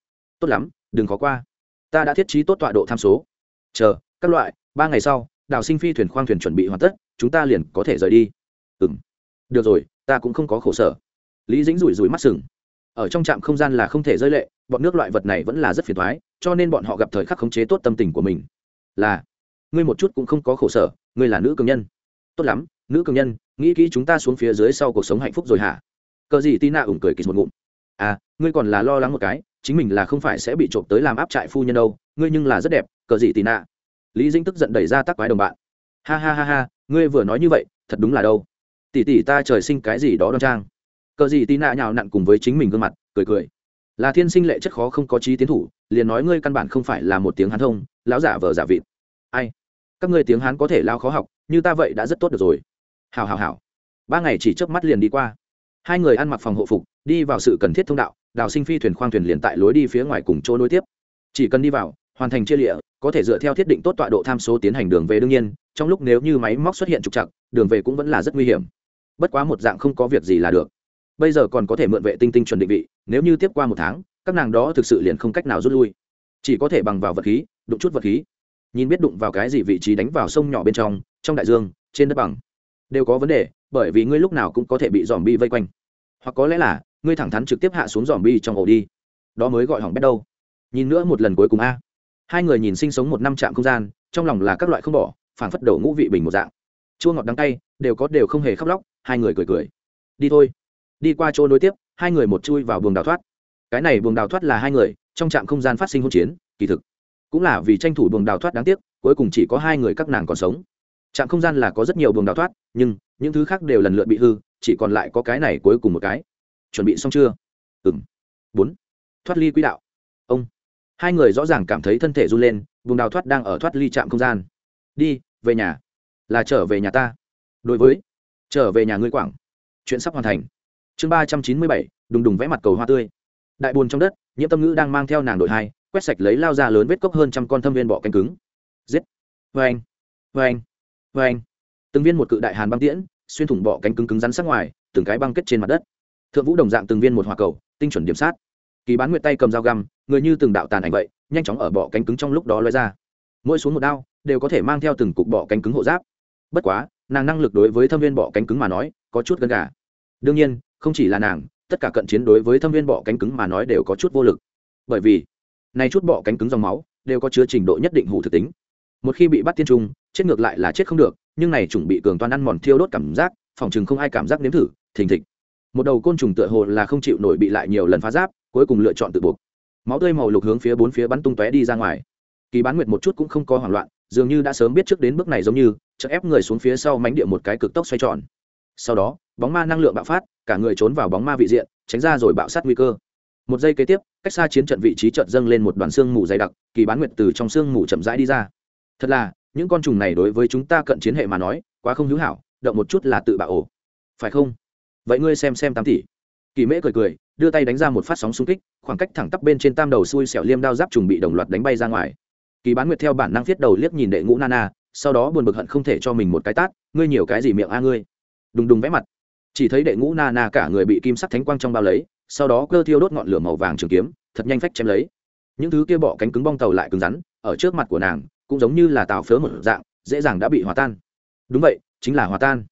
tốt lắm đừng khó qua ta đã thiết trí tốt tọa độ tham số chờ các loại ba ngày sau đào sinh phi thuyền khoang thuyền chuẩn bị hoàn tất chúng ta liền có thể rời đi ừ m được rồi ta cũng không có khổ sở lý dĩnh rủi rủi mắt sừng ở trong trạm không gian là không thể rơi lệ bọn nước loại vật này vẫn là rất phiền thoái cho nên bọn họ gặp thời khắc khống chế tốt tâm tình của mình là ngươi một chút cũng không có khổ sở ngươi là nữ cường nhân tốt lắm nữ cường nhân nghĩ kỹ chúng ta xuống phía dưới sau cuộc sống hạnh phúc rồi hả cờ gì tina ủng cười kịch một ngụm à ngươi còn là lo lắng một cái chính mình là không phải sẽ bị trộm tới làm áp trại phu nhân đâu ngươi nhưng là rất đẹp cờ gì tina lý dĩnh tức giận đẩy ra tắc quái đồng bạn ha ha ha ha ngươi vừa nói như vậy thật đúng là đâu tỷ tỷ ta trời sinh cái gì đó đoan trang cờ gì tì nạ nhào nặn cùng với chính mình gương mặt cười cười là thiên sinh lệ chất khó không có trí tiến thủ liền nói ngươi căn bản không phải là một tiếng hán thông lão giả vờ giả vịt ai các ngươi tiếng hán có thể lao khó học như ta vậy đã rất tốt được rồi hào hào hào ba ngày chỉ chớp mắt liền đi qua hai người ăn mặc phòng hộ phục đi vào sự cần thiết thông đạo đào sinh phi thuyền khoang thuyền liền tại lối đi phía ngoài cùng chỗ nối tiếp chỉ cần đi vào hoàn thành chia lịa có thể dựa theo thiết định tốt tọa độ tham số tiến hành đường về đương nhiên trong lúc nếu như máy móc xuất hiện trục chặt đường về cũng vẫn là rất nguy hiểm bất quá một dạng không có việc gì là được bây giờ còn có thể mượn vệ tinh tinh chuẩn định vị nếu như tiếp qua một tháng các nàng đó thực sự liền không cách nào rút lui chỉ có thể bằng vào vật khí đụng chút vật khí nhìn biết đụng vào cái gì vị trí đánh vào sông nhỏ bên trong trong đại dương trên đất bằng đều có vấn đề bởi vì ngươi lúc nào cũng có thể bị dòm bi vây quanh hoặc có lẽ là ngươi thẳng thắn trực tiếp hạ xuống dòm bi trong ổ đi đó mới gọi hỏng bét đâu nhìn nữa một lần cuối cùng a hai người nhìn sinh sống một năm trạm không gian trong lòng là các loại không bỏ phảng phất đầu ngũ vị bình một dạng chua ngọt đắng tay đều có đều không hề khóc lóc hai người cười cười đi thôi đi qua chỗ nối tiếp hai người một chui vào buồng đào thoát cái này buồng đào thoát là hai người trong trạm không gian phát sinh hỗn chiến kỳ thực cũng là vì tranh thủ buồng đào thoát đáng tiếc cuối cùng chỉ có hai người các nàng còn sống trạm không gian là có rất nhiều buồng đào thoát nhưng những thứ khác đều lần lượt bị hư chỉ còn lại có cái này cuối cùng một cái chuẩn bị xong chưa ừ m bốn thoát ly quỹ đạo hai người rõ ràng cảm thấy thân thể run lên vùng đào thoát đang ở thoát ly trạm không gian đi về nhà là trở về nhà ta đối với trở về nhà ngươi quảng chuyện sắp hoàn thành chương ba trăm chín mươi bảy đùng đùng vẽ mặt cầu hoa tươi đại bồn trong đất nhiễm tâm ngữ đang mang theo nàng đội hai quét sạch lấy lao ra lớn vết cốc hơn trăm con thâm viên bọ canh cứng giết vê anh vâng. vê anh vâng. vê vâng. anh từng viên một cự đại hàn băng tiễn xuyên thủng bọ cánh cứng cứng rắn sát ngoài từng cái băng kết trên mặt đất thượng vũ đồng dạng từng viên một hòa cầu tinh chuẩn điểm sát kỳ bán nguyệt tay cầm dao găm người như từng đạo tàn ảnh vậy nhanh chóng ở bọ cánh cứng trong lúc đó lóe ra mỗi xuống một đao đều có thể mang theo từng cục bọ cánh cứng hộ giáp bất quá nàng năng lực đối với thâm viên bọ cánh cứng mà nói có chút gần gà đương nhiên không chỉ là nàng tất cả cận chiến đối với thâm viên bọ cánh cứng mà nói đều có chút vô lực bởi vì nay chút bọ cánh cứng dòng máu đều có chứa trình độ nhất định hủ thực tính một khi bị bắt tiên trung chết ngược lại là chết không được nhưng này chuẩn bị cường toàn ăn mòn thiêu đốt cảm giác phòng chừng không ai cảm giác nếm thử thình thịch một đầu côn trùng tựa hồ là không chịu nổi bị lại nhiều lần phá giáp cuối cùng lựa chọn tự buộc máu tươi màu lục hướng phía bốn phía bắn tung tóe đi ra ngoài kỳ bán nguyệt một chút cũng không có hoảng loạn dường như đã sớm biết trước đến bước này giống như chợ ép người xuống phía sau mánh địa một cái cực tốc xoay tròn sau đó bóng ma năng lượng bạo phát cả người trốn vào bóng ma vị diện tránh ra rồi bạo sát nguy cơ một giây kế tiếp cách xa chiến trận vị trí trận dâng lên một đoàn xương mù dày đặc kỳ bán nguyệt từ trong xương mù chậm rãi đi ra thật là những con trùng này đối với chúng ta cận chiến hệ mà nói quá không hữu hảo động một chút là tự bạo ổ phải không vậy ngươi xem xem tám tỷ kỳ mễ cười cười đưa tay đánh ra một phát sóng xung kích khoảng cách thẳng tắp bên trên tam đầu xui xẻo liêm đao giáp trùng bị đồng loạt đánh bay ra ngoài kỳ bán nguyệt theo bản năng viết đầu liếc nhìn đệ ngũ nana sau đó buồn bực hận không thể cho mình một cái tát ngươi nhiều cái gì miệng a ngươi đùng đùng vẽ mặt chỉ thấy đệ ngũ nana cả người bị kim sắc thánh quang trong bao lấy sau đó cơ thiêu đốt ngọn lửa màu vàng trường kiếm thật nhanh phách chém lấy những thứ kia bỏ cánh cứng bong tàu lại cứng rắn ở trước mặt của nàng cũng giống như là tàu phớ một dạng dễ dàng đã bị hòa tan đúng vậy chính là hòa tan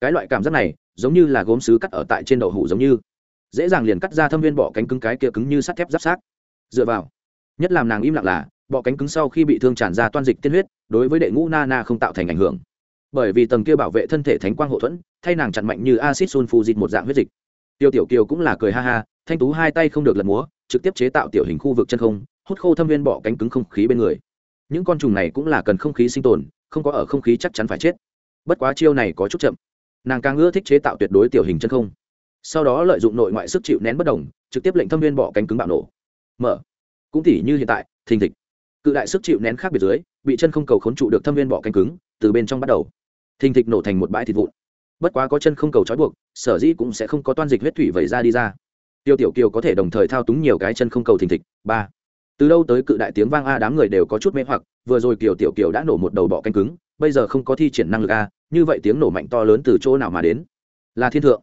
cái loại cảm giác này giống như là gốm sứ cắt ở tại trên đậu hủ giống như dễ dàng liền cắt ra thâm viên bọ cánh cứng cái kia cứng như sắt thép giáp sát dựa vào nhất làm nàng im lặng là bọ cánh cứng sau khi bị thương tràn ra toan dịch tiên huyết đối với đệ ngũ na na không tạo thành ảnh hưởng bởi vì tầng kia bảo vệ thân thể thánh quang hộ thuẫn thay nàng chặn mạnh như acid sunfu một dạng huyết dịch tiêu tiểu kiều cũng là cười ha ha thanh tú hai tay không được lật múa trực tiếp chế tạo tiểu hình khu vực chân không hút khô thâm viên bọ cánh cứng không khí bên người những con trùng này cũng là cần không khí sinh tồn không có ở không khí chắc chắn phải chết bất quá chiêu này có chút chậm nàng càng ưa thích chế tạo tuyệt đối tiểu hình chân không sau đó lợi dụng nội ngoại sức chịu nén bất đồng trực tiếp lệnh thâm viên bỏ cánh cứng bạo nổ mở cũng tỉ như hiện tại thình thịch cự đại sức chịu nén khác biệt dưới bị chân không cầu khốn trụ được thâm viên bỏ cánh cứng từ bên trong bắt đầu thình thịch nổ thành một bãi thịt vụn bất quá có chân không cầu trói buộc sở dĩ cũng sẽ không có toan dịch huyết thủy vẩy ra đi ra tiêu tiểu kiều có thể đồng thời thao túng nhiều cái chân không cầu thình thịch ba từ đâu tới cự đại tiếng vang a đám người đều có chút mê hoặc vừa rồi kiều tiểu kiều đã nổ một đầu bọ cánh cứng bây giờ không có thi triển năng lực a như vậy tiếng nổ mạnh to lớn từ chỗ nào mà đến là thiên thượng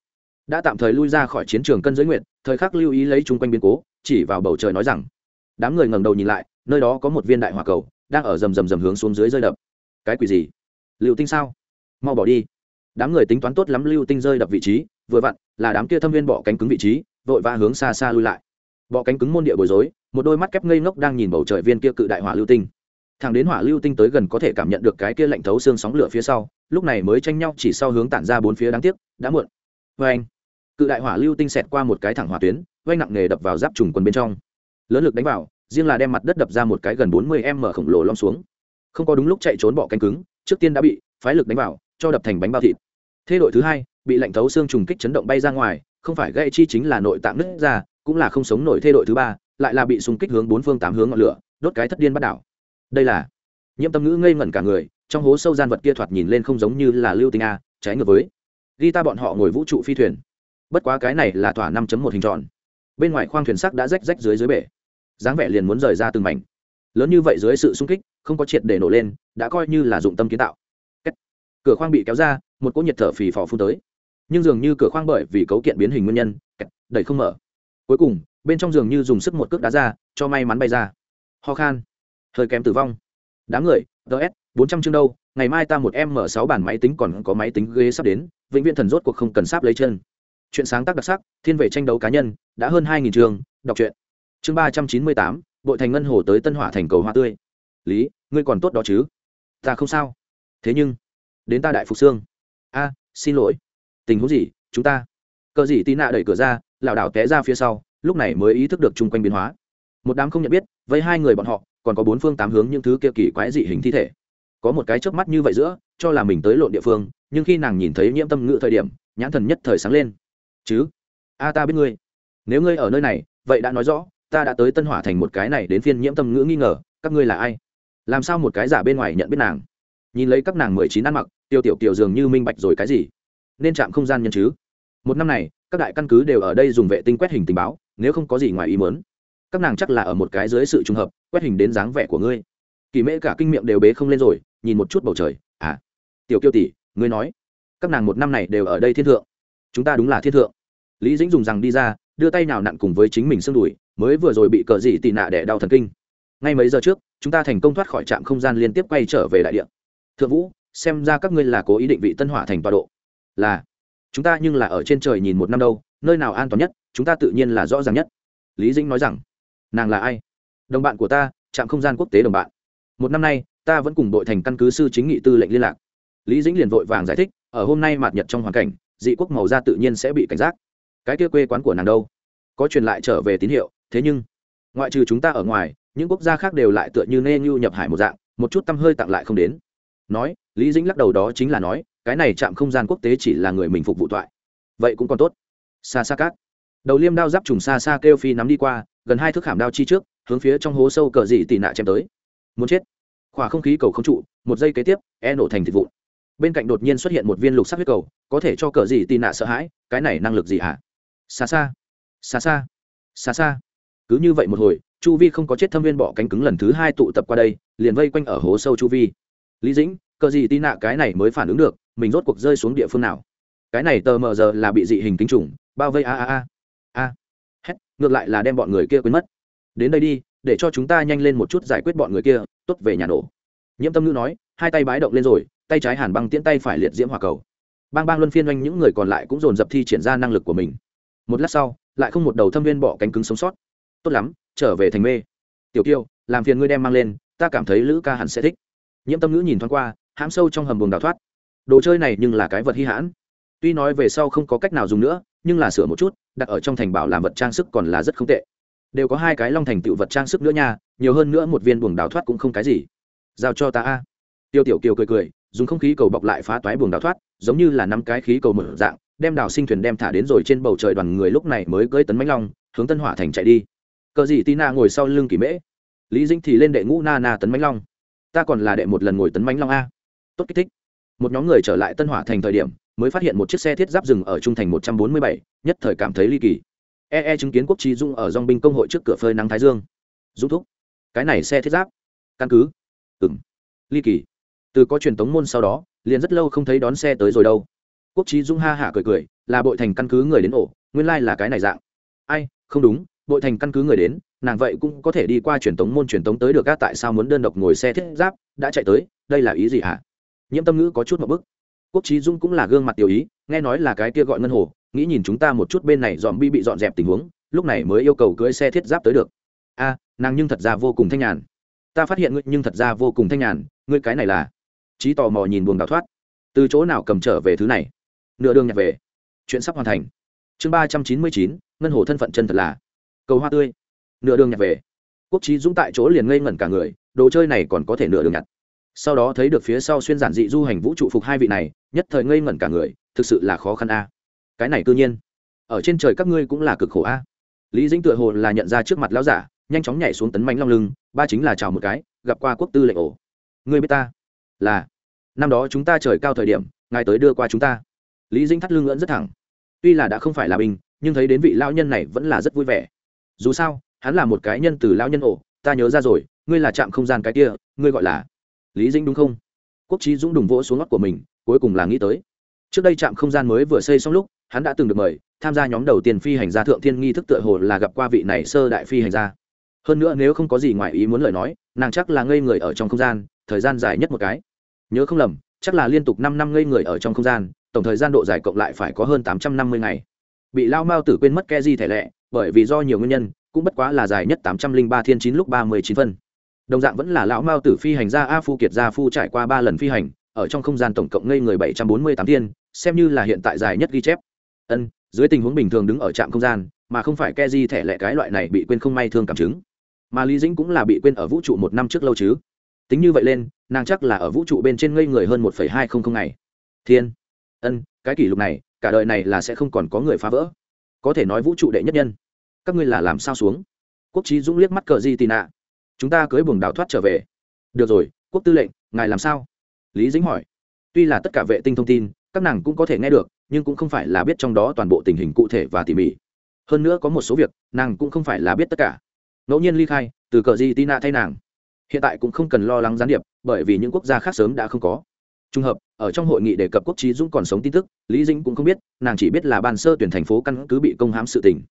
đã tạm thời lui ra khỏi chiến trường cân giới nguyện thời khắc lưu ý lấy chung quanh biến cố chỉ vào bầu trời nói rằng đám người ngẩng đầu nhìn lại nơi đó có một viên đại hỏa cầu đang ở rầm rầm rầm hướng xuống dưới rơi đập cái quỷ gì liệu tinh sao mau bỏ đi đám người tính toán tốt lắm lưu tinh rơi đập vị trí vừa vặn là đám kia thâm viên bỏ cánh cứng vị trí vội vã hướng xa xa lui lại bỏ cánh cứng môn địa bồi dối, một đôi mắt kép ngây ngốc đang nhìn bầu trời viên kia cự đại hỏa lưu tinh thằng đến hỏa lưu tinh tới gần có thể cảm nhận được cái kia lạnh thấu xương sóng lửa phía sau lúc này mới tranh nhau chỉ sau hướng tản ra bốn phía đáng tiếc đã muộn vê vâng anh cự đại hỏa lưu tinh xẹt qua một cái thẳng hỏa tuyến vay nặng nề đập vào giáp trùng quân bên trong lớn lực đánh vào riêng là đem mặt đất đập ra một cái gần bốn mươi m khổng lồ lom xuống không có đúng lúc chạy trốn bỏ cánh cứng trước tiên đã bị phái lực đánh vào cho đập thành bánh bao thịt thế đội thứ hai bị lạnh thấu xương trùng kích chấn động bay ra ngoài không phải gây chi chính là nội tạng nứt ra cũng là không sống nổi thế đội thứ ba lại là bị xung kích hướng bốn phương tám hướng ngọn lửa đốt cái thất điên bắt đảo đây là nhiễm tâm ngữ ngây ngẩn cả người trong hố sâu gian vật kia thoạt nhìn lên không giống như là lưu tinh a trái ngược với ghi ta bọn họ ngồi vũ trụ phi thuyền bất quá cái này là thỏa năm chấm một hình tròn bên ngoài khoang thuyền sắc đã rách rách dưới dưới bể dáng vẻ liền muốn rời ra từng mảnh lớn như vậy dưới sự sung kích không có triệt để nổ lên đã coi như là dụng tâm kiến tạo cửa khoang bị kéo ra một cỗ nhiệt thở phì phò phun tới nhưng dường như cửa khoang bởi vì cấu kiện biến hình nguyên nhân đẩy không mở cuối cùng bên trong giường như dùng sức một cước đá ra cho may mắn bay ra ho khan hơi kém tử vong đám người ts bốn trăm chương đâu ngày mai ta một em mở sáu bản máy tính còn có máy tính ghế sắp đến vĩnh viễn thần rốt cuộc không cần sáp lấy chân chuyện sáng tác đặc sắc thiên vệ tranh đấu cá nhân đã hơn hai nghìn trường đọc truyện chương ba trăm chín mươi tám bội thành ngân hồ tới tân hỏa thành cầu hoa tươi lý ngươi còn tốt đó chứ ta không sao thế nhưng đến ta đại phục xương a xin lỗi tình huống gì chúng ta cờ gì tì nạ đẩy cửa ra lảo đảo té ra phía sau lúc này mới ý thức được chung quanh biến hóa một đám không nhận biết với hai người bọn họ còn có bốn phương tám hướng những thứ kia kỳ quái dị hình thi thể có một cái chớp mắt như vậy giữa cho là mình tới lộn địa phương nhưng khi nàng nhìn thấy nhiễm tâm ngữ thời điểm nhãn thần nhất thời sáng lên chứ a ta biết ngươi nếu ngươi ở nơi này vậy đã nói rõ ta đã tới tân hỏa thành một cái này đến phiên nhiễm tâm ngữ nghi ngờ các ngươi là ai làm sao một cái giả bên ngoài nhận biết nàng nhìn lấy các nàng mười chín ăn mặc tiêu tiểu kiểu dường như minh bạch rồi cái gì nên chạm không gian nhân chứ một năm này các đại căn cứ đều ở đây dùng vệ tinh quét hình tình báo nếu không có gì ngoài ý muốn, các nàng chắc là ở một cái dưới sự trùng hợp quét hình đến dáng vẻ của ngươi kỳ mễ cả kinh miệng đều bế không lên rồi nhìn một chút bầu trời à tiểu kiêu tỷ ngươi nói các nàng một năm này đều ở đây thiên thượng chúng ta đúng là thiên thượng lý dĩnh dùng rằng đi ra đưa tay nào nặn cùng với chính mình xương đùi mới vừa rồi bị cờ dị tị nạ đẻ đau thần kinh ngay mấy giờ trước chúng ta thành công thoát khỏi trạm không gian liên tiếp quay trở về đại địa thượng vũ xem ra các ngươi là cố ý định vị tân hỏa thành tọa độ là chúng ta nhưng là ở trên trời nhìn một năm đâu nơi nào an toàn nhất chúng ta tự nhiên là rõ ràng nhất lý dĩnh nói rằng nàng là ai đồng bạn của ta trạm không gian quốc tế đồng bạn một năm nay ta vẫn cùng đội thành căn cứ sư chính nghị tư lệnh liên lạc lý dĩnh liền vội vàng giải thích ở hôm nay mạt nhật trong hoàn cảnh dị quốc màu da tự nhiên sẽ bị cảnh giác cái kia quê quán của nàng đâu có truyền lại trở về tín hiệu thế nhưng ngoại trừ chúng ta ở ngoài những quốc gia khác đều lại tựa như nê nhu nhập hải một dạng một chút tâm hơi tặng lại không đến nói lý dĩnh lắc đầu đó chính là nói cái này chạm không gian quốc tế chỉ là người mình phục vụ thoại vậy cũng còn tốt xa xa cát đầu liêm đao giáp trùng xa xa kêu phi nắm đi qua gần hai thước khảm đao chi trước hướng phía trong hố sâu cờ dị tị nạ chém tới muốn chết khỏa không khí cầu không trụ một giây kế tiếp e nổ thành thịt vụn bên cạnh đột nhiên xuất hiện một viên lục sắc huyết cầu có thể cho cờ gì tì nạ sợ hãi cái này năng lực gì hả xa xa xa xa xa xa cứ như vậy một hồi chu vi không có chết thâm viên bỏ cánh cứng lần thứ hai tụ tập qua đây liền vây quanh ở hố sâu chu vi lý dĩnh cờ gì tì nạ cái này mới phản ứng được mình rốt cuộc rơi xuống địa phương nào cái này tờ mờ giờ là bị dị hình tính trùng, bao vây a a a a hét ngược lại là đem bọn người kia quên mất đến đây đi để cho chúng ta nhanh lên một chút giải quyết bọn người kia tốt về nhà nổ nhiễm tâm ngữ nói hai tay bái động lên rồi tay trái hàn băng tiễn tay phải liệt diễm hòa cầu bang bang luân phiên oanh những người còn lại cũng dồn dập thi triển ra năng lực của mình một lát sau lại không một đầu thâm viên bỏ cánh cứng sống sót tốt lắm trở về thành mê tiểu tiêu, làm phiền ngươi đem mang lên ta cảm thấy lữ ca hẳn sẽ thích nhiễm tâm ngữ nhìn thoáng qua hãm sâu trong hầm buồng đào thoát đồ chơi này nhưng là cái vật hy hãn tuy nói về sau không có cách nào dùng nữa nhưng là sửa một chút đặt ở trong thành bảo làm vật trang sức còn là rất không tệ đều có hai cái long thành tựu vật trang sức nữa nha nhiều hơn nữa một viên buồng đào thoát cũng không cái gì giao cho ta a tiêu tiểu kiều cười cười dùng không khí cầu bọc lại phá toái buồng đào thoát giống như là năm cái khí cầu mở dạng đem đào sinh thuyền đem thả đến rồi trên bầu trời đoàn người lúc này mới cưỡi tấn mãnh long hướng tân hỏa thành chạy đi cờ gì tina ngồi sau lưng kỳ mễ lý dĩnh thì lên đệ ngũ na na tấn mãnh long ta còn là đệ một lần ngồi tấn mãnh long a tốt kích thích một nhóm người trở lại tân hỏa thành thời điểm mới phát hiện một chiếc xe thiết giáp rừng ở trung thành một trăm bốn mươi bảy, nhất thời cảm thấy ly kỳ EE e chứng kiến quốc trí dung ở dong binh công hội trước cửa phơi nắng thái dương dung thúc cái này xe thiết giáp căn cứ ừng ly kỳ từ có truyền tống môn sau đó liền rất lâu không thấy đón xe tới rồi đâu quốc trí dung ha hả cười cười là bội thành căn cứ người đến ổ nguyên lai、like、là cái này dạng ai không đúng bội thành căn cứ người đến nàng vậy cũng có thể đi qua truyền tống môn truyền tống tới được các tại sao muốn đơn độc ngồi xe thiết giáp đã chạy tới đây là ý gì hả nhiễm tâm ngữ có chút một bức quốc trí dung cũng là gương mặt tiểu ý nghe nói là cái kia gọi ngân hồ nghĩ nhìn chúng ta một chút bên này dòm bi bị dọn dẹp tình huống lúc này mới yêu cầu cưới xe thiết giáp tới được a nàng nhưng thật ra vô cùng thanh nhàn ta phát hiện ngươi nhưng thật ra vô cùng thanh nhàn ngươi cái này là trí tò mò nhìn buồng đào thoát từ chỗ nào cầm trở về thứ này nửa đường nhặt về chuyện sắp hoàn thành chương ba trăm chín mươi chín ngân hồ thân phận chân thật là cầu hoa tươi nửa đường nhặt về quốc trí dũng tại chỗ liền ngây ngẩn cả người đồ chơi này còn có thể nửa đường nhặt sau đó thấy được phía sau xuyên giản dị du hành vũ trụ phục hai vị này nhất thời ngây ngẩn cả người thực sự là khó khăn a cái này tự nhiên ở trên trời các ngươi cũng là cực khổ a lý dĩnh tựa hồ là nhận ra trước mặt lão giả nhanh chóng nhảy xuống tấn mánh long lưng ba chính là chào một cái gặp qua quốc tư lệnh ổ người biết ta là năm đó chúng ta trời cao thời điểm ngài tới đưa qua chúng ta lý dĩnh thắt lưng ngưỡng rất thẳng tuy là đã không phải là bình nhưng thấy đến vị lão nhân này vẫn là rất vui vẻ dù sao hắn là một cái nhân từ lão nhân ổ ta nhớ ra rồi ngươi là trạm không gian cái kia ngươi gọi là lý dĩnh đúng không quốc trí dũng đùng vỗ xuống ngót của mình cuối cùng là nghĩ tới trước đây trạm không gian mới vừa xây xong lúc hắn đã từng được mời tham gia nhóm đầu tiên phi hành gia thượng thiên nghi thức tựa hồ là gặp qua vị này sơ đại phi hành gia hơn nữa nếu không có gì ngoài ý muốn lời nói nàng chắc là ngây người ở trong không gian thời gian dài nhất một cái nhớ không lầm chắc là liên tục năm năm ngây người ở trong không gian tổng thời gian độ dài cộng lại phải có hơn tám trăm năm mươi ngày bị lao mao tử quên mất ke di thể lệ bởi vì do nhiều nguyên nhân cũng bất quá là dài nhất tám trăm linh ba thiên chín lúc ba mươi chín phân đồng dạng vẫn là lão mao tử phi hành gia a phu kiệt gia phu trải qua ba lần phi hành ở trong không gian tổng cộng ngây người bảy trăm bốn mươi tám thiên xem như là hiện tại dài nhất ghi chép ân dưới tình huống bình thường đứng ở trạm không gian mà không phải ke di thẻ lẻ cái loại này bị quên không may thương cảm chứng mà lý dĩnh cũng là bị quên ở vũ trụ một năm trước lâu chứ tính như vậy lên nàng chắc là ở vũ trụ bên trên ngây người hơn một hai không không ngày thiên ân cái kỷ lục này cả đời này là sẽ không còn có người phá vỡ có thể nói vũ trụ đệ nhất nhân các ngươi là làm sao xuống quốc trí dũng liếc mắt cờ di tì nạ chúng ta cưới buồng đào thoát trở về được rồi quốc tư lệnh ngài làm sao lý dĩnh hỏi tuy là tất cả vệ tinh thông tin các nàng cũng có thể nghe được nhưng cũng không phải là biết trong đó toàn bộ tình hình cụ thể và tỉ mỉ hơn nữa có một số việc nàng cũng không phải là biết tất cả ngẫu nhiên ly khai từ cờ di tina thay nàng hiện tại cũng không cần lo lắng gián điệp bởi vì những quốc gia khác sớm đã không có trùng hợp ở trong hội nghị đề cập quốc trí dũng còn sống tin tức lý dinh cũng không biết nàng chỉ biết là bàn sơ tuyển thành phố căn cứ bị công hãm sự tình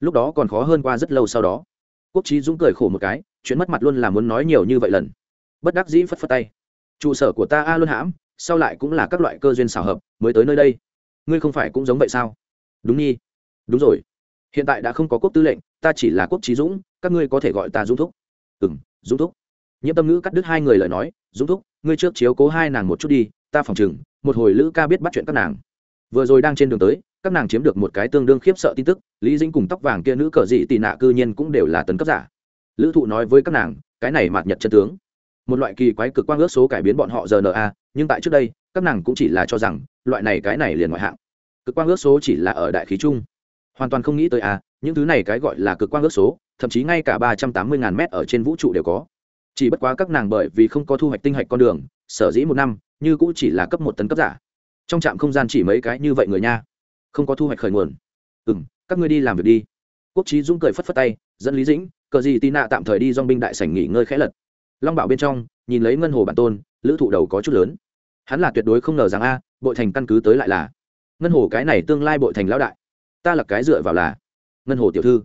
lúc đó còn khó hơn qua rất lâu sau đó quốc trí dũng cười khổ một cái chuyện mất mặt luôn là muốn nói nhiều như vậy lần bất đắc dĩ phất phất tay trụ sở của ta a luôn hãm sau lại cũng là các loại cơ duyên xảo hợp mới tới nơi đây ngươi không phải cũng giống vậy sao đúng nhi đúng rồi hiện tại đã không có quốc tư lệnh ta chỉ là quốc trí dũng các ngươi có thể gọi ta dũng thúc ừ m dũng thúc nhiễm tâm ngữ cắt đứt hai người lời nói dũng thúc ngươi trước chiếu cố hai nàng một chút đi ta phòng chừng một hồi lữ ca biết bắt chuyện các nàng vừa rồi đang trên đường tới các nàng chiếm được một cái tương đương khiếp sợ tin tức lý dĩnh cùng tóc vàng kia nữ cờ dị tị nạ cư nhiên cũng đều là tấn cấp giả lữ thụ nói với các nàng cái này mạt nhật chân tướng một loại kỳ quái cực quang ước số cải biến bọn họ rna nhưng tại trước đây các nàng cũng chỉ là cho rằng loại này cái này liền ngoại hạng cực quang ước số chỉ là ở đại khí chung hoàn toàn không nghĩ tới à những thứ này cái gọi là cực quang ước số thậm chí ngay cả ba trăm tám mươi ngàn mét ở trên vũ trụ đều có chỉ bất quá các nàng bởi vì không có thu hoạch tinh hạch con đường sở dĩ một năm như cũng chỉ là cấp một tấn cấp giả trong trạm không gian chỉ mấy cái như vậy người nha không có thu hoạch khởi nguồn ừ m các ngươi đi làm việc đi quốc trí dũng cười phất phất tay dẫn lý dĩnh cờ gì tị nạ tạm thời đi dong binh đại sảnh nghỉ ngơi khẽ lật long bảo bên trong nhìn lấy ngân hồ bản tôn lữ thụ đầu có chút lớn hắn là tuyệt đối không ngờ rằng a à, bội thành căn cứ tới lại là ngân hồ cái này tương lai bội thành lão đại ta là cái dựa vào là ngân hồ tiểu thư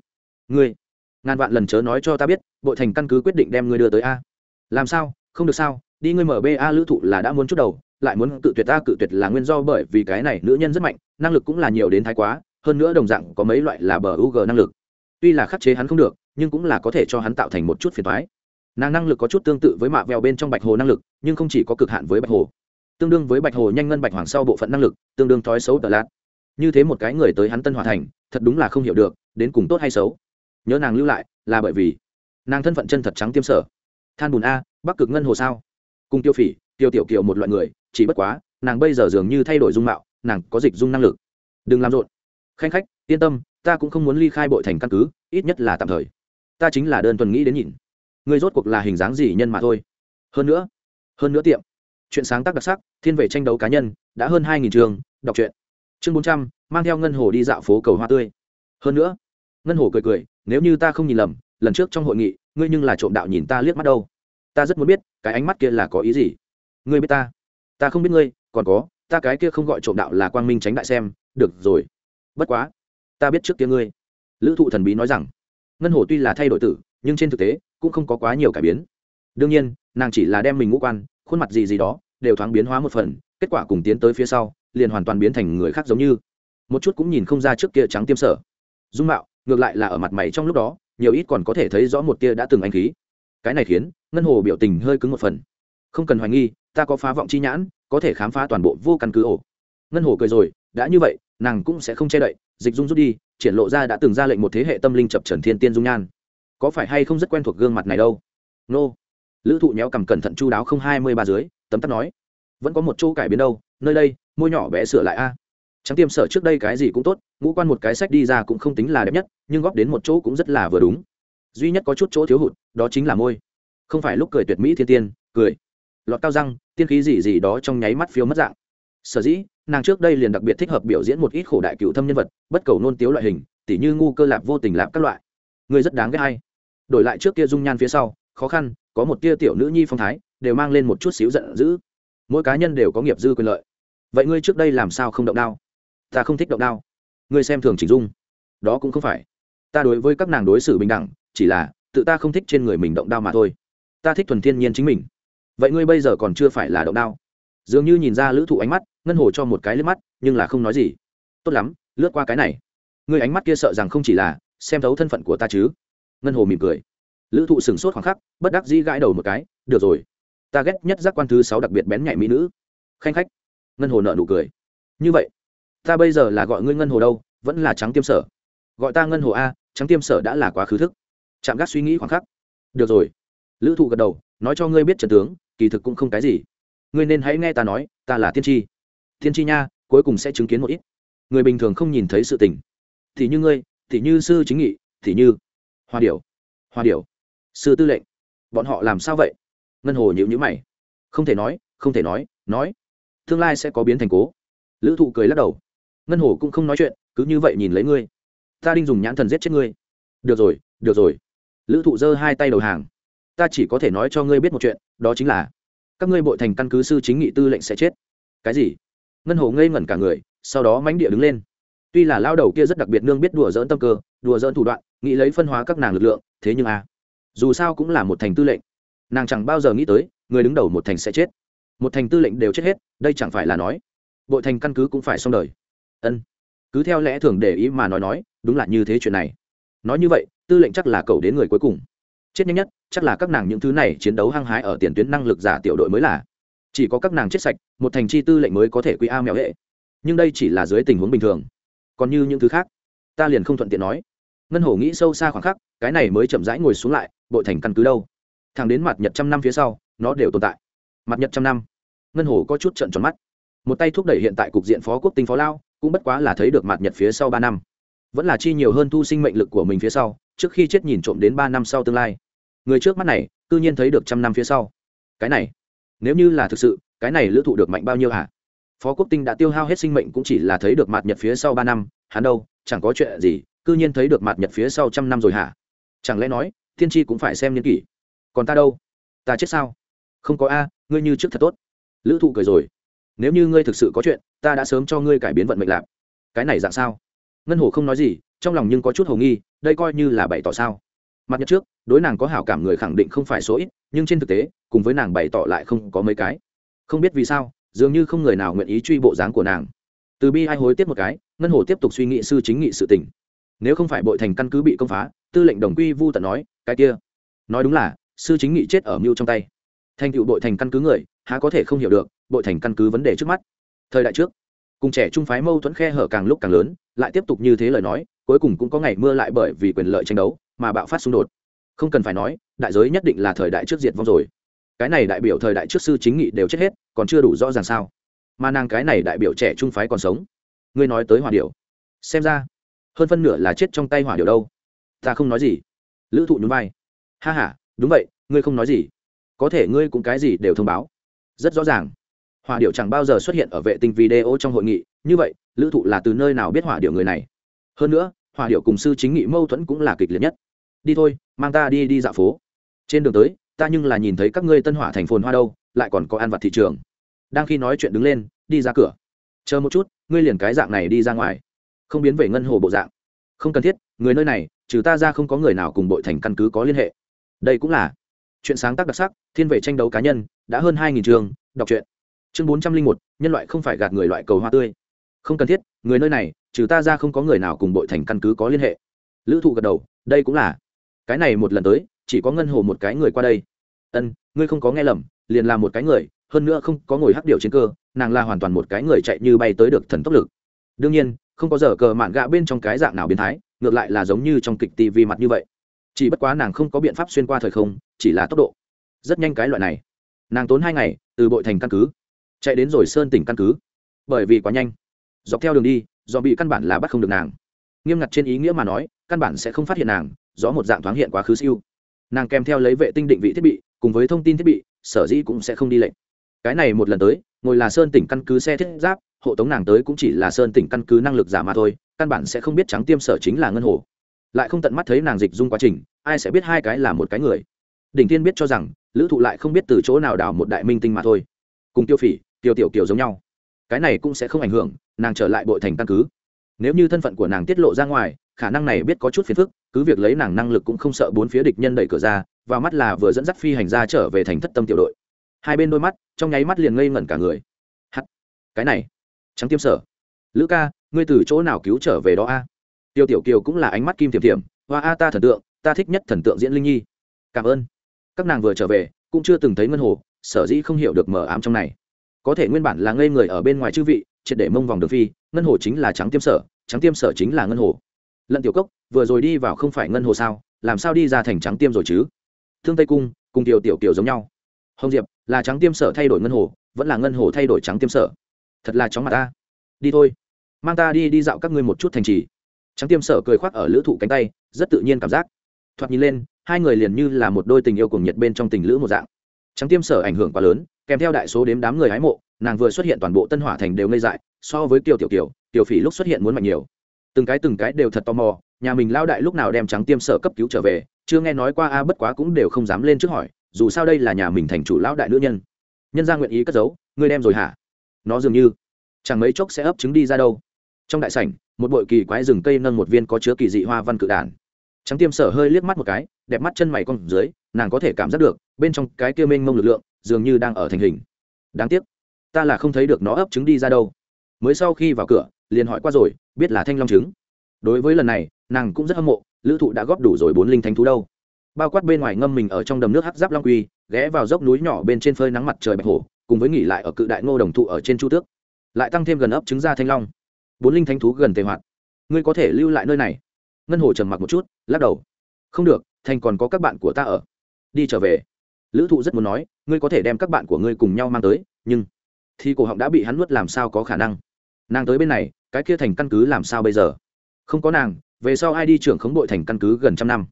ngươi ngàn vạn lần chớ nói cho ta biết bội thành căn cứ quyết định đem ngươi đưa tới a làm sao không được sao đi ngươi mở ba lữ thụ là đã muốn chút đầu lại muốn cự tuyệt ta cự tuyệt là nguyên do bởi vì cái này nữ nhân rất mạnh năng lực cũng là nhiều đến thái quá hơn nữa đồng dạng có mấy loại là bờ u g năng lực tuy là khắc chế hắn không được nhưng cũng là có thể cho hắn tạo thành một chút phiền thoái nàng năng lực có chút tương tự với mạ vèo bên trong bạch hồ năng lực nhưng không chỉ có cực hạn với bạch hồ tương đương với bạch hồ nhanh ngân bạch hoàng sau bộ phận năng lực tương đương thói xấu tờ lạt như thế một cái người tới hắn tân hòa thành thật đúng là không hiểu được đến cùng tốt hay xấu nhớ nàng lưu lại là bởi vì nàng thân phận chân thật trắng tiêm sở than bùn a bắc cực ngân hồ sao cùng tiêu phỉ tiêu tiểu kiều một loại người chỉ bất quá nàng bây giờ dường như thay đổi dung mạo nàng có dịch dung năng lực đừng làm rộn khanh khách yên tâm ta cũng không muốn ly khai bội thành căn cứ ít nhất là tạm thời ta chính là đơn thuần nghĩ đến nhìn ngươi rốt cuộc là hình dáng gì nhân mà thôi hơn nữa hơn nữa tiệm chuyện sáng tác đặc sắc thiên về tranh đấu cá nhân đã hơn hai nghìn trường đọc truyện chương bốn trăm mang theo ngân hồ đi dạo phố cầu hoa tươi hơn nữa ngân hồ cười cười nếu như ta không nhìn lầm lần trước trong hội nghị ngươi nhưng là trộm đạo nhìn ta liếc mắt đâu ta rất muốn biết cái ánh mắt kia là có ý gì ngươi biết ta ta không biết ngươi còn có ta cái kia không gọi trộm đạo là quang minh tránh đại xem được rồi bất quá ta biết trước kia ngươi lữ thụ thần bí nói rằng ngân hồ tuy là thay đổi tử nhưng trên thực tế cũng không có quá nhiều cải biến đương nhiên nàng chỉ là đem mình ngũ quan khuôn mặt gì gì đó đều thoáng biến hóa một phần kết quả cùng tiến tới phía sau liền hoàn toàn biến thành người khác giống như một chút cũng nhìn không ra trước kia trắng tiêm sở dung mạo ngược lại là ở mặt mày trong lúc đó nhiều ít còn có thể thấy rõ một tia đã từng anh khí cái này khiến ngân hồ biểu tình hơi cứng một phần không cần hoài nghi ta có phá vọng chi nhãn có thể khám phá toàn bộ vô căn cứ ổ ngân hồ cười rồi đã như vậy nàng cũng sẽ không che đậy dịch dung rút đi triển lộ ra đã từng ra lệnh một thế hệ tâm linh chập trần thiên tiên dung nhan có phải hay không rất quen thuộc gương mặt này đâu nô lữ thụ nhéo cầm cẩn thận chu đáo không hai mươi ba dưới tấm tắc nói vẫn có một chỗ cải biến đâu nơi đây môi nhỏ bé sửa lại a trắng tiêm sở trước đây cái gì cũng tốt ngũ quan một cái sách đi ra cũng không tính là đẹp nhất nhưng góp đến một chỗ cũng rất là vừa đúng duy nhất có chút chỗ thiếu hụt đó chính là môi không phải lúc cười tuyệt mỹ thiên tiên cười lọt cao răng tiên khí gì gì đó trong nháy mắt phiếu mất dạng sở dĩ nàng trước đây liền đặc biệt thích hợp biểu diễn một ít khổ đại cựu thâm nhân vật bất cầu nôn tiếu loại hình tỉ như ngu cơ lạp vô tình lạp các loại người rất đáng ghét hay đổi lại trước kia dung nhan phía sau khó khăn có một tia tiểu nữ nhi phong thái đều mang lên một chút xíu giận dữ mỗi cá nhân đều có nghiệp dư quyền lợi vậy ngươi trước đây làm sao không động đao ta không thích động đao ngươi xem thường chỉnh dung đó cũng không phải ta đối với các nàng đối xử bình đẳng chỉ là tự ta không thích trên người mình động đao mà thôi ta thích thuần thiên nhiên chính mình vậy ngươi bây giờ còn chưa phải là động đao dường như nhìn ra lữ thụ ánh mắt ngân hồ cho một cái lướt mắt nhưng là không nói gì tốt lắm lướt qua cái này ngươi ánh mắt kia sợ rằng không chỉ là xem thấu thân phận của ta chứ ngân hồ mỉm cười lữ thụ sửng sốt khoảng khắc bất đắc dĩ gãi đầu một cái được rồi ta ghét nhất giác quan thứ sáu đặc biệt bén nhạy mỹ nữ khanh khách ngân hồ nợ nụ cười như vậy ta bây giờ là gọi ngươi ngân hồ đâu vẫn là trắng tiêm sở gọi ta ngân hồ a trắng tiêm sở đã là quá khứ thức chạm gác suy nghĩ khoảng khắc được rồi lữ thụ gật đầu nói cho ngươi biết trần tướng kỳ thực cũng không cái gì ngươi nên hãy nghe ta nói ta là tiên tri tiên tri nha cuối cùng sẽ chứng kiến một ít người bình thường không nhìn thấy sự tình thì như ngươi thì như sư chính nghị thì như hoa điểu hoa điểu sư tư lệnh bọn họ làm sao vậy ngân hồ nhịu nhữ mày không thể nói không thể nói nói tương lai sẽ có biến thành cố lữ thụ cười lắc đầu ngân hồ cũng không nói chuyện cứ như vậy nhìn lấy ngươi ta đinh dùng nhãn thần giết chết ngươi được rồi được rồi lữ thụ giơ hai tay đầu hàng ta chỉ có thể nói cho ngươi biết một chuyện đó chính là các ngươi bội thành căn cứ sư chính nghị tư lệnh sẽ chết cái gì ngân hồ ngây ngẩn cả người sau đó mánh địa đứng lên tuy là lao đầu kia rất đặc biệt nương biết đùa dỡn tâm cơ đùa dỡn thủ đoạn nghĩ lấy phân hóa các nàng lực lượng thế nhưng a à, dù sao cũng là một thành tư lệnh nàng chẳng bao giờ nghĩ tới người đứng đầu một thành sẽ chết một thành tư lệnh đều chết hết đây chẳng phải là nói bội thành căn cứ cũng phải xong đời ân cứ theo lẽ thường để ý mà nói nói đúng là như thế chuyện này nói như vậy tư lệnh chắc là cầu đến người cuối cùng chết nhanh nhất chắc là các nàng những thứ này chiến đấu hăng hái ở tiền tuyến năng lực giả tiểu đội mới là chỉ có các nàng chết sạch một thành chi tư lệnh mới có thể quy a mèo hệ nhưng đây chỉ là dưới tình huống bình thường còn như những thứ khác ta liền không thuận tiện nói ngân hổ nghĩ sâu xa khoảng khắc cái này mới chậm rãi ngồi xuống lại bội thành căn cứ đâu thằng đến mặt nhật trăm năm phía sau nó đều tồn tại mặt nhật trăm năm ngân hồ có chút trận tròn mắt một tay thúc đẩy hiện tại cục diện phó quốc tinh phó lao cũng bất quá là thấy được mặt nhật phía sau ba năm vẫn là chi nhiều hơn thu sinh mệnh lực của mình phía sau trước khi chết nhìn trộm đến ba năm sau tương lai người trước mắt này tự nhiên thấy được trăm năm phía sau cái này nếu như là thực sự cái này lữ thụ được mạnh bao nhiêu hả phó quốc tinh đã tiêu hao hết sinh mệnh cũng chỉ là thấy được mặt nhật phía sau ba năm hắn đâu chẳng có chuyện gì cư nhiên thấy được mặt nhật phía sau trăm năm rồi hả chẳng lẽ nói Thiên tri cũng phải xem niên kỷ còn ta đâu ta chết sao không có a ngươi như trước thật tốt lữ thụ cười rồi nếu như ngươi thực sự có chuyện ta đã sớm cho ngươi cải biến vận mệnh lạc cái này dạng sao ngân hồ không nói gì trong lòng nhưng có chút hồ nghi đây coi như là bày tỏ sao mặt nhất trước đối nàng có hảo cảm người khẳng định không phải sỗi, nhưng trên thực tế cùng với nàng bày tỏ lại không có mấy cái không biết vì sao dường như không người nào nguyện ý truy bộ dáng của nàng từ bi ai hối tiếp một cái ngân hồ tiếp tục suy nghĩ sư chính nghị sự tình nếu không phải bội thành căn cứ bị công phá tư lệnh đồng quy vu tận nói cái kia nói đúng là sư chính nghị chết ở mưu trong tay thành tựu đội thành căn cứ người há có thể không hiểu được đội thành căn cứ vấn đề trước mắt thời đại trước cùng trẻ trung phái mâu thuẫn khe hở càng lúc càng lớn lại tiếp tục như thế lời nói cuối cùng cũng có ngày mưa lại bởi vì quyền lợi tranh đấu mà bạo phát xung đột không cần phải nói đại giới nhất định là thời đại trước diệt vong rồi cái này đại biểu thời đại trước sư chính nghị đều chết hết còn chưa đủ rõ ràng sao mà nàng cái này đại biểu trẻ trung phái còn sống ngươi nói tới hòa điệu xem ra hơn phân nửa là chết trong tay hỏa điệu đâu ta không nói gì lữ thụ nhún vai ha h a đúng vậy ngươi không nói gì có thể ngươi cũng cái gì đều thông báo rất rõ ràng hòa điệu chẳng bao giờ xuất hiện ở vệ tinh video trong hội nghị như vậy lữ thụ là từ nơi nào biết hòa điệu người này hơn nữa hòa điệu cùng sư chính nghị mâu thuẫn cũng là kịch liệt nhất đi thôi mang ta đi đi dạo phố trên đường tới ta nhưng là nhìn thấy các ngươi tân hỏa thành phồn hoa đâu lại còn có ăn vặt thị trường đang khi nói chuyện đứng lên đi ra cửa chờ một chút ngươi liền cái dạng này đi ra ngoài không biến về ngân hồ bộ dạng không cần thiết người nơi này trừ ta ra không có người nào cùng bội thành căn cứ có liên hệ đây cũng là chuyện sáng tác đặc sắc thiên vệ tranh đấu cá nhân đã hơn hai nghìn trường đọc truyện chương bốn trăm linh một nhân loại không phải gạt người loại cầu hoa tươi không cần thiết người nơi này trừ ta ra không có người nào cùng bội thành căn cứ có liên hệ lữ thụ gật đầu đây cũng là cái này một lần tới chỉ có ngân hồ một cái người qua đây ân ngươi không có nghe lầm liền là một cái người hơn nữa không có ngồi hắc điều trên cơ nàng là hoàn toàn một cái người chạy như bay tới được thần tốc lực đương nhiên không có giờ cờ mạn gạ bên trong cái dạng nào biến thái ngược lại là giống như trong kịch tv mặt như vậy chỉ bất quá nàng không có biện pháp xuyên qua thời không chỉ là tốc độ rất nhanh cái loại này nàng tốn hai ngày từ bội thành căn cứ chạy đến rồi sơn tỉnh căn cứ bởi vì quá nhanh dọc theo đường đi do bị căn bản là bắt không được nàng nghiêm ngặt trên ý nghĩa mà nói căn bản sẽ không phát hiện nàng rõ một dạng thoáng hiện quá khứ siêu nàng kèm theo lấy vệ tinh định vị thiết bị cùng với thông tin thiết bị sở dĩ cũng sẽ không đi lệnh cái này một lần tới ngồi là sơn tỉnh căn cứ xe thiết giáp hộ tống nàng tới cũng chỉ là sơn tỉnh căn cứ năng lực giả mà thôi căn bản sẽ không biết trắng tiêm sở chính là ngân hồ lại không tận mắt thấy nàng dịch dung quá trình ai sẽ biết hai cái là một cái người đỉnh thiên biết cho rằng lữ thụ lại không biết từ chỗ nào đào một đại minh tinh mà thôi cùng tiêu phỉ tiêu tiểu kiều giống nhau cái này cũng sẽ không ảnh hưởng nàng trở lại bội thành căn cứ nếu như thân phận của nàng tiết lộ ra ngoài khả năng này biết có chút phiền phức cứ việc lấy nàng năng lực cũng không sợ bốn phía địch nhân đẩy cửa ra và mắt là vừa dẫn dắt phi hành ra trở về thành thất tâm tiểu đội hai bên đôi mắt trong nháy mắt liền ngây ngẩn cả người hắt cái này trắng tiêm sở lữ ca ngươi từ chỗ nào cứu trở về đó a tiêu tiểu kiều cũng là ánh mắt kim thiểm thiểm hoa a ta thần tượng ta thích nhất thần tượng diễn linh nhi cảm ơn các nàng vừa trở về cũng chưa từng thấy ngân hồ sở dĩ không hiểu được mở ám trong này có thể nguyên bản là ngây người ở bên ngoài chư vị triệt để mông vòng được phi ngân hồ chính là trắng tiêm sở trắng tiêm sở chính là ngân hồ lận tiểu cốc vừa rồi đi vào không phải ngân hồ sao làm sao đi ra thành trắng tiêm rồi chứ thương tây cung cùng tiểu tiểu kiểu giống nhau hồng diệp là trắng tiêm sở thay đổi ngân hồ vẫn là ngân hồ thay đổi trắng tiêm sở thật là chóng mặt ta đi thôi mang ta đi đi dạo các ngươi một chút thành trì trắng tiêm sở cười khoác ở lữ thụ cánh tay rất tự nhiên cảm giác thoạt nhìn lên hai người liền như là một đôi tình yêu cùng nhiệt bên trong tình lữ một dạng trắng tiêm sở ảnh hưởng quá lớn kèm theo đại số đếm đám người hái mộ nàng vừa xuất hiện toàn bộ tân hỏa thành đều ngây dại so với kiều tiểu kiều tiểu phỉ lúc xuất hiện muốn mạnh nhiều từng cái từng cái đều thật tò mò nhà mình lao đại lúc nào đem trắng tiêm sở cấp cứu trở về chưa nghe nói qua a bất quá cũng đều không dám lên trước hỏi dù sao đây là nhà mình thành chủ lão đại nữ nhân nhân ra nguyện ý cất giấu ngươi đem rồi hả nó dường như chẳng mấy chốc sẽ ấp trứng đi ra đâu trong đại sảnh một bội kỳ quái rừng cây nâng một viên có chứa kỳ dị hoa văn cự đản trắng tiêm sở hơi liếc mắt một cái đẹp mắt chân mày con dưới nàng có thể cảm giác được bên trong cái kia mênh mông lực lượng dường như đang ở thành hình đáng tiếc ta là không thấy được nó ấp trứng đi ra đâu mới sau khi vào cửa liền hỏi qua rồi biết là thanh long trứng đối với lần này nàng cũng rất hâm mộ lữ thụ đã góp đủ rồi bốn linh thánh thú đâu bao quát bên ngoài ngâm mình ở trong đầm nước hắc giáp long quy ghé vào dốc núi nhỏ bên trên phơi nắng mặt trời bạch hồ, cùng với nghỉ lại ở cự đại ngô đồng thụ ở trên chu tước lại tăng thêm gần ấp trứng ra thanh long bốn linh thánh thú gần tề hoạt ngươi có thể lưu lại nơi này ngân hồ trầm mặc một chút lắc đầu không được thành còn có các bạn của ta ở đi trở về lữ thụ rất muốn nói ngươi có thể đem các bạn của ngươi cùng nhau mang tới nhưng thì cổ họng đã bị hắn nuốt làm sao có khả năng nàng tới bên này cái kia thành căn cứ làm sao bây giờ không có nàng về sau ai đi trưởng khống đội thành căn cứ gần trăm năm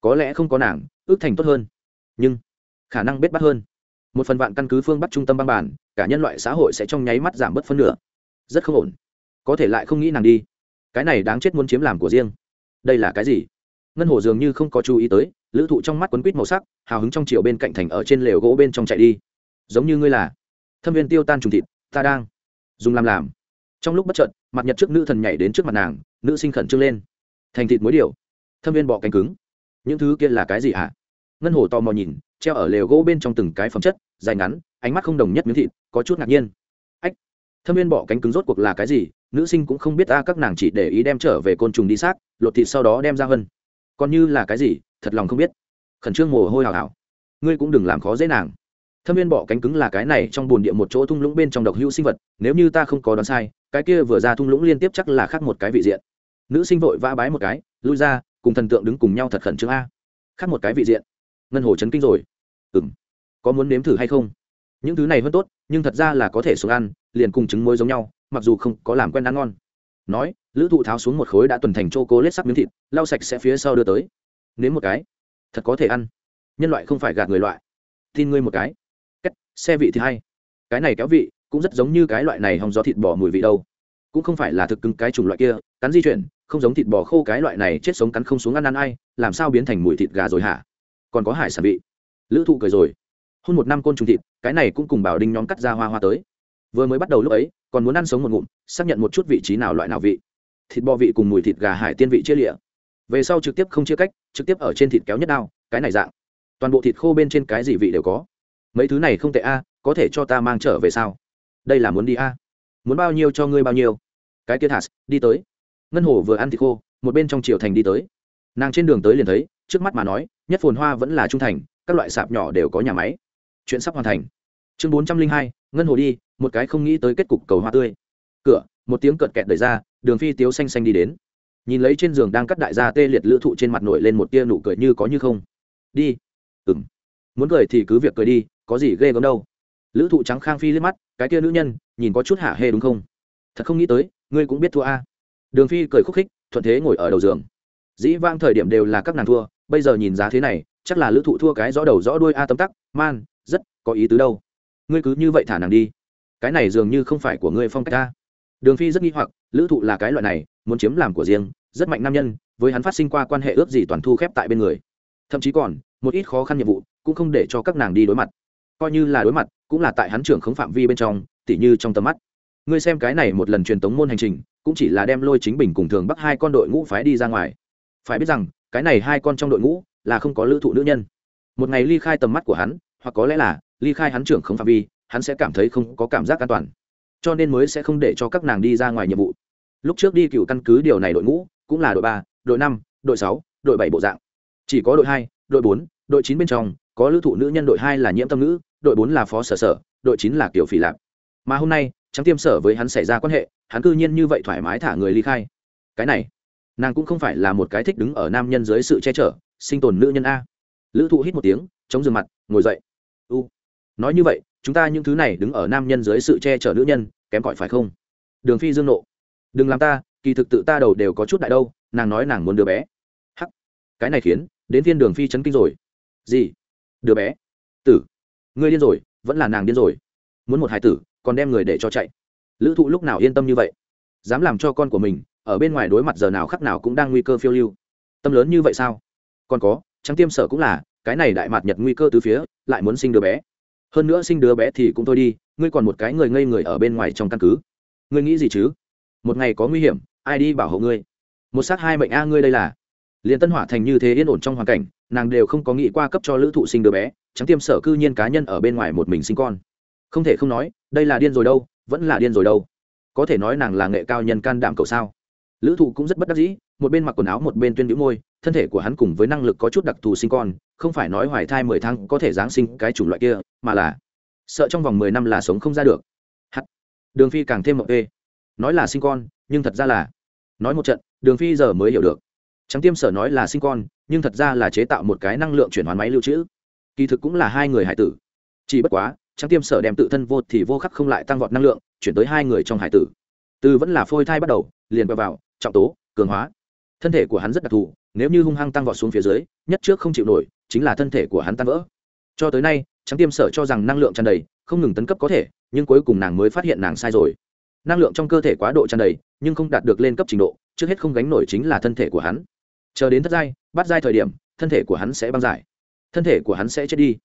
có lẽ không có nàng ước thành tốt hơn nhưng khả năng bết bắt hơn một phần vạn căn cứ phương bắc trung tâm băng bản cả nhân loại xã hội sẽ trong nháy mắt giảm bớt phân nửa rất không ổn có thể lại không nghĩ nàng đi cái này đáng chết muốn chiếm làm của riêng đây là cái gì ngân hồ dường như không có chú ý tới lữ thụ trong mắt quấn quýt màu sắc hào hứng trong chiều bên cạnh thành ở trên lều gỗ bên trong chạy đi giống như ngươi là thâm viên tiêu tan trùng thịt ta đang dùng làm làm trong lúc bất trợn mặt nhật trước nữ thần nhảy đến trước mặt nàng nữ sinh khẩn trương lên thành thịt mối điều thâm viên bọ cánh cứng những thứ kia là cái gì hả ngân hồ tò mò nhìn treo ở lều gỗ bên trong từng cái phẩm chất dài ngắn ánh mắt không đồng nhất miếng thịt có chút ngạc nhiên ách thâm viên bọ cánh cứng rốt cuộc là cái gì nữ sinh cũng không biết ta các nàng chỉ để ý đem trở về côn trùng đi xác lột thịt sau đó đem ra hơn còn như là cái gì thật lòng không biết khẩn trương mồ hôi hào hào ngươi cũng đừng làm khó dễ nàng thâm viên bọ cánh cứng là cái này trong bồn địa một chỗ thung lũng bên trong độc hữu sinh vật nếu như ta không có đoán sai cái kia vừa ra thung lũng liên tiếp chắc là khác một cái vị diện nữ sinh vội vã bái một cái lui ra cùng thần tượng đứng cùng nhau thật khẩn trương a khác một cái vị diện ngân hồ chấn kinh rồi ừ m có muốn nếm thử hay không những thứ này hơn tốt nhưng thật ra là có thể xuống ăn liền cùng trứng muối giống nhau mặc dù không có làm quen ăn ngon nói lữ thụ tháo xuống một khối đã tuần thành c h o cố lết sắc miếng thịt lau sạch sẽ phía sau đưa tới nếm một cái thật có thể ăn nhân loại không phải gạt người loại tin ngươi một cái Cách, xe vị thì hay cái này kéo vị cũng rất giống như cái loại này hòng gió thịt bò mùi vị đâu cũng không phải là thực cứng cái chủng loại kia cắn di chuyển không giống thịt bò khô cái loại này chết sống cắn không xuống ăn ăn ai làm sao biến thành mùi thịt gà rồi hả còn có hải sản vị lữ thụ cười rồi hôn một năm côn trùng thịt cái này cũng cùng bảo đinh nhóm cắt ra hoa hoa tới vừa mới bắt đầu lúc ấy còn muốn ăn sống một ngụm xác nhận một chút vị trí nào loại nào vị thịt bò vị cùng mùi thịt gà hải tiên vị chia lịa về sau trực tiếp không chia cách trực tiếp ở trên thịt kéo nhất đao cái này dạng toàn bộ thịt khô bên trên cái gì vị đều có mấy thứ này không tệ a có thể cho ta mang trở về sao đây là muốn đi a muốn bao nhiêu cho ngươi bao nhiêu cái kia thả đi tới ngân hồ vừa ăn thịt khô một bên trong triều thành đi tới nàng trên đường tới liền thấy trước mắt mà nói nhất phồn hoa vẫn là trung thành các loại sạp nhỏ đều có nhà máy chuyện sắp hoàn thành chương bốn trăm linh hai ngân hồ đi một cái không nghĩ tới kết cục cầu hoa tươi cửa một tiếng cợt kẹt đẩy ra đường phi tiếu xanh xanh đi đến nhìn lấy trên giường đang cắt đại gia tê liệt lữ thụ trên mặt nổi lên một tia nụ cười như có như không đi ừm muốn cười thì cứ việc cười đi có gì ghê gớm đâu lữ thụ trắng khang phi liếc mắt cái kia nữ nhân nhìn có chút hả hê đúng không thật không nghĩ tới ngươi cũng biết thua a đường phi cười khúc khích thuận thế ngồi ở đầu giường dĩ vang thời điểm đều là các nàng thua bây giờ nhìn giá thế này chắc là lữ thụ thua cái rõ đầu rõ đuôi a tấm tắc man rất có ý tứ đâu ngươi cứ như vậy thả nàng đi cái này dường như không phải của ngươi phong cách ta đường phi rất nghi hoặc lữ thụ là cái loại này muốn chiếm làm của riêng rất mạnh nam nhân với hắn phát sinh qua quan hệ ước gì toàn thu khép tại bên người thậm chí còn một ít khó khăn nhiệm vụ cũng không để cho các nàng đi đối mặt coi như là đối mặt cũng là tại hắn trưởng khống phạm vi bên trong tỉ như trong tầm mắt ngươi xem cái này một lần truyền tống môn hành trình cũng chỉ là đem lôi chính bình cùng thường bắc hai con đội ngũ phái đi ra ngoài phải biết rằng cái này hai con trong đội ngũ là không có lữ thụ nữ nhân một ngày ly khai tầm mắt của hắn hoặc có lẽ là ly khai hắn trưởng không phạm vi hắn sẽ cảm thấy không có cảm giác an toàn cho nên mới sẽ không để cho các nàng đi ra ngoài nhiệm vụ lúc trước đi cựu căn cứ điều này đội ngũ cũng là đội ba đội năm đội sáu đội bảy bộ dạng chỉ có đội hai đội bốn đội chín bên trong có lữ thụ nữ nhân đội hai là nhiễm tâm nữ đội bốn là phó sở sở đội chín là kiểu phỉ lạp mà hôm nay trắng tiêm sở với hắn xảy ra quan hệ hắn cư nhiên như vậy thoải mái thả người ly khai cái này nàng cũng không phải là một cái thích đứng ở nam nhân dưới sự che chở sinh tồn nữ nhân a lữ thụ hít một tiếng chống giường mặt ngồi dậy u nói như vậy chúng ta những thứ này đứng ở nam nhân dưới sự che chở nữ nhân kém cỏi phải không đường phi dương nộ đừng làm ta kỳ thực tự ta đầu đều có chút đại đâu nàng nói nàng muốn đứa bé hắc cái này khiến đến thiên đường phi chấn kinh rồi gì đứa bé tử ngươi điên rồi vẫn là nàng điên rồi muốn một hài tử còn đem người để cho chạy lữ thụ lúc nào yên tâm như vậy dám làm cho con của mình ở bên ngoài đối mặt giờ nào khắc nào cũng đang nguy cơ phiêu lưu tâm lớn như vậy sao còn có trắng tiêm sở cũng là cái này đại mạt nhật nguy cơ từ phía lại muốn sinh đứa bé hơn nữa sinh đứa bé thì cũng thôi đi ngươi còn một cái người ngây người ở bên ngoài trong căn cứ ngươi nghĩ gì chứ một ngày có nguy hiểm ai đi bảo hộ ngươi một sát hai mệnh a ngươi đây là liền tân hỏa thành như thế yên ổn trong hoàn cảnh nàng đều không có nghĩ qua cấp cho lữ thụ sinh đứa bé trắng tiêm sở cư nhiên cá nhân ở bên ngoài một mình sinh con không thể không nói đây là điên rồi đâu vẫn là điên rồi đâu có thể nói nàng là nghệ cao nhân can đảm cầu sao lữ thụ cũng rất bất đắc dĩ một bên mặc quần áo một bên tuyên đĩu môi thân thể của hắn cùng với năng lực có chút đặc thù sinh con không phải nói hoài thai mười tháng có thể giáng sinh cái chủng loại kia mà là sợ trong vòng mười năm là sống không ra được hắt đường phi càng thêm mộng ê nói là sinh con nhưng thật ra là nói một trận đường phi giờ mới hiểu được trắng tiêm sở nói là sinh con nhưng thật ra là chế tạo một cái năng lượng chuyển hóa máy lưu trữ kỳ thực cũng là hai người hải tử chỉ bất quá trắng tiêm sở đem tự thân vô thì vô khắc không lại tăng vọt năng lượng chuyển tới hai người trong hải tử từ vẫn là phôi thai bắt đầu liền quẹo vào trọng tố cường hóa thân thể của hắn rất đặc thù nếu như hung hăng tăng vọt xuống phía dưới nhất trước không chịu nổi chính là thân thể của hắn tan vỡ cho tới nay trắng tiêm sở cho rằng năng lượng tràn đầy không ngừng tấn cấp có thể nhưng cuối cùng nàng mới phát hiện nàng sai rồi năng lượng trong cơ thể quá độ tràn đầy nhưng không đạt được lên cấp trình độ trước hết không gánh nổi chính là thân thể của hắn chờ đến thất giai bắt giai thời điểm thân thể của hắn sẽ băng giải thân thể của hắn sẽ chết đi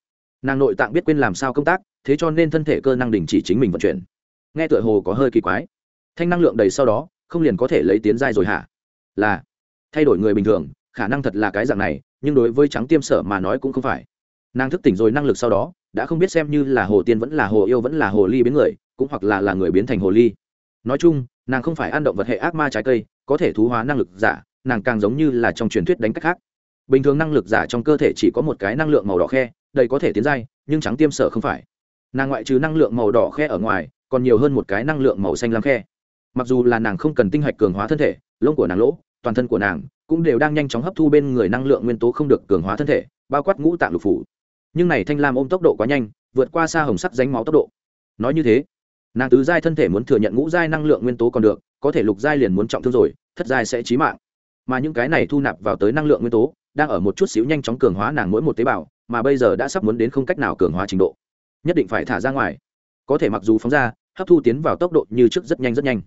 nàng nội tạng biết quên làm sao công tác thế cho nên thân thể cơ năng đình chỉ chính mình vận chuyển nghe tựa hồ có hơi kỳ quái thanh năng lượng đầy sau đó không liền có thể lấy tiến giai rồi hả là thay đổi người bình thường khả năng thật là cái dạng này nhưng đối với trắng tiêm sở mà nói cũng không phải nàng thức tỉnh rồi năng lực sau đó đã không biết xem như là hồ tiên vẫn là hồ yêu vẫn là hồ ly biến người cũng hoặc là là người biến thành hồ ly nói chung nàng không phải ăn động vật hệ ác ma trái cây có thể thú hóa năng lực giả nàng càng giống như là trong truyền thuyết đánh cách khác bình thường năng lực giả trong cơ thể chỉ có một cái năng lượng màu đỏ khe đây có thể tiến giai, nhưng trắng tiêm sở không phải nàng ngoại trừ năng lượng màu đỏ khe ở ngoài còn nhiều hơn một cái năng lượng màu xanh lam khe mặc dù là nàng không cần tinh hạch cường hóa thân thể lông của nàng lỗ toàn thân của nàng cũng đều đang nhanh chóng hấp thu bên người năng lượng nguyên tố không được cường hóa thân thể bao quát ngũ tạng lục phủ nhưng này thanh lam ôm tốc độ quá nhanh vượt qua xa hồng sắt dánh máu tốc độ nói như thế nàng tứ giai thân thể muốn thừa nhận ngũ giai năng lượng nguyên tố còn được có thể lục giai liền muốn trọng thương rồi thất giai sẽ chí mạng mà những cái này thu nạp vào tới năng lượng nguyên tố đang ở một chút xíu nhanh chóng cường hóa nàng mỗi một tế bào mà bây giờ đã sắp muốn đến không cách nào cường hóa trình độ nhất định phải thả ra ngoài có thể mặc dù phóng ra hấp thu tiến vào tốc độ như trước rất nhanh rất nhanh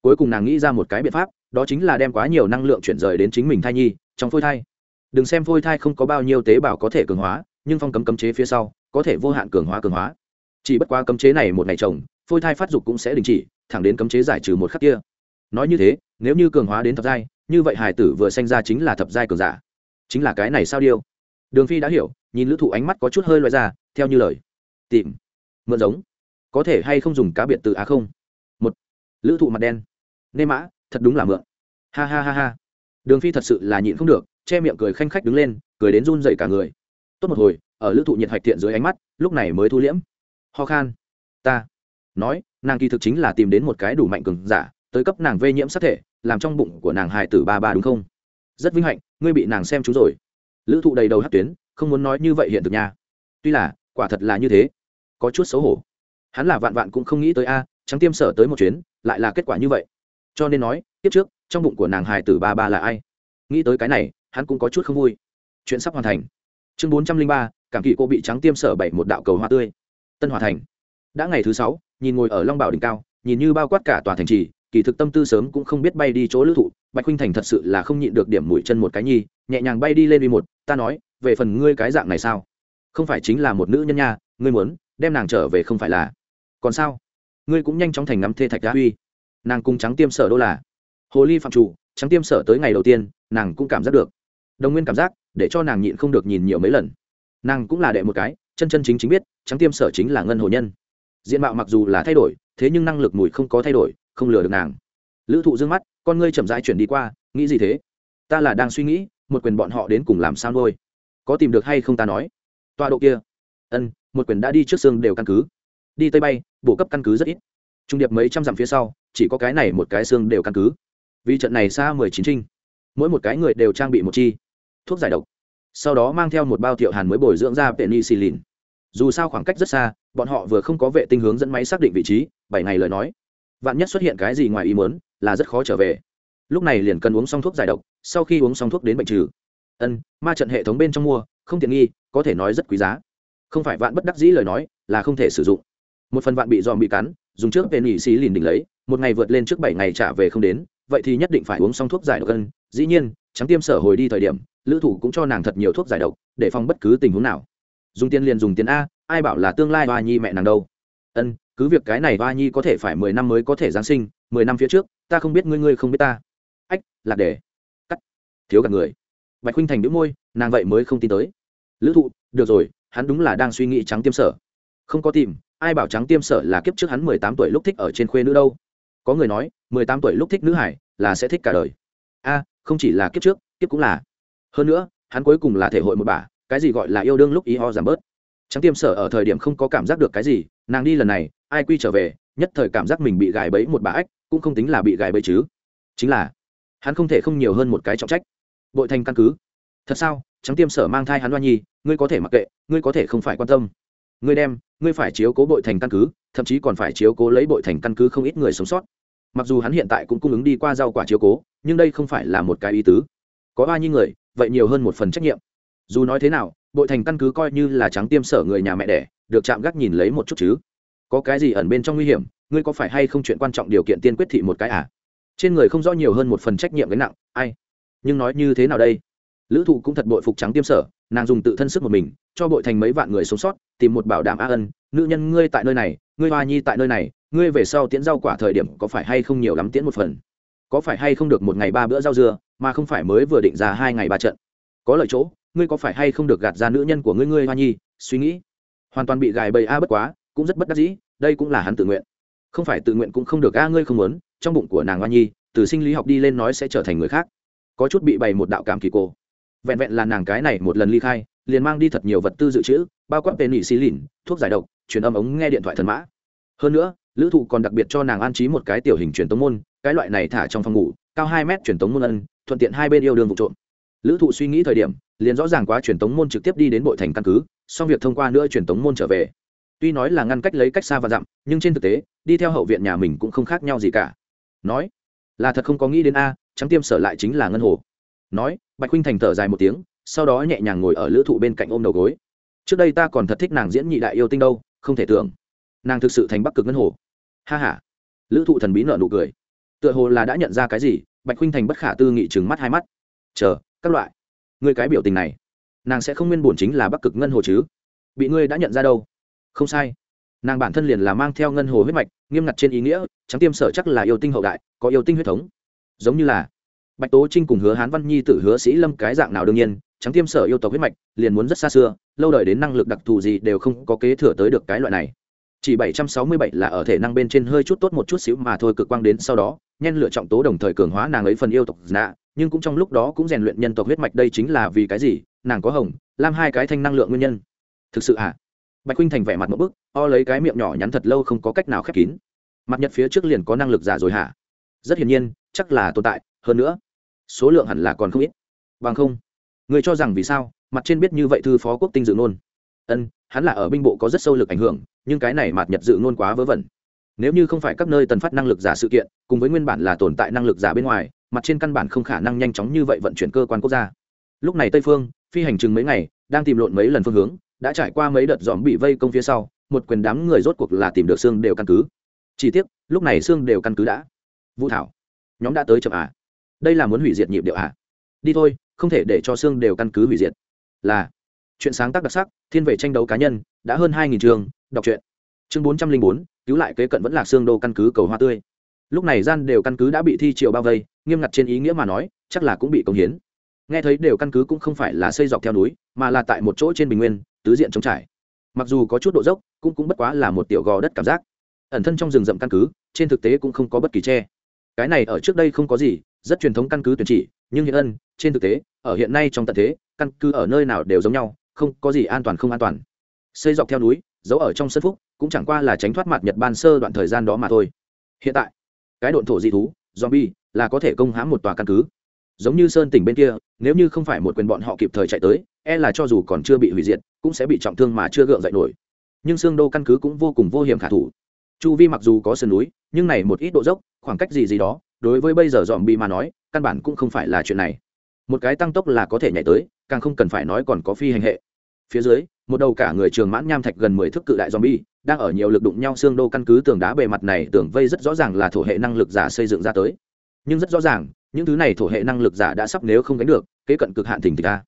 cuối cùng nàng nghĩ ra một cái biện pháp đó chính là đem quá nhiều năng lượng chuyển rời đến chính mình thai nhi trong phôi thai đừng xem phôi thai không có bao nhiêu tế bào có thể cường hóa nhưng phong cấm cấm chế phía sau có thể vô hạn cường hóa cường hóa chỉ bất quá cấm chế này một ngày trồng, phôi thai phát dục cũng sẽ đình chỉ thẳng đến cấm chế giải trừ một khắc kia nói như thế nếu như cường hóa đến thập giai như vậy hải tử vừa sanh ra chính là thập giai cường giả chính là cái này sao điêu đường phi đã hiểu nhìn lữ thụ ánh mắt có chút hơi loại ra theo như lời tìm mượn giống có thể hay không dùng cá biệt từ á không lữ thụ mặt đen nê mã thật đúng là mượn ha ha ha ha đường phi thật sự là nhịn không được che miệng cười khanh khách đứng lên cười đến run dậy cả người tốt một hồi ở lữ thụ nhiệt hạch thiện dưới ánh mắt lúc này mới thu liễm ho khan ta nói nàng kỳ thực chính là tìm đến một cái đủ mạnh cường giả tới cấp nàng vây nhiễm sát thể làm trong bụng của nàng hài tử ba ba đúng không rất vinh hạnh ngươi bị nàng xem chú rồi lữ thụ đầy đầu hát tuyến không muốn nói như vậy hiện thực nha tuy là quả thật là như thế có chút xấu hổ hắn là vạn vạn cũng không nghĩ tới a trắng tiêm sở tới một chuyến lại là kết quả như vậy cho nên nói tiếp trước trong bụng của nàng hài tử ba ba là ai nghĩ tới cái này hắn cũng có chút không vui chuyện sắp hoàn thành chương bốn trăm linh ba cảm kỵ cô bị trắng tiêm sở bảy một đạo cầu hoa tươi tân hòa thành đã ngày thứ sáu nhìn ngồi ở long bảo đỉnh cao nhìn như bao quát cả tòa thành trì kỳ thực tâm tư sớm cũng không biết bay đi chỗ lữ thụ bạch huynh thành thật sự là không nhịn được điểm mũi chân một cái nhi nhẹ nhàng bay đi lên uy một ta nói về phần ngươi cái dạng này sao không phải chính là một nữ nhân nha ngươi muốn đem nàng trở về không phải là còn sao ngươi cũng nhanh chóng thành ngắm thê thạch đá huy nàng cùng trắng tiêm sở đô là hồ ly phạm chủ trắng tiêm sở tới ngày đầu tiên nàng cũng cảm giác được đồng nguyên cảm giác để cho nàng nhịn không được nhìn nhiều mấy lần nàng cũng là đệ một cái chân chân chính chính biết trắng tiêm sở chính là ngân hồ nhân diện mạo mặc dù là thay đổi thế nhưng năng lực mùi không có thay đổi không lừa được nàng lữ thụ d ư ơ n g mắt con ngươi chậm rãi chuyển đi qua nghĩ gì thế ta là đang suy nghĩ một quyền bọn họ đến cùng làm sao nuôi có tìm được hay không ta nói tọa độ kia ân một quyền đã đi trước xương đều căn cứ đi tây bay bộ cấp căn cứ rất ít trung điệp mấy trăm dặm phía sau chỉ có cái này một cái xương đều căn cứ vì trận này xa mười chín trinh mỗi một cái người đều trang bị một chi thuốc giải độc sau đó mang theo một bao thiệu hàn mới bồi dưỡng ra penicillin dù sao khoảng cách rất xa bọn họ vừa không có vệ tinh hướng dẫn máy xác định vị trí bảy ngày lời nói vạn nhất xuất hiện cái gì ngoài ý muốn là rất khó trở về lúc này liền cần uống xong thuốc giải độc sau khi uống xong thuốc đến bệnh trừ ân ma trận hệ thống bên trong mua không tiện nghi có thể nói rất quý giá không phải vạn bất đắc dĩ lời nói là không thể sử dụng một phần vạn bị dòm bị cắn dùng trước về nỉ xí lìn đỉnh lấy một ngày vượt lên trước bảy ngày trả về không đến vậy thì nhất định phải uống xong thuốc giải độc cân dĩ nhiên trắng tiêm sở hồi đi thời điểm lữ thủ cũng cho nàng thật nhiều thuốc giải độc để phòng bất cứ tình huống nào dùng tiền liền dùng tiền a ai bảo là tương lai hoa nhi mẹ nàng đâu ân cứ việc cái này hoa nhi có thể phải mười năm mới có thể giáng sinh mười năm phía trước ta không biết ngươi ngươi không biết ta ách lạc để cắt thiếu cả người bạch huynh thành đĩu môi nàng vậy mới không tin tới lữ thụ được rồi hắn đúng là đang suy nghĩ trắng tiêm sở không có tìm ai bảo trắng tiêm sở là kiếp trước hắn mười tám tuổi lúc thích ở trên khuê nữ đâu có người nói mười tám tuổi lúc thích nữ hải là sẽ thích cả đời a không chỉ là kiếp trước kiếp cũng là hơn nữa hắn cuối cùng là thể hội một bà cái gì gọi là yêu đương lúc ý ho giảm bớt trắng tiêm sở ở thời điểm không có cảm giác được cái gì nàng đi lần này ai quy trở về nhất thời cảm giác mình bị gài bẫy một bà ách cũng không tính là bị gài bẫy chứ chính là hắn không thể không nhiều hơn một cái trọng trách bội thành căn cứ thật sao trắng tiêm sở mang thai hắn đoan nhi ngươi có thể mặc kệ ngươi có thể không phải quan tâm ngươi đem ngươi phải chiếu cố bội thành căn cứ thậm chí còn phải chiếu cố lấy bội thành căn cứ không ít người sống sót mặc dù hắn hiện tại cũng cung ứng đi qua rau quả chiếu cố nhưng đây không phải là một cái ý tứ có ba nhi người vậy nhiều hơn một phần trách nhiệm dù nói thế nào bội thành căn cứ coi như là trắng tiêm sở người nhà mẹ đẻ được chạm gác nhìn lấy một chút chứ có cái gì ẩn bên trong nguy hiểm ngươi có phải hay không chuyện quan trọng điều kiện tiên quyết thị một cái à trên người không rõ nhiều hơn một phần trách nhiệm gánh nặng ai nhưng nói như thế nào đây lữ thụ cũng thật bội phục trắng tiêm sở nàng dùng tự thân sức một mình cho bội thành mấy vạn người sống sót tìm một bảo đảm a ân nữ nhân ngươi tại nơi này ngươi hoa nhi tại nơi này ngươi về sau tiễn rau quả thời điểm có phải hay không nhiều lắm tiễn một phần có phải hay không được một ngày ba bữa rau dưa mà không phải mới vừa định ra hai ngày ba trận có lợi chỗ ngươi có phải hay không được gạt ra nữ nhân của ngươi ngươi hoa nhi suy nghĩ hoàn toàn bị gài bầy a bất quá cũng rất bất đắc dĩ đây cũng là hắn tự nguyện không phải tự nguyện cũng không được a ngươi không muốn trong bụng của nàng hoa nhi từ sinh lý học đi lên nói sẽ trở thành người khác có chút bị bày một đạo cảm kỳ cổ vẹn vẹn là nàng cái này một lần ly khai liền mang đi thật nhiều vật tư dự trữ bao quát tên nỉ xì lìn thuốc giải độc truyền âm ống nghe điện thoại thần mã hơn nữa lữ thụ còn đặc biệt cho nàng an trí một cái tiểu hình truyền tống môn cái loại này thả trong phòng ngủ cao hai mét truyền tống môn ân thuận tiện hai bên yêu đương vụ trộm lữ thụ suy nghĩ thời điểm liền rõ ràng quá truyền tống môn trực tiếp đi đến bội thành căn cứ xong việc thông qua nữa truyền tống môn trở về tuy nói là ngăn cách lấy cách xa và dặm nhưng trên thực tế đi theo hậu viện nhà mình cũng không khác nhau gì cả nói là thật không có nghĩ đến a trắng tiêm sở lại chính là ngân hồ nói bạch huynh thành thở dài một tiếng sau đó nhẹ nhàng ngồi ở lữ thụ bên cạnh ôm đầu gối trước đây ta còn thật thích nàng diễn nhị đại yêu tinh đâu không thể tưởng nàng thực sự thành bắc cực ngân hồ ha ha lữ thụ thần bí nợ nụ cười tựa hồ là đã nhận ra cái gì bạch huynh thành bất khả tư nghị trừng mắt hai mắt chờ các loại người cái biểu tình này nàng sẽ không nguyên bổn chính là bắc cực ngân hồ chứ bị ngươi đã nhận ra đâu không sai nàng bản thân liền là mang theo ngân hồ huyết mạch nghiêm ngặt trên ý nghĩa trắng tiêm sở chắc là yêu tinh hậu đại có yêu tinh huyết thống giống như là bạch tố trinh cùng hứa hán văn nhi tự hứa sĩ lâm cái dạng nào đương nhiên trắng tiêm sở yêu tộc huyết mạch liền muốn rất xa xưa lâu đời đến năng lực đặc thù gì đều không có kế thừa tới được cái loại này chỉ bảy trăm sáu mươi bảy là ở thể năng bên trên hơi chút tốt một chút xíu mà thôi cực quang đến sau đó nhen lựa trọng tố đồng thời cường hóa nàng ấy phần yêu tộc nạ, dạ, nhưng cũng trong lúc đó cũng rèn luyện nhân tộc huyết mạch đây chính là vì cái gì nàng có hồng làm hai cái thanh năng lượng nguyên nhân thực sự à bạch huynh thành vẻ mặt một bức o lấy cái miệng nhỏ nhắn thật lâu không có cách nào khép kín mặt nhật phía trước liền có năng lực giả rồi hả rất hiển nhiên chắc là tồn tại hơn nữa số lượng hẳn là còn không ít bằng không người cho rằng vì sao mặt trên biết như vậy thư phó quốc tinh dự ngôn ân hắn là ở binh bộ có rất sâu lực ảnh hưởng nhưng cái này mạt nhật dự ngôn quá vớ vẩn nếu như không phải các nơi tần phát năng lực giả sự kiện cùng với nguyên bản là tồn tại năng lực giả bên ngoài mặt trên căn bản không khả năng nhanh chóng như vậy vận chuyển cơ quan quốc gia lúc này tây phương phi hành chừng mấy ngày đang tìm lộn mấy lần phương hướng đã trải qua mấy đợt dòm bị vây công phía sau một quyền đám người rốt cuộc là tìm được xương đều căn cứ chỉ tiếc lúc này xương đều căn cứ đã vũ thảo nhóm đã tới chậm à đây là muốn hủy diệt nhịp điệu ạ à? đi thôi không thể để cho xương đều căn cứ hủy diệt là chuyện sáng tác đặc sắc thiên vệ tranh đấu cá nhân đã hơn hai nghìn trường đọc truyện chương bốn trăm linh bốn cứu lại kế cận vẫn là xương đô căn cứ cầu hoa tươi lúc này gian đều căn cứ đã bị thi triều bao vây nghiêm ngặt trên ý nghĩa mà nói chắc là cũng bị công hiến nghe thấy đều căn cứ cũng không phải là xây dọc theo núi mà là tại một chỗ trên bình nguyên tứ diện trống trải mặc dù có chút độ dốc cũng cũng bất quá là một tiểu gò đất cảm giác ẩn thân trong rừng rậm căn cứ trên thực tế cũng không có bất kỳ tre cái này ở trước đây không có gì rất truyền thống căn cứ tuyển chỉ nhưng hiện ân trên thực tế ở hiện nay trong tận thế căn cứ ở nơi nào đều giống nhau không có gì an toàn không an toàn xây dọc theo núi giấu ở trong sân phúc cũng chẳng qua là tránh thoát mặt nhật ban sơ đoạn thời gian đó mà thôi hiện tại cái độn thổ dị thú zombie là có thể công hãm một tòa căn cứ giống như sơn tỉnh bên kia nếu như không phải một quyền bọn họ kịp thời chạy tới e là cho dù còn chưa bị hủy diệt cũng sẽ bị trọng thương mà chưa gượng dậy nổi nhưng xương đô căn cứ cũng vô cùng vô hiểm khả thủ chu vi mặc dù có sườn núi nhưng này một ít độ dốc khoảng cách gì gì đó đối với bây giờ dòm bi mà nói căn bản cũng không phải là chuyện này một cái tăng tốc là có thể nhảy tới càng không cần phải nói còn có phi hành hệ phía dưới một đầu cả người trường mãn nham thạch gần mười thước cự đại bi đang ở nhiều lực đụng nhau xương đô căn cứ tường đá bề mặt này tưởng vây rất rõ ràng là thổ hệ năng lực giả xây dựng ra tới nhưng rất rõ ràng những thứ này thổ hệ năng lực giả đã sắp nếu không gánh được kế cận cực hạn thỉnh thịch ta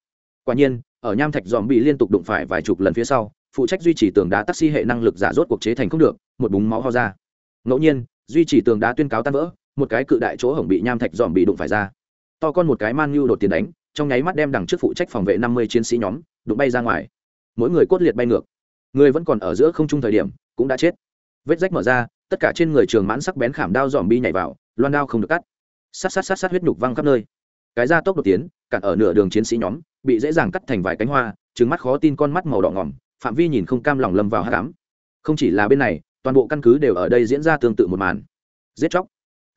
quả nhiên ở nham thạch dòm bi liên tục đụng phải vài chục lần phía sau phụ trách duy trì tường đá taxi hệ năng lực giả rốt cuộc chế thành không được một búng máu ho ra ngẫu nhiên duy trì tường đá tuyên cáo tan vỡ một cái cự đại chỗ hổng bị nham thạch dòm bị đụng phải ra to con một cái man nhu đột tiền đánh trong nháy mắt đem đằng trước phụ trách phòng vệ năm mươi chiến sĩ nhóm đụng bay ra ngoài mỗi người cốt liệt bay ngược người vẫn còn ở giữa không trung thời điểm cũng đã chết vết rách mở ra tất cả trên người trường mãn sắc bén khảm đao dòm bi nhảy vào loan đao không được cắt sát sát sát sát huyết nhục văng khắp nơi cái da tốc đột tiến cản ở nửa đường chiến sĩ nhóm bị dễ dàng cắt thành vài cánh hoa trứng mắt khó tin con mắt màu đỏ ngỏm phạm vi nhìn không cam lòng lâm vào hát cám không chỉ là bên này toàn bộ căn cứ đều ở đây diễn ra tương tự một màn giết chóc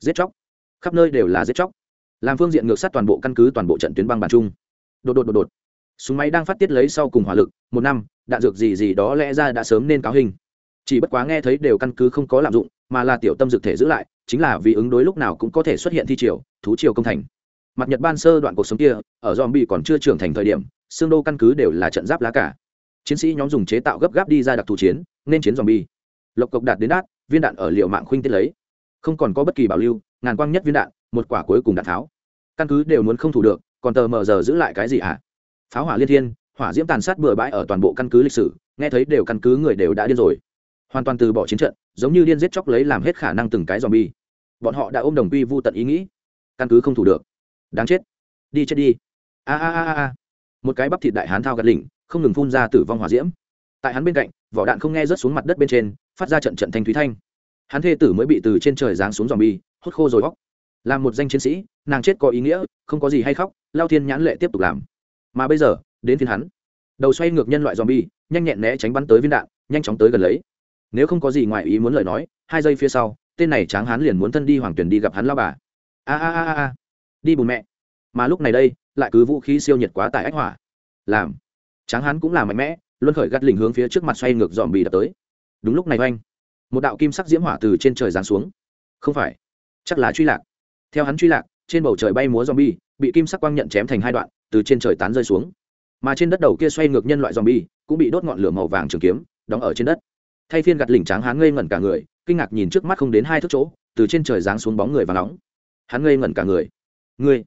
giết chóc khắp nơi đều là giết chóc làm phương diện ngược sát toàn bộ căn cứ toàn bộ trận tuyến băng bàn chung đột đột đột đột súng máy đang phát tiết lấy sau cùng hỏa lực một năm đạn dược gì gì đó lẽ ra đã sớm nên cáo hình chỉ bất quá nghe thấy đều căn cứ không có lạm dụng mà là tiểu tâm dược thể giữ lại chính là vì ứng đối lúc nào cũng có thể xuất hiện thi triều thú triều công thành mặt nhật ban sơ đoạn cuộc sống kia ở dòm bị còn chưa trưởng thành thời điểm xương đô căn cứ đều là trận giáp lá cả chiến sĩ nhóm dùng chế tạo gấp gáp đi ra đặc thù chiến nên chiến dòm bi lộc cộc đạt đến đát viên đạn ở liệu mạng khuynh tiết lấy không còn có bất kỳ bảo lưu ngàn quang nhất viên đạn một quả cuối cùng đạn tháo căn cứ đều muốn không thủ được còn tờ mờ giờ giữ lại cái gì ạ pháo hỏa liên thiên hỏa diễm tàn sát bừa bãi ở toàn bộ căn cứ lịch sử nghe thấy đều căn cứ người đều đã điên rồi hoàn toàn từ bỏ chiến trận giống như điên giết chóc lấy làm hết khả năng từng cái dòm bi bọn họ đã ôm đồng quy vô tận ý nghĩ căn cứ không thủ được đáng chết đi chết đi a a a a một cái bắp thịt đại hán thao gạt lỉnh không ngừng phun ra tử vong hỏa diễm tại hắn bên cạnh vỏ đạn không nghe rớt xuống mặt đất bên trên phát ra trận trận thanh thúy thanh hắn thê tử mới bị từ trên trời giáng xuống dòm bi hút khô rồi góc làm một danh chiến sĩ nàng chết có ý nghĩa không có gì hay khóc lao thiên nhãn lệ tiếp tục làm mà bây giờ đến thiên hắn đầu xoay ngược nhân loại dòm bi nhanh nhẹn né tránh bắn tới viên đạn nhanh chóng tới gần lấy nếu không có gì ngoài ý muốn lời nói hai giây phía sau tên này tráng hắn liền muốn thân đi hoàng tuyển đi gặp hắn lao bà a a a a đi bùn mẹ mà lúc này đây lại cứ vũ khí siêu nhiệt quá tại ách hỏa làm tráng hắn cũng là mạnh mẽ luôn khởi gắt lình hướng phía trước mặt xoay ngược dòm bì đập tới đúng lúc này oanh một đạo kim sắc diễm hỏa từ trên trời giáng xuống không phải chắc là truy lạc theo hắn truy lạc trên bầu trời bay múa zombie bị kim sắc quang nhận chém thành hai đoạn từ trên trời tán rơi xuống mà trên đất đầu kia xoay ngược nhân loại zombie cũng bị đốt ngọn lửa màu vàng trường kiếm đóng ở trên đất thay phiên gạt lỉnh tráng hắn ngây ngẩn cả người kinh ngạc nhìn trước mắt không đến hai thước chỗ từ trên trời giáng xuống bóng người và nóng hắn ngây ngẩn cả người ngươi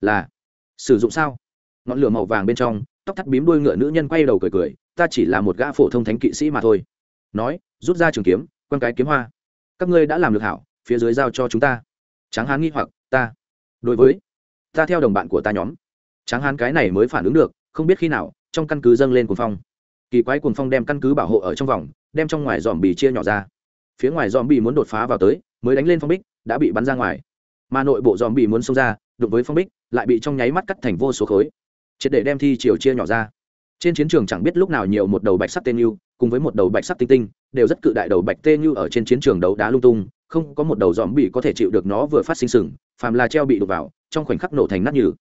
là sử dụng sao ngọn lửa màu vàng bên trong tóc thắt bím đuôi ngựa nữ nhân quay đầu cười cười ta chỉ là một gã phổ thông thánh kỵ sĩ mà thôi nói rút ra trường kiếm quan cái kiếm hoa các ngươi đã làm được hảo phía dưới giao cho chúng ta tráng hán nghi hoặc ta đối với ta theo đồng bạn của ta nhóm tráng hán cái này mới phản ứng được không biết khi nào trong căn cứ dâng lên cuồng phong kỳ quái cuồng phong đem căn cứ bảo hộ ở trong vòng đem trong ngoài dòm bì chia nhỏ ra phía ngoài dòm bì muốn đột phá vào tới mới đánh lên phong bích đã bị bắn ra ngoài mà nội bộ dòm bì muốn xông ra đụng với phong bích lại bị trong nháy mắt cắt thành vô số khối triệt để đem thi chiều chia nhỏ ra trên chiến trường chẳng biết lúc nào nhiều một đầu bạch sắt tên yêu cùng với một đầu bạch sắc tinh tinh đều rất cự đại đầu bạch tê như ở trên chiến trường đấu đá lung tung không có một đầu dòm bị có thể chịu được nó vừa phát sinh sừng phàm là treo bị đụng vào trong khoảnh khắc nổ thành nát như.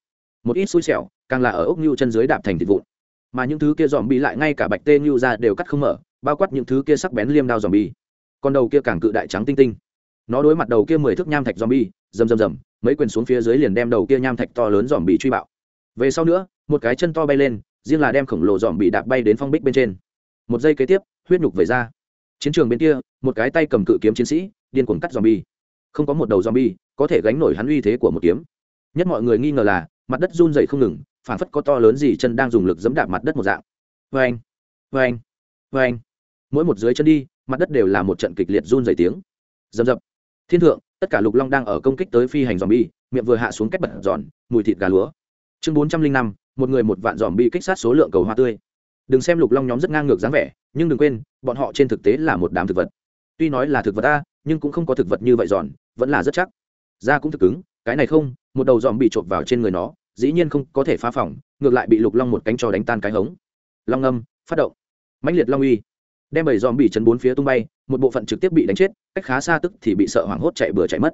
một ít xui xẻo càng là ở ốc như chân dưới đạp thành thịt vụn mà những thứ kia dòm bị lại ngay cả bạch tê như ra đều cắt không mở bao quát những thứ kia sắc bén liêm đao dòm bi con đầu kia càng cự đại trắng tinh tinh nó đối mặt đầu kia mười thước nham thạch dòm bi rầm rầm rầm mấy quyền xuống phía dưới liền đem đầu kia nham thạch to lớn dòm bị truy bạo về sau nữa một cái chân to bay lên riêng là đem khổng lồ dòm bị đạp bay đến phong bích bên trên một giây kế tiếp huyết nhục về ra chiến trường bên kia một cái tay cầm cự kiếm chiến sĩ điên cuồng cắt zombie không có một đầu zombie có thể gánh nổi hắn uy thế của một kiếm nhất mọi người nghi ngờ là mặt đất run dày không ngừng phản phất có to lớn gì chân đang dùng lực dẫm đạp mặt đất một dạng vê anh vê anh vê anh mỗi một dưới chân đi mặt đất đều là một trận kịch liệt run dày tiếng dầm dập thiên thượng tất cả lục long đang ở công kích tới phi hành dòm bi miệng vừa hạ xuống cách bật giòn mùi thịt gà lúa chương bốn trăm linh năm một người một vạn dòm bi kích sát số lượng cầu hoa tươi đừng xem lục long nhóm rất ngang ngược dáng vẻ nhưng đừng quên bọn họ trên thực tế là một đám thực vật tuy nói là thực vật ta nhưng cũng không có thực vật như vậy giòn vẫn là rất chắc da cũng thực cứng cái này không một đầu dòm bị trộm vào trên người nó dĩ nhiên không có thể phá phỏng ngược lại bị lục long một cánh trò đánh tan cái hống long âm phát động mãnh liệt long uy đem bảy dòm bị chấn bốn phía tung bay một bộ phận trực tiếp bị đánh chết cách khá xa tức thì bị sợ hoảng hốt chạy bừa chạy mất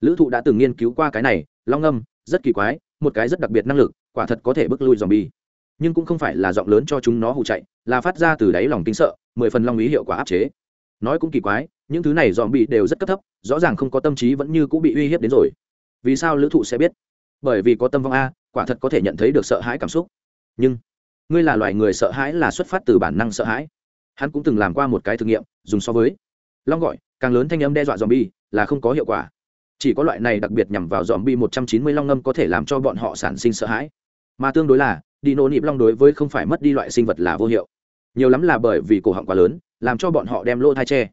lữ thụ đã từng nghiên cứu qua cái này long âm rất kỳ quái một cái rất đặc biệt năng lực quả thật có thể bước lui dòm bi nhưng cũng không phải là giọng lớn cho chúng nó hù chạy là phát ra từ đáy lòng kinh sợ mười phần long ý hiệu quả áp chế nói cũng kỳ quái những thứ này dòm bị đều rất cấp thấp rõ ràng không có tâm trí vẫn như cũng bị uy hiếp đến rồi vì sao lữ thụ sẽ biết bởi vì có tâm vong a quả thật có thể nhận thấy được sợ hãi cảm xúc nhưng ngươi là loài người sợ hãi là xuất phát từ bản năng sợ hãi hắn cũng từng làm qua một cái thử nghiệm dùng so với long gọi càng lớn thanh âm đe dọa dòm bi là không có hiệu quả chỉ có loại này đặc biệt nhằm vào dòm bi một trăm chín mươi long âm có thể làm cho bọn họ sản sinh sợ hãi mà tương đối là đi nô nịp long đối với không phải mất đi loại sinh vật là vô hiệu nhiều lắm là bởi vì cổ họng quá lớn làm cho bọn họ đem lỗ thai tre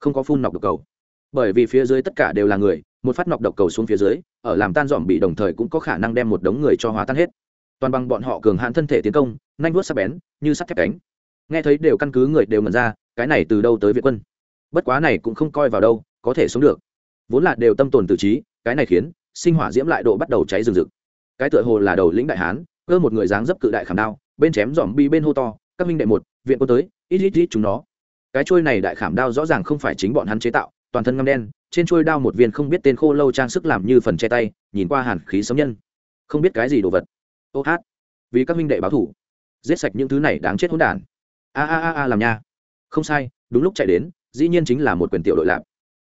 không có phun nọc độc cầu bởi vì phía dưới tất cả đều là người một phát nọc độc cầu xuống phía dưới ở làm tan dòm bị đồng thời cũng có khả năng đem một đống người cho hóa tan hết toàn bằng bọn họ cường hãn thân thể tiến công nhanh vuốt sắc bén như sắt thép cánh nghe thấy đều căn cứ người đều ngẩn ra cái này từ đâu tới việt quân bất quá này cũng không coi vào đâu có thể sống được vốn là đều tâm tồn tự trí cái này khiến sinh hỏa diễm lại độ bắt đầu cháy rừng rực cái tựa hồ là đầu lĩnh đại hán cơ một người dáng dấp cự đại khảm đao bên chém dòm bi bên hô to các minh đệ một viện quân tới ít ít ít chúng nó cái trôi này đại khảm đao rõ ràng không phải chính bọn hắn chế tạo toàn thân ngâm đen trên trôi đao một viên không biết tên khô lâu trang sức làm như phần che tay nhìn qua hàn khí sống nhân không biết cái gì đồ vật ô hát vì các minh đệ báo thủ giết sạch những thứ này đáng chết hỗn đản a a a a làm nha không sai đúng lúc chạy đến dĩ nhiên chính là một quyền tiểu đội lạp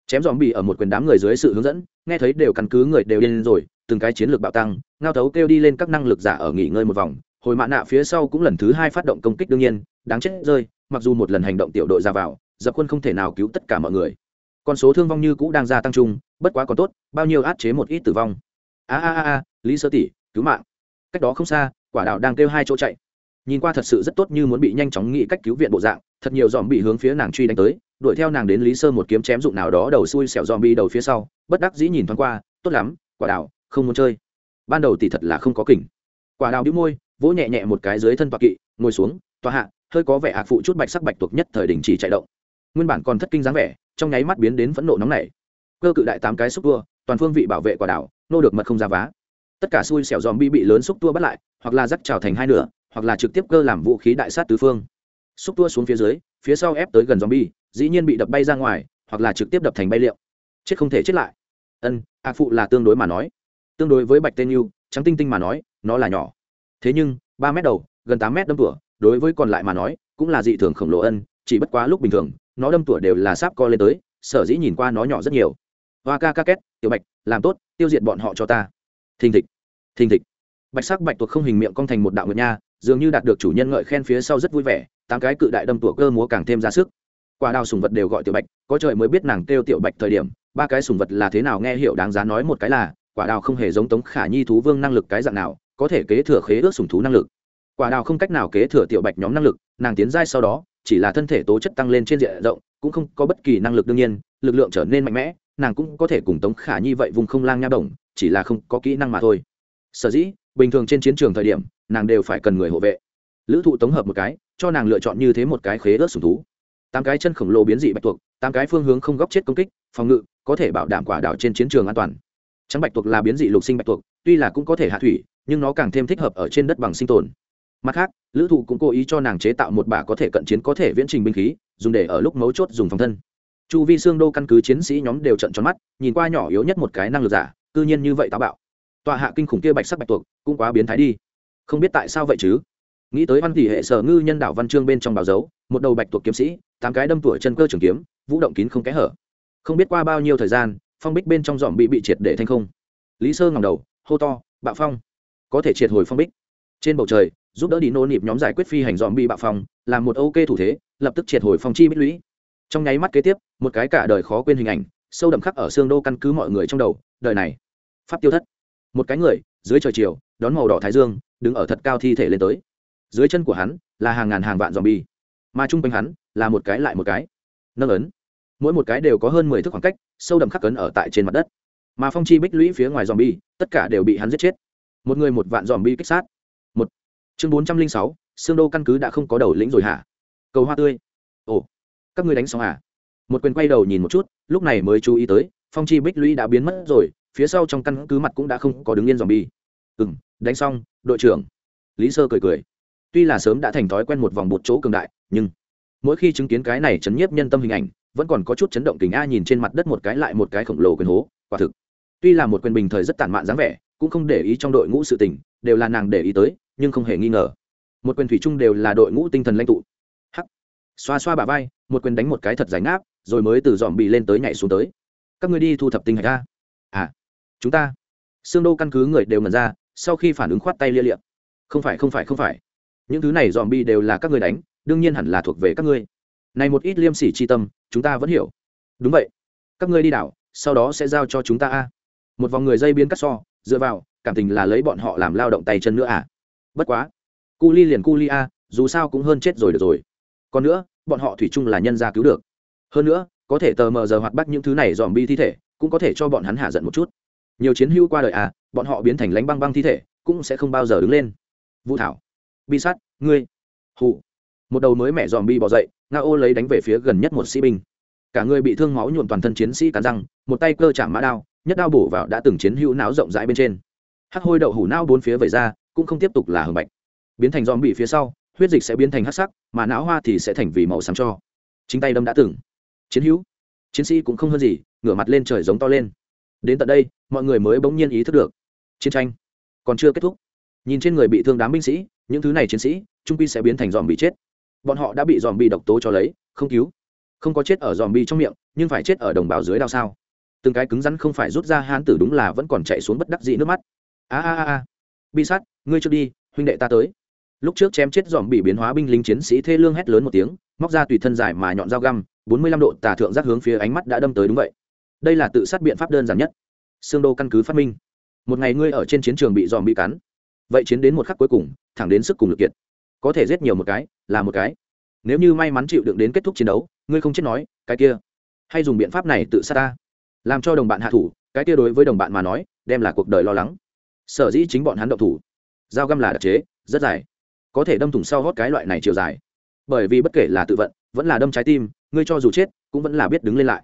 chém dòm bị ở một quyền đám người dưới sự hướng dẫn nghe thấy đều căn cứ người đều điên rồi từng cái chiến lược bạo tăng ngao thấu kêu đi lên các năng lực giả ở nghỉ ngơi một vòng hồi mạ nạ phía sau cũng lần thứ hai phát động công kích đương nhiên đáng chết rơi mặc dù một lần hành động tiểu đội ra vào dập quân không thể nào cứu tất cả mọi người con số thương vong như cũ đang gia tăng chung bất quá còn tốt bao nhiêu át chế một ít tử vong a a a lý sơ tỷ cứu mạng cách đó không xa quả đảo đang kêu hai chỗ chạy nhìn qua thật sự rất tốt như muốn bị nhanh chóng nghĩ cách cứu viện bộ dạng thật nhiều dòm bị hướng phía nàng truy đánh tới đuổi theo nàng đến lý sơ một kiếm chém dụng nào đó đầu xuôi xẻo dòm bị đầu phía sau bất đắc dĩ nhìn thoáng qua tốt lắm quả đảo không muốn chơi ban đầu tỷ thật là không có kỉnh quả đào đĩu môi vỗ nhẹ nhẹ một cái dưới thân toạc kỵ ngồi xuống tòa hạ hơi có vẻ ạc phụ chút bạch sắc bạch tuộc nhất thời đình chỉ chạy động nguyên bản còn thất kinh dáng vẻ trong nháy mắt biến đến phẫn nộ nóng nảy cơ cự đại tám cái xúc tua toàn phương vị bảo vệ quả đào nô được mật không ra vá tất cả xui xẻo dòm bi bị lớn xúc tua bắt lại hoặc là rắc trào thành hai nửa hoặc là trực tiếp cơ làm vũ khí đại sát tứ phương xúc tua xuống phía dưới phía sau ép tới gần dòm bi dĩ nhiên bị đập bay ra ngoài hoặc là trực tiếp đập thành bay liệu chết không thể chết lại ân ạc phụ là tương đối mà nói tương đối với bạch tên yêu trắng tinh tinh mà nói nó là nhỏ thế nhưng ba mét đầu gần tám mét đâm tủa đối với còn lại mà nói cũng là dị thường khổng lồ ân chỉ bất quá lúc bình thường nó đâm tủa đều là sáp co lên tới sở dĩ nhìn qua nó nhỏ rất nhiều hoa ca ca két tiểu bạch làm tốt tiêu diệt bọn họ cho ta thình thịch thình thịch bạch sắc bạch tuộc không hình miệng cong thành một đạo nguyệt nha dường như đạt được chủ nhân ngợi khen phía sau rất vui vẻ tám cái cự đại đâm tủa cơ múa càng thêm ra sức quả đào sùng vật đều gọi tiểu bạch có trời mới biết nàng kêu tiểu bạch thời điểm ba cái sùng vật là thế nào nghe hiểu đáng giá nói một cái là quả đào không hề giống tống khả nhi thú vương năng lực cái dạng nào có thể kế thừa khế ước sùng thú năng lực quả đào không cách nào kế thừa tiểu bạch nhóm năng lực nàng tiến giai sau đó chỉ là thân thể tố chất tăng lên trên diện rộng cũng không có bất kỳ năng lực đương nhiên lực lượng trở nên mạnh mẽ nàng cũng có thể cùng tống khả nhi vậy vùng không lang nha đồng chỉ là không có kỹ năng mà thôi sở dĩ bình thường trên chiến trường thời điểm nàng đều phải cần người hộ vệ lữ thụ tống hợp một cái cho nàng lựa chọn như thế một cái khế ớt sùng thú tám cái chân khổng lồ biến dị bạch tuộc tám cái phương hướng không góc chết công kích phòng ngự có thể bảo đảm quả đảo trên chiến trường an toàn trắng bạch tuộc là biến dị lục sinh bạch tuộc tuy là cũng có thể hạ thủy nhưng nó càng thêm thích hợp ở trên đất bằng sinh tồn mặt khác lữ thụ cũng cố ý cho nàng chế tạo một bả có thể cận chiến có thể viễn trình binh khí dùng để ở lúc mấu chốt dùng phòng thân chu vi xương đô căn cứ chiến sĩ nhóm đều trận tròn mắt nhìn qua nhỏ yếu nhất một cái năng lực giả cư nhiên như vậy táo bạo tòa hạ kinh khủng kia bạch sắc bạch tuộc cũng quá biến thái đi không biết tại sao vậy chứ nghĩ tới văn tỷ hệ sở ngư nhân đảo văn chương bên trong báo dấu một đầu bạch tuộc kiếm sĩ tám cái đâm tuổi chân cơ trường kiếm vũ động kín không kẽ hở không biết qua bao nhiêu thời gian phong bích bên trong dòm bị bị triệt để thành không lý sơ ngầm đầu hô to bạo phong có thể triệt hồi phong bích trên bầu trời giúp đỡ đi nô nịp nhóm giải quyết phi hành dòm bị bạo phong làm một ok thủ thế lập tức triệt hồi phong chi bích lũy trong nháy mắt kế tiếp một cái cả đời khó quên hình ảnh sâu đậm khắc ở xương đô căn cứ mọi người trong đầu đời này pháp tiêu thất một cái người dưới trời chiều đón màu đỏ thái dương đứng ở thật cao thi thể lên tới dưới chân của hắn là hàng ngàn hàng vạn dòm bi mà chung quanh hắn là một cái lại một cái nâng ấn mỗi một cái đều có hơn mười thước khoảng cách sâu đậm khắc cấn ở tại trên mặt đất mà phong chi bích lũy phía ngoài dòm bi tất cả đều bị hắn giết chết một người một vạn dòm bi kích sát một chương bốn trăm linh sáu xương đô căn cứ đã không có đầu lĩnh rồi hả cầu hoa tươi ồ các người đánh xong hả à? một quyền quay đầu nhìn một chút lúc này mới chú ý tới phong chi bích lũy đã biến mất rồi phía sau trong căn cứ mặt cũng đã không có đứng yên dòm bi ừ m đánh xong đội trưởng lý sơ cười cười tuy là sớm đã thành thói quen một vòng bột chỗ cường đại nhưng mỗi khi chứng kiến cái này chấn nhiếp nhân tâm hình ảnh vẫn còn có chút chấn động tình a nhìn trên mặt đất một cái lại một cái khổng lồ quyền hố quả thực tuy là một quyền bình thời rất tản mạn dáng vẻ cũng không để ý trong đội ngũ sự tình đều là nàng để ý tới nhưng không hề nghi ngờ một quyền thủy chung đều là đội ngũ tinh thần lãnh tụ hắc xoa xoa bà vai một quyền đánh một cái thật giải áp rồi mới từ dòm bị lên tới nhảy xuống tới các người đi thu thập tinh hạch ra à chúng ta xương đô căn cứ người đều ngần ra sau khi phản ứng khoát tay lia liệm không phải không phải không phải những thứ này dòm bi đều là các người đánh đương nhiên hẳn là thuộc về các ngươi này một ít liêm sỉ chi tâm chúng ta vẫn hiểu đúng vậy các ngươi đi đảo sau đó sẽ giao cho chúng ta a một vòng người dây biến cắt so dựa vào cảm tình là lấy bọn họ làm lao động tay chân nữa à bất quá cu ly liền cu ly a dù sao cũng hơn chết rồi được rồi còn nữa bọn họ thủy chung là nhân gia cứu được hơn nữa có thể tờ mờ giờ hoạt bắt những thứ này dòm bi thi thể cũng có thể cho bọn hắn hạ giận một chút nhiều chiến hưu qua đời à bọn họ biến thành lánh băng băng thi thể cũng sẽ không bao giờ đứng lên vũ thảo bi sát ngươi hụ một đầu mới mẹ dòm bi bỏ dậy nga ô lấy đánh về phía gần nhất một sĩ binh cả người bị thương máu nhuộm toàn thân chiến sĩ cắn răng một tay cơ chạm mã đao nhất đao bổ vào đã từng chiến hữu não rộng rãi bên trên hắc hôi đậu hủ não bốn phía vẩy ra cũng không tiếp tục là hầm bạch biến thành dòm bị phía sau huyết dịch sẽ biến thành hắc sắc mà não hoa thì sẽ thành vì màu sáng cho chính tay đâm đã từng chiến hữu chiến sĩ cũng không hơn gì ngửa mặt lên trời giống to lên đến tận đây mọi người mới bỗng nhiên ý thức được chiến tranh còn chưa kết thúc nhìn trên người bị thương đám binh sĩ những thứ này chiến sĩ trung quy sẽ biến thành dòm bị chết bọn họ đã bị dòm bi độc tố cho lấy không cứu không có chết ở dòm bi trong miệng nhưng phải chết ở đồng bào dưới đao sao từng cái cứng rắn không phải rút ra hán tử đúng là vẫn còn chạy xuống bất đắc dị nước mắt a a a bi sát ngươi trước đi huynh đệ ta tới lúc trước chém chết dòm bị biến hóa binh lính chiến sĩ thê lương hét lớn một tiếng móc ra tùy thân dài mà nhọn dao găm bốn mươi lăm độ tà thượng giác hướng phía ánh mắt đã đâm tới đúng vậy đây là tự sát biện pháp đơn giản nhất xương đô căn cứ phát minh một ngày ngươi ở trên chiến trường bị dòm bị cắn vậy chiến đến một khắc cuối cùng thẳng đến sức cùng lực kiệt có thể giết nhiều một cái là một cái nếu như may mắn chịu đựng đến kết thúc chiến đấu ngươi không chết nói cái kia hay dùng biện pháp này tự sát ta làm cho đồng bạn hạ thủ cái kia đối với đồng bạn mà nói đem là cuộc đời lo lắng sở dĩ chính bọn hắn động thủ dao găm là đặc chế rất dài có thể đâm thủng sau hót cái loại này chiều dài bởi vì bất kể là tự vận vẫn là đâm trái tim ngươi cho dù chết cũng vẫn là biết đứng lên lại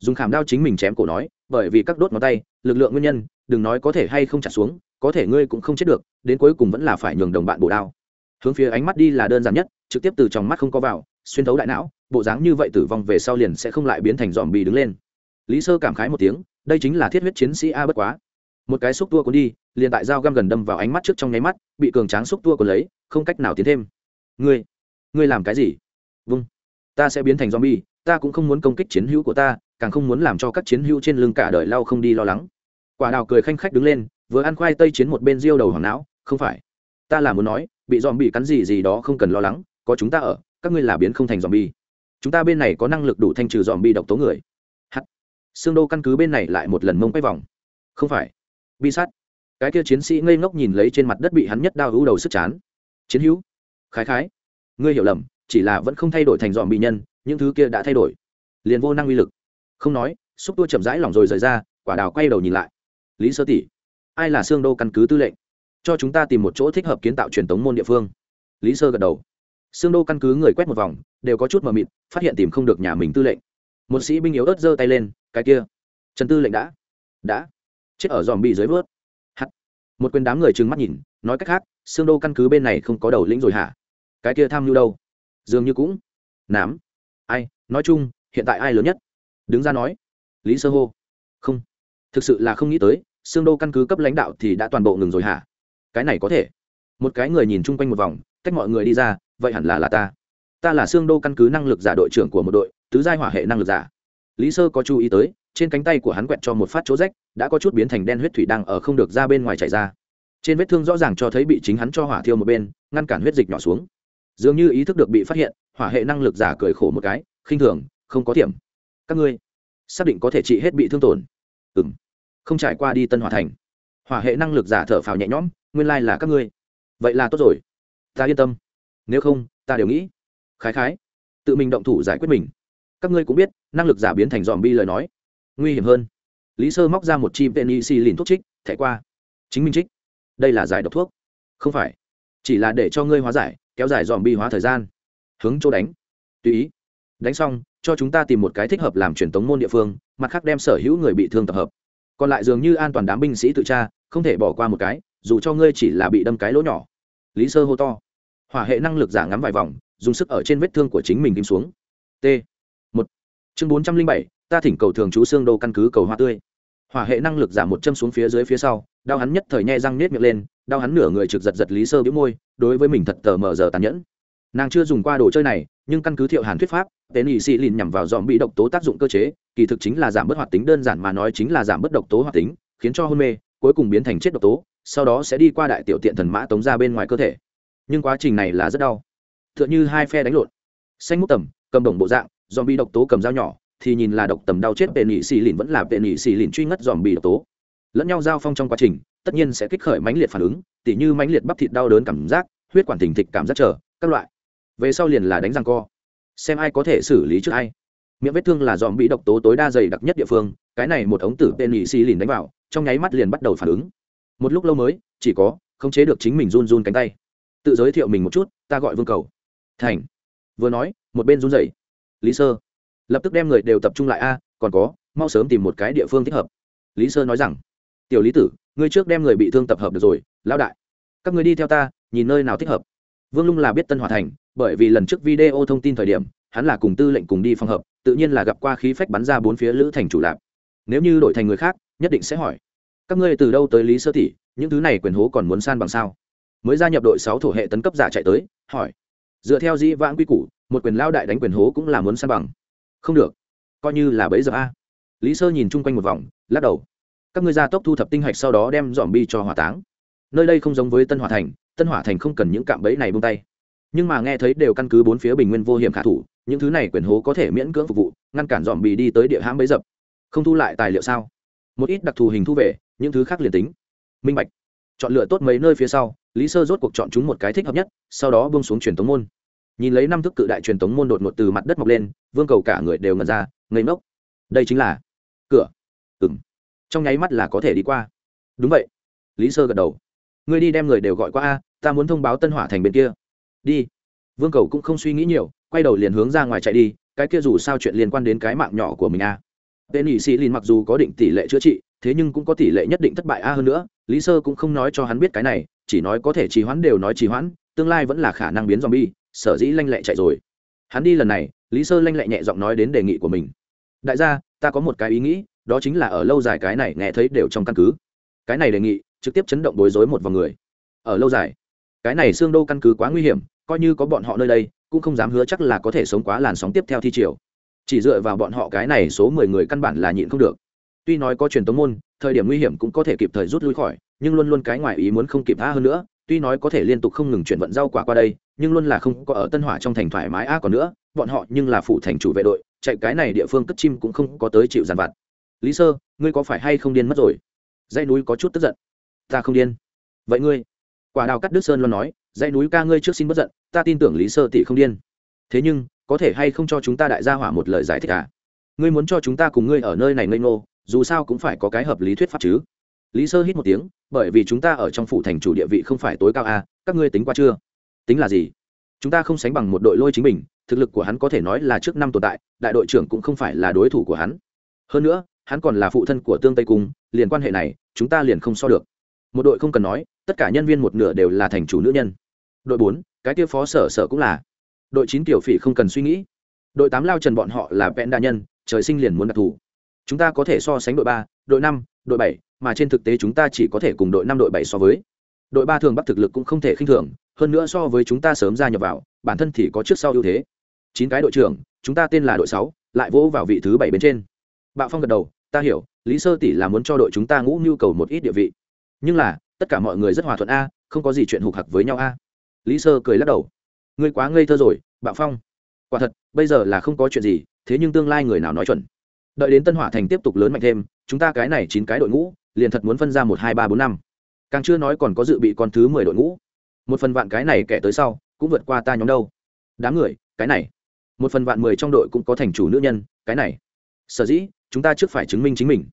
dùng khảm đao chính mình chém cổ nói bởi vì các đốt ngón tay lực lượng nguyên nhân đừng nói có thể hay không chặt xuống có thể ngươi cũng không chết được đến cuối cùng vẫn là phải nhường đồng bạn bổ đao hướng phía ánh mắt đi là đơn giản nhất trực tiếp từ trong mắt không có vào xuyên thấu đại não bộ dáng như vậy tử vong về sau liền sẽ không lại biến thành dòm bì đứng lên lý sơ cảm khái một tiếng đây chính là thiết huyết chiến sĩ a bất quá một cái xúc tua cuốn đi liền tại dao găm gần đâm vào ánh mắt trước trong nháy mắt bị cường tráng xúc tua cuốn lấy không cách nào tiến thêm ngươi ngươi làm cái gì vâng ta sẽ biến thành dòm bì ta cũng không muốn công kích chiến hữu của ta càng không muốn làm cho các chiến hữu trên lưng cả đời lao không đi lo lắng quả đào cười khanh khách đứng lên vừa ăn khoai tây chiến một bên riêu đầu hoàng não không phải ta là muốn nói bị dòm bị cắn gì gì đó không cần lo lắng có chúng ta ở các ngươi là biến không thành dòm bi chúng ta bên này có năng lực đủ thanh trừ dòm bi độc tố người h xương đô căn cứ bên này lại một lần mông quay vòng không phải bi sát cái kia chiến sĩ ngây ngốc nhìn lấy trên mặt đất bị hắn nhất đao hữu đầu sức chán chiến hữu khái khái ngươi hiểu lầm chỉ là vẫn không thay đổi thành dòm bi nhân những thứ kia đã thay đổi liền vô năng uy lực không nói xúc tua chậm rãi lỏng rồi rời ra quả đào quay đầu nhìn lại lý sơ tỷ ai là xương đô căn cứ tư lệnh cho chúng ta tìm một chỗ thích hợp kiến tạo truyền thống môn địa phương lý sơ gật đầu Sương đô căn cứ người quét một vòng đều có chút mờ mịt phát hiện tìm không được nhà mình tư lệnh một sĩ binh yếu ớt giơ tay lên cái kia trần tư lệnh đã đã chết ở dòm bị dưới vớt hắt một quyền đám người trừng mắt nhìn nói cách khác Sương đô căn cứ bên này không có đầu lĩnh rồi hả cái kia tham mưu đâu dường như cũng nám ai nói chung hiện tại ai lớn nhất đứng ra nói lý sơ hô không thực sự là không nghĩ tới Sương đô căn cứ cấp lãnh đạo thì đã toàn bộ ngừng rồi hả cái này có thể một cái người nhìn chung quanh một vòng cách mọi người đi ra vậy hẳn là là ta ta là xương đô căn cứ năng lực giả đội trưởng của một đội tứ giai hỏa hệ năng lực giả lý sơ có chú ý tới trên cánh tay của hắn quẹt cho một phát chỗ rách đã có chút biến thành đen huyết thủy đang ở không được ra bên ngoài chảy ra trên vết thương rõ ràng cho thấy bị chính hắn cho hỏa thiêu một bên ngăn cản huyết dịch nhỏ xuống dường như ý thức được bị phát hiện hỏa hệ năng lực giả cười khổ một cái khinh thường không có thiểm các ngươi xác định có thể trị hết bị thương tổn ừ m không trải qua đi tân hỏa thành hỏa hệ năng lực giả thở phào nhẹ nhõm nguyên lai là các ngươi vậy là tốt rồi ta yên tâm nếu không ta đều nghĩ khái khái tự mình động thủ giải quyết mình các ngươi cũng biết năng lực giả biến thành dòm bi lời nói nguy hiểm hơn lý sơ móc ra một chi penny xì lìn thuốc trích thẻ qua chính mình trích đây là giải độc thuốc không phải chỉ là để cho ngươi hóa giải kéo dài dòm bi hóa thời gian hướng chỗ đánh tùy ý đánh xong cho chúng ta tìm một cái thích hợp làm truyền tống môn địa phương mặt khác đem sở hữu người bị thương tập hợp còn lại dường như an toàn đám binh sĩ tự tra không thể bỏ qua một cái dù cho ngươi chỉ là bị đâm cái lỗ nhỏ lý sơ hô to hỏa hệ năng lực giả ngắm vài vòng dùng sức ở trên vết thương của chính mình kim xuống t một chương bốn trăm linh bảy ta thỉnh cầu thường chú xương đô căn cứ cầu hoa tươi hỏa hệ năng lực giả một châm xuống phía dưới phía sau đau hắn nhất thời nhai răng nết miệng lên đau hắn nửa người trực giật giật lý sơ bĩu môi đối với mình thật tờ mờ giờ tàn nhẫn nàng chưa dùng qua đồ chơi này nhưng căn cứ thiệu hàn thuyết pháp tên ỵ xị lìn nhằm vào dòm bị độc tố tác dụng cơ chế kỳ thực chính là giảm bất hoạt tính đơn giản mà nói chính là giảm bất độc tố hoạt tính khiến cho hôn mê cuối cùng biến thành chết độc tố sau đó sẽ đi qua đại tiểu tiện thần mã tống ra bên ngoài cơ thể nhưng quá trình này là rất đau t h ư ợ n h ư hai phe đánh lộn xanh múc tầm cầm đồng bộ dạng dòm bị độc tố cầm dao nhỏ thì nhìn là độc tầm đau chết bệ nị xì lìn vẫn là bệ nị xì lìn truy ngất dòm bị độc tố lẫn nhau giao phong trong quá trình tất nhiên sẽ kích khởi mãnh liệt phản ứng tỉ như mãnh liệt bắp thịt đau đớn cảm giác huyết quản thình thịch cảm giác trở các loại về sau liền là đánh răng co xem ai có thể xử lý trước ai miệng vết thương là dòm bị độc tố tối đa dày đặc nhất địa phương cái này một ống tử tên nhị xì lìn đánh vào trong nháy mắt liền bắt đầu phản ứng một lúc lâu mới chỉ có khống chế được chính mình run run cánh tay tự giới thiệu mình một chút ta gọi vương cầu thành vừa nói một bên run rẩy lý sơ lập tức đem người đều tập trung lại a còn có mau sớm tìm một cái địa phương thích hợp lý sơ nói rằng tiểu lý tử ngươi trước đem người bị thương tập hợp được rồi lão đại các người đi theo ta nhìn nơi nào thích hợp vương lung là biết tân hòa thành bởi vì lần trước video thông tin thời điểm hắn là cùng tư lệnh cùng đi phòng hợp tự nhiên là gặp qua khí phách bắn ra bốn phía lữ thành chủ lạp nếu như đổi thành người khác nhất định sẽ hỏi các ngươi từ đâu tới lý sơ tỷ những thứ này quyền hố còn muốn san bằng sao mới gia nhập đội sáu thổ hệ tấn cấp giả chạy tới hỏi dựa theo dĩ vãng quy củ một quyền lao đại đánh quyền hố cũng là muốn san bằng không được coi như là bấy giờ a à. lý sơ nhìn chung quanh một vòng lắc đầu các ngươi ra tốc thu thập tinh hạch sau đó đem dòm bi cho hỏa táng nơi đây không giống với tân hỏa thành tân hỏa thành không cần những cạm bẫy này buông tay nhưng mà nghe thấy đều căn cứ bốn phía bình nguyên vô hiểm khả thủ những thứ này quyền hố có thể miễn cưỡng phục vụ ngăn cản dòm bì đi tới địa hãm bấy dập không thu lại tài liệu sao một ít đặc thù hình thu về những thứ khác liền tính minh bạch chọn lựa tốt mấy nơi phía sau lý sơ rốt cuộc chọn chúng một cái thích hợp nhất sau đó bông xuống truyền tống môn nhìn lấy năm thức cự đại truyền tống môn đột ngột từ mặt đất mọc lên vương cầu cả người đều ngần ra ngây ngốc đây chính là cửa ừ m trong nháy mắt là có thể đi qua đúng vậy lý sơ gật đầu ngươi đi đem người đều gọi qua a ta muốn thông báo tân hỏa thành bên kia đi vương cầu cũng không suy nghĩ nhiều quay đầu liền hướng ra ngoài chạy đi cái kia dù sao chuyện liên quan đến cái mạng nhỏ của mình a tên ỵ sĩ lìn mặc dù có định tỷ lệ chữa trị thế nhưng cũng có tỷ lệ nhất định thất bại a hơn nữa lý sơ cũng không nói cho hắn biết cái này chỉ nói có thể trì hoãn đều nói trì hoãn tương lai vẫn là khả năng biến z o m bi e sở dĩ lanh lẹ chạy rồi hắn đi lần này lý sơ lanh lẹ nhẹ giọng nói đến đề nghị của mình đại gia ta có một cái ý nghĩ đó chính là ở lâu dài cái này nghe thấy đều trong căn cứ cái này đề nghị trực tiếp chấn động bối rối một vòng người ở lâu dài cái này xương đô căn cứ quá nguy hiểm coi như có bọn họ nơi đây cũng không dám hứa chắc là có thể sống quá làn sóng tiếp theo thi triều chỉ dựa vào bọn họ cái này số mười người căn bản là nhịn không được tuy nói có truyền tống môn thời điểm nguy hiểm cũng có thể kịp thời rút lui khỏi nhưng luôn luôn cái ngoài ý muốn không kịp tha hơn nữa tuy nói có thể liên tục không ngừng chuyển vận rau quả qua đây nhưng luôn là không có ở tân hỏa trong thành thoải mái a còn nữa bọn họ nhưng là phụ thành chủ vệ đội chạy cái này địa phương cất chim cũng không có tới chịu giàn vặt lý sơ ngươi có phải hay không điên mất rồi dãy núi có chút tức giận ta không điên vậy ngươi quả đào cắt đức sơn luôn nói dãy núi ca ngươi trước xin bất giận ta tin tưởng lý sơ tỷ không điên thế nhưng có thể hay không cho chúng ta đại gia hỏa một lời giải thích à ngươi muốn cho chúng ta cùng ngươi ở nơi này ngây ngô dù sao cũng phải có cái hợp lý thuyết pháp chứ lý sơ hít một tiếng bởi vì chúng ta ở trong phủ thành chủ địa vị không phải tối cao a các ngươi tính qua chưa tính là gì chúng ta không sánh bằng một đội lôi chính mình thực lực của hắn có thể nói là trước năm tồn tại đại đội trưởng cũng không phải là đối thủ của hắn hơn nữa hắn còn là phụ thân của tương tây cung liền quan hệ này chúng ta liền không so được một đội không cần nói tất cả nhân viên một nửa đều là thành chủ nữ nhân đội bốn cái kia phó sở sở cũng là đội chín tiểu phỉ không cần suy nghĩ đội tám lao trần bọn họ là vẽn đa nhân trời sinh liền muốn đặc thù chúng ta có thể so sánh đội ba đội năm đội bảy mà trên thực tế chúng ta chỉ có thể cùng đội năm đội bảy so với đội ba thường bắc thực lực cũng không thể khinh thường hơn nữa so với chúng ta sớm gia nhập vào bản thân thì có trước sau ưu thế chín cái đội trưởng chúng ta tên là đội sáu lại vỗ vào vị thứ bảy bên trên bạo phong gật đầu ta hiểu lý sơ tỷ là muốn cho đội chúng ta ngũ nhu cầu một ít địa vị nhưng là tất cả mọi người rất hòa thuận a không có gì chuyện hụt hặc với nhau a lý sơ cười lắc đầu ngươi quá ngây thơ rồi bạo phong quả thật bây giờ là không có chuyện gì thế nhưng tương lai người nào nói chuẩn đợi đến tân hỏa thành tiếp tục lớn mạnh thêm chúng ta cái này chín cái đội ngũ liền thật muốn phân ra một hai ba bốn năm càng chưa nói còn có dự bị con thứ mười đội ngũ một phần vạn cái này kẻ tới sau cũng vượt qua ta nhóm đâu đám người cái này một phần vạn mười trong đội cũng có thành chủ nữ nhân cái này sở dĩ chúng ta trước phải chứng minh chính mình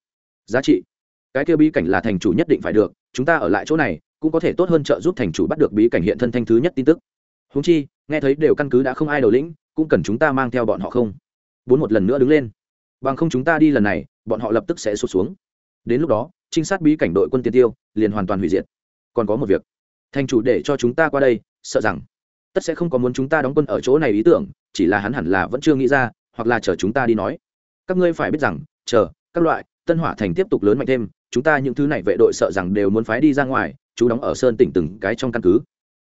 giá trị cái kia bí cảnh là thành chủ nhất định phải được chúng ta ở lại chỗ này cũng có thể tốt hơn trợ giúp thành chủ bắt được bí cảnh hiện thân thanh thứ nhất tin tức húng chi nghe thấy đều căn cứ đã không ai đầu lĩnh cũng cần chúng ta mang theo bọn họ không bốn một lần nữa đứng lên bằng không chúng ta đi lần này bọn họ lập tức sẽ sụt xuống đến lúc đó trinh sát bí cảnh đội quân tiên tiêu liền hoàn toàn hủy diệt còn có một việc thành chủ để cho chúng ta qua đây sợ rằng tất sẽ không có muốn chúng ta đóng quân ở chỗ này ý tưởng chỉ là hắn hẳn là vẫn chưa nghĩ ra hoặc là chờ chúng ta đi nói các ngươi phải biết rằng chờ các loại tân hỏa thành tiếp tục lớn mạnh thêm chúng ta những thứ này vệ đội sợ rằng đều muốn phái đi ra ngoài chú đóng ở sơn tỉnh từng cái trong căn cứ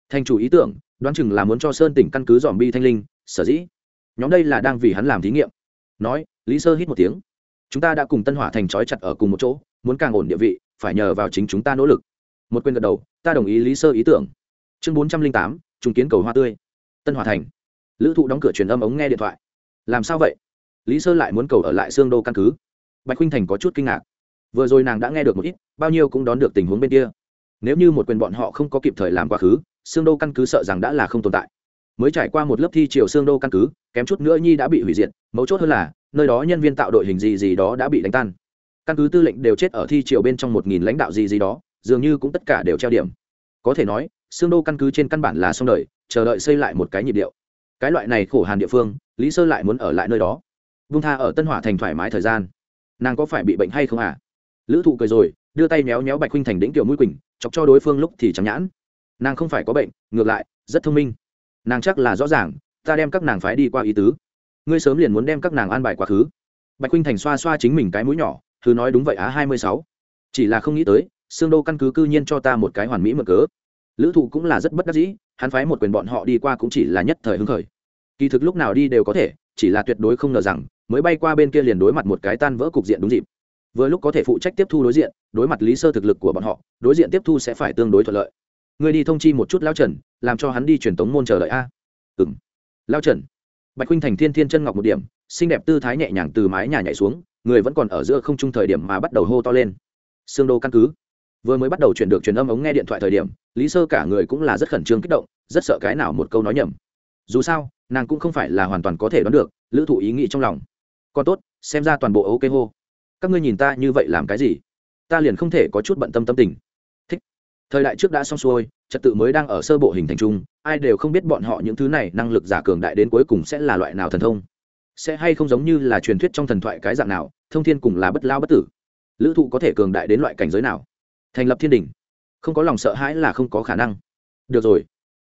thành chủ ý tưởng đoán chừng là muốn cho sơn tỉnh căn cứ dòm bi thanh linh sở dĩ nhóm đây là đang vì hắn làm thí nghiệm nói lý sơ hít một tiếng chúng ta đã cùng tân hỏa thành trói chặt ở cùng một chỗ muốn càng ổn địa vị phải nhờ vào chính chúng ta nỗ lực một quyền gật đầu ta đồng ý lý sơ ý tưởng chương bốn trăm linh tám trung kiến cầu hoa tươi tân hòa thành lữ thụ đóng cửa truyền âm ống nghe điện thoại làm sao vậy lý sơ lại muốn cầu ở lại xương đô căn cứ bạch huynh thành có chút kinh ngạc vừa rồi nàng đã nghe được một ít bao nhiêu cũng đón được tình huống bên kia nếu như một quyền bọn họ không có kịp thời làm quá khứ xương đô căn cứ sợ rằng đã là không tồn tại mới trải qua một lớp thi chiều xương đô căn cứ kém chút nữa nhi đã bị hủy diệt mấu chốt hơn là nơi đó nhân viên tạo đội hình gì gì đó đã bị đánh tan căn cứ tư lệnh đều chết ở thi triều bên trong một nghìn lãnh đạo gì gì đó dường như cũng tất cả đều treo điểm có thể nói xương đô căn cứ trên căn bản là xong đời chờ đợi xây lại một cái nhịp điệu cái loại này khổ hàn địa phương lý sơ lại muốn ở lại nơi đó vung tha ở tân hỏa thành thoải mái thời gian nàng có phải bị bệnh hay không à lữ thụ cười rồi đưa tay méo méo bạch huynh thành đĩnh kiểu mũi quỳnh chọc cho đối phương lúc thì chẳng nhãn nàng không phải có bệnh ngược lại rất thông minh nàng chắc là rõ ràng ta đem các nàng phái đi qua ý tứ ngươi sớm liền muốn đem các nàng an bài quá khứ bạch huynh thành xoa xoa chính mình cái mũi nhỏ thứ nói đúng vậy á hai mươi sáu chỉ là không nghĩ tới xương đô căn cứ cư nhiên cho ta một cái hoàn mỹ mở cớ lữ thụ cũng là rất bất đắc dĩ hắn phái một quyền bọn họ đi qua cũng chỉ là nhất thời hứng khởi kỳ thực lúc nào đi đều có thể chỉ là tuyệt đối không ngờ rằng mới bay qua bên kia liền đối mặt một cái tan vỡ cục diện đúng dịp vừa lúc có thể phụ trách tiếp thu đối diện đối mặt lý sơ thực lực của bọn họ đối diện tiếp thu sẽ phải tương đối thuận lợi người đi thông chi một chút lao trần làm cho hắn đi truyền tống môn chờ đợi a ừ m lao trần bạch khuynh thành thiên thiên chân ngọc một điểm xinh đẹp tư thái nhẹ nhàng từ mái nhà nhảy xuống người vẫn còn ở giữa không trung thời điểm mà bắt đầu hô to lên sương đô căn cứ vừa mới bắt đầu chuyển được truyền âm ống nghe điện thoại thời điểm lý sơ cả người cũng là rất khẩn trương kích động rất sợ cái nào một câu nói nhầm dù sao nàng cũng không phải là hoàn toàn có thể đoán được lữ thụ ý nghĩ trong lòng còn tốt xem ra toàn bộ ok hô các ngươi nhìn ta như vậy làm cái gì ta liền không thể có chút bận tâm tâm tình thích thời đại trước đã xong xuôi trật tự mới đang ở sơ bộ hình thành chung ai đều không biết bọn họ những thứ này năng lực giả cường đại đến cuối cùng sẽ là loại nào thần thông sẽ hay không giống như là truyền thuyết trong thần thoại cái dạng nào thông thiên cùng là bất lao bất tử lữ thụ có thể cường đại đến loại cảnh giới nào thành lập thiên đỉnh, không có lòng sợ hãi là không có khả năng được rồi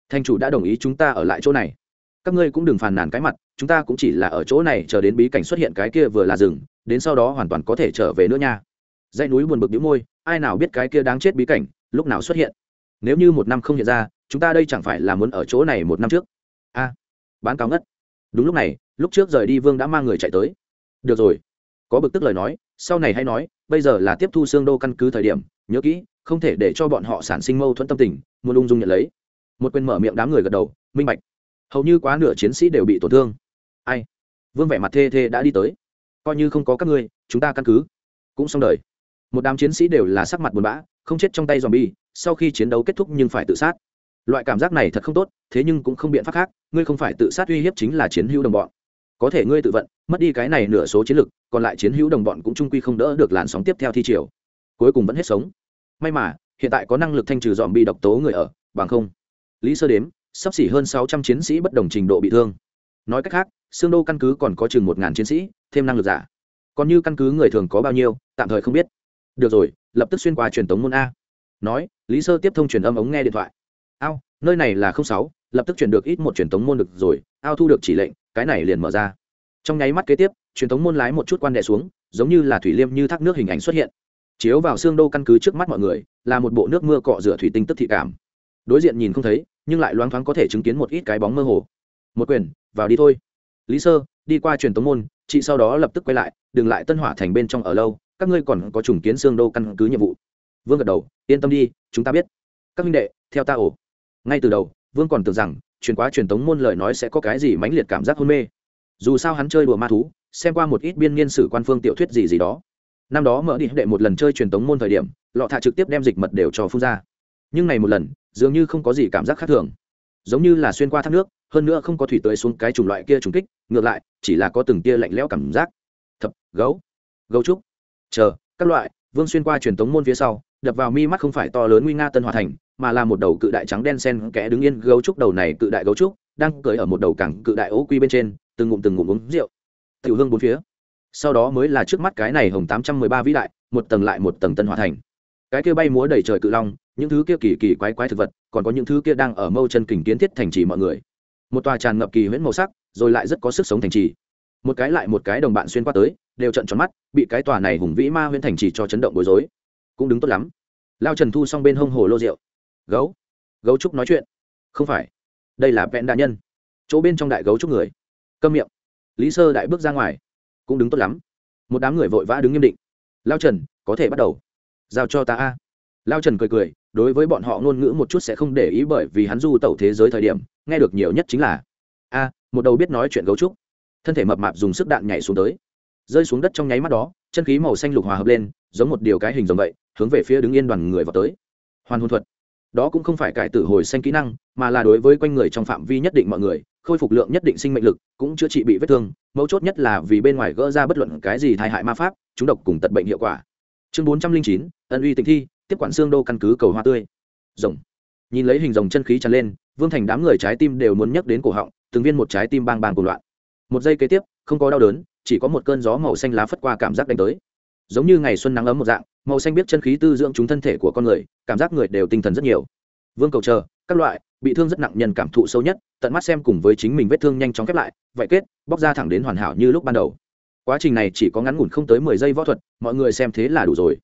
thành chủ đã đồng ý chúng ta ở lại chỗ này các ngươi cũng đừng phàn nàn cái mặt chúng ta cũng chỉ là ở chỗ này chờ đến bí cảnh xuất hiện cái kia vừa là rừng đến sau đó hoàn toàn có thể trở về nữa nha dãy núi buồn bực đĩu môi ai nào biết cái kia đáng chết bí cảnh lúc nào xuất hiện nếu như một năm không hiện ra chúng ta đây chẳng phải là muốn ở chỗ này một năm trước a bán cao ngất đúng lúc này lúc trước rời đi vương đã mang người chạy tới được rồi có bực tức lời nói sau này hay nói bây giờ là tiếp thu xương đô căn cứ thời điểm nhớ kỹ không thể để cho bọn họ sản sinh mâu thuẫn tâm tình muốn ung dung nhận lấy một quên mở miệng đám người gật đầu minh bạch hầu như quá nửa chiến sĩ đều bị tổn thương ai vương vẻ mặt thê thê đã đi tới coi như không có các ngươi chúng ta căn cứ cũng xong đời một đám chiến sĩ đều là sắc mặt buồn bã không chết trong tay dòm bi sau khi chiến đấu kết thúc nhưng phải tự sát loại cảm giác này thật không tốt thế nhưng cũng không biện pháp khác ngươi không phải tự sát uy hiếp chính là chiến hữu đồng bọn có thể ngươi tự vận mất đi cái này nửa số chiến lực còn lại chiến hữu đồng bọn cũng trung quy không đỡ được làn sóng tiếp theo thi triều cuối cùng vẫn hết sống may mà hiện tại có năng lực thanh trừ dòm bi độc tố người ở bằng không lý sơ đếm sắp xỉ hơn sáu trăm chiến sĩ bất đồng trình độ bị thương nói cách khác xương đô căn cứ còn có chừng một ngàn chiến sĩ thêm năng lực giả còn như căn cứ người thường có bao nhiêu tạm thời không biết được rồi lập tức xuyên qua truyền tống môn a nói lý sơ tiếp thông truyền âm ống nghe điện thoại ao nơi này là không sáu lập tức chuyển được ít một truyền tống môn được rồi ao thu được chỉ lệnh cái này liền mở ra trong nháy mắt kế tiếp truyền tống môn lái một chút quan đệ xuống giống như là thủy liêm như thác nước hình ảnh xuất hiện chiếu vào xương đô căn cứ trước mắt mọi người là một bộ nước mưa cọ rửa thủy tinh tức thị cảm đối diện nhìn không thấy nhưng lại loáng thoáng có thể chứng kiến một ít cái bóng mơ hồ một quyền vào đi thôi lý sơ đi qua truyền tống môn chị sau đó lập tức quay lại đừng lại tân hỏa thành bên trong ở lâu các ngươi còn có trùng kiến xương đô căn cứ nhiệm vụ vương gật đầu yên tâm đi chúng ta biết các minh đệ theo ta ổ ngay từ đầu vương còn tưởng rằng truyền quá truyền thống môn lời nói sẽ có cái gì mãnh liệt cảm giác hôn mê dù sao hắn chơi đùa ma thú xem qua một ít biên niên sử quan phương tiểu thuyết gì gì đó năm đó mở đi đệ một lần chơi truyền thống môn thời điểm lọ thạ trực tiếp đem dịch mật đều cho phun ra nhưng này một lần dường như không có gì cảm giác khác thường giống như là xuyên qua thác nước hơn nữa không có thủy tới xuống cái chủng loại kia trùng kích ngược lại chỉ là có từng tia lạnh lẽo cảm giác thập gấu gấu trúc chờ các loại vương xuyên qua truyền thống môn phía sau đập vào mi mắt không phải to lớn nguy nga tân hòa thành mà là một đầu cự đại trắng đen sen kẽ đứng yên gấu trúc đầu này cự đại gấu trúc đang cưỡi ở một đầu cảng cự đại ố quy bên trên từng ngụm từng ngụm uống rượu tiểu hương bốn phía sau đó mới là trước mắt cái này hồng tám trăm mười ba vĩ đại một tầng lại một tầng tân hòa thành cái kia bay múa đầy trời cự long những thứ kia kỳ kỳ quái quái thực vật còn có những thứ kia đang ở mâu chân kình kiến thiết thành trì mọi người một tòa tràn ngập kỳ huyễn màu sắc rồi lại rất có sức sống thành trì một cái lại một cái đồng bạn xuyên qua tới đều trận tròn mắt bị cái tòa này hùng vĩ ma huyễn thành chỉ cho chấn động bối rối cũng đứng tốt lắm lao trần thu xong bên hông hồ lô rượu gấu gấu trúc nói chuyện không phải đây là vẹn đại nhân chỗ bên trong đại gấu trúc người câm miệng lý sơ đại bước ra ngoài cũng đứng tốt lắm một đám người vội vã đứng nghiêm định lao trần có thể bắt đầu giao cho ta a lao trần cười cười đối với bọn họ ngôn ngữ một chút sẽ không để ý bởi vì hắn du tẩu thế giới thời điểm nghe được nhiều nhất chính là a một đầu biết nói chuyện gấu trúc thân thể mập mạp dùng sức đạn nhảy xuống tới rơi xuống đất trong nháy mắt đó chân khí màu xanh lục hòa hợp lên giống một điều cái hình giống vậy hướng về phía đứng yên đoàn người vào tới hoàn hôn thuật đó cũng không phải cải tử hồi xanh kỹ năng mà là đối với quanh người trong phạm vi nhất định mọi người khôi phục lượng nhất định sinh mệnh lực cũng chữa trị bị vết thương mấu chốt nhất là vì bên ngoài gỡ ra bất luận cái gì tai hại ma pháp chúng độc cùng tật bệnh hiệu quả chương bốn trăm linh chín ân uy tình thi tiếp quản xương đô căn cứ cầu hoa tươi rồng nhìn lấy hình rồng chân khí tràn lên vương thành đám người trái tim đều muốn nhắc đến cổ họng từng viên một trái tim bang bang cùng loạn một giây kế tiếp không có đau đớn chỉ có một cơn gió màu xanh lá phất qua cảm giác đánh tới giống như ngày xuân nắng ấm một dạng màu xanh biết chân khí tư dưỡng chúng thân thể của con người cảm giác người đều tinh thần rất nhiều vương cầu chờ các loại bị thương rất nặng nhân cảm thụ sâu nhất tận mắt xem cùng với chính mình vết thương nhanh chóng khép lại vậy kết bóc ra thẳng đến hoàn hảo như lúc ban đầu quá trình này chỉ có ngắn ngủn không tới mười giây võ thuật mọi người xem thế là đủ rồi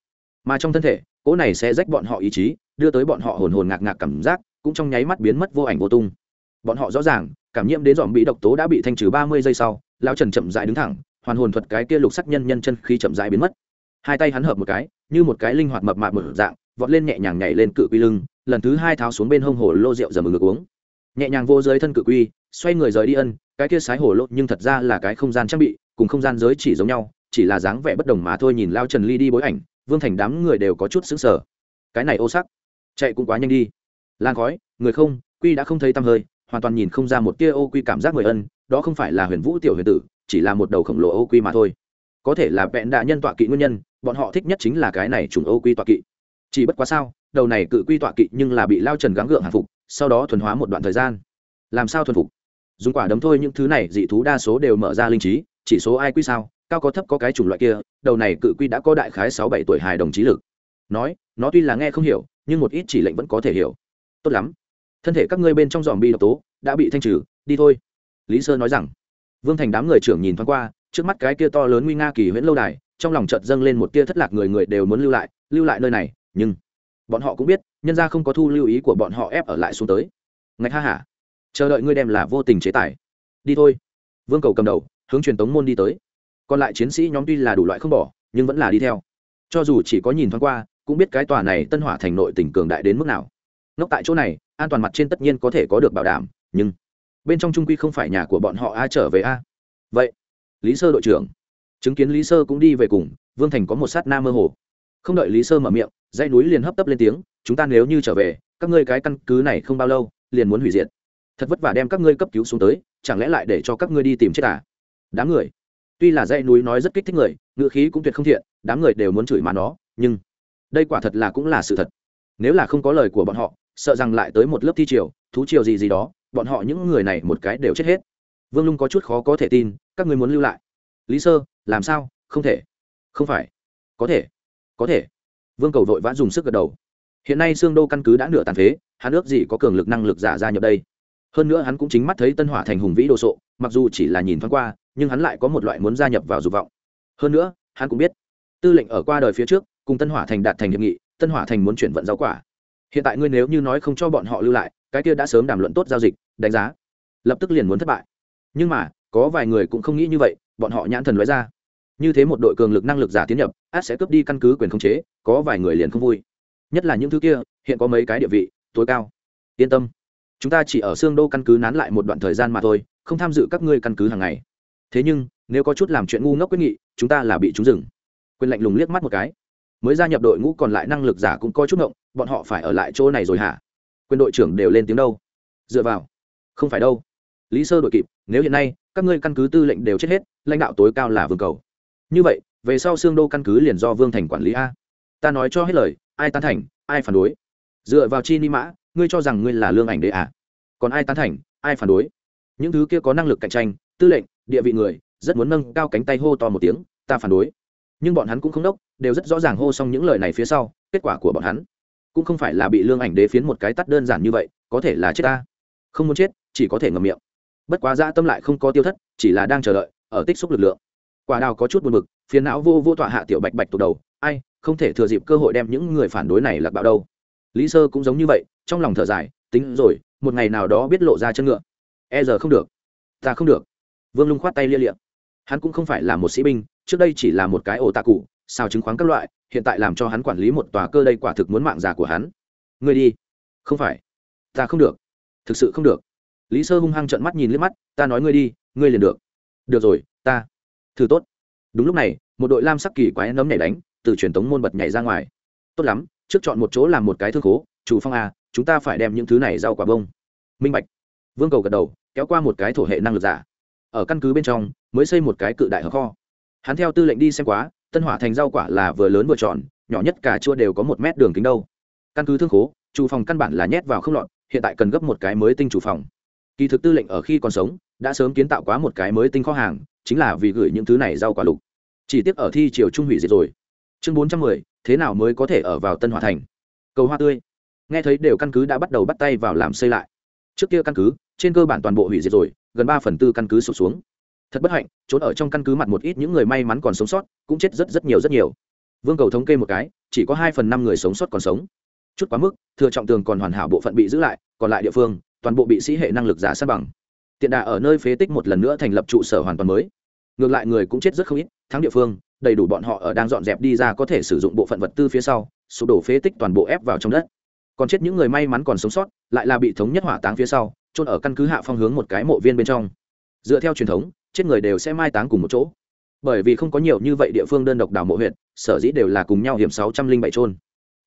mà trong thân thể cỗ này sẽ rách bọn họ ý chí đưa tới bọn họ hồn hồn ngạc ngạc cảm giác cũng trong nháy mắt biến mất vô ảnh vô tung bọn họ rõ ràng cảm nhiễm đến dòm bị độc tố đã bị thanh trừ ba mươi giây sau lão trần chậm dại đứng thẳng hoàn hồn thuật cái kia lục sắc nhân nhân chân khi chậm dại biến mất hai tay hắn hợp một cái như một cái linh hoạt mập mạp mở dạng vọt lên nhẹ nhàng nhảy lên cự quy lưng lần thứ hai tháo xuống bên hông hồ lô rượu dầm ngược uống nhẹ nhàng vô giới thân cự quy xoay người rời đi ân cái kia sái hồ lô nhưng thật ra là cái không gian trang bị cùng không gian giới chỉ giống nhau chỉ là dáng vẻ bất đồng mà thôi nhìn lao trần ly đi bối ảnh vương thành đám người đều có chút xứng sở cái này ô sắc chạy cũng quá nhanh đi lan khói người không quy đã không thấy tăm hơi hoàn toàn nhìn không ra một tia ô quy cảm giác người ân đó không phải là huyền vũ tiểu huyền tử chỉ là một đầu khổng lồ ô quy mà thôi có thể là vẹn đạ nhân tọa kỵ nguyên nhân bọn họ thích nhất chính là cái này trùng ô quy tọa kỵ chỉ bất quá sao đầu này cự quy tọa kỵ nhưng là bị lao trần gắng gượng hàng phục sau đó thuần hóa một đoạn thời gian làm sao thuần phục dùng quả đấm thôi những thứ này dị thú đa số đều mở ra linh trí chỉ số ai quy sao cao có thấp có cái chủng loại kia đầu này cự quy đã có đại khái sáu bảy tuổi hài đồng trí lực nói nó tuy là nghe không hiểu nhưng một ít chỉ lệnh vẫn có thể hiểu tốt lắm thân thể các ngươi bên trong dòm bi độc tố đã bị thanh trừ đi thôi lý sơ nói rằng vương thành đám người trưởng nhìn thoáng qua trước mắt cái kia to lớn nguy nga kỳ huyễn lâu đài trong lòng chợt dâng lên một tia thất lạc người người đều muốn lưu lại lưu lại nơi này nhưng bọn họ cũng biết nhân ra không có thu lưu ý của bọn họ ép ở lại xuống tới ngạch ha hả chờ đợi ngươi đem là vô tình chế tài đi thôi vương cầu cầm đầu hướng truyền tống môn đi tới còn lại chiến sĩ nhóm tuy là đủ loại không bỏ nhưng vẫn là đi theo cho dù chỉ có nhìn thoáng qua cũng biết cái tòa này tân hỏa thành nội tỉnh cường đại đến mức nào ngốc tại chỗ này an toàn mặt trên tất nhiên có thể có được bảo đảm nhưng bên trong trung quy không phải nhà của bọn họ a trở về a vậy lý sơ đội trưởng chứng kiến lý sơ cũng đi về cùng vương thành có một sát na mơ hồ không đợi lý sơ mở miệng dãy núi liền hấp tấp lên tiếng chúng ta nếu như trở về các ngươi cái căn cứ này không bao lâu liền muốn hủy diệt thật vất vả đem các ngươi cấp cứu xuống tới chẳng lẽ lại để cho các ngươi đi tìm chết à đám người tuy là dãy núi nói rất kích thích người ngựa khí cũng tuyệt không thiện đám người đều muốn chửi mà nó nhưng đây quả thật là cũng là sự thật nếu là không có lời của bọn họ sợ rằng lại tới một lớp thi triều thú triều gì gì đó bọn họ những người này một cái đều chết hết vương lung có chút khó có thể tin các ngươi muốn lưu lại lý sơ làm sao không thể không phải có thể có thể vương cầu vội vã dùng sức gật đầu hiện nay xương đô căn cứ đã nửa tàn phế hắn ước gì có cường lực năng lực giả ra nhập đây hơn nữa hắn cũng chính mắt thấy tân hỏa thành hùng vĩ đồ sộ mặc dù chỉ là nhìn thoáng qua nhưng hắn lại có một loại muốn gia nhập vào dục vọng hơn nữa hắn cũng biết tư lệnh ở qua đời phía trước cùng tân hỏa thành đạt thành hiệp nghị tân hỏa thành muốn chuyển vận giáo quả hiện tại ngươi nếu như nói không cho bọn họ lưu lại cái kia đã sớm đàm luận tốt giao dịch đánh giá lập tức liền muốn thất bại nhưng mà có vài người cũng không nghĩ như vậy bọn họ nhãn thần nói ra như thế một đội cường lực năng lực giả tiến nhập át sẽ cướp đi căn cứ quyền khống chế có vài người liền không vui nhất là những thứ kia hiện có mấy cái địa vị tối cao yên tâm chúng ta chỉ ở xương đô căn cứ nán lại một đoạn thời gian mà thôi không tham dự các ngươi căn cứ hàng ngày thế nhưng nếu có chút làm chuyện ngu ngốc quyết nghị chúng ta là bị trúng rừng quyền lạnh lùng liếc mắt một cái mới gia nhập đội ngũ còn lại năng lực giả cũng coi chút ngộng bọn họ phải ở lại chỗ này rồi hả quyền đội trưởng đều lên tiếng đâu dựa vào không phải đâu lý sơ đội kịp nếu hiện nay các ngươi căn cứ tư lệnh đều chết hết lãnh đạo tối cao là vương cầu như vậy về sau xương đô căn cứ liền do vương thành quản lý a ta nói cho hết lời ai tán thành ai phản đối dựa vào chi ni mã ngươi cho rằng ngươi là lương ảnh đệ à còn ai tán thành ai phản đối những thứ kia có năng lực cạnh tranh tư lệnh địa vị người rất muốn nâng cao cánh tay hô to một tiếng ta phản đối nhưng bọn hắn cũng không đốc đều rất rõ ràng hô xong những lời này phía sau kết quả của bọn hắn cũng không phải là bị lương ảnh đế phiến một cái tắt đơn giản như vậy có thể là chết ta không muốn chết chỉ có thể ngầm miệng bất quá dã tâm lại không có tiêu thất chỉ là đang chờ đợi ở tích xúc lực lượng quả đào có chút buồn bực phiến não vô vô tọa hạ tiểu bạch bạch tột đầu ai không thể thừa dịp cơ hội đem những người phản đối này lạc bạo đâu lý sơ cũng giống như vậy trong lòng thở dài tính rồi một ngày nào đó biết lộ ra chân ngựa e giờ không được ta không được vương lung khoát tay lia liệm hắn cũng không phải là một sĩ binh trước đây chỉ là một cái ổ tạ cụ sao chứng khoán các loại hiện tại làm cho hắn quản lý một tòa cơ đây quả thực muốn mạng già của hắn ngươi đi không phải ta không được thực sự không được lý sơ hung hăng trợn mắt nhìn liếc mắt ta nói ngươi đi ngươi liền được được rồi ta thử tốt đúng lúc này một đội lam sắc kỳ quái nấm nhảy đánh từ truyền tống môn bật nhảy ra ngoài tốt lắm trước chọn một chỗ làm một cái thương khố chủ phong à chúng ta phải đem những thứ này rau quả bông minh bạch vương cầu gật đầu kéo qua một cái thổ hệ năng lực giả ở căn cứ bên trong mới xây một cái cự đại hợp kho hắn theo tư lệnh đi xem quá tân hỏa thành rau quả là vừa lớn vừa tròn nhỏ nhất cà chua đều có một mét đường kính đâu căn cứ thương khố chủ phòng căn bản là nhét vào không lọt hiện tại cần gấp một cái mới tinh chủ phòng kỳ thực tư lệnh ở khi còn sống đã sớm kiến tạo quá một cái mới tinh kho hàng chính là vì gửi những thứ này rau quả lục chỉ tiếc ở thi triều trung hủy diệt rồi chương bốn trăm mười thế nào mới có thể ở vào tân hòa thành cầu hoa tươi nghe thấy đều căn cứ đã bắt đầu bắt tay vào làm xây lại trước kia căn cứ trên cơ bản toàn bộ hủy diệt rồi gần ba phần tư căn cứ sụp xuống thật bất hạnh trốn ở trong căn cứ mặt một ít những người may mắn còn sống sót cũng chết rất rất nhiều rất nhiều vương cầu thống kê một cái chỉ có hai phần năm người sống sót còn sống chút quá mức thừa trọng tường còn hoàn hảo bộ phận bị giữ lại còn lại địa phương toàn bộ bị sĩ hệ năng lực giả sát bằng tiện đà ở nơi phế tích một lần nữa thành lập trụ sở hoàn toàn mới ngược lại người cũng chết rất không ít thắng địa phương đầy đủ bọn họ ở đang dọn dẹp đi ra có thể sử dụng bộ phận vật tư phía sau sụp đổ phế tích toàn bộ ép vào trong đất còn chết những người may mắn còn sống sót lại là bị thống nhất hỏa táng phía sau trôn ở căn cứ hạ phong hướng một cái mộ viên bên trong dựa theo truyền thống chết người đều sẽ mai táng cùng một chỗ bởi vì không có nhiều như vậy địa phương đơn độc đào mộ huyện sở dĩ đều là cùng nhau hiểm sáu trăm linh bảy trôn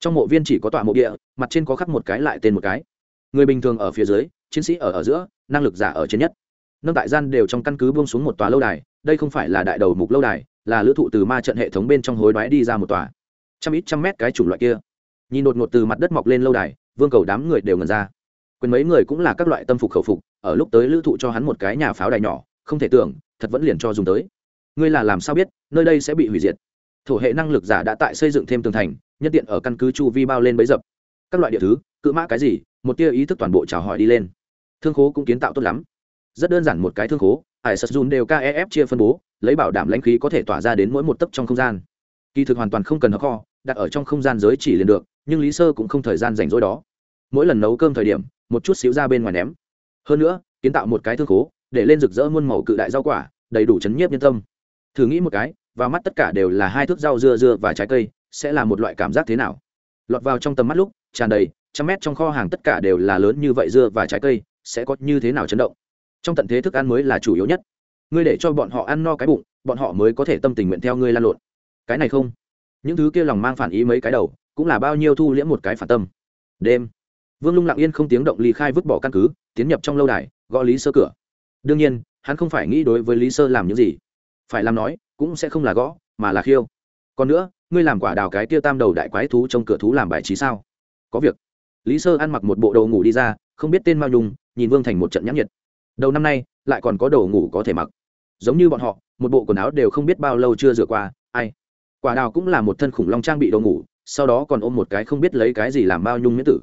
trong mộ viên chỉ có tọa mộ địa mặt trên có khắc một cái lại tên một cái người bình thường ở phía dưới chiến sĩ ở ở giữa năng lực giả ở trên nhất nâng đại gian đều trong căn cứ buông xuống một tòa lâu đài đây không phải là đại đầu mục lâu đài là lữ thụ từ ma trận hệ thống bên trong hối đoái đi ra một tòa trăm ít trăm mét cái chủng loại kia nhìn đột ngột từ mặt đất mọc lên lâu đài vương cầu đám người đều ngẩn ra quyền mấy người cũng là các loại tâm phục khẩu phục ở lúc tới lữ thụ cho hắn một cái nhà pháo đài nhỏ không thể tưởng thật vẫn liền cho dùng tới ngươi là làm sao biết nơi đây sẽ bị hủy diệt thổ hệ năng lực giả đã tại xây dựng thêm tường thành nhất tiện ở căn cứ chu vi bao lên bấy dập các loại địa thứ cự mã cái gì một tia ý thức toàn bộ chào hỏi đi lên thương khố cũng kiến tạo tốt lắm rất đơn giản một cái thương khố ải sật dùn đều kef chia phân bố lấy bảo đảm lãnh khí có thể tỏa ra đến mỗi một tấc trong không gian kỳ thực hoàn toàn không cần hấp kho đặt ở trong không gian giới chỉ liền được nhưng lý sơ cũng không thời gian rảnh rỗi đó mỗi lần nấu cơm thời điểm một chút xíu ra bên ngoài ném hơn nữa kiến tạo một cái thương khố để lên rực rỡ muôn màu cự đại rau quả đầy đủ chấn nhiếp nhân tâm thử nghĩ một cái và mắt tất cả đều là hai thước rau dưa dưa và trái cây sẽ là một loại cảm giác thế nào lọt vào trong tầm mắt lúc tràn đầy trăm mét trong kho hàng tất cả đều là lớn như vậy dưa và trái cây sẽ có như thế nào chấn động trong tận thế thức ăn mới là chủ yếu nhất ngươi để cho bọn họ ăn no cái bụng bọn họ mới có thể tâm tình nguyện theo ngươi lan lộn cái này không những thứ kia lòng mang phản ý mấy cái đầu cũng là bao nhiêu thu liễm một cái phản tâm đêm vương lung lặng yên không tiếng động ly khai vứt bỏ căn cứ tiến nhập trong lâu đài gõ lý sơ cửa đương nhiên hắn không phải nghĩ đối với lý sơ làm những gì phải làm nói cũng sẽ không là gõ mà là khiêu còn nữa ngươi làm quả đào cái tia tam đầu đại quái thú trong cửa thú làm bài trí sao có việc lý sơ ăn mặc một bộ đồ ngủ đi ra không biết tên mao nhung nhìn vương thành một trận nhắc nhiệt đầu năm nay lại còn có đồ ngủ có thể mặc giống như bọn họ một bộ quần áo đều không biết bao lâu chưa rửa qua ai quả đào cũng là một thân khủng long trang bị đồ ngủ sau đó còn ôm một cái không biết lấy cái gì làm bao nhung miễn tử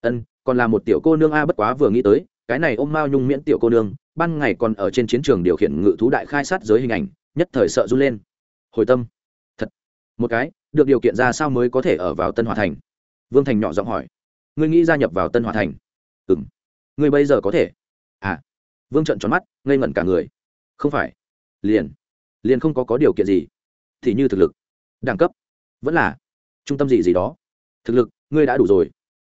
ân còn là một tiểu cô nương a bất quá vừa nghĩ tới cái này ôm mao nhung miễn tiểu cô nương ban ngày còn ở trên chiến trường điều khiển ngự thú đại khai sát giới hình ảnh nhất thời sợ run lên hồi tâm thật một cái được điều kiện ra sao mới có thể ở vào tân hòa thành vương thành nhỏ giọng hỏi ngươi nghĩ gia nhập vào tân hòa thành ừ m ngươi bây giờ có thể à vương trận tròn mắt ngây ngẩn cả người không phải liền liền không có có điều kiện gì thì như thực lực đẳng cấp vẫn là trung tâm gì gì đó thực lực ngươi đã đủ rồi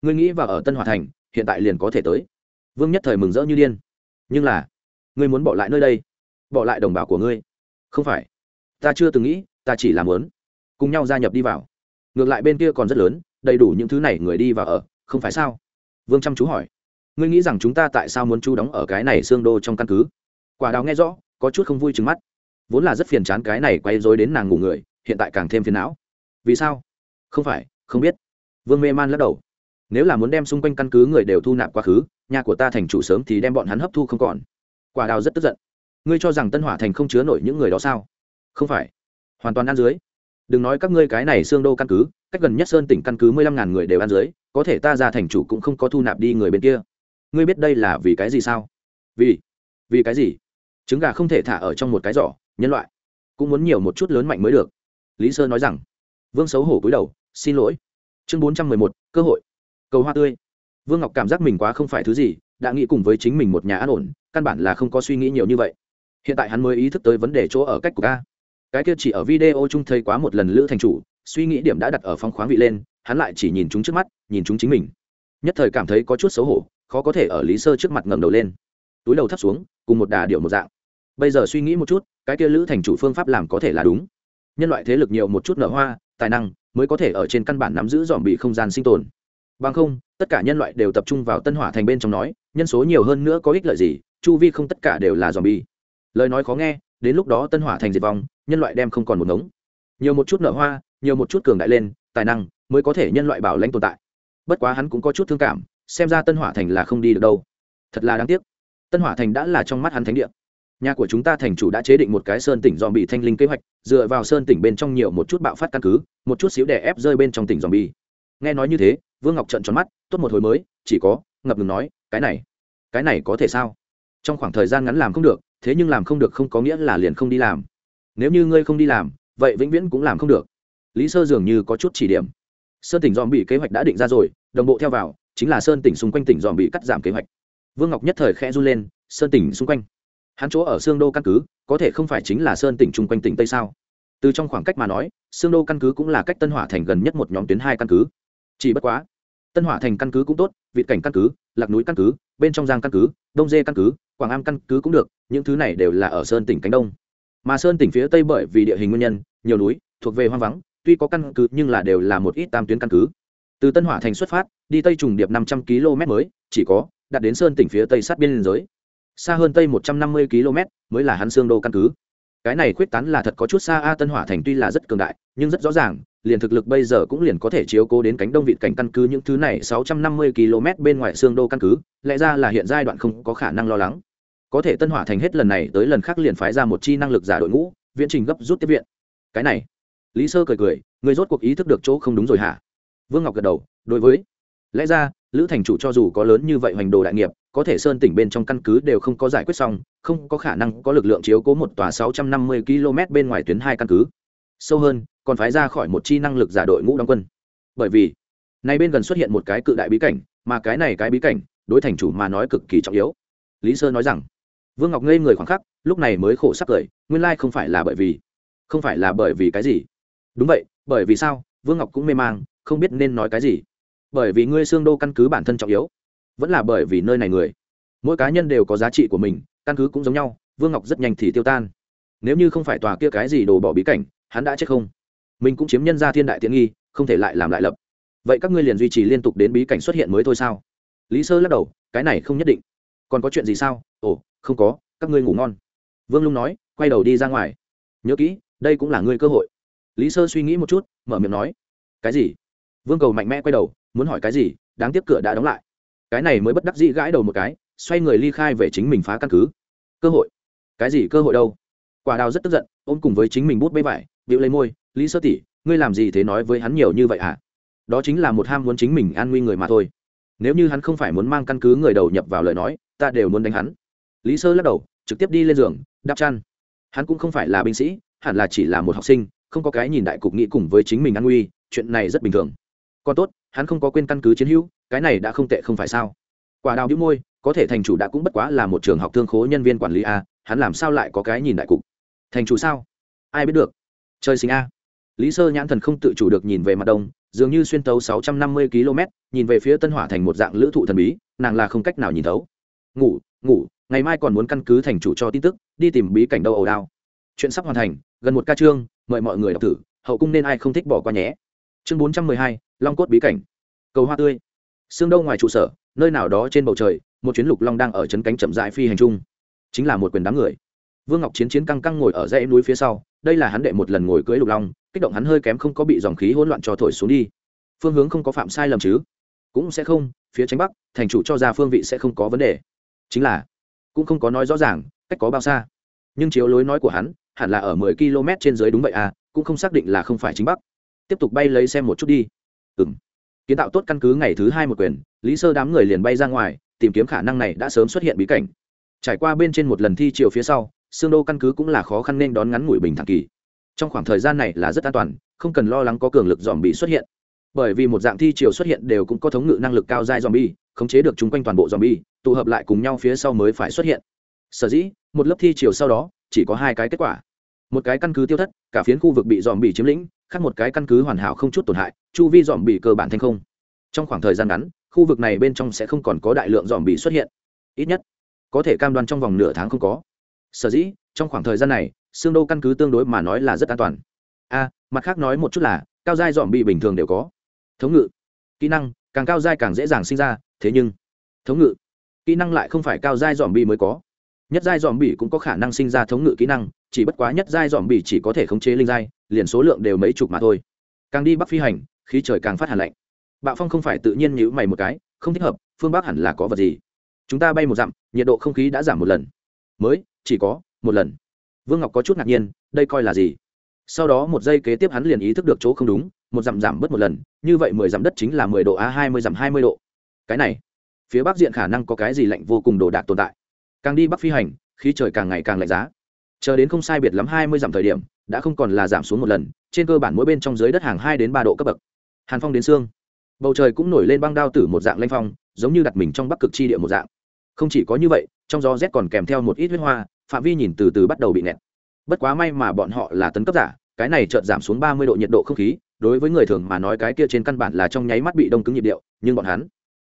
ngươi nghĩ và ở tân hòa thành hiện tại liền có thể tới vương nhất thời mừng rỡ như điên nhưng là ngươi muốn bỏ lại nơi đây bỏ lại đồng bào của ngươi không phải ta chưa từng nghĩ ta chỉ làm lớn cùng nhau gia nhập đi vào ngược lại bên kia còn rất lớn đầy đủ những thứ này người đi vào ở không phải sao vương chăm chú hỏi ngươi nghĩ rằng chúng ta tại sao muốn chú đóng ở cái này xương đô trong căn cứ quả đào nghe rõ có chút không vui trừng mắt vốn là rất phiền chán cái này quay dối đến nàng ngủ người hiện tại càng thêm phiền não vì sao không phải không biết vương mê man lắc đầu nếu là muốn đem xung quanh căn cứ người đều thu nạp quá khứ nhà của ta thành chủ sớm thì đem bọn hắn hấp thu không còn quả đào rất tức giận ngươi cho rằng tân hỏa thành không chứa nổi những người đó sao không phải hoàn toàn ăn dưới đừng nói các ngươi cái này xương đô căn cứ cách gần nhất sơn tỉnh căn cứ mười lăm ngàn người đều ăn dưới có thể ta ra thành chủ cũng không có thu nạp đi người bên kia ngươi biết đây là vì cái gì sao vì vì cái gì trứng gà không thể thả ở trong một cái giỏ nhân loại cũng muốn nhiều một chút lớn mạnh mới được lý sơ nói rằng vương xấu hổ cúi đầu xin lỗi chương bốn trăm mười một cơ hội cầu hoa tươi vương ngọc cảm giác mình quá không phải thứ gì đã nghĩ cùng với chính mình một nhà an ổn căn bản là không có suy nghĩ nhiều như vậy hiện tại hắn mới ý thức tới vấn đề chỗ ở cách của ca cái kia chỉ ở video chung thấy quá một lần lữ thành chủ suy nghĩ điểm đã đặt ở phong khoáng vị lên hắn lại chỉ nhìn chúng trước mắt nhìn chúng chính mình nhất thời cảm thấy có chút xấu hổ khó có thể ở lý sơ trước mặt ngầm đầu lên túi đầu thấp xuống cùng một đà điệu một dạng bây giờ suy nghĩ một chút cái kia lữ thành chủ phương pháp làm có thể là đúng nhân loại thế lực nhiều một chút nở hoa tài năng mới có thể ở trên căn bản nắm giữ dòm bị không gian sinh tồn bằng không tất cả nhân loại đều tập trung vào tân hỏa thành bên trong nói nhân số nhiều hơn nữa có ích lợi gì chu vi không tất cả đều là dòm bi lời nói khó nghe đến lúc đó tân hỏa thành diệt vong nhân loại đem không còn một ngống nhiều một chút nở hoa nhiều một chút cường đại lên tài năng mới có thể nhân loại bảo lãnh tồn tại bất quá hắn cũng có chút thương cảm xem ra tân hỏa thành là không đi được đâu thật là đáng tiếc tân hỏa thành đã là trong mắt hắn thánh địa nhà của chúng ta thành chủ đã chế định một cái sơn tỉnh dòm bị thanh linh kế hoạch dựa vào sơn tỉnh bên trong nhiều một chút bạo phát căn cứ một chút xíu đè ép rơi bên trong tỉnh dòm bi nghe nói như thế vương ngọc trận tròn mắt tốt một hồi mới chỉ có ngập ngừng nói cái này cái này có thể sao trong khoảng thời gian ngắn làm không được thế nhưng làm không được không có nghĩa là liền không đi làm nếu như ngươi không đi làm vậy vĩnh viễn cũng làm không được lý sơ dường như có chút chỉ điểm sơn tỉnh dòm bị kế hoạch đã định ra rồi đồng bộ theo vào chính là sơn tỉnh xung quanh tỉnh dòm bị cắt giảm kế hoạch vương ngọc nhất thời khẽ run lên sơn tỉnh xung quanh hắn chỗ ở sương đô căn cứ có thể không phải chính là sơn tỉnh chung quanh tỉnh tây sao từ trong khoảng cách mà nói sương đô căn cứ cũng là cách tân hỏa thành gần nhất một nhóm tuyến hai căn cứ chỉ bất quá tân hỏa thành căn cứ cũng tốt vịt cảnh căn cứ lạc núi căn cứ bên trong giang căn cứ đông dê căn cứ quảng am căn cứ cũng được những thứ này đều là ở sơn tỉnh cánh đông mà sơn tỉnh phía tây bởi vì địa hình nguyên nhân nhiều núi thuộc về hoang vắng tuy có căn cứ nhưng là đều là một ít tam tuyến căn cứ từ tân hỏa thành xuất phát đi tây trùng điệp năm trăm km mới chỉ có đạt đến sơn tỉnh phía tây sát biên giới xa hơn tây một trăm năm mươi km mới là hắn xương đô căn cứ cái này khuyết tán là thật có chút xa a tân hỏa thành tuy là rất cường đại nhưng rất rõ ràng liền thực lực bây giờ cũng liền có thể chiếu cố đến cánh đông vịt cảnh căn cứ những thứ này 650 km bên ngoài xương đô căn cứ, lẽ ra là hiện giai đoạn không có khả năng lo lắng. Có thể Tân Hỏa Thành hết lần này tới lần khác liền phái ra một chi năng lực giả đội ngũ, viện trình gấp rút tiếp viện. Cái này, Lý Sơ cười cười, người rốt cuộc ý thức được chỗ không đúng rồi hả? Vương Ngọc gật đầu, đối với lẽ ra, Lữ thành chủ cho dù có lớn như vậy hoành đồ đại nghiệp, có thể sơn tỉnh bên trong căn cứ đều không có giải quyết xong, không có khả năng có lực lượng chiếu cố một tòa 650 km bên ngoài tuyến hai căn cứ. Sâu hơn, còn phái ra khỏi một chi năng lực giả đội ngũ đóng quân bởi vì nay bên gần xuất hiện một cái cự đại bí cảnh mà cái này cái bí cảnh đối thành chủ mà nói cực kỳ trọng yếu lý sơ nói rằng vương ngọc ngây người khoảng khắc lúc này mới khổ sắc cười nguyên lai không phải là bởi vì không phải là bởi vì cái gì đúng vậy bởi vì sao vương ngọc cũng mê mang không biết nên nói cái gì bởi vì ngươi xương đô căn cứ bản thân trọng yếu vẫn là bởi vì nơi này người mỗi cá nhân đều có giá trị của mình căn cứ cũng giống nhau vương ngọc rất nhanh thì tiêu tan nếu như không phải tòa kia cái gì đồ bỏ bí cảnh hắn đã chết không mình cũng chiếm nhân ra thiên đại tiện nghi không thể lại làm lại lập vậy các ngươi liền duy trì liên tục đến bí cảnh xuất hiện mới thôi sao lý sơ lắc đầu cái này không nhất định còn có chuyện gì sao ồ không có các ngươi ngủ ngon vương lung nói quay đầu đi ra ngoài nhớ kỹ đây cũng là ngươi cơ hội lý sơ suy nghĩ một chút mở miệng nói cái gì vương cầu mạnh mẽ quay đầu muốn hỏi cái gì đáng tiếc cửa đã đóng lại cái này mới bất đắc dĩ gãi đầu một cái xoay người ly khai về chính mình phá căn cứ cơ hội cái gì cơ hội đâu quả đào rất tức giận ôm cùng với chính mình bút bê vải bịu lấy môi lý sơ tỷ ngươi làm gì thế nói với hắn nhiều như vậy hả đó chính là một ham muốn chính mình an nguy người mà thôi nếu như hắn không phải muốn mang căn cứ người đầu nhập vào lời nói ta đều muốn đánh hắn lý sơ lắc đầu trực tiếp đi lên giường đắp chăn hắn cũng không phải là binh sĩ hẳn là chỉ là một học sinh không có cái nhìn đại cục nghĩ cùng với chính mình an nguy chuyện này rất bình thường còn tốt hắn không có quên căn cứ chiến hữu cái này đã không tệ không phải sao quả đào đĩu môi có thể thành chủ đã cũng bất quá là một trường học thương khố nhân viên quản lý a hắn làm sao lại có cái nhìn đại cục thành chủ sao ai biết được chơi sinh a lý sơ nhãn thần không tự chủ được nhìn về mặt đông dường như xuyên tấu 650 km nhìn về phía tân hỏa thành một dạng lữ thụ thần bí nàng là không cách nào nhìn thấu ngủ ngủ ngày mai còn muốn căn cứ thành chủ cho tin tức đi tìm bí cảnh đâu ầu đao chuyện sắp hoàn thành gần một ca chương mời mọi người đọc thử hậu cung nên ai không thích bỏ qua nhé chương 412, long cốt bí cảnh cầu hoa tươi xương đâu ngoài trụ sở nơi nào đó trên bầu trời một chuyến lục long đang ở chấn cánh chậm rãi phi hành trung chính là một quyền đám người vương ngọc chiến chiến căng căng ngồi ở dãy núi phía sau đây là hắn đệ một lần ngồi cưỡi lục long kích động hắn hơi kém không có bị dòng khí hỗn loạn cho thổi xuống đi phương hướng không có phạm sai lầm chứ cũng sẽ không phía tránh bắc thành chủ cho ra phương vị sẽ không có vấn đề chính là cũng không có nói rõ ràng cách có bao xa nhưng chiếu lối nói của hắn hẳn là ở mười km trên dưới đúng vậy à cũng không xác định là không phải chính bắc tiếp tục bay lấy xem một chút đi ừm, kiến tạo tốt căn cứ ngày thứ hai một quyền lý sơ đám người liền bay ra ngoài tìm kiếm khả năng này đã sớm xuất hiện bí cảnh trải qua bên trên một lần thi chiều phía sau xương đô căn cứ cũng là khó khăn nên đón ngắn ngủi bình thẳng kỳ trong khoảng thời gian này là rất an toàn không cần lo lắng có cường lực dòm bị xuất hiện bởi vì một dạng thi chiều xuất hiện đều cũng có thống ngự năng lực cao dai dòm bi khống chế được chung quanh toàn bộ dòm bi tụ hợp lại cùng nhau phía sau mới phải xuất hiện sở dĩ một lớp thi chiều sau đó chỉ có hai cái kết quả một cái căn cứ tiêu thất cả phiến khu vực bị dòm bị chiếm lĩnh khác một cái căn cứ hoàn hảo không chút tổn hại chu vi dòm bị cơ bản thành không trong khoảng thời gian ngắn khu vực này bên trong sẽ không còn có đại lượng dòm bị xuất hiện ít nhất có thể cam đoan trong vòng nửa tháng không có sở dĩ trong khoảng thời gian này xương đô căn cứ tương đối mà nói là rất an toàn a mặt khác nói một chút là cao dai dòm bị bình thường đều có thống ngự kỹ năng càng cao dai càng dễ dàng sinh ra thế nhưng thống ngự kỹ năng lại không phải cao dai dòm bị mới có nhất giai dòm bỉ cũng có khả năng sinh ra thống ngự kỹ năng chỉ bất quá nhất giai dòm bỉ chỉ có thể khống chế linh giai liền số lượng đều mấy chục mà thôi càng đi bắc phi hành khí trời càng phát hẳn lạnh bạo phong không phải tự nhiên nhữ mày một cái không thích hợp phương bắc hẳn là có vật gì chúng ta bay một dặm nhiệt độ không khí đã giảm một lần mới chỉ có một lần vương ngọc có chút ngạc nhiên đây coi là gì sau đó một giây kế tiếp hắn liền ý thức được chỗ không đúng một dặm giảm bớt một lần như vậy mười dặm đất chính là mười độ a hai mươi dặm hai mươi độ cái này phía bắc diện khả năng có cái gì lạnh vô cùng đồ đạc tồn tại càng đi bắc phi hành khí trời càng ngày càng lạnh giá chờ đến không sai biệt lắm hai mươi dặm thời điểm đã không còn là giảm xuống một lần trên cơ bản mỗi bên trong dưới đất hàng hai đến ba độ cấp bậc hàn phong đến sương bầu trời cũng nổi lên băng đao tử một dạng lanh phong giống như đặt mình trong bắc cực chi địa một dạng không chỉ có như vậy trong gió rét còn kèm theo một ít huyết hoa phạm vi nhìn từ từ bắt đầu bị nẹt bất quá may mà bọn họ là tấn cấp giả cái này chợt giảm xuống ba mươi độ nhiệt độ không khí đối với người thường mà nói cái kia trên căn bản là trong nháy mắt bị đông cứng nhiệt điệu nhưng bọn hắn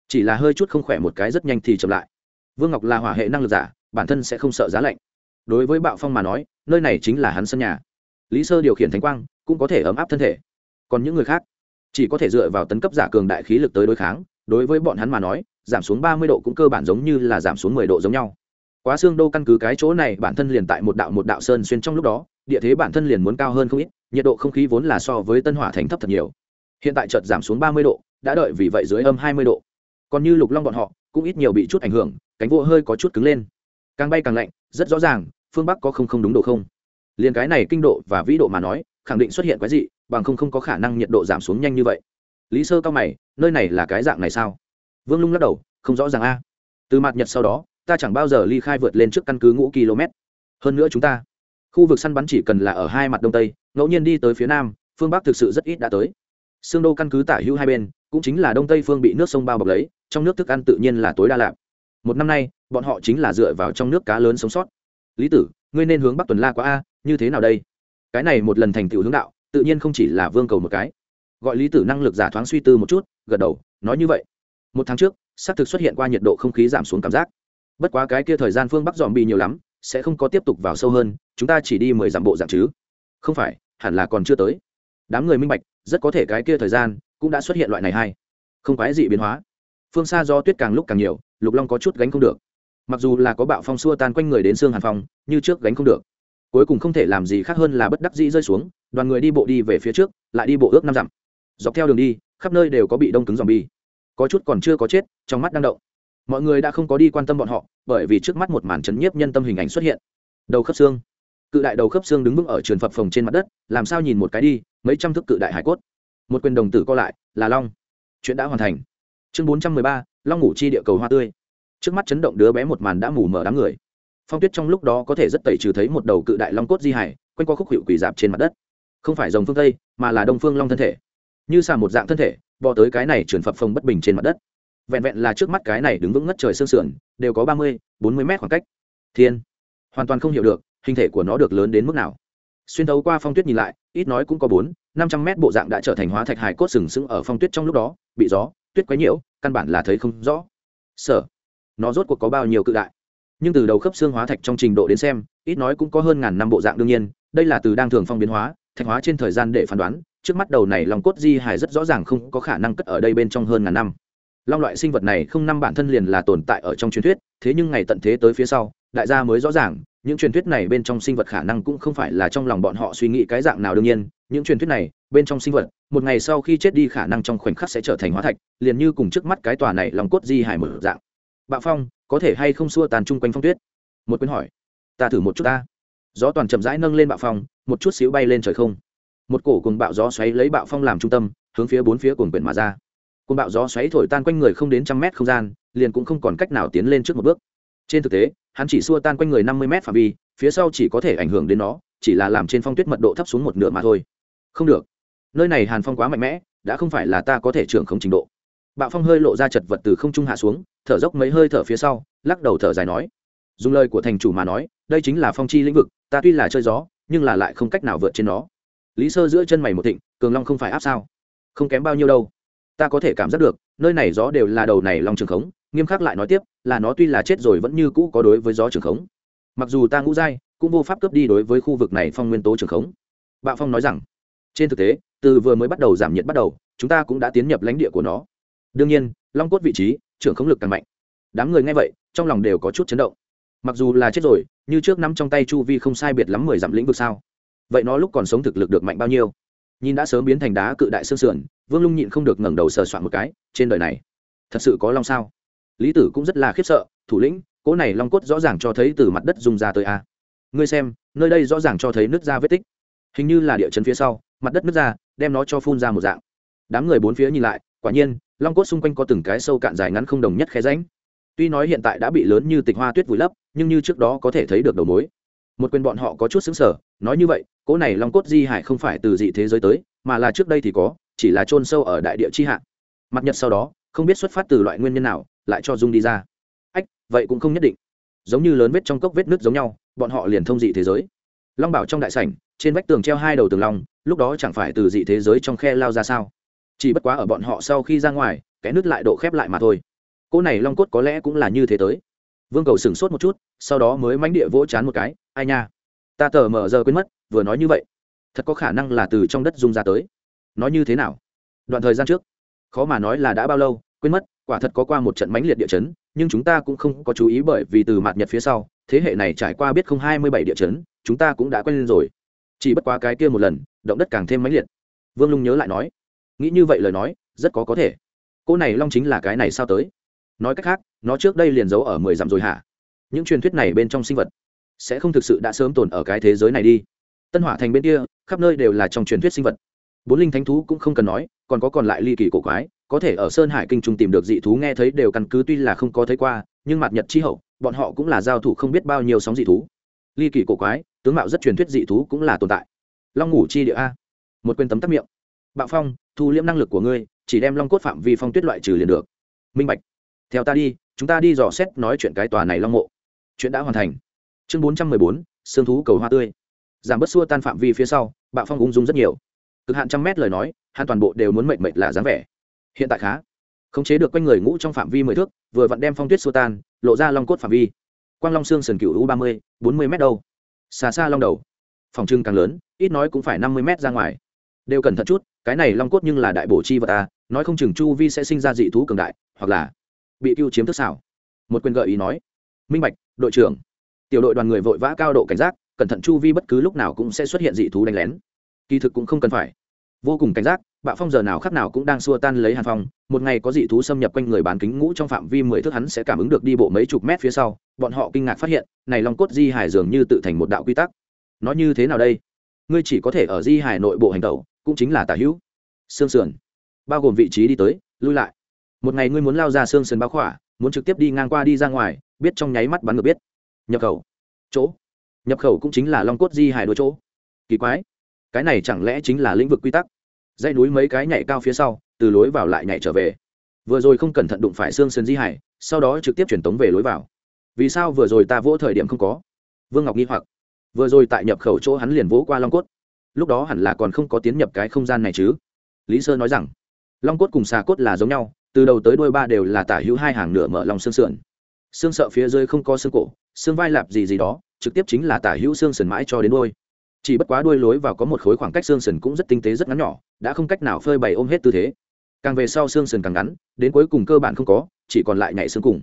chỉ là hơi chút không khỏe một cái rất nhanh thì chậm lại vương ngọc là hỏa hệ năng lực giả bản thân sẽ không sợ giá lạnh đối với bạo phong mà nói nơi này chính là hắn sân nhà lý sơ điều khiển thánh quang cũng có thể ấm áp thân thể còn những người khác chỉ có thể dựa vào tấn cấp giả cường đại khí lực tới đối kháng đối với bọn hắn mà nói giảm xuống ba mươi độ cũng cơ bản giống như là giảm xuống mười độ giống nhau quá xương đô căn cứ cái chỗ này bản thân liền tại một đạo một đạo sơn xuyên trong lúc đó địa thế bản thân liền muốn cao hơn không ít nhiệt độ không khí vốn là so với tân hỏa thành thấp thật nhiều hiện tại chợt giảm xuống ba mươi độ đã đợi vì vậy dưới âm hai mươi độ còn như lục long bọn họ cũng ít nhiều bị chút ảnh hưởng cánh vô hơi có chút cứng lên càng bay càng lạnh rất rõ ràng phương bắc có không không đúng độ không liền cái này kinh độ và vĩ độ mà nói khẳng định xuất hiện cái gì, bằng không không có khả năng nhiệt độ giảm xuống nhanh như vậy lý sơ cao mày nơi này là cái dạng này sao vương lung lắc đầu không rõ ràng a từ mặt nhật sau đó ta chẳng bao giờ ly khai vượt lên trước căn cứ ngũ km hơn nữa chúng ta khu vực săn bắn chỉ cần là ở hai mặt đông tây ngẫu nhiên đi tới phía nam phương bắc thực sự rất ít đã tới xương đô căn cứ tả hữu hai bên cũng chính là đông tây phương bị nước sông bao bọc lấy trong nước thức ăn tự nhiên là tối đa lạc. một năm nay bọn họ chính là dựa vào trong nước cá lớn sống sót lý tử ngươi nên hướng bắc tuần la qua a như thế nào đây cái này một lần thành tựu hướng đạo tự nhiên không chỉ là vương cầu một cái gọi lý tử năng lực giả thoáng suy tư một chút gật đầu nói như vậy một tháng trước xác thực xuất hiện qua nhiệt độ không khí giảm xuống cảm giác bất quá cái kia thời gian phương bắc dòm bị nhiều lắm sẽ không có tiếp tục vào sâu hơn chúng ta chỉ đi mười dặm bộ dạng chứ không phải hẳn là còn chưa tới đám người minh bạch rất có thể cái kia thời gian cũng đã xuất hiện loại này hay không quái dị biến hóa phương xa do tuyết càng lúc càng nhiều lục long có chút gánh không được mặc dù là có bạo phong xua tan quanh người đến xương hàn phong như trước gánh không được cuối cùng không thể làm gì khác hơn là bất đắc dĩ rơi xuống đoàn người đi bộ đi về phía trước lại đi bộ ước năm dặm dọc theo đường đi khắp nơi đều có bị đông cứng dòm bi có chút còn chưa có chết trong mắt đang động mọi người đã không có đi quan tâm bọn họ bởi vì trước mắt một màn chấn nhiếp nhân tâm hình ảnh xuất hiện đầu khớp xương cự đại đầu khớp xương đứng vững ở trường phập phồng trên mặt đất làm sao nhìn một cái đi mấy trăm thước cự đại hải cốt một quyền đồng tử co lại là long chuyện đã hoàn thành chương bốn trăm mười ba long ngủ chi địa cầu hoa tươi trước mắt chấn động đứa bé một màn đã mù mờ đám người phong tuyết trong lúc đó có thể rất tẩy trừ thấy một đầu cự đại long cốt di hải quanh qua khúc hiệu quỳ dạp trên mặt đất không phải dòng phương tây mà là đông phương long thân thể như xà một dạng thân thể bò tới cái này trườn phập phồng bất bình trên mặt đất vẹn vẹn là trước mắt cái này đứng vững ngất trời sương sườn đều có ba mươi bốn mươi mét khoảng cách thiên hoàn toàn không hiểu được hình thể của nó được lớn đến mức nào xuyên thấu qua phong tuyết nhìn lại ít nói cũng có bốn năm trăm mét bộ dạng đã trở thành hóa thạch hài cốt sừng sững ở phong tuyết trong lúc đó bị gió tuyết quấy nhiễu căn bản là thấy không rõ sở nó rốt cuộc có bao nhiêu cự đại nhưng từ đầu khớp xương hóa thạch trong trình độ đến xem ít nói cũng có hơn ngàn năm bộ dạng đương nhiên đây là từ đang thường phong biến hóa thạch hóa trên thời gian để phán đoán trước mắt đầu này lòng cốt di hải rất rõ ràng không có khả năng cất ở đây bên trong hơn ngàn năm long loại sinh vật này không năm bản thân liền là tồn tại ở trong truyền thuyết thế nhưng ngày tận thế tới phía sau đại gia mới rõ ràng những truyền thuyết này bên trong sinh vật khả năng cũng không phải là trong lòng bọn họ suy nghĩ cái dạng nào đương nhiên những truyền thuyết này bên trong sinh vật một ngày sau khi chết đi khả năng trong khoảnh khắc sẽ trở thành hóa thạch liền như cùng trước mắt cái tòa này lòng cốt di hải mở dạng bạo phong có thể hay không xua tàn chung quanh phong tuyết một quyến hỏi ta thử một chút ta gió toàn chậm rãi nâng lên bạo phong một chút xíu bay lên trời không một cổ cùng bạo gió xoáy lấy bạo phong làm trung tâm hướng phía bốn phía cuồng quyển mà ra cơn bão gió xoáy thổi tan quanh người không đến trăm mét không gian liền cũng không còn cách nào tiến lên trước một bước trên thực tế hắn chỉ xua tan quanh người năm mươi mét phạm vi phía sau chỉ có thể ảnh hưởng đến nó chỉ là làm trên phong tuyết mật độ thấp xuống một nửa mà thôi không được nơi này hàn phong quá mạnh mẽ đã không phải là ta có thể trưởng không trình độ bạo phong hơi lộ ra chật vật từ không trung hạ xuống thở dốc mấy hơi thở phía sau lắc đầu thở dài nói dùng lời của thành chủ mà nói đây chính là phong chi lĩnh vực ta tuy là chơi gió nhưng là lại không cách nào vượt trên nó lý sơ giữa chân mày một thịnh cường long không phải áp sao không kém bao nhiêu đâu ta có thể cảm giác được nơi này gió đều là đầu này lòng trường khống nghiêm khắc lại nói tiếp là nó tuy là chết rồi vẫn như cũ có đối với gió trường khống mặc dù ta ngũ giai cũng vô pháp cướp đi đối với khu vực này phong nguyên tố trường khống bạo phong nói rằng trên thực tế từ vừa mới bắt đầu giảm nhiệt bắt đầu chúng ta cũng đã tiến nhập lãnh địa của nó đương nhiên long cốt vị trí trưởng khống lực càng mạnh đám người nghe vậy trong lòng đều có chút chấn động mặc dù là chết rồi như trước nắm trong tay chu vi không sai biệt lắm mười dặm lĩnh vực sao vậy nó lúc còn sống thực lực được mạnh bao nhiêu nhìn đã sớm biến thành đá cự đại xương sườn vương lung nhịn không được ngẩng đầu sờ soạn một cái trên đời này thật sự có long sao lý tử cũng rất là khiếp sợ thủ lĩnh cỗ này long cốt rõ ràng cho thấy từ mặt đất dùng ra tới a ngươi xem nơi đây rõ ràng cho thấy nước da vết tích hình như là địa chấn phía sau mặt đất nước ra đem nó cho phun ra một dạng đám người bốn phía nhìn lại quả nhiên long cốt xung quanh có từng cái sâu cạn dài ngắn không đồng nhất khe ránh tuy nói hiện tại đã bị lớn như tịch hoa tuyết vùi lấp nhưng như trước đó có thể thấy được đầu mối một quyền bọn họ có chút xứng sở nói như vậy cỗ này long cốt di hại không phải từ dị thế giới tới mà là trước đây thì có chỉ là chôn sâu ở đại địa chi hạ mặt nhật sau đó không biết xuất phát từ loại nguyên nhân nào lại cho dung đi ra ách vậy cũng không nhất định giống như lớn vết trong cốc vết nước giống nhau bọn họ liền thông dị thế giới long bảo trong đại sảnh trên vách tường treo hai đầu tường long lúc đó chẳng phải từ dị thế giới trong khe lao ra sao chỉ bất quá ở bọn họ sau khi ra ngoài cái nứt lại độ khép lại mà thôi cỗ này long cốt có lẽ cũng là như thế tới vương cầu sửng sốt một chút sau đó mới mãnh địa vỗ chán một cái ai nha ta tờ mở giờ quên mất vừa nói như vậy thật có khả năng là từ trong đất dung ra tới nói như thế nào đoạn thời gian trước khó mà nói là đã bao lâu quên mất quả thật có qua một trận mãnh liệt địa chấn nhưng chúng ta cũng không có chú ý bởi vì từ mạt nhật phía sau thế hệ này trải qua biết không hai mươi bảy địa chấn chúng ta cũng đã quen lên rồi chỉ bất quá cái kia một lần động đất càng thêm mãnh liệt vương lung nhớ lại nói nghĩ như vậy lời nói rất có có thể cô này long chính là cái này sao tới nói cách khác nó trước đây liền giấu ở mười dặm rồi hả những truyền thuyết này bên trong sinh vật sẽ không thực sự đã sớm tồn ở cái thế giới này đi tân hỏa thành bên kia khắp nơi đều là trong truyền thuyết sinh vật bốn linh thánh thú cũng không cần nói còn có còn lại ly kỳ cổ quái có thể ở sơn hải kinh trung tìm được dị thú nghe thấy đều căn cứ tuy là không có thấy qua nhưng mặt nhật chi hậu bọn họ cũng là giao thủ không biết bao nhiêu sóng dị thú ly kỳ cổ quái tướng mạo rất truyền thuyết dị thú cũng là tồn tại long ngủ chi địa a một quyền tấm tắc miệng bạo phong thu liễm năng lực của ngươi chỉ đem long cốt phạm vi phong tuyết loại trừ liền được minh bạch theo ta đi chúng ta đi dò xét nói chuyện cái tòa này long mộ chuyện đã hoàn thành chương bốn trăm mười bốn sương thú cầu hoa tươi giảm bớt xua tan phạm vi phía sau bạo phong ung dung rất nhiều cực hạn trăm mét lời nói hạn toàn bộ đều muốn mệt mệt là dáng vẻ hiện tại khá khống chế được quanh người ngũ trong phạm vi mười thước vừa vặn đem phong tuyết xô tan lộ ra long cốt phạm vi quang long xương sườn cựu u ba mươi bốn mươi m đâu xa xa long đầu phòng trưng càng lớn ít nói cũng phải năm mươi m ra ngoài đều cẩn thận chút cái này long cốt nhưng là đại bổ chi vật ta à, nói không chừng chu vi sẽ sinh ra dị thú cường đại hoặc là bị cưu chiếm thức xảo một quyền gợi ý nói minh bạch đội trưởng tiểu đội đoàn người vội vã cao độ cảnh giác cẩn thận chu vi bất cứ lúc nào cũng sẽ xuất hiện dị thú đánh lén kỳ thực cũng không cần phải vô cùng cảnh giác bạo phong giờ nào khác nào cũng đang xua tan lấy hàn phong một ngày có dị thú xâm nhập quanh người bán kính ngũ trong phạm vi mười thước hắn sẽ cảm ứng được đi bộ mấy chục mét phía sau bọn họ kinh ngạc phát hiện này long cốt di hải dường như tự thành một đạo quy tắc nó như thế nào đây ngươi chỉ có thể ở di hải nội bộ hành tẩu cũng chính là tả hữu xương sườn bao gồm vị trí đi tới lui lại một ngày ngươi muốn lao ra xương sườn bao khỏa muốn trực tiếp đi ngang qua đi ra ngoài biết trong nháy mắt bắn ngược biết nhập khẩu chỗ nhập khẩu cũng chính là long cốt di hải đôi chỗ kỳ quái cái này chẳng lẽ chính là lĩnh vực quy tắc dãy núi mấy cái nhảy cao phía sau từ lối vào lại nhảy trở về vừa rồi không cẩn thận đụng phải xương sơn di hải sau đó trực tiếp truyền tống về lối vào vì sao vừa rồi ta vỗ thời điểm không có vương ngọc nghi hoặc vừa rồi tại nhập khẩu chỗ hắn liền vỗ qua long cốt lúc đó hẳn là còn không có tiến nhập cái không gian này chứ lý sơ nói rằng long cốt cùng xà cốt là giống nhau từ đầu tới đôi ba đều là tả hữu hai hàng nửa mở lòng xương sườn xương sợ phía dưới không có xương cổ xương vai lạp gì gì đó trực tiếp chính là tả hữu xương sườn mãi cho đến đôi chỉ bất quá đuôi lối vào có một khối khoảng cách xương sườn cũng rất tinh tế rất ngắn nhỏ đã không cách nào phơi bày ôm hết tư thế càng về sau xương sườn càng ngắn đến cuối cùng cơ bản không có chỉ còn lại nhảy xương cùng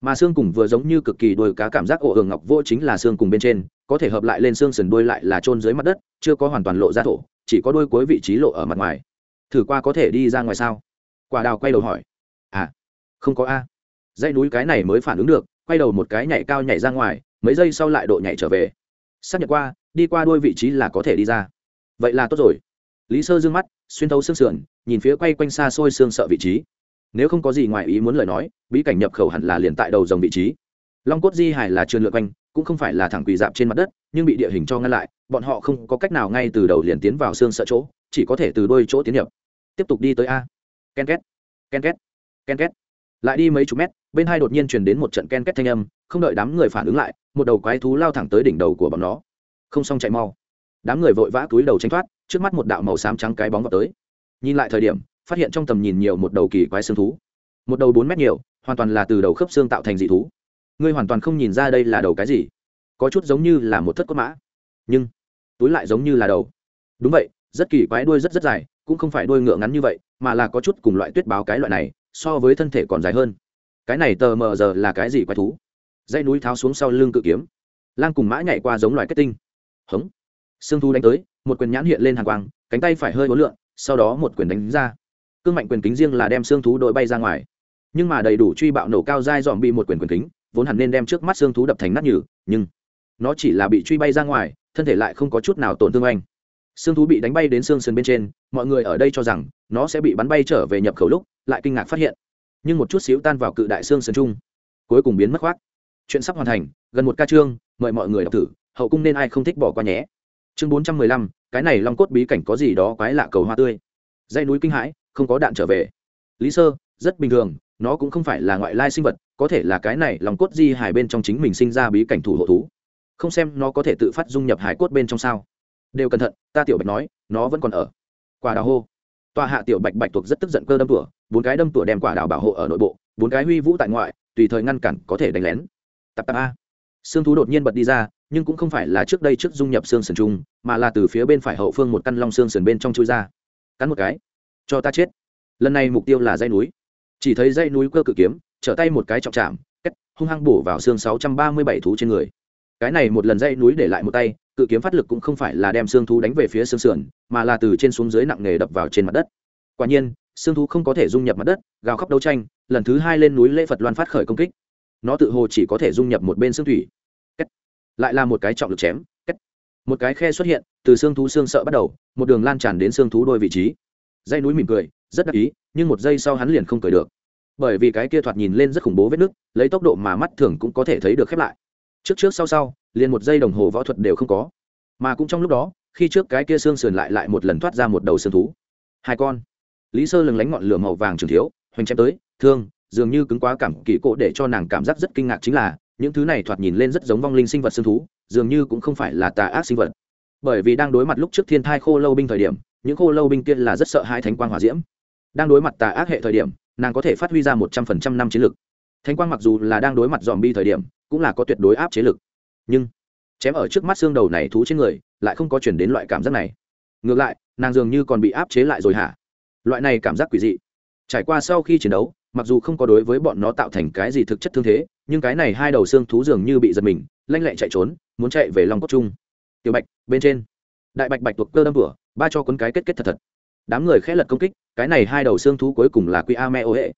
mà xương cùng vừa giống như cực kỳ đuôi cá cảm giác ổ hường ngọc vô chính là xương cùng bên trên có thể hợp lại lên xương sườn đuôi lại là trôn dưới mặt đất chưa có hoàn toàn lộ ra thổ chỉ có đuôi cuối vị trí lộ ở mặt ngoài thử qua có thể đi ra ngoài sao quả đào quay đầu hỏi à không có a à. dãy núi cái này mới phản ứng được quay đầu một cái nhảy cao nhảy ra ngoài mấy giây sau lại độ nhảy trở về xác nhận qua đi qua đôi vị trí là có thể đi ra vậy là tốt rồi lý sơ d ư ơ n g mắt xuyên thấu xương sườn nhìn phía quay quanh xa xôi xương sợ vị trí nếu không có gì ngoài ý muốn lời nói bí cảnh nhập khẩu hẳn là liền tại đầu dòng vị trí long cốt di hải là trường lượt quanh cũng không phải là thẳng quỳ dạp trên mặt đất nhưng bị địa hình cho ngăn lại bọn họ không có cách nào ngay từ đầu liền tiến vào xương sợ chỗ chỉ có thể từ đôi chỗ tiến nhập tiếp tục đi tới a ken két ken két ken két lại đi mấy chục mét bên hai đột nhiên truyền đến một trận ken két thanh âm không đợi đám người phản ứng lại một đầu quái thú lao thẳng tới đỉnh đầu của bọn nó không xong chạy mau đám người vội vã túi đầu tranh thoát trước mắt một đạo màu xám trắng cái bóng vào tới nhìn lại thời điểm phát hiện trong tầm nhìn nhiều một đầu kỳ quái xương thú một đầu bốn mét nhiều hoàn toàn là từ đầu khớp xương tạo thành dị thú ngươi hoàn toàn không nhìn ra đây là đầu cái gì có chút giống như là một thất cốt mã nhưng túi lại giống như là đầu đúng vậy rất kỳ quái đuôi rất rất dài cũng không phải đuôi ngựa ngắn như vậy mà là có chút cùng loại tuyết báo cái loại này so với thân thể còn dài hơn cái này tờ mờ giờ là cái gì quái thú dây núi tháo xuống sau lưng cự kiếm lang cùng mã nhảy qua giống loài kết tinh hống xương thu đánh tới một quyền nhãn hiện lên hàng quang cánh tay phải hơi hối lượn sau đó một quyền đánh ra cương mạnh quyền kính riêng là đem xương thú đội bay ra ngoài nhưng mà đầy đủ truy bạo nổ cao dai dòm bị một quyền quyền kính vốn hẳn nên đem trước mắt xương thú đập thành nát nhừ nhưng nó chỉ là bị truy bay ra ngoài thân thể lại không có chút nào tổn thương anh xương thú bị đánh bay đến xương sườn bên trên mọi người ở đây cho rằng nó sẽ bị bắn bay trở về nhập khẩu lúc lại kinh ngạc phát hiện nhưng một chút xíu tan vào cự đại xương sườn chung cuối cùng biến mất khoác chuyện sắp hoàn thành gần một ca chương mời mọi người đọc thử hậu cung nên ai không thích bỏ qua nhé chương bốn trăm mười lăm cái này long cốt bí cảnh có gì đó quái lạ cầu hoa tươi dây núi kinh hãi không có đạn trở về lý sơ rất bình thường nó cũng không phải là ngoại lai sinh vật có thể là cái này lòng cốt di hải bên trong chính mình sinh ra bí cảnh thủ hộ thú không xem nó có thể tự phát dung nhập hải cốt bên trong sao đều cẩn thận ta tiểu bạch nói nó vẫn còn ở quả đào hô tòa hạ tiểu bạch bạch thuộc rất tức giận cơ đâm tủa bốn cái đâm tủa đem quả đào bảo hộ ở nội bộ bốn cái huy vũ tại ngoại tùy thời ngăn cản có thể đánh lén tạp tạp a xương thú đột nhiên bật đi ra nhưng cũng không phải là trước đây trước dung nhập xương sườn trung, mà là từ phía bên phải hậu phương một căn long xương sườn bên trong chui ra cắn một cái cho ta chết lần này mục tiêu là dây núi chỉ thấy dây núi cơ cự kiếm trở tay một cái trọng chạm cách hung hăng bổ vào xương sáu trăm ba mươi bảy thú trên người cái này một lần dây núi để lại một tay cự kiếm phát lực cũng không phải là đem xương thú đánh về phía xương sườn mà là từ trên xuống dưới nặng nề đập vào trên mặt đất quả nhiên xương thú không có thể dung nhập mặt đất gào khóc đấu tranh lần thứ hai lên núi lễ phật loan phát khởi công kích nó tự hồ chỉ có thể dung nhập một bên xương thủy Kết. lại là một cái trọng lực chém Kết. một cái khe xuất hiện từ xương thú xương sợ bắt đầu một đường lan tràn đến xương thú đôi vị trí dây núi mỉm cười rất đắc ý nhưng một giây sau hắn liền không cười được bởi vì cái kia thoạt nhìn lên rất khủng bố vết nứt lấy tốc độ mà mắt thường cũng có thể thấy được khép lại trước trước sau sau liền một giây đồng hồ võ thuật đều không có mà cũng trong lúc đó khi trước cái kia xương sườn lại lại một lần thoát ra một đầu xương thú hai con lý sơ lừng lánh ngọn lửa màu vàng trường thiếu hoành chém tới thương dường như cứng quá cảm kỳ cổ để cho nàng cảm giác rất kinh ngạc chính là những thứ này thoạt nhìn lên rất giống vong linh sinh vật xương thú dường như cũng không phải là tà ác sinh vật bởi vì đang đối mặt lúc trước thiên thai khô lâu binh thời điểm những khô lâu binh kia là rất sợ hai thánh quang hòa diễm đang đối mặt tà ác hệ thời điểm nàng có thể phát huy ra một trăm phần trăm năm chiến lực thánh quang mặc dù là đang đối mặt dòm bi thời điểm cũng là có tuyệt đối áp chế lực nhưng chém ở trước mắt xương đầu này thú trên người lại không có chuyển đến loại cảm giác này ngược lại nàng dường như còn bị áp chế lại rồi hả loại này cảm giác quỷ dị trải qua sau khi chiến đấu mặc dù không có đối với bọn nó tạo thành cái gì thực chất thương thế nhưng cái này hai đầu xương thú dường như bị giật mình lanh lẹ chạy trốn muốn chạy về lòng cốt chung tiểu bạch bên trên đại bạch bạch thuộc cơ đâm cửa ba cho cuốn cái kết kết thật thật đám người khẽ lật công kích cái này hai đầu xương thú cuối cùng là quy a me ô hệ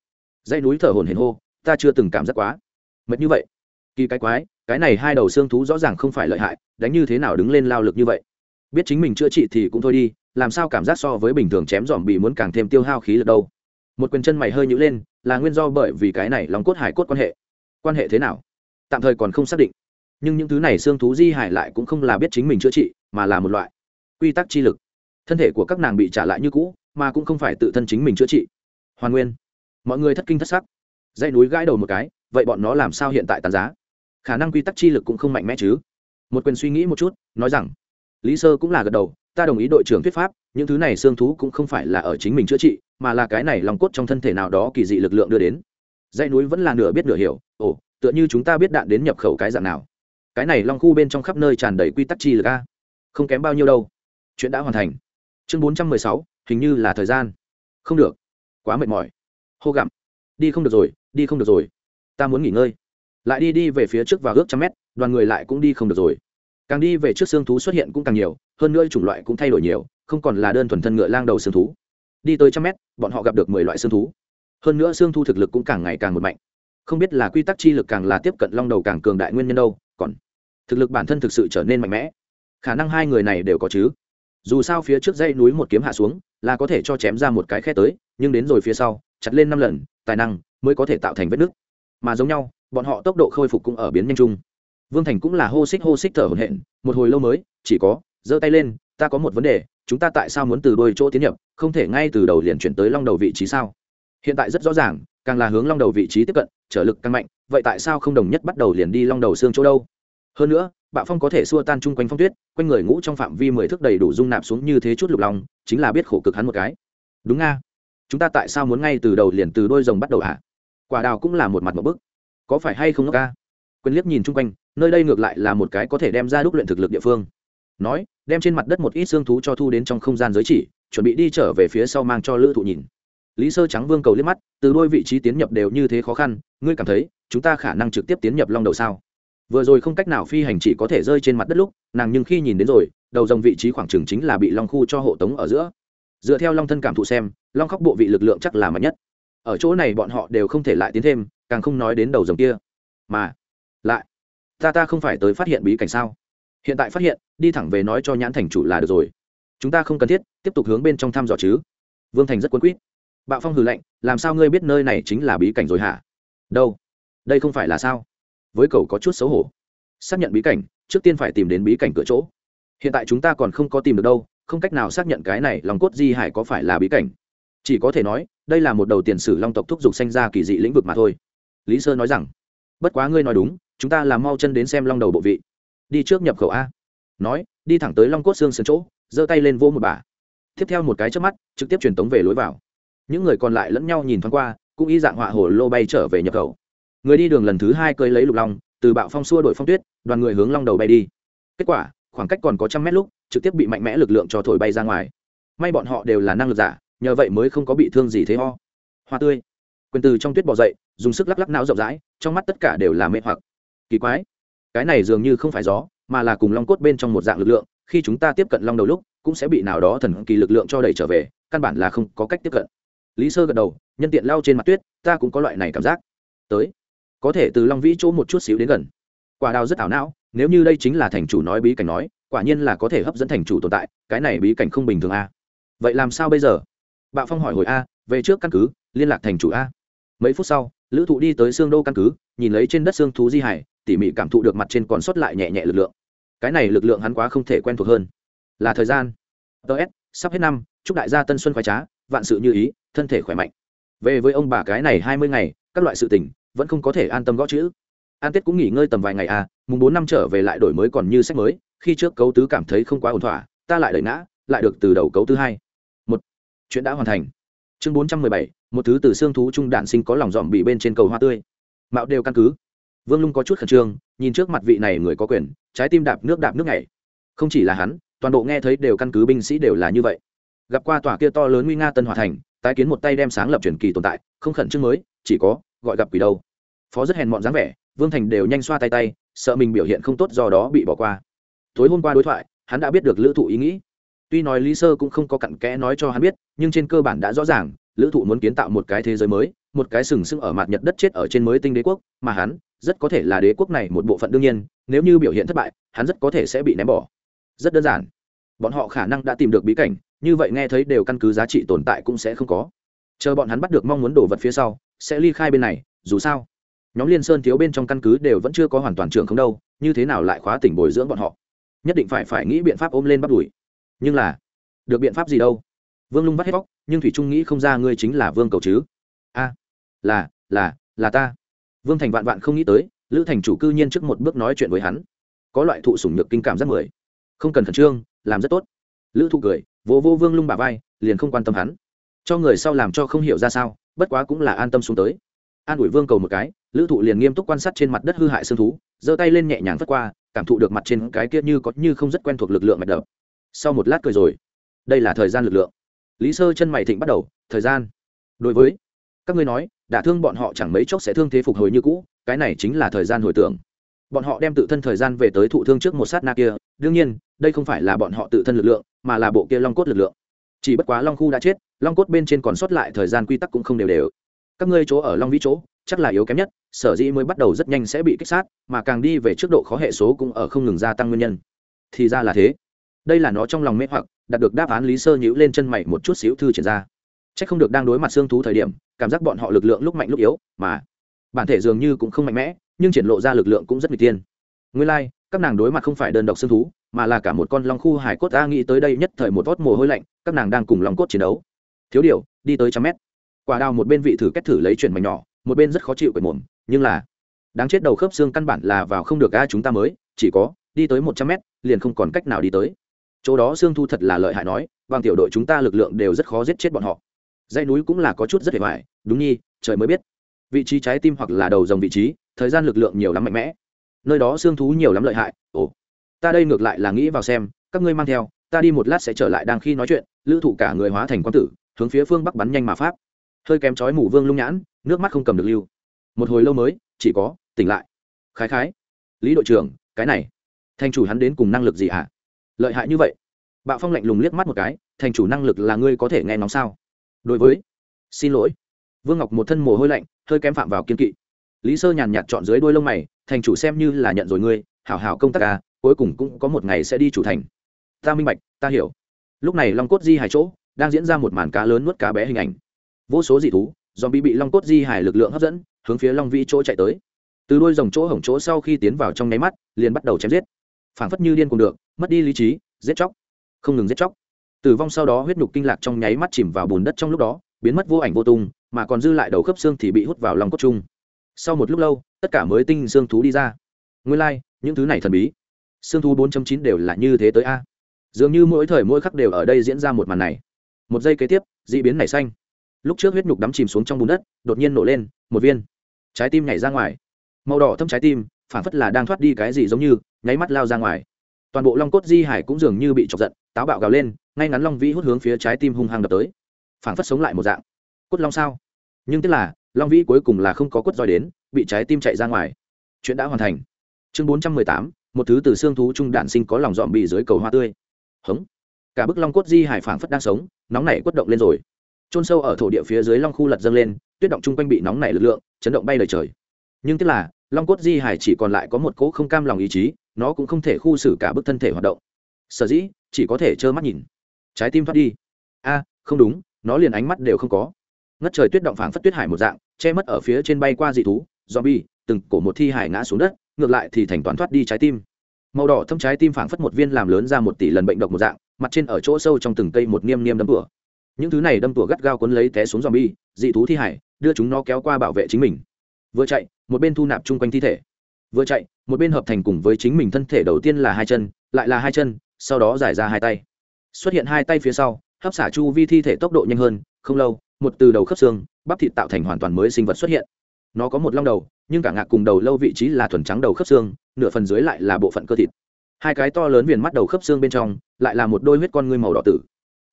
dây núi thở hồn hển hô ta chưa từng cảm giác quá mệt như vậy kỳ cái quái cái này hai đầu xương thú rõ ràng không phải lợi hại đánh như thế nào đứng lên lao lực như vậy biết chính mình chữa trị thì cũng thôi đi làm sao cảm giác so với bình thường chém dòm bị muốn càng thêm tiêu hao khí lực đâu một quyền chân mày hơi nhữ lên là nguyên do bởi vì cái này lòng cốt hải cốt quan hệ quan hệ thế nào tạm thời còn không xác định nhưng những thứ này xương thú di hải lại cũng không là biết chính mình chữa trị mà là một loại quy tắc chi lực thân thể của các nàng bị trả lại như cũ mà cũng không phải tự thân chính mình chữa trị hoàn nguyên mọi người thất kinh thất sắc dây núi gãi đầu một cái vậy bọn nó làm sao hiện tại tàn giá khả năng quy tắc chi lực cũng không mạnh mẽ chứ một quyền suy nghĩ một chút nói rằng lý sơ cũng là gật đầu ta đồng ý đội trưởng thuyết pháp những thứ này xương thú cũng không phải là ở chính mình chữa trị mà là cái này lòng cốt trong thân thể nào đó kỳ dị lực lượng đưa đến dãy núi vẫn là nửa biết nửa hiểu ồ tựa như chúng ta biết đạn đến nhập khẩu cái dạng nào cái này long khu bên trong khắp nơi tràn đầy quy tắc chi lực a không kém bao nhiêu đâu chuyện đã hoàn thành chương bốn trăm mười sáu hình như là thời gian không được quá mệt mỏi hô gặm đi không được rồi đi không được rồi ta muốn nghỉ ngơi lại đi đi về phía trước và ước trăm mét đoàn người lại cũng đi không được rồi càng đi về trước xương thú xuất hiện cũng càng nhiều hơn nữa chủng loại cũng thay đổi nhiều không còn là đơn thuần thân ngựa lang đầu xương thú đi tới trăm mét bọn họ gặp được mười loại xương thú hơn nữa xương thu thực lực cũng càng ngày càng một mạnh không biết là quy tắc chi lực càng là tiếp cận long đầu càng cường đại nguyên nhân đâu còn thực lực bản thân thực sự trở nên mạnh mẽ khả năng hai người này đều có chứ dù sao phía trước dây núi một kiếm hạ xuống là có thể cho chém ra một cái khe tới nhưng đến rồi phía sau chặt lên năm lần tài năng mới có thể tạo thành vết nứt mà giống nhau bọn họ tốc độ khôi phục cũng ở biến nhanh chung vương thành cũng là hô xích hô xích thở hổn hển một hồi lâu mới chỉ có giơ tay lên ta có một vấn đề chúng ta tại sao muốn từ đôi chỗ tiến nhập không thể ngay từ đầu liền chuyển tới long đầu vị trí sao hiện tại rất rõ ràng càng là hướng long đầu vị trí tiếp cận trở lực càng mạnh vậy tại sao không đồng nhất bắt đầu liền đi long đầu xương chỗ đâu hơn nữa bạo phong có thể xua tan chung quanh phong tuyết quanh người ngũ trong phạm vi mười thước đầy đủ dung nạp xuống như thế chút lục lòng chính là biết khổ cực hắn một cái đúng nga chúng ta tại sao muốn ngay từ đầu liền từ đôi rồng bắt đầu ạ à? quả đào cũng là một mặt một bức có phải hay không ca quyền liếc nhìn chung quanh nơi đây ngược lại là một cái có thể đem ra đúc luyện thực lực địa phương nói đem trên mặt đất một ít xương thú cho thu đến trong không gian giới chỉ chuẩn bị đi trở về phía sau mang cho lữ thụ nhìn lý sơ trắng vương cầu liếc mắt từ đôi vị trí tiến nhập đều như thế khó khăn ngươi cảm thấy chúng ta khả năng trực tiếp tiến nhập long đầu sao vừa rồi không cách nào phi hành chỉ có thể rơi trên mặt đất lúc nàng nhưng khi nhìn đến rồi đầu dòng vị trí khoảng trừng chính là bị long khu cho hộ tống ở giữa dựa theo long thân cảm thụ xem long khóc bộ vị lực lượng chắc là mạnh nhất ở chỗ này bọn họ đều không thể lại tiến thêm càng không nói đến đầu dòng kia mà lại ta ta không phải tới phát hiện bí cảnh sao hiện tại phát hiện đi thẳng về nói cho nhãn thành chủ là được rồi chúng ta không cần thiết tiếp tục hướng bên trong thăm dò chứ vương thành rất quấn quýt bạo phong hừ lạnh làm sao ngươi biết nơi này chính là bí cảnh rồi hả đâu đây không phải là sao với cậu có chút xấu hổ xác nhận bí cảnh trước tiên phải tìm đến bí cảnh cửa chỗ hiện tại chúng ta còn không có tìm được đâu không cách nào xác nhận cái này lòng cốt di hải có phải là bí cảnh chỉ có thể nói đây là một đầu tiền sử long tộc thúc giục sanh ra kỳ dị lĩnh vực mà thôi lý sơ nói rằng bất quá ngươi nói đúng chúng ta làm mau chân đến xem long đầu bộ vị đi trước nhập khẩu a nói đi thẳng tới long cốt xương sườn chỗ giơ tay lên vỗ một bà tiếp theo một cái trước mắt trực tiếp truyền tống về lối vào những người còn lại lẫn nhau nhìn thoáng qua cũng y dạng họa hồ lô bay trở về nhập khẩu người đi đường lần thứ hai cơi lấy lục long từ bạo phong xua đổi phong tuyết đoàn người hướng long đầu bay đi kết quả khoảng cách còn có trăm mét lúc trực tiếp bị mạnh mẽ lực lượng cho thổi bay ra ngoài may bọn họ đều là năng lực giả nhờ vậy mới không có bị thương gì thế ho hoa tươi quyền từ trong tuyết bỏ dậy dùng sức lắc lắc não rộng rãi trong mắt tất cả đều là mê hoặc kỳ quái cái này dường như không phải gió mà là cùng long cốt bên trong một dạng lực lượng khi chúng ta tiếp cận long đầu lúc cũng sẽ bị nào đó thần kỳ lực lượng cho đẩy trở về căn bản là không có cách tiếp cận lý sơ gật đầu nhân tiện lao trên mặt tuyết ta cũng có loại này cảm giác tới có thể từ long vĩ chỗ một chút xíu đến gần quả đào rất ảo não nếu như đây chính là thành chủ nói bí cảnh nói quả nhiên là có thể hấp dẫn thành chủ tồn tại cái này bí cảnh không bình thường a vậy làm sao bây giờ bạo phong hỏi hồi a về trước căn cứ liên lạc thành chủ a mấy phút sau lữ thụ đi tới xương đô căn cứ nhìn lấy trên đất xương thú di hải tỉ mỉ cảm thụ được mặt trên còn sót lại nhẹ nhẹ lực lượng cái này lực lượng hắn quá không thể quen thuộc hơn là thời gian ts sắp hết năm chúc đại gia tân xuân khoái trá vạn sự như ý thân thể khỏe mạnh về với ông bà cái này hai mươi ngày các loại sự tình vẫn không có thể an tâm gõ chữ an tết cũng nghỉ ngơi tầm vài ngày à mùng bốn năm trở về lại đổi mới còn như sách mới khi trước cấu tứ cảm thấy không quá ổn thỏa ta lại đẩy ngã lại được từ đầu cấu thứ hai một chuyện đã hoàn thành chương bốn trăm mười bảy một thứ từ xương thú trung đạn sinh có lòng dòm bị bên trên cầu hoa tươi mạo đều căn cứ vương lung có chút khẩn trương nhìn trước mặt vị này người có quyền trái tim đạp nước đạp nước này không chỉ là hắn toàn bộ nghe thấy đều căn cứ binh sĩ đều là như vậy gặp qua tòa kia to lớn nguy nga tân hòa thành tái kiến một tay đem sáng lập truyền kỳ tồn tại không khẩn trương mới chỉ có gọi gặp quỷ đâu phó rất hèn mọn dáng vẻ vương thành đều nhanh xoa tay tay sợ mình biểu hiện không tốt do đó bị bỏ qua tối hôm qua đối thoại hắn đã biết được lữ thụ ý nghĩ tuy nói lý sơ cũng không có cặn kẽ nói cho hắn biết nhưng trên cơ bản đã rõ ràng lữ thụ muốn kiến tạo một cái thế giới mới một cái sừng sững ở mặt nhật đất chết ở trên mới tinh đế quốc mà hắn rất có thể là đế quốc này một bộ phận đương nhiên nếu như biểu hiện thất bại hắn rất có thể sẽ bị ném bỏ rất đơn giản bọn họ khả năng đã tìm được bí cảnh như vậy nghe thấy đều căn cứ giá trị tồn tại cũng sẽ không có chờ bọn hắn bắt được mong muốn đổ vật phía sau sẽ ly khai bên này dù sao nhóm liên sơn thiếu bên trong căn cứ đều vẫn chưa có hoàn toàn trường không đâu như thế nào lại khóa tỉnh bồi dưỡng bọn họ nhất định phải phải nghĩ biện pháp ôm lên bắt đuổi nhưng là được biện pháp gì đâu vương lung vắt hết vóc nhưng thủy trung nghĩ không ra ngươi chính là vương cầu chứ a là là là ta vương thành vạn vạn không nghĩ tới lữ thành chủ cư nhiên trước một bước nói chuyện với hắn có loại thụ sủng nhược kinh cảm rất mười không cần khẩn trương làm rất tốt lữ thụ cười vô vô vương lung bà vai liền không quan tâm hắn cho người sau làm cho không hiểu ra sao bất quá cũng là an tâm xuống tới an ủi vương cầu một cái lữ thụ liền nghiêm túc quan sát trên mặt đất hư hại xương thú giơ tay lên nhẹ nhàng vất qua cảm thụ được mặt trên cái kia như có như không rất quen thuộc lực lượng mạch đập sau một lát cười rồi đây là thời gian lực lượng lý sơ chân mày thịnh bắt đầu thời gian đối với các ngươi nói đả thương bọn họ chẳng mấy chốc sẽ thương thế phục hồi như cũ cái này chính là thời gian hồi tưởng bọn họ đem tự thân thời gian về tới thụ thương trước một sát na kia đương nhiên đây không phải là bọn họ tự thân lực lượng mà là bộ kia long cốt lực lượng chỉ bất quá long khu đã chết long cốt bên trên còn sót lại thời gian quy tắc cũng không đều đều các ngươi chỗ ở long vĩ chỗ chắc là yếu kém nhất sở dĩ mới bắt đầu rất nhanh sẽ bị kích sát mà càng đi về trước độ khó hệ số cũng ở không ngừng gia tăng nguyên nhân thì ra là thế đây là nó trong lòng mê hoặc đạt được đáp án lý sơ nhữ lên chân mày một chút xíu thư triển ra c không được đang đối mặt xương thú thời điểm cảm giác bọn họ lực lượng lúc mạnh lúc yếu mà bản thể dường như cũng không mạnh mẽ nhưng triển lộ ra lực lượng cũng rất n tiên Ngươi lai、like, các nàng đối mặt không phải đơn độc xương thú mà là cả một con long khu hải cốt ta nghĩ tới đây nhất thời một vót mồ hôi lạnh các nàng đang cùng lòng cốt chiến đấu thiếu điều đi tới trăm mét quả đào một bên vị thử kết thử lấy chuyển mảnh nhỏ một bên rất khó chịu bởi mồm nhưng là đáng chết đầu khớp xương căn bản là vào không được ga chúng ta mới chỉ có đi tới một trăm mét liền không còn cách nào đi tới chỗ đó xương thu thật là lợi hại nói bằng tiểu đội chúng ta lực lượng đều rất khó giết chết bọn họ dãy núi cũng là có chút rất hề hoài đúng nhi trời mới biết vị trí trái tim hoặc là đầu dòng vị trí thời gian lực lượng nhiều lắm mạnh mẽ nơi đó xương thú nhiều lắm lợi hại ồ ta đây ngược lại là nghĩ vào xem các ngươi mang theo ta đi một lát sẽ trở lại đang khi nói chuyện lữ thụ cả người hóa thành quan tử hướng phía phương bắc bắn nhanh mà pháp hơi kém chói mù vương lung nhãn nước mắt không cầm được lưu một hồi lâu mới chỉ có tỉnh lại khái khái lý đội trưởng cái này thanh chủ hắn đến cùng năng lực gì hả lợi hại như vậy bạo phong lạnh lùng liếc mắt một cái thành chủ năng lực là ngươi có thể nghe nóng sao đối với xin lỗi vương ngọc một thân mồ hôi lạnh hơi kém phạm vào kiên kỵ lý sơ nhàn nhạt chọn dưới đuôi lông mày thành chủ xem như là nhận rồi ngươi hảo hảo công tác à cuối cùng cũng có một ngày sẽ đi chủ thành ta minh bạch ta hiểu lúc này long cốt di hài chỗ đang diễn ra một màn cá lớn nuốt cá bé hình ảnh vô số dị thú do bị bị long cốt di hài lực lượng hấp dẫn hướng phía long vĩ chỗ chạy tới từ đuôi dòng chỗ hổng chỗ sau khi tiến vào trong nháy mắt liền bắt đầu chém giết phảng phất như điên cùng được mất đi lý trí giết chóc không ngừng giết chóc tử vong sau đó huyết nhục kinh lạc trong nháy mắt chìm vào bùn đất trong lúc đó biến mất vô ảnh vô tung mà còn dư lại đầu khớp xương thì bị hút vào lòng cốt chung sau một lúc lâu tất cả mới tinh xương thú đi ra nguyên lai、like, những thứ này thần bí xương thú 4.9 đều là như thế tới a dường như mỗi thời mỗi khắc đều ở đây diễn ra một màn này một giây kế tiếp d ị biến nảy xanh lúc trước huyết nhục đắm chìm xuống trong bùn đất đột nhiên nổ lên một viên trái tim nhảy ra ngoài màu đỏ thâm trái tim phản phất là đang thoát đi cái gì giống như nháy mắt lao ra ngoài toàn bộ long cốt di hải cũng dường như bị chọc giận táo bạo gào lên ngay ngắn long vĩ hút hướng phía trái tim hung hăng đập tới phảng phất sống lại một dạng cốt long sao nhưng tức là long vĩ cuối cùng là không có cốt roi đến bị trái tim chạy ra ngoài chuyện đã hoàn thành chương bốn trăm mười tám một thứ từ xương thú trung đạn sinh có lòng dọn bị dưới cầu hoa tươi hống cả bức long cốt di hải phảng phất đang sống nóng này quất động lên rồi trôn sâu ở thổ địa phía dưới long khu lật dâng lên tuyết động chung quanh bị nóng này lực lượng chấn động bay lời trời nhưng tức là long cốt di hải chỉ còn lại có một cỗ không cam lòng ý chí nó cũng không thể khu xử cả bức thân thể hoạt động sở dĩ chỉ có thể trơ mắt nhìn trái tim thoát đi a không đúng nó liền ánh mắt đều không có ngất trời tuyết động phảng phất tuyết hải một dạng che mất ở phía trên bay qua dị thú zombie từng cổ một thi hải ngã xuống đất ngược lại thì thành toán thoát đi trái tim màu đỏ thâm trái tim phảng phất một viên làm lớn ra một tỷ lần bệnh độc một dạng mặt trên ở chỗ sâu trong từng cây một niêm niêm đâm tủa những thứ này đâm tủa gắt gao cuốn lấy té xuống zombie dị thú thi hải đưa chúng nó kéo qua bảo vệ chính mình vừa chạy một bên thu nạp chung quanh thi thể vừa chạy một bên hợp thành cùng với chính mình thân thể đầu tiên là hai chân lại là hai chân sau đó giải ra hai tay xuất hiện hai tay phía sau hấp xả chu vi thi thể tốc độ nhanh hơn không lâu một từ đầu khớp xương bắp thịt tạo thành hoàn toàn mới sinh vật xuất hiện nó có một long đầu nhưng cả ngạc cùng đầu lâu vị trí là thuần trắng đầu khớp xương nửa phần dưới lại là bộ phận cơ thịt hai cái to lớn viền mắt đầu khớp xương bên trong lại là một đôi huyết con ngươi màu đỏ tử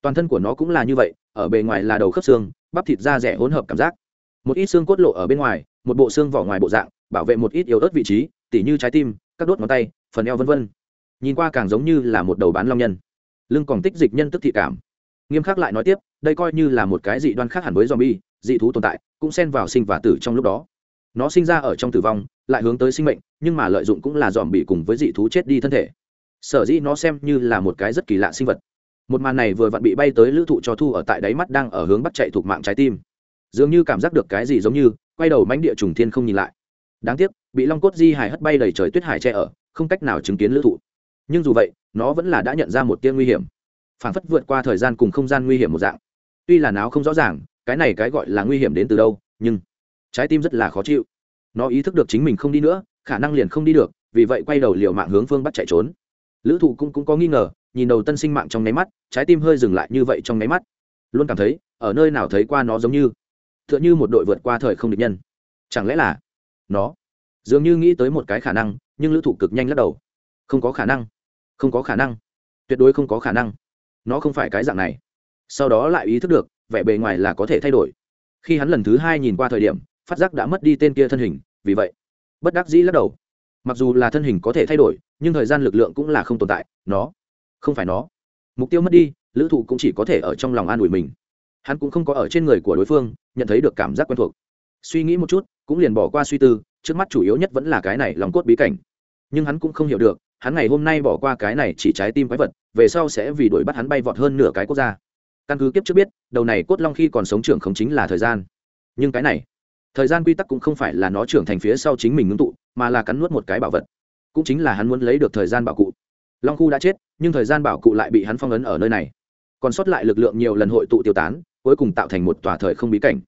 toàn thân của nó cũng là như vậy ở bề ngoài là đầu khớp xương bắp thịt da rẻ hỗn hợp cảm giác một ít xương cốt lộ ở bên ngoài một bộ xương vỏ ngoài bộ dạng bảo vệ một ít yếu ớt vị trí tỉ như trái tim các đốt ngón tay phần eo v v nhìn qua càng giống như là một đầu bán long nhân lưng còn tích dịch nhân tức thị cảm nghiêm khắc lại nói tiếp đây coi như là một cái dị đoan khác hẳn với z o m bi e dị thú tồn tại cũng xen vào sinh và tử trong lúc đó nó sinh ra ở trong tử vong lại hướng tới sinh mệnh nhưng mà lợi dụng cũng là dòm bị cùng với dị thú chết đi thân thể sở dĩ nó xem như là một cái rất kỳ lạ sinh vật một màn này vừa vặn bị bay tới lữ thụ cho thu ở tại đáy mắt đang ở hướng bắt chạy thuộc mạng trái tim dường như cảm giác được cái gì giống như quay đầu mánh địa trùng thiên không nhìn lại đáng tiếc bị long cốt di hải hất bay đầy trời tuyết hải che ở không cách nào chứng kiến lữ thụ nhưng dù vậy nó vẫn là đã nhận ra một tiên nguy hiểm phản phất vượt qua thời gian cùng không gian nguy hiểm một dạng tuy là nó không rõ ràng cái này cái gọi là nguy hiểm đến từ đâu nhưng trái tim rất là khó chịu nó ý thức được chính mình không đi nữa khả năng liền không đi được vì vậy quay đầu liều mạng hướng phương bắt chạy trốn lữ thụ cũng, cũng có nghi ngờ nhìn đầu tân sinh mạng trong nháy mắt trái tim hơi dừng lại như vậy trong nháy mắt luôn cảm thấy ở nơi nào thấy qua nó giống như t h ư ợ n h ư một đội vượt qua thời không địch nhân chẳng lẽ là nó dường như nghĩ tới một cái khả năng nhưng lữ thủ cực nhanh lắc đầu không có khả năng không có khả năng tuyệt đối không có khả năng nó không phải cái dạng này sau đó lại ý thức được vẻ bề ngoài là có thể thay đổi khi hắn lần thứ hai nhìn qua thời điểm phát giác đã mất đi tên kia thân hình vì vậy bất đắc dĩ lắc đầu mặc dù là thân hình có thể thay đổi nhưng thời gian lực lượng cũng là không tồn tại nó không phải nó mục tiêu mất đi lữ thụ cũng chỉ có thể ở trong lòng an ủi mình hắn cũng không có ở trên người của đối phương nhận thấy được cảm giác quen thuộc suy nghĩ một chút cũng liền bỏ qua suy tư trước mắt chủ yếu nhất vẫn là cái này lòng cốt bí cảnh nhưng hắn cũng không hiểu được hắn ngày hôm nay bỏ qua cái này chỉ trái tim quái vật về sau sẽ vì đuổi bắt hắn bay vọt hơn nửa cái quốc gia căn cứ kiếp trước biết đầu này cốt long khi còn sống trưởng không chính là thời gian nhưng cái này thời gian quy tắc cũng không phải là nó trưởng thành phía sau chính mình ngưng tụ mà là cắn nuốt một cái bảo vật cũng chính là hắn muốn lấy được thời gian bảo cụ long khu đã chết nhưng thời gian bảo cụ lại bị hắn phong ấn ở nơi này còn sót lại lực lượng nhiều lần hội tụ tiêu tán cuối cùng tạo thành một tòa thời không bí cảnh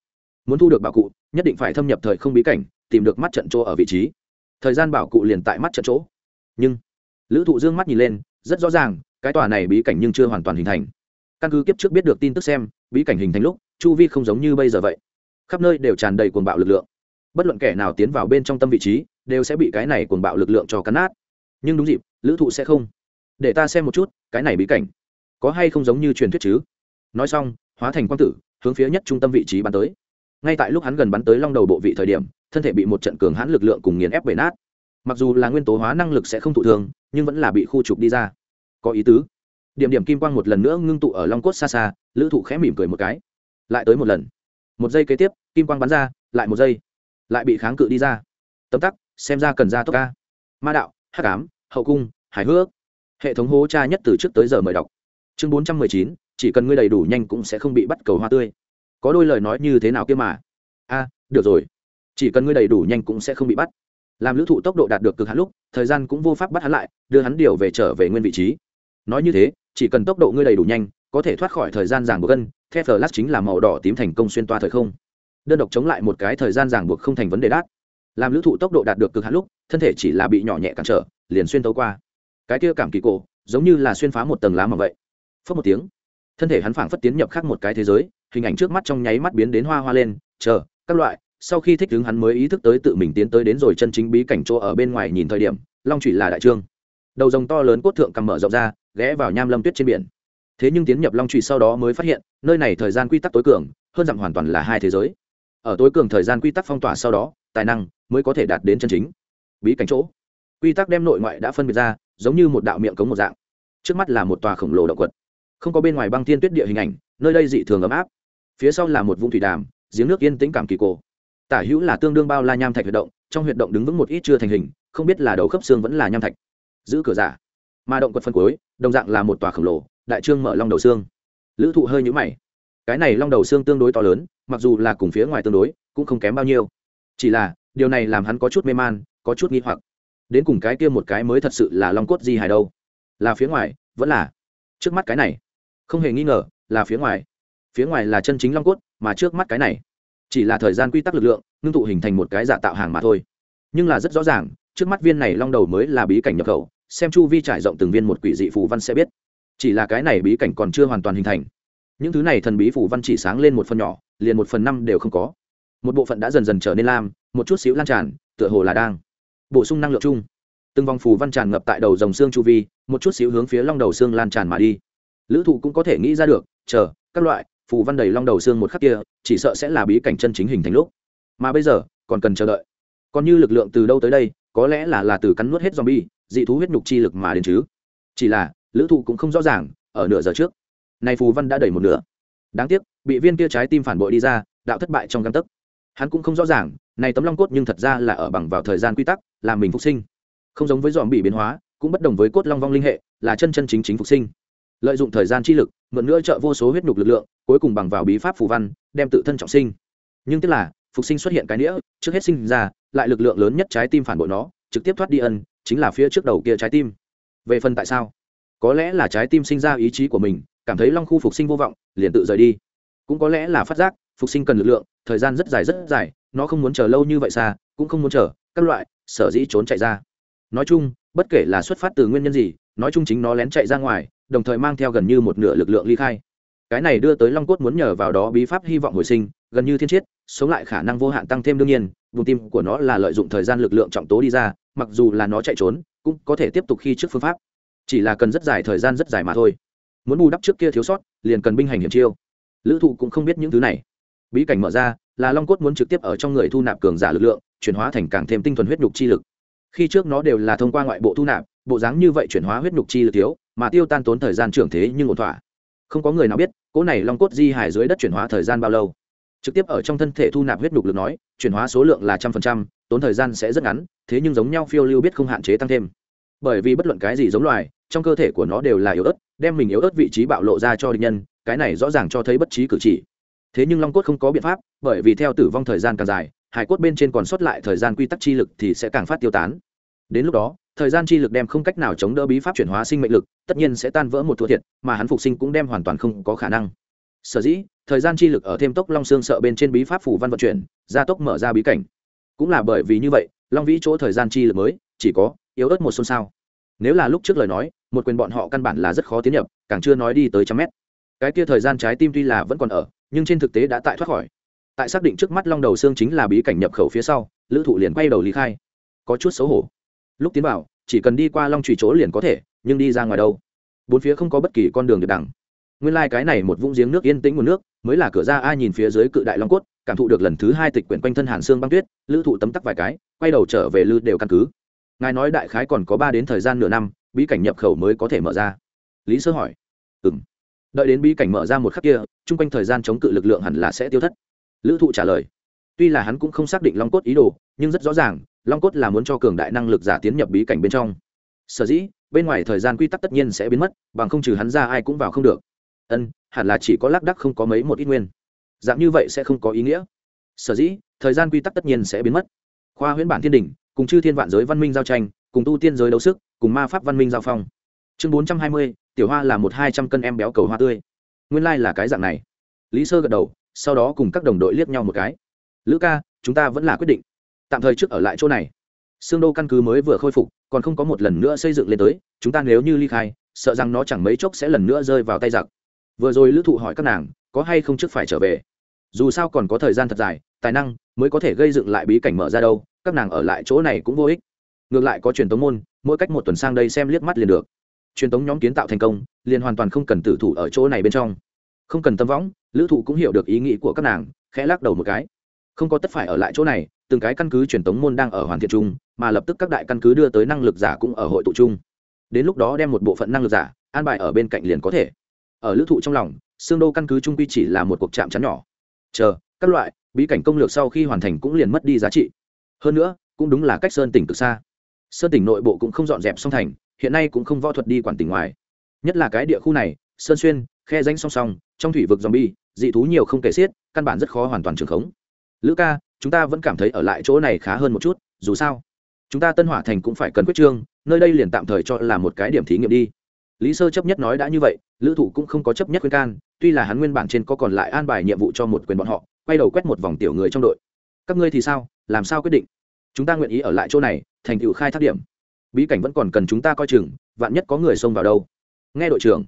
muốn thu được bảo cụ nhất định phải thâm nhập thời không bí cảnh tìm được mắt trận chỗ ở vị trí thời gian bảo cụ liền tại mắt trận chỗ nhưng lữ thụ dương mắt nhìn lên rất rõ ràng cái tòa này bí cảnh nhưng chưa hoàn toàn hình thành căn cứ kiếp trước biết được tin tức xem bí cảnh hình thành lúc chu vi không giống như bây giờ vậy khắp nơi đều tràn đầy cuồng bạo lực lượng bất luận kẻ nào tiến vào bên trong tâm vị trí đều sẽ bị cái này cuồng bạo lực lượng cho cắn nát nhưng đúng dịp lữ thụ sẽ không để ta xem một chút cái này bí cảnh có hay không giống như truyền thuyết chứ nói xong hóa thành quang tử hướng phía nhất trung tâm vị trí bắn tới ngay tại lúc hắn gần bắn tới long đầu bộ vị thời điểm thân thể bị một trận cường hãn lực lượng cùng nghiền ép bể nát mặc dù là nguyên tố hóa năng lực sẽ không thụ thường nhưng vẫn là bị khu trục đi ra có ý tứ điểm điểm kim quang một lần nữa ngưng tụ ở long cốt xa xa lữ thụ khẽ mỉm cười một cái lại tới một lần một giây kế tiếp kim quang bắn ra lại một giây lại bị kháng cự đi ra tấm tắc xem ra cần ra tốc ca ma đạo hắc ám hậu cung hài hước hệ thống hố tra nhất từ trước tới giờ mời đọc chương bốn trăm mười chín chỉ cần ngươi đầy đủ nhanh cũng sẽ không bị bắt cầu hoa tươi có đôi lời nói như thế nào kia mà a được rồi chỉ cần ngươi đầy đủ nhanh cũng sẽ không bị bắt làm lữ thụ tốc độ đạt được cực hạn lúc thời gian cũng vô pháp bắt hắn lại đưa hắn điều về trở về nguyên vị trí nói như thế chỉ cần tốc độ ngươi đầy đủ nhanh có thể thoát khỏi thời gian ràng buộc gân the phờ lát chính là màu đỏ tím thành công xuyên toa thời không đơn độc chống lại một cái thời gian ràng buộc không thành vấn đề đát làm lữ thụ tốc độ đạt được cực hạn lúc thân thể chỉ là bị nhỏ nhẹ cản trở liền xuyên tấu qua cái kia cảm kỳ cổ giống như là xuyên phá một tầng lá mà vậy phớt một tiếng thân thể hắn phảng phất tiến nhập khác một cái thế giới hình ảnh trước mắt trong nháy mắt biến đến hoa hoa lên chờ các loại sau khi thích đứng hắn mới ý thức tới tự mình tiến tới đến rồi chân chính bí cảnh chỗ ở bên ngoài nhìn thời điểm long trụy là đại trương đầu rồng to lớn cốt thượng cầm mở rộng ra ghé vào nham lâm tuyết trên biển thế nhưng tiến nhập long trụy sau đó mới phát hiện nơi này thời gian quy tắc tối cường hơn dặm hoàn toàn là hai thế giới ở tối cường thời gian quy tắc phong tỏa sau đó tài năng mới có thể đạt đến chân chính bí cảnh chỗ quy tắc đem nội ngoại đã phân biệt ra giống như một đạo miệng cống một dạng trước mắt là một tòa khổng lồ động quật không có bên ngoài băng thiên tuyết địa hình ảnh nơi đây dị thường ấm áp phía sau là một vũng thủy đàm giếng nước yên tĩnh cảm kỳ cổ tả hữu là tương đương bao la nham thạch huyệt động trong huyệt động đứng vững một ít chưa thành hình không biết là đầu khớp xương vẫn là nham thạch giữ cửa giả mà động quật phân cuối đồng dạng là một tòa khổng lồ đại trương mở long đầu xương lữ thụ hơi nhũ mày cái này long đầu xương tương đối to lớn mặc dù là cùng phía ngoài tương đối cũng không kém bao nhiêu chỉ là điều này làm hắn có chút mê man có chút nghi hoặc đến cùng cái kia một cái mới thật sự là long cốt di hài đâu là phía ngoài vẫn là trước mắt cái này không hề nghi ngờ là phía ngoài phía ngoài là chân chính long cốt mà trước mắt cái này chỉ là thời gian quy tắc lực lượng ngưng tụ hình thành một cái giả tạo hàng mà thôi nhưng là rất rõ ràng trước mắt viên này long đầu mới là bí cảnh nhập khẩu xem chu vi trải rộng từng viên một quỷ dị phù văn sẽ biết chỉ là cái này bí cảnh còn chưa hoàn toàn hình thành những thứ này thần bí phù văn chỉ sáng lên một phần nhỏ liền một phần năm đều không có một bộ phận đã dần dần trở nên lam một chút xíu lan tràn tựa hồ là đang bổ sung năng lượng chung từng vòng phù văn tràn ngập tại đầu dòng xương chu vi một chút xíu hướng phía long đầu xương lan tràn mà đi lữ thụ cũng có thể nghĩ ra được chờ các loại phù văn đầy long đầu xương một khắc kia chỉ sợ sẽ là bí cảnh chân chính hình thành lúc mà bây giờ còn cần chờ đợi còn như lực lượng từ đâu tới đây có lẽ là là từ cắn nuốt hết zombie dị thú huyết nhục chi lực mà đến chứ chỉ là lữ thụ cũng không rõ ràng ở nửa giờ trước này phù văn đã đẩy một nửa đáng tiếc bị viên kia trái tim phản bội đi ra đạo thất bại trong găng tấc hắn cũng không rõ ràng này tấm long cốt nhưng thật ra là ở bằng vào thời gian quy tắc làm mình phục sinh không giống với dòm bị biến hóa cũng bất đồng với cốt long vong linh hệ là chân chân chính chính phục sinh lợi dụng thời gian chi lực mượn nữa trợ vô số huyết nhục lực lượng cuối cùng bằng vào bí pháp phù văn đem tự thân trọng sinh nhưng tức là phục sinh xuất hiện cái nghĩa trước hết sinh ra lại lực lượng lớn nhất trái tim phản bội nó trực tiếp thoát đi ân chính là phía trước đầu kia trái tim về phần tại sao có lẽ là trái tim sinh ra ý chí của mình cảm thấy long khu phục sinh vô vọng liền tự rời đi cũng có lẽ là phát giác phục sinh cần lực lượng thời gian rất dài rất dài nó không muốn chờ lâu như vậy xa cũng không muốn chờ các loại sở dĩ trốn chạy ra nói chung bất kể là xuất phát từ nguyên nhân gì nói chung chính nó lén chạy ra ngoài đồng thời mang theo gần như một nửa lực lượng ly khai cái này đưa tới long cốt muốn nhờ vào đó bí pháp hy vọng hồi sinh gần như thiên chiết sống lại khả năng vô hạn tăng thêm đương nhiên vùng tim của nó là lợi dụng thời gian lực lượng trọng tố đi ra mặc dù là nó chạy trốn cũng có thể tiếp tục khi trước phương pháp chỉ là cần rất dài thời gian rất dài mà thôi muốn bù đắp trước kia thiếu sót liền cần binh hành hiểm chiêu lữ thụ cũng không biết những thứ này bí cảnh mở ra là long cốt muốn trực tiếp ở trong người thu nạp cường giả lực lượng chuyển hóa thành càng thêm tinh thuần huyết nhục chi lực khi trước nó đều là thông qua ngoại bộ thu nạp bộ dáng như vậy chuyển hóa huyết nhục chi lực thiếu mà tiêu tan tốn thời gian trưởng thế nhưng ổn thỏa không có người nào biết cỗ này long cốt di hải dưới đất chuyển hóa thời gian bao lâu trực tiếp ở trong thân thể thu nạp huyết nhục lực nói chuyển hóa số lượng là trăm phần trăm tốn thời gian sẽ rất ngắn thế nhưng giống nhau phiêu lưu biết không hạn chế tăng thêm bởi vì bất luận cái gì giống loài trong cơ thể của nó đều là yếu ớt đem mình yếu ớt vị trí bạo lộ ra cho địch nhân cái này rõ ràng cho thấy bất trí cử chỉ thế nhưng long cốt không có biện pháp bởi vì theo tử vong thời gian càng dài hải cốt bên trên còn sót lại thời gian quy tắc chi lực thì sẽ càng phát tiêu tán đến lúc đó thời gian chi lực đem không cách nào chống đỡ bí pháp chuyển hóa sinh mệnh lực tất nhiên sẽ tan vỡ một thua thiệt mà hắn phục sinh cũng đem hoàn toàn không có khả năng sở dĩ thời gian chi lực ở thêm tốc long xương sợ bên trên bí pháp phủ văn vận chuyển gia tốc mở ra bí cảnh cũng là bởi vì như vậy long vĩ chỗ thời gian chi lực mới chỉ có yếu ớt một xôn xao nếu là lúc trước lời nói một quyền bọn họ căn bản là rất khó tiến nhập càng chưa nói đi tới trăm mét cái kia thời gian trái tim tuy là vẫn còn ở nhưng trên thực tế đã tại thoát khỏi tại xác định trước mắt long đầu xương chính là bí cảnh nhập khẩu phía sau lữ thụ liền quay đầu lý khai có chút xấu hổ lúc tiến vào chỉ cần đi qua long trụy chỗ liền có thể nhưng đi ra ngoài đâu bốn phía không có bất kỳ con đường được đẳng nguyên lai、like、cái này một vũng giếng nước yên tĩnh nguồn nước mới là cửa ra ai nhìn phía dưới cự đại long cốt cảm thụ được lần thứ hai tịch quyển quanh thân hàn xương băng tuyết lữ thụ tấm tắc vài cái quay đầu trở về lư đều căn cứ ngài nói đại khái còn có ba đến thời gian nửa năm bí cảnh nhập khẩu mới có thể mở ra lý sơ hỏi ừ m đợi đến bí cảnh mở ra một khắc kia chung quanh thời gian chống cự lực lượng hẳn là sẽ tiêu thất lữ thụ trả lời tuy là hắn cũng không xác định long cốt ý đồ nhưng rất rõ ràng long cốt là muốn cho cường đại năng lực giả tiến nhập bí cảnh bên trong sở dĩ bên ngoài thời gian quy tắc tất nhiên sẽ biến mất bằng không trừ hắn ra ai cũng vào không được ân hẳn là chỉ có lác đắc không có mấy một ít nguyên Giảm như vậy sẽ không có ý nghĩa sở dĩ thời gian quy tắc tất nhiên sẽ biến mất khoa huyễn bản thiên đình cùng chư thiên vạn giới văn minh giao tranh cùng tu tiên giới đấu sức cùng ma pháp văn minh giao phong chương bốn trăm hai mươi tiểu hoa là một hai trăm cân em béo cầu hoa tươi nguyên lai、like、là cái dạng này lý sơ gật đầu sau đó cùng các đồng đội liếc nhau một cái lữ ca chúng ta vẫn là quyết định tạm thời trước ở lại chỗ này xương đô căn cứ mới vừa khôi phục còn không có một lần nữa xây dựng lên tới chúng ta nếu như ly khai sợ rằng nó chẳng mấy chốc sẽ lần nữa rơi vào tay giặc vừa rồi lữ thụ hỏi các nàng có hay không trước phải trở về dù sao còn có thời gian thật dài tài năng mới có thể gây dựng lại bí cảnh mở ra đâu các nàng ở lại chỗ này cũng vô ích ngược lại có truyền tống môn mỗi cách một tuần sang đây xem liếc mắt liền được truyền tống nhóm kiến tạo thành công liền hoàn toàn không cần tử thủ ở chỗ này bên trong không cần tâm võng lữ thụ cũng hiểu được ý nghĩ của các nàng khẽ lắc đầu một cái không có tất phải ở lại chỗ này từng cái căn cứ truyền tống môn đang ở hoàn thiện chung mà lập tức các đại căn cứ đưa tới năng lực giả cũng ở hội tụ chung đến lúc đó đem một bộ phận năng lực giả an bài ở bên cạnh liền có thể ở lữ thụ trong lòng xương đô căn cứ chung quy chỉ là một cuộc chạm chắn nhỏ chờ các loại bí cảnh công lược sau khi hoàn thành cũng liền mất đi giá trị hơn nữa cũng đúng là cách sơn tỉnh cực xa sơn tỉnh nội bộ cũng không dọn dẹp xong thành hiện nay cũng không võ thuật đi quản tỉnh ngoài nhất là cái địa khu này sơn xuyên khe danh song song trong thủy vực zombie dị thú nhiều không kể xiết căn bản rất khó hoàn toàn trường khống lữ ca chúng ta vẫn cảm thấy ở lại chỗ này khá hơn một chút dù sao chúng ta tân hỏa thành cũng phải cần quyết trương nơi đây liền tạm thời cho là một cái điểm thí nghiệm đi lý sơ chấp nhất nói đã như vậy lữ thụ cũng không có chấp nhất khuyên can tuy là hắn nguyên bản trên có còn lại an bài nhiệm vụ cho một quyền bọn họ quay đầu quét một vòng tiểu người trong đội các ngươi thì sao làm sao quyết định chúng ta nguyện ý ở lại chỗ này thành tựu khai thác điểm bí cảnh vẫn còn cần chúng ta coi chừng vạn nhất có người xông vào đâu nghe đội trưởng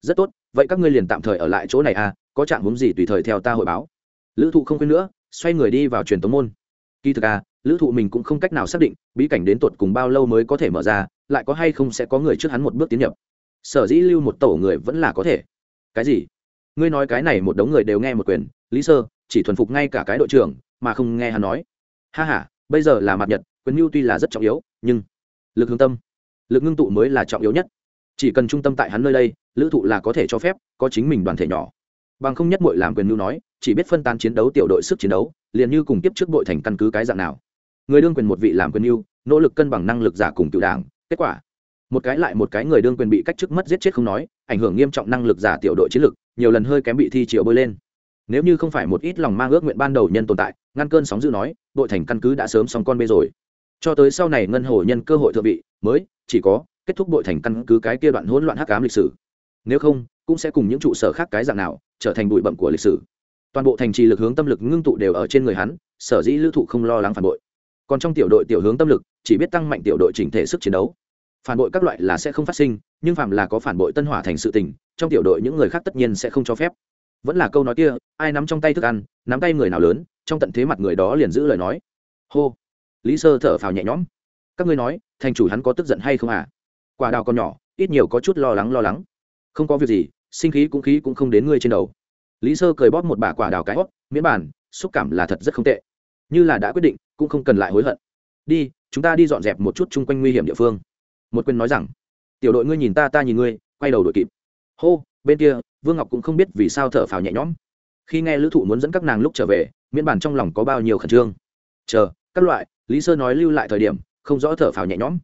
rất tốt vậy các ngươi liền tạm thời ở lại chỗ này à có trạng hướng gì tùy thời theo ta hội báo lữ thụ không khuyên nữa xoay người đi vào truyền tống môn kỳ thực à lữ thụ mình cũng không cách nào xác định bí cảnh đến tột cùng bao lâu mới có thể mở ra lại có hay không sẽ có người trước hắn một bước tiến nhập sở dĩ lưu một tổ người vẫn là có thể cái gì ngươi nói cái này một đống người đều nghe một quyền lý sơ chỉ thuần phục ngay cả cái đội trưởng mà không nghe hắn nói ha ha, bây giờ là mặt nhật quyền mưu tuy là rất trọng yếu nhưng lực hướng tâm lực ngưng tụ mới là trọng yếu nhất chỉ cần trung tâm tại hắn nơi đây lữ thụ là có thể cho phép có chính mình đoàn thể nhỏ bằng không nhất mội làm quyền mưu nói chỉ biết phân tán chiến đấu tiểu đội sức chiến đấu liền như cùng tiếp trước bội thành căn cứ cái dạng nào người đương quyền một vị làm quyền mưu nỗ lực cân bằng năng lực giả cùng cựu đảng kết quả một cái lại một cái người đương quyền bị cách chức mất giết chết không nói ảnh hưởng nghiêm trọng năng lực giả tiểu đội chiến lực nhiều lần hơi kém bị thi triệu bơi lên nếu như không phải một ít lòng mang ước nguyện ban đầu nhân tồn tại ngăn cơn sóng dữ nói đội thành căn cứ đã sớm xong con bê rồi cho tới sau này ngân hồ nhân cơ hội thượng vị mới chỉ có kết thúc đội thành căn cứ cái kia đoạn hỗn loạn hắc ám lịch sử nếu không cũng sẽ cùng những trụ sở khác cái dạng nào trở thành bụi bậm của lịch sử toàn bộ thành trì lực hướng tâm lực ngưng tụ đều ở trên người hắn sở dĩ lưu thụ không lo lắng phản bội còn trong tiểu đội tiểu hướng tâm lực chỉ biết tăng mạnh tiểu đội chỉnh thể sức chiến đấu phản bội các loại là sẽ không phát sinh nhưng phạm là có phản bội tân hỏa thành sự tình trong tiểu đội những người khác tất nhiên sẽ không cho phép vẫn là câu nói kia ai nắm trong tay thức ăn nắm tay người nào lớn trong tận thế mặt người đó liền giữ lời nói hô lý sơ thở phào nhẹ nhõm các ngươi nói thành chủ hắn có tức giận hay không à quả đào còn nhỏ ít nhiều có chút lo lắng lo lắng không có việc gì sinh khí cũng khí cũng không đến ngươi trên đầu lý sơ cười bóp một bả quả đào cái hót miễn bàn xúc cảm là thật rất không tệ như là đã quyết định cũng không cần lại hối hận đi chúng ta đi dọn dẹp một chút chung quanh nguy hiểm địa phương một quyền nói rằng tiểu đội ngươi nhìn ta ta nhìn ngươi quay đầu đội kịp hô bên kia vương ngọc cũng không biết vì sao thở phào nhẹ nhõm khi nghe lữ thụ muốn dẫn các nàng lúc trở về miễn bàn trong lòng có bao nhiêu khẩn trương chờ các loại lý sơ nói lưu lại thời điểm không rõ thở phào nhẹ nhõm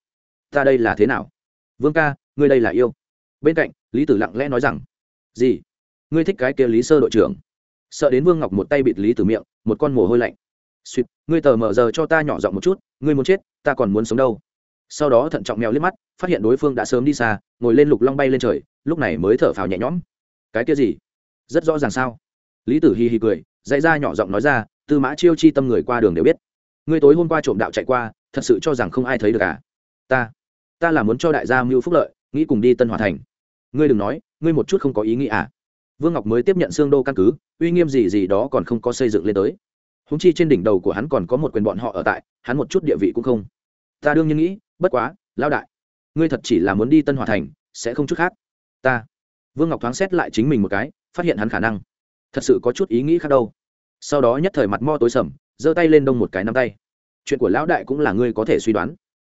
ta đây là thế nào vương ca ngươi đây là yêu bên cạnh lý tử lặng lẽ nói rằng gì ngươi thích cái kia lý sơ đội trưởng sợ đến vương ngọc một tay bịt lý tử miệng một con mồ hôi lạnh suýt ngươi tờ mờ giờ cho ta nhỏ giọng một chút ngươi muốn chết ta còn muốn sống đâu sau đó thận trọng mèo liếc mắt phát hiện đối phương đã sớm đi xa ngồi lên lục long bay lên trời lúc này mới thở phào nhẹ nhõm cái kia gì rất rõ ràng sao lý tử hi hi cười dạy ra nhỏ giọng nói ra tư mã chiêu chi tâm người qua đường đều biết ngươi tối hôm qua trộm đạo chạy qua thật sự cho rằng không ai thấy được cả à? ta ta là muốn cho đại gia mưu phúc lợi nghĩ cùng đi tân hòa thành ngươi đừng nói ngươi một chút không có ý nghĩa à vương ngọc mới tiếp nhận xương đô căn cứ uy nghiêm gì gì đó còn không có xây dựng lên tới húng chi trên đỉnh đầu của hắn còn có một quyền bọn họ ở tại hắn một chút địa vị cũng không ta đương nhiên nghĩ bất quá lao đại ngươi thật chỉ là muốn đi tân hòa thành sẽ không chút khác ta vương ngọc thoáng xét lại chính mình một cái phát hiện hắn khả năng thật sự có chút ý nghĩ khác đâu sau đó nhất thời mặt mo tối sầm giơ tay lên đông một cái nắm tay chuyện của lão đại cũng là ngươi có thể suy đoán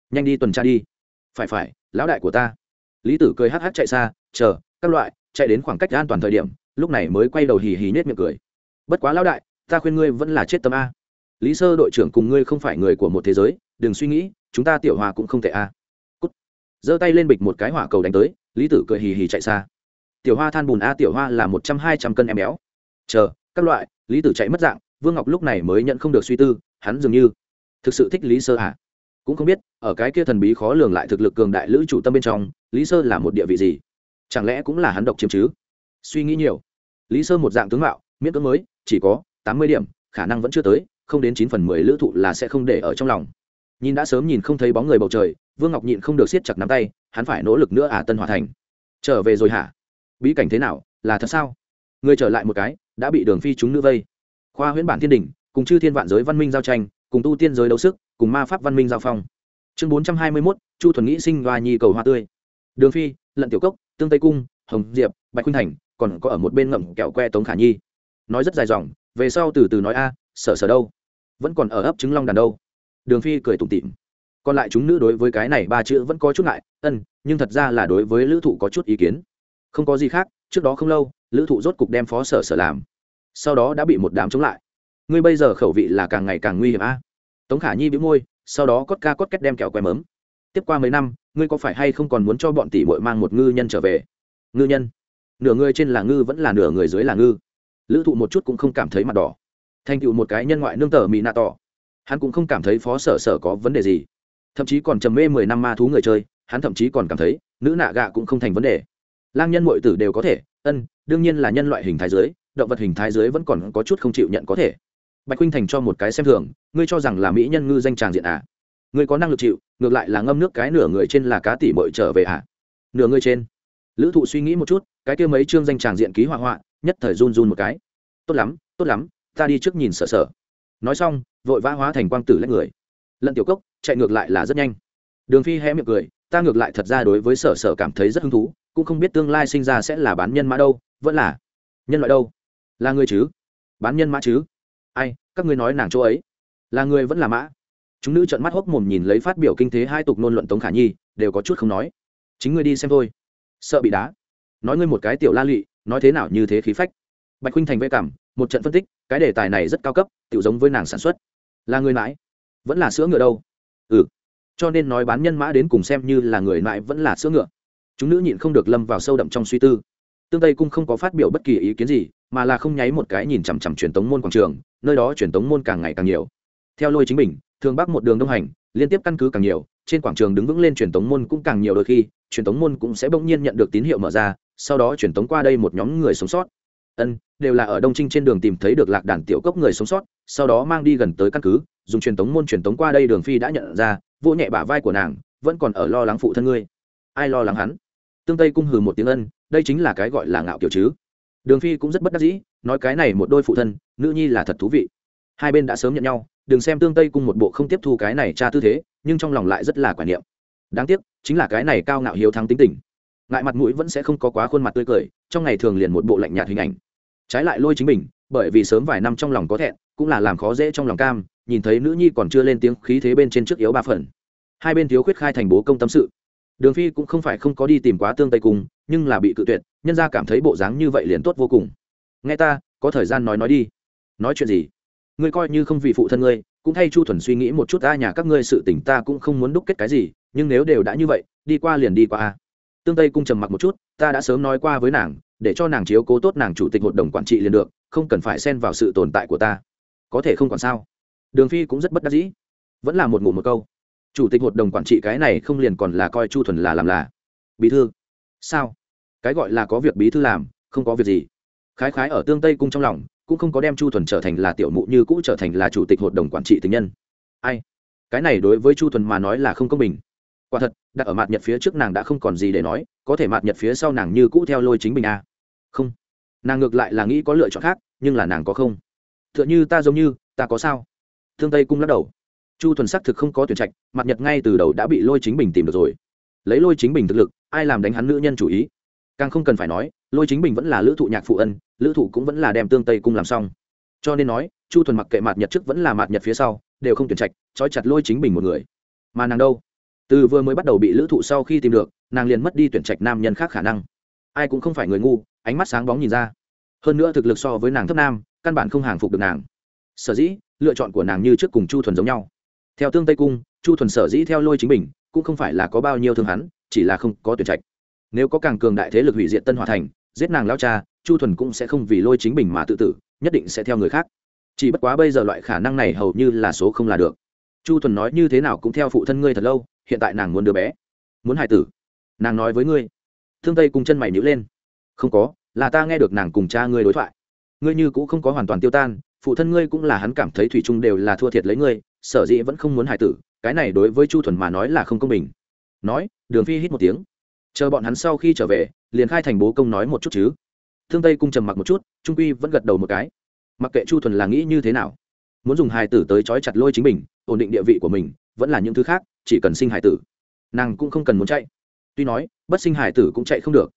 nhanh đi tuần tra đi phải phải lão đại của ta lý tử cười hắc hắc chạy xa chờ các loại chạy đến khoảng cách an toàn thời điểm lúc này mới quay đầu hì hì nhét miệng cười bất quá lão đại ta khuyên ngươi vẫn là chết tâm a lý sơ đội trưởng cùng ngươi không phải người của một thế giới đừng suy nghĩ chúng ta tiểu hòa cũng không tệ a cút giơ tay lên bịch một cái hỏa cầu đánh tới lý tử cười hì hì chạy xa tiểu hoa than bùn a tiểu hoa là một trăm hai trăm cân em béo chờ các loại lý tử chạy mất dạng vương ngọc lúc này mới nhận không được suy tư hắn dường như thực sự thích lý sơ à cũng không biết ở cái kia thần bí khó lường lại thực lực cường đại lữ chủ tâm bên trong lý sơ là một địa vị gì chẳng lẽ cũng là hắn độc chiếm chứ suy nghĩ nhiều lý sơ một dạng tướng mạo miễn cưỡng mới chỉ có tám mươi điểm khả năng vẫn chưa tới không đến chín phần mười lữ thụ là sẽ không để ở trong lòng nhìn đã sớm nhìn không thấy bóng người bầu trời vương ngọc nhịn không được siết chặt nắm tay hắn phải nỗ lực nữa à tân hòa thành trở về rồi hả bí cảnh thế nào là thật sao người trở lại một cái đã bị đường phi chúng nữ vây khoa huyễn bản thiên đình cùng chư thiên vạn giới văn minh giao tranh cùng tu tiên giới đấu sức cùng ma pháp văn minh giao phong chương 421, chu thuần nghĩ sinh hoa nhi cầu hoa tươi đường phi lận tiểu cốc tương tây cung hồng diệp bạch khuynh thành còn có ở một bên ngậm kẹo que tống khả nhi nói rất dài dòng về sau từ từ nói a à, sở sở đâu vẫn còn ở ấp trứng long đàn đâu đường phi cười tủm tỉm còn lại chúng nữ đối với cái này ba chữ vẫn có chút ngại ân nhưng thật ra là đối với lữ thụ có chút ý kiến không có gì khác trước đó không lâu lữ thụ rốt cục đem phó sở sở làm sau đó đã bị một đám chống lại ngươi bây giờ khẩu vị là càng ngày càng nguy hiểm a tống khả nhi bị môi sau đó cốt ca cốt két đem kẹo que mớm tiếp qua mấy năm ngươi có phải hay không còn muốn cho bọn tỷ bội mang một ngư nhân trở về ngư nhân nửa người trên là ngư vẫn là nửa người dưới là ngư lữ thụ một chút cũng không cảm thấy mặt đỏ thành tựu một cái nhân ngoại nương tờ mỹ nạ tỏ hắn cũng không cảm thấy phó sở sở có vấn đề gì thậm chí còn trầm mê mười năm ma thú người chơi hắn thậm chí còn cảm thấy nữ nạ gạ cũng không thành vấn đề lang nhân mọi tử đều có thể ân đương nhiên là nhân loại hình thái giới động vật hình thái giới vẫn còn có chút không chịu nhận có thể bạch huynh thành cho một cái xem thường ngươi cho rằng là mỹ nhân ngư danh tràng diện à ngươi có năng lực chịu ngược lại là ngâm nước cái nửa người trên là cá tỉ bội trở về à nửa người trên lữ thụ suy nghĩ một chút cái kia mấy chương danh tràng diện ký họa họa nhất thời run run một cái tốt lắm tốt lắm ta đi trước nhìn sở sở nói xong vội vã hóa thành quang tử lấy người lận tiểu cốc chạy ngược lại là rất nhanh đường phi hé miệng cười ta ngược lại thật ra đối với sở sở cảm thấy rất hứng thú cũng không biết tương lai sinh ra sẽ là bán nhân mã đâu vẫn là nhân loại đâu là người chứ bán nhân mã chứ ai các ngươi nói nàng chỗ ấy là người vẫn là mã chúng nữ trợn mắt hốc mồm nhìn lấy phát biểu kinh thế hai tục nôn luận tống khả nhi đều có chút không nói chính ngươi đi xem thôi sợ bị đá nói ngươi một cái tiểu la lị nói thế nào như thế khí phách bạch huynh thành vây cảm một trận phân tích cái đề tài này rất cao cấp tiểu giống với nàng sản xuất là người mãi vẫn là sữa ngựa đâu ừ cho nên nói bán nhân mã đến cùng xem như là người mãi vẫn là sữa ngựa chúng nữ nhịn không được lâm vào sâu đậm trong suy tư tương tây cung không có phát biểu bất kỳ ý kiến gì mà là không nháy một cái nhìn chằm chằm truyền tống môn quảng trường nơi đó truyền tống môn càng ngày càng nhiều theo lôi chính bình thường bắc một đường đông hành liên tiếp căn cứ càng nhiều trên quảng trường đứng vững lên truyền tống môn cũng càng nhiều đôi khi truyền tống môn cũng sẽ bỗng nhiên nhận được tín hiệu mở ra sau đó truyền tống qua đây một nhóm người sống sót ân đều là ở đông trinh trên đường tìm thấy được lạc đàn tiểu cốc người sống sót sau đó mang đi gần tới căn cứ dùng truyền tống môn truyền tống qua đây đường phi đã nhận ra vỗ nhẹ bả vai của nàng vẫn còn ở lo lắng phụ thân ngươi ai lo lắng hắn tương tây cung hừ một tiếng ân đây chính là cái gọi là ngạo kiểu chứ đường phi cũng rất bất đắc dĩ nói cái này một đôi phụ thân nữ nhi là thật thú vị hai bên đã sớm nhận nhau đừng xem tương tây cùng một bộ không tiếp thu cái này cha tư thế nhưng trong lòng lại rất là quan niệm đáng tiếc chính là cái này cao ngạo hiếu thắng tính tình ngại mặt mũi vẫn sẽ không có quá khuôn mặt tươi cười trong ngày thường liền một bộ lạnh nhạt hình ảnh trái lại lôi chính mình bởi vì sớm vài năm trong lòng có thẹn cũng là làm khó dễ trong lòng cam nhìn thấy nữ nhi còn chưa lên tiếng khí thế bên trên trước yếu ba phần hai bên thiếu khuyết khai thành bố công tâm sự đường phi cũng không phải không có đi tìm quá tương tây cùng nhưng là bị cự tuyệt nhân gia cảm thấy bộ dáng như vậy liền tốt vô cùng nghe ta có thời gian nói nói đi nói chuyện gì ngươi coi như không vì phụ thân ngươi cũng thay chu thuần suy nghĩ một chút ta nhà các ngươi sự tỉnh ta cũng không muốn đúc kết cái gì nhưng nếu đều đã như vậy đi qua liền đi qua a tương tây cung trầm mặc một chút ta đã sớm nói qua với nàng để cho nàng chiếu cố tốt nàng chủ tịch hội đồng quản trị liền được không cần phải xen vào sự tồn tại của ta có thể không còn sao đường phi cũng rất bất đắc dĩ vẫn là một ngủ một câu chủ tịch hội đồng quản trị cái này không liền còn là coi chu thuần là làm là bí thư sao cái gọi là có việc bí thư làm không có việc gì khái khái ở tương tây cung trong lòng cũng không có đem chu thuần trở thành là tiểu mụ như cũ trở thành là chủ tịch hội đồng quản trị tình nhân ai cái này đối với chu thuần mà nói là không công bình quả thật đặt ở mặt nhật phía trước nàng đã không còn gì để nói có thể mặt nhật phía sau nàng như cũ theo lôi chính mình à? không nàng ngược lại là nghĩ có lựa chọn khác nhưng là nàng có không t h ư ợ n h ư ta giống như ta có sao thương tây cung lắc đầu chu thuần xác thực không có tuyển trạch mặt nhật ngay từ đầu đã bị lôi chính bình tìm được rồi lấy lôi chính bình thực lực ai làm đánh hắn nữ nhân chủ ý càng không cần phải nói lôi chính bình vẫn là lữ thụ nhạc phụ ân lữ thụ cũng vẫn là đem tương tây cung làm xong cho nên nói chu thuần mặc kệ mạt nhật trước vẫn là mạt nhật phía sau đều không tuyển trạch trói chặt lôi chính bình một người mà nàng đâu từ vừa mới bắt đầu bị lữ thụ sau khi tìm được nàng liền mất đi tuyển trạch nam nhân khác khả năng ai cũng không phải người ngu ánh mắt sáng bóng nhìn ra hơn nữa thực lực so với nàng thấp nam căn bản không hàng phục được nàng sở dĩ lựa chọn của nàng như trước cùng chu thuần giống nhau theo tương tây cung chu thuần sở dĩ theo lôi chính bình cũng không phải là có bao nhiêu thương hắn chỉ là không có tuyển trạch nếu có càng cường đại thế lực hủy diệt tân hòa thành giết nàng lao cha chu thuần cũng sẽ không vì lôi chính mình mà tự tử nhất định sẽ theo người khác chỉ bất quá bây giờ loại khả năng này hầu như là số không là được chu thuần nói như thế nào cũng theo phụ thân ngươi thật lâu hiện tại nàng muốn đứa bé muốn hài tử nàng nói với ngươi thương tây cùng chân mày nhữ lên không có là ta nghe được nàng cùng cha ngươi đối thoại ngươi như cũng không có hoàn toàn tiêu tan phụ thân ngươi cũng là hắn cảm thấy thủy chung đều là thua thiệt lấy ngươi sở dĩ vẫn không muốn hài tử cái này đối với chu thuần mà nói là không công bình nói đường phi hít một tiếng chờ bọn hắn sau khi trở về liền khai thành bố công nói một chút chứ thương tây cung trầm mặc một chút trung quy vẫn gật đầu một cái mặc kệ chu thuần là nghĩ như thế nào muốn dùng hài tử tới trói chặt lôi chính mình ổn định địa vị của mình vẫn là những thứ khác chỉ cần sinh hài tử nàng cũng không cần muốn chạy tuy nói bất sinh hài tử cũng chạy không được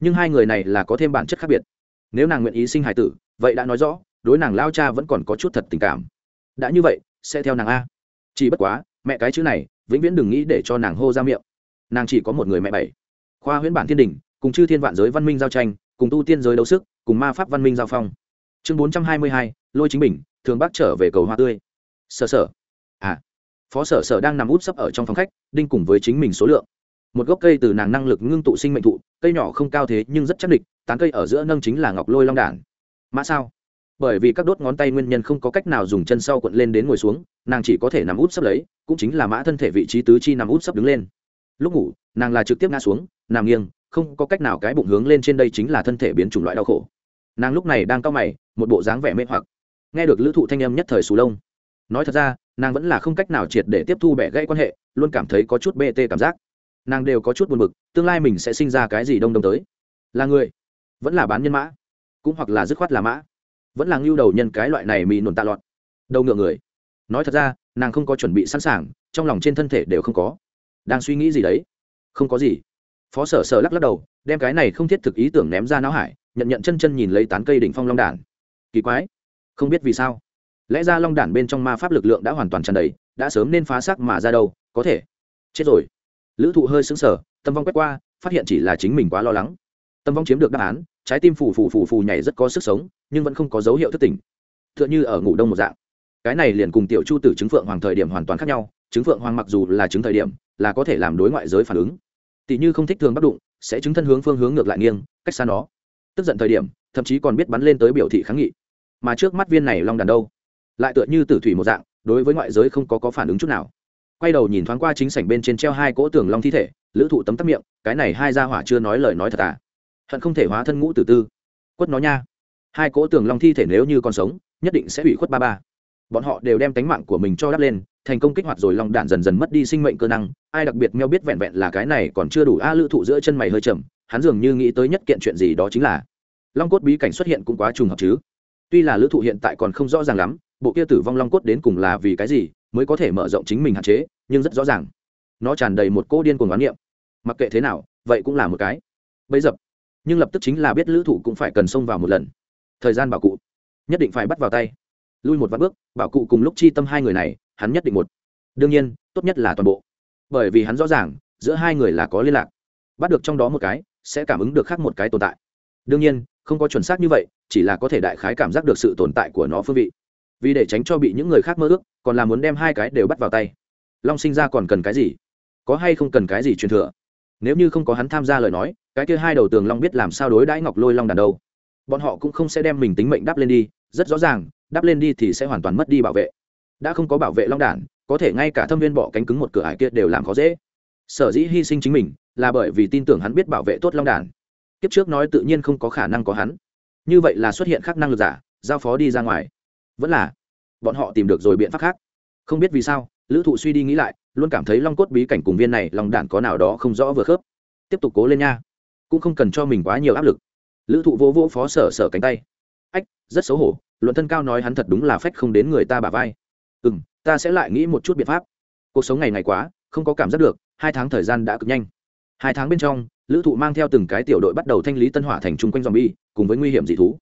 nhưng hai người này là có thêm bản chất khác biệt nếu nàng nguyện ý sinh hài tử vậy đã nói rõ đối nàng lao cha vẫn còn có chút thật tình cảm đã như vậy sẽ theo nàng a chỉ bất quá mẹ cái chữ này vĩnh viễn đừng nghĩ để cho nàng hô ra miệng nàng chỉ có một người mẹ bảy khoa huyễn bản thiên đình cùng chư thiên vạn giới văn minh giao tranh cùng tu tiên giới đấu sức cùng ma pháp văn minh giao phong chương bốn trăm hai mươi hai lôi chính bình thường bác trở về cầu hoa tươi sở sở à phó sở sở đang nằm út sấp ở trong phòng khách đinh cùng với chính mình số lượng một gốc cây từ nàng năng lực ngưng tụ sinh mệnh thụ cây nhỏ không cao thế nhưng rất chắc địch tán cây ở giữa nâng chính là ngọc lôi long đản mã sao bởi vì các đốt ngón tay nguyên nhân không có cách nào dùng chân sau cuộn lên đến ngồi xuống nàng chỉ có thể nằm út sấp lấy cũng chính là mã thân thể vị trí tứ chi nằm út sấp đứng lên lúc ngủ nàng là trực tiếp ngã xuống nàng nghiêng không có cách nào cái bụng hướng lên trên đây chính là thân thể biến chủng loại đau khổ nàng lúc này đang cao mày một bộ dáng vẻ mê hoặc nghe được lữ thụ thanh âm nhất thời sù lông nói thật ra nàng vẫn là không cách nào triệt để tiếp thu bẻ gãy quan hệ luôn cảm thấy có chút bê tê cảm giác nàng đều có chút buồn b ự c tương lai mình sẽ sinh ra cái gì đông đông tới là người vẫn là bán nhân mã cũng hoặc là dứt khoát là mã vẫn là ngưu đầu nhân cái loại này mì nồn tạ lọt đầu ngựa người nói thật ra nàng không có chuẩn bị sẵn sàng trong lòng trên thân thể đều không có đang suy nghĩ gì đấy không có gì phó sở sở lắc lắc đầu đem cái này không thiết thực ý tưởng ném ra não hải nhận nhận chân chân nhìn lấy tán cây đỉnh phong long đản kỳ quái không biết vì sao lẽ ra long đản bên trong ma pháp lực lượng đã hoàn toàn tràn đầy đã sớm nên phá xác mà ra đâu có thể chết rồi lữ thụ hơi sững sờ tâm vong quét qua phát hiện chỉ là chính mình quá lo lắng tâm vong chiếm được đáp án trái tim phù phù phù phù nhảy rất có sức sống nhưng vẫn không có dấu hiệu thức tỉnh t h ư ợ n h ư ở ngủ đông một dạng cái này liền cùng tiểu chu tử chứng phượng hoàng thời điểm hoàn toàn khác nhau chứng phượng hoàng mặc dù là chứng thời điểm là có thể làm đối ngoại giới phản ứng tỷ như không thích thường bắt đụng sẽ chứng thân hướng phương hướng ngược lại nghiêng cách xa nó tức giận thời điểm thậm chí còn biết bắn lên tới biểu thị kháng nghị mà trước mắt viên này long đàn đâu lại tựa như tử thủy một dạng đối với ngoại giới không có có phản ứng chút nào quay đầu nhìn thoáng qua chính sảnh bên trên treo hai cỗ tường long thi thể lữ thụ tấm tắc miệng cái này hai gia hỏa chưa nói lời nói thật à hận không thể hóa thân ngũ tử tư quất nó nha hai cỗ tường long thi thể nếu như còn sống nhất định sẽ bị khuất ba ba bọn họ đều đem tánh mạng của mình cho đắp lên thành công kích hoạt rồi long đạn dần dần mất đi sinh mệnh cơ năng ai đặc biệt meo biết vẹn vẹn là cái này còn chưa đủ a lữ thụ giữa chân mày hơi chậm hắn dường như nghĩ tới nhất kiện chuyện gì đó chính là long cốt bí cảnh xuất hiện cũng quá trùng hợp chứ tuy là lữ thụ hiện tại còn không rõ ràng lắm bộ kia tử vong long cốt đến cùng là vì cái gì mới có thể mở rộng chính mình hạn chế nhưng rất rõ ràng nó tràn đầy một cô điên cuồng oán niệm mặc kệ thế nào vậy cũng là một cái bấy dập nhưng lập tức chính là biết lữ thụ cũng phải cần xông vào một lần thời gian bảo cụ nhất định phải bắt vào tay lui một vạn bước bảo cụ cùng lúc chi tâm hai người này hắn nhất định một đương nhiên tốt nhất là toàn bộ bởi vì hắn rõ ràng giữa hai người là có liên lạc bắt được trong đó một cái sẽ cảm ứng được khác một cái tồn tại đương nhiên không có chuẩn xác như vậy chỉ là có thể đại khái cảm giác được sự tồn tại của nó phương vị vì để tránh cho bị những người khác mơ ước còn là muốn đem hai cái đều bắt vào tay long sinh ra còn cần cái gì có hay không cần cái gì truyền thừa nếu như không có hắn tham gia lời nói cái kia hai đầu tường long biết làm sao đối đãi ngọc lôi long đàn đâu bọn họ cũng không sẽ đem mình tính mệnh đáp lên đi rất rõ ràng đáp lên đi thì sẽ hoàn toàn mất đi bảo vệ đã không có bảo vệ long đản có thể ngay cả thâm viên bỏ cánh cứng một cửa ải kia đều làm khó dễ sở dĩ hy sinh chính mình là bởi vì tin tưởng hắn biết bảo vệ tốt long đản kiếp trước nói tự nhiên không có khả năng có hắn như vậy là xuất hiện khác năng lực giả giao phó đi ra ngoài vẫn là bọn họ tìm được rồi biện pháp khác không biết vì sao lữ thụ suy đi nghĩ lại luôn cảm thấy long cốt bí cảnh cùng viên này lòng đản có nào đó không rõ vừa khớp tiếp tục cố lên nha cũng không cần cho mình quá nhiều áp lực lữ thụ vỗ vỗ phó sở sở cánh tay rất xấu hổ luận thân cao nói hắn thật đúng là phách không đến người ta bà vai ừ m ta sẽ lại nghĩ một chút biện pháp cuộc sống ngày ngày quá không có cảm giác được hai tháng thời gian đã cực nhanh hai tháng bên trong lữ thụ mang theo từng cái tiểu đội bắt đầu thanh lý tân hỏa thành chung quanh dòng bi cùng với nguy hiểm dị thú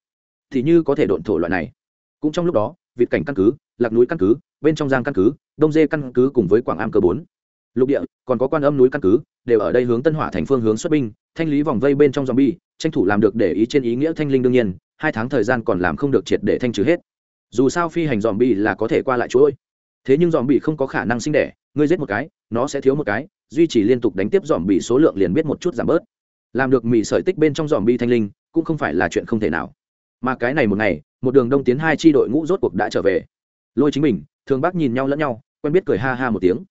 thì như có thể độn thổ loại này cũng trong lúc đó vịt cảnh căn cứ lạc núi căn cứ bên trong giang căn cứ đông dê căn cứ cùng với quảng am cơ bốn lục địa còn có quan âm núi căn cứ đều ở đây hướng tân hỏa thành phương hướng xuất binh thanh lý vòng vây bên trong dòng bi tranh thủ làm được để ý trên ý nghĩa thanh linh đương nhiên hai tháng thời gian còn làm không được triệt để thanh trừ hết dù sao phi hành dòm bị là có thể qua lại chuỗi thế nhưng dòm bị không có khả năng sinh đẻ ngươi giết một cái nó sẽ thiếu một cái duy trì liên tục đánh tiếp dòm bị số lượng liền biết một chút giảm bớt làm được mì sợi tích bên trong dòm bi thanh linh cũng không phải là chuyện không thể nào mà cái này một ngày một đường đông tiến hai tri đội ngũ rốt cuộc đã trở về lôi chính mình thường bác nhìn nhau lẫn nhau quen biết cười ha ha một tiếng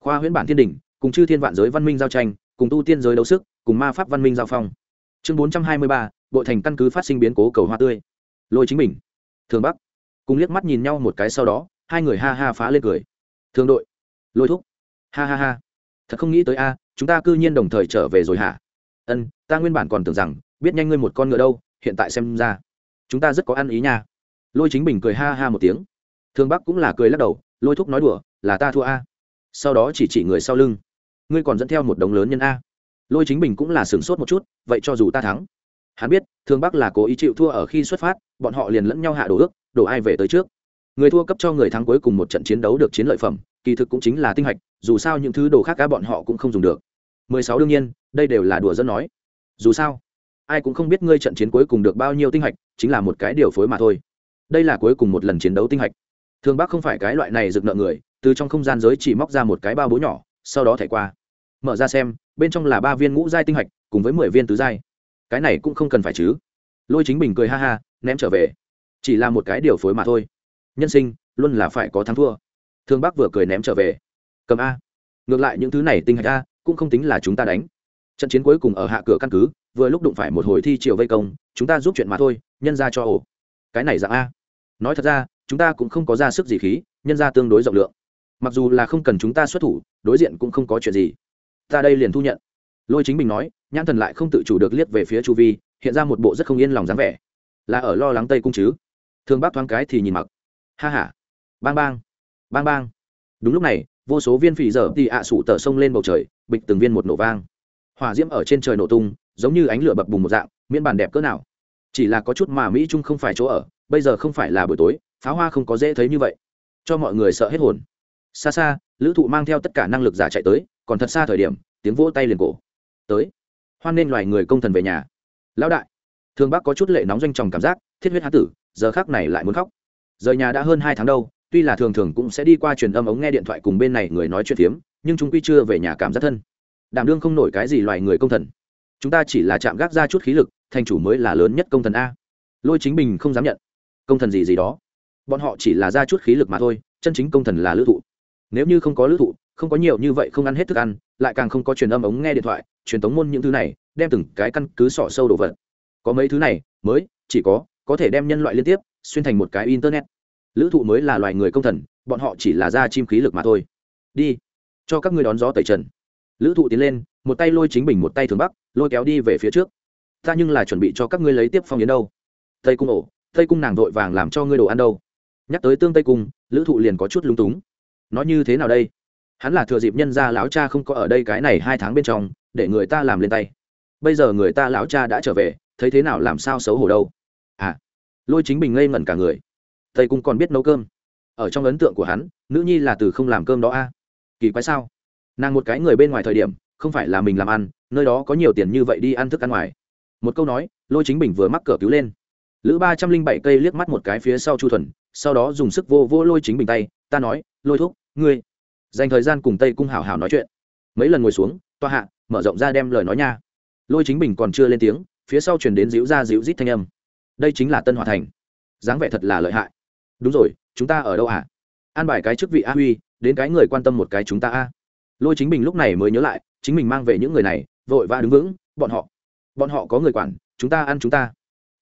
khoa huyễn bản thiên đình cùng chư thiên vạn giới văn minh giao tranh cùng tu tiên giới đấu sức cùng ma pháp văn minh giao phong chương bốn trăm hai mươi ba Bộ thành căn cứ phát sinh biến cố cầu hoa tươi lôi chính mình thường bắc cùng liếc mắt nhìn nhau một cái sau đó hai người ha ha phá lên cười Thương đội lôi thúc ha ha ha thật không nghĩ tới a chúng ta cư nhiên đồng thời trở về rồi hả ân ta nguyên bản còn tưởng rằng biết nhanh ngươi một con ngựa đâu hiện tại xem ra chúng ta rất có ăn ý nha lôi chính bình cười ha ha một tiếng Thương bắc cũng là cười lắc đầu lôi thúc nói đùa là ta thua a sau đó chỉ chỉ người sau lưng ngươi còn dẫn theo một đống lớn nhân a lôi chính bình cũng là sửng sốt một chút vậy cho dù ta thắng hắn biết thương bắc là cố ý chịu thua ở khi xuất phát bọn họ liền lẫn nhau hạ đổ ước đổ ai về tới trước người thua cấp cho người thắng cuối cùng một trận chiến đấu được chiến lợi phẩm kỳ thực cũng chính là tinh hạch dù sao những thứ đồ khác cá bọn họ cũng không dùng được mười sáu đương nhiên đây đều là đùa dân nói dù sao ai cũng không biết ngươi trận chiến cuối cùng được bao nhiêu tinh hạch chính là một cái điều phối mà thôi đây là cuối cùng một lần chiến đấu tinh hạch thương bắc không phải cái loại này rực nợ người từ trong không gian giới chỉ móc ra một cái bao bố nhỏ sau đó thẻ qua mở ra xem bên trong là ba viên ngũ giai tinh hạch cùng với mười viên tứ giai cái này cũng không cần phải chứ lôi chính bình cười ha ha ném trở về chỉ là một cái điều phối mà thôi nhân sinh luôn là phải có thắng thua thương bắc vừa cười ném trở về cầm a ngược lại những thứ này tinh hạch a cũng không tính là chúng ta đánh trận chiến cuối cùng ở hạ cửa căn cứ vừa lúc đụng phải một hồi thi triều vây công chúng ta giúp chuyện mà thôi nhân ra cho ổ cái này dạng a nói thật ra chúng ta cũng không có ra sức gì khí nhân ra tương đối rộng lượng mặc dù là không cần chúng ta xuất thủ đối diện cũng không có chuyện gì ta đây liền thu nhận lôi chính bình nói nhãn thần lại không tự chủ được liếc về phía chu vi hiện ra một bộ rất không yên lòng dáng vẻ là ở lo lắng tây cung chứ thường bác thoáng cái thì nhìn mặc ha ha bang bang bang bang đúng lúc này vô số viên phì dở thì ạ à sủ tờ sông lên bầu trời bịch từng viên một nổ vang hỏa diễm ở trên trời nổ tung giống như ánh lửa bập bùng một dạng miễn bàn đẹp cỡ nào chỉ là có chút mà mỹ trung không phải chỗ ở bây giờ không phải là buổi tối pháo hoa không có dễ thấy như vậy cho mọi người sợ hết hồn xa xa lữ thụ mang theo tất cả năng lực giả chạy tới còn thật xa thời điểm tiếng vỗ tay liền cổ tới hoan nên loài người công thần về nhà lão đại thương bác có chút lệ nóng doanh tròng cảm giác thiết huyết há tử giờ khác này lại muốn khóc rời nhà đã hơn hai tháng đâu tuy là thường thường cũng sẽ đi qua truyền âm ống nghe điện thoại cùng bên này người nói chuyện phiếm nhưng chúng quy chưa về nhà cảm giác thân đảm đương không nổi cái gì loài người công thần chúng ta chỉ là chạm gác ra chút khí lực thành chủ mới là lớn nhất công thần a lôi chính mình không dám nhận công thần gì gì đó bọn họ chỉ là ra chút khí lực mà thôi chân chính công thần là lữ thụ nếu như không có lữ thụ không có nhiều như vậy không ăn hết thức ăn lại càng không có truyền âm ống nghe điện thoại truyền tống môn những thứ này đem từng cái căn cứ sỏ sâu đồ vật có mấy thứ này mới chỉ có có thể đem nhân loại liên tiếp xuyên thành một cái internet lữ thụ mới là loài người công thần bọn họ chỉ là da chim khí lực mà thôi đi cho các người đón gió tẩy trần lữ thụ tiến lên một tay lôi chính bình một tay thường bắc lôi kéo đi về phía trước ta nhưng là chuẩn bị cho các ngươi lấy tiếp phong yến đâu tây cung ổ tây cung nàng vội vàng làm cho ngươi đồ ăn đâu nhắc tới tương tây cung lữ thụ liền có chút lúng túng nó như thế nào đây hắn là thừa dịp nhân gia lão cha không có ở đây cái này hai tháng bên trong để người ta làm lên tay bây giờ người ta lão cha đã trở về thấy thế nào làm sao xấu hổ đâu à lôi chính bình ngây ngẩn cả người thầy cũng còn biết nấu cơm ở trong ấn tượng của hắn nữ nhi là từ không làm cơm đó a kỳ quái sao nàng một cái người bên ngoài thời điểm không phải là mình làm ăn nơi đó có nhiều tiền như vậy đi ăn thức ăn ngoài một câu nói lôi chính bình vừa mắc cửa cứu lên lữ ba trăm linh bảy cây liếc mắt một cái phía sau chu thuần sau đó dùng sức vô vô lôi chính bình tay ta nói lôi thúc ngươi dành thời gian cùng tây cung hào hào nói chuyện mấy lần ngồi xuống toa hạ mở rộng ra đem lời nói nha lôi chính bình còn chưa lên tiếng phía sau chuyển đến díu ra díu rít thanh âm đây chính là tân hòa thành dáng vẻ thật là lợi hại đúng rồi chúng ta ở đâu ạ à? an bài cái chức vị a huy đến cái người quan tâm một cái chúng ta a lôi chính mình lúc này mới nhớ lại chính mình mang về những người này vội vã đứng vững bọn họ bọn họ có người quản chúng ta ăn chúng ta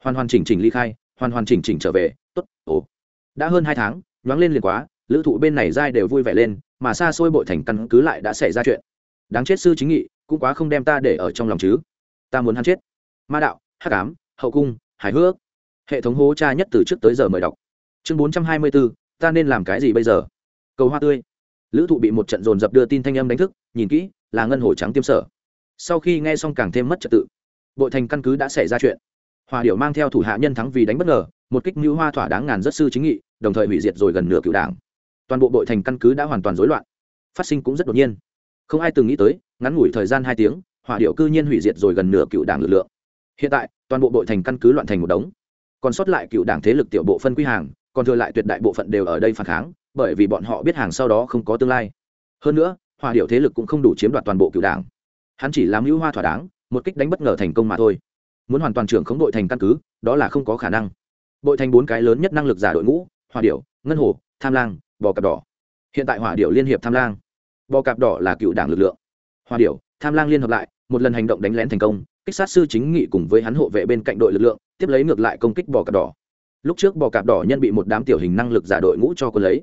hoàn hoàn chỉnh chỉnh ly khai hoàn hoàn chỉnh chỉnh trở về t ố t ồ đã hơn hai tháng nhoáng lên liền quá lữ thụ bên này dai đều vui vẻ lên mà xa xôi bội thành căn cứ lại đã xảy ra chuyện đáng chết sư chính nghị cũng quá không đem ta để ở trong lòng chứ ta muốn hắn chết ma đạo hắc ám hậu cung hài hước hệ thống hố cha nhất từ trước tới giờ mời đọc chương bốn trăm hai mươi bốn ta nên làm cái gì bây giờ cầu hoa tươi lữ thụ bị một trận dồn dập đưa tin thanh âm đánh thức nhìn kỹ là ngân hồ trắng tiêm sở sau khi nghe xong càng thêm mất trật tự bội thành căn cứ đã xảy ra chuyện hòa điệu mang theo thủ hạ nhân thắng vì đánh bất ngờ một kích mưu hoa thỏa đáng ngàn rất sư chính nghị đồng thời hủy diệt rồi gần nửa cựu đảng toàn bộ đội thành căn cứ đã hoàn toàn rối loạn phát sinh cũng rất đột nhiên không ai từng nghĩ tới ngắn ngủi thời gian hai tiếng hỏa điệu cư nhiên hủy diệt rồi gần nửa cựu đảng lực lượng hiện tại toàn bộ đội thành căn cứ loạn thành một đống còn sót lại cựu đảng thế lực tiểu bộ phân quy hàng còn thừa lại tuyệt đại bộ phận đều ở đây phản kháng bởi vì bọn họ biết hàng sau đó không có tương lai hơn nữa hỏa điệu thế lực cũng không đủ chiếm đoạt toàn bộ cựu đảng hắn chỉ làm hữu hoa thỏa đáng một kích đánh bất ngờ thành công mà thôi muốn hoàn toàn trưởng không đội thành căn cứ đó là không có khả năng đội thành bốn cái lớn nhất năng lực giả đội ngũ hòa điệu ngân hồ tham lang bò cạp đỏ hiện tại hỏa điệu liên hiệp tham lang bò cạp đỏ là cựu đảng lực lượng hòa điệu tham lang liên hợp lại một lần hành động đánh lén thành công kích sát sư chính nghị cùng với hắn hộ vệ bên cạnh đội lực lượng tiếp lấy ngược lại công kích bò cạp đỏ lúc trước bò cạp đỏ nhân bị một đám tiểu hình năng lực giả đội ngũ cho quân lấy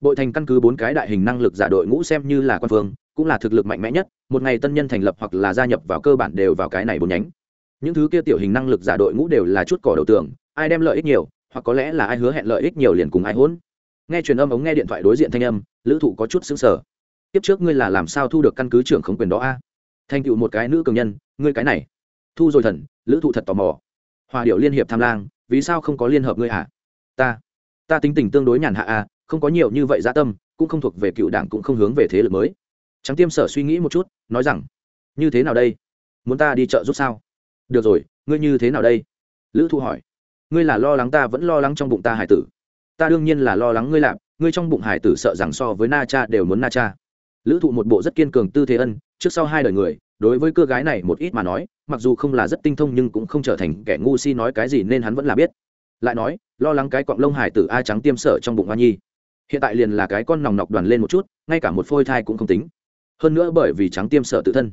bội thành căn cứ bốn cái đại hình năng lực giả đội ngũ xem như là quan phương cũng là thực lực mạnh mẽ nhất một ngày tân nhân thành lập hoặc là gia nhập vào cơ bản đều vào cái này bốn nhánh những thứ kia tiểu hình năng lực giả đội ngũ đều là chút cỏ đầu tường ai đem lợi ích nhiều hoặc có lẽ là ai hứa hẹn lợi ích nhiều liền cùng ai hôn nghe truyền âm ống nghe điện thoại đối diện thanh âm lữ thụ có chút xứng sở tiếp trước ngươi là làm sao thu được căn cứ trưởng khống quyền đó a thanh thành một cái nữ cường nhân ngươi cái này thu rồi thần lữ thụ thật tò mò hòa điệu liên hiệp tham lang vì sao không có liên hợp ngươi hả ta ta tính tình tương đối nhàn hạ a không có nhiều như vậy gia dạ tâm cũng không thuộc về cựu đảng cũng không hướng về thế lực mới trắng tiêm sở suy nghĩ một chút nói rằng như thế nào đây muốn ta đi chợ giúp sao được rồi ngươi như thế nào đây lữ thụ hỏi ngươi là lo lắng ta vẫn lo lắng trong bụng ta hải tử ta đương nhiên là lo lắng ngươi lạp ngươi trong bụng hải tử sợ rằng so với na cha đều muốn na cha lữ thụ một bộ rất kiên cường tư thế ân trước sau hai đời người đối với cơ gái này một ít mà nói mặc dù không là rất tinh thông nhưng cũng không trở thành kẻ ngu si nói cái gì nên hắn vẫn là biết lại nói lo lắng cái quặng lông hải tử a trắng tiêm sở trong bụng hoa nhi hiện tại liền là cái con nòng nọc đoàn lên một chút ngay cả một phôi thai cũng không tính hơn nữa bởi vì trắng tiêm sở tự thân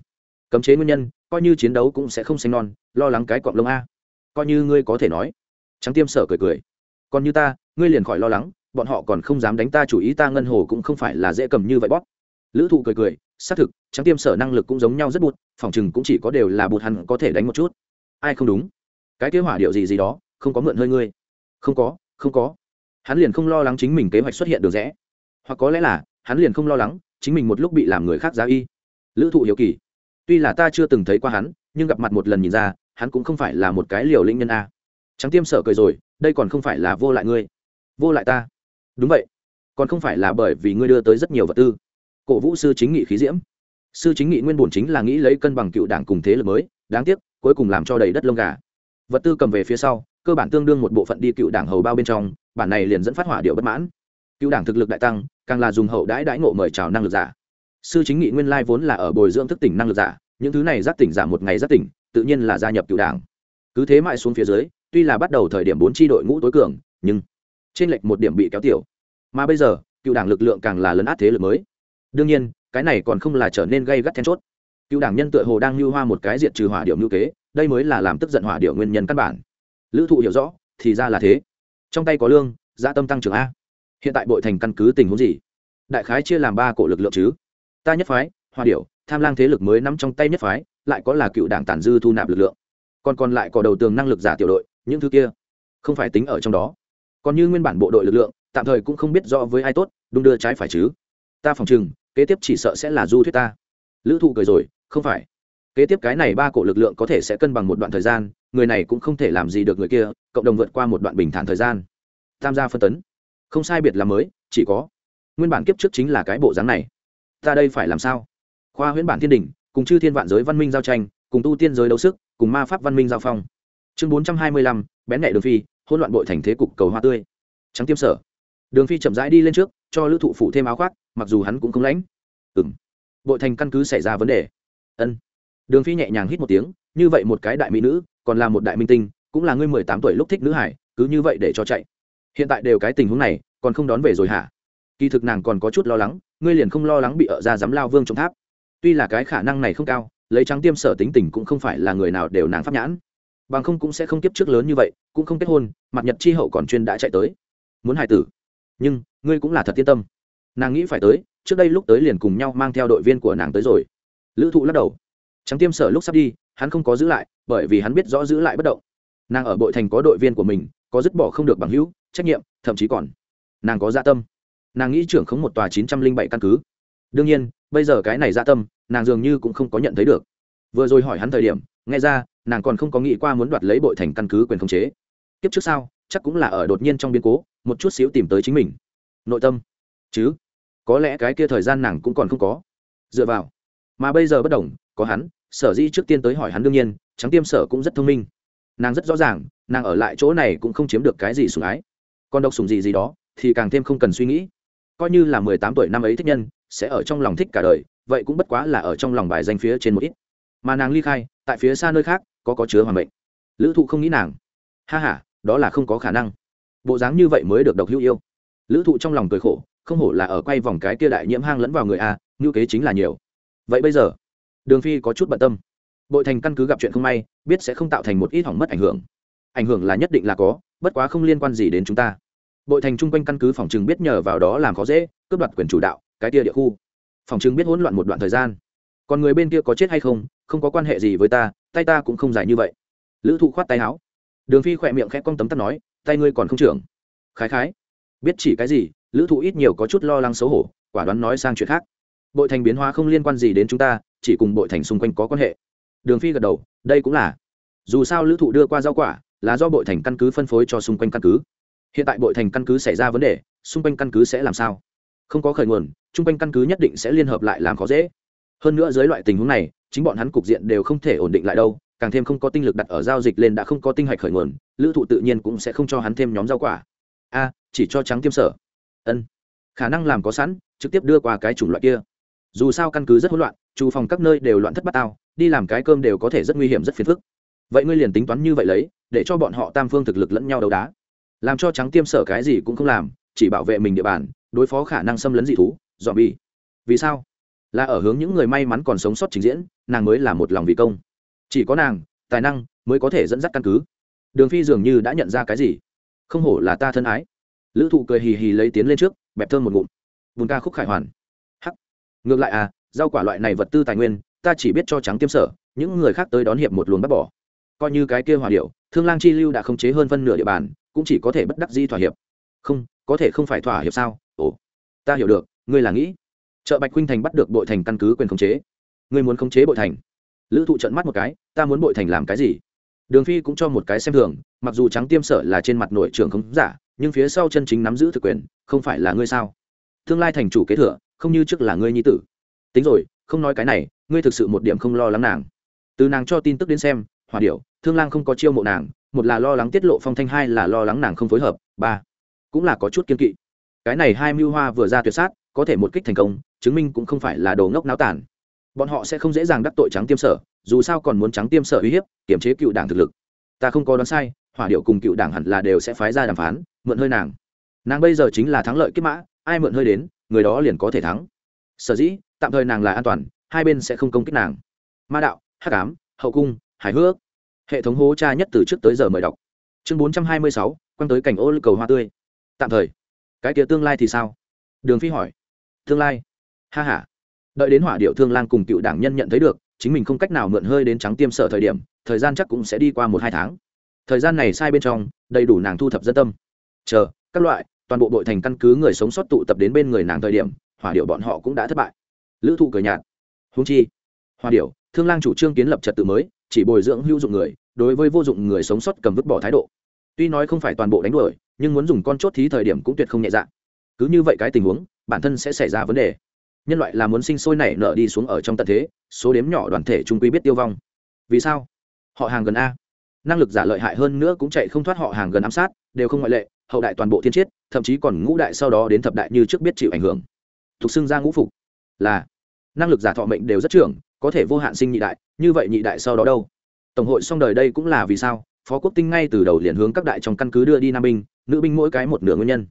cấm chế nguyên nhân coi như chiến đấu cũng sẽ không xanh non lo lắng cái quặng lông a coi như ngươi có thể nói trắng tiêm sở cười cười còn như ta ngươi liền khỏi lo lắng bọn họ còn không dám đánh ta chủ ý ta ngân hồ cũng không phải là dễ cầm như vậy bóp lữ thụ cười cười xác thực trắng tiêm sở năng lực cũng giống nhau rất bụt phòng chừng cũng chỉ có đều là bụt hẳn có thể đánh một chút ai không đúng cái kế hỏa điệu gì gì đó không có mượn hơi ngươi không có không có hắn liền không lo lắng chính mình kế hoạch xuất hiện được rẽ hoặc có lẽ là hắn liền không lo lắng chính mình một lúc bị làm người khác giá y lữ thụ hiếu kỳ tuy là ta chưa từng thấy qua hắn nhưng gặp mặt một lần nhìn ra hắn cũng không phải là một cái liều linh nhân a trắng tiêm sở cười rồi đây còn không phải là vô lại ngươi vô lại ta đúng vậy còn không phải là bởi vì ngươi đưa tới rất nhiều vật tư cổ vũ sư chính nghị khí diễm sư chính nghị nguyên bổn chính là nghĩ lấy cân bằng cựu đảng cùng thế lực mới đáng tiếc cuối cùng làm cho đầy đất lông gà vật tư cầm về phía sau cơ bản tương đương một bộ phận đi cựu đảng hầu bao bên trong bản này liền dẫn phát hỏa điệu bất mãn cựu đảng thực lực đại tăng càng là dùng hậu đãi đãi ngộ mời chào năng lực giả sư chính nghị nguyên lai vốn là ở bồi dưỡng thức tỉnh năng lực giả những thứ này giác tỉnh giả một ngày giác tỉnh tự nhiên là gia nhập cựu đảng cứ thế mãi xuống phía dưới tuy là bắt đầu thời điểm bốn tri đội ngũ tối cường nhưng trên lệch một điểm bị kéo tiểu mà bây giờ cựu đảng lực lượng càng là lấn át thế lực mới đương nhiên cái này còn không là trở nên gây gắt then chốt cựu đảng nhân tựa hồ đang lưu hoa một cái diện trừ hỏa điệu ngữ kế đây mới là làm tức giận hỏa điệu nguyên nhân căn bản lữ thụ hiểu rõ thì ra là thế trong tay có lương gia dạ tâm tăng trưởng a hiện tại bội thành căn cứ tình huống gì đại khái chia làm ba cổ lực lượng chứ ta nhất phái hoa điệu tham lang thế lực mới nắm trong tay nhất phái lại có là cựu đảng tản dư thu nạp lực lượng còn còn lại có đầu tường năng lực giả tiểu đội những thứ kia không phải tính ở trong đó còn như nguyên bản bộ đội lực lượng tạm thời cũng không biết rõ với ai tốt đung đưa trái phải chứ ta phòng chừng kế tiếp chỉ sợ sẽ là du thuyết ta lữ thụ cười rồi không phải kế tiếp cái này ba cổ lực lượng có thể sẽ cân bằng một đoạn thời gian người này cũng không thể làm gì được người kia cộng đồng vượt qua một đoạn bình thản thời gian tham gia phân tấn không sai biệt là mới chỉ có nguyên bản kiếp trước chính là cái bộ dáng này ta đây phải làm sao khoa huyễn bản thiên đình cùng chư thiên vạn giới văn minh giao tranh cùng tu tiên giới đấu sức cùng ma pháp văn minh giao phong chương bốn trăm hai mươi lăm bén nhẹ đường phi hỗn loạn bội thành thế cục cầu hoa tươi trắng tiêm sở đường phi chậm rãi đi lên trước cho lữ thụ phụ thêm áo khoác mặc dù hắn cũng không lãnh ừ bội thành căn cứ xảy ra vấn đề ân đường phi nhẹ nhàng hít một tiếng như vậy một cái đại mỹ nữ còn là một đại minh tinh cũng là ngươi mười tám tuổi lúc thích nữ hải cứ như vậy để cho chạy hiện tại đều cái tình huống này còn không đón về rồi hả kỳ thực nàng còn có chút lo lắng ngươi liền không lo lắng bị ở ra dám lao vương trong tháp tuy là cái khả năng này không cao lấy trắng tiêm sở tính tình cũng không phải là người nào đều nàng pháp nhãn bằng không cũng sẽ không kiếp trước lớn như vậy cũng không kết hôn mặt nhật chi hậu còn chuyên đã chạy tới muốn hài tử nhưng ngươi cũng là thật yên tâm nàng nghĩ phải tới trước đây lúc tới liền cùng nhau mang theo đội viên của nàng tới rồi lữ thụ lắc đầu trắng tiêm sở lúc sắp đi hắn không có giữ lại bởi vì hắn biết rõ giữ lại bất động nàng ở bội thành có đội viên của mình có dứt bỏ không được bằng hữu trách nhiệm thậm chí còn nàng có gia dạ tâm nàng nghĩ trưởng khống một tòa chín trăm linh bảy căn cứ đương nhiên bây giờ cái này gia dạ tâm nàng dường như cũng không có nhận thấy được vừa rồi hỏi hắn thời điểm nghe ra nàng còn không có nghĩ qua muốn đoạt lấy bội thành căn cứ quyền khống chế kiếp trước sau chắc cũng là ở đột nhiên trong biến cố một chút xíu tìm tới chính mình nội tâm chứ có lẽ cái kia thời gian nàng cũng còn không có dựa vào mà bây giờ bất đồng có hắn sở dĩ trước tiên tới hỏi hắn đương nhiên trắng tiêm sở cũng rất thông minh nàng rất rõ ràng nàng ở lại chỗ này cũng không chiếm được cái gì sủng ái còn độc sủng gì gì đó thì càng thêm không cần suy nghĩ coi như là mười tám tuổi năm ấy thích nhân sẽ ở trong lòng thích cả đời vậy cũng bất quá là ở trong lòng bài danh phía trên một ít mà nàng ly khai tại phía xa nơi khác có có chứa hoàn mệnh lữ thụ không nghĩ nàng ha ha đó là không có khả năng bộ dáng như vậy mới được độc hữu yêu lữ thụ trong lòng cười khổ không hổ là ở quay vòng cái kia đại nhiễm hang lẫn vào người a như kế chính là nhiều vậy bây giờ đường phi có chút bận tâm bội thành căn cứ gặp chuyện không may biết sẽ không tạo thành một ít hỏng mất ảnh hưởng ảnh hưởng là nhất định là có bất quá không liên quan gì đến chúng ta bội thành trung quanh căn cứ phòng chừng biết nhờ vào đó làm khó dễ cướp đoạt quyền chủ đạo cái kia địa khu phòng chừng biết hỗn loạn một đoạn thời gian còn người bên kia có chết hay không không có quan hệ gì với ta tay ta cũng không dài như vậy lữ thụ khoát tay áo đường phi khỏe miệng khẽ cong tấm tắt nói tay ngươi còn không trưởng khái khái biết chỉ cái gì lữ thụ ít nhiều có chút lo lắng xấu hổ quả đoán nói sang chuyện khác bội thành biến hóa không liên quan gì đến chúng ta chỉ cùng bội thành xung quanh có quan hệ đường phi gật đầu đây cũng là dù sao lữ thụ đưa qua rau quả là do bội thành căn cứ phân phối cho xung quanh căn cứ hiện tại bội thành căn cứ xảy ra vấn đề xung quanh căn cứ sẽ làm sao không có khởi nguồn chung quanh căn cứ nhất định sẽ liên hợp lại làm khó dễ hơn nữa dưới loại tình huống này chính bọn hắn cục diện đều không thể ổn định lại đâu càng thêm không có tinh lực đặt ở giao dịch lên đã không có tinh hạch khởi nguồn lữ thụ tự nhiên cũng sẽ không cho hắn thêm nhóm rau quả a à, chỉ cho trắng tiêm sở ân khả năng làm có sẵn trực tiếp đưa qua cái chủng loại kia dù sao căn cứ rất hỗn loạn trù phòng các nơi đều loạn thất bát tao đi làm cái cơm đều có thể rất nguy hiểm rất phiền phức vậy ngươi liền tính toán như vậy lấy để cho bọn họ tam phương thực lực lẫn nhau đấu đá làm cho trắng tiêm sở cái gì cũng không làm chỉ bảo vệ mình địa bàn đối phó khả năng xâm lấn dị thú dọn bị. vì sao là ở hướng những người may mắn còn sống sót trình diễn nàng mới là một lòng vì công chỉ có nàng tài năng mới có thể dẫn dắt căn cứ đường phi dường như đã nhận ra cái gì không hổ là ta thân ái lữ thụ cười hì hì lấy tiến lên trước bẹp thơm một ngụm vùng ca khúc khải hoàn hắc ngược lại à rau quả loại này vật tư tài nguyên ta chỉ biết cho trắng tiêm sở những người khác tới đón hiệp một luồng bắt bỏ coi như cái kia hòa điệu thương lang chi lưu đã không chế hơn phân nửa địa bàn cũng chỉ có thể bất đắc di thỏa hiệp không có thể không phải thỏa hiệp sao ồ ta hiểu được ngươi là nghĩ chợ bạch khuynh thành bắt được bội thành căn cứ quyền khống chế ngươi muốn khống chế bội thành lữ thụ trận mắt một cái ta muốn bội thành làm cái gì đường phi cũng cho một cái xem thường mặc dù trắng tiêm sở là trên mặt nội trưởng không giả nhưng phía sau chân chính nắm giữ thực quyền không phải là ngươi sao tương lai thành chủ kế thừa không như trước là ngươi nhi tử tính rồi không nói cái này ngươi thực sự một điểm không lo lắng nàng từ nàng cho tin tức đến xem hòa điệu thương lang không có chiêu mộ nàng một là lo lắng tiết lộ phong thanh hai là lo lắng nàng không phối hợp ba cũng là có chút kiên kỵ cái này hai mưu hoa vừa ra tuyệt sát có thể một kích thành công chứng minh cũng không phải là đồ ngốc náo tàn bọn họ sẽ không dễ dàng đắc tội trắng tiêm sở dù sao còn muốn trắng tiêm sở uy hiếp kiểm chế cựu đảng thực lực ta không có đoán sai hỏa điệu cùng cựu đảng hẳn là đều sẽ phái ra đàm phán mượn hơi nàng nàng bây giờ chính là thắng lợi kiếp mã ai mượn hơi đến người đó liền có thể thắng sở dĩ tạm thời nàng là an toàn hai bên sẽ không công kích nàng ma đạo hắc ám hậu cung hài hước hệ thống hố tra nhất từ trước tới giờ mời đọc chương bốn trăm hai mươi sáu quăng tới cảnh ô lưu cầu hoa tươi tạm thời cái kia tương lai thì sao đường phi hỏi tương lai ha ha đợi đến hỏa điệu thương lang cùng cựu đảng nhân nhận thấy được chính mình không cách nào mượn hơi đến trắng tiêm sở thời điểm thời gian chắc cũng sẽ đi qua một hai tháng thời gian này sai bên trong đầy đủ nàng thu thập dân tâm chờ các loại toàn bộ đội thành căn cứ người sống sót tụ tập đến bên người nàng thời điểm hỏa điệu bọn họ cũng đã thất bại lữ thụ cười nhạt húng chi hỏa điệu thương lang chủ trương kiến lập trật tự mới chỉ bồi dưỡng hữu dụng người đối với vô dụng người sống sót cầm vứt bỏ thái độ tuy nói không phải toàn bộ đánh đuổi nhưng muốn dùng con chốt thí thời điểm cũng tuyệt không nhẹ dạ cứ như vậy cái tình huống bản thân sẽ xảy ra vấn đề nhân loại là muốn sinh sôi nảy nở đi xuống ở trong tận thế số đếm nhỏ đoàn thể trung quy biết tiêu vong vì sao họ hàng gần a năng lực giả lợi hại hơn nữa cũng chạy không thoát họ hàng gần ám sát đều không ngoại lệ hậu đại toàn bộ thiên triết thậm chí còn ngũ đại sau đó đến thập đại như trước biết chịu ảnh hưởng thuộc xưng ra ngũ phục là năng lực giả thọ mệnh đều rất trưởng có thể vô hạn sinh nhị đại như vậy nhị đại sau đó đâu tổng hội xong đời đây cũng là vì sao phó quốc tinh ngay từ đầu liền hướng các đại trong căn cứ đưa đi nam binh nữ binh mỗi cái một nửa nguyên nhân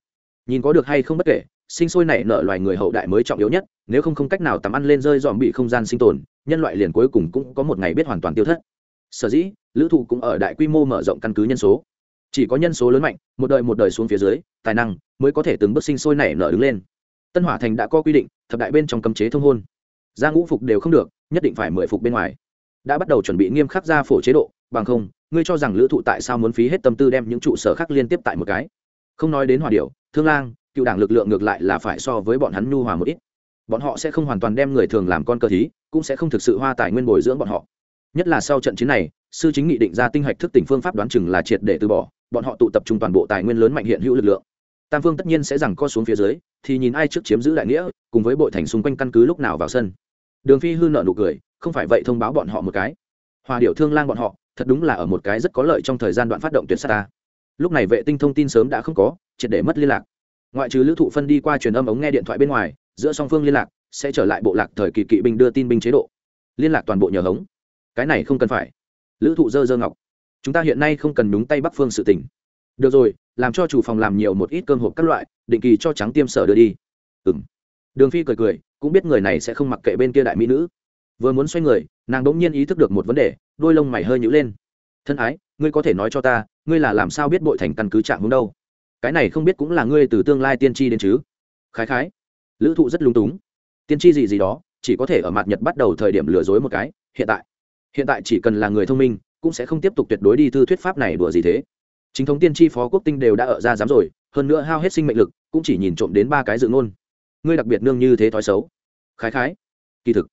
nhìn có được hay không bất kể sinh sôi nảy nở loài người hậu đại mới trọng yếu nhất nếu không không cách nào tắm ăn lên rơi dòm bị không gian sinh tồn nhân loại liền cuối cùng cũng có một ngày biết hoàn toàn tiêu thất sở dĩ lữ thụ cũng ở đại quy mô mở rộng căn cứ nhân số chỉ có nhân số lớn mạnh một đời một đời xuống phía dưới tài năng mới có thể từng bước sinh sôi nảy nở đứng lên tân hỏa thành đã có quy định thập đại bên trong cấm chế thông hôn gia ngũ phục đều không được nhất định phải mười phục bên ngoài đã bắt đầu chuẩn bị nghiêm khắc gia phổ chế độ bằng không ngươi cho rằng lữ thụ tại sao muốn phí hết tâm tư đem những trụ sở khác liên tiếp tại một cái không nói đến hòa điệu thương lang cựu đảng lực lượng ngược lại là phải so với bọn hắn nhu hòa một ít bọn họ sẽ không hoàn toàn đem người thường làm con cơ thí cũng sẽ không thực sự hoa tài nguyên bồi dưỡng bọn họ nhất là sau trận chiến này sư chính nghị định ra tinh hạch thức tỉnh phương pháp đoán chừng là triệt để từ bỏ bọn họ tụ tập trung toàn bộ tài nguyên lớn mạnh hiện hữu lực lượng tam phương tất nhiên sẽ rằng co xuống phía dưới thì nhìn ai trước chiếm giữ đại nghĩa cùng với bội thành xung quanh căn cứ lúc nào vào sân đường phi hư nợ nụ cười không phải vậy thông báo bọn họ một cái hòa điệu thương lang bọn họ thật đúng là ở một cái rất có lợi trong thời gian đoạn phát động tuyệt sát ta lúc này vệ tinh thông tin sớm đã không có triệt để mất liên lạc ngoại trừ lữ thụ phân đi qua truyền âm ống nghe điện thoại bên ngoài giữa song phương liên lạc sẽ trở lại bộ lạc thời kỳ kỵ binh đưa tin binh chế độ liên lạc toàn bộ nhờ hống cái này không cần phải lữ thụ dơ dơ ngọc chúng ta hiện nay không cần đúng tay bắc phương sự tỉnh được rồi làm cho chủ phòng làm nhiều một ít cơm hộp các loại định kỳ cho trắng tiêm sở đưa đi ừ m đường phi cười cười cũng biết người này sẽ không mặc kệ bên kia đại mỹ nữ vừa muốn xoay người nàng đ ỗ n g nhiên ý thức được một vấn đề đôi lông mày hơi nhữ lên thân ái ngươi có thể nói cho ta ngươi là làm sao biết bội thành căn cứ trạng hướng đâu cái này không biết cũng là ngươi từ tương lai tiên tri đến chứ khái khái lữ thụ rất lung túng tiên tri gì gì đó chỉ có thể ở mặt nhật bắt đầu thời điểm lừa dối một cái hiện tại hiện tại chỉ cần là người thông minh cũng sẽ không tiếp tục tuyệt đối đi thư thuyết pháp này đùa gì thế chính thống tiên tri phó quốc tinh đều đã ở ra dám rồi hơn nữa hao hết sinh mệnh lực cũng chỉ nhìn trộm đến ba cái dự ngôn ngươi đặc biệt nương như thế thói xấu khái khái kỳ thực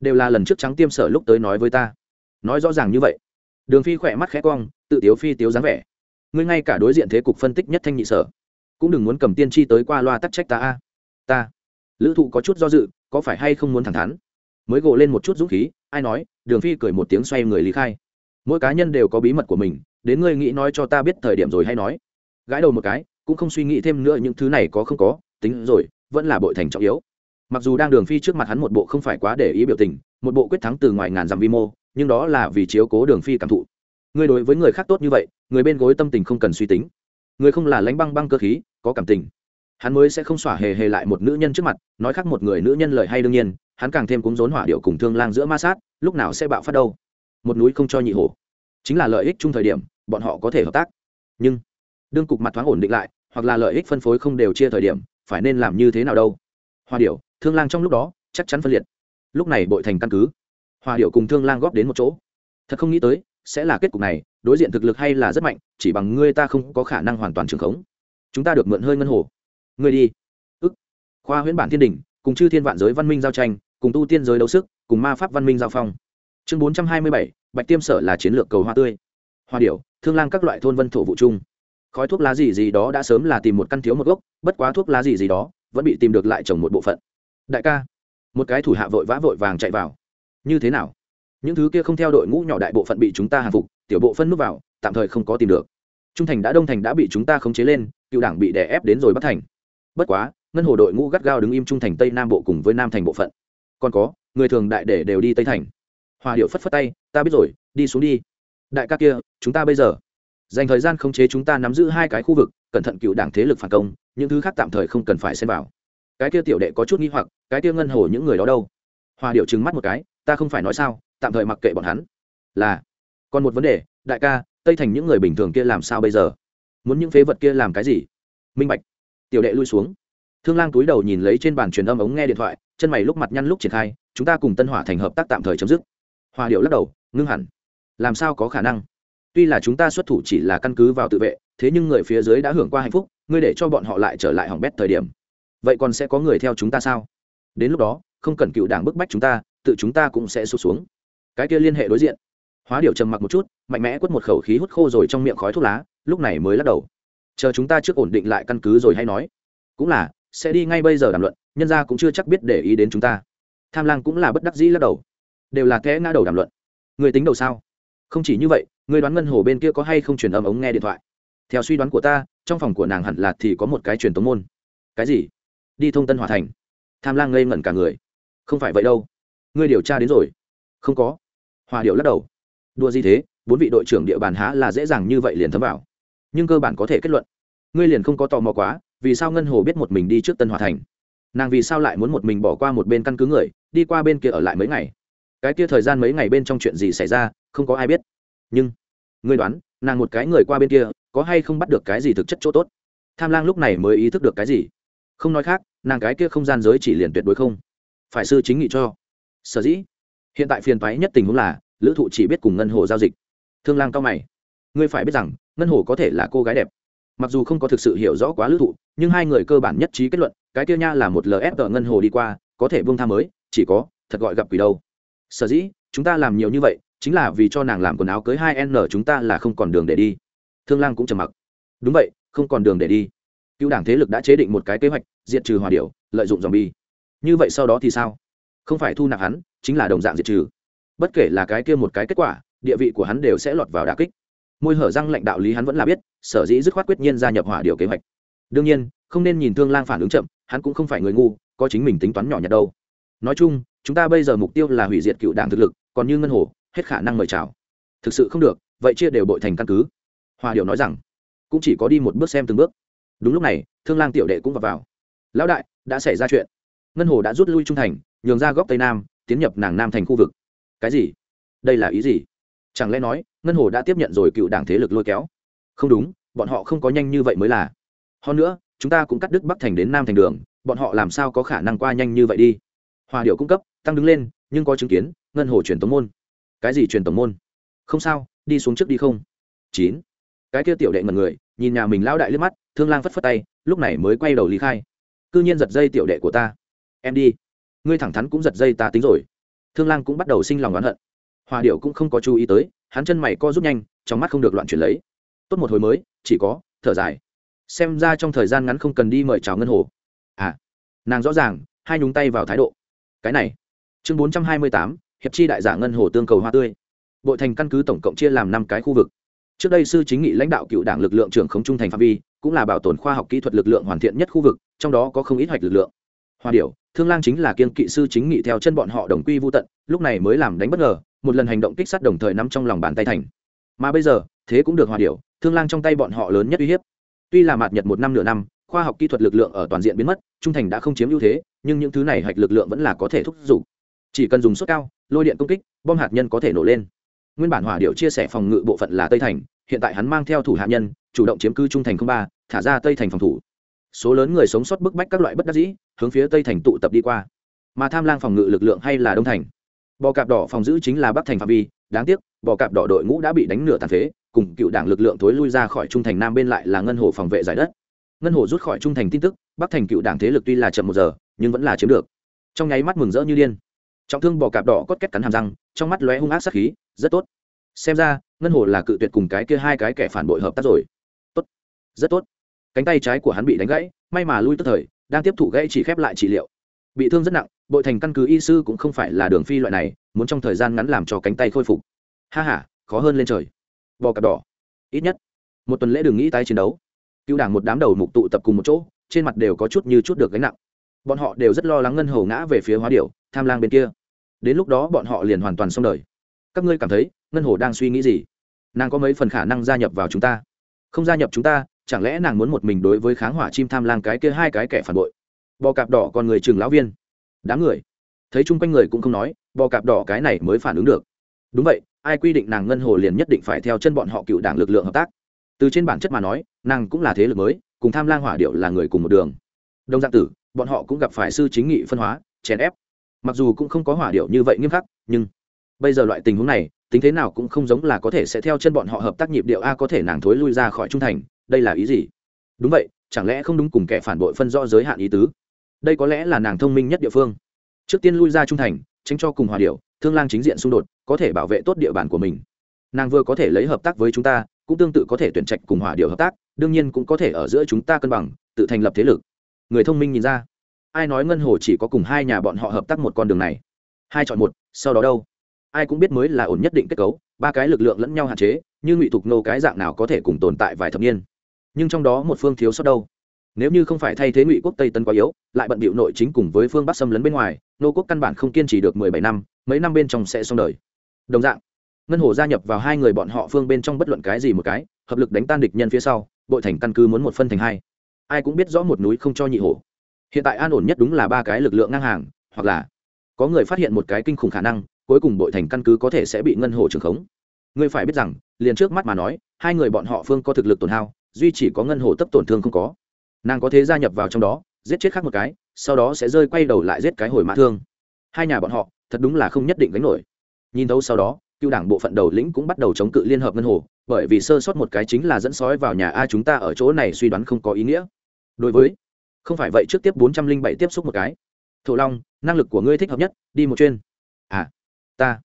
đều là lần trước trắng tiêm sở lúc tới nói với ta nói rõ ràng như vậy đường phi khỏe mắt khẽ cong tự tiếu phi tiếu dáng vẻ ngươi ngay cả đối diện thế cục phân tích nhất thanh nhị sở cũng đừng muốn cầm tiên tri tới qua loa tắc trách ta a ta lữ thụ có chút do dự có phải hay không muốn thẳng thắn mới gộ lên một chút dũng khí ai nói đường phi cười một tiếng xoay người lý khai mỗi cá nhân đều có bí mật của mình đến ngươi nghĩ nói cho ta biết thời điểm rồi hay nói gãi đầu một cái cũng không suy nghĩ thêm nữa những thứ này có không có tính rồi vẫn là bội thành trọng yếu mặc dù đang đường phi trước mặt hắn một bộ không phải quá để ý biểu tình một bộ quyết thắng từ ngoài ngàn dặm vi mô nhưng đó là vì chiếu cố đường phi cảm thụ ngươi đối với người khác tốt như vậy người bên gối tâm tình không cần suy tính người không là lánh băng băng cơ khí có cảm tình hắn mới sẽ không xỏa hề hề lại một nữ nhân trước mặt nói khác một người nữ nhân lời hay đương nhiên hắn càng thêm cúng rốn hỏa điệu cùng thương lang giữa ma sát lúc nào sẽ bạo phát đâu một núi không cho nhị hổ chính là lợi ích chung thời điểm bọn họ có thể hợp tác nhưng đương cục mặt thoáng ổn định lại hoặc là lợi ích phân phối không đều chia thời điểm phải nên làm như thế nào đâu hòa điệu thương lang trong lúc đó chắc chắn phân liệt lúc này bội thành căn cứ hòa điệu cùng thương lang góp đến một chỗ thật không nghĩ tới sẽ là kết cục này đối diện thực lực hay là rất mạnh chỉ bằng ngươi ta không có khả năng hoàn toàn trường khống chúng ta được mượn hơi ngân hồ ngươi đi ức khoa huyễn bản thiên đình cùng chư thiên vạn giới văn minh giao tranh cùng tu tiên giới đấu sức cùng ma pháp văn minh giao phong chương bốn trăm hai mươi bảy bạch tiêm sở là chiến lược cầu hoa tươi hoa điểu thương lang các loại thôn vân thổ vụ chung khói thuốc lá gì gì đó đã sớm là tìm một căn thiếu một gốc bất quá thuốc lá gì gì đó vẫn bị tìm được lại trồng một bộ phận đại ca một cái thủ hạ vội vã vội vàng chạy vào như thế nào những thứ kia không theo đội ngũ nhỏ đại bộ phận bị chúng ta hàng phục tiểu bộ phân núp vào tạm thời không có tìm được trung thành đã đông thành đã bị chúng ta khống chế lên cựu đảng bị đè ép đến rồi bắt thành bất quá ngân hồ đội ngũ gắt gao đứng im trung thành tây nam bộ cùng với nam thành bộ phận còn có người thường đại để đều đi tây thành hòa điệu phất phất tay ta biết rồi đi xuống đi đại ca kia chúng ta bây giờ dành thời gian khống chế chúng ta nắm giữ hai cái khu vực cẩn thận cựu đảng thế lực phản công những thứ khác tạm thời không cần phải xem vào cái kia tiểu đệ có chút nghi hoặc cái kia ngân hồ những người đó đâu hòa điệu trừng mắt một cái ta không phải nói sao tạm thời mặc kệ bọn hắn là còn một vấn đề đại ca tây thành những người bình thường kia làm sao bây giờ muốn những phế vật kia làm cái gì minh bạch tiểu đệ lui xuống thương lang túi đầu nhìn lấy trên bàn truyền âm ống nghe điện thoại chân mày lúc mặt nhăn lúc triển khai chúng ta cùng tân hỏa thành hợp tác tạm thời chấm dứt hoa điệu lắc đầu ngưng hẳn làm sao có khả năng tuy là chúng ta xuất thủ chỉ là căn cứ vào tự vệ thế nhưng người phía dưới đã hưởng qua hạnh phúc ngươi để cho bọn họ lại trở lại hỏng bét thời điểm vậy còn sẽ có người theo chúng ta sao đến lúc đó không cần cựu đảng bức bách chúng ta tự chúng ta cũng sẽ sụt xuống cái kia liên hệ đối diện hóa điều trầm mặc một chút mạnh mẽ quất một khẩu khí hút khô rồi trong miệng khói thuốc lá lúc này mới lắc đầu chờ chúng ta trước ổn định lại căn cứ rồi hay nói cũng là sẽ đi ngay bây giờ đàm luận nhân gia cũng chưa chắc biết để ý đến chúng ta tham lang cũng là bất đắc dĩ lắc đầu đều là kẽ ngã đầu đàm luận người tính đầu sao không chỉ như vậy người đoán ngân hồ bên kia có hay không truyền âm ống nghe điện thoại theo suy đoán của ta trong phòng của nàng hẳn là thì có một cái truyền tống môn cái gì đi thông tân hòa thành tham lang ngây ngẩn cả người không phải vậy đâu ngươi điều tra đến rồi không có hòa điệu lắc đầu đua gì thế bốn vị đội trưởng địa bàn há là dễ dàng như vậy liền thấm vào nhưng cơ bản có thể kết luận ngươi liền không có tò mò quá vì sao ngân hồ biết một mình đi trước tân hòa thành nàng vì sao lại muốn một mình bỏ qua một bên căn cứ người đi qua bên kia ở lại mấy ngày cái kia thời gian mấy ngày bên trong chuyện gì xảy ra không có ai biết nhưng ngươi đoán nàng một cái người qua bên kia có hay không bắt được cái gì thực chất chỗ tốt tham lang lúc này mới ý thức được cái gì không nói khác nàng cái kia không gian giới chỉ liền tuyệt đối không phải sư chính nghị cho sở dĩ hiện tại phiền toái nhất tình huống là lữ thụ chỉ biết cùng ngân hồ giao dịch thương lang cao mày ngươi phải biết rằng ngân hồ có thể là cô gái đẹp mặc dù không có thực sự hiểu rõ quá lữ thụ nhưng hai người cơ bản nhất trí kết luận cái tiêu nha là một ép lf ngân hồ đi qua có thể vương tha mới chỉ có thật gọi gặp quỷ đâu sở dĩ chúng ta làm nhiều như vậy chính là vì cho nàng làm quần áo cưới hai n chúng ta là không còn đường để đi thương lang cũng trầm mặc đúng vậy không còn đường để đi cựu đảng thế lực đã chế định một cái kế hoạch diện trừ hòa điệu lợi dụng dòng bi như vậy sau đó thì sao không phải thu nạp hắn chính là đồng dạng diệt trừ bất kể là cái kia một cái kết quả địa vị của hắn đều sẽ lọt vào đà kích môi hở răng lãnh đạo lý hắn vẫn là biết sở dĩ dứt khoát quyết nhiên gia nhập hỏa điều kế hoạch đương nhiên không nên nhìn thương lang phản ứng chậm hắn cũng không phải người ngu có chính mình tính toán nhỏ nhặt đâu nói chung chúng ta bây giờ mục tiêu là hủy diệt cựu đảng thực lực còn như ngân hồ hết khả năng mời chào thực sự không được vậy chia đều bội thành căn cứ hòa điều nói rằng cũng chỉ có đi một bước xem từng bước đúng lúc này thương lang tiểu đệ cũng vào vào lão đại đã xảy ra chuyện ngân hồ đã rút lui trung thành nhường ra góc tây nam tiến nhập nàng nam thành khu vực cái gì đây là ý gì chẳng lẽ nói ngân hồ đã tiếp nhận rồi cựu đảng thế lực lôi kéo không đúng bọn họ không có nhanh như vậy mới là hơn nữa chúng ta cũng cắt đứt bắc thành đến nam thành đường bọn họ làm sao có khả năng qua nhanh như vậy đi hòa điệu cung cấp tăng đứng lên nhưng có chứng kiến ngân hồ truyền tống môn cái gì truyền tống môn không sao đi xuống trước đi không chín cái kia tiểu đệ mật người nhìn nhà mình lão đại liếc mắt thương lang phất phất tay lúc này mới quay đầu lý khai cư nhiên giật dây tiểu đệ của ta em đi ngươi thẳng thắn cũng giật dây ta tính rồi thương lang cũng bắt đầu sinh lòng oán hận hòa điệu cũng không có chú ý tới hắn chân mày co rút nhanh trong mắt không được loạn chuyển lấy tốt một hồi mới chỉ có thở dài xem ra trong thời gian ngắn không cần đi mời chào ngân hồ à nàng rõ ràng hai nhúng tay vào thái độ cái này chương bốn trăm hai mươi tám hiệp chi đại giả ngân hồ tương cầu hoa tươi bội thành căn cứ tổng cộng chia làm năm cái khu vực trước đây sư chính nghị lãnh đạo cựu đảng lực lượng trưởng khống trung thành phạm vi cũng là bảo tồn khoa học kỹ thuật lực lượng hoàn thiện nhất khu vực trong đó có không ít hoạch lực lượng hoa điểu thương lang chính là kiên kỵ sư chính nghị theo chân bọn họ đồng quy vô tận lúc này mới làm đánh bất ngờ một lần hành động kích sát đồng thời nắm trong lòng bàn tay thành mà bây giờ thế cũng được hòa điệu thương lang trong tay bọn họ lớn nhất uy hiếp tuy là mạt nhật một năm nửa năm khoa học kỹ thuật lực lượng ở toàn diện biến mất trung thành đã không chiếm ưu thế nhưng những thứ này hạch lực lượng vẫn là có thể thúc giục chỉ cần dùng suất cao lôi điện công kích bom hạt nhân có thể nổ lên nguyên bản hỏa điệu chia sẻ phòng ngự bộ phận là tây thành hiện tại hắn mang theo thủ hạ nhân chủ động chiếm cư trung thành không ba thả ra tây thành phòng thủ số lớn người sống sót bức bách các loại bất đắc dĩ hướng phía tây thành tụ tập đi qua mà tham lang phòng ngự lực lượng hay là đông thành bò cạp đỏ phòng giữ chính là bắc thành phạm vi đáng tiếc bò cạp đỏ đội ngũ đã bị đánh nửa tàn phế cùng cựu đảng lực lượng thối lui ra khỏi trung thành nam bên lại là ngân hồ phòng vệ giải đất ngân hồ rút khỏi trung thành tin tức bắc thành cựu đảng thế lực tuy là chậm một giờ nhưng vẫn là chiếm được trong nháy mắt mừng rỡ như điên trọng thương bò cạp đỏ cốt kết cắn hàm răng trong mắt lóe hung ác sắc khí rất tốt xem ra ngân hồ là cự tuyệt cùng cái kia hai cái kẻ phản bội hợp tác rồi tốt rất tốt cánh tay trái của hắn bị đánh gãy may mà lui tức thời đang tiếp thụ gãy chỉ khép lại trị liệu bị thương rất nặng bội thành căn cứ y sư cũng không phải là đường phi loại này muốn trong thời gian ngắn làm cho cánh tay khôi phục ha ha khó hơn lên trời bò cặp đỏ ít nhất một tuần lễ đừng nghĩ tái chiến đấu cựu đảng một đám đầu mục tụ tập cùng một chỗ trên mặt đều có chút như chút được gánh nặng bọn họ đều rất lo lắng ngân hầu ngã về phía hóa điểu, tham lang bên kia đến lúc đó bọn họ liền hoàn toàn xong đời các ngươi cảm thấy ngân hồ đang suy nghĩ gì nàng có mấy phần khả năng gia nhập vào chúng ta không gia nhập chúng ta chẳng lẽ nàng muốn một mình đối với kháng hỏa chim tham lang cái kia hai cái kẻ phản bội bò cạp đỏ còn người trường lão viên đám người thấy chung quanh người cũng không nói bò cạp đỏ cái này mới phản ứng được đúng vậy ai quy định nàng ngân hồ liền nhất định phải theo chân bọn họ cựu đảng lực lượng hợp tác từ trên bản chất mà nói nàng cũng là thế lực mới cùng tham lang hỏa điệu là người cùng một đường đồng dạng tử bọn họ cũng gặp phải sư chính nghị phân hóa chèn ép mặc dù cũng không có hỏa điệu như vậy nghiêm khắc nhưng bây giờ loại tình huống này tính thế nào cũng không giống là có thể sẽ theo chân bọn họ hợp tác nhịp điệu a có thể nàng thối lui ra khỏi trung thành đây là ý gì đúng vậy chẳng lẽ không đúng cùng kẻ phản bội phân rõ giới hạn ý tứ đây có lẽ là nàng thông minh nhất địa phương trước tiên lui ra trung thành tránh cho cùng hòa điệu thương lang chính diện xung đột có thể bảo vệ tốt địa bàn của mình nàng vừa có thể lấy hợp tác với chúng ta cũng tương tự có thể tuyển trạch cùng hòa điệu hợp tác đương nhiên cũng có thể ở giữa chúng ta cân bằng tự thành lập thế lực người thông minh nhìn ra ai nói ngân hồ chỉ có cùng hai nhà bọn họ hợp tác một con đường này hai chọn một sau đó đâu ai cũng biết mới là ổn nhất định kết cấu ba cái lực lượng lẫn nhau hạn chế như ngụy thục nô cái dạng nào có thể cùng tồn tại vài thập niên nhưng trong đó một phương thiếu sót đâu nếu như không phải thay thế ngụy quốc tây tân quá yếu lại bận bịu nội chính cùng với phương bắc xâm lấn bên ngoài nô quốc căn bản không kiên trì được mười bảy năm mấy năm bên trong sẽ xong đời đồng dạng ngân hồ gia nhập vào hai người bọn họ phương bên trong bất luận cái gì một cái hợp lực đánh tan địch nhân phía sau bội thành căn cứ muốn một phân thành hai ai cũng biết rõ một núi không cho nhị hổ hiện tại an ổn nhất đúng là ba cái lực lượng ngang hàng hoặc là có người phát hiện một cái kinh khủng khả năng cuối cùng bội thành căn cứ có thể sẽ bị ngân hồ trưởng khống người phải biết rằng liền trước mắt mà nói hai người bọn họ phương có thực lực tổn hao duy chỉ có ngân hồ tấp tổn thương không có nàng có thế gia nhập vào trong đó giết chết khác một cái sau đó sẽ rơi quay đầu lại giết cái hồi mã thương hai nhà bọn họ thật đúng là không nhất định gánh nổi nhìn thấu sau đó cựu đảng bộ phận đầu lĩnh cũng bắt đầu chống cự liên hợp ngân hồ bởi vì sơ sót một cái chính là dẫn sói vào nhà a chúng ta ở chỗ này suy đoán không có ý nghĩa đối với không phải vậy trước tiếp bốn trăm linh bảy tiếp xúc một cái thổ long năng lực của ngươi thích hợp nhất đi một chuyên à ta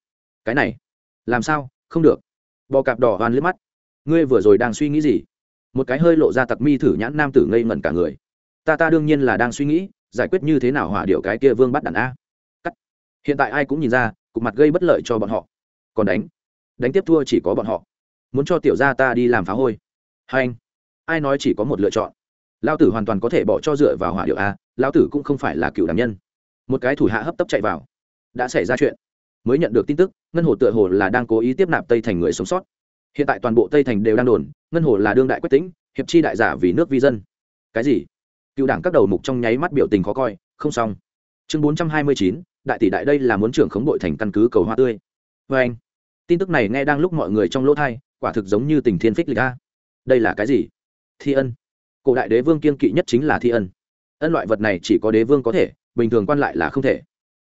cái này làm sao không được bò cạp đỏ hoàn liếc mắt ngươi vừa rồi đang suy nghĩ gì một cái hơi lộ ra tặc mi thử nhãn nam tử ngây ngẩn cả người ta ta đương nhiên là đang suy nghĩ giải quyết như thế nào hỏa điệu cái kia vương bắt đàn a cắt hiện tại ai cũng nhìn ra cục mặt gây bất lợi cho bọn họ còn đánh đánh tiếp thua chỉ có bọn họ muốn cho tiểu gia ta đi làm phá hôi hai anh ai nói chỉ có một lựa chọn lao tử hoàn toàn có thể bỏ cho dựa vào hỏa điệu a lao tử cũng không phải là cựu đảm nhân một cái thủ hạ hấp tấp chạy vào đã xảy ra chuyện mới nhận được tin tức ngân hồ tựa hồ là đang cố ý tiếp nạp tây thành người sống sót hiện tại toàn bộ tây thành đều đang đồn ngân hồ là đương đại quyết tĩnh hiệp chi đại giả vì nước vi dân cái gì cựu đảng các đầu mục trong nháy mắt biểu tình khó coi không xong chương bốn trăm hai mươi chín đại tỷ đại đây là muốn trưởng khống đội thành căn cứ cầu hoa tươi vê anh tin tức này nghe đang lúc mọi người trong lỗ thai quả thực giống như tình thiên phích lịch a đây là cái gì thi ân cổ đại đế vương kiên kỵ nhất chính là thi ân ân loại vật này chỉ có đế vương có thể bình thường quan lại là không thể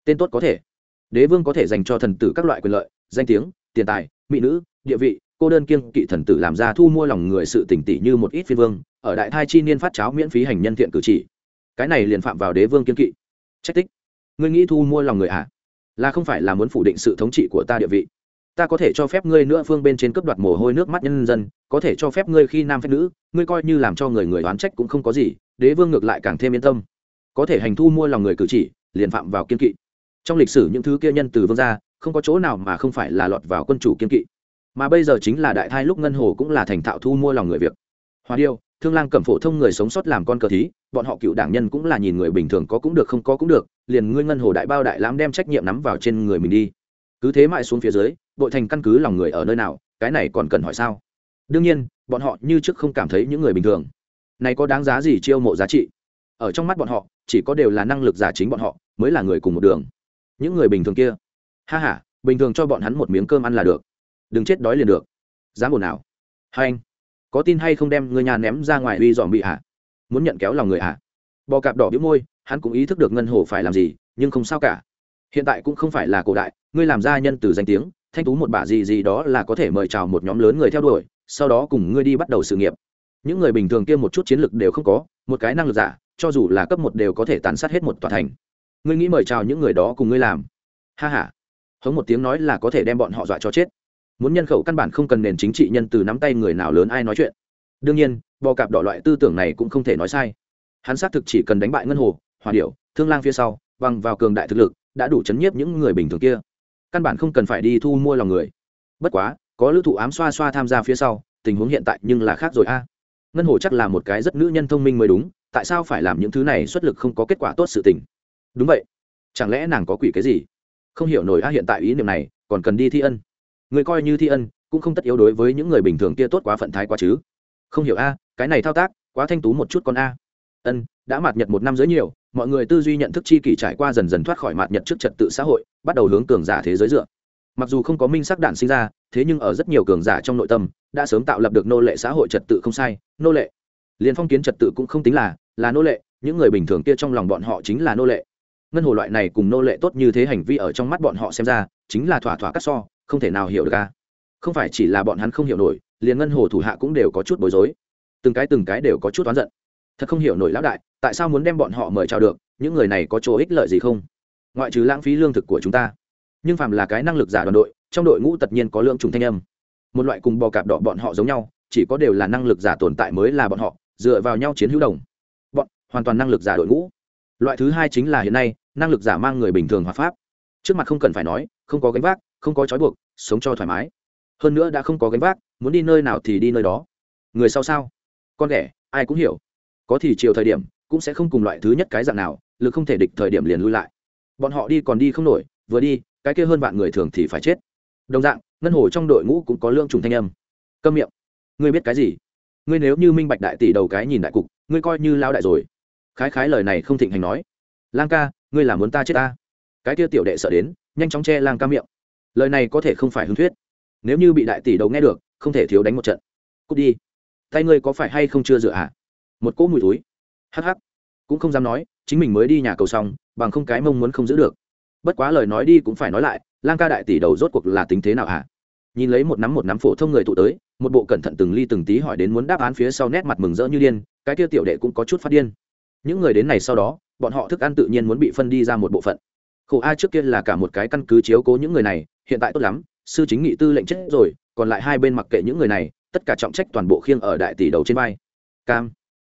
tên tốt có thể đế vương có thể dành cho thần tử các loại quyền lợi danh tiếng tiền tài mỹ nữ địa vị cô đơn kiêng kỵ thần tử làm ra thu mua lòng người sự tỉnh tỉ như một ít phiên vương ở đại thai chi niên phát cháo miễn phí hành nhân thiện cử chỉ cái này liền phạm vào đế vương kiêng kỵ trách tích ngươi nghĩ thu mua lòng người à? là không phải là muốn phủ định sự thống trị của ta địa vị ta có thể cho phép ngươi nữa phương bên trên cấp đoạt mồ hôi nước mắt nhân dân có thể cho phép ngươi khi nam phép nữ ngươi coi như làm cho người người đoán trách cũng không có gì đế vương ngược lại càng thêm yên tâm có thể hành thu mua lòng người cử chỉ liền phạm vào kiêng kỵ trong lịch sử những thứ kia nhân từ vương gia không có chỗ nào mà không phải là lọt vào quân chủ kiêng kỵ mà bây giờ chính là đại thai lúc ngân hồ cũng là thành thạo thu mua lòng người việc Hoa điêu thương lang cẩm phổ thông người sống sót làm con cờ thí bọn họ cựu đảng nhân cũng là nhìn người bình thường có cũng được không có cũng được liền ngươi ngân hồ đại bao đại lãm đem trách nhiệm nắm vào trên người mình đi cứ thế mãi xuống phía dưới bội thành căn cứ lòng người ở nơi nào cái này còn cần hỏi sao đương nhiên bọn họ như trước không cảm thấy những người bình thường này có đáng giá gì chiêu mộ giá trị ở trong mắt bọn họ chỉ có đều là năng lực giả chính bọn họ mới là người cùng một đường những người bình thường kia ha ha, bình thường cho bọn hắn một miếng cơm ăn là được đừng chết đói liền được dám ồn nào hai anh có tin hay không đem người nhà ném ra ngoài uy dòm bị hả muốn nhận kéo lòng người hả bò cạp đỏ biếu môi hắn cũng ý thức được ngân hồ phải làm gì nhưng không sao cả hiện tại cũng không phải là cổ đại ngươi làm gia nhân từ danh tiếng thanh tú một bả gì gì đó là có thể mời chào một nhóm lớn người theo đuổi sau đó cùng ngươi đi bắt đầu sự nghiệp những người bình thường kia một chút chiến lược đều không có một cái năng lực giả cho dù là cấp một đều có thể tàn sát hết một tòa thành ngươi nghĩ mời chào những người đó cùng ngươi làm ha h a hống một tiếng nói là có thể đem bọn họ dọa cho chết muốn nhân khẩu căn bản không cần nền chính trị nhân từ nắm tay người nào lớn ai nói chuyện đương nhiên bò cạp đỏ loại tư tưởng này cũng không thể nói sai hắn xác thực chỉ cần đánh bại ngân hồ hòa điệu thương lang phía sau bằng vào cường đại thực lực đã đủ chấn nhiếp những người bình thường kia căn bản không cần phải đi thu mua lòng người bất quá có lữ thụ ám xoa xoa tham gia phía sau tình huống hiện tại nhưng là khác rồi a ngân hồ chắc là một cái rất nữ nhân thông minh mới đúng tại sao phải làm những thứ này xuất lực không có kết quả tốt sự tình đúng vậy chẳng lẽ nàng có quỷ cái gì không hiểu nổi a hiện tại ý niệm này còn cần đi thi ân người coi như thi ân cũng không tất yếu đối với những người bình thường kia tốt quá phận thái quá chứ không hiểu a cái này thao tác quá thanh tú một chút con a ân đã mạt nhật một năm dưới nhiều mọi người tư duy nhận thức chi kỷ trải qua dần dần thoát khỏi mạt nhật trước trật tự xã hội bắt đầu hướng cường giả thế giới dựa mặc dù không có minh sắc đản sinh ra thế nhưng ở rất nhiều cường giả trong nội tâm đã sớm tạo lập được nô lệ xã hội trật tự không sai nô lệ liền phong kiến trật tự cũng không tính là là nô lệ những người bình thường kia trong lòng bọn họ chính là nô lệ ngân hồ loại này cùng nô lệ tốt như thế hành vi ở trong mắt bọn họ xem ra chính là thỏa thỏa cắt so không thể nào hiểu được a không phải chỉ là bọn hắn không hiểu nổi liền ngân hồ thủ hạ cũng đều có chút bối rối từng cái từng cái đều có chút oán giận thật không hiểu nổi lão đại tại sao muốn đem bọn họ mời chào được những người này có chỗ ích lợi gì không ngoại trừ lãng phí lương thực của chúng ta nhưng phàm là cái năng lực giả đoàn đội trong đội ngũ tất nhiên có lương trùng thanh âm một loại cùng bò cạp đỏ bọn họ giống nhau chỉ có đều là năng lực giả tồn tại mới là bọn họ dựa vào nhau chiến hữu đồng bọn hoàn toàn năng lực giả đội ngũ loại thứ hai chính là hiện nay năng lực giả mang người bình thường hòa pháp trước mặt không cần phải nói không có gánh vác không có trói buộc sống cho thoải mái hơn nữa đã không có gánh vác muốn đi nơi nào thì đi nơi đó người sau sao con ghẻ ai cũng hiểu có thì chiều thời điểm cũng sẽ không cùng loại thứ nhất cái dạng nào lực không thể địch thời điểm liền lui lại bọn họ đi còn đi không nổi vừa đi cái kia hơn bạn người thường thì phải chết đồng dạng ngân hồ trong đội ngũ cũng có lương trùng thanh âm câm miệng ngươi biết cái gì ngươi nếu như minh bạch đại tỷ đầu cái nhìn đại cục ngươi coi như lao đại rồi khái khái lời này không thịnh hành nói lang ca ngươi là muốn ta chết ta cái kia tiểu đệ sợ đến nhanh chóng che lang ca miệng lời này có thể không phải hưng thuyết nếu như bị đại tỷ đầu nghe được không thể thiếu đánh một trận cút đi tay ngươi có phải hay không chưa dựa hả một cỗ mùi túi hh cũng không dám nói chính mình mới đi nhà cầu xong bằng không cái mông muốn không giữ được bất quá lời nói đi cũng phải nói lại lang ca đại tỷ đầu rốt cuộc là tính thế nào hả nhìn lấy một nắm một nắm phổ thông người tụ tới một bộ cẩn thận từng ly từng tí hỏi đến muốn đáp án phía sau nét mặt mừng rỡ như điên cái kia tiểu đệ cũng có chút phát điên những người đến này sau đó bọn họ thức ăn tự nhiên muốn bị phân đi ra một bộ phận khổ a trước kia là cả một cái căn cứ chiếu cố những người này hiện tại tốt lắm sư chính nghị tư lệnh chết rồi còn lại hai bên mặc kệ những người này tất cả trọng trách toàn bộ khiêng ở đại tỷ đầu trên vai cam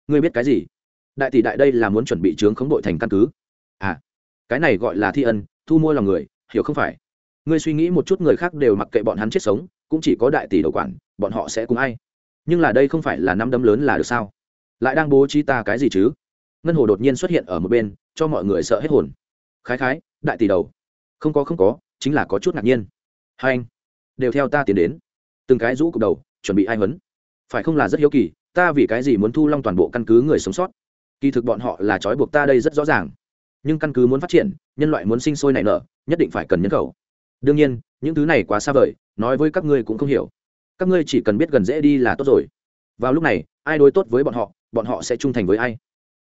ngươi biết cái gì đại tỷ đại đây là muốn chuẩn bị trướng khống đội thành căn cứ à cái này gọi là thi ân thu mua lòng người hiểu không phải ngươi suy nghĩ một chút người khác đều mặc kệ bọn hắn chết sống cũng chỉ có đại tỷ đầu quản bọn họ sẽ cùng ai nhưng là đây không phải là năm đấm lớn là được sao lại đang bố trí ta cái gì chứ ngân hồ đột nhiên xuất hiện ở một bên cho mọi người sợ hết hồn khái khái đại tỷ đầu không có không có chính là có chút ngạc nhiên hai anh đều theo ta tiến đến từng cái rũ cục đầu chuẩn bị ai huấn phải không là rất hiếu kỳ ta vì cái gì muốn thu long toàn bộ căn cứ người sống sót kỳ thực bọn họ là trói buộc ta đây rất rõ ràng nhưng căn cứ muốn phát triển nhân loại muốn sinh sôi nảy nở nhất định phải cần nhân khẩu đương nhiên những thứ này quá xa vời nói với các ngươi cũng không hiểu các ngươi chỉ cần biết gần dễ đi là tốt rồi vào lúc này ai đối tốt với bọn họ bọn họ sẽ trung thành với ai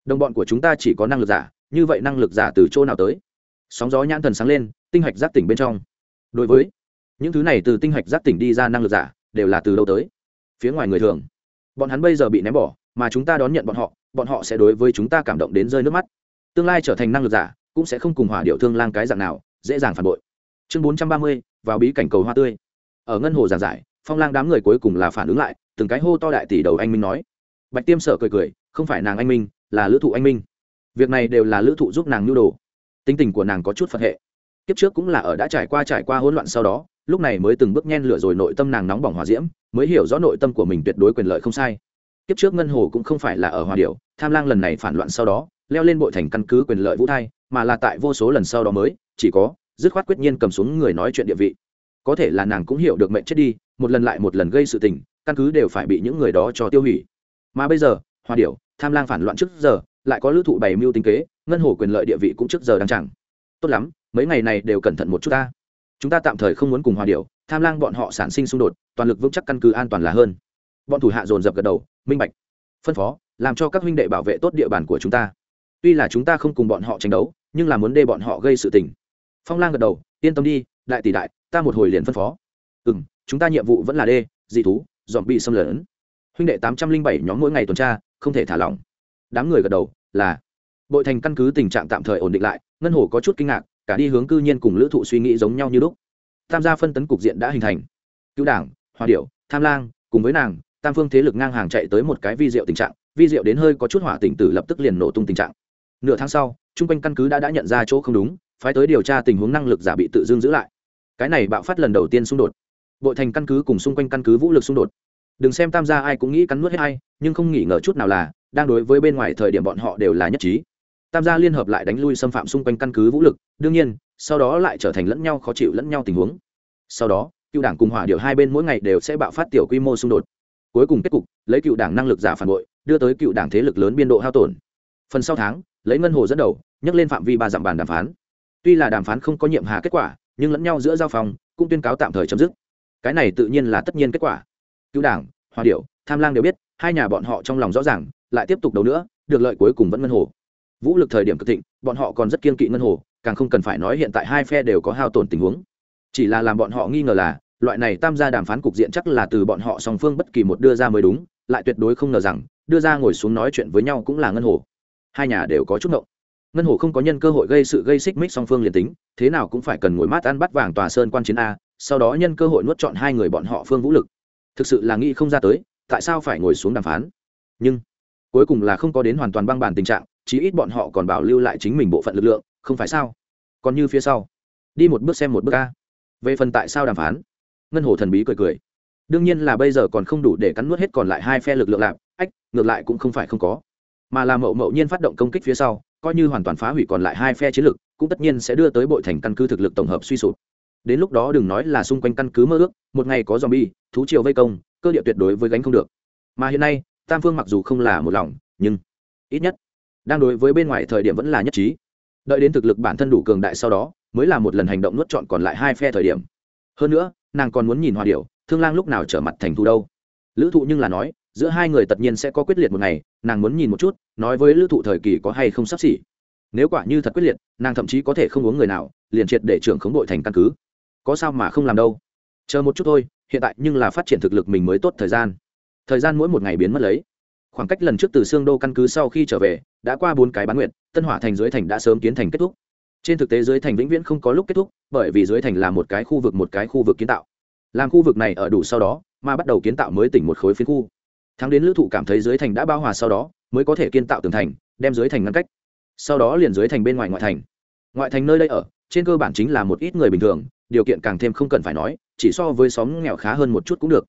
đồng bọn của chúng ta chỉ có năng lực giả như vậy năng lực giả từ chỗ nào tới sóng gió nhãn thần sáng lên tinh hạch giác tỉnh bên trong đối với những thứ này từ tinh hạch giác tỉnh đi ra năng lực giả đều là từ đâu tới phía ngoài người thường bọn hắn bây giờ bị ném bỏ mà chúng ta đón nhận bọn họ bọn họ sẽ đối với chúng ta cảm động đến rơi nước mắt tương lai trở thành năng lực giả cũng sẽ không cùng hỏa điệu thương lang cái dạng nào dễ dàng phản bội chương bốn trăm ba mươi vào bí cảnh cầu hoa tươi ở ngân hồ giảng giải phong lang đám người cuối cùng là phản ứng lại từng cái hô to đại tỷ đầu anh minh nói bạch tiêm sở cười cười không phải nàng anh minh là lữ thụ anh minh việc này đều là lữ thụ giúp nàng nhu đồ tính tình của nàng có chút phật hệ kiếp trước cũng là ở đã trải qua trải qua hỗn loạn sau đó lúc này mới từng bước nhen lửa rồi nội tâm nàng nóng bỏng hòa diễm mới hiểu rõ nội tâm của mình tuyệt đối quyền lợi không sai kiếp trước ngân hồ cũng không phải là ở hòa điệu tham lang lần này phản loạn sau đó leo lên bội thành căn cứ quyền lợi vũ thai mà là tại vô số lần sau đó mới chỉ có dứt khoát quyết nhiên cầm xuống người nói chuyện địa vị có thể là nàng cũng hiểu được mệnh chết đi một lần lại một lần gây sự tình căn cứ đều phải bị những người đó cho tiêu hủy mà bây giờ hòa điệu tham lang phản loạn trước giờ lại có lữ thụ bày mưu tính kế ngân hồ quyền lợi địa vị cũng trước giờ đang chẳng tốt lắm mấy ngày này đều cẩn thận một chút ta chúng ta tạm thời không muốn cùng hòa điệu tham lang bọn họ sản sinh xung đột toàn lực vững chắc căn cứ an toàn là hơn bọn thủ hạ dồn dập gật đầu minh bạch phân phó làm cho các huynh đệ bảo vệ tốt địa bàn của chúng ta tuy là chúng ta không cùng bọn họ tranh đấu nhưng là muốn đê bọn họ gây sự tình phong lang gật đầu yên tâm đi đại tỷ đại ta một hồi liền phân phó ừ m chúng ta nhiệm vụ vẫn là đê dị thú dòm bị xâm lấn huynh đệ tám trăm linh bảy nhóm mỗi ngày tuần tra không thể thả lỏng đám người gật đầu là bội thành căn cứ tình trạng tạm thời ổn định lại ngân hồ có chút kinh ngạc cả đi hướng cư nhiên cùng lữ thụ suy nghĩ giống nhau như lúc tham gia phân tấn cục diện đã hình thành cứu đảng hòa điệu tham lang cùng với nàng tam phương thế lực ngang hàng chạy tới một cái vi diệu tình trạng vi diệu đến hơi có chút hỏa tỉnh tử lập tức liền nổ tung tình trạng nửa tháng sau chung quanh căn cứ đã đã nhận ra chỗ không đúng phái tới điều tra tình huống năng lực giả bị tự dưng giữ lại cái này bạo phát lần đầu tiên xung đột bội thành căn cứ cùng xung quanh căn cứ vũ lực xung đột đừng xem tam gia ai cũng nghĩ cắn nuốt hết ai nhưng không nghĩ ngờ chút nào là đang đối với bên ngoài thời điểm bọn họ đều là nhất trí tam gia liên hợp lại đánh lui xâm phạm xung quanh căn cứ vũ lực đương nhiên sau đó lại trở thành lẫn nhau khó chịu lẫn nhau tình huống sau đó cựu đảng cùng hỏa điệu hai bên mỗi ngày đều sẽ bạo phát tiểu quy mô xung đột cuối cùng kết cục lấy cựu đảng năng lực giả phản bội đưa tới cựu đảng thế lực lớn biên độ hao tổn phần sau tháng lấy ngân hồ dẫn đầu nhắc lên phạm vi ba dặm bàn đàm phán tuy là đàm phán không có nhiệm hà kết quả nhưng lẫn nhau giữa giao phòng cũng tuyên cáo tạm thời chấm dứt cái này tự nhiên là tất nhiên kết quả cựu đảng hòa điệu tham lang đều biết hai nhà bọn họ trong lòng rõ ràng lại tiếp tục đấu nữa được lợi cuối cùng vẫn ngân hồ vũ lực thời điểm cực thịnh bọn họ còn rất kiên kỵ ngân hồ càng không cần phải nói hiện tại hai phe đều có hao tổn tình huống chỉ là làm bọn họ nghi ngờ là loại này tam gia đàm phán cục diện chắc là từ bọn họ song phương bất kỳ một đưa ra mới đúng lại tuyệt đối không ngờ rằng đưa ra ngồi xuống nói chuyện với nhau cũng là ngân hồ hai nhà đều có chút ngộng ngân hồ không có nhân cơ hội gây sự gây xích mích song phương liền tính thế nào cũng phải cần ngồi mát ăn bắt vàng tòa sơn quan chiến a sau đó nhân cơ hội nuốt chọn hai người bọn họ phương vũ lực thực sự là nghĩ không ra tới tại sao phải ngồi xuống đàm phán nhưng cuối cùng là không có đến hoàn toàn băng bản tình trạng chí ít bọn họ còn bảo lưu lại chính mình bộ phận lực lượng không phải sao còn như phía sau đi một bước xem một bước a về phần tại sao đàm phán ngân hồ thần bí cười cười đương nhiên là bây giờ còn không đủ để cắn nuốt hết còn lại hai phe lực lượng lạp ách ngược lại cũng không phải không có mà là mậu mậu nhiên phát động công kích phía sau coi như hoàn toàn phá hủy còn lại hai phe chiến lực cũng tất nhiên sẽ đưa tới bội thành căn cứ thực lực tổng hợp suy sụp đến lúc đó đừng nói là xung quanh căn cứ mơ ước một ngày có dòm bi thú triều vây công cơ địa tuyệt đối với gánh không được mà hiện nay tam phương mặc dù không là một lòng nhưng ít nhất đang đối với bên ngoài thời điểm vẫn là nhất trí đợi đến thực lực bản thân đủ cường đại sau đó mới là một lần hành động nuốt chọn còn lại hai phe thời điểm hơn nữa nàng còn muốn nhìn hòa điệu thương lang lúc nào trở mặt thành thu đâu lữ thụ nhưng là nói giữa hai người tất nhiên sẽ có quyết liệt một ngày nàng muốn nhìn một chút nói với lữ thụ thời kỳ có hay không sắp xỉ nếu quả như thật quyết liệt nàng thậm chí có thể không uống người nào liền triệt để trưởng khống đội thành căn cứ có sao mà không làm đâu chờ một chút thôi hiện tại nhưng là phát triển thực lực mình mới tốt thời gian thời gian mỗi một ngày biến mất lấy khoảng cách lần trước từ xương đô căn cứ sau khi trở về đã qua bốn cái bán nguyện tân hỏa thành dưới thành đã sớm kiến thành kết thúc trên thực tế dưới thành vĩnh viễn không có lúc kết thúc bởi vì dưới thành là một cái khu vực một cái khu vực kiến tạo làm khu vực này ở đủ sau đó mà bắt đầu kiến tạo mới tỉnh một khối phiến khu thắng đến lữ thụ cảm thấy dưới thành đã bao hòa sau đó mới có thể kiến tạo tường thành đem dưới thành ngăn cách sau đó liền dưới thành bên ngoài ngoại thành ngoại thành nơi đây ở trên cơ bản chính là một ít người bình thường điều kiện càng thêm không cần phải nói chỉ so với xóm nghèo khá hơn một chút cũng được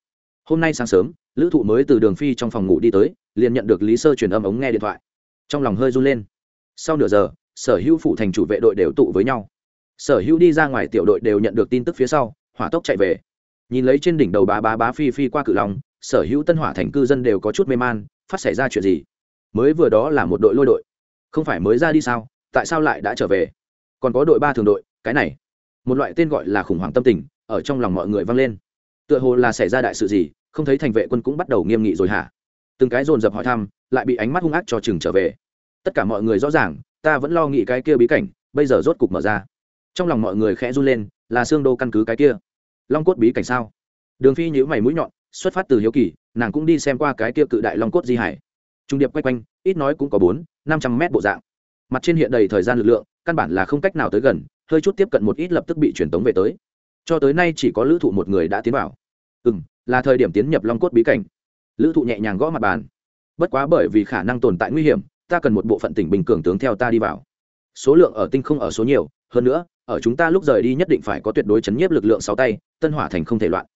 hôm nay sáng sớm lữ thụ mới từ đường phi trong phòng ngủ đi tới liền nhận được lý sơ truyền âm ống nghe điện thoại trong lòng hơi run lên sau nửa giờ sở hữu phụ thành chủ vệ đội đều tụ với nhau sở hữu đi ra ngoài tiểu đội đều nhận được tin tức phía sau hỏa tốc chạy về nhìn lấy trên đỉnh đầu bá bá bá phi phi qua cự lòng sở hữu tân hỏa thành cư dân đều có chút mê man phát xảy ra chuyện gì mới vừa đó là một đội lôi đội không phải mới ra đi sao tại sao lại đã trở về còn có đội ba thường đội cái này một loại tên gọi là khủng hoảng tâm tình ở trong lòng mọi người vang lên tựa hồ là xảy ra đại sự gì không thấy thành vệ quân cũng bắt đầu nghiêm nghị rồi hả từng cái dồn dập hỏi thăm lại bị ánh mắt hung ác cho chừng trở về tất cả mọi người rõ ràng ta vẫn lo nghĩ cái kia bí cảnh bây giờ rốt cục mở ra trong lòng mọi người khẽ run lên là xương đô căn cứ cái kia long cốt bí cảnh sao đường phi nhíu mày mũi nhọn xuất phát từ hiếu kỳ nàng cũng đi xem qua cái kia cự đại long cốt di hải trung điệp quay quanh ít nói cũng có bốn năm trăm mét bộ dạng mặt trên hiện đầy thời gian lực lượng căn bản là không cách nào tới gần hơi chút tiếp cận một ít lập tức bị truyền tống về tới cho tới nay chỉ có lữ thụ một người đã tiến vào ừ là thời điểm tiến nhập long cốt bí cảnh lữ thụ nhẹ nhàng gõ mặt bàn bất quá bởi vì khả năng tồn tại nguy hiểm ta cần một bộ phận tỉnh bình cường tướng theo ta đi vào số lượng ở tinh không ở số nhiều hơn nữa ở chúng ta lúc rời đi nhất định phải có tuyệt đối chấn nhiếp lực lượng sáu tay tân hỏa thành không thể loạn